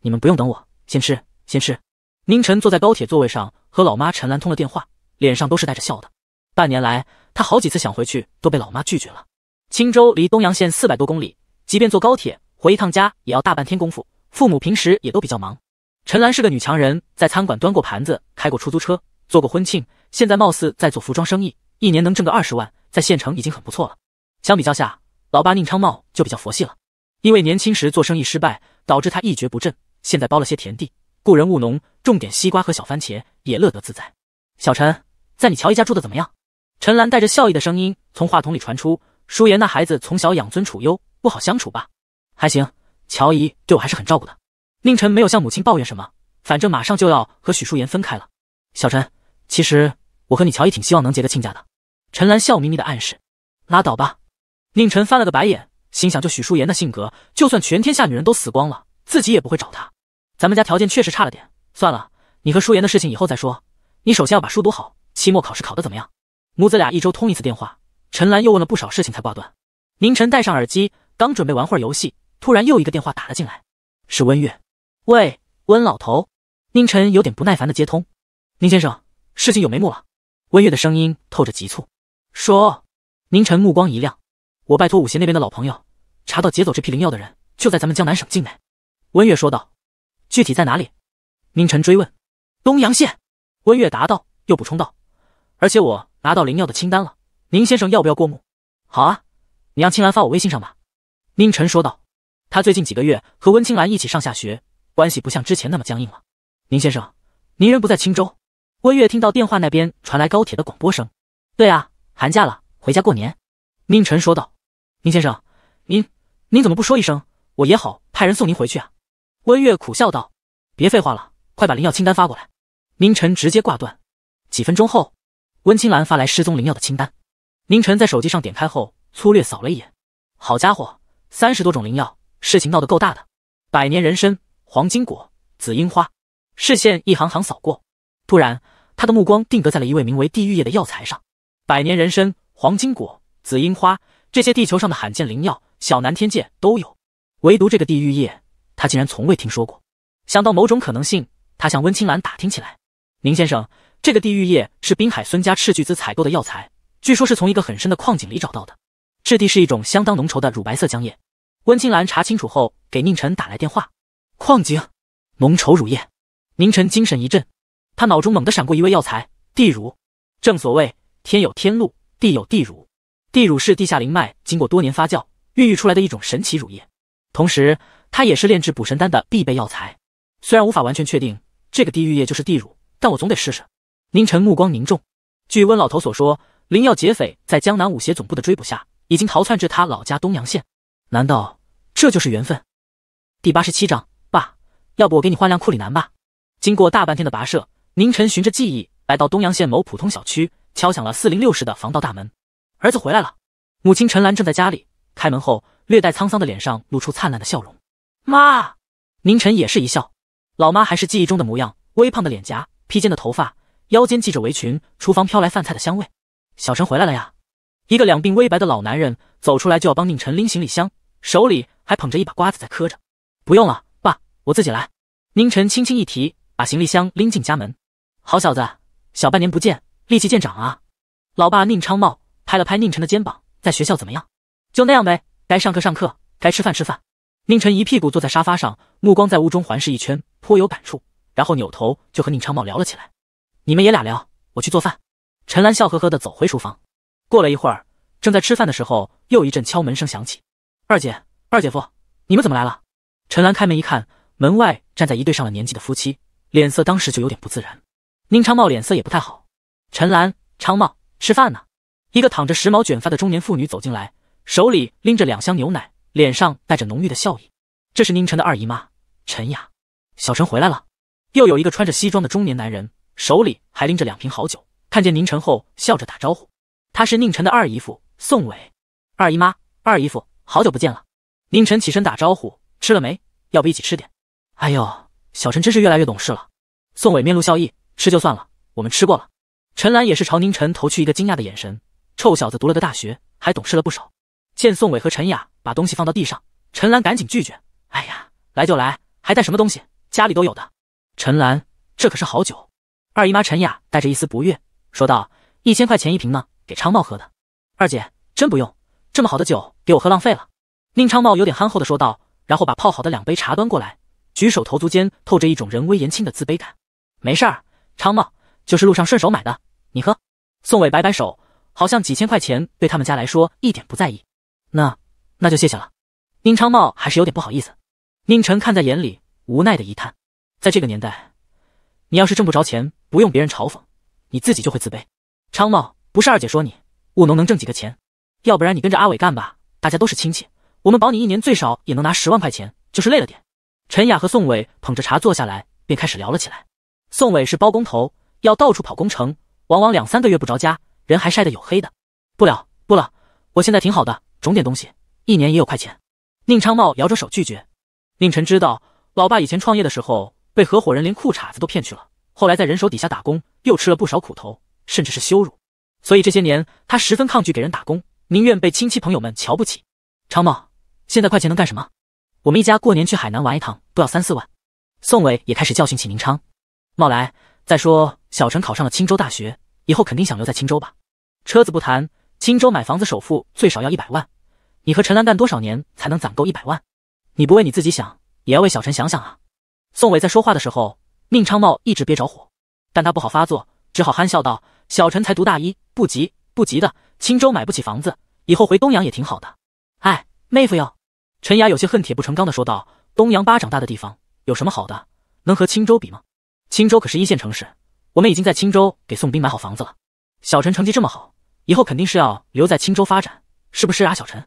你们不用等我，先吃，先吃。宁晨坐在高铁座位上，和老妈陈兰通了电话，脸上都是带着笑的。半年来，他好几次想回去，都被老妈拒绝了。青州离东阳县四百多公里，即便坐高铁回一趟家也要大半天功夫。父母平时也都比较忙。陈兰是个女强人，在餐馆端过盘子，开过出租车，做过婚庆，现在貌似在做服装生意，一年能挣个二十万，在县城已经很不错了。相比较下，老爸宁昌茂就比较佛系了，因为年轻时做生意失败，导致他一蹶不振，现在包了些田地，雇人务农，种点西瓜和小番茄，也乐得自在。小陈，在你乔一家住的怎么样？陈兰带着笑意的声音从话筒里传出。舒言那孩子从小养尊处优，不好相处吧？还行，乔姨对我还是很照顾的。宁晨没有向母亲抱怨什么，反正马上就要和许舒言分开了。小陈，其实我和你乔姨挺希望能结个亲家的。陈兰笑眯眯的暗示：“拉倒吧。”宁晨翻了个白眼，心想：就许舒言的性格，就算全天下女人都死光了，自己也不会找他。咱们家条件确实差了点，算了，你和舒言的事情以后再说。你首先要把书读好，期末考试考得怎么样？母子俩一周通一次电话。陈兰又问了不少事情才挂断。宁晨戴上耳机，刚准备玩会儿游戏，突然又一个电话打了进来，是温月。喂，温老头。宁晨有点不耐烦的接通。宁先生，事情有眉目了。温月的声音透着急促。说。宁晨目光一亮，我拜托武协那边的老朋友，查到劫走这批灵药的人就在咱们江南省境内。温月说道。具体在哪里？宁晨追问。东阳县。温月答道，又补充道，而且我拿到灵药的清单了。宁先生要不要过目？好啊，你让青兰发我微信上吧。”宁晨说道。他最近几个月和温青兰一起上下学，关系不像之前那么僵硬了。宁先生，您人不在青州？温月听到电话那边传来高铁的广播声：“对啊，寒假了，回家过年。”宁晨说道：“宁先生，您您怎么不说一声，我也好派人送您回去啊？”温月苦笑道：“别废话了，快把灵药清单发过来。”宁晨直接挂断。几分钟后，温青兰发来失踪灵药的清单。宁晨在手机上点开后，粗略扫了一眼，好家伙，三十多种灵药，事情闹得够大的。百年人参、黄金果、紫樱花，视线一行行扫过，突然，他的目光定格在了一位名为“地狱叶”的药材上。百年人参、黄金果、紫樱花，这些地球上的罕见灵药，小南天界都有，唯独这个地狱叶，他竟然从未听说过。想到某种可能性，他向温青兰打听起来：“宁先生，这个地狱叶是滨海孙家斥巨资采购的药材。”据说是从一个很深的矿井里找到的，质地是一种相当浓稠的乳白色浆液。温青兰查清楚后，给宁晨打来电话。矿井，浓稠乳液。宁晨精神一振，他脑中猛地闪过一味药材——地乳。正所谓天有天露，地有地乳。地乳是地下灵脉经过多年发酵、孕育出来的一种神奇乳液，同时它也是炼制补神丹的必备药材。虽然无法完全确定这个地狱液就是地乳，但我总得试试。宁晨目光凝重，据温老头所说。灵药劫匪在江南武协总部的追捕下，已经逃窜至他老家东阳县。难道这就是缘分？第八十七章，爸，要不我给你换辆库里南吧？经过大半天的跋涉，宁晨循着记忆来到东阳县某普通小区，敲响了四零六室的防盗大门。儿子回来了，母亲陈兰正在家里。开门后，略带沧桑的脸上露出灿烂的笑容。妈，宁晨也是一笑，老妈还是记忆中的模样，微胖的脸颊，披肩的头发，腰间系着围裙，厨房飘来饭菜的香味。小陈回来了呀！一个两鬓微白的老男人走出来，就要帮宁晨拎行李箱，手里还捧着一把瓜子在嗑着。不用了，爸，我自己来。宁晨轻轻一提，把行李箱拎进家门。好小子，小半年不见，力气见长啊！老爸宁昌茂拍了拍宁晨的肩膀，在学校怎么样？就那样呗，该上课上课，该吃饭吃饭。宁晨一屁股坐在沙发上，目光在屋中环视一圈，颇有感触，然后扭头就和宁昌茂聊了起来。你们爷俩聊，我去做饭。陈兰笑呵呵地走回厨房。过了一会儿，正在吃饭的时候，又一阵敲门声响起。“二姐，二姐夫，你们怎么来了？”陈兰开门一看，门外站在一对上了年纪的夫妻，脸色当时就有点不自然。宁昌茂脸色也不太好。陈兰，昌茂，吃饭呢？一个躺着时髦卷发的中年妇女走进来，手里拎着两箱牛奶，脸上带着浓郁的笑意。这是宁晨的二姨妈陈雅，小陈回来了。又有一个穿着西装的中年男人，手里还拎着两瓶好酒。看见宁晨后，笑着打招呼：“他是宁晨的二姨夫宋伟，二姨妈、二姨夫，好久不见了。”宁晨起身打招呼：“吃了没？要不一起吃点？”哎呦，小陈真是越来越懂事了。宋伟面露笑意：“吃就算了，我们吃过了。”陈兰也是朝宁晨投去一个惊讶的眼神：“臭小子，读了个大学还懂事了不少。”见宋伟和陈雅把东西放到地上，陈兰赶紧拒绝：“哎呀，来就来，还带什么东西？家里都有的。”陈兰：“这可是好酒。”二姨妈陈雅带着一丝不悦。说道：“一千块钱一瓶呢，给昌茂喝的。”二姐真不用这么好的酒，给我喝浪费了。”宁昌茂有点憨厚的说道，然后把泡好的两杯茶端过来，举手投足间透着一种人微言轻的自卑感。“没事，昌茂，就是路上顺手买的，你喝。”宋伟摆摆手，好像几千块钱对他们家来说一点不在意。“那那就谢谢了。”宁昌茂还是有点不好意思。宁晨看在眼里，无奈的一叹：“在这个年代，你要是挣不着钱，不用别人嘲讽。”你自己就会自卑。昌茂，不是二姐说你务农能挣几个钱，要不然你跟着阿伟干吧，大家都是亲戚，我们保你一年最少也能拿十万块钱，就是累了点。陈雅和宋伟捧着茶坐下来，便开始聊了起来。宋伟是包工头，要到处跑工程，往往两三个月不着家，人还晒得黝黑的。不了，不了，我现在挺好的，种点东西，一年也有块钱。宁昌茂摇着手拒绝。宁晨知道，老爸以前创业的时候，被合伙人连裤衩子都骗去了。后来在人手底下打工，又吃了不少苦头，甚至是羞辱。所以这些年，他十分抗拒给人打工，宁愿被亲戚朋友们瞧不起。昌茂，现在块钱能干什么？我们一家过年去海南玩一趟都要三四万。宋伟也开始教训起宁昌茂来。再说，小陈考上了青州大学，以后肯定想留在青州吧？车子不谈，青州买房子首付最少要一百万，你和陈兰干多少年才能攒够一百万？你不为你自己想，也要为小陈想想啊！宋伟在说话的时候。宁昌茂一直憋着火，但他不好发作，只好憨笑道：“小陈才读大一，不急不急的。青州买不起房子，以后回东阳也挺好的。”哎，妹夫哟，陈雅有些恨铁不成钢的说道：“东阳巴掌大的地方有什么好的？能和青州比吗？青州可是一线城市，我们已经在青州给宋兵买好房子了。小陈成绩这么好，以后肯定是要留在青州发展，是不是啊，小陈？”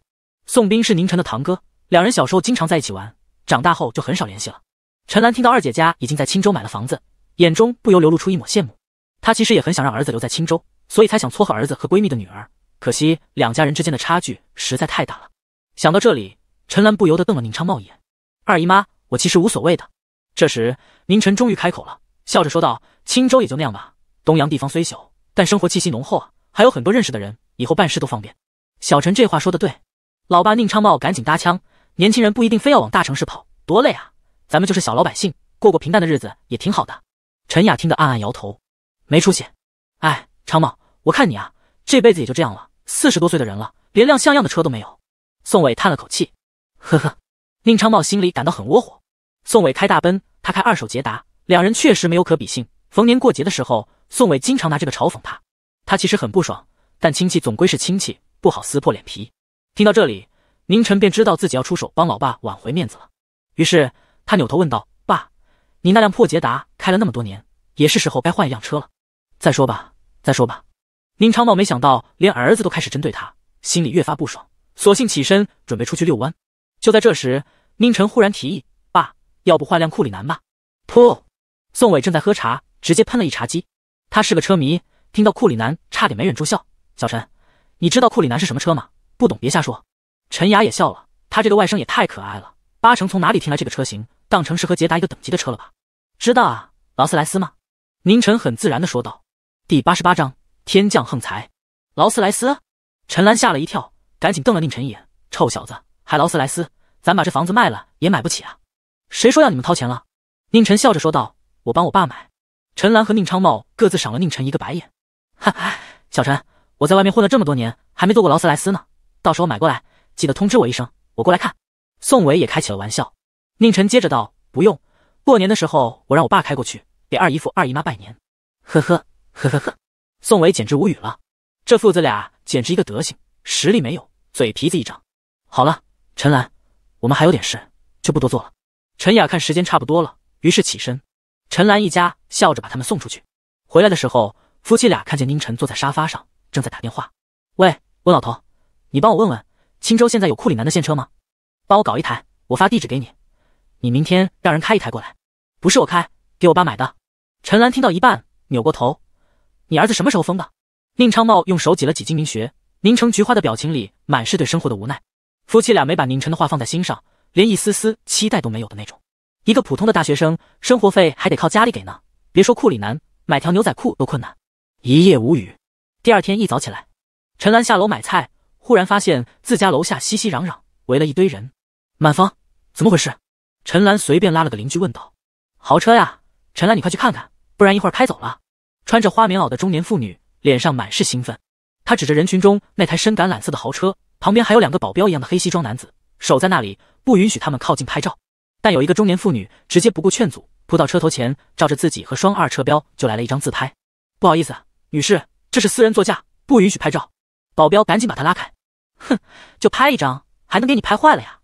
宋兵是宁晨的堂哥，两人小时候经常在一起玩，长大后就很少联系了。陈兰听到二姐家已经在青州买了房子，眼中不由流露出一抹羡慕。她其实也很想让儿子留在青州，所以才想撮合儿子和闺蜜的女儿。可惜两家人之间的差距实在太大了。想到这里，陈兰不由得瞪了宁昌茂一眼。二姨妈，我其实无所谓的。这时，宁晨终于开口了，笑着说道：“青州也就那样吧。东阳地方虽小，但生活气息浓厚啊，还有很多认识的人，以后办事都方便。”小陈这话说的对，老爸宁昌茂赶紧搭腔：“年轻人不一定非要往大城市跑，多累啊！”咱们就是小老百姓，过过平淡的日子也挺好的。陈雅听得暗暗摇头，没出息。哎，昌茂，我看你啊，这辈子也就这样了，四十多岁的人了，连辆像样的车都没有。宋伟叹了口气，呵呵。宁昌茂心里感到很窝火。宋伟开大奔，他开二手捷达，两人确实没有可比性。逢年过节的时候，宋伟经常拿这个嘲讽他，他其实很不爽，但亲戚总归是亲戚，不好撕破脸皮。听到这里，宁晨便知道自己要出手帮老爸挽回面子了，于是。他扭头问道：“爸，你那辆破捷达开了那么多年，也是时候该换一辆车了。再说吧，再说吧。”宁长茂没想到连儿子都开始针对他，心里越发不爽，索性起身准备出去遛弯。就在这时，宁晨忽然提议：“爸，要不换辆库里南吧？”噗！宋伟正在喝茶，直接喷了一茶几。他是个车迷，听到库里南差点没忍住笑。小陈，你知道库里南是什么车吗？不懂别瞎说。陈雅也笑了，他这个外甥也太可爱了，八成从哪里听来这个车型。当成是和捷达一个等级的车了吧？知道啊，劳斯莱斯吗？宁晨很自然的说道。第八十八章天降横财。劳斯莱斯？陈兰吓了一跳，赶紧瞪了宁晨一眼：“臭小子，还劳斯莱斯？咱把这房子卖了也买不起啊！”谁说要你们掏钱了？宁晨笑着说道：“我帮我爸买。”陈兰和宁昌茂各自赏了宁晨一个白眼。哈哈，小陈，我在外面混了这么多年，还没坐过劳斯莱斯呢。到时候买过来，记得通知我一声，我过来看。宋伟也开起了玩笑。宁晨接着道：“不用，过年的时候我让我爸开过去给二姨夫、二姨妈拜年。”呵呵呵呵呵，宋伟简直无语了，这父子俩简直一个德行，实力没有，嘴皮子一张。好了，陈兰，我们还有点事，就不多做了。陈雅看时间差不多了，于是起身。陈兰一家笑着把他们送出去。回来的时候，夫妻俩看见宁晨坐在沙发上，正在打电话：“喂，温老头，你帮我问问青州现在有库里南的现车吗？帮我搞一台，我发地址给你。”你明天让人开一台过来，不是我开，给我爸买的。陈兰听到一半，扭过头：“你儿子什么时候疯的？”宁昌茂用手挤了挤金明穴，凝成菊花的表情里满是对生活的无奈。夫妻俩没把宁晨的话放在心上，连一丝丝期待都没有的那种。一个普通的大学生，生活费还得靠家里给呢，别说库里南，买条牛仔裤都困难。一夜无语。第二天一早起来，陈兰下楼买菜，忽然发现自家楼下熙熙攘攘，围了一堆人。满芳，怎么回事？陈兰随便拉了个邻居问道：“豪车呀，陈兰，你快去看看，不然一会儿开走了。”穿着花棉袄的中年妇女脸上满是兴奋，她指着人群中那台深橄榄色的豪车，旁边还有两个保镖一样的黑西装男子守在那里，不允许他们靠近拍照。但有一个中年妇女直接不顾劝阻，扑到车头前，照着自己和双二车标就来了一张自拍。不好意思，女士，这是私人座驾，不允许拍照。保镖赶紧把她拉开。哼，就拍一张，还能给你拍坏了呀？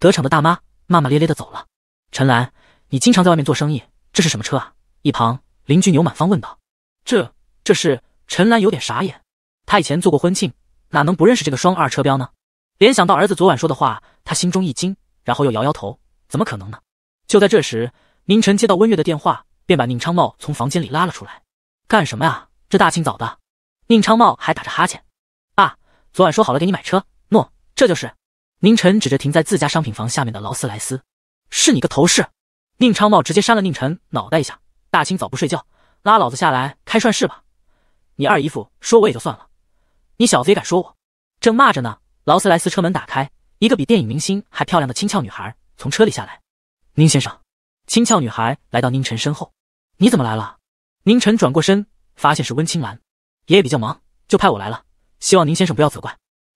得逞的大妈。骂骂咧咧的走了。陈兰，你经常在外面做生意，这是什么车啊？一旁邻居牛满芳问道。这这是陈兰有点傻眼，他以前做过婚庆，哪能不认识这个双二车标呢？联想到儿子昨晚说的话，他心中一惊，然后又摇摇头，怎么可能呢？就在这时，宁晨接到温月的电话，便把宁昌茂从房间里拉了出来。干什么啊？这大清早的。宁昌茂还打着哈欠。啊，昨晚说好了给你买车，诺，这就是。宁晨指着停在自家商品房下面的劳斯莱斯，是你个头！是宁昌茂直接扇了宁晨脑袋一下。大清早不睡觉，拉老子下来开涮是吧？你二姨夫说我也就算了，你小子也敢说我？正骂着呢，劳斯莱斯车门打开，一个比电影明星还漂亮的清俏女孩从车里下来。宁先生，清俏女孩来到宁晨身后，你怎么来了？宁晨转过身，发现是温青兰。爷爷比较忙，就派我来了，希望宁先生不要责怪。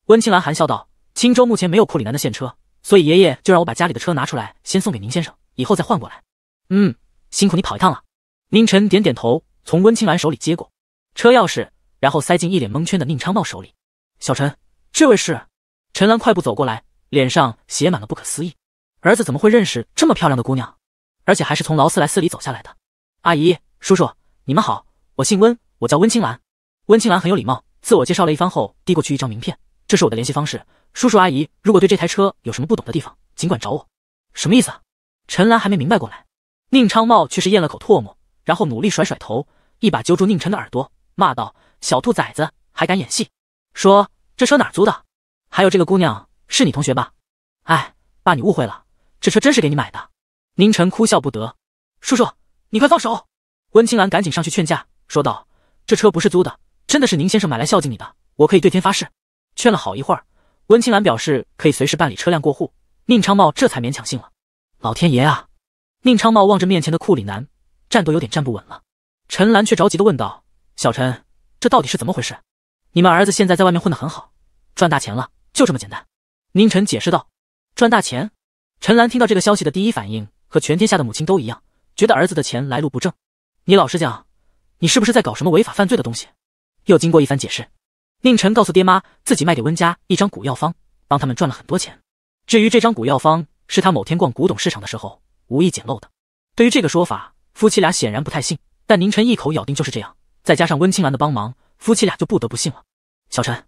温青兰含笑道。青州目前没有库里南的现车，所以爷爷就让我把家里的车拿出来，先送给宁先生，以后再换过来。嗯，辛苦你跑一趟了。宁晨点点头，从温青兰手里接过车钥匙，然后塞进一脸蒙圈的宁昌茂手里。小陈，这位是……陈兰快步走过来，脸上写满了不可思议：儿子怎么会认识这么漂亮的姑娘，而且还是从劳斯莱斯里走下来的？阿姨、叔叔，你们好，我姓温，我叫温青兰。温青兰很有礼貌，自我介绍了一番后，递过去一张名片。这是我的联系方式，叔叔阿姨，如果对这台车有什么不懂的地方，尽管找我。什么意思？陈兰还没明白过来，宁昌茂却是咽了口唾沫，然后努力甩甩头，一把揪住宁晨的耳朵，骂道：“小兔崽子，还敢演戏！说这车哪租的？还有这个姑娘是你同学吧？”哎，爸，你误会了，这车真是给你买的。宁晨哭笑不得，叔叔，你快放手！温青兰赶紧上去劝架，说道：“这车不是租的，真的是宁先生买来孝敬你的，我可以对天发誓。”劝了好一会儿，温青兰表示可以随时办理车辆过户，宁昌茂这才勉强信了。老天爷啊！宁昌茂望着面前的库里南，站都有点站不稳了。陈兰却着急地问道：“小陈，这到底是怎么回事？你们儿子现在在外面混得很好，赚大钱了，就这么简单？”宁晨解释道：“赚大钱。”陈兰听到这个消息的第一反应和全天下的母亲都一样，觉得儿子的钱来路不正。你老实讲，你是不是在搞什么违法犯罪的东西？又经过一番解释。宁晨告诉爹妈，自己卖给温家一张古药方，帮他们赚了很多钱。至于这张古药方，是他某天逛古董市场的时候无意捡漏的。对于这个说法，夫妻俩显然不太信，但宁晨一口咬定就是这样。再加上温青兰的帮忙，夫妻俩就不得不信了。小陈，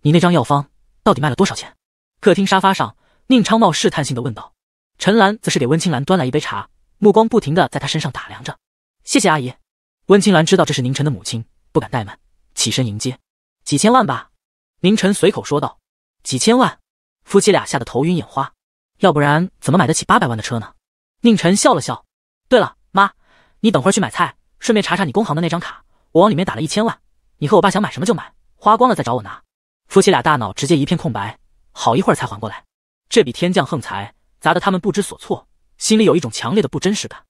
你那张药方到底卖了多少钱？客厅沙发上，宁昌茂试探性的问道。陈兰则是给温青兰端来一杯茶，目光不停的在她身上打量着。谢谢阿姨。温青兰知道这是宁晨的母亲，不敢怠慢，起身迎接。几千万吧，宁晨随口说道。几千万，夫妻俩吓得头晕眼花，要不然怎么买得起八百万的车呢？宁晨笑了笑。对了，妈，你等会儿去买菜，顺便查查你工行的那张卡，我往里面打了一千万。你和我爸想买什么就买，花光了再找我拿。夫妻俩大脑直接一片空白，好一会儿才缓过来。这笔天降横财砸得他们不知所措，心里有一种强烈的不真实感。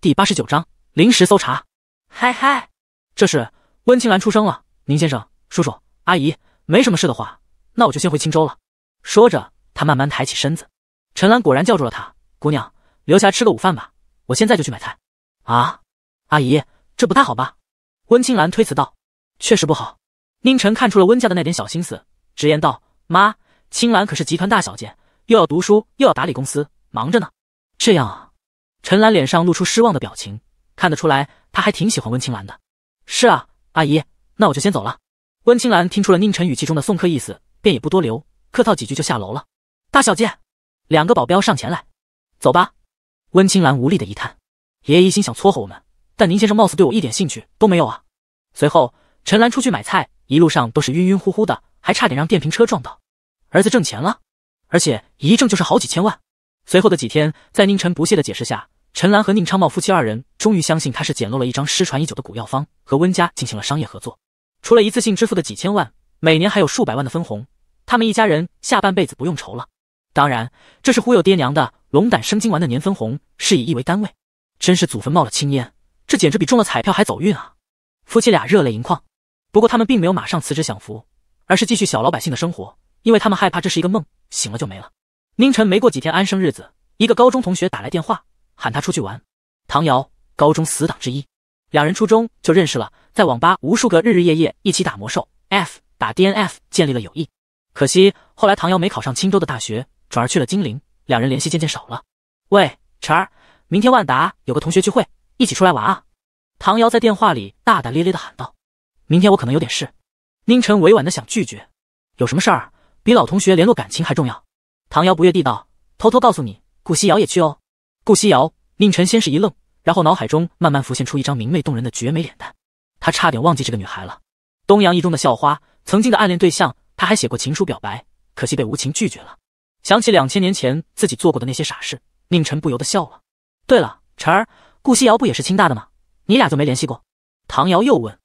第八十九章临时搜查。嗨嗨，这是温青兰出生了，宁先生。叔叔阿姨，没什么事的话，那我就先回青州了。说着，他慢慢抬起身子。陈兰果然叫住了他：“姑娘，留下来吃个午饭吧，我现在就去买菜。”啊，阿姨，这不太好吧？温青兰推辞道：“确实不好。”宁晨看出了温家的那点小心思，直言道：“妈，青兰可是集团大小姐，又要读书，又要打理公司，忙着呢。”这样啊。陈兰脸上露出失望的表情，看得出来，她还挺喜欢温青兰的。是啊，阿姨，那我就先走了。温青兰听出了宁晨语气中的送客意思，便也不多留，客套几句就下楼了。大小姐，两个保镖上前来。走吧。温青兰无力的一叹：“爷爷一心想撮合我们，但宁先生貌似对我一点兴趣都没有啊。”随后，陈兰出去买菜，一路上都是晕晕乎乎的，还差点让电瓶车撞到。儿子挣钱了，而且一挣就是好几千万。随后的几天，在宁晨不屑的解释下，陈兰和宁昌茂夫妻二人终于相信他是捡漏了一张失传已久的古药方，和温家进行了商业合作。除了一次性支付的几千万，每年还有数百万的分红，他们一家人下半辈子不用愁了。当然，这是忽悠爹娘的。龙胆生金丸的年分红是以亿为单位，真是祖坟冒了青烟，这简直比中了彩票还走运啊！夫妻俩热泪盈眶，不过他们并没有马上辞职享福，而是继续小老百姓的生活，因为他们害怕这是一个梦，醒了就没了。宁晨没过几天安生日子，一个高中同学打来电话，喊他出去玩，唐瑶，高中死党之一。两人初中就认识了，在网吧无数个日日夜夜一起打魔兽 F，打 DNF，建立了友谊。可惜后来唐瑶没考上青州的大学，转而去了金陵，两人联系渐渐少了。喂，晨儿，明天万达有个同学聚会，一起出来玩啊？唐瑶在电话里大大咧咧地喊道。明天我可能有点事。宁晨委婉地想拒绝。有什么事儿，比老同学联络感情还重要？唐瑶不悦地道。偷偷告诉你，顾西瑶也去哦。顾西瑶，宁晨先是一愣。然后脑海中慢慢浮现出一张明媚动人的绝美脸蛋，他差点忘记这个女孩了。东阳一中的校花，曾经的暗恋对象，他还写过情书表白，可惜被无情拒绝了。想起两千年前自己做过的那些傻事，宁晨不由得笑了。对了，晨儿，顾夕瑶不也是清大的吗？你俩就没联系过？唐瑶又问。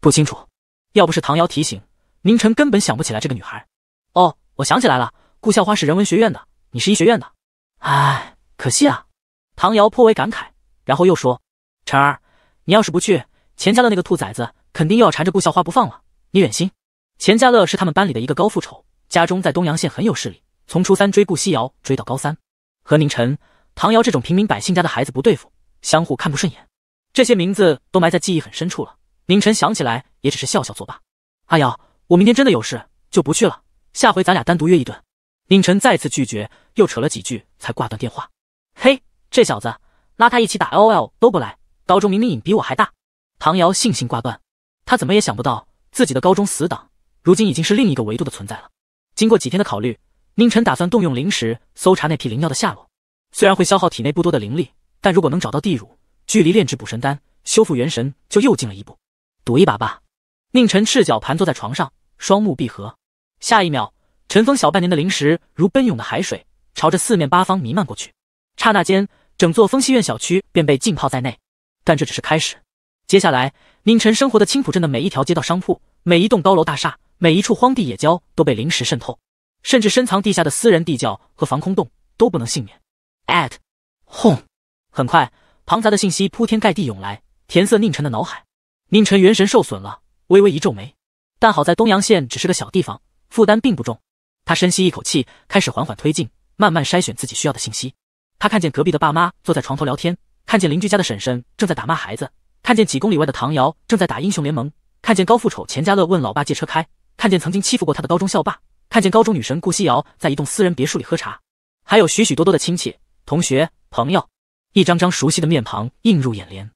不清楚，要不是唐瑶提醒，宁晨根本想不起来这个女孩。哦，我想起来了，顾校花是人文学院的，你是医学院的。唉，可惜啊。唐瑶颇为感慨。然后又说：“晨儿，你要是不去，钱家乐那个兔崽子肯定又要缠着顾校花不放了。你忍心？”钱家乐是他们班里的一个高富丑，家中在东阳县很有势力。从初三追顾西瑶，追到高三，和宁晨、唐瑶这种平民百姓家的孩子不对付，相互看不顺眼。这些名字都埋在记忆很深处了。宁晨想起来也只是笑笑作罢。阿瑶，我明天真的有事，就不去了。下回咱俩单独约一顿。宁晨再次拒绝，又扯了几句，才挂断电话。嘿，这小子！拉他一起打 L O L 都不来，高中明明影比我还大。唐瑶悻悻挂断，他怎么也想不到自己的高中死党，如今已经是另一个维度的存在了。经过几天的考虑，宁晨打算动用灵石搜查那批灵药的下落。虽然会消耗体内不多的灵力，但如果能找到地乳，距离炼制补神丹、修复元神就又近了一步。赌一把吧！宁晨赤脚盘坐在床上，双目闭合。下一秒，尘封小半年的灵石如奔涌的海水，朝着四面八方弥漫过去。刹那间。整座枫溪苑小区便被浸泡在内，但这只是开始。接下来，宁晨生活的青浦镇的每一条街道、商铺，每一栋高楼大厦，每一处荒地野郊都被临时渗透，甚至深藏地下的私人地窖和防空洞都不能幸免。at，轰！很快，庞杂的信息铺天盖地涌来，填塞宁晨的脑海。宁晨元神受损了，微微一皱眉。但好在东阳县只是个小地方，负担并不重。他深吸一口气，开始缓缓推进，慢慢筛选自己需要的信息。他看见隔壁的爸妈坐在床头聊天，看见邻居家的婶婶正在打骂孩子，看见几公里外的唐瑶正在打英雄联盟，看见高富丑钱家乐问老爸借车开，看见曾经欺负过他的高中校霸，看见高中女神顾夕瑶在一栋私人别墅里喝茶，还有许许多多的亲戚、同学、朋友，一张张熟悉的面庞映入眼帘，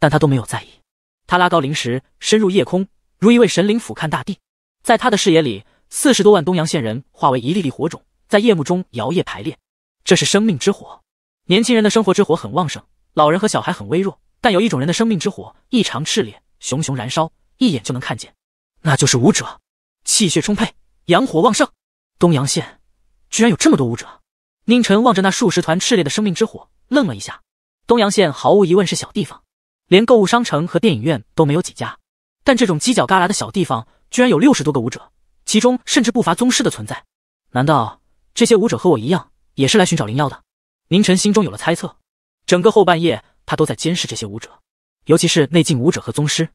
但他都没有在意。他拉高灵石，深入夜空，如一位神灵俯瞰大地。在他的视野里，四十多万东阳县人化为一粒粒火种，在夜幕中摇曳排列，这是生命之火。年轻人的生活之火很旺盛，老人和小孩很微弱，但有一种人的生命之火异常炽烈，熊熊燃烧，一眼就能看见，那就是武者，气血充沛，阳火旺盛。东阳县居然有这么多武者！宁晨望着那数十团炽烈的生命之火，愣了一下。东阳县毫无疑问是小地方，连购物商城和电影院都没有几家，但这种犄角旮旯的小地方居然有六十多个武者，其中甚至不乏宗师的存在。难道这些武者和我一样，也是来寻找灵药的？宁晨，心中有了猜测。整个后半夜，他都在监视这些舞者，尤其是内境舞者和宗师。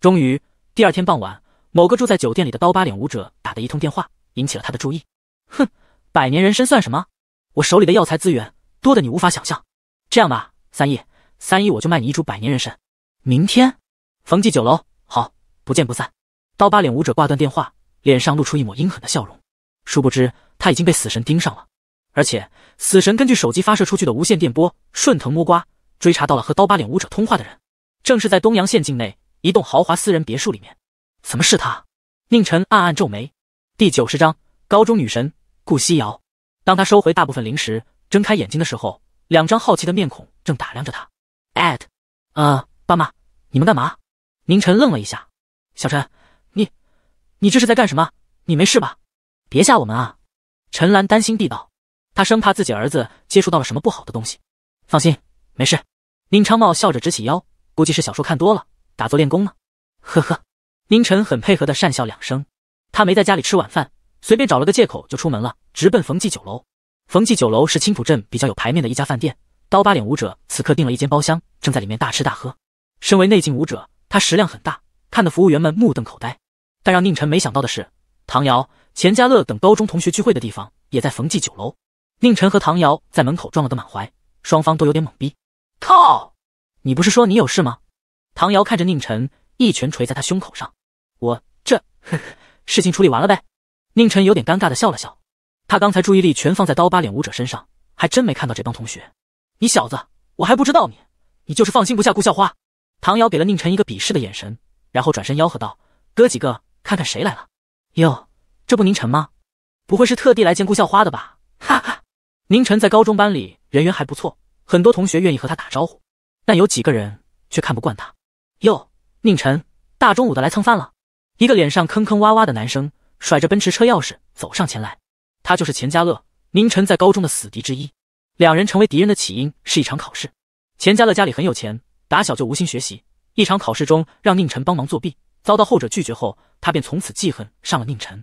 终于，第二天傍晚，某个住在酒店里的刀疤脸舞者打的一通电话引起了他的注意。哼，百年人参算什么？我手里的药材资源多得你无法想象。这样吧，三亿，三亿，我就卖你一株百年人参。明天，冯记酒楼，好，不见不散。刀疤脸舞者挂断电话，脸上露出一抹阴狠的笑容。殊不知，他已经被死神盯上了。而且，死神根据手机发射出去的无线电波，顺藤摸瓜追查到了和刀疤脸舞者通话的人，正是在东阳县境内一栋豪华私人别墅里面。怎么是他？宁晨暗暗皱眉。第九十章高中女神顾西瑶。当他收回大部分零食，睁开眼睛的时候，两张好奇的面孔正打量着他。at，啊，爸妈，你们干嘛？宁晨愣了一下。小陈，你，你这是在干什么？你没事吧？别吓我们啊！陈兰担心地道。他生怕自己儿子接触到了什么不好的东西。放心，没事。宁昌茂笑着直起腰，估计是小说看多了，打坐练功呢。呵呵，宁晨很配合的讪笑两声。他没在家里吃晚饭，随便找了个借口就出门了，直奔冯记酒楼。冯记酒楼是青浦镇比较有排面的一家饭店。刀疤脸舞者此刻订了一间包厢，正在里面大吃大喝。身为内劲舞者，他食量很大，看的服务员们目瞪口呆。但让宁晨没想到的是，唐瑶、钱家乐等高中同学聚会的地方也在冯记酒楼。宁晨和唐瑶在门口撞了个满怀，双方都有点懵逼。靠，你不是说你有事吗？唐瑶看着宁晨，一拳捶在他胸口上。我这呵呵，事情处理完了呗。宁晨有点尴尬的笑了笑，他刚才注意力全放在刀疤脸舞者身上，还真没看到这帮同学。你小子，我还不知道你，你就是放心不下顾校花。唐瑶给了宁晨一个鄙视的眼神，然后转身吆喝道：“哥几个，看看谁来了。哟，这不宁晨吗？不会是特地来见顾校花的吧？哈哈。”宁晨在高中班里人缘还不错，很多同学愿意和他打招呼，但有几个人却看不惯他。哟，宁晨，大中午的来蹭饭了？一个脸上坑坑洼洼的男生甩着奔驰车钥匙走上前来，他就是钱嘉乐，宁晨在高中的死敌之一。两人成为敌人的起因是一场考试，钱嘉乐家里很有钱，打小就无心学习，一场考试中让宁晨帮忙作弊，遭到后者拒绝后，他便从此记恨上了宁晨，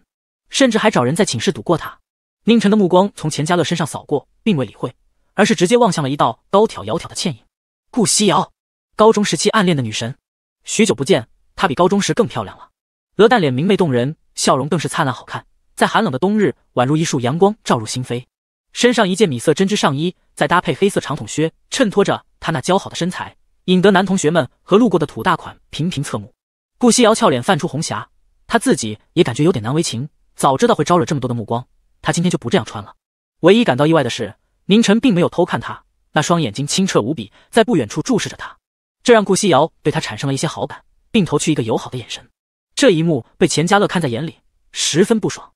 甚至还找人在寝室堵过他。宁晨的目光从钱嘉乐身上扫过，并未理会，而是直接望向了一道高挑窈窕的倩影——顾夕瑶。高中时期暗恋的女神，许久不见，她比高中时更漂亮了。鹅蛋脸明媚动人，笑容更是灿烂好看，在寒冷的冬日宛如一束阳光照入心扉。身上一件米色针织上衣，再搭配黑色长筒靴，衬托着她那姣好的身材，引得男同学们和路过的土大款频频侧目。顾夕瑶俏脸泛出红霞，她自己也感觉有点难为情，早知道会招惹这么多的目光。他今天就不这样穿了。唯一感到意外的是，宁晨并没有偷看他，那双眼睛清澈无比，在不远处注视着他，这让顾西瑶对他产生了一些好感，并投去一个友好的眼神。这一幕被钱嘉乐看在眼里，十分不爽。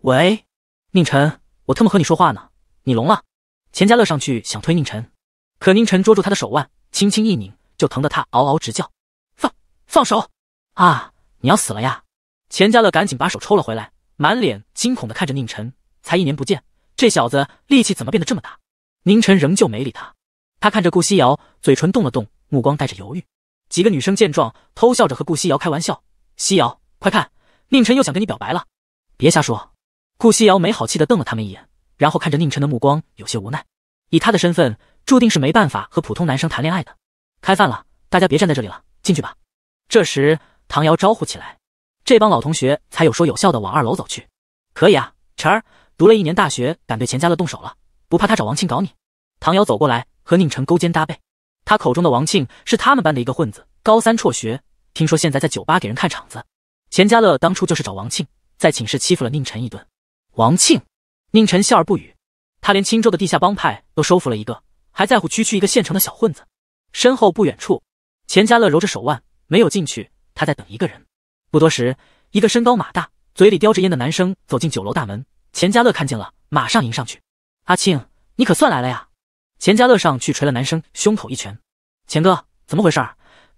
喂，宁晨，我特么和你说话呢，你聋了？钱嘉乐上去想推宁晨，可宁晨捉住他的手腕，轻轻一拧，就疼得他嗷嗷直叫。放，放手！啊，你要死了呀！钱嘉乐赶紧把手抽了回来，满脸惊恐的看着宁晨。才一年不见，这小子力气怎么变得这么大？宁晨仍旧没理他，他看着顾西瑶，嘴唇动了动，目光带着犹豫。几个女生见状，偷笑着和顾西瑶开玩笑：“西瑶，快看，宁晨又想跟你表白了。”“别瞎说！”顾西瑶没好气的瞪了他们一眼，然后看着宁晨的目光有些无奈。以他的身份，注定是没办法和普通男生谈恋爱的。开饭了，大家别站在这里了，进去吧。这时，唐瑶招呼起来，这帮老同学才有说有笑的往二楼走去。可以啊，晨儿。读了一年大学，敢对钱家乐动手了，不怕他找王庆搞你？唐瑶走过来，和宁晨勾肩搭背。他口中的王庆是他们班的一个混子，高三辍学，听说现在在酒吧给人看场子。钱家乐当初就是找王庆在寝室欺负了宁晨一顿。王庆，宁晨笑而不语。他连青州的地下帮派都收服了一个，还在乎区区一个县城的小混子？身后不远处，钱家乐揉着手腕，没有进去，他在等一个人。不多时，一个身高马大、嘴里叼着烟的男生走进酒楼大门。钱嘉乐看见了，马上迎上去。阿庆，你可算来了呀！钱嘉乐上去捶了男生胸口一拳。钱哥，怎么回事？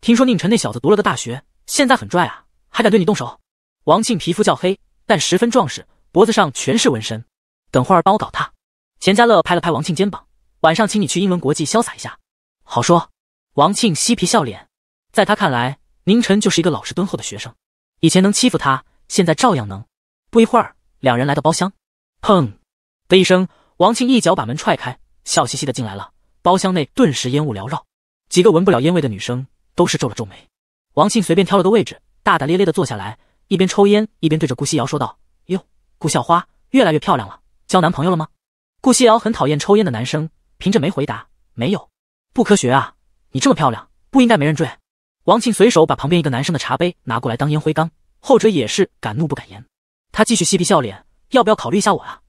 听说宁晨那小子读了个大学，现在很拽啊，还敢对你动手？王庆皮肤较黑，但十分壮实，脖子上全是纹身。等会儿帮我搞他。钱嘉乐拍了拍王庆肩膀，晚上请你去英伦国际潇洒一下。好说。王庆嬉皮笑脸，在他看来，宁晨就是一个老实敦厚的学生，以前能欺负他，现在照样能。不一会儿，两人来到包厢。砰的一声，王庆一脚把门踹开，笑嘻嘻的进来了。包厢内顿时烟雾缭绕，几个闻不了烟味的女生都是皱了皱眉。王庆随便挑了个位置，大大咧咧的坐下来，一边抽烟一边对着顾夕瑶说道：“哟，顾校花越来越漂亮了，交男朋友了吗？”顾夕瑶很讨厌抽烟的男生，凭着没回答，没有。不科学啊，你这么漂亮，不应该没人追。王庆随手把旁边一个男生的茶杯拿过来当烟灰缸，后者也是敢怒不敢言。他继续嬉皮笑脸。要不要考虑一下我啊？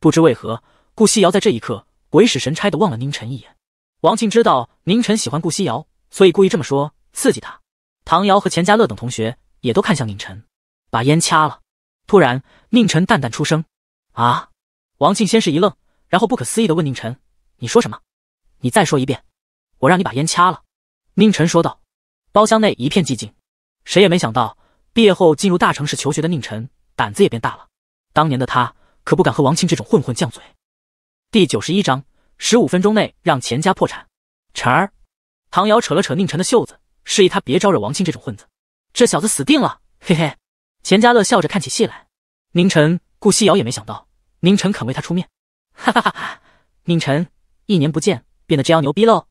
不知为何，顾西瑶在这一刻鬼使神差的望了宁晨一眼。王庆知道宁晨喜欢顾西瑶，所以故意这么说刺激他。唐瑶和钱家乐等同学也都看向宁晨，把烟掐了。突然，宁晨淡淡出声：“啊！”王庆先是一愣，然后不可思议地问宁晨：“你说什么？你再说一遍，我让你把烟掐了。”宁晨说道。包厢内一片寂静，谁也没想到毕业后进入大城市求学的宁晨，胆子也变大了。当年的他可不敢和王庆这种混混犟嘴。第九十一章：十五分钟内让钱家破产。晨儿，唐瑶扯了扯宁晨的袖子，示意他别招惹王庆这种混子。这小子死定了！嘿嘿，钱家乐笑着看起戏来。宁晨，顾夕瑶也没想到宁晨肯为他出面。哈哈哈哈！宁晨，一年不见，变得这样牛逼喽？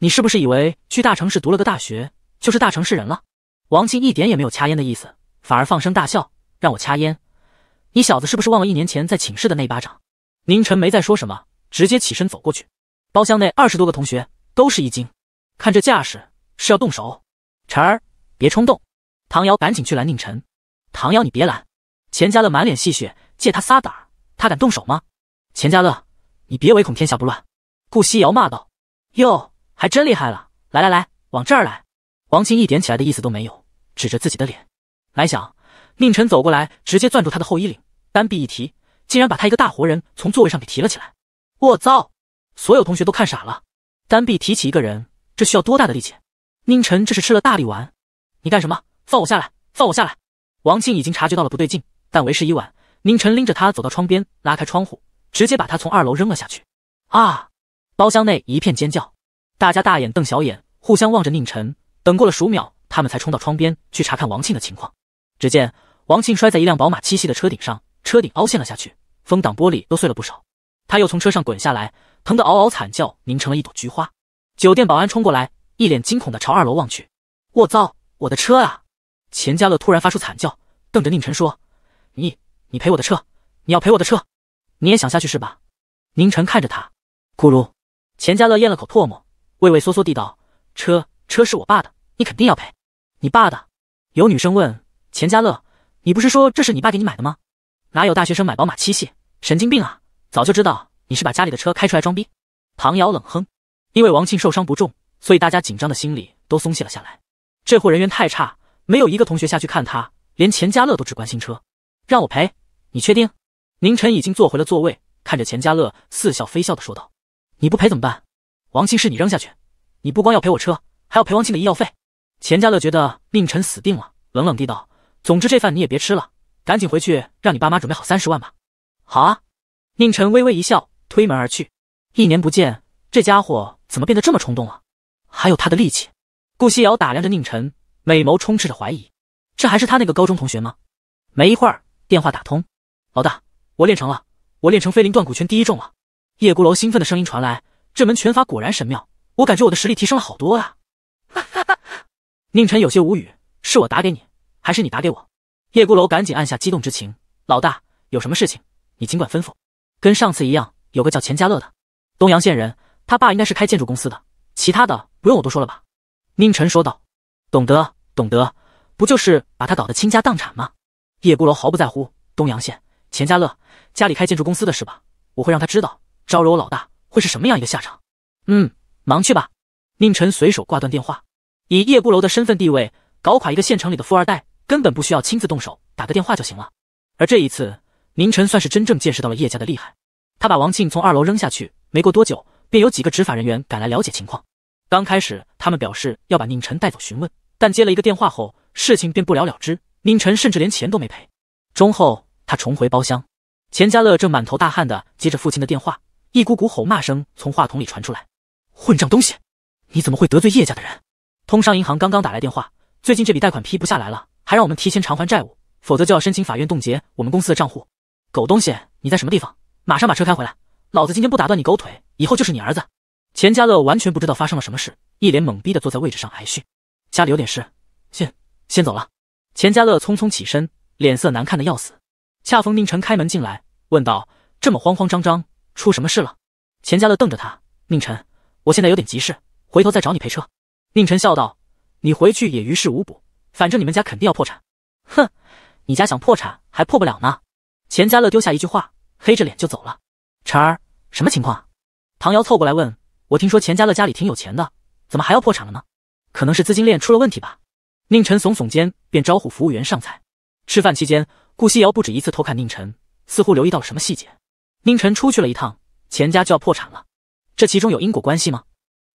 你是不是以为去大城市读了个大学就是大城市人了？王庆一点也没有掐烟的意思，反而放声大笑，让我掐烟。你小子是不是忘了一年前在寝室的那一巴掌？宁晨没再说什么，直接起身走过去。包厢内二十多个同学都是一惊，看这架势是要动手。晨儿，别冲动！唐瑶赶紧去拦宁晨。唐瑶，你别拦！钱家乐满脸戏谑，借他仨胆，他敢动手吗？钱家乐，你别唯恐天下不乱！顾西瑶骂道。哟，还真厉害了！来来来，往这儿来！王鑫一点起来的意思都没有，指着自己的脸。来想宁晨走过来，直接攥住他的后衣领。单臂一提，竟然把他一个大活人从座位上给提了起来！我操！所有同学都看傻了。单臂提起一个人，这需要多大的力气？宁晨这是吃了大力丸？你干什么？放我下来！放我下来！王庆已经察觉到了不对劲，但为时已晚。宁晨拎着他走到窗边，拉开窗户，直接把他从二楼扔了下去。啊！包厢内一片尖叫，大家大眼瞪小眼，互相望着宁晨。等过了数秒，他们才冲到窗边去查看王庆的情况。只见王庆摔在一辆宝马七系的车顶上。车顶凹陷了下去，风挡玻璃都碎了不少。他又从车上滚下来，疼得嗷嗷惨叫，凝成了一朵菊花。酒店保安冲过来，一脸惊恐地朝二楼望去。我操，我的车啊！钱嘉乐突然发出惨叫，瞪着宁晨说：“你，你赔我的车！你要赔我的车！你也想下去是吧？”宁晨看着他，咕噜。钱嘉乐咽了口唾沫，畏畏缩缩地道：“车，车是我爸的，你肯定要赔。你爸的。”有女生问：“钱嘉乐，你不是说这是你爸给你买的吗？”哪有大学生买宝马七系？神经病啊！早就知道你是把家里的车开出来装逼。唐瑶冷哼，因为王庆受伤不重，所以大家紧张的心理都松懈了下来。这货人缘太差，没有一个同学下去看他，连钱嘉乐都只关心车。让我赔？你确定？宁晨已经坐回了座位，看着钱嘉乐，似笑非笑的说道：“你不赔怎么办？王庆是你扔下去，你不光要赔我车，还要赔王庆的医药费。”钱嘉乐觉得宁晨死定了，冷冷地道：“总之这饭你也别吃了。”赶紧回去，让你爸妈准备好三十万吧。好啊，宁晨微微一笑，推门而去。一年不见，这家伙怎么变得这么冲动了？还有他的力气。顾西瑶打量着宁晨，美眸充斥着怀疑，这还是他那个高中同学吗？没一会儿，电话打通，老大，我练成了，我练成飞灵断骨拳第一重了。叶孤楼兴奋的声音传来，这门拳法果然神妙，我感觉我的实力提升了好多啊。哈哈，宁晨有些无语，是我打给你，还是你打给我？叶孤楼赶紧按下激动之情，老大有什么事情你尽管吩咐。跟上次一样，有个叫钱家乐的东阳县人，他爸应该是开建筑公司的，其他的不用我多说了吧。宁晨说道：“懂得，懂得，不就是把他搞得倾家荡产吗？”叶孤楼毫不在乎。东阳县钱家乐家里开建筑公司的是吧？我会让他知道招惹我老大会是什么样一个下场。嗯，忙去吧。宁晨随手挂断电话。以叶孤楼的身份地位，搞垮一个县城里的富二代。根本不需要亲自动手，打个电话就行了。而这一次，宁晨算是真正见识到了叶家的厉害。他把王庆从二楼扔下去，没过多久，便有几个执法人员赶来了解情况。刚开始，他们表示要把宁晨带走询问，但接了一个电话后，事情便不了了之。宁晨甚至连钱都没赔。中后，他重回包厢，钱家乐正满头大汗的接着父亲的电话，一股股吼骂声从话筒里传出来：“混账东西，你怎么会得罪叶家的人？通商银行刚刚打来电话，最近这笔贷款批不下来了。”还让我们提前偿还债务，否则就要申请法院冻结我们公司的账户。狗东西，你在什么地方？马上把车开回来！老子今天不打断你狗腿，以后就是你儿子！钱家乐完全不知道发生了什么事，一脸懵逼的坐在位置上挨训。家里有点事，先先走了。钱家乐匆匆起身，脸色难看的要死。恰逢宁晨开门进来，问道：“这么慌慌张张，出什么事了？”钱家乐瞪着他，宁晨，我现在有点急事，回头再找你赔车。宁晨笑道：“你回去也于事无补。”反正你们家肯定要破产，哼，你家想破产还破不了呢。钱嘉乐丢下一句话，黑着脸就走了。晨儿，什么情况？唐瑶凑过来问我，听说钱嘉乐家里挺有钱的，怎么还要破产了呢？可能是资金链出了问题吧。宁晨耸耸肩，便招呼服务员上菜。吃饭期间，顾西瑶不止一次偷看宁晨，似乎留意到了什么细节。宁晨出去了一趟，钱家就要破产了，这其中有因果关系吗？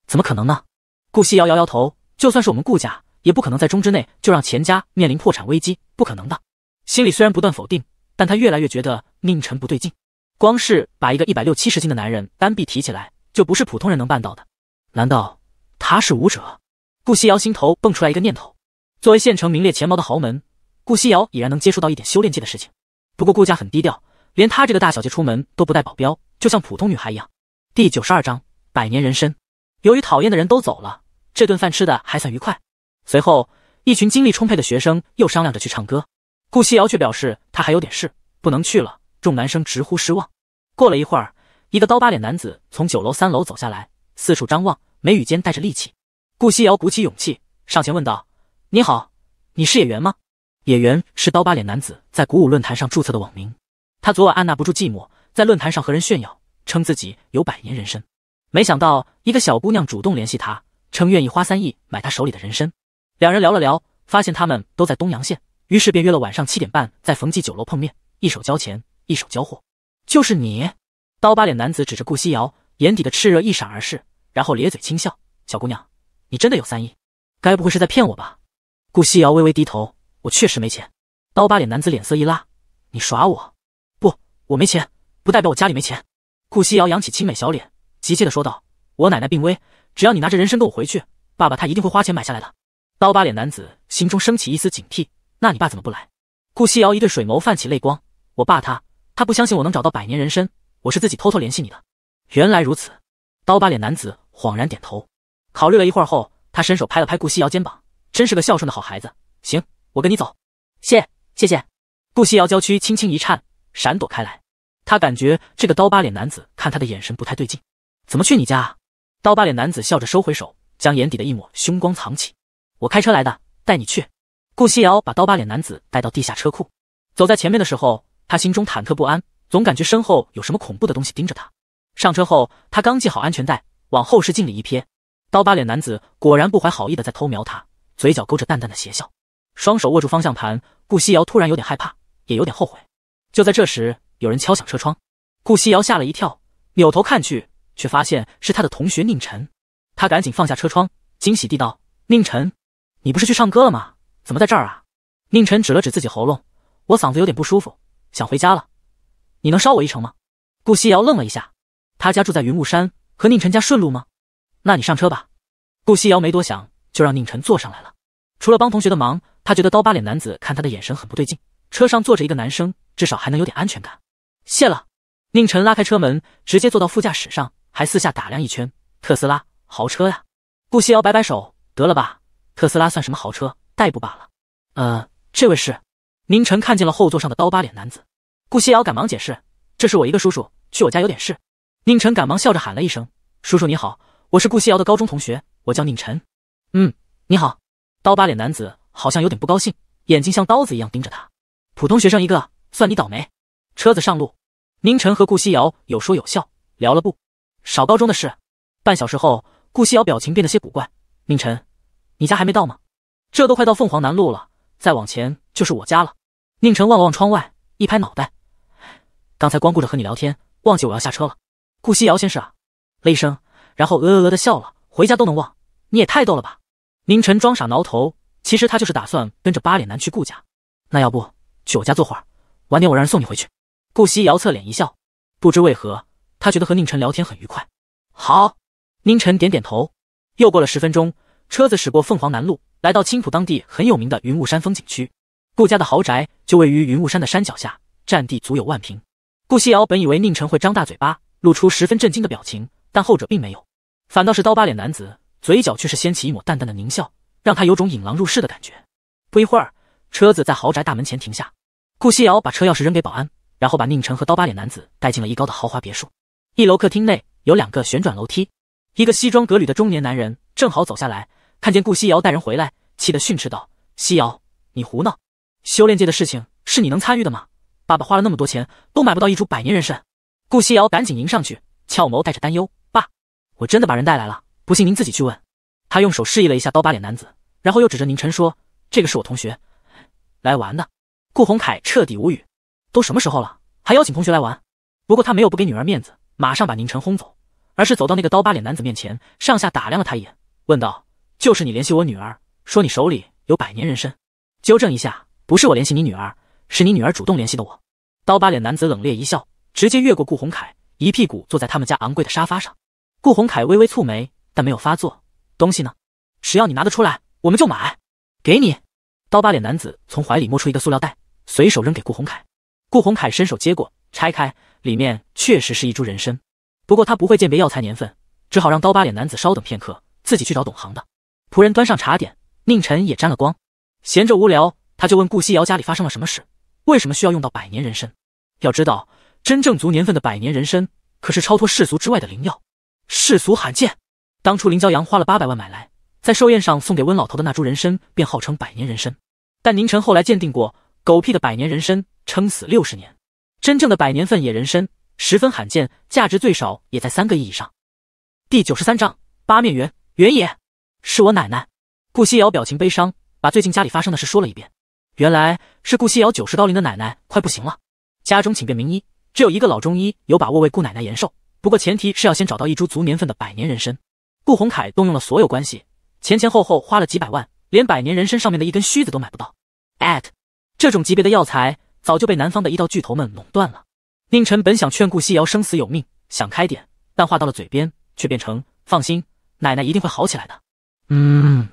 怎么可能呢？顾西瑶摇摇头，就算是我们顾家。也不可能在中之内就让钱家面临破产危机，不可能的。心里虽然不断否定，但他越来越觉得宁晨不对劲。光是把一个一百六七十斤的男人单臂提起来，就不是普通人能办到的。难道他是武者？顾夕瑶心头蹦出来一个念头。作为县城名列前茅的豪门，顾夕瑶已然能接触到一点修炼界的事情。不过顾家很低调，连她这个大小姐出门都不带保镖，就像普通女孩一样。第九十二章百年人参。由于讨厌的人都走了，这顿饭吃的还算愉快。随后，一群精力充沛的学生又商量着去唱歌。顾西瑶却表示他还有点事，不能去了。众男生直呼失望。过了一会儿，一个刀疤脸男子从九楼三楼走下来，四处张望，眉宇间带着戾气。顾西瑶鼓起勇气上前问道：“你好，你是演员吗？”演员是刀疤脸男子在鼓舞论坛上注册的网名。他昨晚按捺不住寂寞，在论坛上和人炫耀，称自己有百年人参。没想到一个小姑娘主动联系他，称愿意花三亿买他手里的人参。两人聊了聊，发现他们都在东阳县，于是便约了晚上七点半在冯记酒楼碰面，一手交钱，一手交货。就是你，刀疤脸男子指着顾西瑶，眼底的炽热一闪而逝，然后咧嘴轻笑：“小姑娘，你真的有三亿？该不会是在骗我吧？”顾西瑶微微低头：“我确实没钱。”刀疤脸男子脸色一拉：“你耍我？不，我没钱，不代表我家里没钱。”顾西瑶扬起清美小脸，急切地说道：“我奶奶病危，只要你拿着人参跟我回去，爸爸他一定会花钱买下来的。”刀疤脸男子心中升起一丝警惕。那你爸怎么不来？顾西瑶一对水眸泛起泪光。我爸他他不相信我能找到百年人参，我是自己偷偷联系你的。原来如此，刀疤脸男子恍然点头。考虑了一会儿后，他伸手拍了拍顾西瑶肩膀，真是个孝顺的好孩子。行，我跟你走。谢谢谢。顾西瑶娇躯轻轻一颤，闪躲开来。他感觉这个刀疤脸男子看他的眼神不太对劲。怎么去你家？刀疤脸男子笑着收回手，将眼底的一抹凶光藏起。我开车来的，带你去。顾西瑶把刀疤脸男子带到地下车库，走在前面的时候，他心中忐忑不安，总感觉身后有什么恐怖的东西盯着他。上车后，他刚系好安全带，往后视镜里一瞥，刀疤脸男子果然不怀好意地在偷瞄他，嘴角勾着淡淡的邪笑。双手握住方向盘，顾西瑶突然有点害怕，也有点后悔。就在这时，有人敲响车窗，顾西瑶吓了一跳，扭头看去，却发现是他的同学宁晨。他赶紧放下车窗，惊喜地道：“宁晨。”你不是去唱歌了吗？怎么在这儿啊？宁晨指了指自己喉咙，我嗓子有点不舒服，想回家了。你能捎我一程吗？顾夕瑶愣了一下，他家住在云雾山，和宁晨家顺路吗？那你上车吧。顾夕瑶没多想，就让宁晨坐上来了。除了帮同学的忙，他觉得刀疤脸男子看他的眼神很不对劲。车上坐着一个男生，至少还能有点安全感。谢了。宁晨拉开车门，直接坐到副驾驶上，还四下打量一圈。特斯拉豪车呀！顾夕瑶摆摆手，得了吧。特斯拉算什么豪车，代步罢了。呃，这位是宁晨，看见了后座上的刀疤脸男子，顾夕瑶赶忙解释：“这是我一个叔叔，去我家有点事。”宁晨赶忙笑着喊了一声：“叔叔你好，我是顾夕瑶的高中同学，我叫宁晨。”嗯，你好。刀疤脸男子好像有点不高兴，眼睛像刀子一样盯着他。普通学生一个，算你倒霉。车子上路，宁晨和顾夕瑶有说有笑，聊了不少高中的事。半小时后，顾夕瑶表情变得些古怪，宁晨。你家还没到吗？这都快到凤凰南路了，再往前就是我家了。宁晨望了望窗外，一拍脑袋，刚才光顾着和你聊天，忘记我要下车了。顾夕瑶先生啊，了一声，然后呃呃呃的笑了。回家都能忘，你也太逗了吧！宁晨装傻挠头，其实他就是打算跟着八脸男去顾家。那要不去我家坐会儿，晚点我让人送你回去。顾夕瑶侧脸一笑，不知为何，他觉得和宁晨聊天很愉快。好，宁晨点点头。又过了十分钟。车子驶过凤凰南路，来到青浦当地很有名的云雾山风景区。顾家的豪宅就位于云雾山的山脚下，占地足有万平。顾西瑶本以为宁晨会张大嘴巴，露出十分震惊的表情，但后者并没有，反倒是刀疤脸男子嘴角却是掀起一抹淡淡的狞笑，让他有种引狼入室的感觉。不一会儿，车子在豪宅大门前停下。顾西瑶把车钥匙扔给保安，然后把宁晨和刀疤脸男子带进了一高的豪华别墅。一楼客厅内有两个旋转楼梯，一个西装革履的中年男人正好走下来。看见顾夕瑶带人回来，气得训斥道：“夕瑶，你胡闹！修炼界的事情是你能参与的吗？爸爸花了那么多钱，都买不到一株百年人参。”顾夕瑶赶紧迎上去，俏眸带着担忧：“爸，我真的把人带来了，不信您自己去问。”他用手示意了一下刀疤脸男子，然后又指着宁晨说：“这个是我同学，来玩的。”顾宏凯彻底无语，都什么时候了，还邀请同学来玩？不过他没有不给女儿面子，马上把宁晨轰走，而是走到那个刀疤脸男子面前，上下打量了他一眼，问道。就是你联系我女儿，说你手里有百年人参。纠正一下，不是我联系你女儿，是你女儿主动联系的我。刀疤脸男子冷冽一笑，直接越过顾宏凯，一屁股坐在他们家昂贵的沙发上。顾宏凯微微蹙眉，但没有发作。东西呢？只要你拿得出来，我们就买。给你。刀疤脸男子从怀里摸出一个塑料袋，随手扔给顾宏凯。顾宏凯伸手接过，拆开，里面确实是一株人参。不过他不会鉴别药材年份，只好让刀疤脸男子稍等片刻，自己去找懂行的。仆人端上茶点，宁晨也沾了光。闲着无聊，他就问顾西瑶家里发生了什么事，为什么需要用到百年人参？要知道，真正足年份的百年人参可是超脱世俗之外的灵药，世俗罕见。当初林骄阳花了八百万买来，在寿宴上送给温老头的那株人参，便号称百年人参。但宁晨后来鉴定过，狗屁的百年人参撑死六十年。真正的百年份野人参十分罕见，价值最少也在三个亿以上。第九十三章八面圆原野。是我奶奶，顾西瑶表情悲伤，把最近家里发生的事说了一遍。原来是顾西瑶九十高龄的奶奶快不行了，家中请遍名医，只有一个老中医有把握为顾奶奶延寿，不过前提是要先找到一株足年份的百年人参。顾鸿凯动用了所有关系，前前后后花了几百万，连百年人参上面的一根须子都买不到。at 这种级别的药材早就被南方的一道巨头们垄断了。宁晨本想劝顾西瑶生死有命，想开点，但话到了嘴边却变成放心，奶奶一定会好起来的。嗯，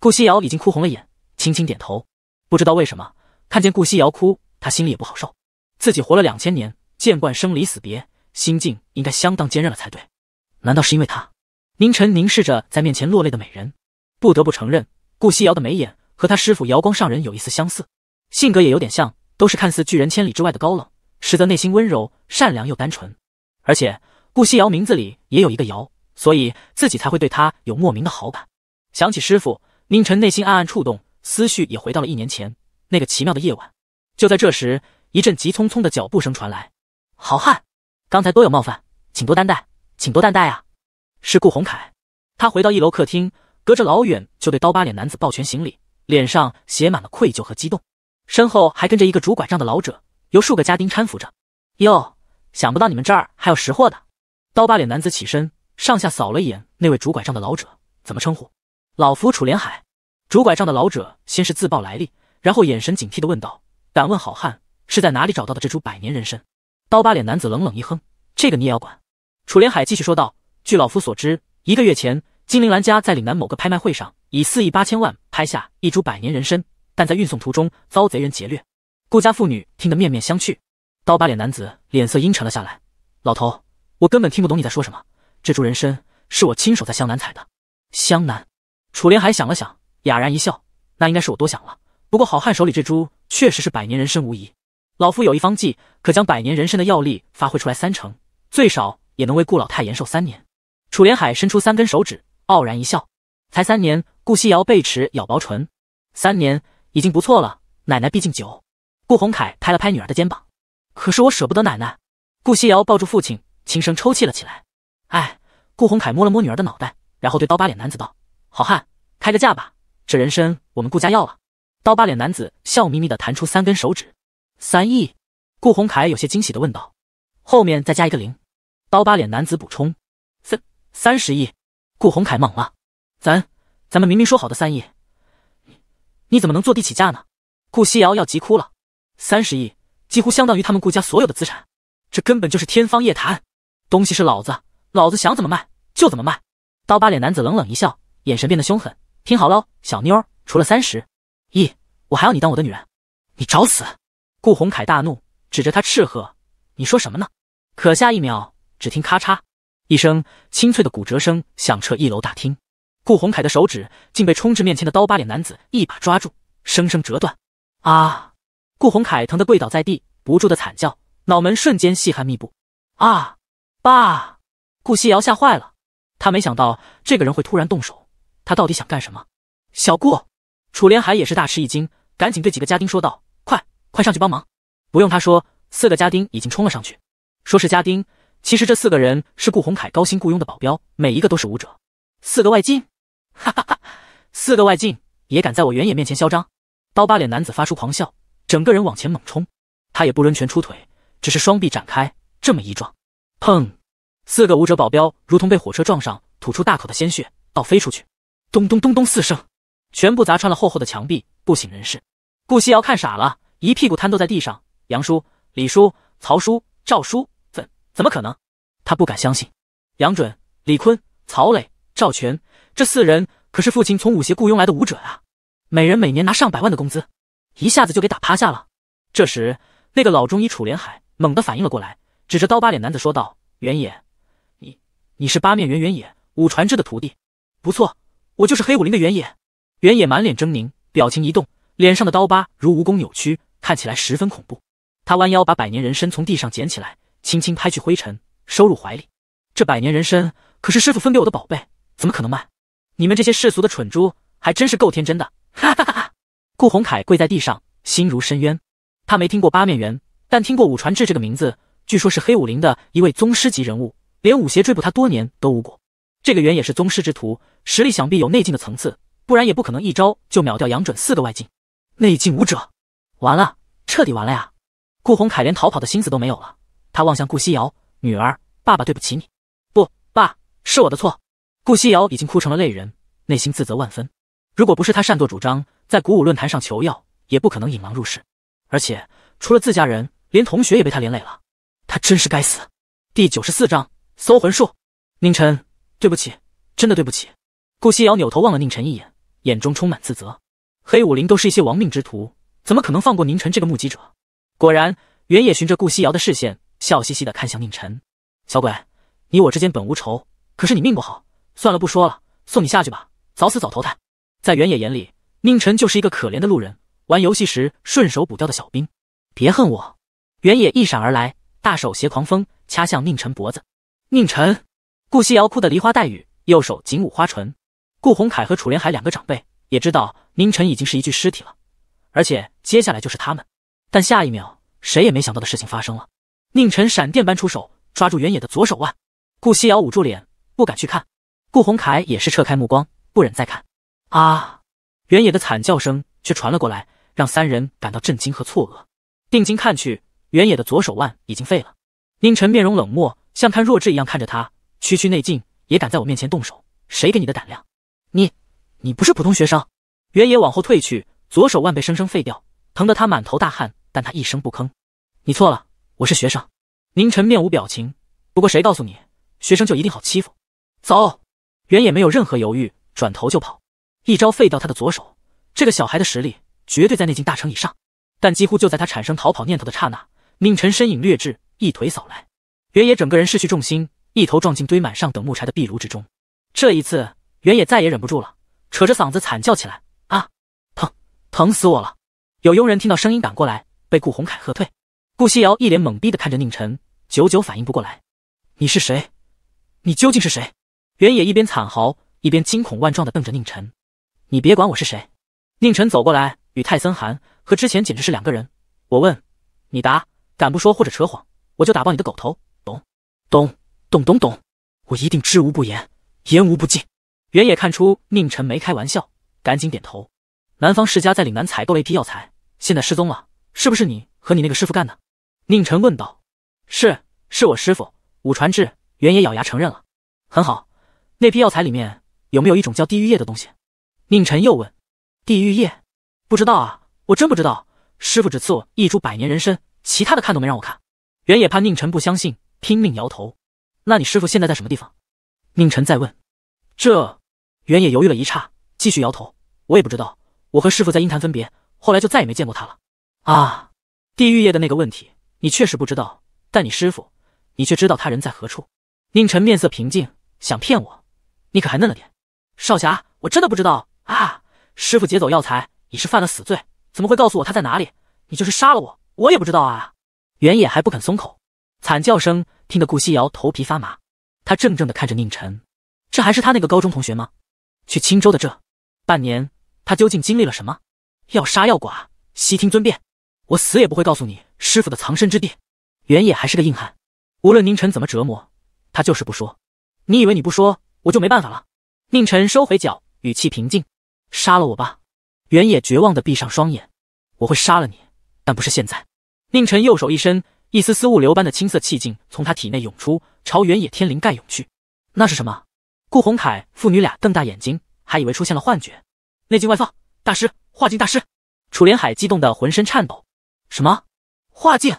顾西瑶已经哭红了眼，轻轻点头。不知道为什么，看见顾西瑶哭，他心里也不好受。自己活了两千年，见惯生离死别，心境应该相当坚韧了才对。难道是因为他？宁晨凝视着在面前落泪的美人，不得不承认，顾西瑶的眉眼和他师傅瑶光上人有一丝相似，性格也有点像，都是看似拒人千里之外的高冷，实则内心温柔、善良又单纯。而且，顾西瑶名字里也有一个“瑶”，所以自己才会对她有莫名的好感。想起师傅，宁晨内心暗暗触动，思绪也回到了一年前那个奇妙的夜晚。就在这时，一阵急匆匆的脚步声传来。好汉，刚才多有冒犯，请多担待，请多担待啊！是顾洪凯。他回到一楼客厅，隔着老远就对刀疤脸男子抱拳行礼，脸上写满了愧疚和激动。身后还跟着一个拄拐杖的老者，由数个家丁搀扶着。哟，想不到你们这儿还有识货的。刀疤脸男子起身，上下扫了一眼那位拄拐杖的老者，怎么称呼？老夫楚连海，拄拐杖的老者先是自报来历，然后眼神警惕地问道：“敢问好汉是在哪里找到的这株百年人参？”刀疤脸男子冷冷一哼：“这个你也要管？”楚连海继续说道：“据老夫所知，一个月前，金陵兰家在岭南某个拍卖会上以四亿八千万拍下一株百年人参，但在运送途中遭贼人劫掠。”顾家妇女听得面面相觑，刀疤脸男子脸色阴沉了下来：“老头，我根本听不懂你在说什么。这株人参是我亲手在湘南采的，湘南。”楚连海想了想，哑然一笑：“那应该是我多想了。不过好汉手里这株确实是百年人参无疑。老夫有一方剂，可将百年人参的药力发挥出来三成，最少也能为顾老太延寿三年。”楚连海伸出三根手指，傲然一笑：“才三年。”顾夕瑶背齿咬薄唇：“三年已经不错了，奶奶毕竟久。”顾宏凯拍了拍女儿的肩膀：“可是我舍不得奶奶。”顾夕瑶抱住父亲，轻声抽泣了起来。哎，顾宏凯摸了摸女儿的脑袋，然后对刀疤脸男子道。好汉，开个价吧！这人参我们顾家要了。刀疤脸男子笑眯眯的弹出三根手指，三亿。顾宏凯有些惊喜的问道：“后面再加一个零。”刀疤脸男子补充：“三三十亿。”顾宏凯懵了：“咱咱们明明说好的三亿，你怎么能坐地起价呢？”顾夕瑶要急哭了：“三十亿，几乎相当于他们顾家所有的资产，这根本就是天方夜谭。”东西是老子，老子想怎么卖就怎么卖。刀疤脸男子冷冷一笑。眼神变得凶狠，听好喽，小妞儿，除了三十，一我还要你当我的女人，你找死！顾宏凯大怒，指着他斥喝：“你说什么呢？”可下一秒，只听咔嚓一声清脆的骨折声，响彻一楼大厅。顾宏凯的手指竟被冲至面前的刀疤脸男子一把抓住，生生折断。啊！顾宏凯疼得跪倒在地，不住的惨叫，脑门瞬间细汗密布。啊！爸！顾西瑶吓坏了，他没想到这个人会突然动手。他到底想干什么？小顾楚连海也是大吃一惊，赶紧对几个家丁说道：“快，快上去帮忙！”不用他说，四个家丁已经冲了上去。说是家丁，其实这四个人是顾宏凯高薪雇佣的保镖，每一个都是武者。四个外境，哈哈哈！四个外境也敢在我原野面前嚣张？刀疤脸男子发出狂笑，整个人往前猛冲。他也不抡拳出腿，只是双臂展开，这么一撞，砰！四个武者保镖如同被火车撞上，吐出大口的鲜血，倒飞出去。咚咚咚咚四声，全部砸穿了厚厚的墙壁，不省人事。顾夕瑶看傻了，一屁股瘫坐在地上。杨叔、李叔、曹叔、赵叔怎怎么可能？他不敢相信。杨准、李坤、曹磊、赵全这四人可是父亲从武协雇佣来的武者啊，每人每年拿上百万的工资，一下子就给打趴下了。这时，那个老中医楚连海猛地反应了过来，指着刀疤脸男子说道：“原野，你你是八面猿原野武传志的徒弟？不错。”我就是黑武林的原野，原野满脸狰狞，表情一动，脸上的刀疤如蜈蚣扭曲，看起来十分恐怖。他弯腰把百年人参从地上捡起来，轻轻拍去灰尘，收入怀里。这百年人参可是师傅分给我的宝贝，怎么可能卖？你们这些世俗的蠢猪，还真是够天真的！哈哈哈！哈。顾宏凯跪在地上，心如深渊。他没听过八面猿，但听过武传志这个名字，据说是黑武林的一位宗师级人物，连武邪追捕他多年都无果。这个元也是宗师之徒，实力想必有内劲的层次，不然也不可能一招就秒掉杨准四个外境内劲武者。完了，彻底完了呀！顾宏凯连逃跑的心思都没有了，他望向顾西瑶，女儿，爸爸对不起你。不，爸，是我的错。顾西瑶已经哭成了泪人，内心自责万分。如果不是他擅作主张在鼓舞论坛上求药，也不可能引狼入室。而且除了自家人，连同学也被他连累了，他真是该死。第九十四章搜魂术，宁晨。对不起，真的对不起。顾西瑶扭头望了宁晨一眼，眼中充满自责。黑武林都是一些亡命之徒，怎么可能放过宁晨这个目击者？果然，原野循着顾西瑶的视线，笑嘻嘻的看向宁晨：“小鬼，你我之间本无仇，可是你命不好，算了，不说了，送你下去吧，早死早投胎。”在原野眼里，宁晨就是一个可怜的路人，玩游戏时顺手补掉的小兵。别恨我！原野一闪而来，大手携狂风掐向宁晨脖子。宁晨。顾西瑶哭得梨花带雨，右手紧捂花唇。顾洪凯和楚连海两个长辈也知道宁晨已经是一具尸体了，而且接下来就是他们。但下一秒，谁也没想到的事情发生了。宁晨闪电般出手，抓住原野的左手腕。顾西瑶捂住脸，不敢去看。顾洪凯也是撤开目光，不忍再看。啊！原野的惨叫声却传了过来，让三人感到震惊和错愕。定睛看去，原野的左手腕已经废了。宁晨面容冷漠，像看弱智一样看着他。区区内劲也敢在我面前动手，谁给你的胆量？你，你不是普通学生。原野往后退去，左手腕被生生废掉，疼得他满头大汗，但他一声不吭。你错了，我是学生。宁晨面无表情，不过谁告诉你学生就一定好欺负？走！原野没有任何犹豫，转头就跑。一招废掉他的左手，这个小孩的实力绝对在内劲大成以上。但几乎就在他产生逃跑念头的刹那，宁晨身影掠至，一腿扫来，原野整个人失去重心。一头撞进堆满上等木柴的壁炉之中，这一次原野再也忍不住了，扯着嗓子惨叫起来：“啊，疼，疼死我了！”有佣人听到声音赶过来，被顾鸿凯喝退。顾夕瑶一脸懵逼的看着宁晨，久久反应不过来：“你是谁？你究竟是谁？”原野一边惨嚎，一边惊恐万状的瞪着宁晨：“你别管我是谁！”宁晨走过来，与泰森寒和之前简直是两个人。我问，你答，敢不说或者扯谎，我就打爆你的狗头，懂？懂？懂懂懂，我一定知无不言，言无不尽。原野看出宁晨没开玩笑，赶紧点头。南方世家在岭南采购了一批药材，现在失踪了，是不是你和你那个师傅干的？宁晨问道。是，是我师傅武传志。原野咬牙承认了。很好，那批药材里面有没有一种叫地狱叶的东西？宁晨又问。地狱叶？不知道啊，我真不知道。师傅只赐我一株百年人参，其他的看都没让我看。原野怕宁晨不相信，拼命摇头。那你师傅现在在什么地方？宁晨再问。这，原野犹豫了一刹，继续摇头。我也不知道，我和师傅在鹰潭分别，后来就再也没见过他了。啊！地狱夜的那个问题，你确实不知道，但你师傅，你却知道他人在何处？宁晨面色平静，想骗我，你可还嫩了点，少侠，我真的不知道啊！师傅劫走药材，你是犯了死罪，怎么会告诉我他在哪里？你就是杀了我，我也不知道啊！原野还不肯松口，惨叫声。听得顾夕瑶头皮发麻，他怔怔的看着宁晨，这还是他那个高中同学吗？去青州的这半年，他究竟经历了什么？要杀要剐，悉听尊便，我死也不会告诉你师傅的藏身之地。原野还是个硬汉，无论宁晨怎么折磨，他就是不说。你以为你不说，我就没办法了？宁晨收回脚，语气平静，杀了我吧。原野绝望的闭上双眼，我会杀了你，但不是现在。宁晨右手一伸。一丝丝物流般的青色气劲从他体内涌出，朝原野天灵盖涌去。那是什么？顾宏凯父女俩瞪大眼睛，还以为出现了幻觉。内镜外放，大师，化境大师！楚连海激动得浑身颤抖。什么？化境？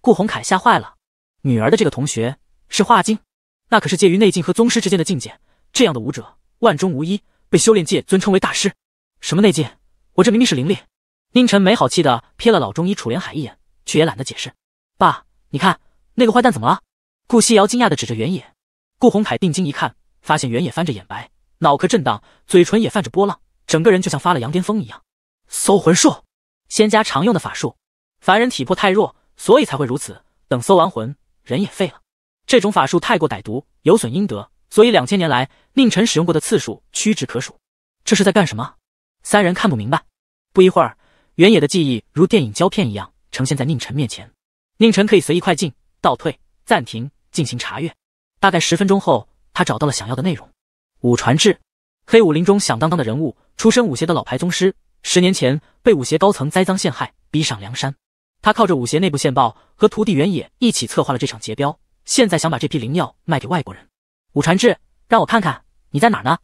顾宏凯吓坏了。女儿的这个同学是化境，那可是介于内境和宗师之间的境界。这样的武者，万中无一，被修炼界尊称为大师。什么内镜？我这明明是灵力。宁晨没好气的瞥了老中医楚连海一眼，却也懒得解释。爸，你看那个坏蛋怎么了？顾西瑶惊讶的指着原野。顾宏凯定睛一看，发现原野翻着眼白，脑壳震荡，嘴唇也泛着波浪，整个人就像发了羊癫疯一样。搜魂术，仙家常用的法术，凡人体魄太弱，所以才会如此。等搜完魂，人也废了。这种法术太过歹毒，有损阴德，所以两千年来，宁晨使用过的次数屈指可数。这是在干什么？三人看不明白。不一会儿，原野的记忆如电影胶片一样呈现在宁晨面前。宁晨可以随意快进、倒退、暂停进行查阅。大概十分钟后，他找到了想要的内容。武传志，黑武林中响当当的人物，出身武邪的老牌宗师。十年前被武邪高层栽赃陷害，逼上梁山。他靠着武邪内部线报，和徒弟原野一起策划了这场劫镖。现在想把这批灵药卖给外国人。武传志，让我看看你在哪儿呢？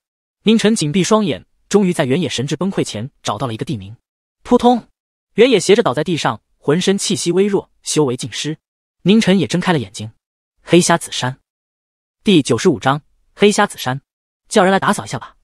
宁晨紧闭双眼，终于在原野神智崩溃前找到了一个地名。扑通，原野斜着倒在地上。浑身气息微弱，修为尽失。宁晨也睁开了眼睛。黑瞎子山，第九十五章黑瞎子山，叫人来打扫一下吧。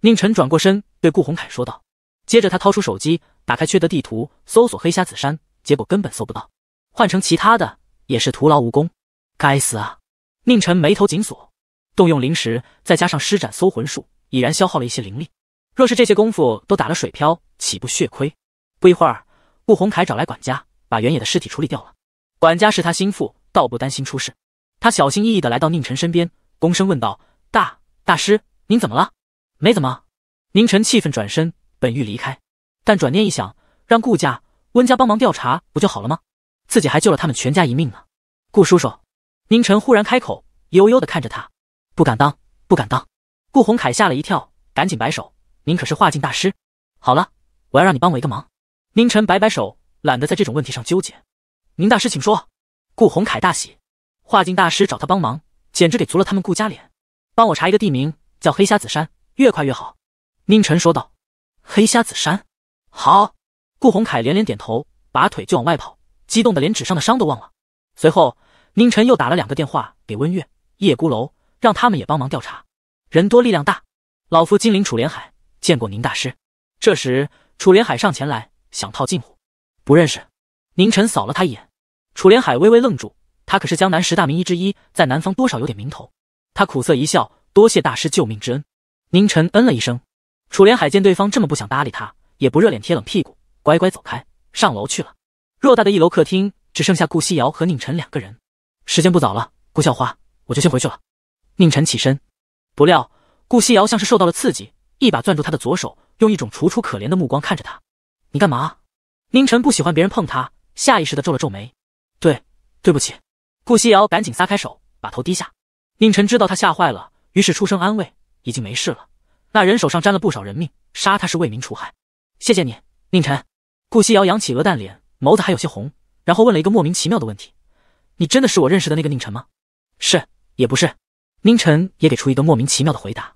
宁晨转过身对顾宏凯说道。接着他掏出手机，打开缺德地图，搜索黑瞎子山，结果根本搜不到。换成其他的也是徒劳无功。该死啊！宁晨眉头紧锁，动用灵石，再加上施展搜魂术，已然消耗了一些灵力。若是这些功夫都打了水漂，岂不血亏？不一会儿，顾宏凯找来管家。把原野的尸体处理掉了，管家是他心腹，倒不担心出事。他小心翼翼地来到宁晨身边，躬身问道：“大大师，您怎么了？没怎么。”宁晨气愤转身，本欲离开，但转念一想，让顾家、温家帮忙调查不就好了吗？自己还救了他们全家一命呢。顾叔叔，宁晨忽然开口，悠悠地看着他：“不敢当，不敢当。”顾宏凯吓了一跳，赶紧摆手：“您可是化境大师，好了，我要让你帮我一个忙。”宁晨摆摆手。懒得在这种问题上纠结，宁大师请说。顾鸿凯大喜，画境大师找他帮忙，简直给足了他们顾家脸。帮我查一个地名，叫黑瞎子山，越快越好。宁晨说道。黑瞎子山，好。顾鸿凯连连点头，拔腿就往外跑，激动的连纸上的伤都忘了。随后，宁晨又打了两个电话给温月、叶孤楼，让他们也帮忙调查，人多力量大。老夫金陵楚连海，见过宁大师。这时，楚连海上前来想套近乎。不认识，宁晨扫了他一眼，楚连海微微愣住，他可是江南十大名医之一，在南方多少有点名头。他苦涩一笑，多谢大师救命之恩。宁晨嗯了一声。楚连海见对方这么不想搭理他，也不热脸贴冷屁股，乖乖走开，上楼去了。偌大的一楼客厅只剩下顾夕瑶和宁晨两个人。时间不早了，顾校花，我就先回去了。宁晨起身，不料顾夕瑶像是受到了刺激，一把攥住他的左手，用一种楚楚可怜的目光看着他：“你干嘛？”宁晨不喜欢别人碰他，下意识的皱了皱眉。对，对不起，顾西瑶赶紧撒开手，把头低下。宁晨知道他吓坏了，于是出声安慰：“已经没事了。”那人手上沾了不少人命，杀他是为民除害。谢谢你，宁晨。顾西瑶扬起鹅蛋脸，眸子还有些红，然后问了一个莫名其妙的问题：“你真的是我认识的那个宁晨吗？”是也不是。宁晨也给出一个莫名其妙的回答。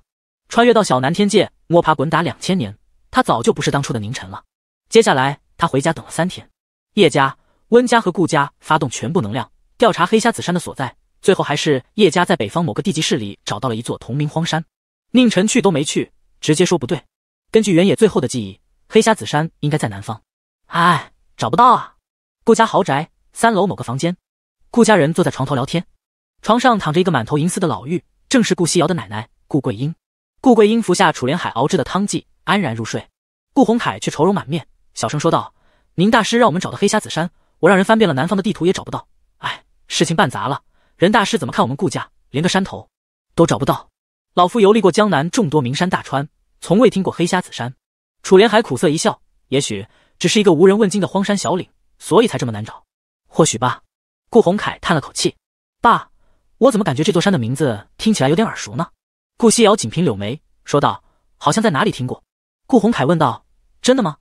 穿越到小南天界，摸爬滚打两千年，他早就不是当初的宁晨了。接下来。他回家等了三天，叶家、温家和顾家发动全部能量调查黑瞎子山的所在，最后还是叶家在北方某个地级市里找到了一座同名荒山。宁晨去都没去，直接说不对。根据原野最后的记忆，黑瞎子山应该在南方，哎，找不到啊。顾家豪宅三楼某个房间，顾家人坐在床头聊天，床上躺着一个满头银丝的老妪，正是顾西瑶的奶奶顾桂英。顾桂英服下楚连海熬制的汤剂，安然入睡。顾宏凯却愁容满面。小声说道：“宁大师让我们找的黑瞎子山，我让人翻遍了南方的地图也找不到。哎，事情办砸了。任大师怎么看我们顾家，连个山头都找不到？老夫游历过江南众多名山大川，从未听过黑瞎子山。”楚连海苦涩一笑：“也许只是一个无人问津的荒山小岭，所以才这么难找。或许吧。”顾鸿凯叹了口气：“爸，我怎么感觉这座山的名字听起来有点耳熟呢？”顾西瑶紧平柳眉说道：“好像在哪里听过。”顾鸿凯问道：“真的吗？”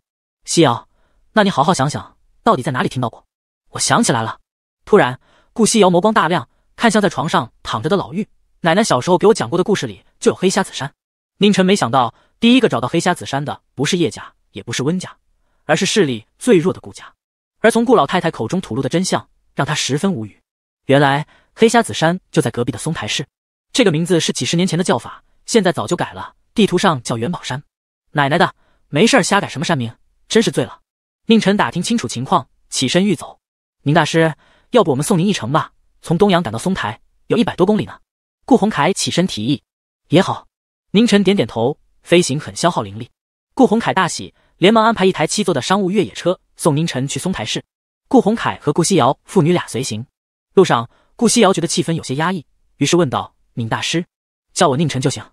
夕瑶，那你好好想想，到底在哪里听到过？我想起来了。突然，顾西瑶眸光大亮，看向在床上躺着的老妪。奶奶小时候给我讲过的故事里就有黑瞎子山。宁晨没想到，第一个找到黑瞎子山的不是叶家，也不是温家，而是势力最弱的顾家。而从顾老太太口中吐露的真相，让他十分无语。原来黑瞎子山就在隔壁的松台市，这个名字是几十年前的叫法，现在早就改了。地图上叫元宝山。奶奶的，没事瞎改什么山名？真是醉了，宁晨打听清楚情况，起身欲走。宁大师，要不我们送您一程吧？从东阳赶到松台，有一百多公里呢。顾鸿凯起身提议，也好。宁晨点点头，飞行很消耗灵力。顾鸿凯大喜，连忙安排一台七座的商务越野车送宁晨去松台市。顾鸿凯和顾西瑶父女俩随行。路上，顾西瑶觉得气氛有些压抑，于是问道：“宁大师，叫我宁晨就行。”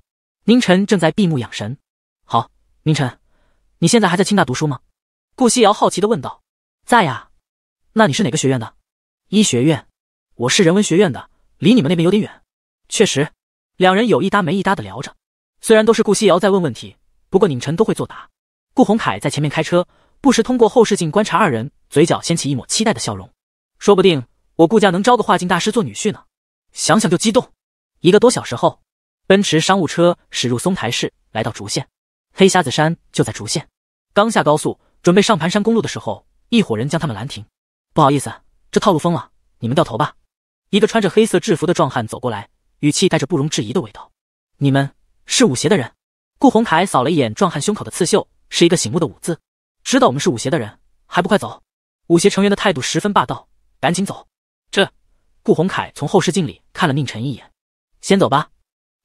宁晨正在闭目养神。好，宁晨。你现在还在青大读书吗？顾夕瑶好奇的问道。在呀，那你是哪个学院的？医学院。我是人文学院的，离你们那边有点远。确实。两人有一搭没一搭的聊着，虽然都是顾夕瑶在问问题，不过宁晨都会作答。顾鸿凯在前面开车，不时通过后视镜观察二人，嘴角掀起一抹期待的笑容。说不定我顾家能招个画境大师做女婿呢，想想就激动。一个多小时后，奔驰商务车驶入松台市，来到竹县，黑瞎子山就在竹县。刚下高速，准备上盘山公路的时候，一伙人将他们拦停。不好意思，这套路封了，你们掉头吧。一个穿着黑色制服的壮汉走过来，语气带着不容置疑的味道：“你们是武协的人？”顾宏凯扫了一眼壮汉胸口的刺绣，是一个醒目的“武”字。知道我们是武协的人，还不快走？武协成员的态度十分霸道，赶紧走。这，顾宏凯从后视镜里看了宁晨一眼：“先走吧。”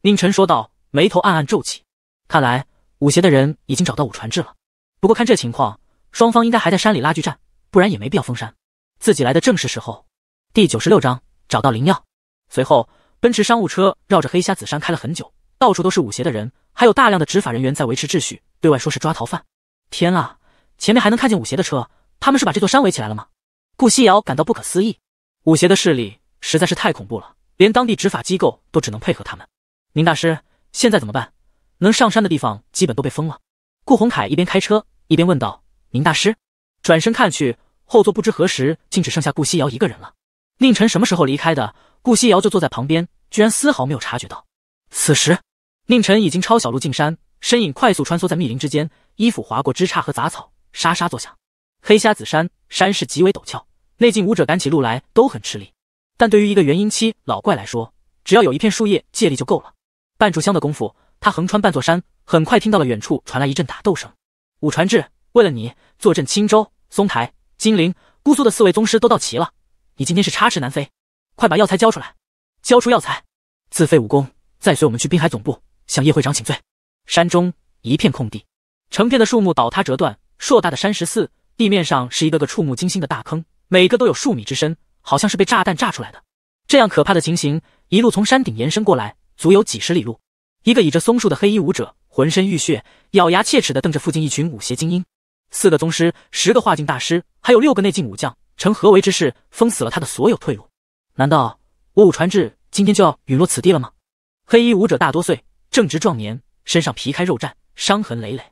宁晨说道，眉头暗暗皱起。看来武协的人已经找到武传志了。不过看这情况，双方应该还在山里拉锯战，不然也没必要封山。自己来的正是时候。第九十六章找到灵药。随后，奔驰商务车绕着黑瞎子山开了很久，到处都是武协的人，还有大量的执法人员在维持秩序，对外说是抓逃犯。天啊，前面还能看见武协的车，他们是把这座山围起来了吗？顾夕瑶感到不可思议，武协的势力实在是太恐怖了，连当地执法机构都只能配合他们。宁大师，现在怎么办？能上山的地方基本都被封了。顾鸿凯一边开车一边问道：“宁大师。”转身看去，后座不知何时竟只剩下顾西瑶一个人了。宁晨什么时候离开的？顾西瑶就坐在旁边，居然丝毫没有察觉到。此时，宁晨已经抄小路进山，身影快速穿梭在密林之间，衣服划过枝杈和杂草，沙沙作响。黑瞎子山山势极为陡峭，内境武者赶起路来都很吃力，但对于一个元婴期老怪来说，只要有一片树叶借力就够了。半炷香的功夫。他横穿半座山，很快听到了远处传来一阵打斗声。武传志，为了你，坐镇青州、松台、金陵、姑苏的四位宗师都到齐了，你今天是插翅难飞，快把药材交出来！交出药材，自废武功，再随我们去滨海总部向叶会长请罪。山中一片空地，成片的树木倒塌折断，硕大的山石四，地面上是一个个触目惊心的大坑，每个都有数米之深，好像是被炸弹炸出来的。这样可怕的情形，一路从山顶延伸过来，足有几十里路。一个倚着松树的黑衣武者，浑身浴血，咬牙切齿地瞪着附近一群武协精英，四个宗师，十个化境大师，还有六个内境武将，成何为之势？封死了他的所有退路。难道我武传志今天就要陨落此地了吗？黑衣武者大多岁，正值壮年，身上皮开肉绽，伤痕累累。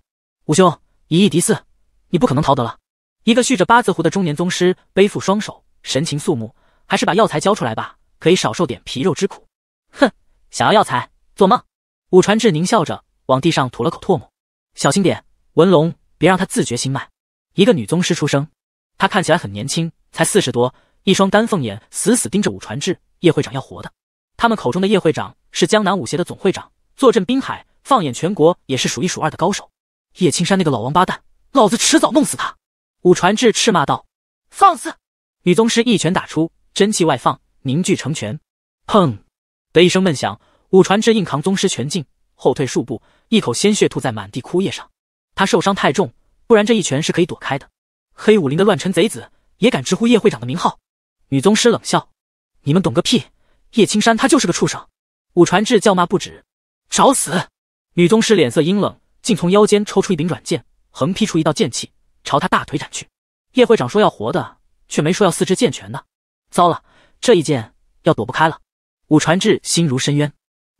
武兄，以一敌四，你不可能逃得了。一个蓄着八字胡的中年宗师，背负双手，神情肃穆，还是把药材交出来吧，可以少受点皮肉之苦。哼，想要药材，做梦。武传志狞笑着往地上吐了口唾沫，小心点，文龙，别让他自觉心脉。一个女宗师出生，她看起来很年轻，才四十多，一双丹凤眼死死盯着武传志。叶会长要活的，他们口中的叶会长是江南武协的总会长，坐镇滨海，放眼全国也是数一数二的高手。叶青山那个老王八蛋，老子迟早弄死他！武传志斥骂道。放肆！女宗师一拳打出，真气外放，凝聚成拳，砰的一声闷响。武传志硬扛宗师拳劲，后退数步，一口鲜血吐在满地枯叶上。他受伤太重，不然这一拳是可以躲开的。黑武林的乱臣贼子也敢直呼叶会长的名号？女宗师冷笑：“你们懂个屁！叶青山他就是个畜生！”武传志叫骂不止：“找死！”女宗师脸色阴冷，竟从腰间抽出一柄软剑，横劈出一道剑气，朝他大腿斩去。叶会长说要活的，却没说要四肢健全的。糟了，这一剑要躲不开了！武传志心如深渊。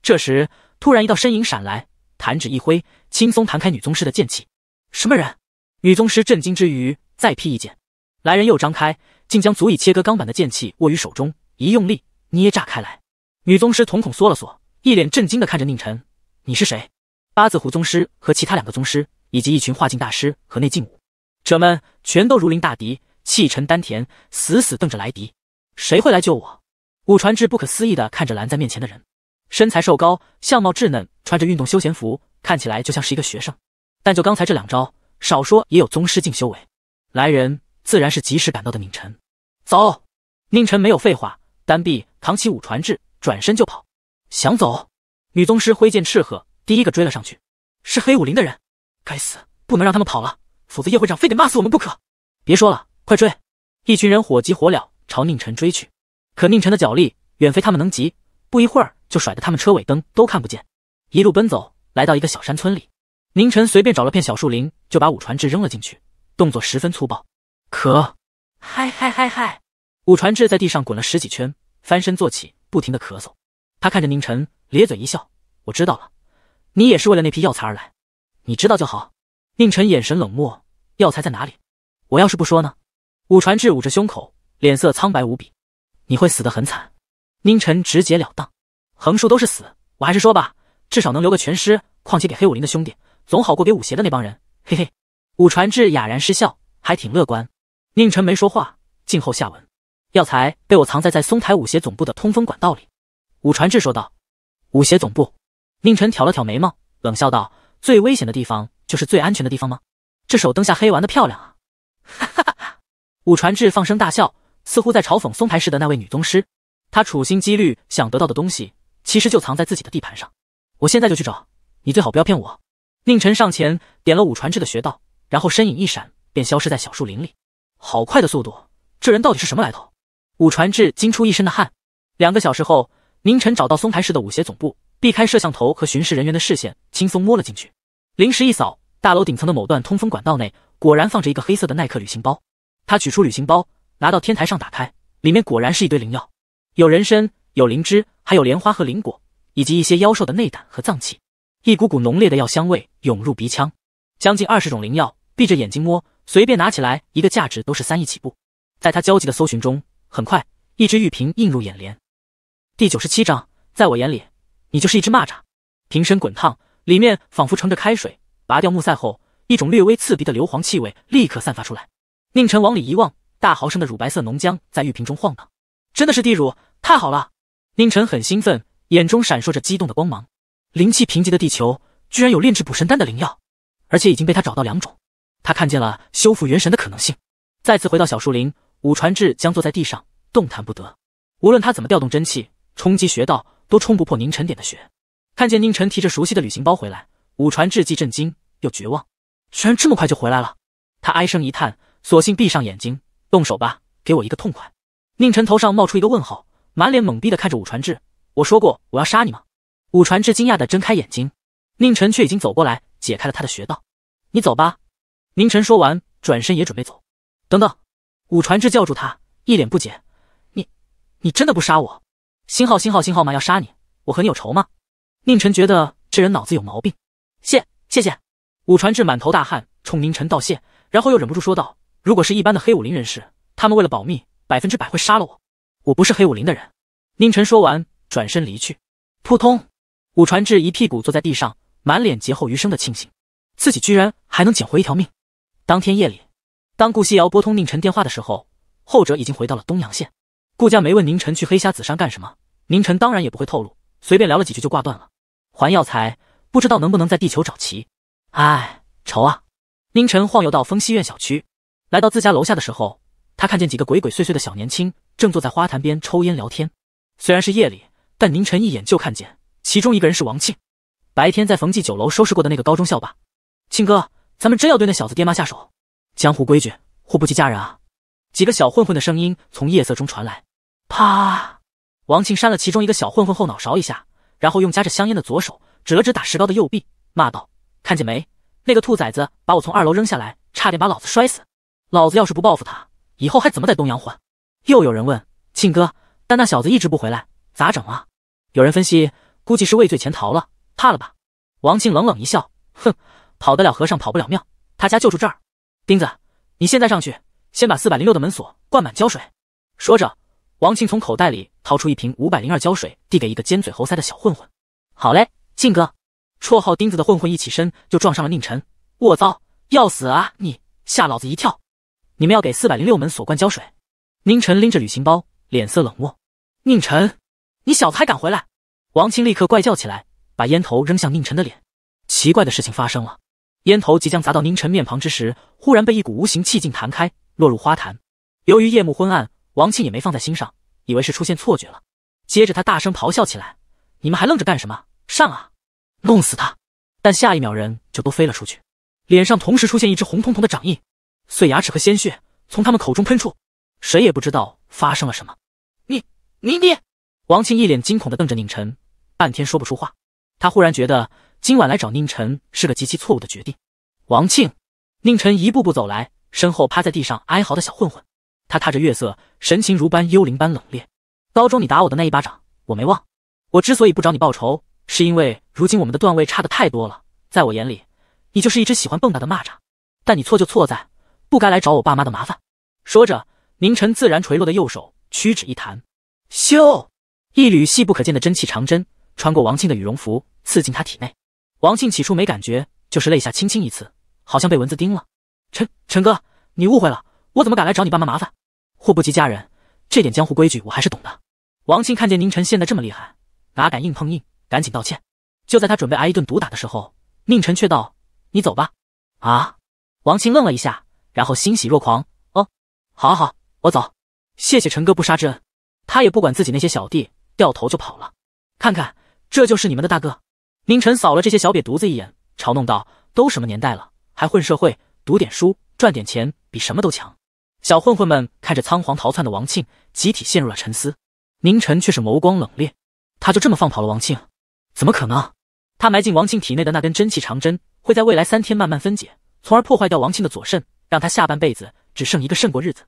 这时，突然一道身影闪来，弹指一挥，轻松弹开女宗师的剑气。什么人？女宗师震惊之余，再劈一剑，来人又张开，竟将足以切割钢板的剑气握于手中，一用力捏炸开来。女宗师瞳孔缩了缩，一脸震惊地看着宁晨：“你是谁？”八字胡宗师和其他两个宗师，以及一群化境大师和内境武者们，全都如临大敌，气沉丹田，死死瞪着来敌。谁会来救我？武传志不可思议地看着拦在面前的人。身材瘦高，相貌稚嫩，穿着运动休闲服，看起来就像是一个学生。但就刚才这两招，少说也有宗师境修为。来人自然是及时赶到的宁晨。走！宁晨没有废话，单臂扛起武传志，转身就跑。想走？女宗师挥剑斥喝，第一个追了上去。是黑武林的人！该死，不能让他们跑了，否则叶会长非得骂死我们不可！别说了，快追！一群人火急火燎朝宁晨追去。可宁晨的脚力远非他们能及，不一会儿。就甩得他们车尾灯都看不见，一路奔走，来到一个小山村里。宁晨随便找了片小树林，就把武传志扔了进去，动作十分粗暴。咳，嗨嗨嗨嗨！武传志在地上滚了十几圈，翻身坐起，不停的咳嗽。他看着宁晨，咧嘴一笑：“我知道了，你也是为了那批药材而来。你知道就好。”宁晨眼神冷漠：“药材在哪里？我要是不说呢？”武传志捂着胸口，脸色苍白无比：“你会死得很惨。”宁晨直截了当。横竖都是死，我还是说吧，至少能留个全尸。况且给黑武林的兄弟总好过给武协的那帮人。嘿嘿，武传志哑然失笑，还挺乐观。宁晨没说话，静候下文。药材被我藏在在松台武协总部的通风管道里。武传志说道。武协总部，宁晨挑了挑眉毛，冷笑道：“最危险的地方就是最安全的地方吗？这手灯下黑玩的漂亮啊！”哈哈哈！武传志放声大笑，似乎在嘲讽松台市的那位女宗师。他处心积虑想得到的东西。其实就藏在自己的地盘上，我现在就去找你，最好不要骗我。宁晨上前点了武传志的穴道，然后身影一闪，便消失在小树林里。好快的速度，这人到底是什么来头？武传志惊出一身的汗。两个小时后，宁晨找到松台市的武协总部，避开摄像头和巡视人员的视线，轻松摸了进去。临时一扫，大楼顶层的某段通风管道内果然放着一个黑色的耐克旅行包。他取出旅行包，拿到天台上打开，里面果然是一堆灵药，有人参。有灵芝，还有莲花和灵果，以及一些妖兽的内胆和脏器。一股股浓烈的药香味涌入鼻腔，将近二十种灵药，闭着眼睛摸，随便拿起来一个，价值都是三亿起步。在他焦急的搜寻中，很快一只玉瓶映入眼帘。第九十七章，在我眼里，你就是一只蚂蚱。瓶身滚烫，里面仿佛盛着开水。拔掉木塞后，一种略微刺鼻的硫磺气味立刻散发出来。宁晨往里一望，大毫升的乳白色浓浆在玉瓶中晃荡，真的是地乳，太好了。宁晨很兴奋，眼中闪烁着激动的光芒。灵气贫瘠的地球，居然有炼制补神丹的灵药，而且已经被他找到两种。他看见了修复元神的可能性。再次回到小树林，武传志将坐在地上，动弹不得。无论他怎么调动真气，冲击穴道，都冲不破宁晨点的穴。看见宁晨提着熟悉的旅行包回来，武传志既震惊又绝望。居然这么快就回来了！他唉声一叹，索性闭上眼睛，动手吧，给我一个痛快。宁晨头上冒出一个问号。满脸懵逼的看着武传志，我说过我要杀你吗？武传志惊讶的睁开眼睛，宁晨却已经走过来解开了他的穴道。你走吧。宁晨说完，转身也准备走。等等！武传志叫住他，一脸不解：“你，你真的不杀我？星号星号星号吗？要杀你？我和你有仇吗？”宁晨觉得这人脑子有毛病。谢，谢谢。武传志满头大汗，冲宁晨道谢，然后又忍不住说道：“如果是一般的黑武林人士，他们为了保密，百分之百会杀了我。”我不是黑武林的人。”宁晨说完，转身离去。扑通，武传志一屁股坐在地上，满脸劫后余生的庆幸，自己居然还能捡回一条命。当天夜里，当顾夕瑶拨通宁晨电话的时候，后者已经回到了东阳县。顾家没问宁晨去黑瞎子山干什么，宁晨当然也不会透露，随便聊了几句就挂断了。还药材，不知道能不能在地球找齐？唉，愁啊！宁晨晃悠到枫溪苑小区，来到自家楼下的时候，他看见几个鬼鬼祟祟的小年轻。正坐在花坛边抽烟聊天，虽然是夜里，但宁晨一眼就看见其中一个人是王庆，白天在冯记酒楼收拾过的那个高中校霸。庆哥，咱们真要对那小子爹妈下手？江湖规矩，户不及家人啊！几个小混混的声音从夜色中传来。啪！王庆扇了其中一个小混混后脑勺一下，然后用夹着香烟的左手指了指打石膏的右臂，骂道：“看见没？那个兔崽子把我从二楼扔下来，差点把老子摔死。老子要是不报复他，以后还怎么在东阳混？”又有人问庆哥，但那小子一直不回来，咋整啊？有人分析，估计是畏罪潜逃了，怕了吧？王庆冷冷一笑，哼，跑得了和尚跑不了庙，他家就住这儿。钉子，你现在上去，先把四百零六的门锁灌满胶水。说着，王庆从口袋里掏出一瓶五百零二胶水，递给一个尖嘴猴腮的小混混。好嘞，庆哥。绰号钉子的混混一起身就撞上了宁晨，我槽，要死啊！你吓老子一跳。你们要给四百零六门锁灌胶水。宁晨拎着旅行包，脸色冷漠。宁晨，你小子还敢回来？王庆立刻怪叫起来，把烟头扔向宁晨的脸。奇怪的事情发生了，烟头即将砸到宁晨面庞之时，忽然被一股无形气劲弹开，落入花坛。由于夜幕昏暗，王庆也没放在心上，以为是出现错觉了。接着他大声咆哮起来：“你们还愣着干什么？上啊，弄死他！”但下一秒，人就都飞了出去，脸上同时出现一只红彤彤的掌印，碎牙齿和鲜血从他们口中喷出。谁也不知道发生了什么。你、你、你！王庆一脸惊恐地瞪着宁晨，半天说不出话。他忽然觉得今晚来找宁晨是个极其错误的决定。王庆，宁晨一步步走来，身后趴在地上哀嚎的小混混。他踏着月色，神情如般幽灵般冷冽。高中你打我的那一巴掌，我没忘。我之所以不找你报仇，是因为如今我们的段位差的太多了。在我眼里，你就是一只喜欢蹦跶的蚂蚱。但你错就错在不该来找我爸妈的麻烦。说着。宁晨自然垂落的右手屈指一弹，咻！一缕细不可见的真气长针穿过王庆的羽绒服，刺进他体内。王庆起初没感觉，就是肋下轻轻一刺，好像被蚊子叮了。陈陈哥，你误会了，我怎么敢来找你爸妈麻烦？祸不及家人，这点江湖规矩我还是懂的。王庆看见宁晨现在这么厉害，哪敢硬碰硬，赶紧道歉。就在他准备挨一顿毒打的时候，宁晨却道：“你走吧。”啊！王庆愣了一下，然后欣喜若狂：“哦，好啊，好！”我走，谢谢陈哥不杀之恩。他也不管自己那些小弟，掉头就跑了。看看，这就是你们的大哥！宁晨扫了这些小瘪犊子一眼，嘲弄道：“都什么年代了，还混社会？读点书，赚点钱，比什么都强。”小混混们看着仓皇逃窜的王庆，集体陷入了沉思。宁晨却是眸光冷冽，他就这么放跑了王庆？怎么可能？他埋进王庆体内的那根真气长针，会在未来三天慢慢分解，从而破坏掉王庆的左肾，让他下半辈子只剩一个肾过日子。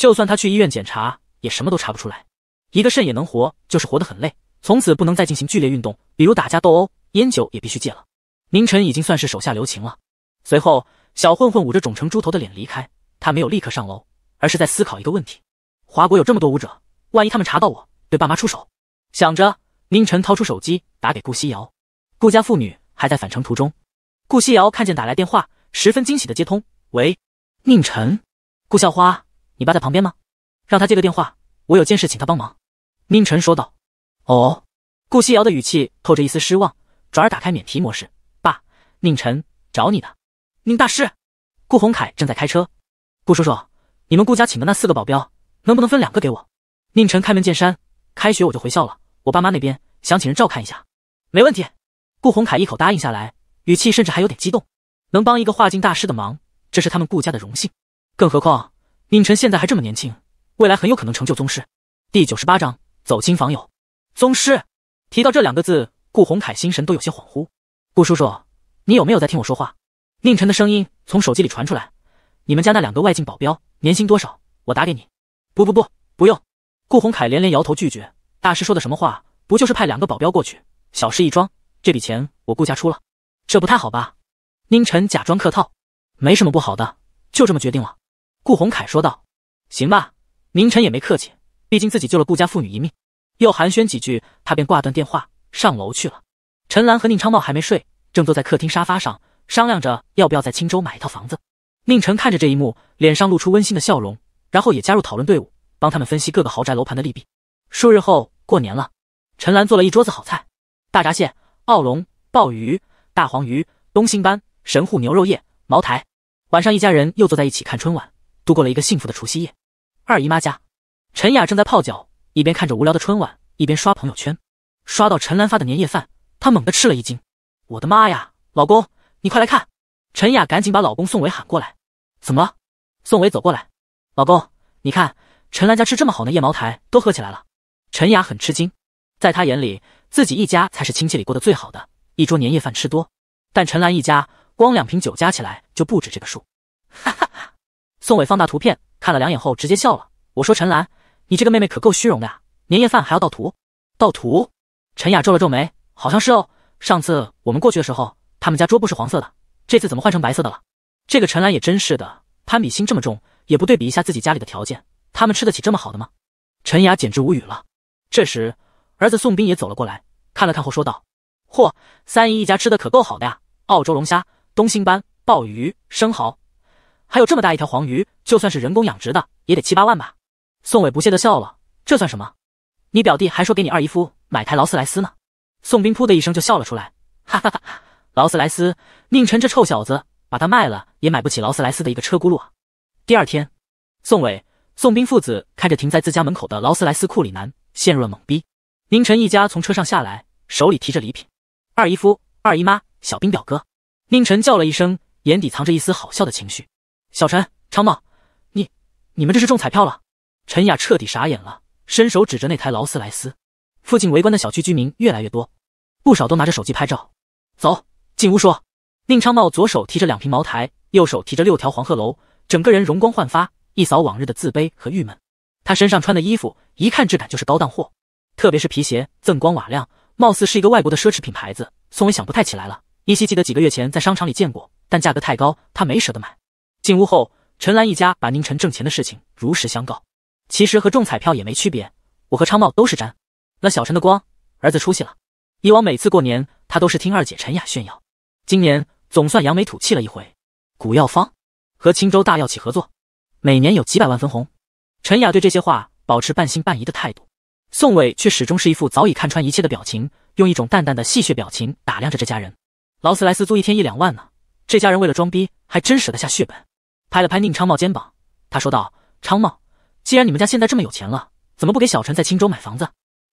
就算他去医院检查，也什么都查不出来。一个肾也能活，就是活得很累，从此不能再进行剧烈运动，比如打架斗殴，烟酒也必须戒了。宁晨已经算是手下留情了。随后，小混混捂着肿成猪头的脸离开。他没有立刻上楼，而是在思考一个问题：华国有这么多舞者，万一他们查到我对爸妈出手，想着宁晨掏出手机打给顾西瑶，顾家父女还在返程途中。顾西瑶看见打来电话，十分惊喜的接通。喂，宁晨，顾校花。你爸在旁边吗？让他接个电话，我有件事请他帮忙。宁晨说道。哦，顾夕瑶的语气透着一丝失望，转而打开免提模式。爸，宁晨找你呢。宁大师，顾宏凯正在开车。顾叔叔，你们顾家请的那四个保镖，能不能分两个给我？宁晨开门见山。开学我就回校了，我爸妈那边想请人照看一下。没问题。顾宏凯一口答应下来，语气甚至还有点激动。能帮一个化境大师的忙，这是他们顾家的荣幸。更何况。宁晨现在还这么年轻，未来很有可能成就宗师。第九十八章走亲访友。宗师，提到这两个字，顾宏凯心神都有些恍惚。顾叔叔，你有没有在听我说话？宁晨的声音从手机里传出来。你们家那两个外境保镖年薪多少？我打给你。不不不，不用。顾宏凯连连摇头拒绝。大师说的什么话？不就是派两个保镖过去，小事一桩。这笔钱我顾家出了，这不太好吧？宁晨假装客套，没什么不好的，就这么决定了。顾宏凯说道：“行吧。”宁晨也没客气，毕竟自己救了顾家父女一命，又寒暄几句，他便挂断电话上楼去了。陈兰和宁昌茂还没睡，正坐在客厅沙发上商量着要不要在青州买一套房子。宁晨看着这一幕，脸上露出温馨的笑容，然后也加入讨论队伍，帮他们分析各个豪宅楼盘的利弊。数日后，过年了，陈兰做了一桌子好菜：大闸蟹、澳龙、鲍鱼、大黄鱼、东星斑、神户牛肉叶、茅台。晚上，一家人又坐在一起看春晚。度过了一个幸福的除夕夜。二姨妈家，陈雅正在泡脚，一边看着无聊的春晚，一边刷朋友圈，刷到陈兰发的年夜饭，她猛地吃了一惊：“我的妈呀，老公，你快来看！”陈雅赶紧把老公宋伟喊过来：“怎么？”宋伟走过来：“老公，你看，陈兰家吃这么好，的夜茅台都喝起来了。”陈雅很吃惊，在她眼里，自己一家才是亲戚里过得最好的，一桌年夜饭吃多，但陈兰一家光两瓶酒加起来就不止这个数。哈哈。宋伟放大图片，看了两眼后直接笑了。我说：“陈兰，你这个妹妹可够虚荣的呀，年夜饭还要盗图？盗图？”陈雅皱了皱眉：“好像是哦，上次我们过去的时候，他们家桌布是黄色的，这次怎么换成白色的了？”这个陈兰也真是的，攀比心这么重，也不对比一下自己家里的条件，他们吃得起这么好的吗？陈雅简直无语了。这时，儿子宋斌也走了过来，看了看后说道：“嚯，三姨一家吃的可够好的呀，澳洲龙虾、东星斑、鲍鱼、生蚝。”还有这么大一条黄鱼，就算是人工养殖的，也得七八万吧？宋伟不屑的笑了，这算什么？你表弟还说给你二姨夫买台劳斯莱斯呢。宋兵噗的一声就笑了出来，哈哈哈！劳斯莱斯，宁晨这臭小子，把他卖了也买不起劳斯莱斯的一个车轱辘啊！第二天，宋伟、宋兵父子看着停在自家门口的劳斯莱斯库里南，陷入了懵逼。宁晨一家从车上下来，手里提着礼品。二姨夫、二姨妈、小兵表哥，宁晨叫了一声，眼底藏着一丝好笑的情绪。小陈、昌茂，你、你们这是中彩票了！陈雅彻底傻眼了，伸手指着那台劳斯莱斯。附近围观的小区居民越来越多，不少都拿着手机拍照。走进屋说：“宁昌茂左手提着两瓶茅台，右手提着六条黄鹤楼，整个人容光焕发，一扫往日的自卑和郁闷。他身上穿的衣服一看质感就是高档货，特别是皮鞋锃光瓦亮，貌似是一个外国的奢侈品牌子，宋伟想不太起来了，依稀记得几个月前在商场里见过，但价格太高，他没舍得买。”进屋后，陈兰一家把宁晨挣钱的事情如实相告。其实和中彩票也没区别，我和昌茂都是沾了小陈的光，儿子出息了。以往每次过年，他都是听二姐陈雅炫耀，今年总算扬眉吐气了一回。古药方和青州大药企合作，每年有几百万分红。陈雅对这些话保持半信半疑的态度，宋伟却始终是一副早已看穿一切的表情，用一种淡淡的戏谑表情打量着这家人。劳斯莱斯租一天一两万呢，这家人为了装逼，还真舍得下血本。拍了拍宁昌茂肩膀，他说道：“昌茂，既然你们家现在这么有钱了，怎么不给小陈在青州买房子？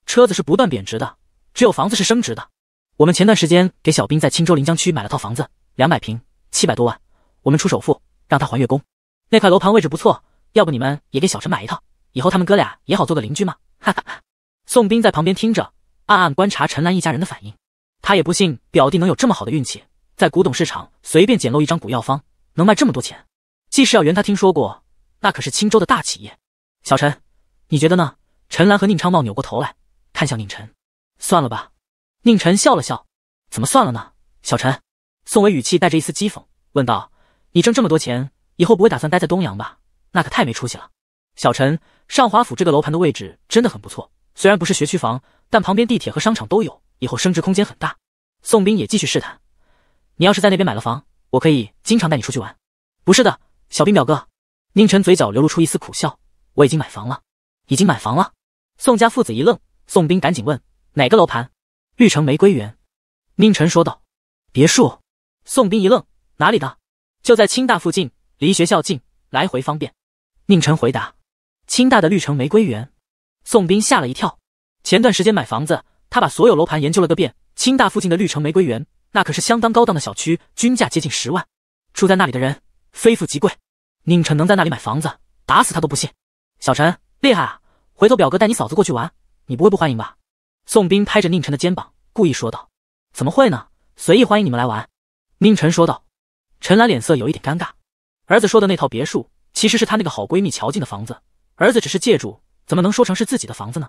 车子是不断贬值的，只有房子是升值的。我们前段时间给小兵在青州临江区买了套房子，两百平，七百多万，我们出首付，让他还月供。那块楼盘位置不错，要不你们也给小陈买一套，以后他们哥俩也好做个邻居嘛。”哈哈。宋斌在旁边听着，暗暗观察陈兰一家人的反应。他也不信表弟能有这么好的运气，在古董市场随便捡漏一张古药方，能卖这么多钱。既世要圆他听说过，那可是青州的大企业。小陈，你觉得呢？陈兰和宁昌茂扭过头来看向宁晨。算了吧。宁晨笑了笑。怎么算了呢？小陈。宋伟语气带着一丝讥讽问道：“你挣这么多钱，以后不会打算待在东阳吧？那可太没出息了。”小陈，上华府这个楼盘的位置真的很不错，虽然不是学区房，但旁边地铁和商场都有，以后升值空间很大。宋斌也继续试探：“你要是在那边买了房，我可以经常带你出去玩。”不是的。小兵表哥，宁晨嘴角流露出一丝苦笑。我已经买房了，已经买房了。宋家父子一愣，宋兵赶紧问：“哪个楼盘？”“绿城玫瑰园。”宁晨说道。“别墅。”宋兵一愣，“哪里的？”“就在清大附近，离学校近，来回方便。”宁晨回答。“清大的绿城玫瑰园。”宋兵吓了一跳。前段时间买房子，他把所有楼盘研究了个遍。清大附近的绿城玫瑰园，那可是相当高档的小区，均价接近十万，住在那里的人。非富即贵，宁晨能在那里买房子，打死他都不信。小陈厉害啊！回头表哥带你嫂子过去玩，你不会不欢迎吧？宋斌拍着宁晨的肩膀，故意说道：“怎么会呢？随意欢迎你们来玩。”宁晨说道。陈兰脸色有一点尴尬，儿子说的那套别墅其实是他那个好闺蜜乔静的房子，儿子只是借住，怎么能说成是自己的房子呢？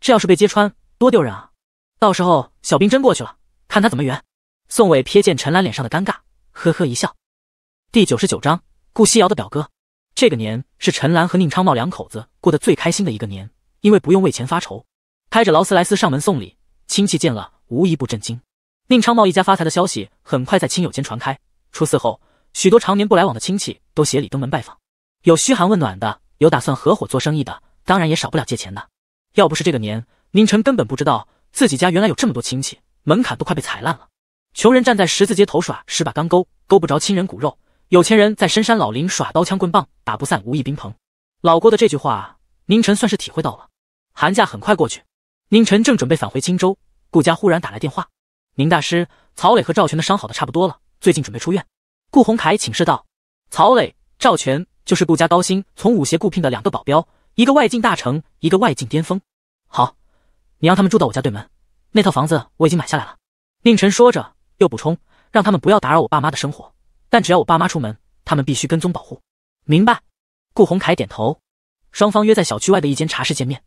这要是被揭穿，多丢人啊！到时候小兵真过去了，看他怎么圆。宋伟瞥见陈兰脸上的尴尬，呵呵一笑。第九十九章顾夕瑶的表哥。这个年是陈兰和宁昌茂两口子过得最开心的一个年，因为不用为钱发愁，开着劳斯莱斯上门送礼，亲戚见了无一不震惊。宁昌茂一家发财的消息很快在亲友间传开。初四后，许多常年不来往的亲戚都携礼登门拜访，有嘘寒问暖的，有打算合伙做生意的，当然也少不了借钱的。要不是这个年，宁晨根本不知道自己家原来有这么多亲戚，门槛都快被踩烂了。穷人站在十字街头耍十把钢钩，钩不着亲人骨肉。有钱人在深山老林耍刀枪棍棒，打不散无义兵朋。老郭的这句话，宁晨算是体会到了。寒假很快过去，宁晨正准备返回青州，顾家忽然打来电话。宁大师，曹磊和赵全的伤好的差不多了，最近准备出院。顾宏凯请示道：“曹磊、赵全就是顾家高薪从武协雇聘的两个保镖，一个外境大成，一个外境巅峰。好，你让他们住到我家对门，那套房子我已经买下来了。”宁晨说着，又补充：“让他们不要打扰我爸妈的生活。”但只要我爸妈出门，他们必须跟踪保护。明白？顾宏凯点头。双方约在小区外的一间茶室见面。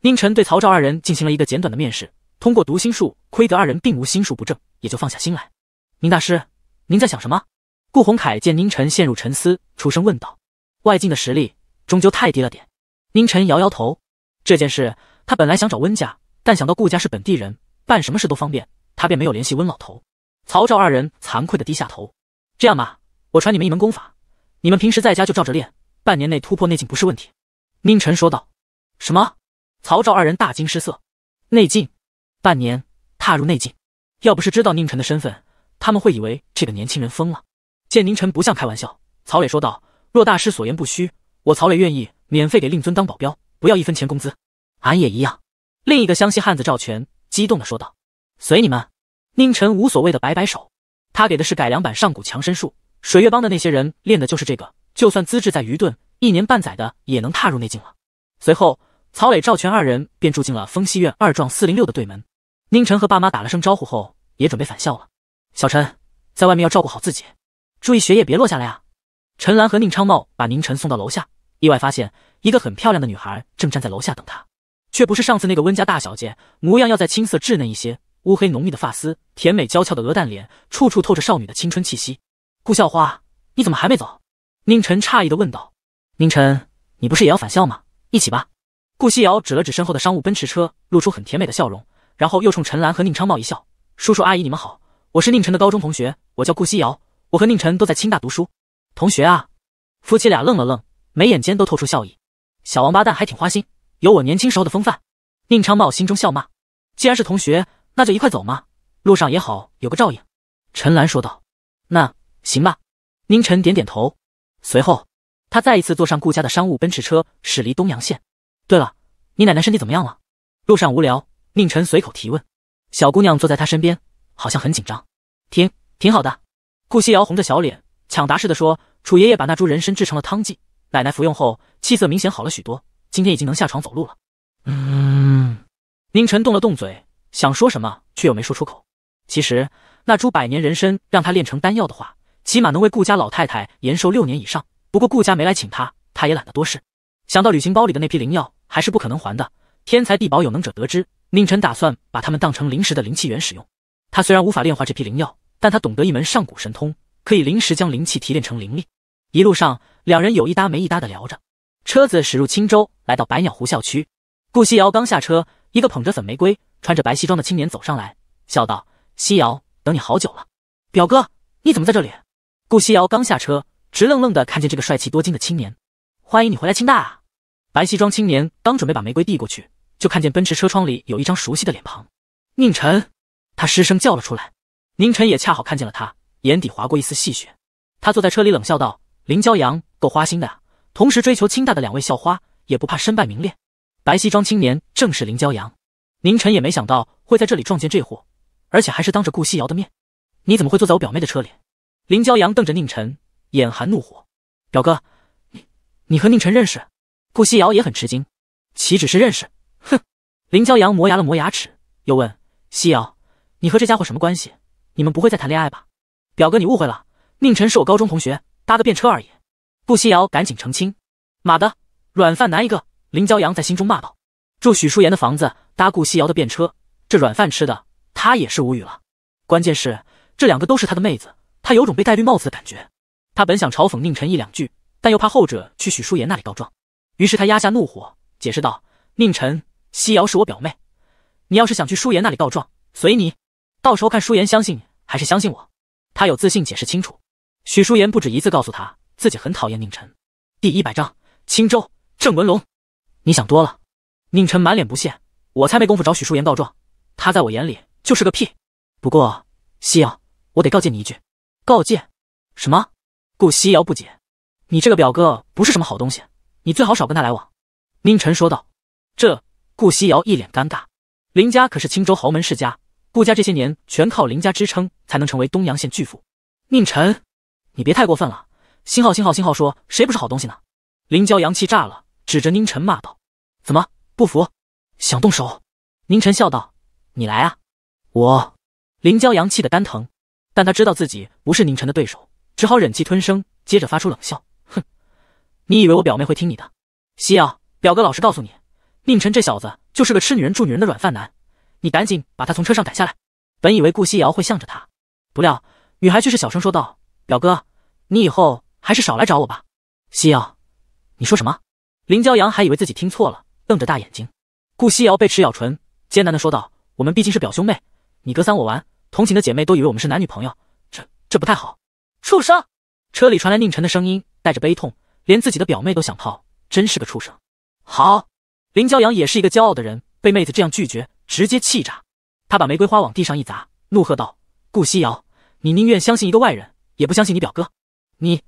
宁晨对曹赵二人进行了一个简短的面试，通过读心术窥得二人并无心术不正，也就放下心来。宁大师，您在想什么？顾宏凯见宁晨陷入沉思，出声问道：“外境的实力终究太低了点。”宁晨摇摇头。这件事他本来想找温家，但想到顾家是本地人，办什么事都方便，他便没有联系温老头。曹赵二人惭愧的低下头。这样吧，我传你们一门功法，你们平时在家就照着练，半年内突破内境不是问题。”宁晨说道。什么？曹赵二人大惊失色。内境，半年踏入内境，要不是知道宁晨的身份，他们会以为这个年轻人疯了。见宁晨不像开玩笑，曹磊说道：“若大师所言不虚，我曹磊愿意免费给令尊当保镖，不要一分钱工资。”俺也一样。”另一个湘西汉子赵全激动的说道。“随你们。”宁晨无所谓的摆摆手。他给的是改良版上古强身术，水月帮的那些人练的就是这个，就算资质再愚钝，一年半载的也能踏入内境了。随后，曹磊、赵全二人便住进了风熙苑二幢四零六的对门。宁晨和爸妈打了声招呼后，也准备返校了。小陈在外面要照顾好自己，注意学业别落下来啊！陈兰和宁昌茂把宁晨送到楼下，意外发现一个很漂亮的女孩正站在楼下等他，却不是上次那个温家大小姐，模样要再青涩稚嫩一些。乌黑浓密的发丝，甜美娇俏的鹅蛋脸，处处透着少女的青春气息。顾校花，你怎么还没走？宁晨诧异的问道。宁晨，你不是也要返校吗？一起吧。顾夕瑶指了指身后的商务奔驰车，露出很甜美的笑容，然后又冲陈岚和宁昌茂一笑：“叔叔阿姨，你们好，我是宁晨的高中同学，我叫顾夕瑶，我和宁晨都在青大读书，同学啊。”夫妻俩愣了愣，眉眼间都透出笑意。小王八蛋还挺花心，有我年轻时候的风范。宁昌茂心中笑骂，既然是同学。那就一块走嘛，路上也好有个照应。”陈兰说道。“那行吧。”宁晨点点头，随后他再一次坐上顾家的商务奔驰车，驶离东阳县。对了，你奶奶身体怎么样了？路上无聊，宁晨随口提问。小姑娘坐在他身边，好像很紧张。挺挺好的。”顾西瑶红着小脸，抢答似的说：“楚爷爷把那株人参制成了汤剂，奶奶服用后，气色明显好了许多，今天已经能下床走路了。”嗯。宁晨动了动嘴。想说什么却又没说出口。其实那株百年人参让他炼成丹药的话，起码能为顾家老太太延寿六年以上。不过顾家没来请他，他也懒得多事。想到旅行包里的那批灵药，还是不可能还的。天才地宝有能者得知，宁晨打算把他们当成临时的灵气源使用。他虽然无法炼化这批灵药，但他懂得一门上古神通，可以临时将灵气提炼成灵力。一路上，两人有一搭没一搭的聊着。车子驶入青州，来到百鸟湖校区。顾夕瑶刚下车，一个捧着粉玫瑰。穿着白西装的青年走上来，笑道：“夕瑶，等你好久了，表哥，你怎么在这里？”顾夕瑶刚下车，直愣愣的看见这个帅气多金的青年。欢迎你回来清大啊！白西装青年刚准备把玫瑰递过去，就看见奔驰车窗里有一张熟悉的脸庞。宁晨，他失声叫了出来。宁晨也恰好看见了他，眼底划过一丝戏谑。他坐在车里冷笑道：“林骄阳够花心的，同时追求清大的两位校花，也不怕身败名裂。”白西装青年正是林骄阳。宁晨也没想到会在这里撞见这货，而且还是当着顾西瑶的面。你怎么会坐在我表妹的车里？林骄阳瞪着宁晨，眼含怒火。表哥，你你和宁晨认识？顾西瑶也很吃惊。岂止是认识？哼！林骄阳磨牙了磨牙齿，又问西瑶：“你和这家伙什么关系？你们不会再谈恋爱吧？”表哥，你误会了，宁晨是我高中同学，搭个便车而已。顾西瑶赶紧澄清。妈的，软饭男一个！林骄阳在心中骂道。住许淑言的房子。搭顾西瑶的便车，这软饭吃的，他也是无语了。关键是这两个都是他的妹子，他有种被戴绿帽子的感觉。他本想嘲讽宁晨一两句，但又怕后者去许舒言那里告状，于是他压下怒火，解释道：“宁晨，西瑶是我表妹，你要是想去舒言那里告状，随你。到时候看舒言相信你还是相信我。他有自信解释清楚。许舒言不止一次告诉他自己很讨厌宁晨。第一百章：青州郑文龙，你想多了。”宁晨满脸不屑。我才没功夫找许淑妍告状，她在我眼里就是个屁。不过夕瑶，我得告诫你一句，告诫什么？顾西瑶不解，你这个表哥不是什么好东西，你最好少跟他来往。”宁晨说道。这顾西瑶一脸尴尬。林家可是青州豪门世家，顾家这些年全靠林家支撑，才能成为东阳县巨富。宁晨，你别太过分了！星号星号星号说谁不是好东西呢？林娇阳气炸了，指着宁晨骂道：“怎么不服？”想动手，宁晨笑道：“你来啊，我。”林骄阳气得肝疼，但他知道自己不是宁晨的对手，只好忍气吞声，接着发出冷笑：“哼，你以为我表妹会听你的？”西瑶，表哥，老实告诉你，宁晨这小子就是个吃女人、住女人的软饭男，你赶紧把他从车上赶下来。本以为顾西瑶会向着他，不料女孩却是小声说道：“表哥，你以后还是少来找我吧。”西瑶，你说什么？林骄阳还以为自己听错了，瞪着大眼睛。顾夕瑶被齿咬唇，艰难的说道：“我们毕竟是表兄妹，你哥三我玩，同寝的姐妹都以为我们是男女朋友，这这不太好。”“畜生！”车里传来宁晨的声音，带着悲痛，连自己的表妹都想泡，真是个畜生。好，林骄阳也是一个骄傲的人，被妹子这样拒绝，直接气炸。他把玫瑰花往地上一砸，怒喝道：“顾夕瑶，你宁愿相信一个外人，也不相信你表哥？你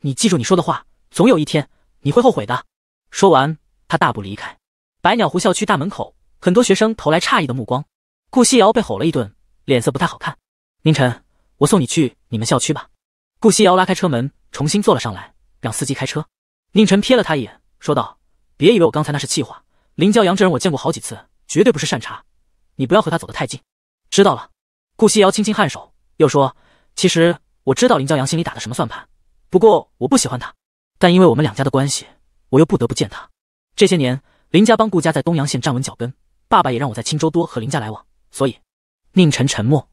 你记住你说的话，总有一天你会后悔的。”说完，他大步离开。百鸟湖校区大门口，很多学生投来诧异的目光。顾夕瑶被吼了一顿，脸色不太好看。宁晨，我送你去你们校区吧。顾夕瑶拉开车门，重新坐了上来，让司机开车。宁晨瞥了他一眼，说道：“别以为我刚才那是气话。林骄阳这人我见过好几次，绝对不是善茬。你不要和他走得太近。”知道了。顾夕瑶轻轻颔首，又说：“其实我知道林骄阳心里打的什么算盘，不过我不喜欢他。但因为我们两家的关系，我又不得不见他。这些年……”林家帮顾家在东阳县站稳脚跟，爸爸也让我在青州多和林家来往，所以宁晨沉默。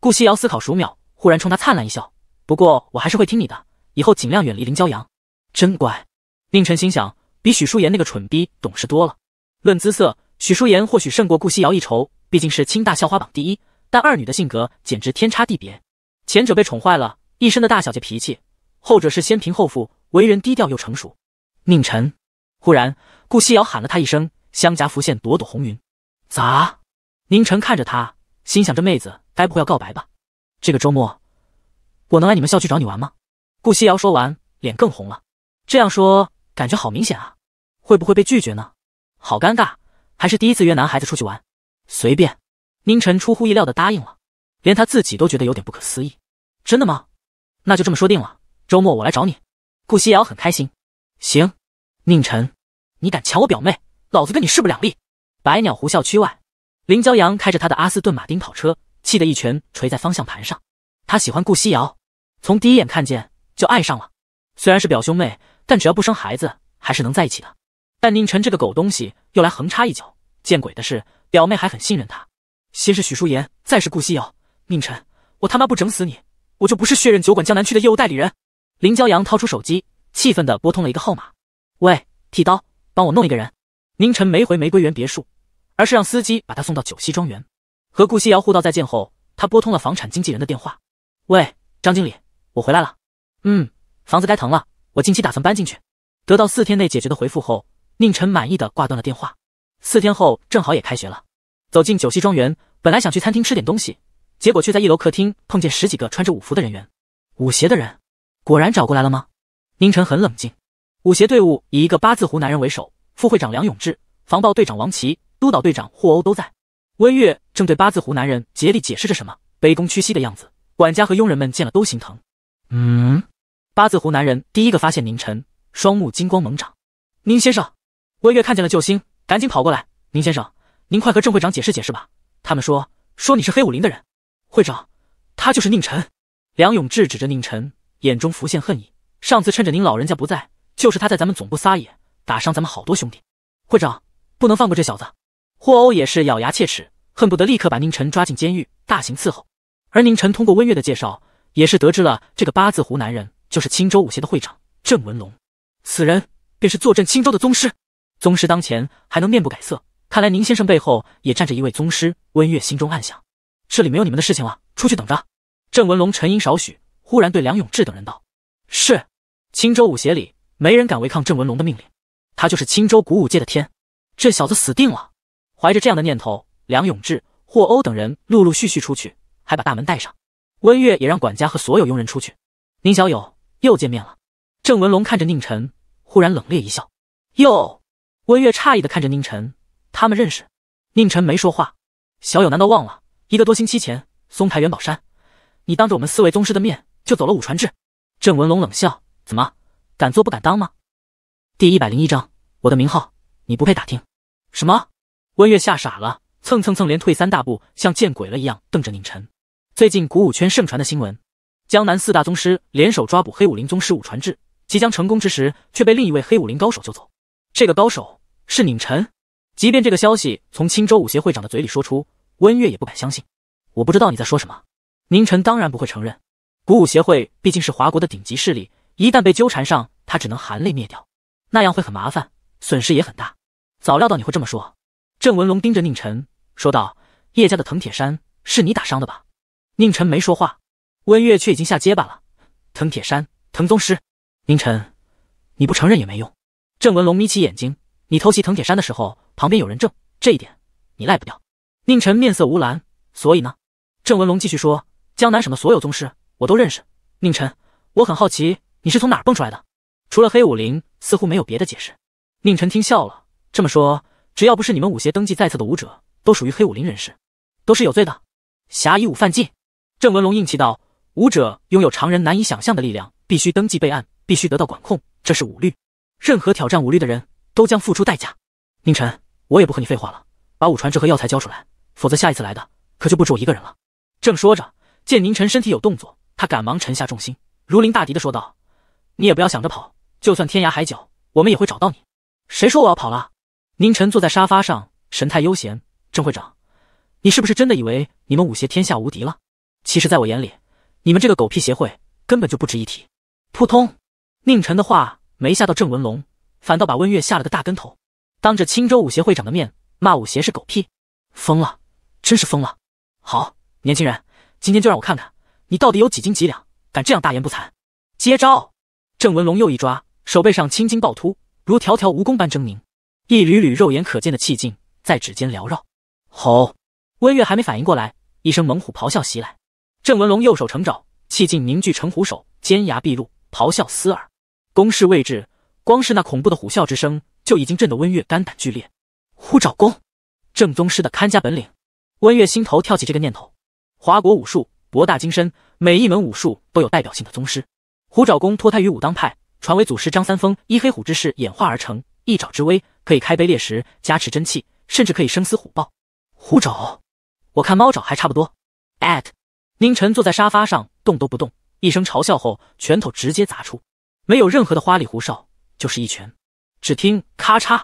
顾西瑶思考数秒，忽然冲他灿烂一笑。不过我还是会听你的，以后尽量远离林骄阳，真乖。宁晨心想，比许淑言那个蠢逼懂事多了。论姿色，许淑言或许胜过顾西瑶一筹，毕竟是清大校花榜第一。但二女的性格简直天差地别，前者被宠坏了，一身的大小姐脾气；后者是先贫后富，为人低调又成熟。宁晨。忽然，顾西瑶喊了他一声，香颊浮现朵朵红云。咋？宁晨看着他，心想这妹子该不会要告白吧？这个周末，我能来你们校区找你玩吗？顾西瑶说完，脸更红了。这样说，感觉好明显啊，会不会被拒绝呢？好尴尬，还是第一次约男孩子出去玩。随便，宁晨出乎意料的答应了，连他自己都觉得有点不可思议。真的吗？那就这么说定了，周末我来找你。顾西瑶很开心。行，宁晨。你敢抢我表妹，老子跟你势不两立！百鸟湖校区外，林骄阳开着他的阿斯顿马丁跑车，气得一拳捶在方向盘上。他喜欢顾夕瑶，从第一眼看见就爱上了。虽然是表兄妹，但只要不生孩子，还是能在一起的。但宁晨这个狗东西又来横插一脚，见鬼的是表妹还很信任他。先是许淑言，再是顾夕瑶，宁晨，我他妈不整死你，我就不是血刃酒馆江南区的业务代理人！林骄阳掏出手机，气愤地拨通了一个号码。喂，剃刀。帮我弄一个人，宁晨没回玫瑰园别墅，而是让司机把他送到九溪庄园。和顾夕瑶互道再见后，他拨通了房产经纪人的电话。喂，张经理，我回来了。嗯，房子该腾了，我近期打算搬进去。得到四天内解决的回复后，宁晨满意的挂断了电话。四天后正好也开学了。走进九溪庄园，本来想去餐厅吃点东西，结果却在一楼客厅碰见十几个穿着舞服的人员。舞鞋的人果然找过来了吗？宁晨很冷静。武协队伍以一个八字胡男人为首，副会长梁永志、防暴队长王琦、督导队长霍欧都在。温月正对八字胡男人竭力解释着什么，卑躬屈膝的样子，管家和佣人们见了都心疼。嗯，八字胡男人第一个发现宁晨，双目金光猛长。宁先生，温月看见了救星，赶紧跑过来。宁先生，您快和郑会长解释解释吧，他们说说你是黑武林的人。会长，他就是宁晨。梁永志指着宁晨，眼中浮现恨意。上次趁着您老人家不在。就是他在咱们总部撒野，打伤咱们好多兄弟。会长不能放过这小子。霍欧也是咬牙切齿，恨不得立刻把宁晨抓进监狱，大刑伺候。而宁晨通过温月的介绍，也是得知了这个八字胡男人就是青州武协的会长郑文龙，此人便是坐镇青州的宗师。宗师当前还能面不改色，看来宁先生背后也站着一位宗师。温月心中暗想，这里没有你们的事情了，出去等着。郑文龙沉吟少许，忽然对梁永志等人道：“是青州武协里。”没人敢违抗郑文龙的命令，他就是青州鼓舞界的天。这小子死定了！怀着这样的念头，梁永志、霍欧等人陆陆续续出去，还把大门带上。温月也让管家和所有佣人出去。宁小友又见面了。郑文龙看着宁晨，忽然冷冽一笑。哟，温月诧异的看着宁晨，他们认识？宁晨没说话。小友难道忘了？一个多星期前，松台元宝山，你当着我们四位宗师的面就走了。武传志，郑文龙冷笑，怎么？敢做不敢当吗？第一百零一章，我的名号你不配打听。什么？温月吓傻了，蹭蹭蹭连退三大步，像见鬼了一样瞪着宁晨。最近古武圈盛传的新闻，江南四大宗师联手抓捕黑武林宗师武传志，即将成功之时，却被另一位黑武林高手救走。这个高手是宁晨。即便这个消息从青州武协会长的嘴里说出，温月也不敢相信。我不知道你在说什么。宁晨当然不会承认，古武协会毕竟是华国的顶级势力。一旦被纠缠上，他只能含泪灭掉，那样会很麻烦，损失也很大。早料到你会这么说，郑文龙盯着宁晨说道：“叶家的藤铁山是你打伤的吧？”宁晨没说话，温月却已经下结巴了。藤铁山，藤宗师，宁晨，你不承认也没用。郑文龙眯起眼睛：“你偷袭藤铁山的时候，旁边有人证，这一点你赖不掉。”宁晨面色无澜，所以呢？郑文龙继续说：“江南省的所有宗师我都认识，宁晨，我很好奇。”你是从哪蹦出来的？除了黑武林，似乎没有别的解释。宁晨听笑了，这么说，只要不是你们武协登记在册的武者，都属于黑武林人士，都是有罪的，侠以武犯禁。郑文龙硬气道，武者拥有常人难以想象的力量，必须登记备案，必须得到管控，这是武律。任何挑战武律的人都将付出代价。宁晨，我也不和你废话了，把武传志和药材交出来，否则下一次来的可就不止我一个人了。正说着，见宁晨身体有动作，他赶忙沉下重心，如临大敌的说道。你也不要想着跑，就算天涯海角，我们也会找到你。谁说我要跑了？宁晨坐在沙发上，神态悠闲。郑会长，你是不是真的以为你们武协天下无敌了？其实，在我眼里，你们这个狗屁协会根本就不值一提。扑通！宁晨的话没吓到郑文龙，反倒把温月吓了个大跟头。当着青州武协会长的面骂武协是狗屁，疯了，真是疯了！好，年轻人，今天就让我看看你到底有几斤几两，敢这样大言不惭？接招！郑文龙又一抓，手背上青筋暴突，如条条蜈蚣般狰狞，一缕缕肉眼可见的气劲在指尖缭绕。吼！温月还没反应过来，一声猛虎咆哮袭来。郑文龙右手成爪，气劲凝聚成虎手，尖牙毕露，咆哮嘶耳，攻势未至，光是那恐怖的虎啸之声就已经震得温月肝胆俱裂。虎爪功，正宗师的看家本领。温月心头跳起这个念头：华国武术博大精深，每一门武术都有代表性的宗师。虎爪功脱胎于武当派，传为祖师张三丰依黑虎之势演化而成。一爪之威，可以开碑裂石，加持真气，甚至可以生撕虎豹。虎爪，我看猫爪还差不多。at，宁晨坐在沙发上，动都不动，一声嘲笑后，拳头直接砸出，没有任何的花里胡哨，就是一拳。只听咔嚓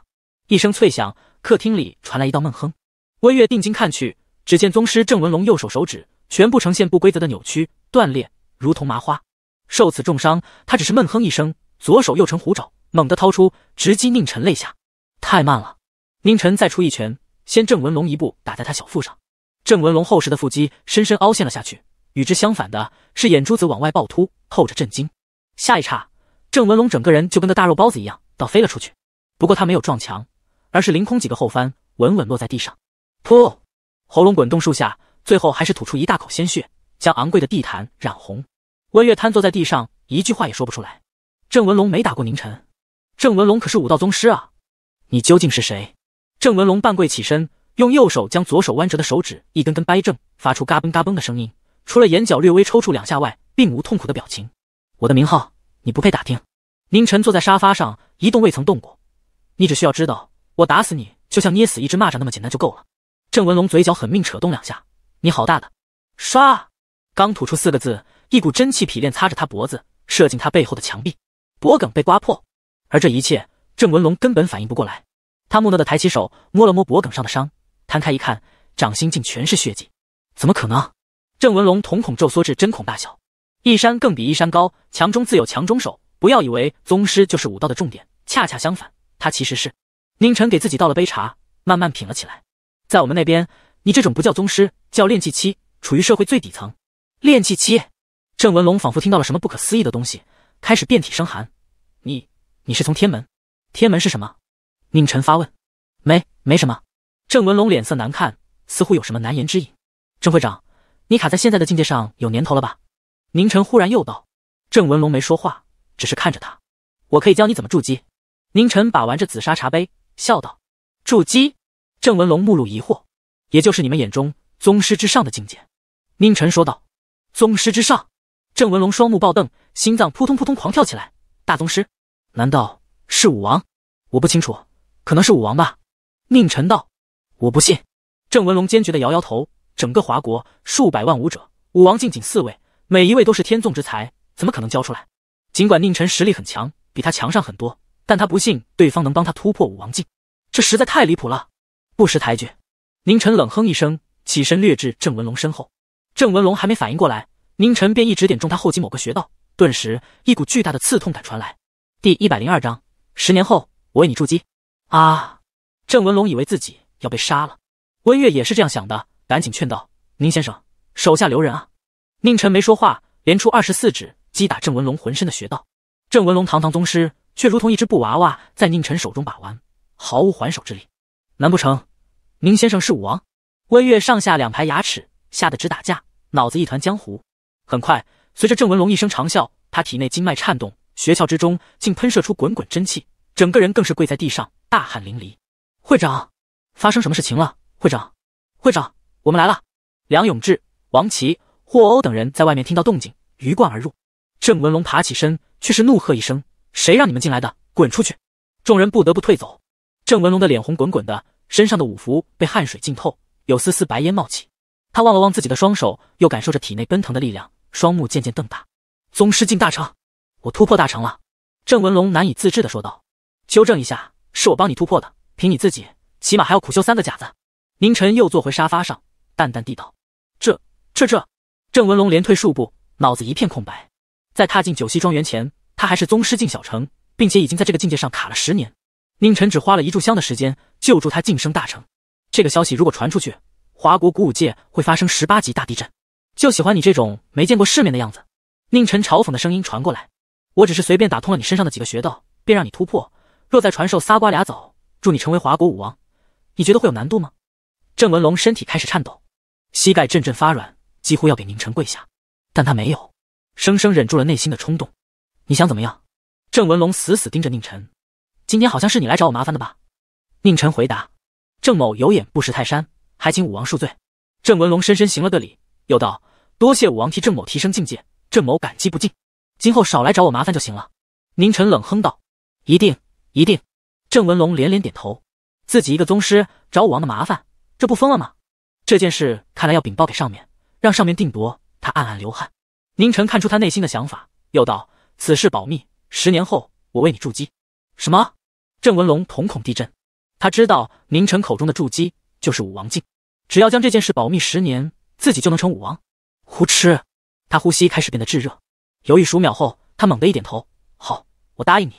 一声脆响，客厅里传来一道闷哼。温月定睛看去，只见宗师郑文龙右手手指全部呈现不规则的扭曲断裂，如同麻花。受此重伤，他只是闷哼一声，左手又成虎爪，猛地掏出，直击宁晨肋下。太慢了！宁晨再出一拳，先郑文龙一步打在他小腹上。郑文龙厚实的腹肌深深凹陷了下去，与之相反的是眼珠子往外暴突，透着震惊。下一刹，郑文龙整个人就跟个大肉包子一样倒飞了出去。不过他没有撞墙，而是凌空几个后翻，稳稳落在地上。噗，喉咙滚动数下，最后还是吐出一大口鲜血，将昂贵的地毯染红。温月瘫坐在地上，一句话也说不出来。郑文龙没打过宁晨，郑文龙可是武道宗师啊！你究竟是谁？郑文龙半跪起身，用右手将左手弯折的手指一根根掰正，发出嘎嘣嘎嘣的声音。除了眼角略微抽搐两下外，并无痛苦的表情。我的名号你不配打听。宁晨坐在沙发上，一动未曾动过。你只需要知道，我打死你就像捏死一只蚂蚱那么简单就够了。郑文龙嘴角狠命扯动两下，你好大的！唰，刚吐出四个字。一股真气劈炼擦着他脖子，射进他背后的墙壁，脖梗被刮破。而这一切，郑文龙根本反应不过来。他木讷地抬起手，摸了摸脖梗上的伤，摊开一看，掌心竟全是血迹。怎么可能？郑文龙瞳孔骤缩至针孔大小。一山更比一山高，强中自有强中手。不要以为宗师就是武道的重点，恰恰相反，他其实是。宁晨给自己倒了杯茶，慢慢品了起来。在我们那边，你这种不叫宗师，叫练气期，处于社会最底层。练气期。郑文龙仿佛听到了什么不可思议的东西，开始遍体生寒。你，你是从天门？天门是什么？宁晨发问。没，没什么。郑文龙脸色难看，似乎有什么难言之隐。郑会长，你卡在现在的境界上有年头了吧？宁晨忽然又道。郑文龙没说话，只是看着他。我可以教你怎么筑基。宁晨把玩着紫砂茶杯，笑道。筑基。郑文龙目露疑惑。也就是你们眼中宗师之上的境界。宁晨说道。宗师之上。郑文龙双目爆瞪，心脏扑通扑通狂跳起来。大宗师？难道是武王？我不清楚，可能是武王吧。宁晨道。我不信。郑文龙坚决的摇摇头。整个华国数百万武者，武王竟仅四位，每一位都是天纵之才，怎么可能教出来？尽管宁晨实力很强，比他强上很多，但他不信对方能帮他突破武王境，这实在太离谱了。不识抬举。宁晨冷哼一声，起身掠至郑文龙身后。郑文龙还没反应过来。宁晨便一指点中他后脊某个穴道，顿时一股巨大的刺痛感传来。第一百零二章，十年后我为你筑基。啊！郑文龙以为自己要被杀了，温月也是这样想的，赶紧劝道：“宁先生，手下留人啊！”宁晨没说话，连出二十四指击打郑文龙浑身的穴道。郑文龙堂堂宗师，却如同一只布娃娃在宁晨手中把玩，毫无还手之力。难不成宁先生是武王？温月上下两排牙齿吓得直打架，脑子一团浆糊。很快，随着郑文龙一声长啸，他体内经脉颤动，穴窍之中竟喷射出滚滚真气，整个人更是跪在地上，大汗淋漓。会长，发生什么事情了？会长，会长，我们来了！梁永志、王琦、霍欧等人在外面听到动静，鱼贯而入。郑文龙爬起身，却是怒喝一声：“谁让你们进来的？滚出去！”众人不得不退走。郑文龙的脸红滚滚的，身上的五福被汗水浸透，有丝丝白烟冒起。他望了望自己的双手，又感受着体内奔腾的力量。双目渐渐瞪大，宗师进大成，我突破大成了。郑文龙难以自制的说道。纠正一下，是我帮你突破的，凭你自己，起码还要苦修三个甲子。宁晨又坐回沙发上，淡淡地道。这、这、这……郑文龙连退数步，脑子一片空白。在踏进九溪庄园前，他还是宗师进小成，并且已经在这个境界上卡了十年。宁晨只花了一炷香的时间，就助他晋升大成。这个消息如果传出去，华国古武界会发生十八级大地震。就喜欢你这种没见过世面的样子，宁晨嘲讽的声音传过来。我只是随便打通了你身上的几个穴道，便让你突破。若再传授仨瓜俩枣，助你成为华国武王，你觉得会有难度吗？郑文龙身体开始颤抖，膝盖阵阵发软，几乎要给宁晨跪下，但他没有，生生忍住了内心的冲动。你想怎么样？郑文龙死死盯着宁晨。今天好像是你来找我麻烦的吧？宁晨回答。郑某有眼不识泰山，还请武王恕罪。郑文龙深深行了个礼。又道：“多谢武王替郑某提升境界，郑某感激不尽。今后少来找我麻烦就行了。”宁晨冷哼道：“一定，一定。”郑文龙连连点头。自己一个宗师找武王的麻烦，这不疯了吗？这件事看来要禀报给上面，让上面定夺。他暗暗流汗。宁晨看出他内心的想法，又道：“此事保密，十年后我为你筑基。”什么？郑文龙瞳孔地震。他知道宁晨口中的筑基就是武王境，只要将这件事保密十年。自己就能成武王？胡吃！他呼吸开始变得炙热，犹豫数秒后，他猛地一点头：“好，我答应你。”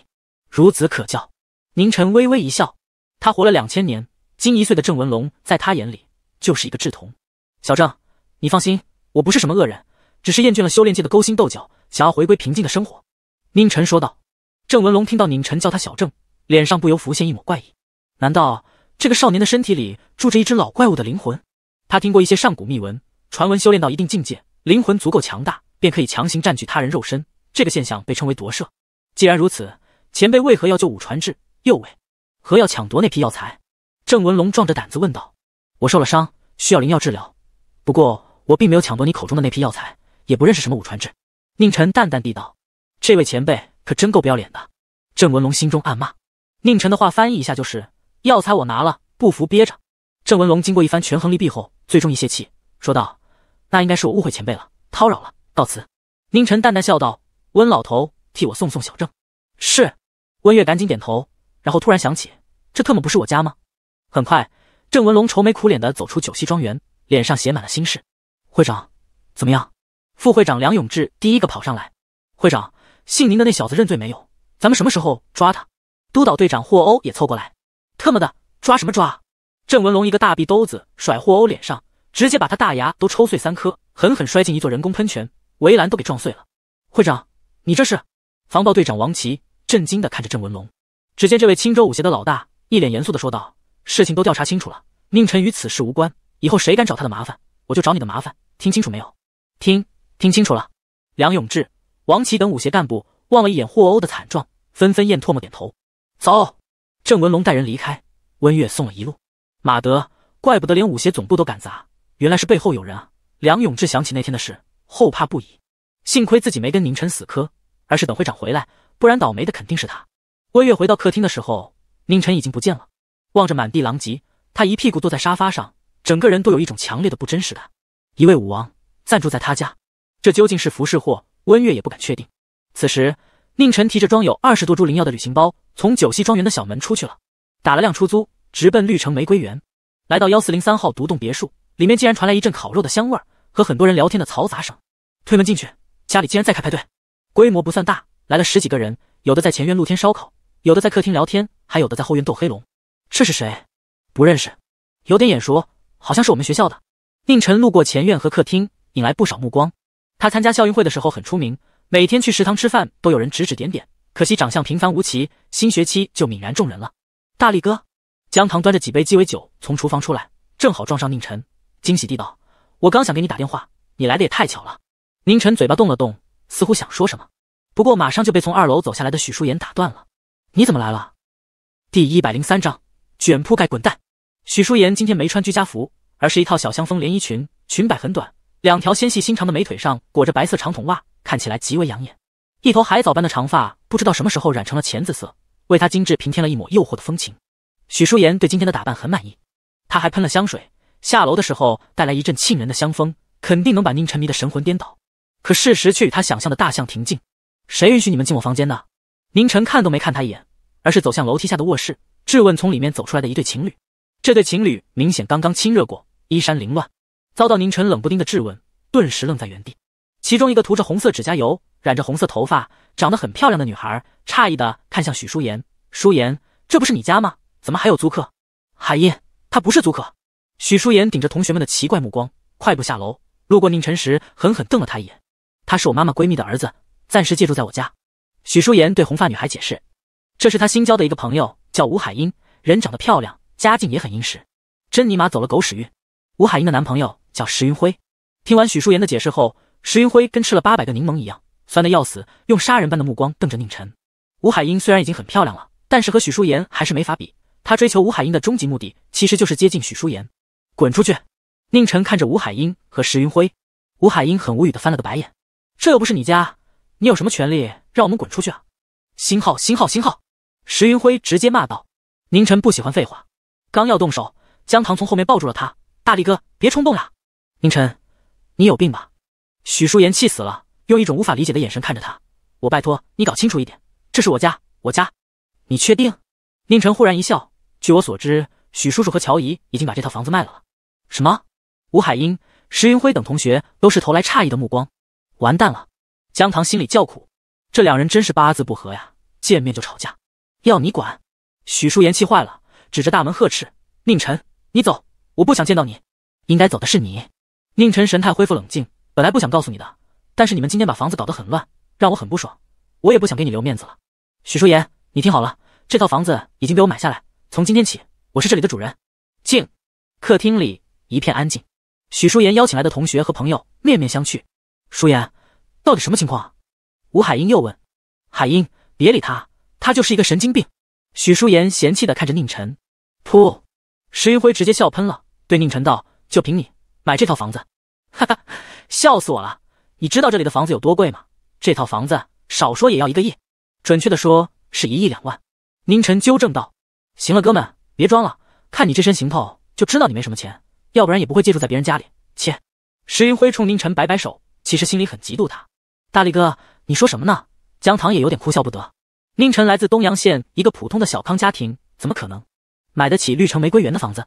孺子可教。宁晨微微一笑。他活了两千年，今一岁的郑文龙在他眼里就是一个稚童。小郑，你放心，我不是什么恶人，只是厌倦了修炼界的勾心斗角，想要回归平静的生活。”宁晨说道。郑文龙听到宁晨叫他小郑，脸上不由浮现一抹怪异。难道这个少年的身体里住着一只老怪物的灵魂？他听过一些上古秘闻。传闻修炼到一定境界，灵魂足够强大，便可以强行占据他人肉身。这个现象被称为夺舍。既然如此，前辈为何要救武传志？又为何要抢夺那批药材？郑文龙壮着胆子问道。我受了伤，需要灵药治疗。不过我并没有抢夺你口中的那批药材，也不认识什么武传志。宁晨淡淡地道。这位前辈可真够不要脸的。郑文龙心中暗骂。宁晨的话翻译一下就是：药材我拿了，不服憋着。郑文龙经过一番权衡利弊后，最终一泄气，说道。那应该是我误会前辈了，叨扰了，告辞。宁晨淡淡笑道：“温老头，替我送送小郑。”是。温月赶紧点头，然后突然想起，这特么不是我家吗？很快，郑文龙愁眉苦脸地走出九溪庄园，脸上写满了心事。会长，怎么样？副会长梁永志第一个跑上来。会长，姓宁的那小子认罪没有？咱们什么时候抓他？督导队长霍欧也凑过来。特么的，抓什么抓？郑文龙一个大臂兜子甩霍欧脸上。直接把他大牙都抽碎三颗，狠狠摔进一座人工喷泉，围栏都给撞碎了。会长，你这是？防暴队长王琦震惊地看着郑文龙，只见这位青州武协的老大一脸严肃地说道：“事情都调查清楚了，宁晨与此事无关。以后谁敢找他的麻烦，我就找你的麻烦。听清楚没有？”“听，听清楚了。”梁永志、王琦等武协干部望了一眼霍欧的惨状，纷纷咽唾沫点头。走，郑文龙带人离开，温月送了一路。马德，怪不得连武协总部都敢砸。原来是背后有人啊！梁永志想起那天的事，后怕不已。幸亏自己没跟宁晨死磕，而是等会长回来，不然倒霉的肯定是他。温月回到客厅的时候，宁晨已经不见了。望着满地狼藉，他一屁股坐在沙发上，整个人都有一种强烈的不真实感。一位武王暂住在他家，这究竟是福是祸，温月也不敢确定。此时，宁晨提着装有二十多株灵药的旅行包，从九溪庄园的小门出去了，打了辆出租，直奔绿城玫瑰园。来到幺四零三号独栋别墅。里面竟然传来一阵烤肉的香味儿和很多人聊天的嘈杂声。推门进去，家里竟然在开派对，规模不算大，来了十几个人，有的在前院露天烧烤，有的在客厅聊天，还有的在后院斗黑龙。这是谁？不认识，有点眼熟，好像是我们学校的。宁晨路过前院和客厅，引来不少目光。他参加校运会的时候很出名，每天去食堂吃饭都有人指指点点。可惜长相平凡无奇，新学期就泯然众人了。大力哥，江糖端着几杯鸡尾酒从厨房出来，正好撞上宁晨。惊喜地道：“我刚想给你打电话，你来的也太巧了。”宁晨嘴巴动了动，似乎想说什么，不过马上就被从二楼走下来的许淑言打断了：“你怎么来了？”第一百零三章卷铺盖滚蛋。许淑言今天没穿居家服，而是一套小香风连衣裙，裙摆很短，两条纤细修长的美腿上裹着白色长筒袜，看起来极为养眼。一头海藻般的长发不知道什么时候染成了浅紫色，为她精致平添了一抹诱惑的风情。许淑言对今天的打扮很满意，她还喷了香水。下楼的时候带来一阵沁人的香风，肯定能把宁晨迷得神魂颠倒。可事实却与他想象的大相庭径。谁允许你们进我房间的？宁晨看都没看他一眼，而是走向楼梯下的卧室，质问从里面走出来的一对情侣。这对情侣明显刚刚亲热过，衣衫凌乱，遭到宁晨冷不丁的质问，顿时愣在原地。其中一个涂着红色指甲油、染着红色头发、长得很漂亮的女孩，诧异的看向许舒言：“舒言，这不是你家吗？怎么还有租客？”海印，他不是租客。许淑妍顶着同学们的奇怪目光，快步下楼。路过宁晨时，狠狠瞪了他一眼。他是我妈妈闺蜜的儿子，暂时借住在我家。许淑妍对红发女孩解释：“这是她新交的一个朋友，叫吴海英，人长得漂亮，家境也很殷实。”真尼玛走了狗屎运！吴海英的男朋友叫石云辉。听完许淑妍的解释后，石云辉跟吃了八百个柠檬一样，酸的要死，用杀人般的目光瞪着宁晨。吴海英虽然已经很漂亮了，但是和许淑妍还是没法比。她追求吴海英的终极目的，其实就是接近许淑妍。滚出去！宁晨看着吴海英和石云辉，吴海英很无语的翻了个白眼，这又不是你家，你有什么权利让我们滚出去啊？星号星号星号！石云辉直接骂道。宁晨不喜欢废话，刚要动手，江糖从后面抱住了他，大力哥别冲动啊！宁晨，你有病吧？许淑妍气死了，用一种无法理解的眼神看着他，我拜托你搞清楚一点，这是我家，我家，你确定？宁晨忽然一笑，据我所知。许叔叔和乔姨已经把这套房子卖了什么？吴海英、石云辉等同学都是投来诧异的目光。完蛋了，江棠心里叫苦，这两人真是八字不合呀，见面就吵架。要你管！许淑妍气坏了，指着大门呵斥：“宁晨，你走，我不想见到你。”应该走的是你。宁晨神态恢复冷静，本来不想告诉你的，但是你们今天把房子搞得很乱，让我很不爽，我也不想给你留面子了。许淑妍，你听好了，这套房子已经被我买下来，从今天起。我是这里的主人，静。客厅里一片安静。许淑妍邀请来的同学和朋友面面相觑。淑妍，到底什么情况？吴海英又问。海英，别理他，他就是一个神经病。许淑妍嫌弃的看着宁晨。噗！石云辉直接笑喷了，对宁晨道：“就凭你买这套房子，哈哈，笑死我了！你知道这里的房子有多贵吗？这套房子少说也要一个亿，准确的说是一亿两万。”宁晨纠正道：“行了，哥们。”别装了，看你这身行头就知道你没什么钱，要不然也不会借住在别人家里。切！石云辉冲宁晨摆摆手，其实心里很嫉妒他。大力哥，你说什么呢？江糖也有点哭笑不得。宁晨来自东阳县一个普通的小康家庭，怎么可能买得起绿城玫瑰园的房子？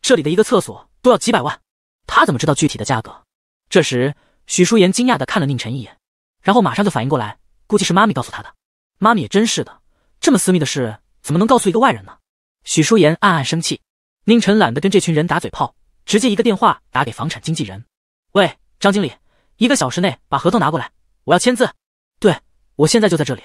这里的一个厕所都要几百万，他怎么知道具体的价格？这时，许淑妍惊讶的看了宁晨一眼，然后马上就反应过来，估计是妈咪告诉他的。妈咪也真是的，这么私密的事怎么能告诉一个外人呢？许舒言暗暗生气，宁晨懒得跟这群人打嘴炮，直接一个电话打给房产经纪人：“喂，张经理，一个小时内把合同拿过来，我要签字。”“对，我现在就在这里。”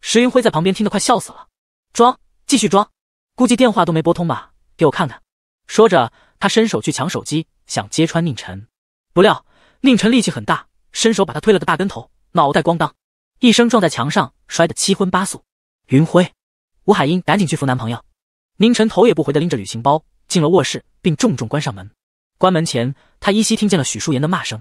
石云辉在旁边听得快笑死了，装继续装，估计电话都没拨通吧？给我看看。说着，他伸手去抢手机，想揭穿宁晨，不料宁晨力气很大，伸手把他推了个大跟头，脑袋咣当一声撞在墙上，摔得七荤八素。云辉，吴海英赶紧去扶男朋友。宁晨头也不回地拎着旅行包进了卧室，并重重关上门。关门前，他依稀听见了许书言的骂声：“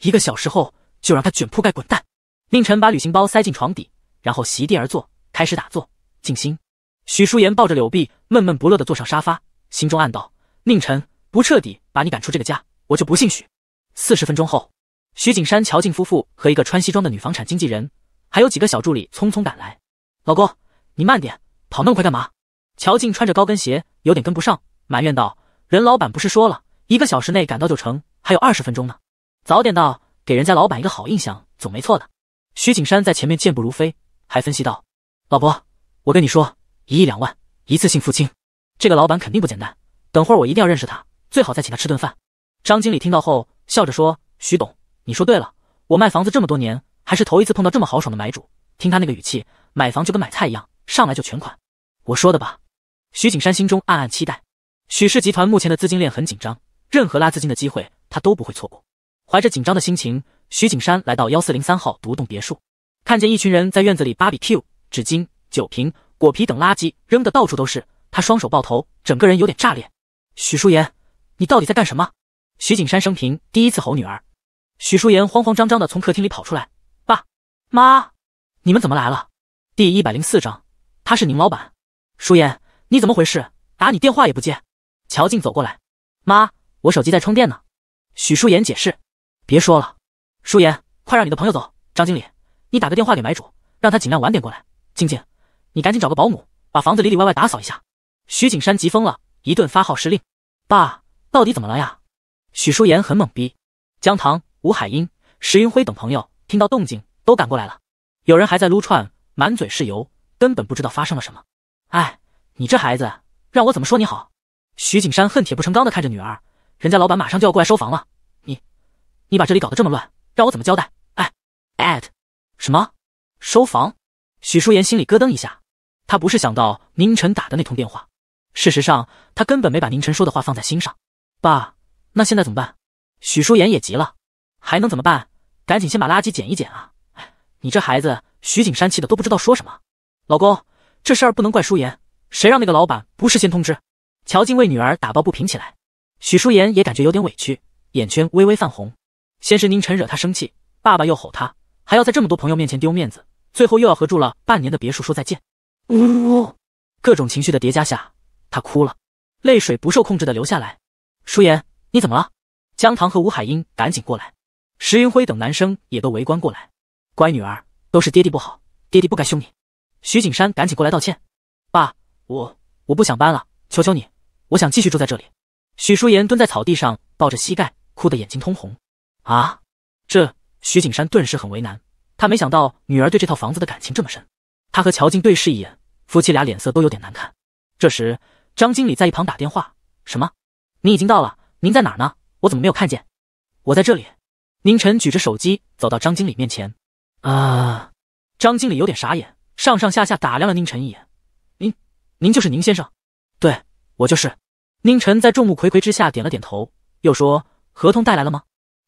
一个小时后就让他卷铺盖滚蛋。”宁晨把旅行包塞进床底，然后席地而坐，开始打坐静心。许书言抱着柳臂，闷闷不乐地坐上沙发，心中暗道：“宁晨不彻底把你赶出这个家，我就不姓许。”四十分钟后，徐景山、乔静夫妇和一个穿西装的女房产经纪人，还有几个小助理匆匆赶来：“老公，你慢点，跑那么快干嘛？”乔静穿着高跟鞋，有点跟不上，埋怨道：“任老板不是说了一个小时内赶到就成，还有二十分钟呢，早点到，给人家老板一个好印象总没错的。”徐景山在前面健步如飞，还分析道：“老婆，我跟你说，一亿两万一次性付清，这个老板肯定不简单。等会儿我一定要认识他，最好再请他吃顿饭。”张经理听到后笑着说：“徐董，你说对了，我卖房子这么多年，还是头一次碰到这么豪爽的买主。听他那个语气，买房就跟买菜一样，上来就全款。我说的吧。”徐景山心中暗暗期待，许氏集团目前的资金链很紧张，任何拉资金的机会他都不会错过。怀着紧张的心情，徐景山来到幺四零三号独栋别墅，看见一群人在院子里芭比 Q，纸巾、酒瓶、果皮等垃圾扔得到处都是，他双手抱头，整个人有点炸裂。许淑妍，你到底在干什么？徐景山生平第一次吼女儿。许淑妍慌慌张张地从客厅里跑出来：“爸妈，你们怎么来了？”第一百零四章，他是宁老板，淑妍。你怎么回事？打你电话也不接。乔静走过来，妈，我手机在充电呢。许舒妍解释。别说了，舒妍，快让你的朋友走。张经理，你打个电话给买主，让他尽量晚点过来。静静，你赶紧找个保姆，把房子里里外外打扫一下。许景山急疯了，一顿发号施令。爸，到底怎么了呀？许舒妍很懵逼。江棠、吴海英、石云辉等朋友听到动静都赶过来了，有人还在撸串，满嘴是油，根本不知道发生了什么。哎。你这孩子，让我怎么说你好？徐景山恨铁不成钢的看着女儿，人家老板马上就要过来收房了，你，你把这里搞得这么乱，让我怎么交代？哎，at 什么收房？许淑妍心里咯噔一下，她不是想到宁晨打的那通电话，事实上她根本没把宁晨说的话放在心上。爸，那现在怎么办？许淑妍也急了，还能怎么办？赶紧先把垃圾捡一捡啊！哎，你这孩子，徐景山气的都不知道说什么。老公，这事儿不能怪淑妍。谁让那个老板不事先通知？乔静为女儿打抱不平起来，许淑妍也感觉有点委屈，眼圈微微泛红。先是宁晨惹她生气，爸爸又吼她，还要在这么多朋友面前丢面子，最后又要和住了半年的别墅说再见。呜，各种情绪的叠加下，她哭了，泪水不受控制的流下来。淑妍，你怎么了？江棠和吴海英赶紧过来，石云辉等男生也都围观过来。乖女儿，都是爹地不好，爹地不该凶你。徐景山赶紧过来道歉，爸。我我不想搬了，求求你，我想继续住在这里。许淑妍蹲在草地上，抱着膝盖，哭得眼睛通红。啊！这许景山顿时很为难，他没想到女儿对这套房子的感情这么深。他和乔静对视一眼，夫妻俩脸色都有点难看。这时，张经理在一旁打电话：“什么？您已经到了？您在哪呢？我怎么没有看见？”“我在这里。”宁晨举着手机走到张经理面前。啊！张经理有点傻眼，上上下下打量了宁晨一眼。您。您就是宁先生，对我就是宁晨，在众目睽睽之下点了点头，又说：“合同带来了吗？”“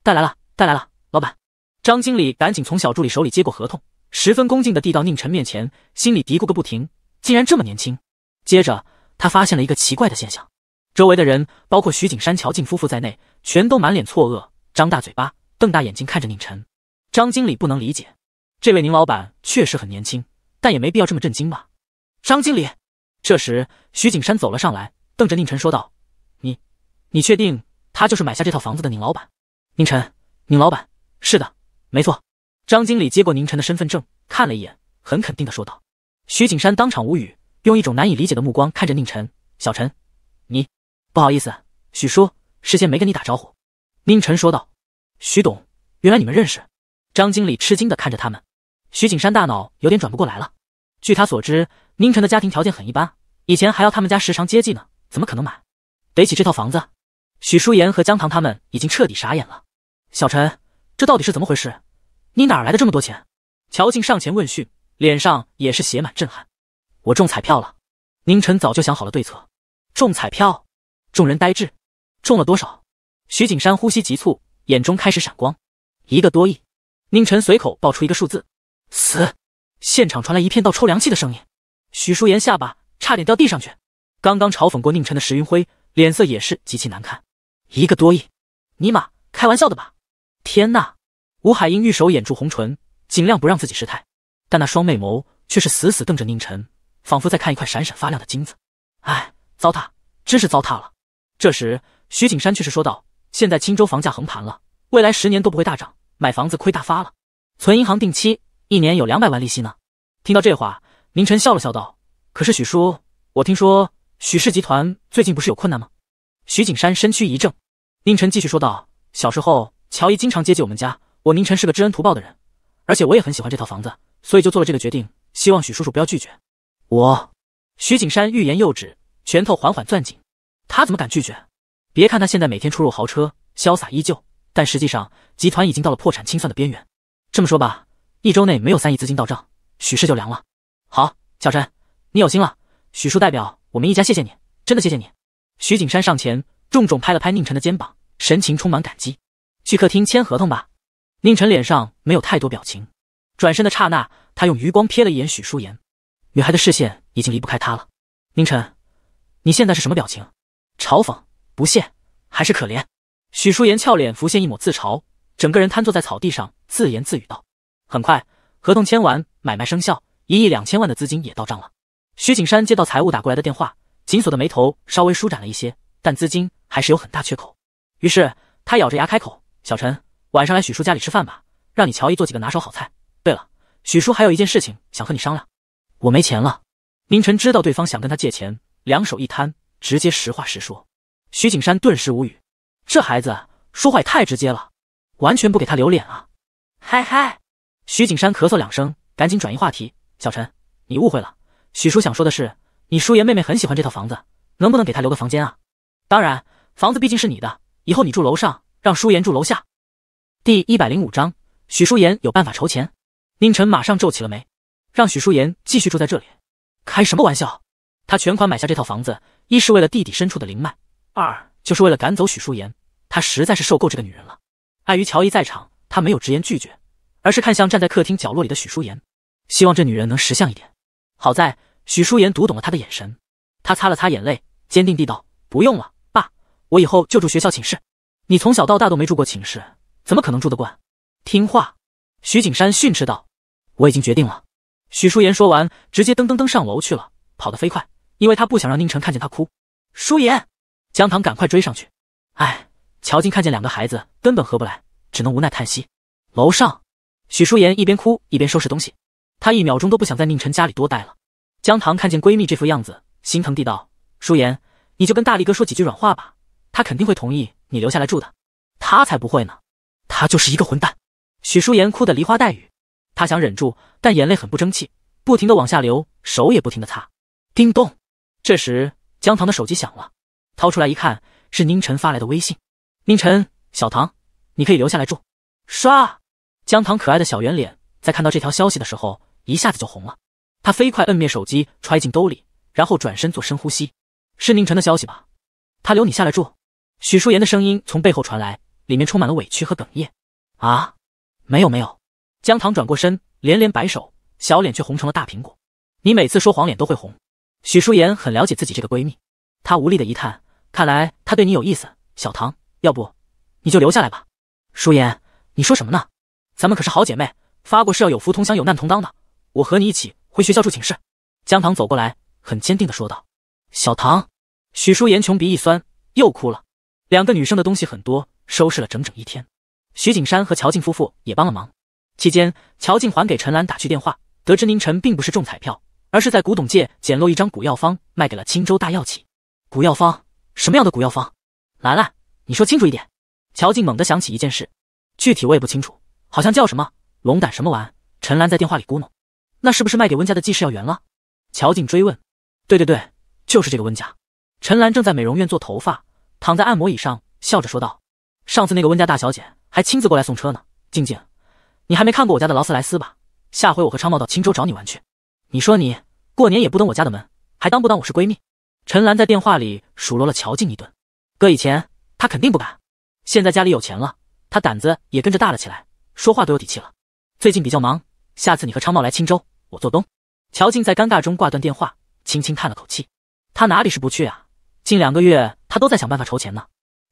带来了，带来了。”老板张经理赶紧从小助理手里接过合同，十分恭敬的递到宁晨面前，心里嘀咕个不停：“竟然这么年轻！”接着他发现了一个奇怪的现象，周围的人，包括徐景山、乔静夫妇在内，全都满脸错愕，张大嘴巴，瞪大眼睛看着宁晨。张经理不能理解，这位宁老板确实很年轻，但也没必要这么震惊吧？张经理。这时，徐景山走了上来，瞪着宁晨说道：“你，你确定他就是买下这套房子的宁老板？”宁晨，宁老板，是的，没错。张经理接过宁晨的身份证，看了一眼，很肯定的说道。徐景山当场无语，用一种难以理解的目光看着宁晨。小陈，你不好意思，许叔事先没跟你打招呼。”宁晨说道。徐董，原来你们认识？”张经理吃惊的看着他们。徐景山大脑有点转不过来了。据他所知，宁晨的家庭条件很一般，以前还要他们家时常接济呢，怎么可能买得起这套房子？许淑妍和江棠他们已经彻底傻眼了。小陈，这到底是怎么回事？你哪来的这么多钱？乔静上前问讯，脸上也是写满震撼。我中彩票了！宁晨早就想好了对策。中彩票？众人呆滞。中了多少？徐景山呼吸急促，眼中开始闪光。一个多亿！宁晨随口报出一个数字。死！现场传来一片倒抽凉气的声音，许淑妍下巴差点掉地上去。刚刚嘲讽过宁晨的石云辉脸色也是极其难看。一个多亿，尼玛，开玩笑的吧？天呐！吴海英玉手掩住红唇，尽量不让自己失态，但那双媚眸却是死死瞪着宁晨，仿佛在看一块闪闪发亮的金子。哎，糟蹋，真是糟蹋了。这时，徐景山却是说道：“现在青州房价横盘了，未来十年都不会大涨，买房子亏大发了，存银行定期。”一年有两百万利息呢。听到这话，宁晨笑了笑道：“可是许叔，我听说许氏集团最近不是有困难吗？”徐景山身躯一震，宁晨继续说道：“小时候乔姨经常接济我们家，我宁晨是个知恩图报的人，而且我也很喜欢这套房子，所以就做了这个决定。希望许叔叔不要拒绝。”我，徐景山欲言又止，拳头缓缓攥紧。他怎么敢拒绝？别看他现在每天出入豪车，潇洒依旧，但实际上集团已经到了破产清算的边缘。这么说吧。一周内没有三亿资金到账，许氏就凉了。好，小陈，你有心了。许叔代表我们一家谢谢你，真的谢谢你。徐景山上前重重拍了拍宁晨的肩膀，神情充满感激。去客厅签合同吧。宁晨脸上没有太多表情，转身的刹那，他用余光瞥了一眼许淑妍，女孩的视线已经离不开他了。宁晨，你现在是什么表情？嘲讽、不屑，还是可怜？许淑妍俏脸浮现一抹自嘲，整个人瘫坐在草地上，自言自语道。很快，合同签完，买卖生效，一亿两千万的资金也到账了。徐景山接到财务打过来的电话，紧锁的眉头稍微舒展了一些，但资金还是有很大缺口。于是他咬着牙开口：“小陈，晚上来许叔家里吃饭吧，让你乔姨做几个拿手好菜。对了，许叔还有一件事情想和你商量。”“我没钱了。”明晨知道对方想跟他借钱，两手一摊，直接实话实说。徐景山顿时无语，这孩子说话也太直接了，完全不给他留脸啊！嗨嗨。徐景山咳嗽两声，赶紧转移话题：“小陈，你误会了。许叔想说的是，你舒言妹妹很喜欢这套房子，能不能给她留个房间啊？当然，房子毕竟是你的，以后你住楼上，让舒言住楼下。”第一百零五章，许舒言有办法筹钱。宁晨马上皱起了眉，让许舒言继续住在这里？开什么玩笑！他全款买下这套房子，一是为了地底深处的灵脉，二就是为了赶走许舒言。他实在是受够这个女人了。碍于乔伊在场，他没有直言拒绝。而是看向站在客厅角落里的许舒言，希望这女人能识相一点。好在许舒言读懂了他的眼神，她擦了擦眼泪，坚定地道：“不用了，爸，我以后就住学校寝室。你从小到大都没住过寝室，怎么可能住得惯？”听话！”许景山训斥道。“我已经决定了。”许书言说完，直接噔噔噔上楼去了，跑得飞快，因为她不想让宁晨看见她哭。舒言，江糖，赶快追上去！哎，乔静看见两个孩子根本合不来，只能无奈叹息。楼上。许舒妍一边哭一边收拾东西，她一秒钟都不想在宁晨家里多待了。江棠看见闺蜜这副样子，心疼地道：“舒妍，你就跟大力哥说几句软话吧，他肯定会同意你留下来住的。”“他才不会呢，他就是一个混蛋。”许舒妍哭得梨花带雨，她想忍住，但眼泪很不争气，不停的往下流，手也不停地擦。叮咚，这时江棠的手机响了，掏出来一看，是宁晨发来的微信：“宁晨，小唐，你可以留下来住。”刷。江糖可爱的小圆脸，在看到这条消息的时候，一下子就红了。他飞快摁灭手机，揣进兜里，然后转身做深呼吸。是宁晨的消息吧？他留你下来住？许淑妍的声音从背后传来，里面充满了委屈和哽咽。啊，没有没有。江糖转过身，连连摆手，小脸却红成了大苹果。你每次说谎脸都会红。许淑妍很了解自己这个闺蜜，她无力的一叹，看来她对你有意思，小唐，要不你就留下来吧。淑妍，你说什么呢？咱们可是好姐妹，发过誓要有福同享有难同当的。我和你一起回学校住寝室。江棠走过来，很坚定的说道：“小唐，许淑言，穷鼻一酸，又哭了。两个女生的东西很多，收拾了整整一天。徐景山和乔静夫妇也帮了忙。期间，乔静还给陈兰打去电话，得知宁晨并不是中彩票，而是在古董界捡漏一张古药方，卖给了青州大药企。古药方什么样的古药方？兰兰，你说清楚一点。乔静猛地想起一件事，具体我也不清楚。”好像叫什么龙胆什么丸。陈兰在电话里咕哝：“那是不是卖给温家的济世药园了？”乔静追问：“对对对，就是这个温家。”陈兰正在美容院做头发，躺在按摩椅上笑着说道：“上次那个温家大小姐还亲自过来送车呢。静静，你还没看过我家的劳斯莱斯吧？下回我和昌茂到青州找你玩去。你说你过年也不登我家的门，还当不当我是闺蜜？”陈兰在电话里数落了乔静一顿：“哥以前她肯定不敢，现在家里有钱了，她胆子也跟着大了起来。”说话都有底气了。最近比较忙，下次你和昌茂来青州，我做东。乔静在尴尬中挂断电话，轻轻叹了口气。他哪里是不去啊？近两个月他都在想办法筹钱呢。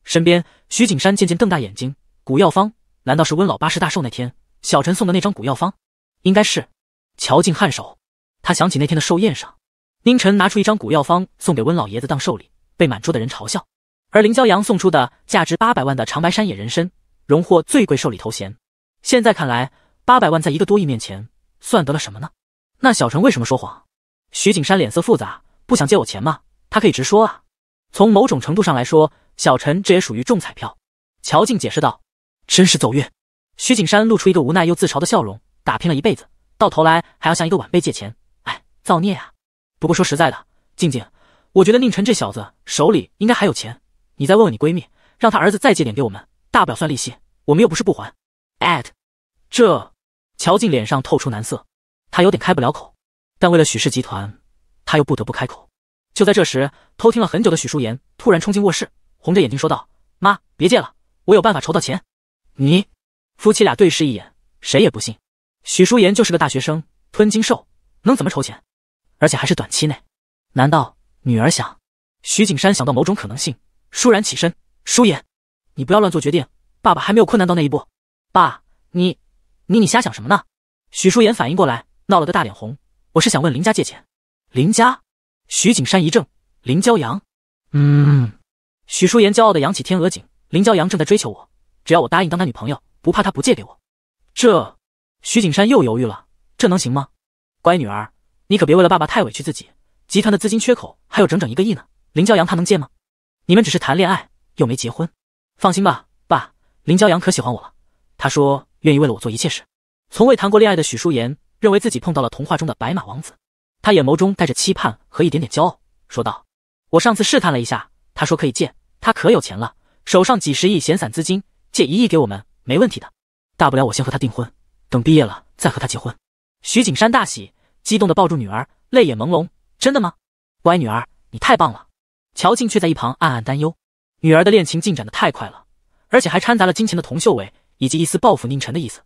身边，徐景山渐渐瞪大眼睛。古药方，难道是温老八十大寿那天小陈送的那张古药方？应该是。乔静颔首，他想起那天的寿宴上，宁晨拿出一张古药方送给温老爷子当寿礼，被满桌的人嘲笑。而林骄阳送出的价值八百万的长白山野人参，荣获最贵寿礼头衔。现在看来，八百万在一个多亿面前算得了什么呢？那小陈为什么说谎？徐景山脸色复杂，不想借我钱吗？他可以直说啊。从某种程度上来说，小陈这也属于中彩票。乔静解释道：“真是走运。”徐景山露出一个无奈又自嘲的笑容，打拼了一辈子，到头来还要向一个晚辈借钱，哎，造孽啊！不过说实在的，静静，我觉得宁晨这小子手里应该还有钱，你再问问你闺蜜，让他儿子再借点给我们，大不了算利息，我们又不是不还。at，这，乔静脸上透出难色，她有点开不了口，但为了许氏集团，她又不得不开口。就在这时，偷听了很久的许淑妍突然冲进卧室，红着眼睛说道：“妈，别借了，我有办法筹到钱。”你，夫妻俩对视一眼，谁也不信。许淑妍就是个大学生，吞金兽，能怎么筹钱？而且还是短期内？难道女儿想？徐景山想到某种可能性，倏然起身：“淑妍，你不要乱做决定，爸爸还没有困难到那一步。”爸，你，你你瞎想什么呢？许淑妍反应过来，闹了个大脸红。我是想问林家借钱。林家？徐景山一怔。林骄阳？嗯。许淑妍骄傲的扬起天鹅颈。林骄阳正在追求我，只要我答应当他女朋友，不怕他不借给我。这，徐景山又犹豫了。这能行吗？乖女儿，你可别为了爸爸太委屈自己。集团的资金缺口还有整整一个亿呢。林骄阳他能借吗？你们只是谈恋爱，又没结婚。放心吧，爸，林骄阳可喜欢我了。他说愿意为了我做一切事。从未谈过恋爱的许淑言认为自己碰到了童话中的白马王子，他眼眸中带着期盼和一点点骄傲，说道：“我上次试探了一下，他说可以借，他可有钱了，手上几十亿闲散资金，借一亿给我们没问题的。大不了我先和他订婚，等毕业了再和他结婚。”徐景山大喜，激动地抱住女儿，泪眼朦胧：“真的吗？乖女儿，你太棒了！”乔静却在一旁暗暗担忧，女儿的恋情进展的太快了，而且还掺杂了金钱的童秀伟。以及一丝报复宁晨的意思，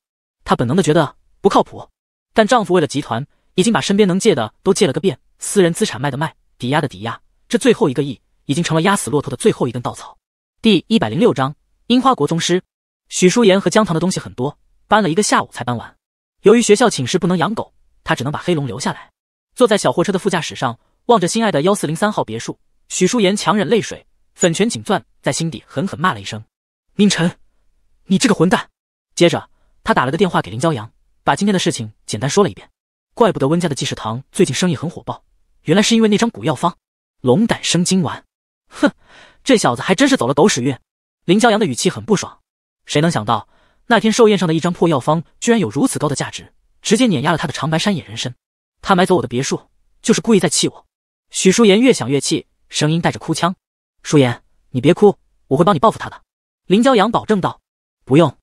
她本能的觉得不靠谱，但丈夫为了集团，已经把身边能借的都借了个遍，私人资产卖的卖，抵押的抵押，这最后一个亿已经成了压死骆驼的最后一根稻草。第一百零六章樱花国宗师。许淑妍和江糖的东西很多，搬了一个下午才搬完。由于学校寝室不能养狗，她只能把黑龙留下来。坐在小货车的副驾驶上，望着心爱的幺四零三号别墅，许淑妍强忍泪水，粉拳紧攥，在心底狠狠骂了一声宁晨。你这个混蛋！接着，他打了个电话给林骄阳，把今天的事情简单说了一遍。怪不得温家的济世堂最近生意很火爆，原来是因为那张古药方——龙胆生津丸。哼，这小子还真是走了狗屎运！林骄阳的语气很不爽。谁能想到，那天寿宴上的一张破药方，居然有如此高的价值，直接碾压了他的长白山野人参。他买走我的别墅，就是故意在气我。许淑妍越想越气，声音带着哭腔：“淑妍，你别哭，我会帮你报复他的。”林骄阳保证道。不用，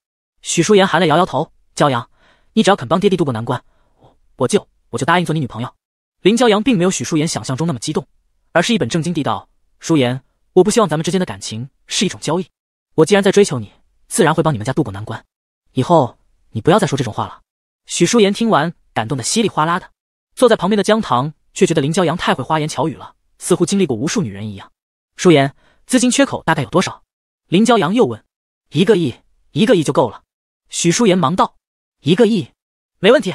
许淑妍含泪摇摇头。骄阳，你只要肯帮爹地渡过难关，我我就我就答应做你女朋友。林骄阳并没有许淑妍想象中那么激动，而是一本正经地道：“淑妍，我不希望咱们之间的感情是一种交易。我既然在追求你，自然会帮你们家渡过难关。以后你不要再说这种话了。”许淑妍听完，感动的稀里哗啦的。坐在旁边的江糖却觉得林骄阳太会花言巧语了，似乎经历过无数女人一样。淑妍，资金缺口大概有多少？林骄阳又问。一个亿。一个亿就够了，许淑妍忙道：“一个亿，没问题。”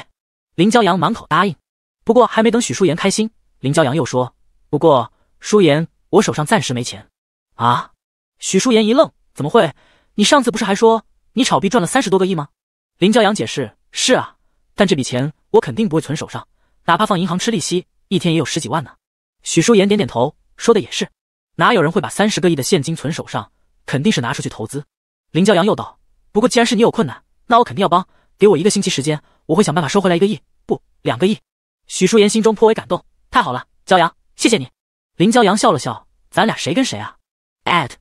林骄阳满口答应。不过还没等许淑妍开心，林骄阳又说：“不过，淑妍，我手上暂时没钱啊。”许淑妍一愣：“怎么会？你上次不是还说你炒币赚了三十多个亿吗？”林骄阳解释：“是啊，但这笔钱我肯定不会存手上，哪怕放银行吃利息，一天也有十几万呢。”许淑妍点点头，说的也是，哪有人会把三十个亿的现金存手上？肯定是拿出去投资。林骄阳又道。不过，既然是你有困难，那我肯定要帮。给我一个星期时间，我会想办法收回来一个亿，不，两个亿。许淑妍心中颇为感动，太好了，骄阳，谢谢你。林骄阳笑了笑：“咱俩谁跟谁啊？” at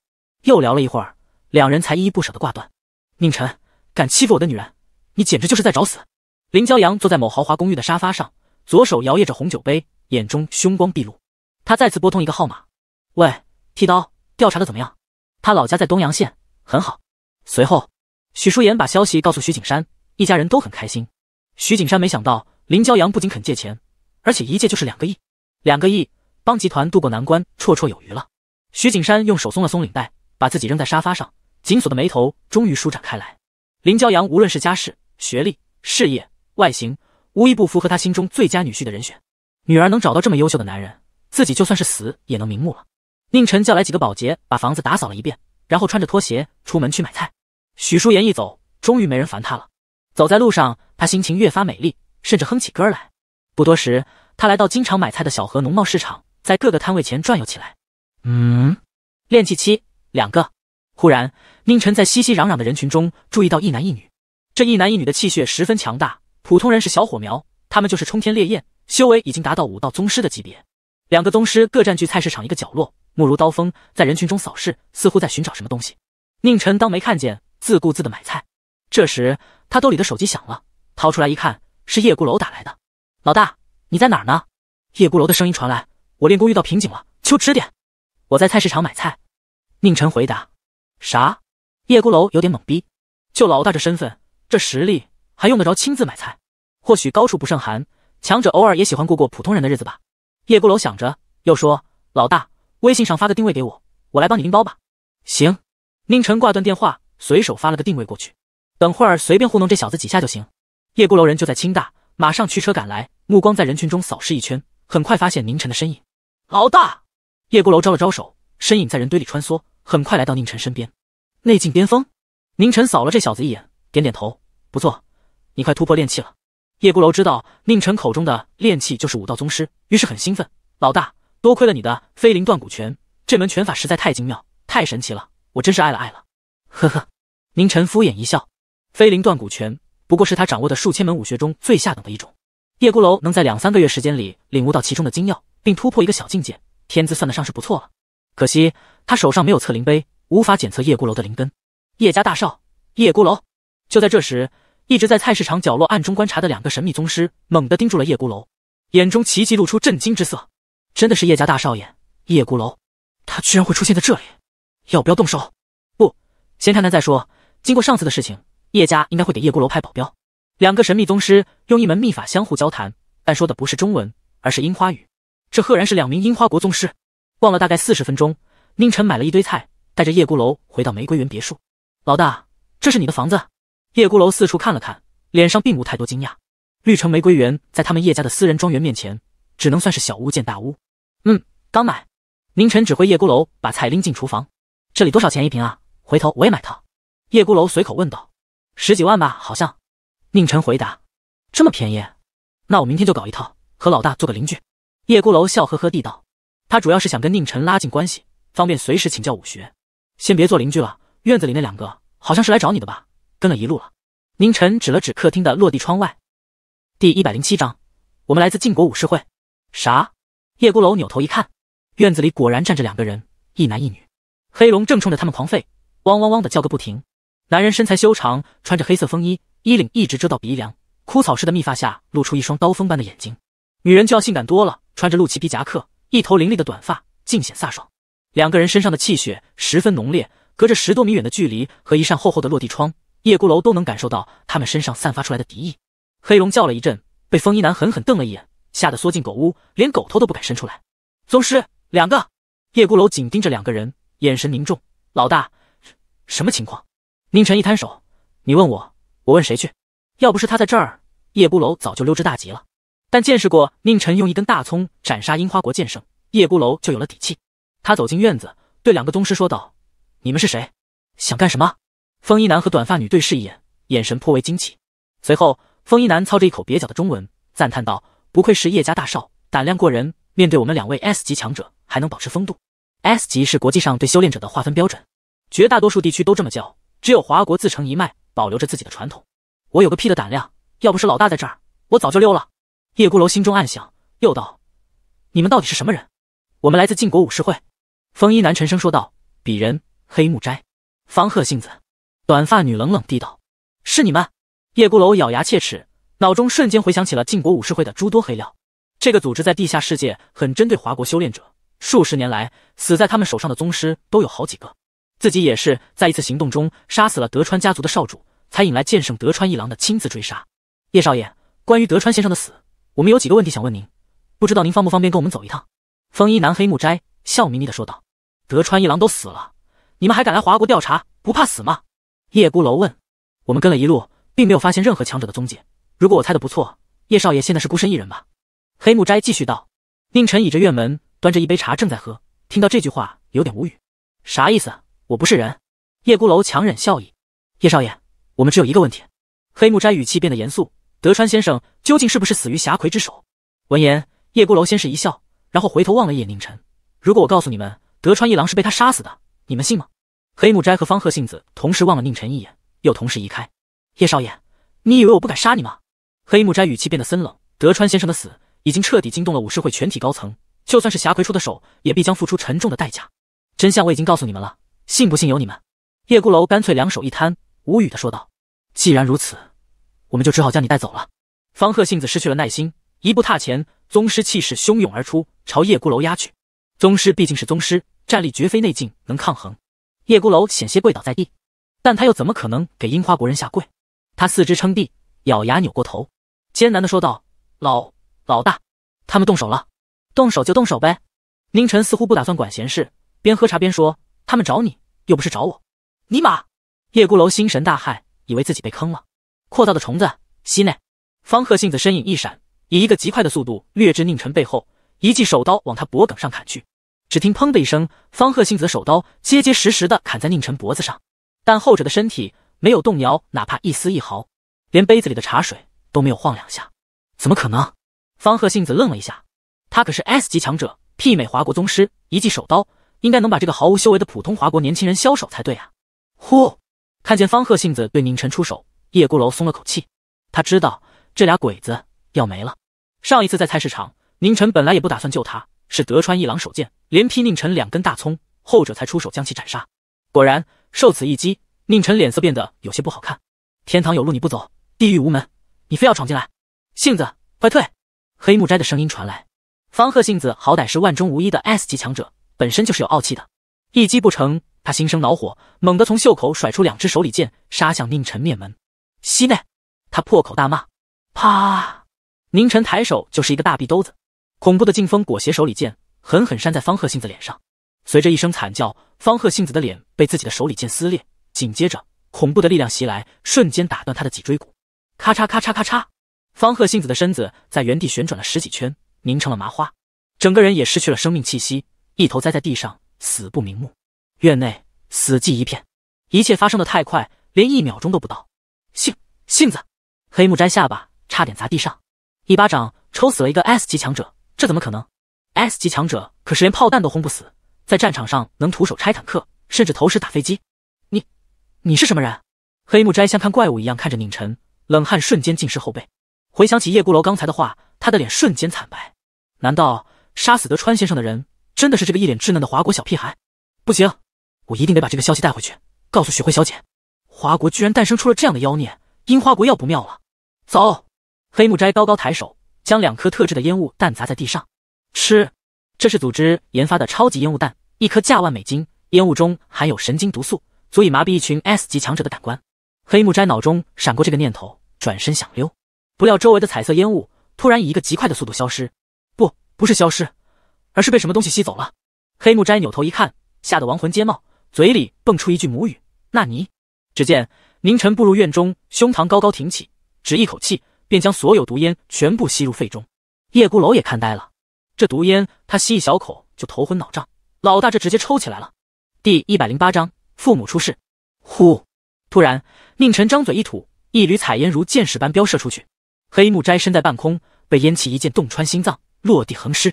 又聊了一会儿，两人才依依不舍的挂断。宁晨，敢欺负我的女人，你简直就是在找死！林骄阳坐在某豪华公寓的沙发上，左手摇曳着红酒杯，眼中凶光毕露。他再次拨通一个号码：“喂，剃刀，调查的怎么样？他老家在东阳县，很好。”随后。许淑妍把消息告诉徐景山，一家人都很开心。徐景山没想到林骄阳不仅肯借钱，而且一借就是两个亿，两个亿帮集团渡过难关绰绰有余了。徐景山用手松了松领带，把自己扔在沙发上，紧锁的眉头终于舒展开来。林骄阳无论是家世、学历、事业、外形，无一不符合他心中最佳女婿的人选。女儿能找到这么优秀的男人，自己就算是死也能瞑目了。宁晨叫来几个保洁，把房子打扫了一遍，然后穿着拖鞋出门去买菜。许舒言一走，终于没人烦他了。走在路上，他心情越发美丽，甚至哼起歌来。不多时，他来到经常买菜的小河农贸市场，在各个摊位前转悠起来。嗯，练气期两个。忽然，宁晨在熙熙攘攘的人群中注意到一男一女。这一男一女的气血十分强大，普通人是小火苗，他们就是冲天烈焰，修为已经达到武道宗师的级别。两个宗师各占据菜市场一个角落，目如刀锋，在人群中扫视，似乎在寻找什么东西。宁晨当没看见。自顾自的买菜，这时他兜里的手机响了，掏出来一看，是叶孤楼打来的。老大，你在哪儿呢？叶孤楼的声音传来。我练功遇到瓶颈了，求指点。我在菜市场买菜。宁晨回答。啥？叶孤楼有点懵逼。就老大这身份，这实力，还用得着亲自买菜？或许高处不胜寒，强者偶尔也喜欢过过普通人的日子吧。叶孤楼想着，又说，老大，微信上发个定位给我，我来帮你拎包吧。行。宁晨挂断电话。随手发了个定位过去，等会儿随便糊弄这小子几下就行。叶孤楼人就在清大，马上驱车赶来，目光在人群中扫视一圈，很快发现宁晨的身影。老大，叶孤楼招了招手，身影在人堆里穿梭，很快来到宁晨身边。内境巅峰，宁晨扫了这小子一眼，点点头，不错，你快突破炼气了。叶孤楼知道宁晨口中的炼气就是武道宗师，于是很兴奋。老大，多亏了你的飞灵断骨拳，这门拳法实在太精妙，太神奇了，我真是爱了爱了。呵呵，宁晨敷衍一笑。飞灵断骨拳不过是他掌握的数千门武学中最下等的一种。叶孤楼能在两三个月时间里领悟到其中的精要，并突破一个小境界，天资算得上是不错了。可惜他手上没有测灵杯，无法检测叶孤楼的灵根。叶家大少，叶孤楼！就在这时，一直在菜市场角落暗中观察的两个神秘宗师猛地盯住了叶孤楼，眼中齐齐露出震惊之色。真的是叶家大少爷，叶孤楼！他居然会出现在这里！要不要动手？先看看再说。经过上次的事情，叶家应该会给叶孤楼派保镖。两个神秘宗师用一门秘法相互交谈，但说的不是中文，而是樱花语。这赫然是两名樱花国宗师。逛了大概四十分钟，宁晨买了一堆菜，带着叶孤楼回到玫瑰园别墅。老大，这是你的房子。叶孤楼四处看了看，脸上并无太多惊讶。绿城玫瑰园在他们叶家的私人庄园面前，只能算是小巫见大巫。嗯，刚买。宁晨指挥叶孤楼把菜拎进厨房。这里多少钱一瓶啊？回头我也买套，叶孤楼随口问道：“十几万吧，好像。”宁晨回答：“这么便宜，那我明天就搞一套，和老大做个邻居。”叶孤楼笑呵呵地道：“他主要是想跟宁晨拉近关系，方便随时请教武学。先别做邻居了，院子里那两个好像是来找你的吧？跟了一路了。”宁晨指了指客厅的落地窗外。第一百零七章，我们来自晋国武士会。啥？叶孤楼扭头一看，院子里果然站着两个人，一男一女。黑龙正冲着他们狂吠。汪汪汪的叫个不停。男人身材修长，穿着黑色风衣，衣领一直遮到鼻梁，枯草似的密发下露出一双刀锋般的眼睛。女人就要性感多了，穿着露脐皮夹克，一头凌厉的短发，尽显飒爽。两个人身上的气血十分浓烈，隔着十多米远的距离和一扇厚厚的落地窗，叶孤楼都能感受到他们身上散发出来的敌意。黑龙叫了一阵，被风衣男狠狠瞪了一眼，吓得缩进狗屋，连狗头都不敢伸出来。宗师，两个。叶孤楼紧盯着两个人，眼神凝重。老大。什么情况？宁晨一摊手，你问我，我问谁去？要不是他在这儿，叶孤楼早就溜之大吉了。但见识过宁晨用一根大葱斩杀樱花国剑圣，叶孤楼就有了底气。他走进院子，对两个宗师说道：“你们是谁？想干什么？”风衣男和短发女对视一眼，眼神颇为惊奇。随后，风衣男操着一口蹩脚的中文赞叹道：“不愧是叶家大少，胆量过人，面对我们两位 S 级强者，还能保持风度。”S 级是国际上对修炼者的划分标准。绝大多数地区都这么叫，只有华国自成一脉，保留着自己的传统。我有个屁的胆量！要不是老大在这儿，我早就溜了。叶孤楼心中暗想，又道：“你们到底是什么人？”我们来自晋国武士会。”风衣男沉声说道。“鄙人黑木斋。”方鹤性子。”短发女冷冷地道：“是你们。”叶孤楼咬牙切齿，脑中瞬间回想起了晋国武士会的诸多黑料。这个组织在地下世界很针对华国修炼者，数十年来死在他们手上的宗师都有好几个。自己也是在一次行动中杀死了德川家族的少主，才引来剑圣德川一郎的亲自追杀。叶少爷，关于德川先生的死，我们有几个问题想问您，不知道您方不方便跟我们走一趟？风衣男黑木斋笑眯眯的说道：“德川一郎都死了，你们还敢来华国调查，不怕死吗？”叶孤楼问：“我们跟了一路，并没有发现任何强者的踪迹。如果我猜的不错，叶少爷现在是孤身一人吧？”黑木斋继续道：“宁晨倚着院门，端着一杯茶正在喝，听到这句话有点无语，啥意思？”我不是人，叶孤楼强忍笑意。叶少爷，我们只有一个问题。黑木斋语气变得严肃。德川先生究竟是不是死于侠魁之手？闻言，叶孤楼先是一笑，然后回头望了一眼宁晨。如果我告诉你们，德川一郎是被他杀死的，你们信吗？黑木斋和方鹤性子同时望了宁晨一眼，又同时移开。叶少爷，你以为我不敢杀你吗？黑木斋语气变得森冷。德川先生的死已经彻底惊动了武士会全体高层，就算是侠魁出的手，也必将付出沉重的代价。真相我已经告诉你们了。信不信由你们，叶孤楼干脆两手一摊，无语的说道：“既然如此，我们就只好将你带走了。”方鹤性子失去了耐心，一步踏前，宗师气势汹涌而出，朝叶孤楼压去。宗师毕竟是宗师，战力绝非内劲能抗衡。叶孤楼险些跪倒在地，但他又怎么可能给樱花国人下跪？他四肢撑地，咬牙扭过头，艰难的说道：“老老大，他们动手了，动手就动手呗。”宁晨似乎不打算管闲事，边喝茶边说：“他们找你。”又不是找我，尼玛！叶孤楼心神大骇，以为自己被坑了。扩大的虫子，西奈方鹤信子身影一闪，以一个极快的速度掠至宁晨背后，一记手刀往他脖颈上砍去。只听砰的一声，方鹤信子的手刀结结实实的砍在宁晨脖子上，但后者的身体没有动摇哪怕一丝一毫，连杯子里的茶水都没有晃两下。怎么可能？方鹤信子愣了一下，他可是 S 级强者，媲美华国宗师，一记手刀。应该能把这个毫无修为的普通华国年轻人消手才对啊！呼，看见方鹤性子对宁晨出手，叶孤楼松了口气，他知道这俩鬼子要没了。上一次在菜市场，宁晨本来也不打算救他，是德川一郎手贱连劈宁晨两根大葱，后者才出手将其斩杀。果然，受此一击，宁晨脸色变得有些不好看。天堂有路你不走，地狱无门你非要闯进来。杏子，快退！黑木斋的声音传来。方鹤杏子好歹是万中无一的 S 级强者。本身就是有傲气的，一击不成，他心生恼火，猛地从袖口甩出两只手里剑，杀向宁晨面门。西奈，他破口大骂。啪！宁晨抬手就是一个大臂兜子，恐怖的劲风裹挟手里剑，狠狠扇在方鹤信子脸上。随着一声惨叫，方鹤信子的脸被自己的手里剑撕裂。紧接着，恐怖的力量袭来，瞬间打断他的脊椎骨。咔嚓咔嚓咔嚓，方鹤信子的身子在原地旋转了十几圈，拧成了麻花，整个人也失去了生命气息。一头栽在地上，死不瞑目。院内死寂一片，一切发生的太快，连一秒钟都不到。性性子黑木斋下巴差点砸地上，一巴掌抽死了一个 S 级强者，这怎么可能？S 级强者可是连炮弹都轰不死，在战场上能徒手拆坦克，甚至投石打飞机。你你是什么人？黑木斋像看怪物一样看着宁晨，冷汗瞬间浸湿后背。回想起叶孤楼刚才的话，他的脸瞬间惨白。难道杀死德川先生的人？真的是这个一脸稚嫩的华国小屁孩，不行，我一定得把这个消息带回去告诉许辉小姐。华国居然诞生出了这样的妖孽，樱花国要不妙了。走，黑木斋高高抬手，将两颗特制的烟雾弹砸在地上。吃，这是组织研发的超级烟雾弹，一颗价万美金，烟雾中含有神经毒素，足以麻痹一群 S 级强者的感官。黑木斋脑中闪过这个念头，转身想溜，不料周围的彩色烟雾突然以一个极快的速度消失。不，不是消失。而是被什么东西吸走了？黑木斋扭头一看，吓得亡魂皆冒，嘴里蹦出一句母语：“纳尼？”只见宁晨步入院中，胸膛高高挺起，只一口气便将所有毒烟全部吸入肺中。叶孤楼也看呆了，这毒烟他吸一小口就头昏脑胀，老大这直接抽起来了。第一百零八章父母出事。呼！突然，宁晨张嘴一吐，一缕彩烟如箭矢般飙射出去。黑木斋身在半空，被烟气一剑洞穿心脏，落地横尸。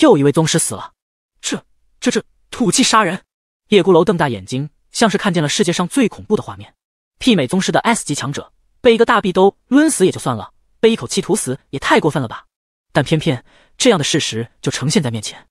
又一位宗师死了，这这这土气杀人！叶孤楼瞪大眼睛，像是看见了世界上最恐怖的画面。媲美宗师的 S 级强者，被一个大臂兜抡死也就算了，被一口气吐死也太过分了吧！但偏偏这样的事实就呈现在面前，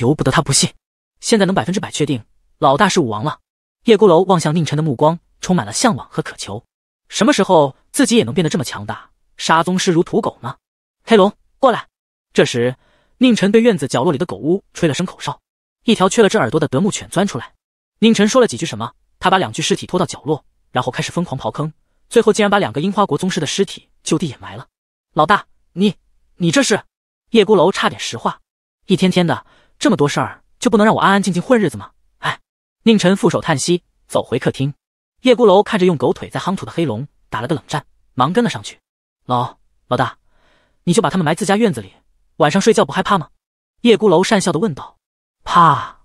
由不得他不信。现在能百分之百确定，老大是武王了。叶孤楼望向宁晨的目光充满了向往和渴求。什么时候自己也能变得这么强大，杀宗师如土狗呢？黑龙，过来。这时。宁晨对院子角落里的狗屋吹了声口哨，一条缺了只耳朵的德牧犬钻出来。宁晨说了几句什么，他把两具尸体拖到角落，然后开始疯狂刨坑，最后竟然把两个樱花国宗师的尸体就地掩埋了。老大，你你这是？叶孤楼差点石化。一天天的这么多事儿，就不能让我安安静静混日子吗？哎，宁晨负手叹息，走回客厅。叶孤楼看着用狗腿在夯土的黑龙，打了个冷战，忙跟了上去。老老大，你就把他们埋自家院子里。晚上睡觉不害怕吗？叶孤楼讪笑的问道。怕？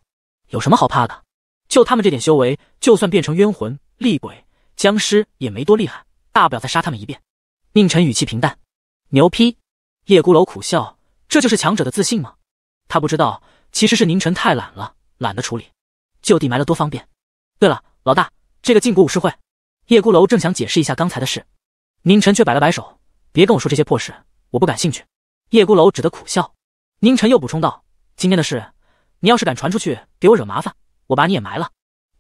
有什么好怕的？就他们这点修为，就算变成冤魂、厉鬼、僵尸也没多厉害，大不了再杀他们一遍。宁晨语气平淡。牛批！叶孤楼苦笑，这就是强者的自信吗？他不知道，其实是宁晨太懒了，懒得处理，就地埋了多方便。对了，老大，这个禁古武士会，叶孤楼正想解释一下刚才的事，宁晨却摆了摆手，别跟我说这些破事，我不感兴趣。叶孤楼只得苦笑。宁晨又补充道：“今天的事，你要是敢传出去给我惹麻烦，我把你也埋了。”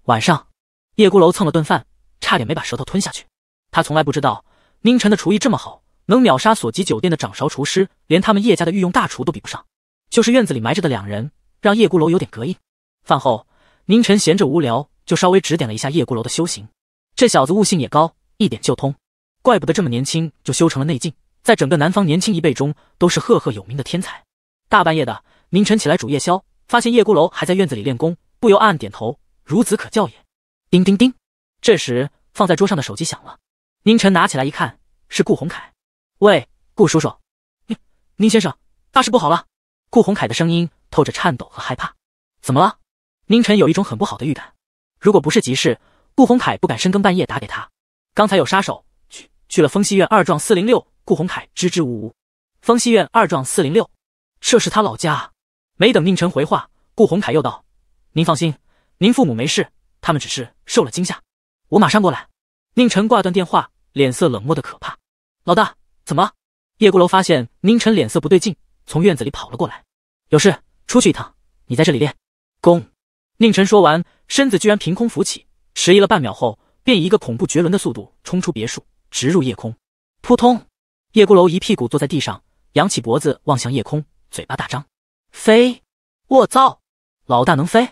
晚上，叶孤楼蹭了顿饭，差点没把舌头吞下去。他从来不知道宁晨的厨艺这么好，能秒杀所及酒店的掌勺厨师，连他们叶家的御用大厨都比不上。就是院子里埋着的两人，让叶孤楼有点膈应。饭后，宁晨闲着无聊，就稍微指点了一下叶孤楼的修行。这小子悟性也高，一点就通，怪不得这么年轻就修成了内境。在整个南方年轻一辈中都是赫赫有名的天才。大半夜的，宁晨起来煮夜宵，发现叶孤楼还在院子里练功，不由暗暗点头：孺子可教也。叮叮叮，这时放在桌上的手机响了。宁晨拿起来一看，是顾宏凯。喂，顾叔叔，宁宁先生，大事不好了！顾宏凯的声音透着颤抖和害怕。怎么了？宁晨有一种很不好的预感。如果不是急事，顾宏凯不敢深更半夜打给他。刚才有杀手去去了风息院二幢四零六。顾宏凯支支吾吾，方西苑二幢四零六，这是他老家。没等宁晨回话，顾宏凯又道：“您放心，您父母没事，他们只是受了惊吓。我马上过来。”宁晨挂断电话，脸色冷漠的可怕。老大，怎么？叶孤楼发现宁晨脸色不对劲，从院子里跑了过来。有事，出去一趟，你在这里练功。宁晨说完，身子居然凭空浮起，迟疑了半秒后，便以一个恐怖绝伦的速度冲出别墅，直入夜空。扑通。叶孤楼一屁股坐在地上，扬起脖子望向夜空，嘴巴大张：“飞！我槽，老大能飞！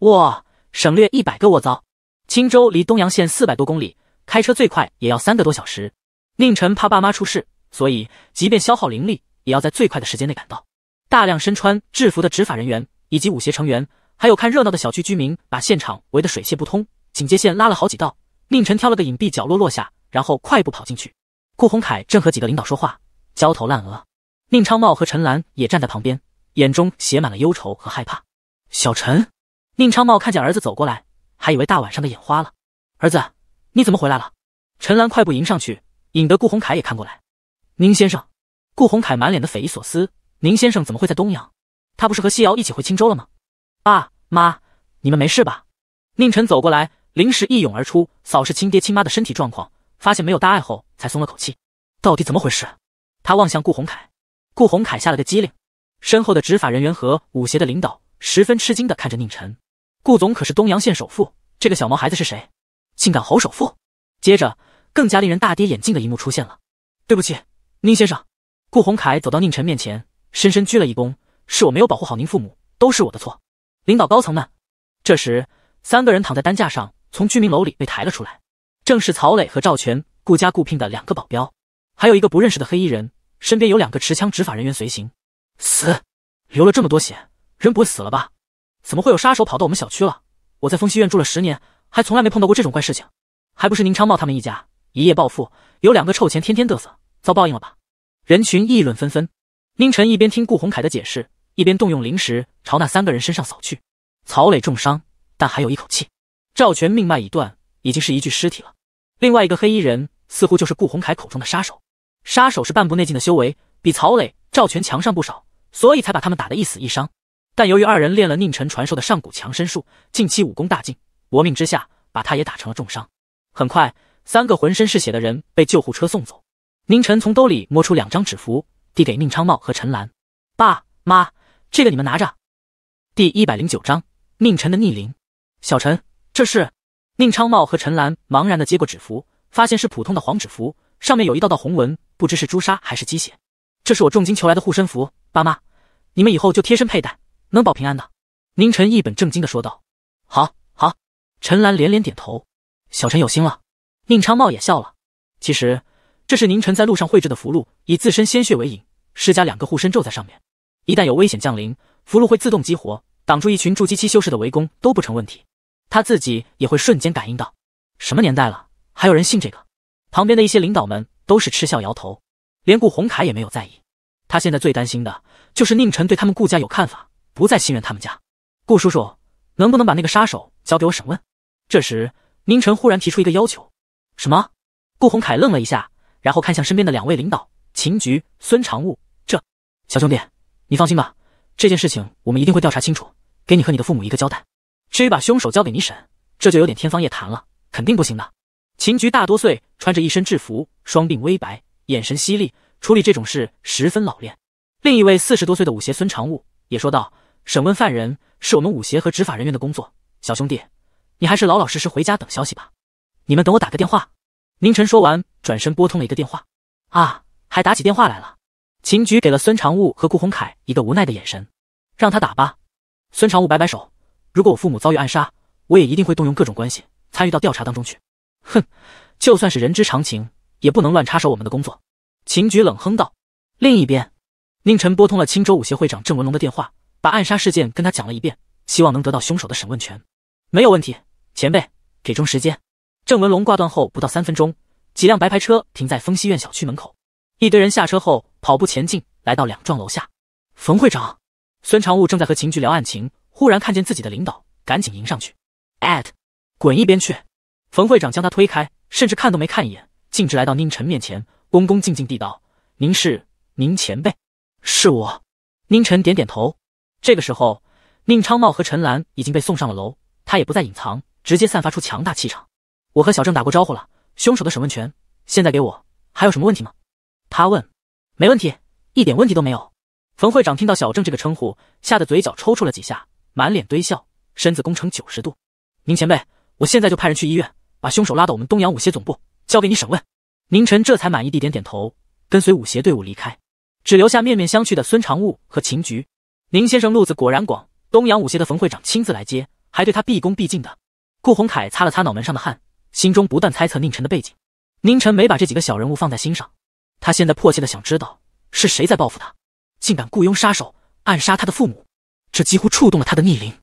哇！省略一百个我槽！青州离东阳县四百多公里，开车最快也要三个多小时。宁晨怕爸妈出事，所以即便消耗灵力，也要在最快的时间内赶到。大量身穿制服的执法人员以及武协成员，还有看热闹的小区居民，把现场围得水泄不通，警戒线拉了好几道。宁晨挑了个隐蔽角落落下，然后快步跑进去。顾宏凯正和几个领导说话，焦头烂额。宁昌茂和陈兰也站在旁边，眼中写满了忧愁和害怕。小陈，宁昌茂看见儿子走过来，还以为大晚上的眼花了。儿子，你怎么回来了？陈兰快步迎上去，引得顾宏凯也看过来。宁先生，顾宏凯满脸的匪夷所思。宁先生怎么会在东阳？他不是和西瑶一起回青州了吗？爸妈，你们没事吧？宁晨走过来，临时一涌而出，扫视亲爹亲妈的身体状况。发现没有大碍后，才松了口气。到底怎么回事？他望向顾宏凯，顾宏凯吓了个机灵，身后的执法人员和武协的领导十分吃惊地看着宁晨。顾总可是东阳县首富，这个小毛孩子是谁？竟敢吼首富？接着，更加令人大跌眼镜的一幕出现了。对不起，宁先生。顾宏凯走到宁晨面前，深深鞠了一躬：“是我没有保护好您父母，都是我的错。”领导高层们，这时，三个人躺在担架上，从居民楼里被抬了出来。正是曹磊和赵全，顾家雇聘的两个保镖，还有一个不认识的黑衣人，身边有两个持枪执法人员随行。死，流了这么多血，人不会死了吧？怎么会有杀手跑到我们小区了？我在风熙苑住了十年，还从来没碰到过这种怪事情。还不是宁昌茂他们一家一夜暴富，有两个臭钱天天嘚瑟，遭报应了吧？人群议论纷纷。宁晨一边听顾宏凯的解释，一边动用灵石朝那三个人身上扫去。曹磊重伤，但还有一口气；赵全命脉已断。已经是一具尸体了。另外一个黑衣人似乎就是顾鸿凯口中的杀手，杀手是半步内劲的修为，比曹磊、赵全强上不少，所以才把他们打得一死一伤。但由于二人练了宁晨传授的上古强身术，近期武功大进，搏命之下把他也打成了重伤。很快，三个浑身是血的人被救护车送走。宁晨从兜里摸出两张纸符，递给宁昌茂和陈兰：“爸妈，这个你们拿着。”第一百零九章宁晨的逆鳞。小陈，这是。宁昌茂和陈岚茫然地接过纸符，发现是普通的黄纸符，上面有一道道红纹，不知是朱砂还是鸡血。这是我重金求来的护身符，爸妈，你们以后就贴身佩戴，能保平安的。宁晨一本正经地说道。好，好。陈兰连连点头。小陈有心了。宁昌茂也笑了。其实这是宁晨在路上绘制的符箓，以自身鲜血为引，施加两个护身咒在上面。一旦有危险降临，符箓会自动激活，挡住一群筑基期修士的围攻都不成问题。他自己也会瞬间感应到，什么年代了，还有人信这个？旁边的一些领导们都是嗤笑摇头，连顾宏凯也没有在意。他现在最担心的就是宁晨对他们顾家有看法，不再信任他们家。顾叔叔，能不能把那个杀手交给我审问？这时，宁晨忽然提出一个要求。什么？顾宏凯愣了一下，然后看向身边的两位领导秦局、孙常务。这小兄弟，你放心吧，这件事情我们一定会调查清楚，给你和你的父母一个交代。至于把凶手交给你审，这就有点天方夜谭了，肯定不行的。秦局大多岁，穿着一身制服，双鬓微白，眼神犀利，处理这种事十分老练。另一位四十多岁的武协孙长务也说道：“审问犯人是我们武协和执法人员的工作，小兄弟，你还是老老实实回家等消息吧。你们等我打个电话。”宁晨说完，转身拨通了一个电话。啊，还打起电话来了！秦局给了孙长务和顾宏凯一个无奈的眼神，让他打吧。孙长务摆摆手。如果我父母遭遇暗杀，我也一定会动用各种关系参与到调查当中去。哼，就算是人之常情，也不能乱插手我们的工作。”秦局冷哼道。另一边，宁晨拨通了青州武协会长郑文龙的电话，把暗杀事件跟他讲了一遍，希望能得到凶手的审问权。没有问题，前辈，给钟时间。郑文龙挂断后不到三分钟，几辆白牌车停在丰溪苑小区门口，一堆人下车后跑步前进，来到两幢楼下。冯会长，孙长务正在和秦局聊案情。忽然看见自己的领导，赶紧迎上去。at，滚一边去！冯会长将他推开，甚至看都没看一眼，径直来到宁晨面前，恭恭敬敬地道：“您是您前辈，是我。”宁晨点点头。这个时候，宁昌茂和陈兰已经被送上了楼，他也不再隐藏，直接散发出强大气场。我和小郑打过招呼了，凶手的审问权现在给我，还有什么问题吗？他问。没问题，一点问题都没有。冯会长听到小郑这个称呼，吓得嘴角抽搐了几下。满脸堆笑，身子弓成九十度。宁前辈，我现在就派人去医院，把凶手拉到我们东洋武协总部，交给你审问。宁晨这才满意地点点头，跟随武协队伍离开，只留下面面相觑的孙长务和秦菊。宁先生路子果然广，东洋武协的冯会长亲自来接，还对他毕恭毕敬的。顾宏凯擦了擦脑门上的汗，心中不断猜测宁晨的背景。宁晨没把这几个小人物放在心上，他现在迫切的想知道是谁在报复他，竟敢雇佣杀手暗杀他的父母。这几乎触动了他的逆鳞。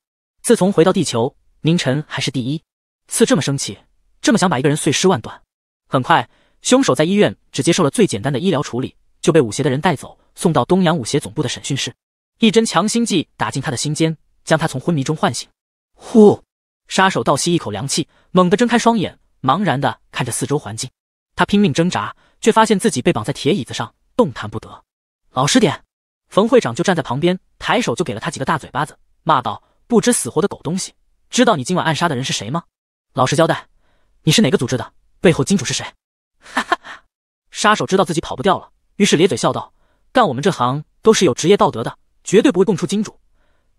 自从回到地球，宁晨还是第一次这么生气，这么想把一个人碎尸万段。很快，凶手在医院只接受了最简单的医疗处理，就被武协的人带走，送到东洋武协总部的审讯室。一针强心剂打进他的心间，将他从昏迷中唤醒。呼，杀手倒吸一口凉气，猛地睁开双眼，茫然地看着四周环境。他拼命挣扎，却发现自己被绑在铁椅子上，动弹不得。老实点。冯会长就站在旁边，抬手就给了他几个大嘴巴子，骂道：“不知死活的狗东西！知道你今晚暗杀的人是谁吗？老实交代，你是哪个组织的？背后金主是谁？”哈 哈哈！杀手知道自己跑不掉了，于是咧嘴笑道：“干我们这行都是有职业道德的，绝对不会供出金主。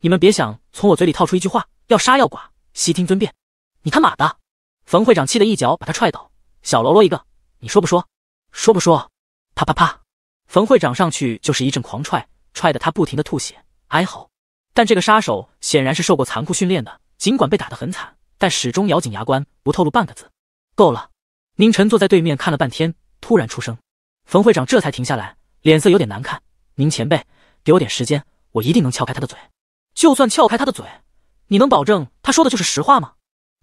你们别想从我嘴里套出一句话，要杀要剐，悉听尊便。”你他妈的！冯会长气得一脚把他踹倒，小喽啰一个，你说不说？说不说？啪啪啪！冯会长上去就是一阵狂踹。踹得他不停的吐血哀嚎，但这个杀手显然是受过残酷训练的，尽管被打得很惨，但始终咬紧牙关，不透露半个字。够了，宁晨坐在对面看了半天，突然出声。冯会长这才停下来，脸色有点难看。宁前辈，给我点时间，我一定能撬开他的嘴。就算撬开他的嘴，你能保证他说的就是实话吗？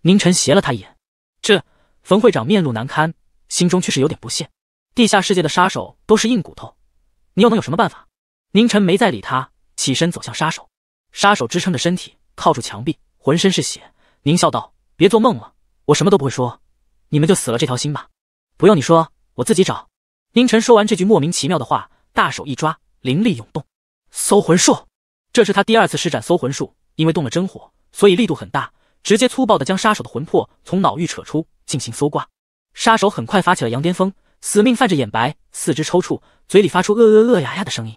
宁晨斜了他一眼。这，冯会长面露难堪，心中却是有点不屑。地下世界的杀手都是硬骨头，你又能有什么办法？宁晨没再理他，起身走向杀手。杀手支撑着身体，靠住墙壁，浑身是血，狞笑道：“别做梦了，我什么都不会说，你们就死了这条心吧。”“不用你说，我自己找。”宁晨说完这句莫名其妙的话，大手一抓，灵力涌动，搜魂术。这是他第二次施展搜魂术，因为动了真火，所以力度很大，直接粗暴地将杀手的魂魄从脑域扯出进行搜刮。杀手很快发起了羊癫疯，死命泛着眼白，四肢抽搐，嘴里发出“呃呃呃”“呀呀”的声音。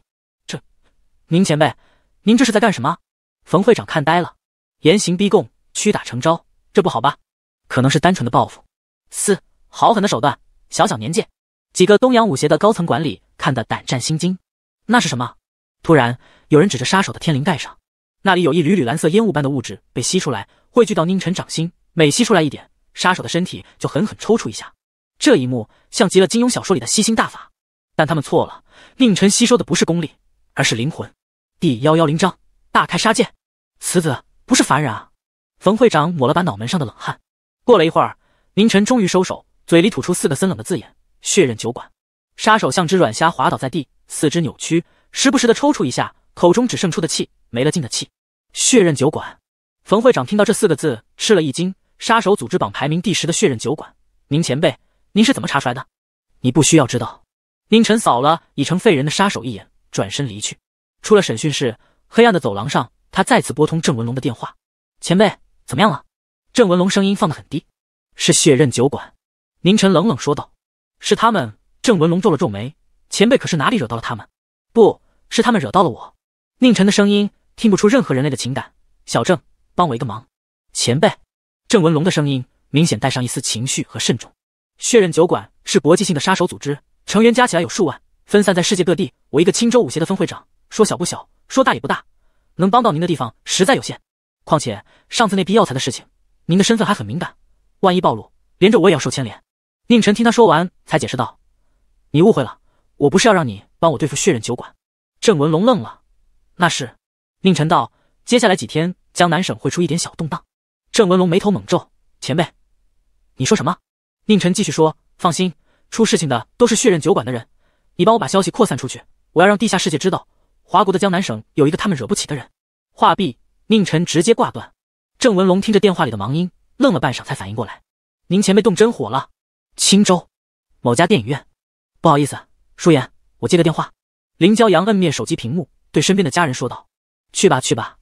宁前辈，您这是在干什么？冯会长看呆了，严刑逼供，屈打成招，这不好吧？可能是单纯的报复。四，好狠的手段！小小年纪，几个东洋武协的高层管理看得胆战心惊。那是什么？突然，有人指着杀手的天灵盖上，那里有一缕缕蓝色烟雾般的物质被吸出来，汇聚到宁晨掌心。每吸出来一点，杀手的身体就狠狠抽搐一下。这一幕像极了金庸小说里的吸星大法，但他们错了，宁晨吸收的不是功力，而是灵魂。第幺幺零章大开杀戒，此子不是凡人啊！冯会长抹了把脑门上的冷汗。过了一会儿，宁晨终于收手，嘴里吐出四个森冷的字眼：“血刃酒馆。”杀手像只软虾滑倒在地，四肢扭曲，时不时的抽搐一下，口中只剩出的气没了劲的气。血刃酒馆。冯会长听到这四个字，吃了一惊。杀手组织榜排名第十的血刃酒馆，宁前辈，您是怎么查出来的？你不需要知道。宁晨扫了已成废人的杀手一眼，转身离去。出了审讯室，黑暗的走廊上，他再次拨通郑文龙的电话。前辈，怎么样了？郑文龙声音放得很低。是血刃酒馆。宁晨冷冷说道。是他们。郑文龙皱了皱眉。前辈可是哪里惹到了他们？不是他们惹到了我。宁晨的声音听不出任何人类的情感。小郑，帮我一个忙。前辈。郑文龙的声音明显带上一丝情绪和慎重。血刃酒馆是国际性的杀手组织，成员加起来有数万，分散在世界各地。我一个青州武协的分会长。说小不小，说大也不大，能帮到您的地方实在有限。况且上次那批药材的事情，您的身份还很敏感，万一暴露，连着我也要受牵连。宁晨听他说完，才解释道：“你误会了，我不是要让你帮我对付血刃酒馆。”郑文龙愣了：“那是？”宁晨道：“接下来几天，江南省会出一点小动荡。”郑文龙眉头猛皱：“前辈，你说什么？”宁晨继续说：“放心，出事情的都是血刃酒馆的人。你帮我把消息扩散出去，我要让地下世界知道。”华国的江南省有一个他们惹不起的人。话毕，宁晨直接挂断。郑文龙听着电话里的忙音，愣了半晌才反应过来：“您前辈动真火了。”青州某家电影院，不好意思，舒言，我接个电话。林骄阳摁灭手机屏幕，对身边的家人说道：“去吧，去吧。”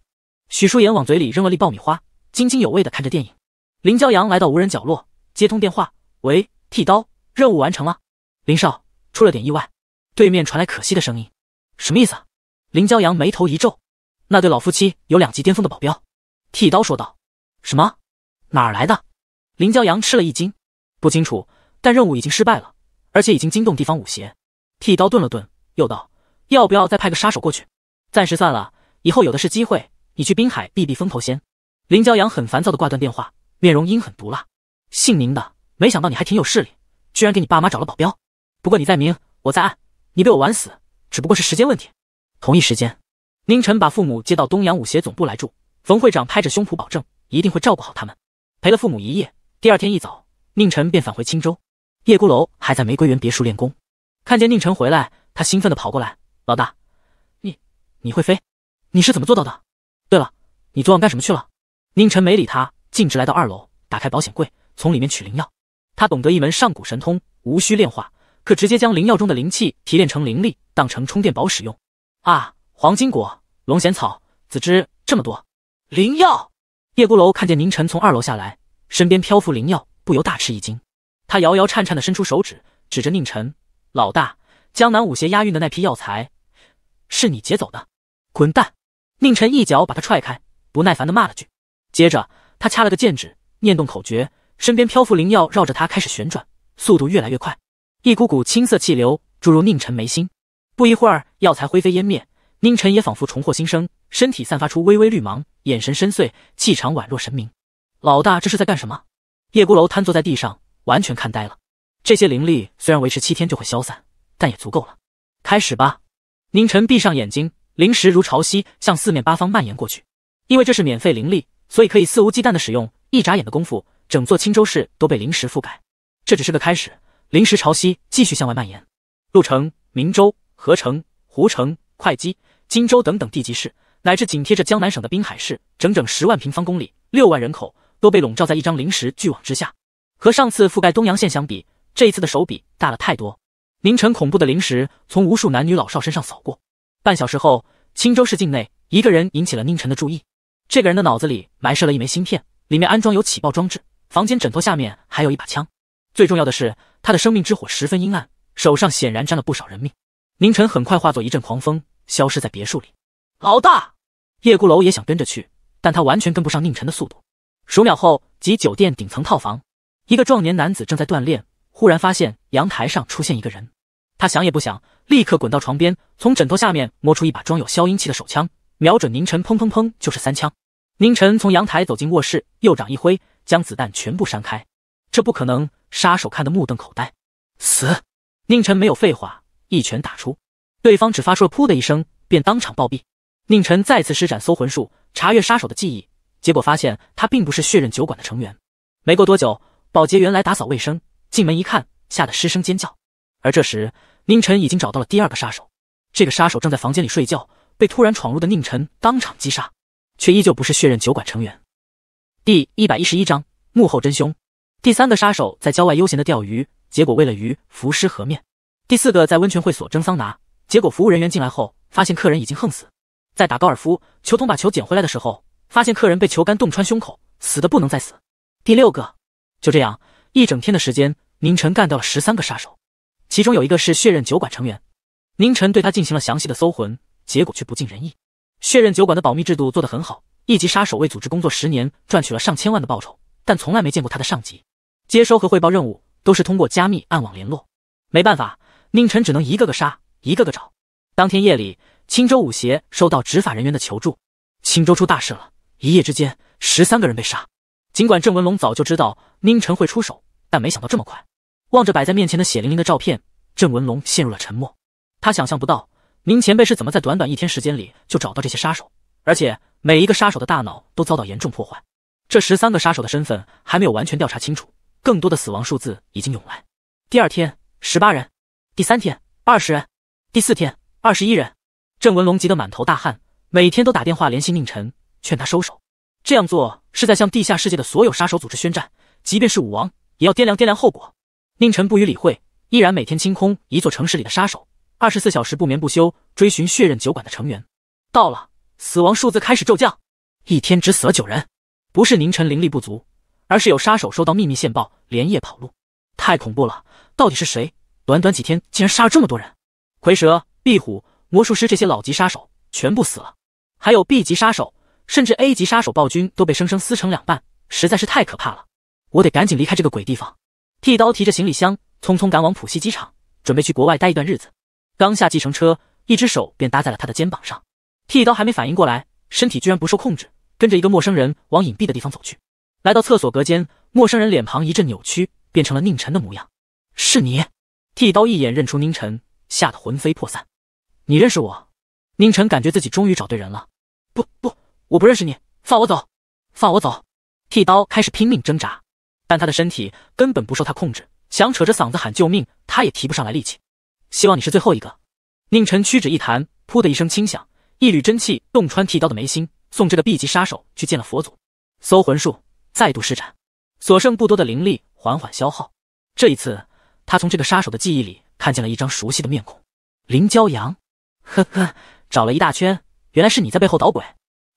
许舒言往嘴里扔了粒爆米花，津津有味地看着电影。林骄阳来到无人角落，接通电话：“喂，剃刀，任务完成了？林少出了点意外。”对面传来可惜的声音：“什么意思？”林骄阳眉头一皱，那对老夫妻有两级巅峰的保镖，剃刀说道：“什么？哪儿来的？”林骄阳吃了一惊，不清楚，但任务已经失败了，而且已经惊动地方武协。剃刀顿了顿，又道：“要不要再派个杀手过去？暂时算了，以后有的是机会。你去滨海避避风头先。”林骄阳很烦躁的挂断电话，面容阴狠毒辣：“姓宁的，没想到你还挺有势力，居然给你爸妈找了保镖。不过你在明，我在暗，你被我玩死，只不过是时间问题。”同一时间，宁晨把父母接到东阳武协总部来住。冯会长拍着胸脯保证，一定会照顾好他们。陪了父母一夜，第二天一早，宁晨便返回青州。叶孤楼还在玫瑰园别墅练功，看见宁晨回来，他兴奋地跑过来：“老大，你你会飞？你是怎么做到的？对了，你昨晚干什么去了？”宁晨没理他，径直来到二楼，打开保险柜，从里面取灵药。他懂得一门上古神通，无需炼化，可直接将灵药中的灵气提炼成灵力，当成充电宝使用。啊！黄金果、龙涎草、紫芝这么多灵药。叶孤楼看见宁晨从二楼下来，身边漂浮灵药，不由大吃一惊。他摇摇颤颤的伸出手指，指着宁晨：“老大，江南武协押运的那批药材，是你劫走的？”滚蛋！宁晨一脚把他踹开，不耐烦的骂了句。接着他掐了个剑指，念动口诀，身边漂浮灵药绕着他开始旋转，速度越来越快，一股股青色气流注入宁晨眉心。不一会儿，药材灰飞烟灭，宁晨也仿佛重获新生，身体散发出微微绿芒，眼神深邃，气场宛若神明。老大这是在干什么？叶孤楼瘫坐在地上，完全看呆了。这些灵力虽然维持七天就会消散，但也足够了。开始吧。宁晨闭上眼睛，灵石如潮汐向四面八方蔓延过去。因为这是免费灵力，所以可以肆无忌惮的使用。一眨眼的功夫，整座青州市都被灵石覆盖。这只是个开始，灵石潮汐继续向外蔓延，鹿城、明州。合城、湖城、会稽、荆州等等地级市，乃至紧贴着江南省的滨海市，整整十万平方公里、六万人口都被笼罩在一张灵石巨网之下。和上次覆盖东阳县相比，这一次的手笔大了太多。宁晨恐怖的灵石从无数男女老少身上扫过。半小时后，青州市境内一个人引起了宁晨的注意。这个人的脑子里埋设了一枚芯片，里面安装有起爆装置。房间枕头下面还有一把枪。最重要的是，他的生命之火十分阴暗，手上显然沾了不少人命。宁晨很快化作一阵狂风，消失在别墅里。老大叶孤楼也想跟着去，但他完全跟不上宁晨的速度。数秒后，即酒店顶层套房，一个壮年男子正在锻炼，忽然发现阳台上出现一个人。他想也不想，立刻滚到床边，从枕头下面摸出一把装有消音器的手枪，瞄准宁晨，砰砰砰就是三枪。宁晨从阳台走进卧室，右掌一挥，将子弹全部扇开。这不可能！杀手看得目瞪口呆。死！宁晨没有废话。一拳打出，对方只发出了“噗”的一声，便当场暴毙。宁晨再次施展搜魂术，查阅杀手的记忆，结果发现他并不是血刃酒馆的成员。没过多久，保洁员来打扫卫生，进门一看，吓得失声尖叫。而这时，宁晨已经找到了第二个杀手。这个杀手正在房间里睡觉，被突然闯入的宁晨当场击杀，却依旧不是血刃酒馆成员。第一百一十一章幕后真凶。第三个杀手在郊外悠闲的钓鱼，结果为了鱼浮尸河面。第四个在温泉会所蒸桑拿，结果服务人员进来后发现客人已经横死。在打高尔夫，球童把球捡回来的时候，发现客人被球杆洞穿胸口，死的不能再死。第六个，就这样一整天的时间，宁晨干掉了十三个杀手，其中有一个是血刃酒馆成员。宁晨对他进行了详细的搜魂，结果却不尽人意。血刃酒馆的保密制度做得很好，一级杀手为组织工作十年，赚取了上千万的报酬，但从来没见过他的上级，接收和汇报任务都是通过加密暗网联络。没办法。宁晨只能一个个杀，一个个找。当天夜里，青州武协收到执法人员的求助。青州出大事了，一夜之间十三个人被杀。尽管郑文龙早就知道宁晨会出手，但没想到这么快。望着摆在面前的血淋淋的照片，郑文龙陷入了沉默。他想象不到宁前辈是怎么在短短一天时间里就找到这些杀手，而且每一个杀手的大脑都遭到严重破坏。这十三个杀手的身份还没有完全调查清楚，更多的死亡数字已经涌来。第二天，十八人。第三天二十人，第四天二十一人，郑文龙急得满头大汗，每天都打电话联系宁晨，劝他收手。这样做是在向地下世界的所有杀手组织宣战，即便是武王也要掂量掂量后果。宁晨不予理会，依然每天清空一座城市里的杀手，二十四小时不眠不休追寻血刃酒馆的成员。到了死亡数字开始骤降，一天只死了九人，不是宁晨灵力不足，而是有杀手收到秘密线报，连夜跑路。太恐怖了，到底是谁？短短几天竟然杀了这么多人，蝰蛇、壁虎、魔术师这些老级杀手全部死了，还有 B 级杀手，甚至 A 级杀手暴君都被生生撕成两半，实在是太可怕了！我得赶紧离开这个鬼地方。剃刀提着行李箱，匆匆赶往浦西机场，准备去国外待一段日子。刚下计程车，一只手便搭在了他的肩膀上。剃刀还没反应过来，身体居然不受控制，跟着一个陌生人往隐蔽的地方走去。来到厕所隔间，陌生人脸庞一阵扭曲，变成了宁晨的模样。是你。剃刀一眼认出宁晨，吓得魂飞魄散。你认识我？宁晨感觉自己终于找对人了。不不，我不认识你，放我走，放我走！剃刀开始拼命挣扎，但他的身体根本不受他控制，想扯着嗓子喊救命，他也提不上来力气。希望你是最后一个。宁晨屈指一弹，噗的一声轻响，一缕真气洞穿剃刀的眉心，送这个 B 级杀手去见了佛祖。搜魂术再度施展，所剩不多的灵力缓缓消耗。这一次。他从这个杀手的记忆里看见了一张熟悉的面孔，林骄阳。呵呵，找了一大圈，原来是你在背后捣鬼。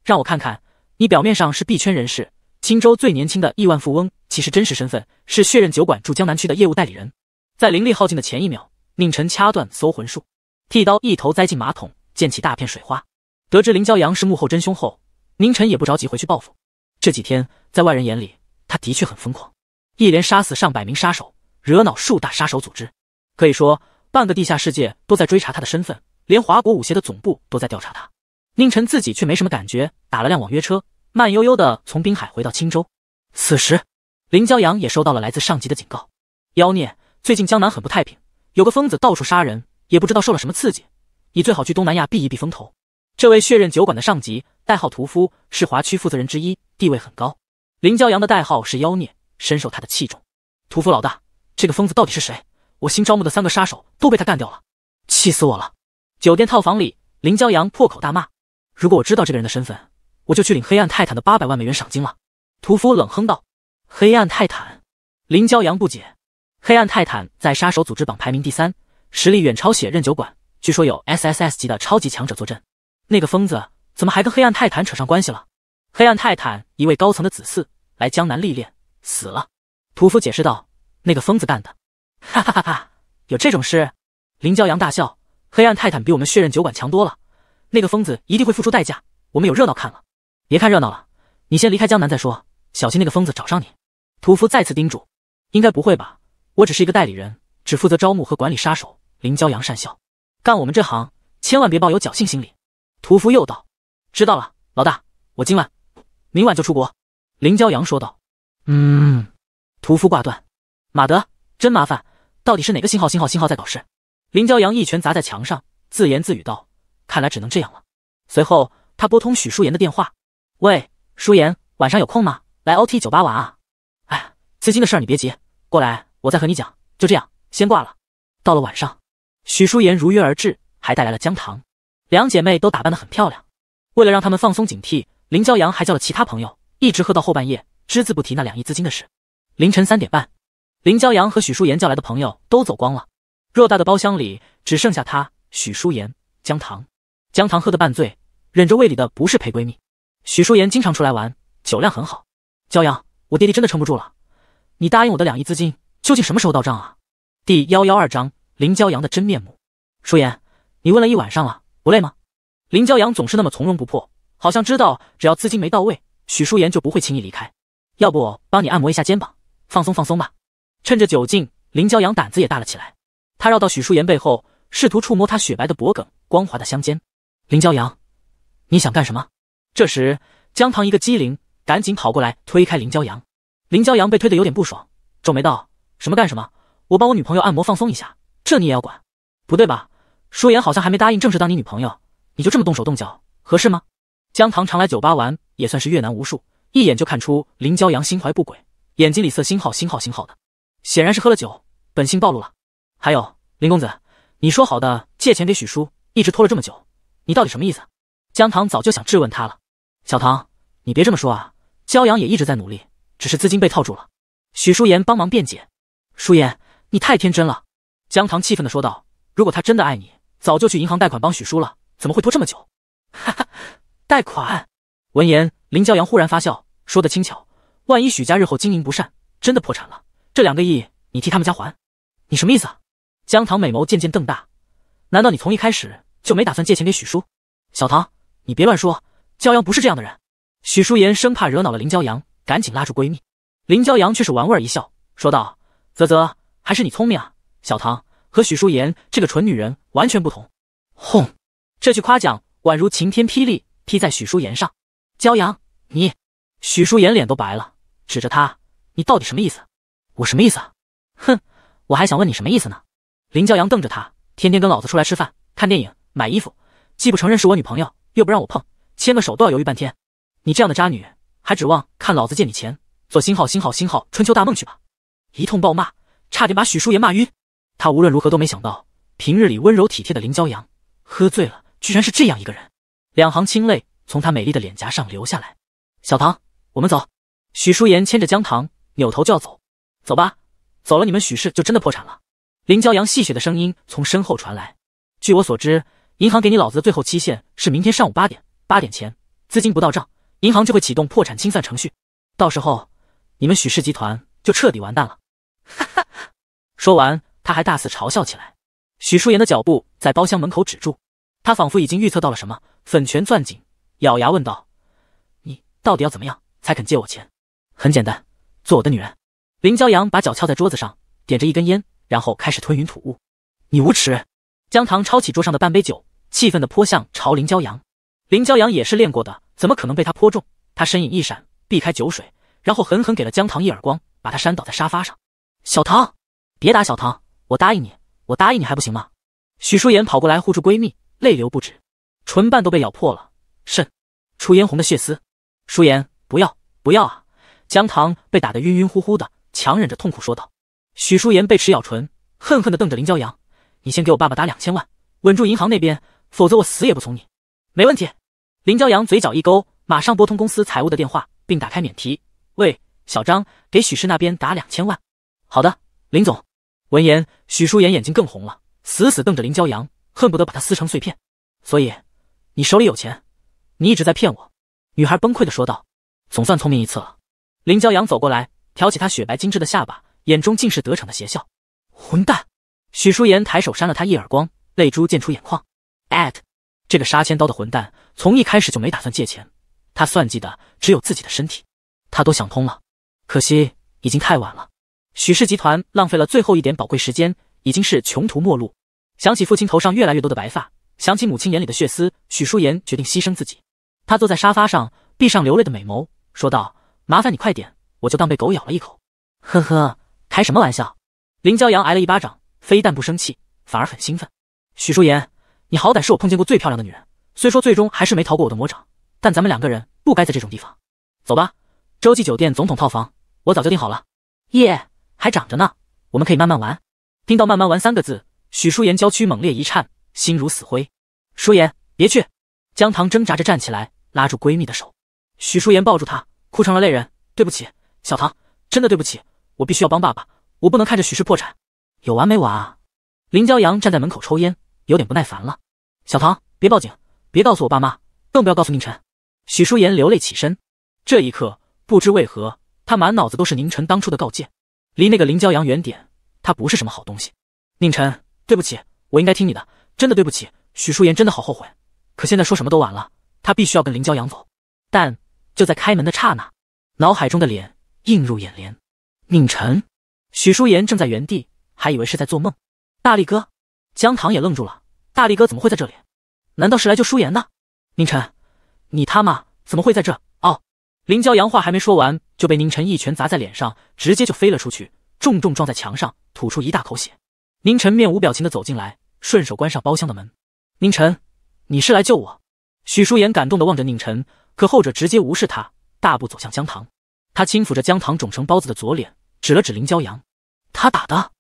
让我看看，你表面上是币圈人士，青州最年轻的亿万富翁，其实真实身份是血刃酒馆驻江南区的业务代理人。在灵力耗尽的前一秒，宁晨掐断搜魂术，剃刀一头栽进马桶，溅起大片水花。得知林骄阳是幕后真凶后，宁晨也不着急回去报复。这几天，在外人眼里，他的确很疯狂，一连杀死上百名杀手。惹恼数大杀手组织，可以说半个地下世界都在追查他的身份，连华国武协的总部都在调查他。宁晨自己却没什么感觉，打了辆网约车，慢悠悠的从滨海回到青州。此时，林骄阳也收到了来自上级的警告：妖孽，最近江南很不太平，有个疯子到处杀人，也不知道受了什么刺激。你最好去东南亚避一避风头。这位血刃酒馆的上级，代号屠夫，是华区负责人之一，地位很高。林骄阳的代号是妖孽，深受他的器重。屠夫老大。这个疯子到底是谁？我新招募的三个杀手都被他干掉了，气死我了！酒店套房里，林骄阳破口大骂：“如果我知道这个人的身份，我就去领黑暗泰坦的八百万美元赏金了。”屠夫冷哼道：“黑暗泰坦？”林骄阳不解：“黑暗泰坦在杀手组织榜排名第三，实力远超血刃酒馆，据说有 S S S 级的超级强者坐镇。那个疯子怎么还跟黑暗泰坦扯上关系了？”“黑暗泰坦一位高层的子嗣来江南历练，死了。”屠夫解释道。那个疯子干的，哈哈哈哈！有这种事？林骄阳大笑。黑暗泰坦比我们血刃酒馆强多了，那个疯子一定会付出代价。我们有热闹看了。别看热闹了，你先离开江南再说，小心那个疯子找上你。屠夫再次叮嘱。应该不会吧？我只是一个代理人，只负责招募和管理杀手。林骄阳讪笑。干我们这行，千万别抱有侥幸心理。屠夫又道。知道了，老大，我今晚、明晚就出国。林骄阳说道。嗯。屠夫挂断。马德，真麻烦！到底是哪个信号？信号？信号在搞事！林骄阳一拳砸在墙上，自言自语道：“看来只能这样了。”随后，他拨通许淑妍的电话：“喂，淑妍，晚上有空吗？来 OT 酒吧玩啊！”哎，资金的事你别急，过来我再和你讲。就这样，先挂了。到了晚上，许淑妍如约而至，还带来了姜糖。两姐妹都打扮得很漂亮。为了让他们放松警惕，林骄阳还叫了其他朋友，一直喝到后半夜，只字不提那两亿资金的事。凌晨三点半。林骄阳和许舒言叫来的朋友都走光了，偌大的包厢里只剩下他、许舒言、江糖。江糖喝得半醉，忍着胃里的不是陪闺蜜。许舒言经常出来玩，酒量很好。骄阳，我爹爹真的撑不住了，你答应我的两亿资金究竟什么时候到账啊？第幺幺二章林骄阳的真面目。舒言，你问了一晚上了，不累吗？林骄阳总是那么从容不迫，好像知道只要资金没到位，许舒言就不会轻易离开。要不我帮你按摩一下肩膀，放松放松吧。趁着酒劲，林骄阳胆子也大了起来。他绕到许舒言背后，试图触摸她雪白的脖颈、光滑的香肩。林骄阳，你想干什么？这时，江棠一个机灵，赶紧跑过来推开林骄阳。林骄阳被推得有点不爽，皱眉道：“什么干什么？我帮我女朋友按摩放松一下，这你也要管？不对吧？舒言好像还没答应正式当你女朋友，你就这么动手动脚，合适吗？”江棠常来酒吧玩，也算是阅男无数，一眼就看出林骄阳心怀不轨，眼睛里色星号星号星号的。显然是喝了酒，本性暴露了。还有林公子，你说好的借钱给许叔，一直拖了这么久，你到底什么意思？江棠早就想质问他了。小唐，你别这么说啊！焦阳也一直在努力，只是资金被套住了。许舒妍帮忙辩解。舒妍，你太天真了！江棠气愤地说道。如果他真的爱你，早就去银行贷款帮许叔了，怎么会拖这么久？哈哈，贷款。闻言，林娇阳忽然发笑，说的轻巧，万一许家日后经营不善，真的破产了。这两个亿你替他们家还，你什么意思？江唐美眸渐渐瞪大，难道你从一开始就没打算借钱给许叔？小唐，你别乱说，焦阳不是这样的人。许淑妍生怕惹恼了林骄阳，赶紧拉住闺蜜。林骄阳却是玩味儿一笑，说道：“啧啧，还是你聪明啊，小唐和许淑妍这个蠢女人完全不同。”轰！这句夸奖宛如晴天霹雳劈在许淑妍上。骄阳，你！许淑妍脸都白了，指着他：“你到底什么意思？”我什么意思啊？哼，我还想问你什么意思呢！林骄阳瞪着他，天天跟老子出来吃饭、看电影、买衣服，既不承认是我女朋友，又不让我碰，牵个手都要犹豫半天。你这样的渣女，还指望看老子借你钱做新号、新号、新号春秋大梦去吧？一通暴骂，差点把许淑妍骂晕。他无论如何都没想到，平日里温柔体贴的林骄阳，喝醉了居然是这样一个人。两行清泪从他美丽的脸颊上流下来。小唐，我们走。许淑妍牵着姜糖，扭头就要走。走吧，走了，你们许氏就真的破产了。林骄阳戏谑的声音从身后传来。据我所知，银行给你老子的最后期限是明天上午八点，八点前资金不到账，银行就会启动破产清算程序，到时候你们许氏集团就彻底完蛋了。哈哈！说完，他还大肆嘲笑起来。许淑妍的脚步在包厢门口止住，他仿佛已经预测到了什么，粉拳攥紧，咬牙问道：“你到底要怎么样才肯借我钱？”很简单，做我的女人。林骄阳把脚翘在桌子上，点着一根烟，然后开始吞云吐雾。你无耻！江糖抄起桌上的半杯酒，气愤地泼向朝林骄阳。林骄阳也是练过的，怎么可能被他泼中？他身影一闪，避开酒水，然后狠狠给了江糖一耳光，把他扇倒在沙发上。小唐，别打小唐！我答应你，我答应你还不行吗？许淑妍跑过来护住闺蜜，泪流不止，唇瓣都被咬破了，渗出嫣红的血丝。淑妍，不要，不要啊！江糖被打得晕晕乎乎的。强忍着痛苦说道：“许淑妍被齿咬唇，恨恨地瞪着林骄阳。你先给我爸爸打两千万，稳住银行那边，否则我死也不从你。”“没问题。”林骄阳嘴角一勾，马上拨通公司财务的电话，并打开免提。“喂，小张，给许氏那边打两千万。”“好的，林总。”闻言，许淑妍眼睛更红了，死死瞪着林骄阳，恨不得把他撕成碎片。“所以你手里有钱，你一直在骗我。”女孩崩溃地说道。“总算聪明一次了。”林骄阳走过来。挑起他雪白精致的下巴，眼中尽是得逞的邪笑。混蛋！许书言抬手扇了他一耳光，泪珠溅出眼眶。at 这个杀千刀的混蛋，从一开始就没打算借钱，他算计的只有自己的身体。他都想通了，可惜已经太晚了。许氏集团浪费了最后一点宝贵时间，已经是穷途末路。想起父亲头上越来越多的白发，想起母亲眼里的血丝，许书言决定牺牲自己。他坐在沙发上，闭上流泪的美眸，说道：“麻烦你快点。”我就当被狗咬了一口，呵呵，开什么玩笑！林骄阳挨了一巴掌，非但不生气，反而很兴奋。许淑妍，你好歹是我碰见过最漂亮的女人，虽说最终还是没逃过我的魔掌，但咱们两个人不该在这种地方。走吧，洲际酒店总统套房我早就订好了。耶，还长着呢，我们可以慢慢玩。听到“慢慢玩”三个字，许淑妍娇躯猛烈一颤，心如死灰。淑妍，别去！江糖挣扎着站起来，拉住闺蜜的手。许淑妍抱住她，哭成了泪人。对不起。小唐，真的对不起，我必须要帮爸爸，我不能看着许氏破产。有完没完啊？林骄阳站在门口抽烟，有点不耐烦了。小唐，别报警，别告诉我爸妈，更不要告诉宁晨。许淑妍流泪起身，这一刻不知为何，她满脑子都是宁晨当初的告诫，离那个林骄阳远点，他不是什么好东西。宁晨，对不起，我应该听你的，真的对不起，许淑妍真的好后悔。可现在说什么都晚了，她必须要跟林骄阳走。但就在开门的刹那，脑海中的脸。映入眼帘，宁晨、许舒言正在原地，还以为是在做梦。大力哥、江棠也愣住了，大力哥怎么会在这里？难道是来救舒言的？宁晨，你他妈怎么会在这？哦，林娇阳话还没说完，就被宁晨一拳砸在脸上，直接就飞了出去，重重撞在墙上，吐出一大口血。宁晨面无表情的走进来，顺手关上包厢的门。宁晨，你是来救我？许舒言感动的望着宁晨，可后者直接无视他，大步走向江棠。他轻抚着姜糖肿成包子的左脸，指了指林骄阳，他打的。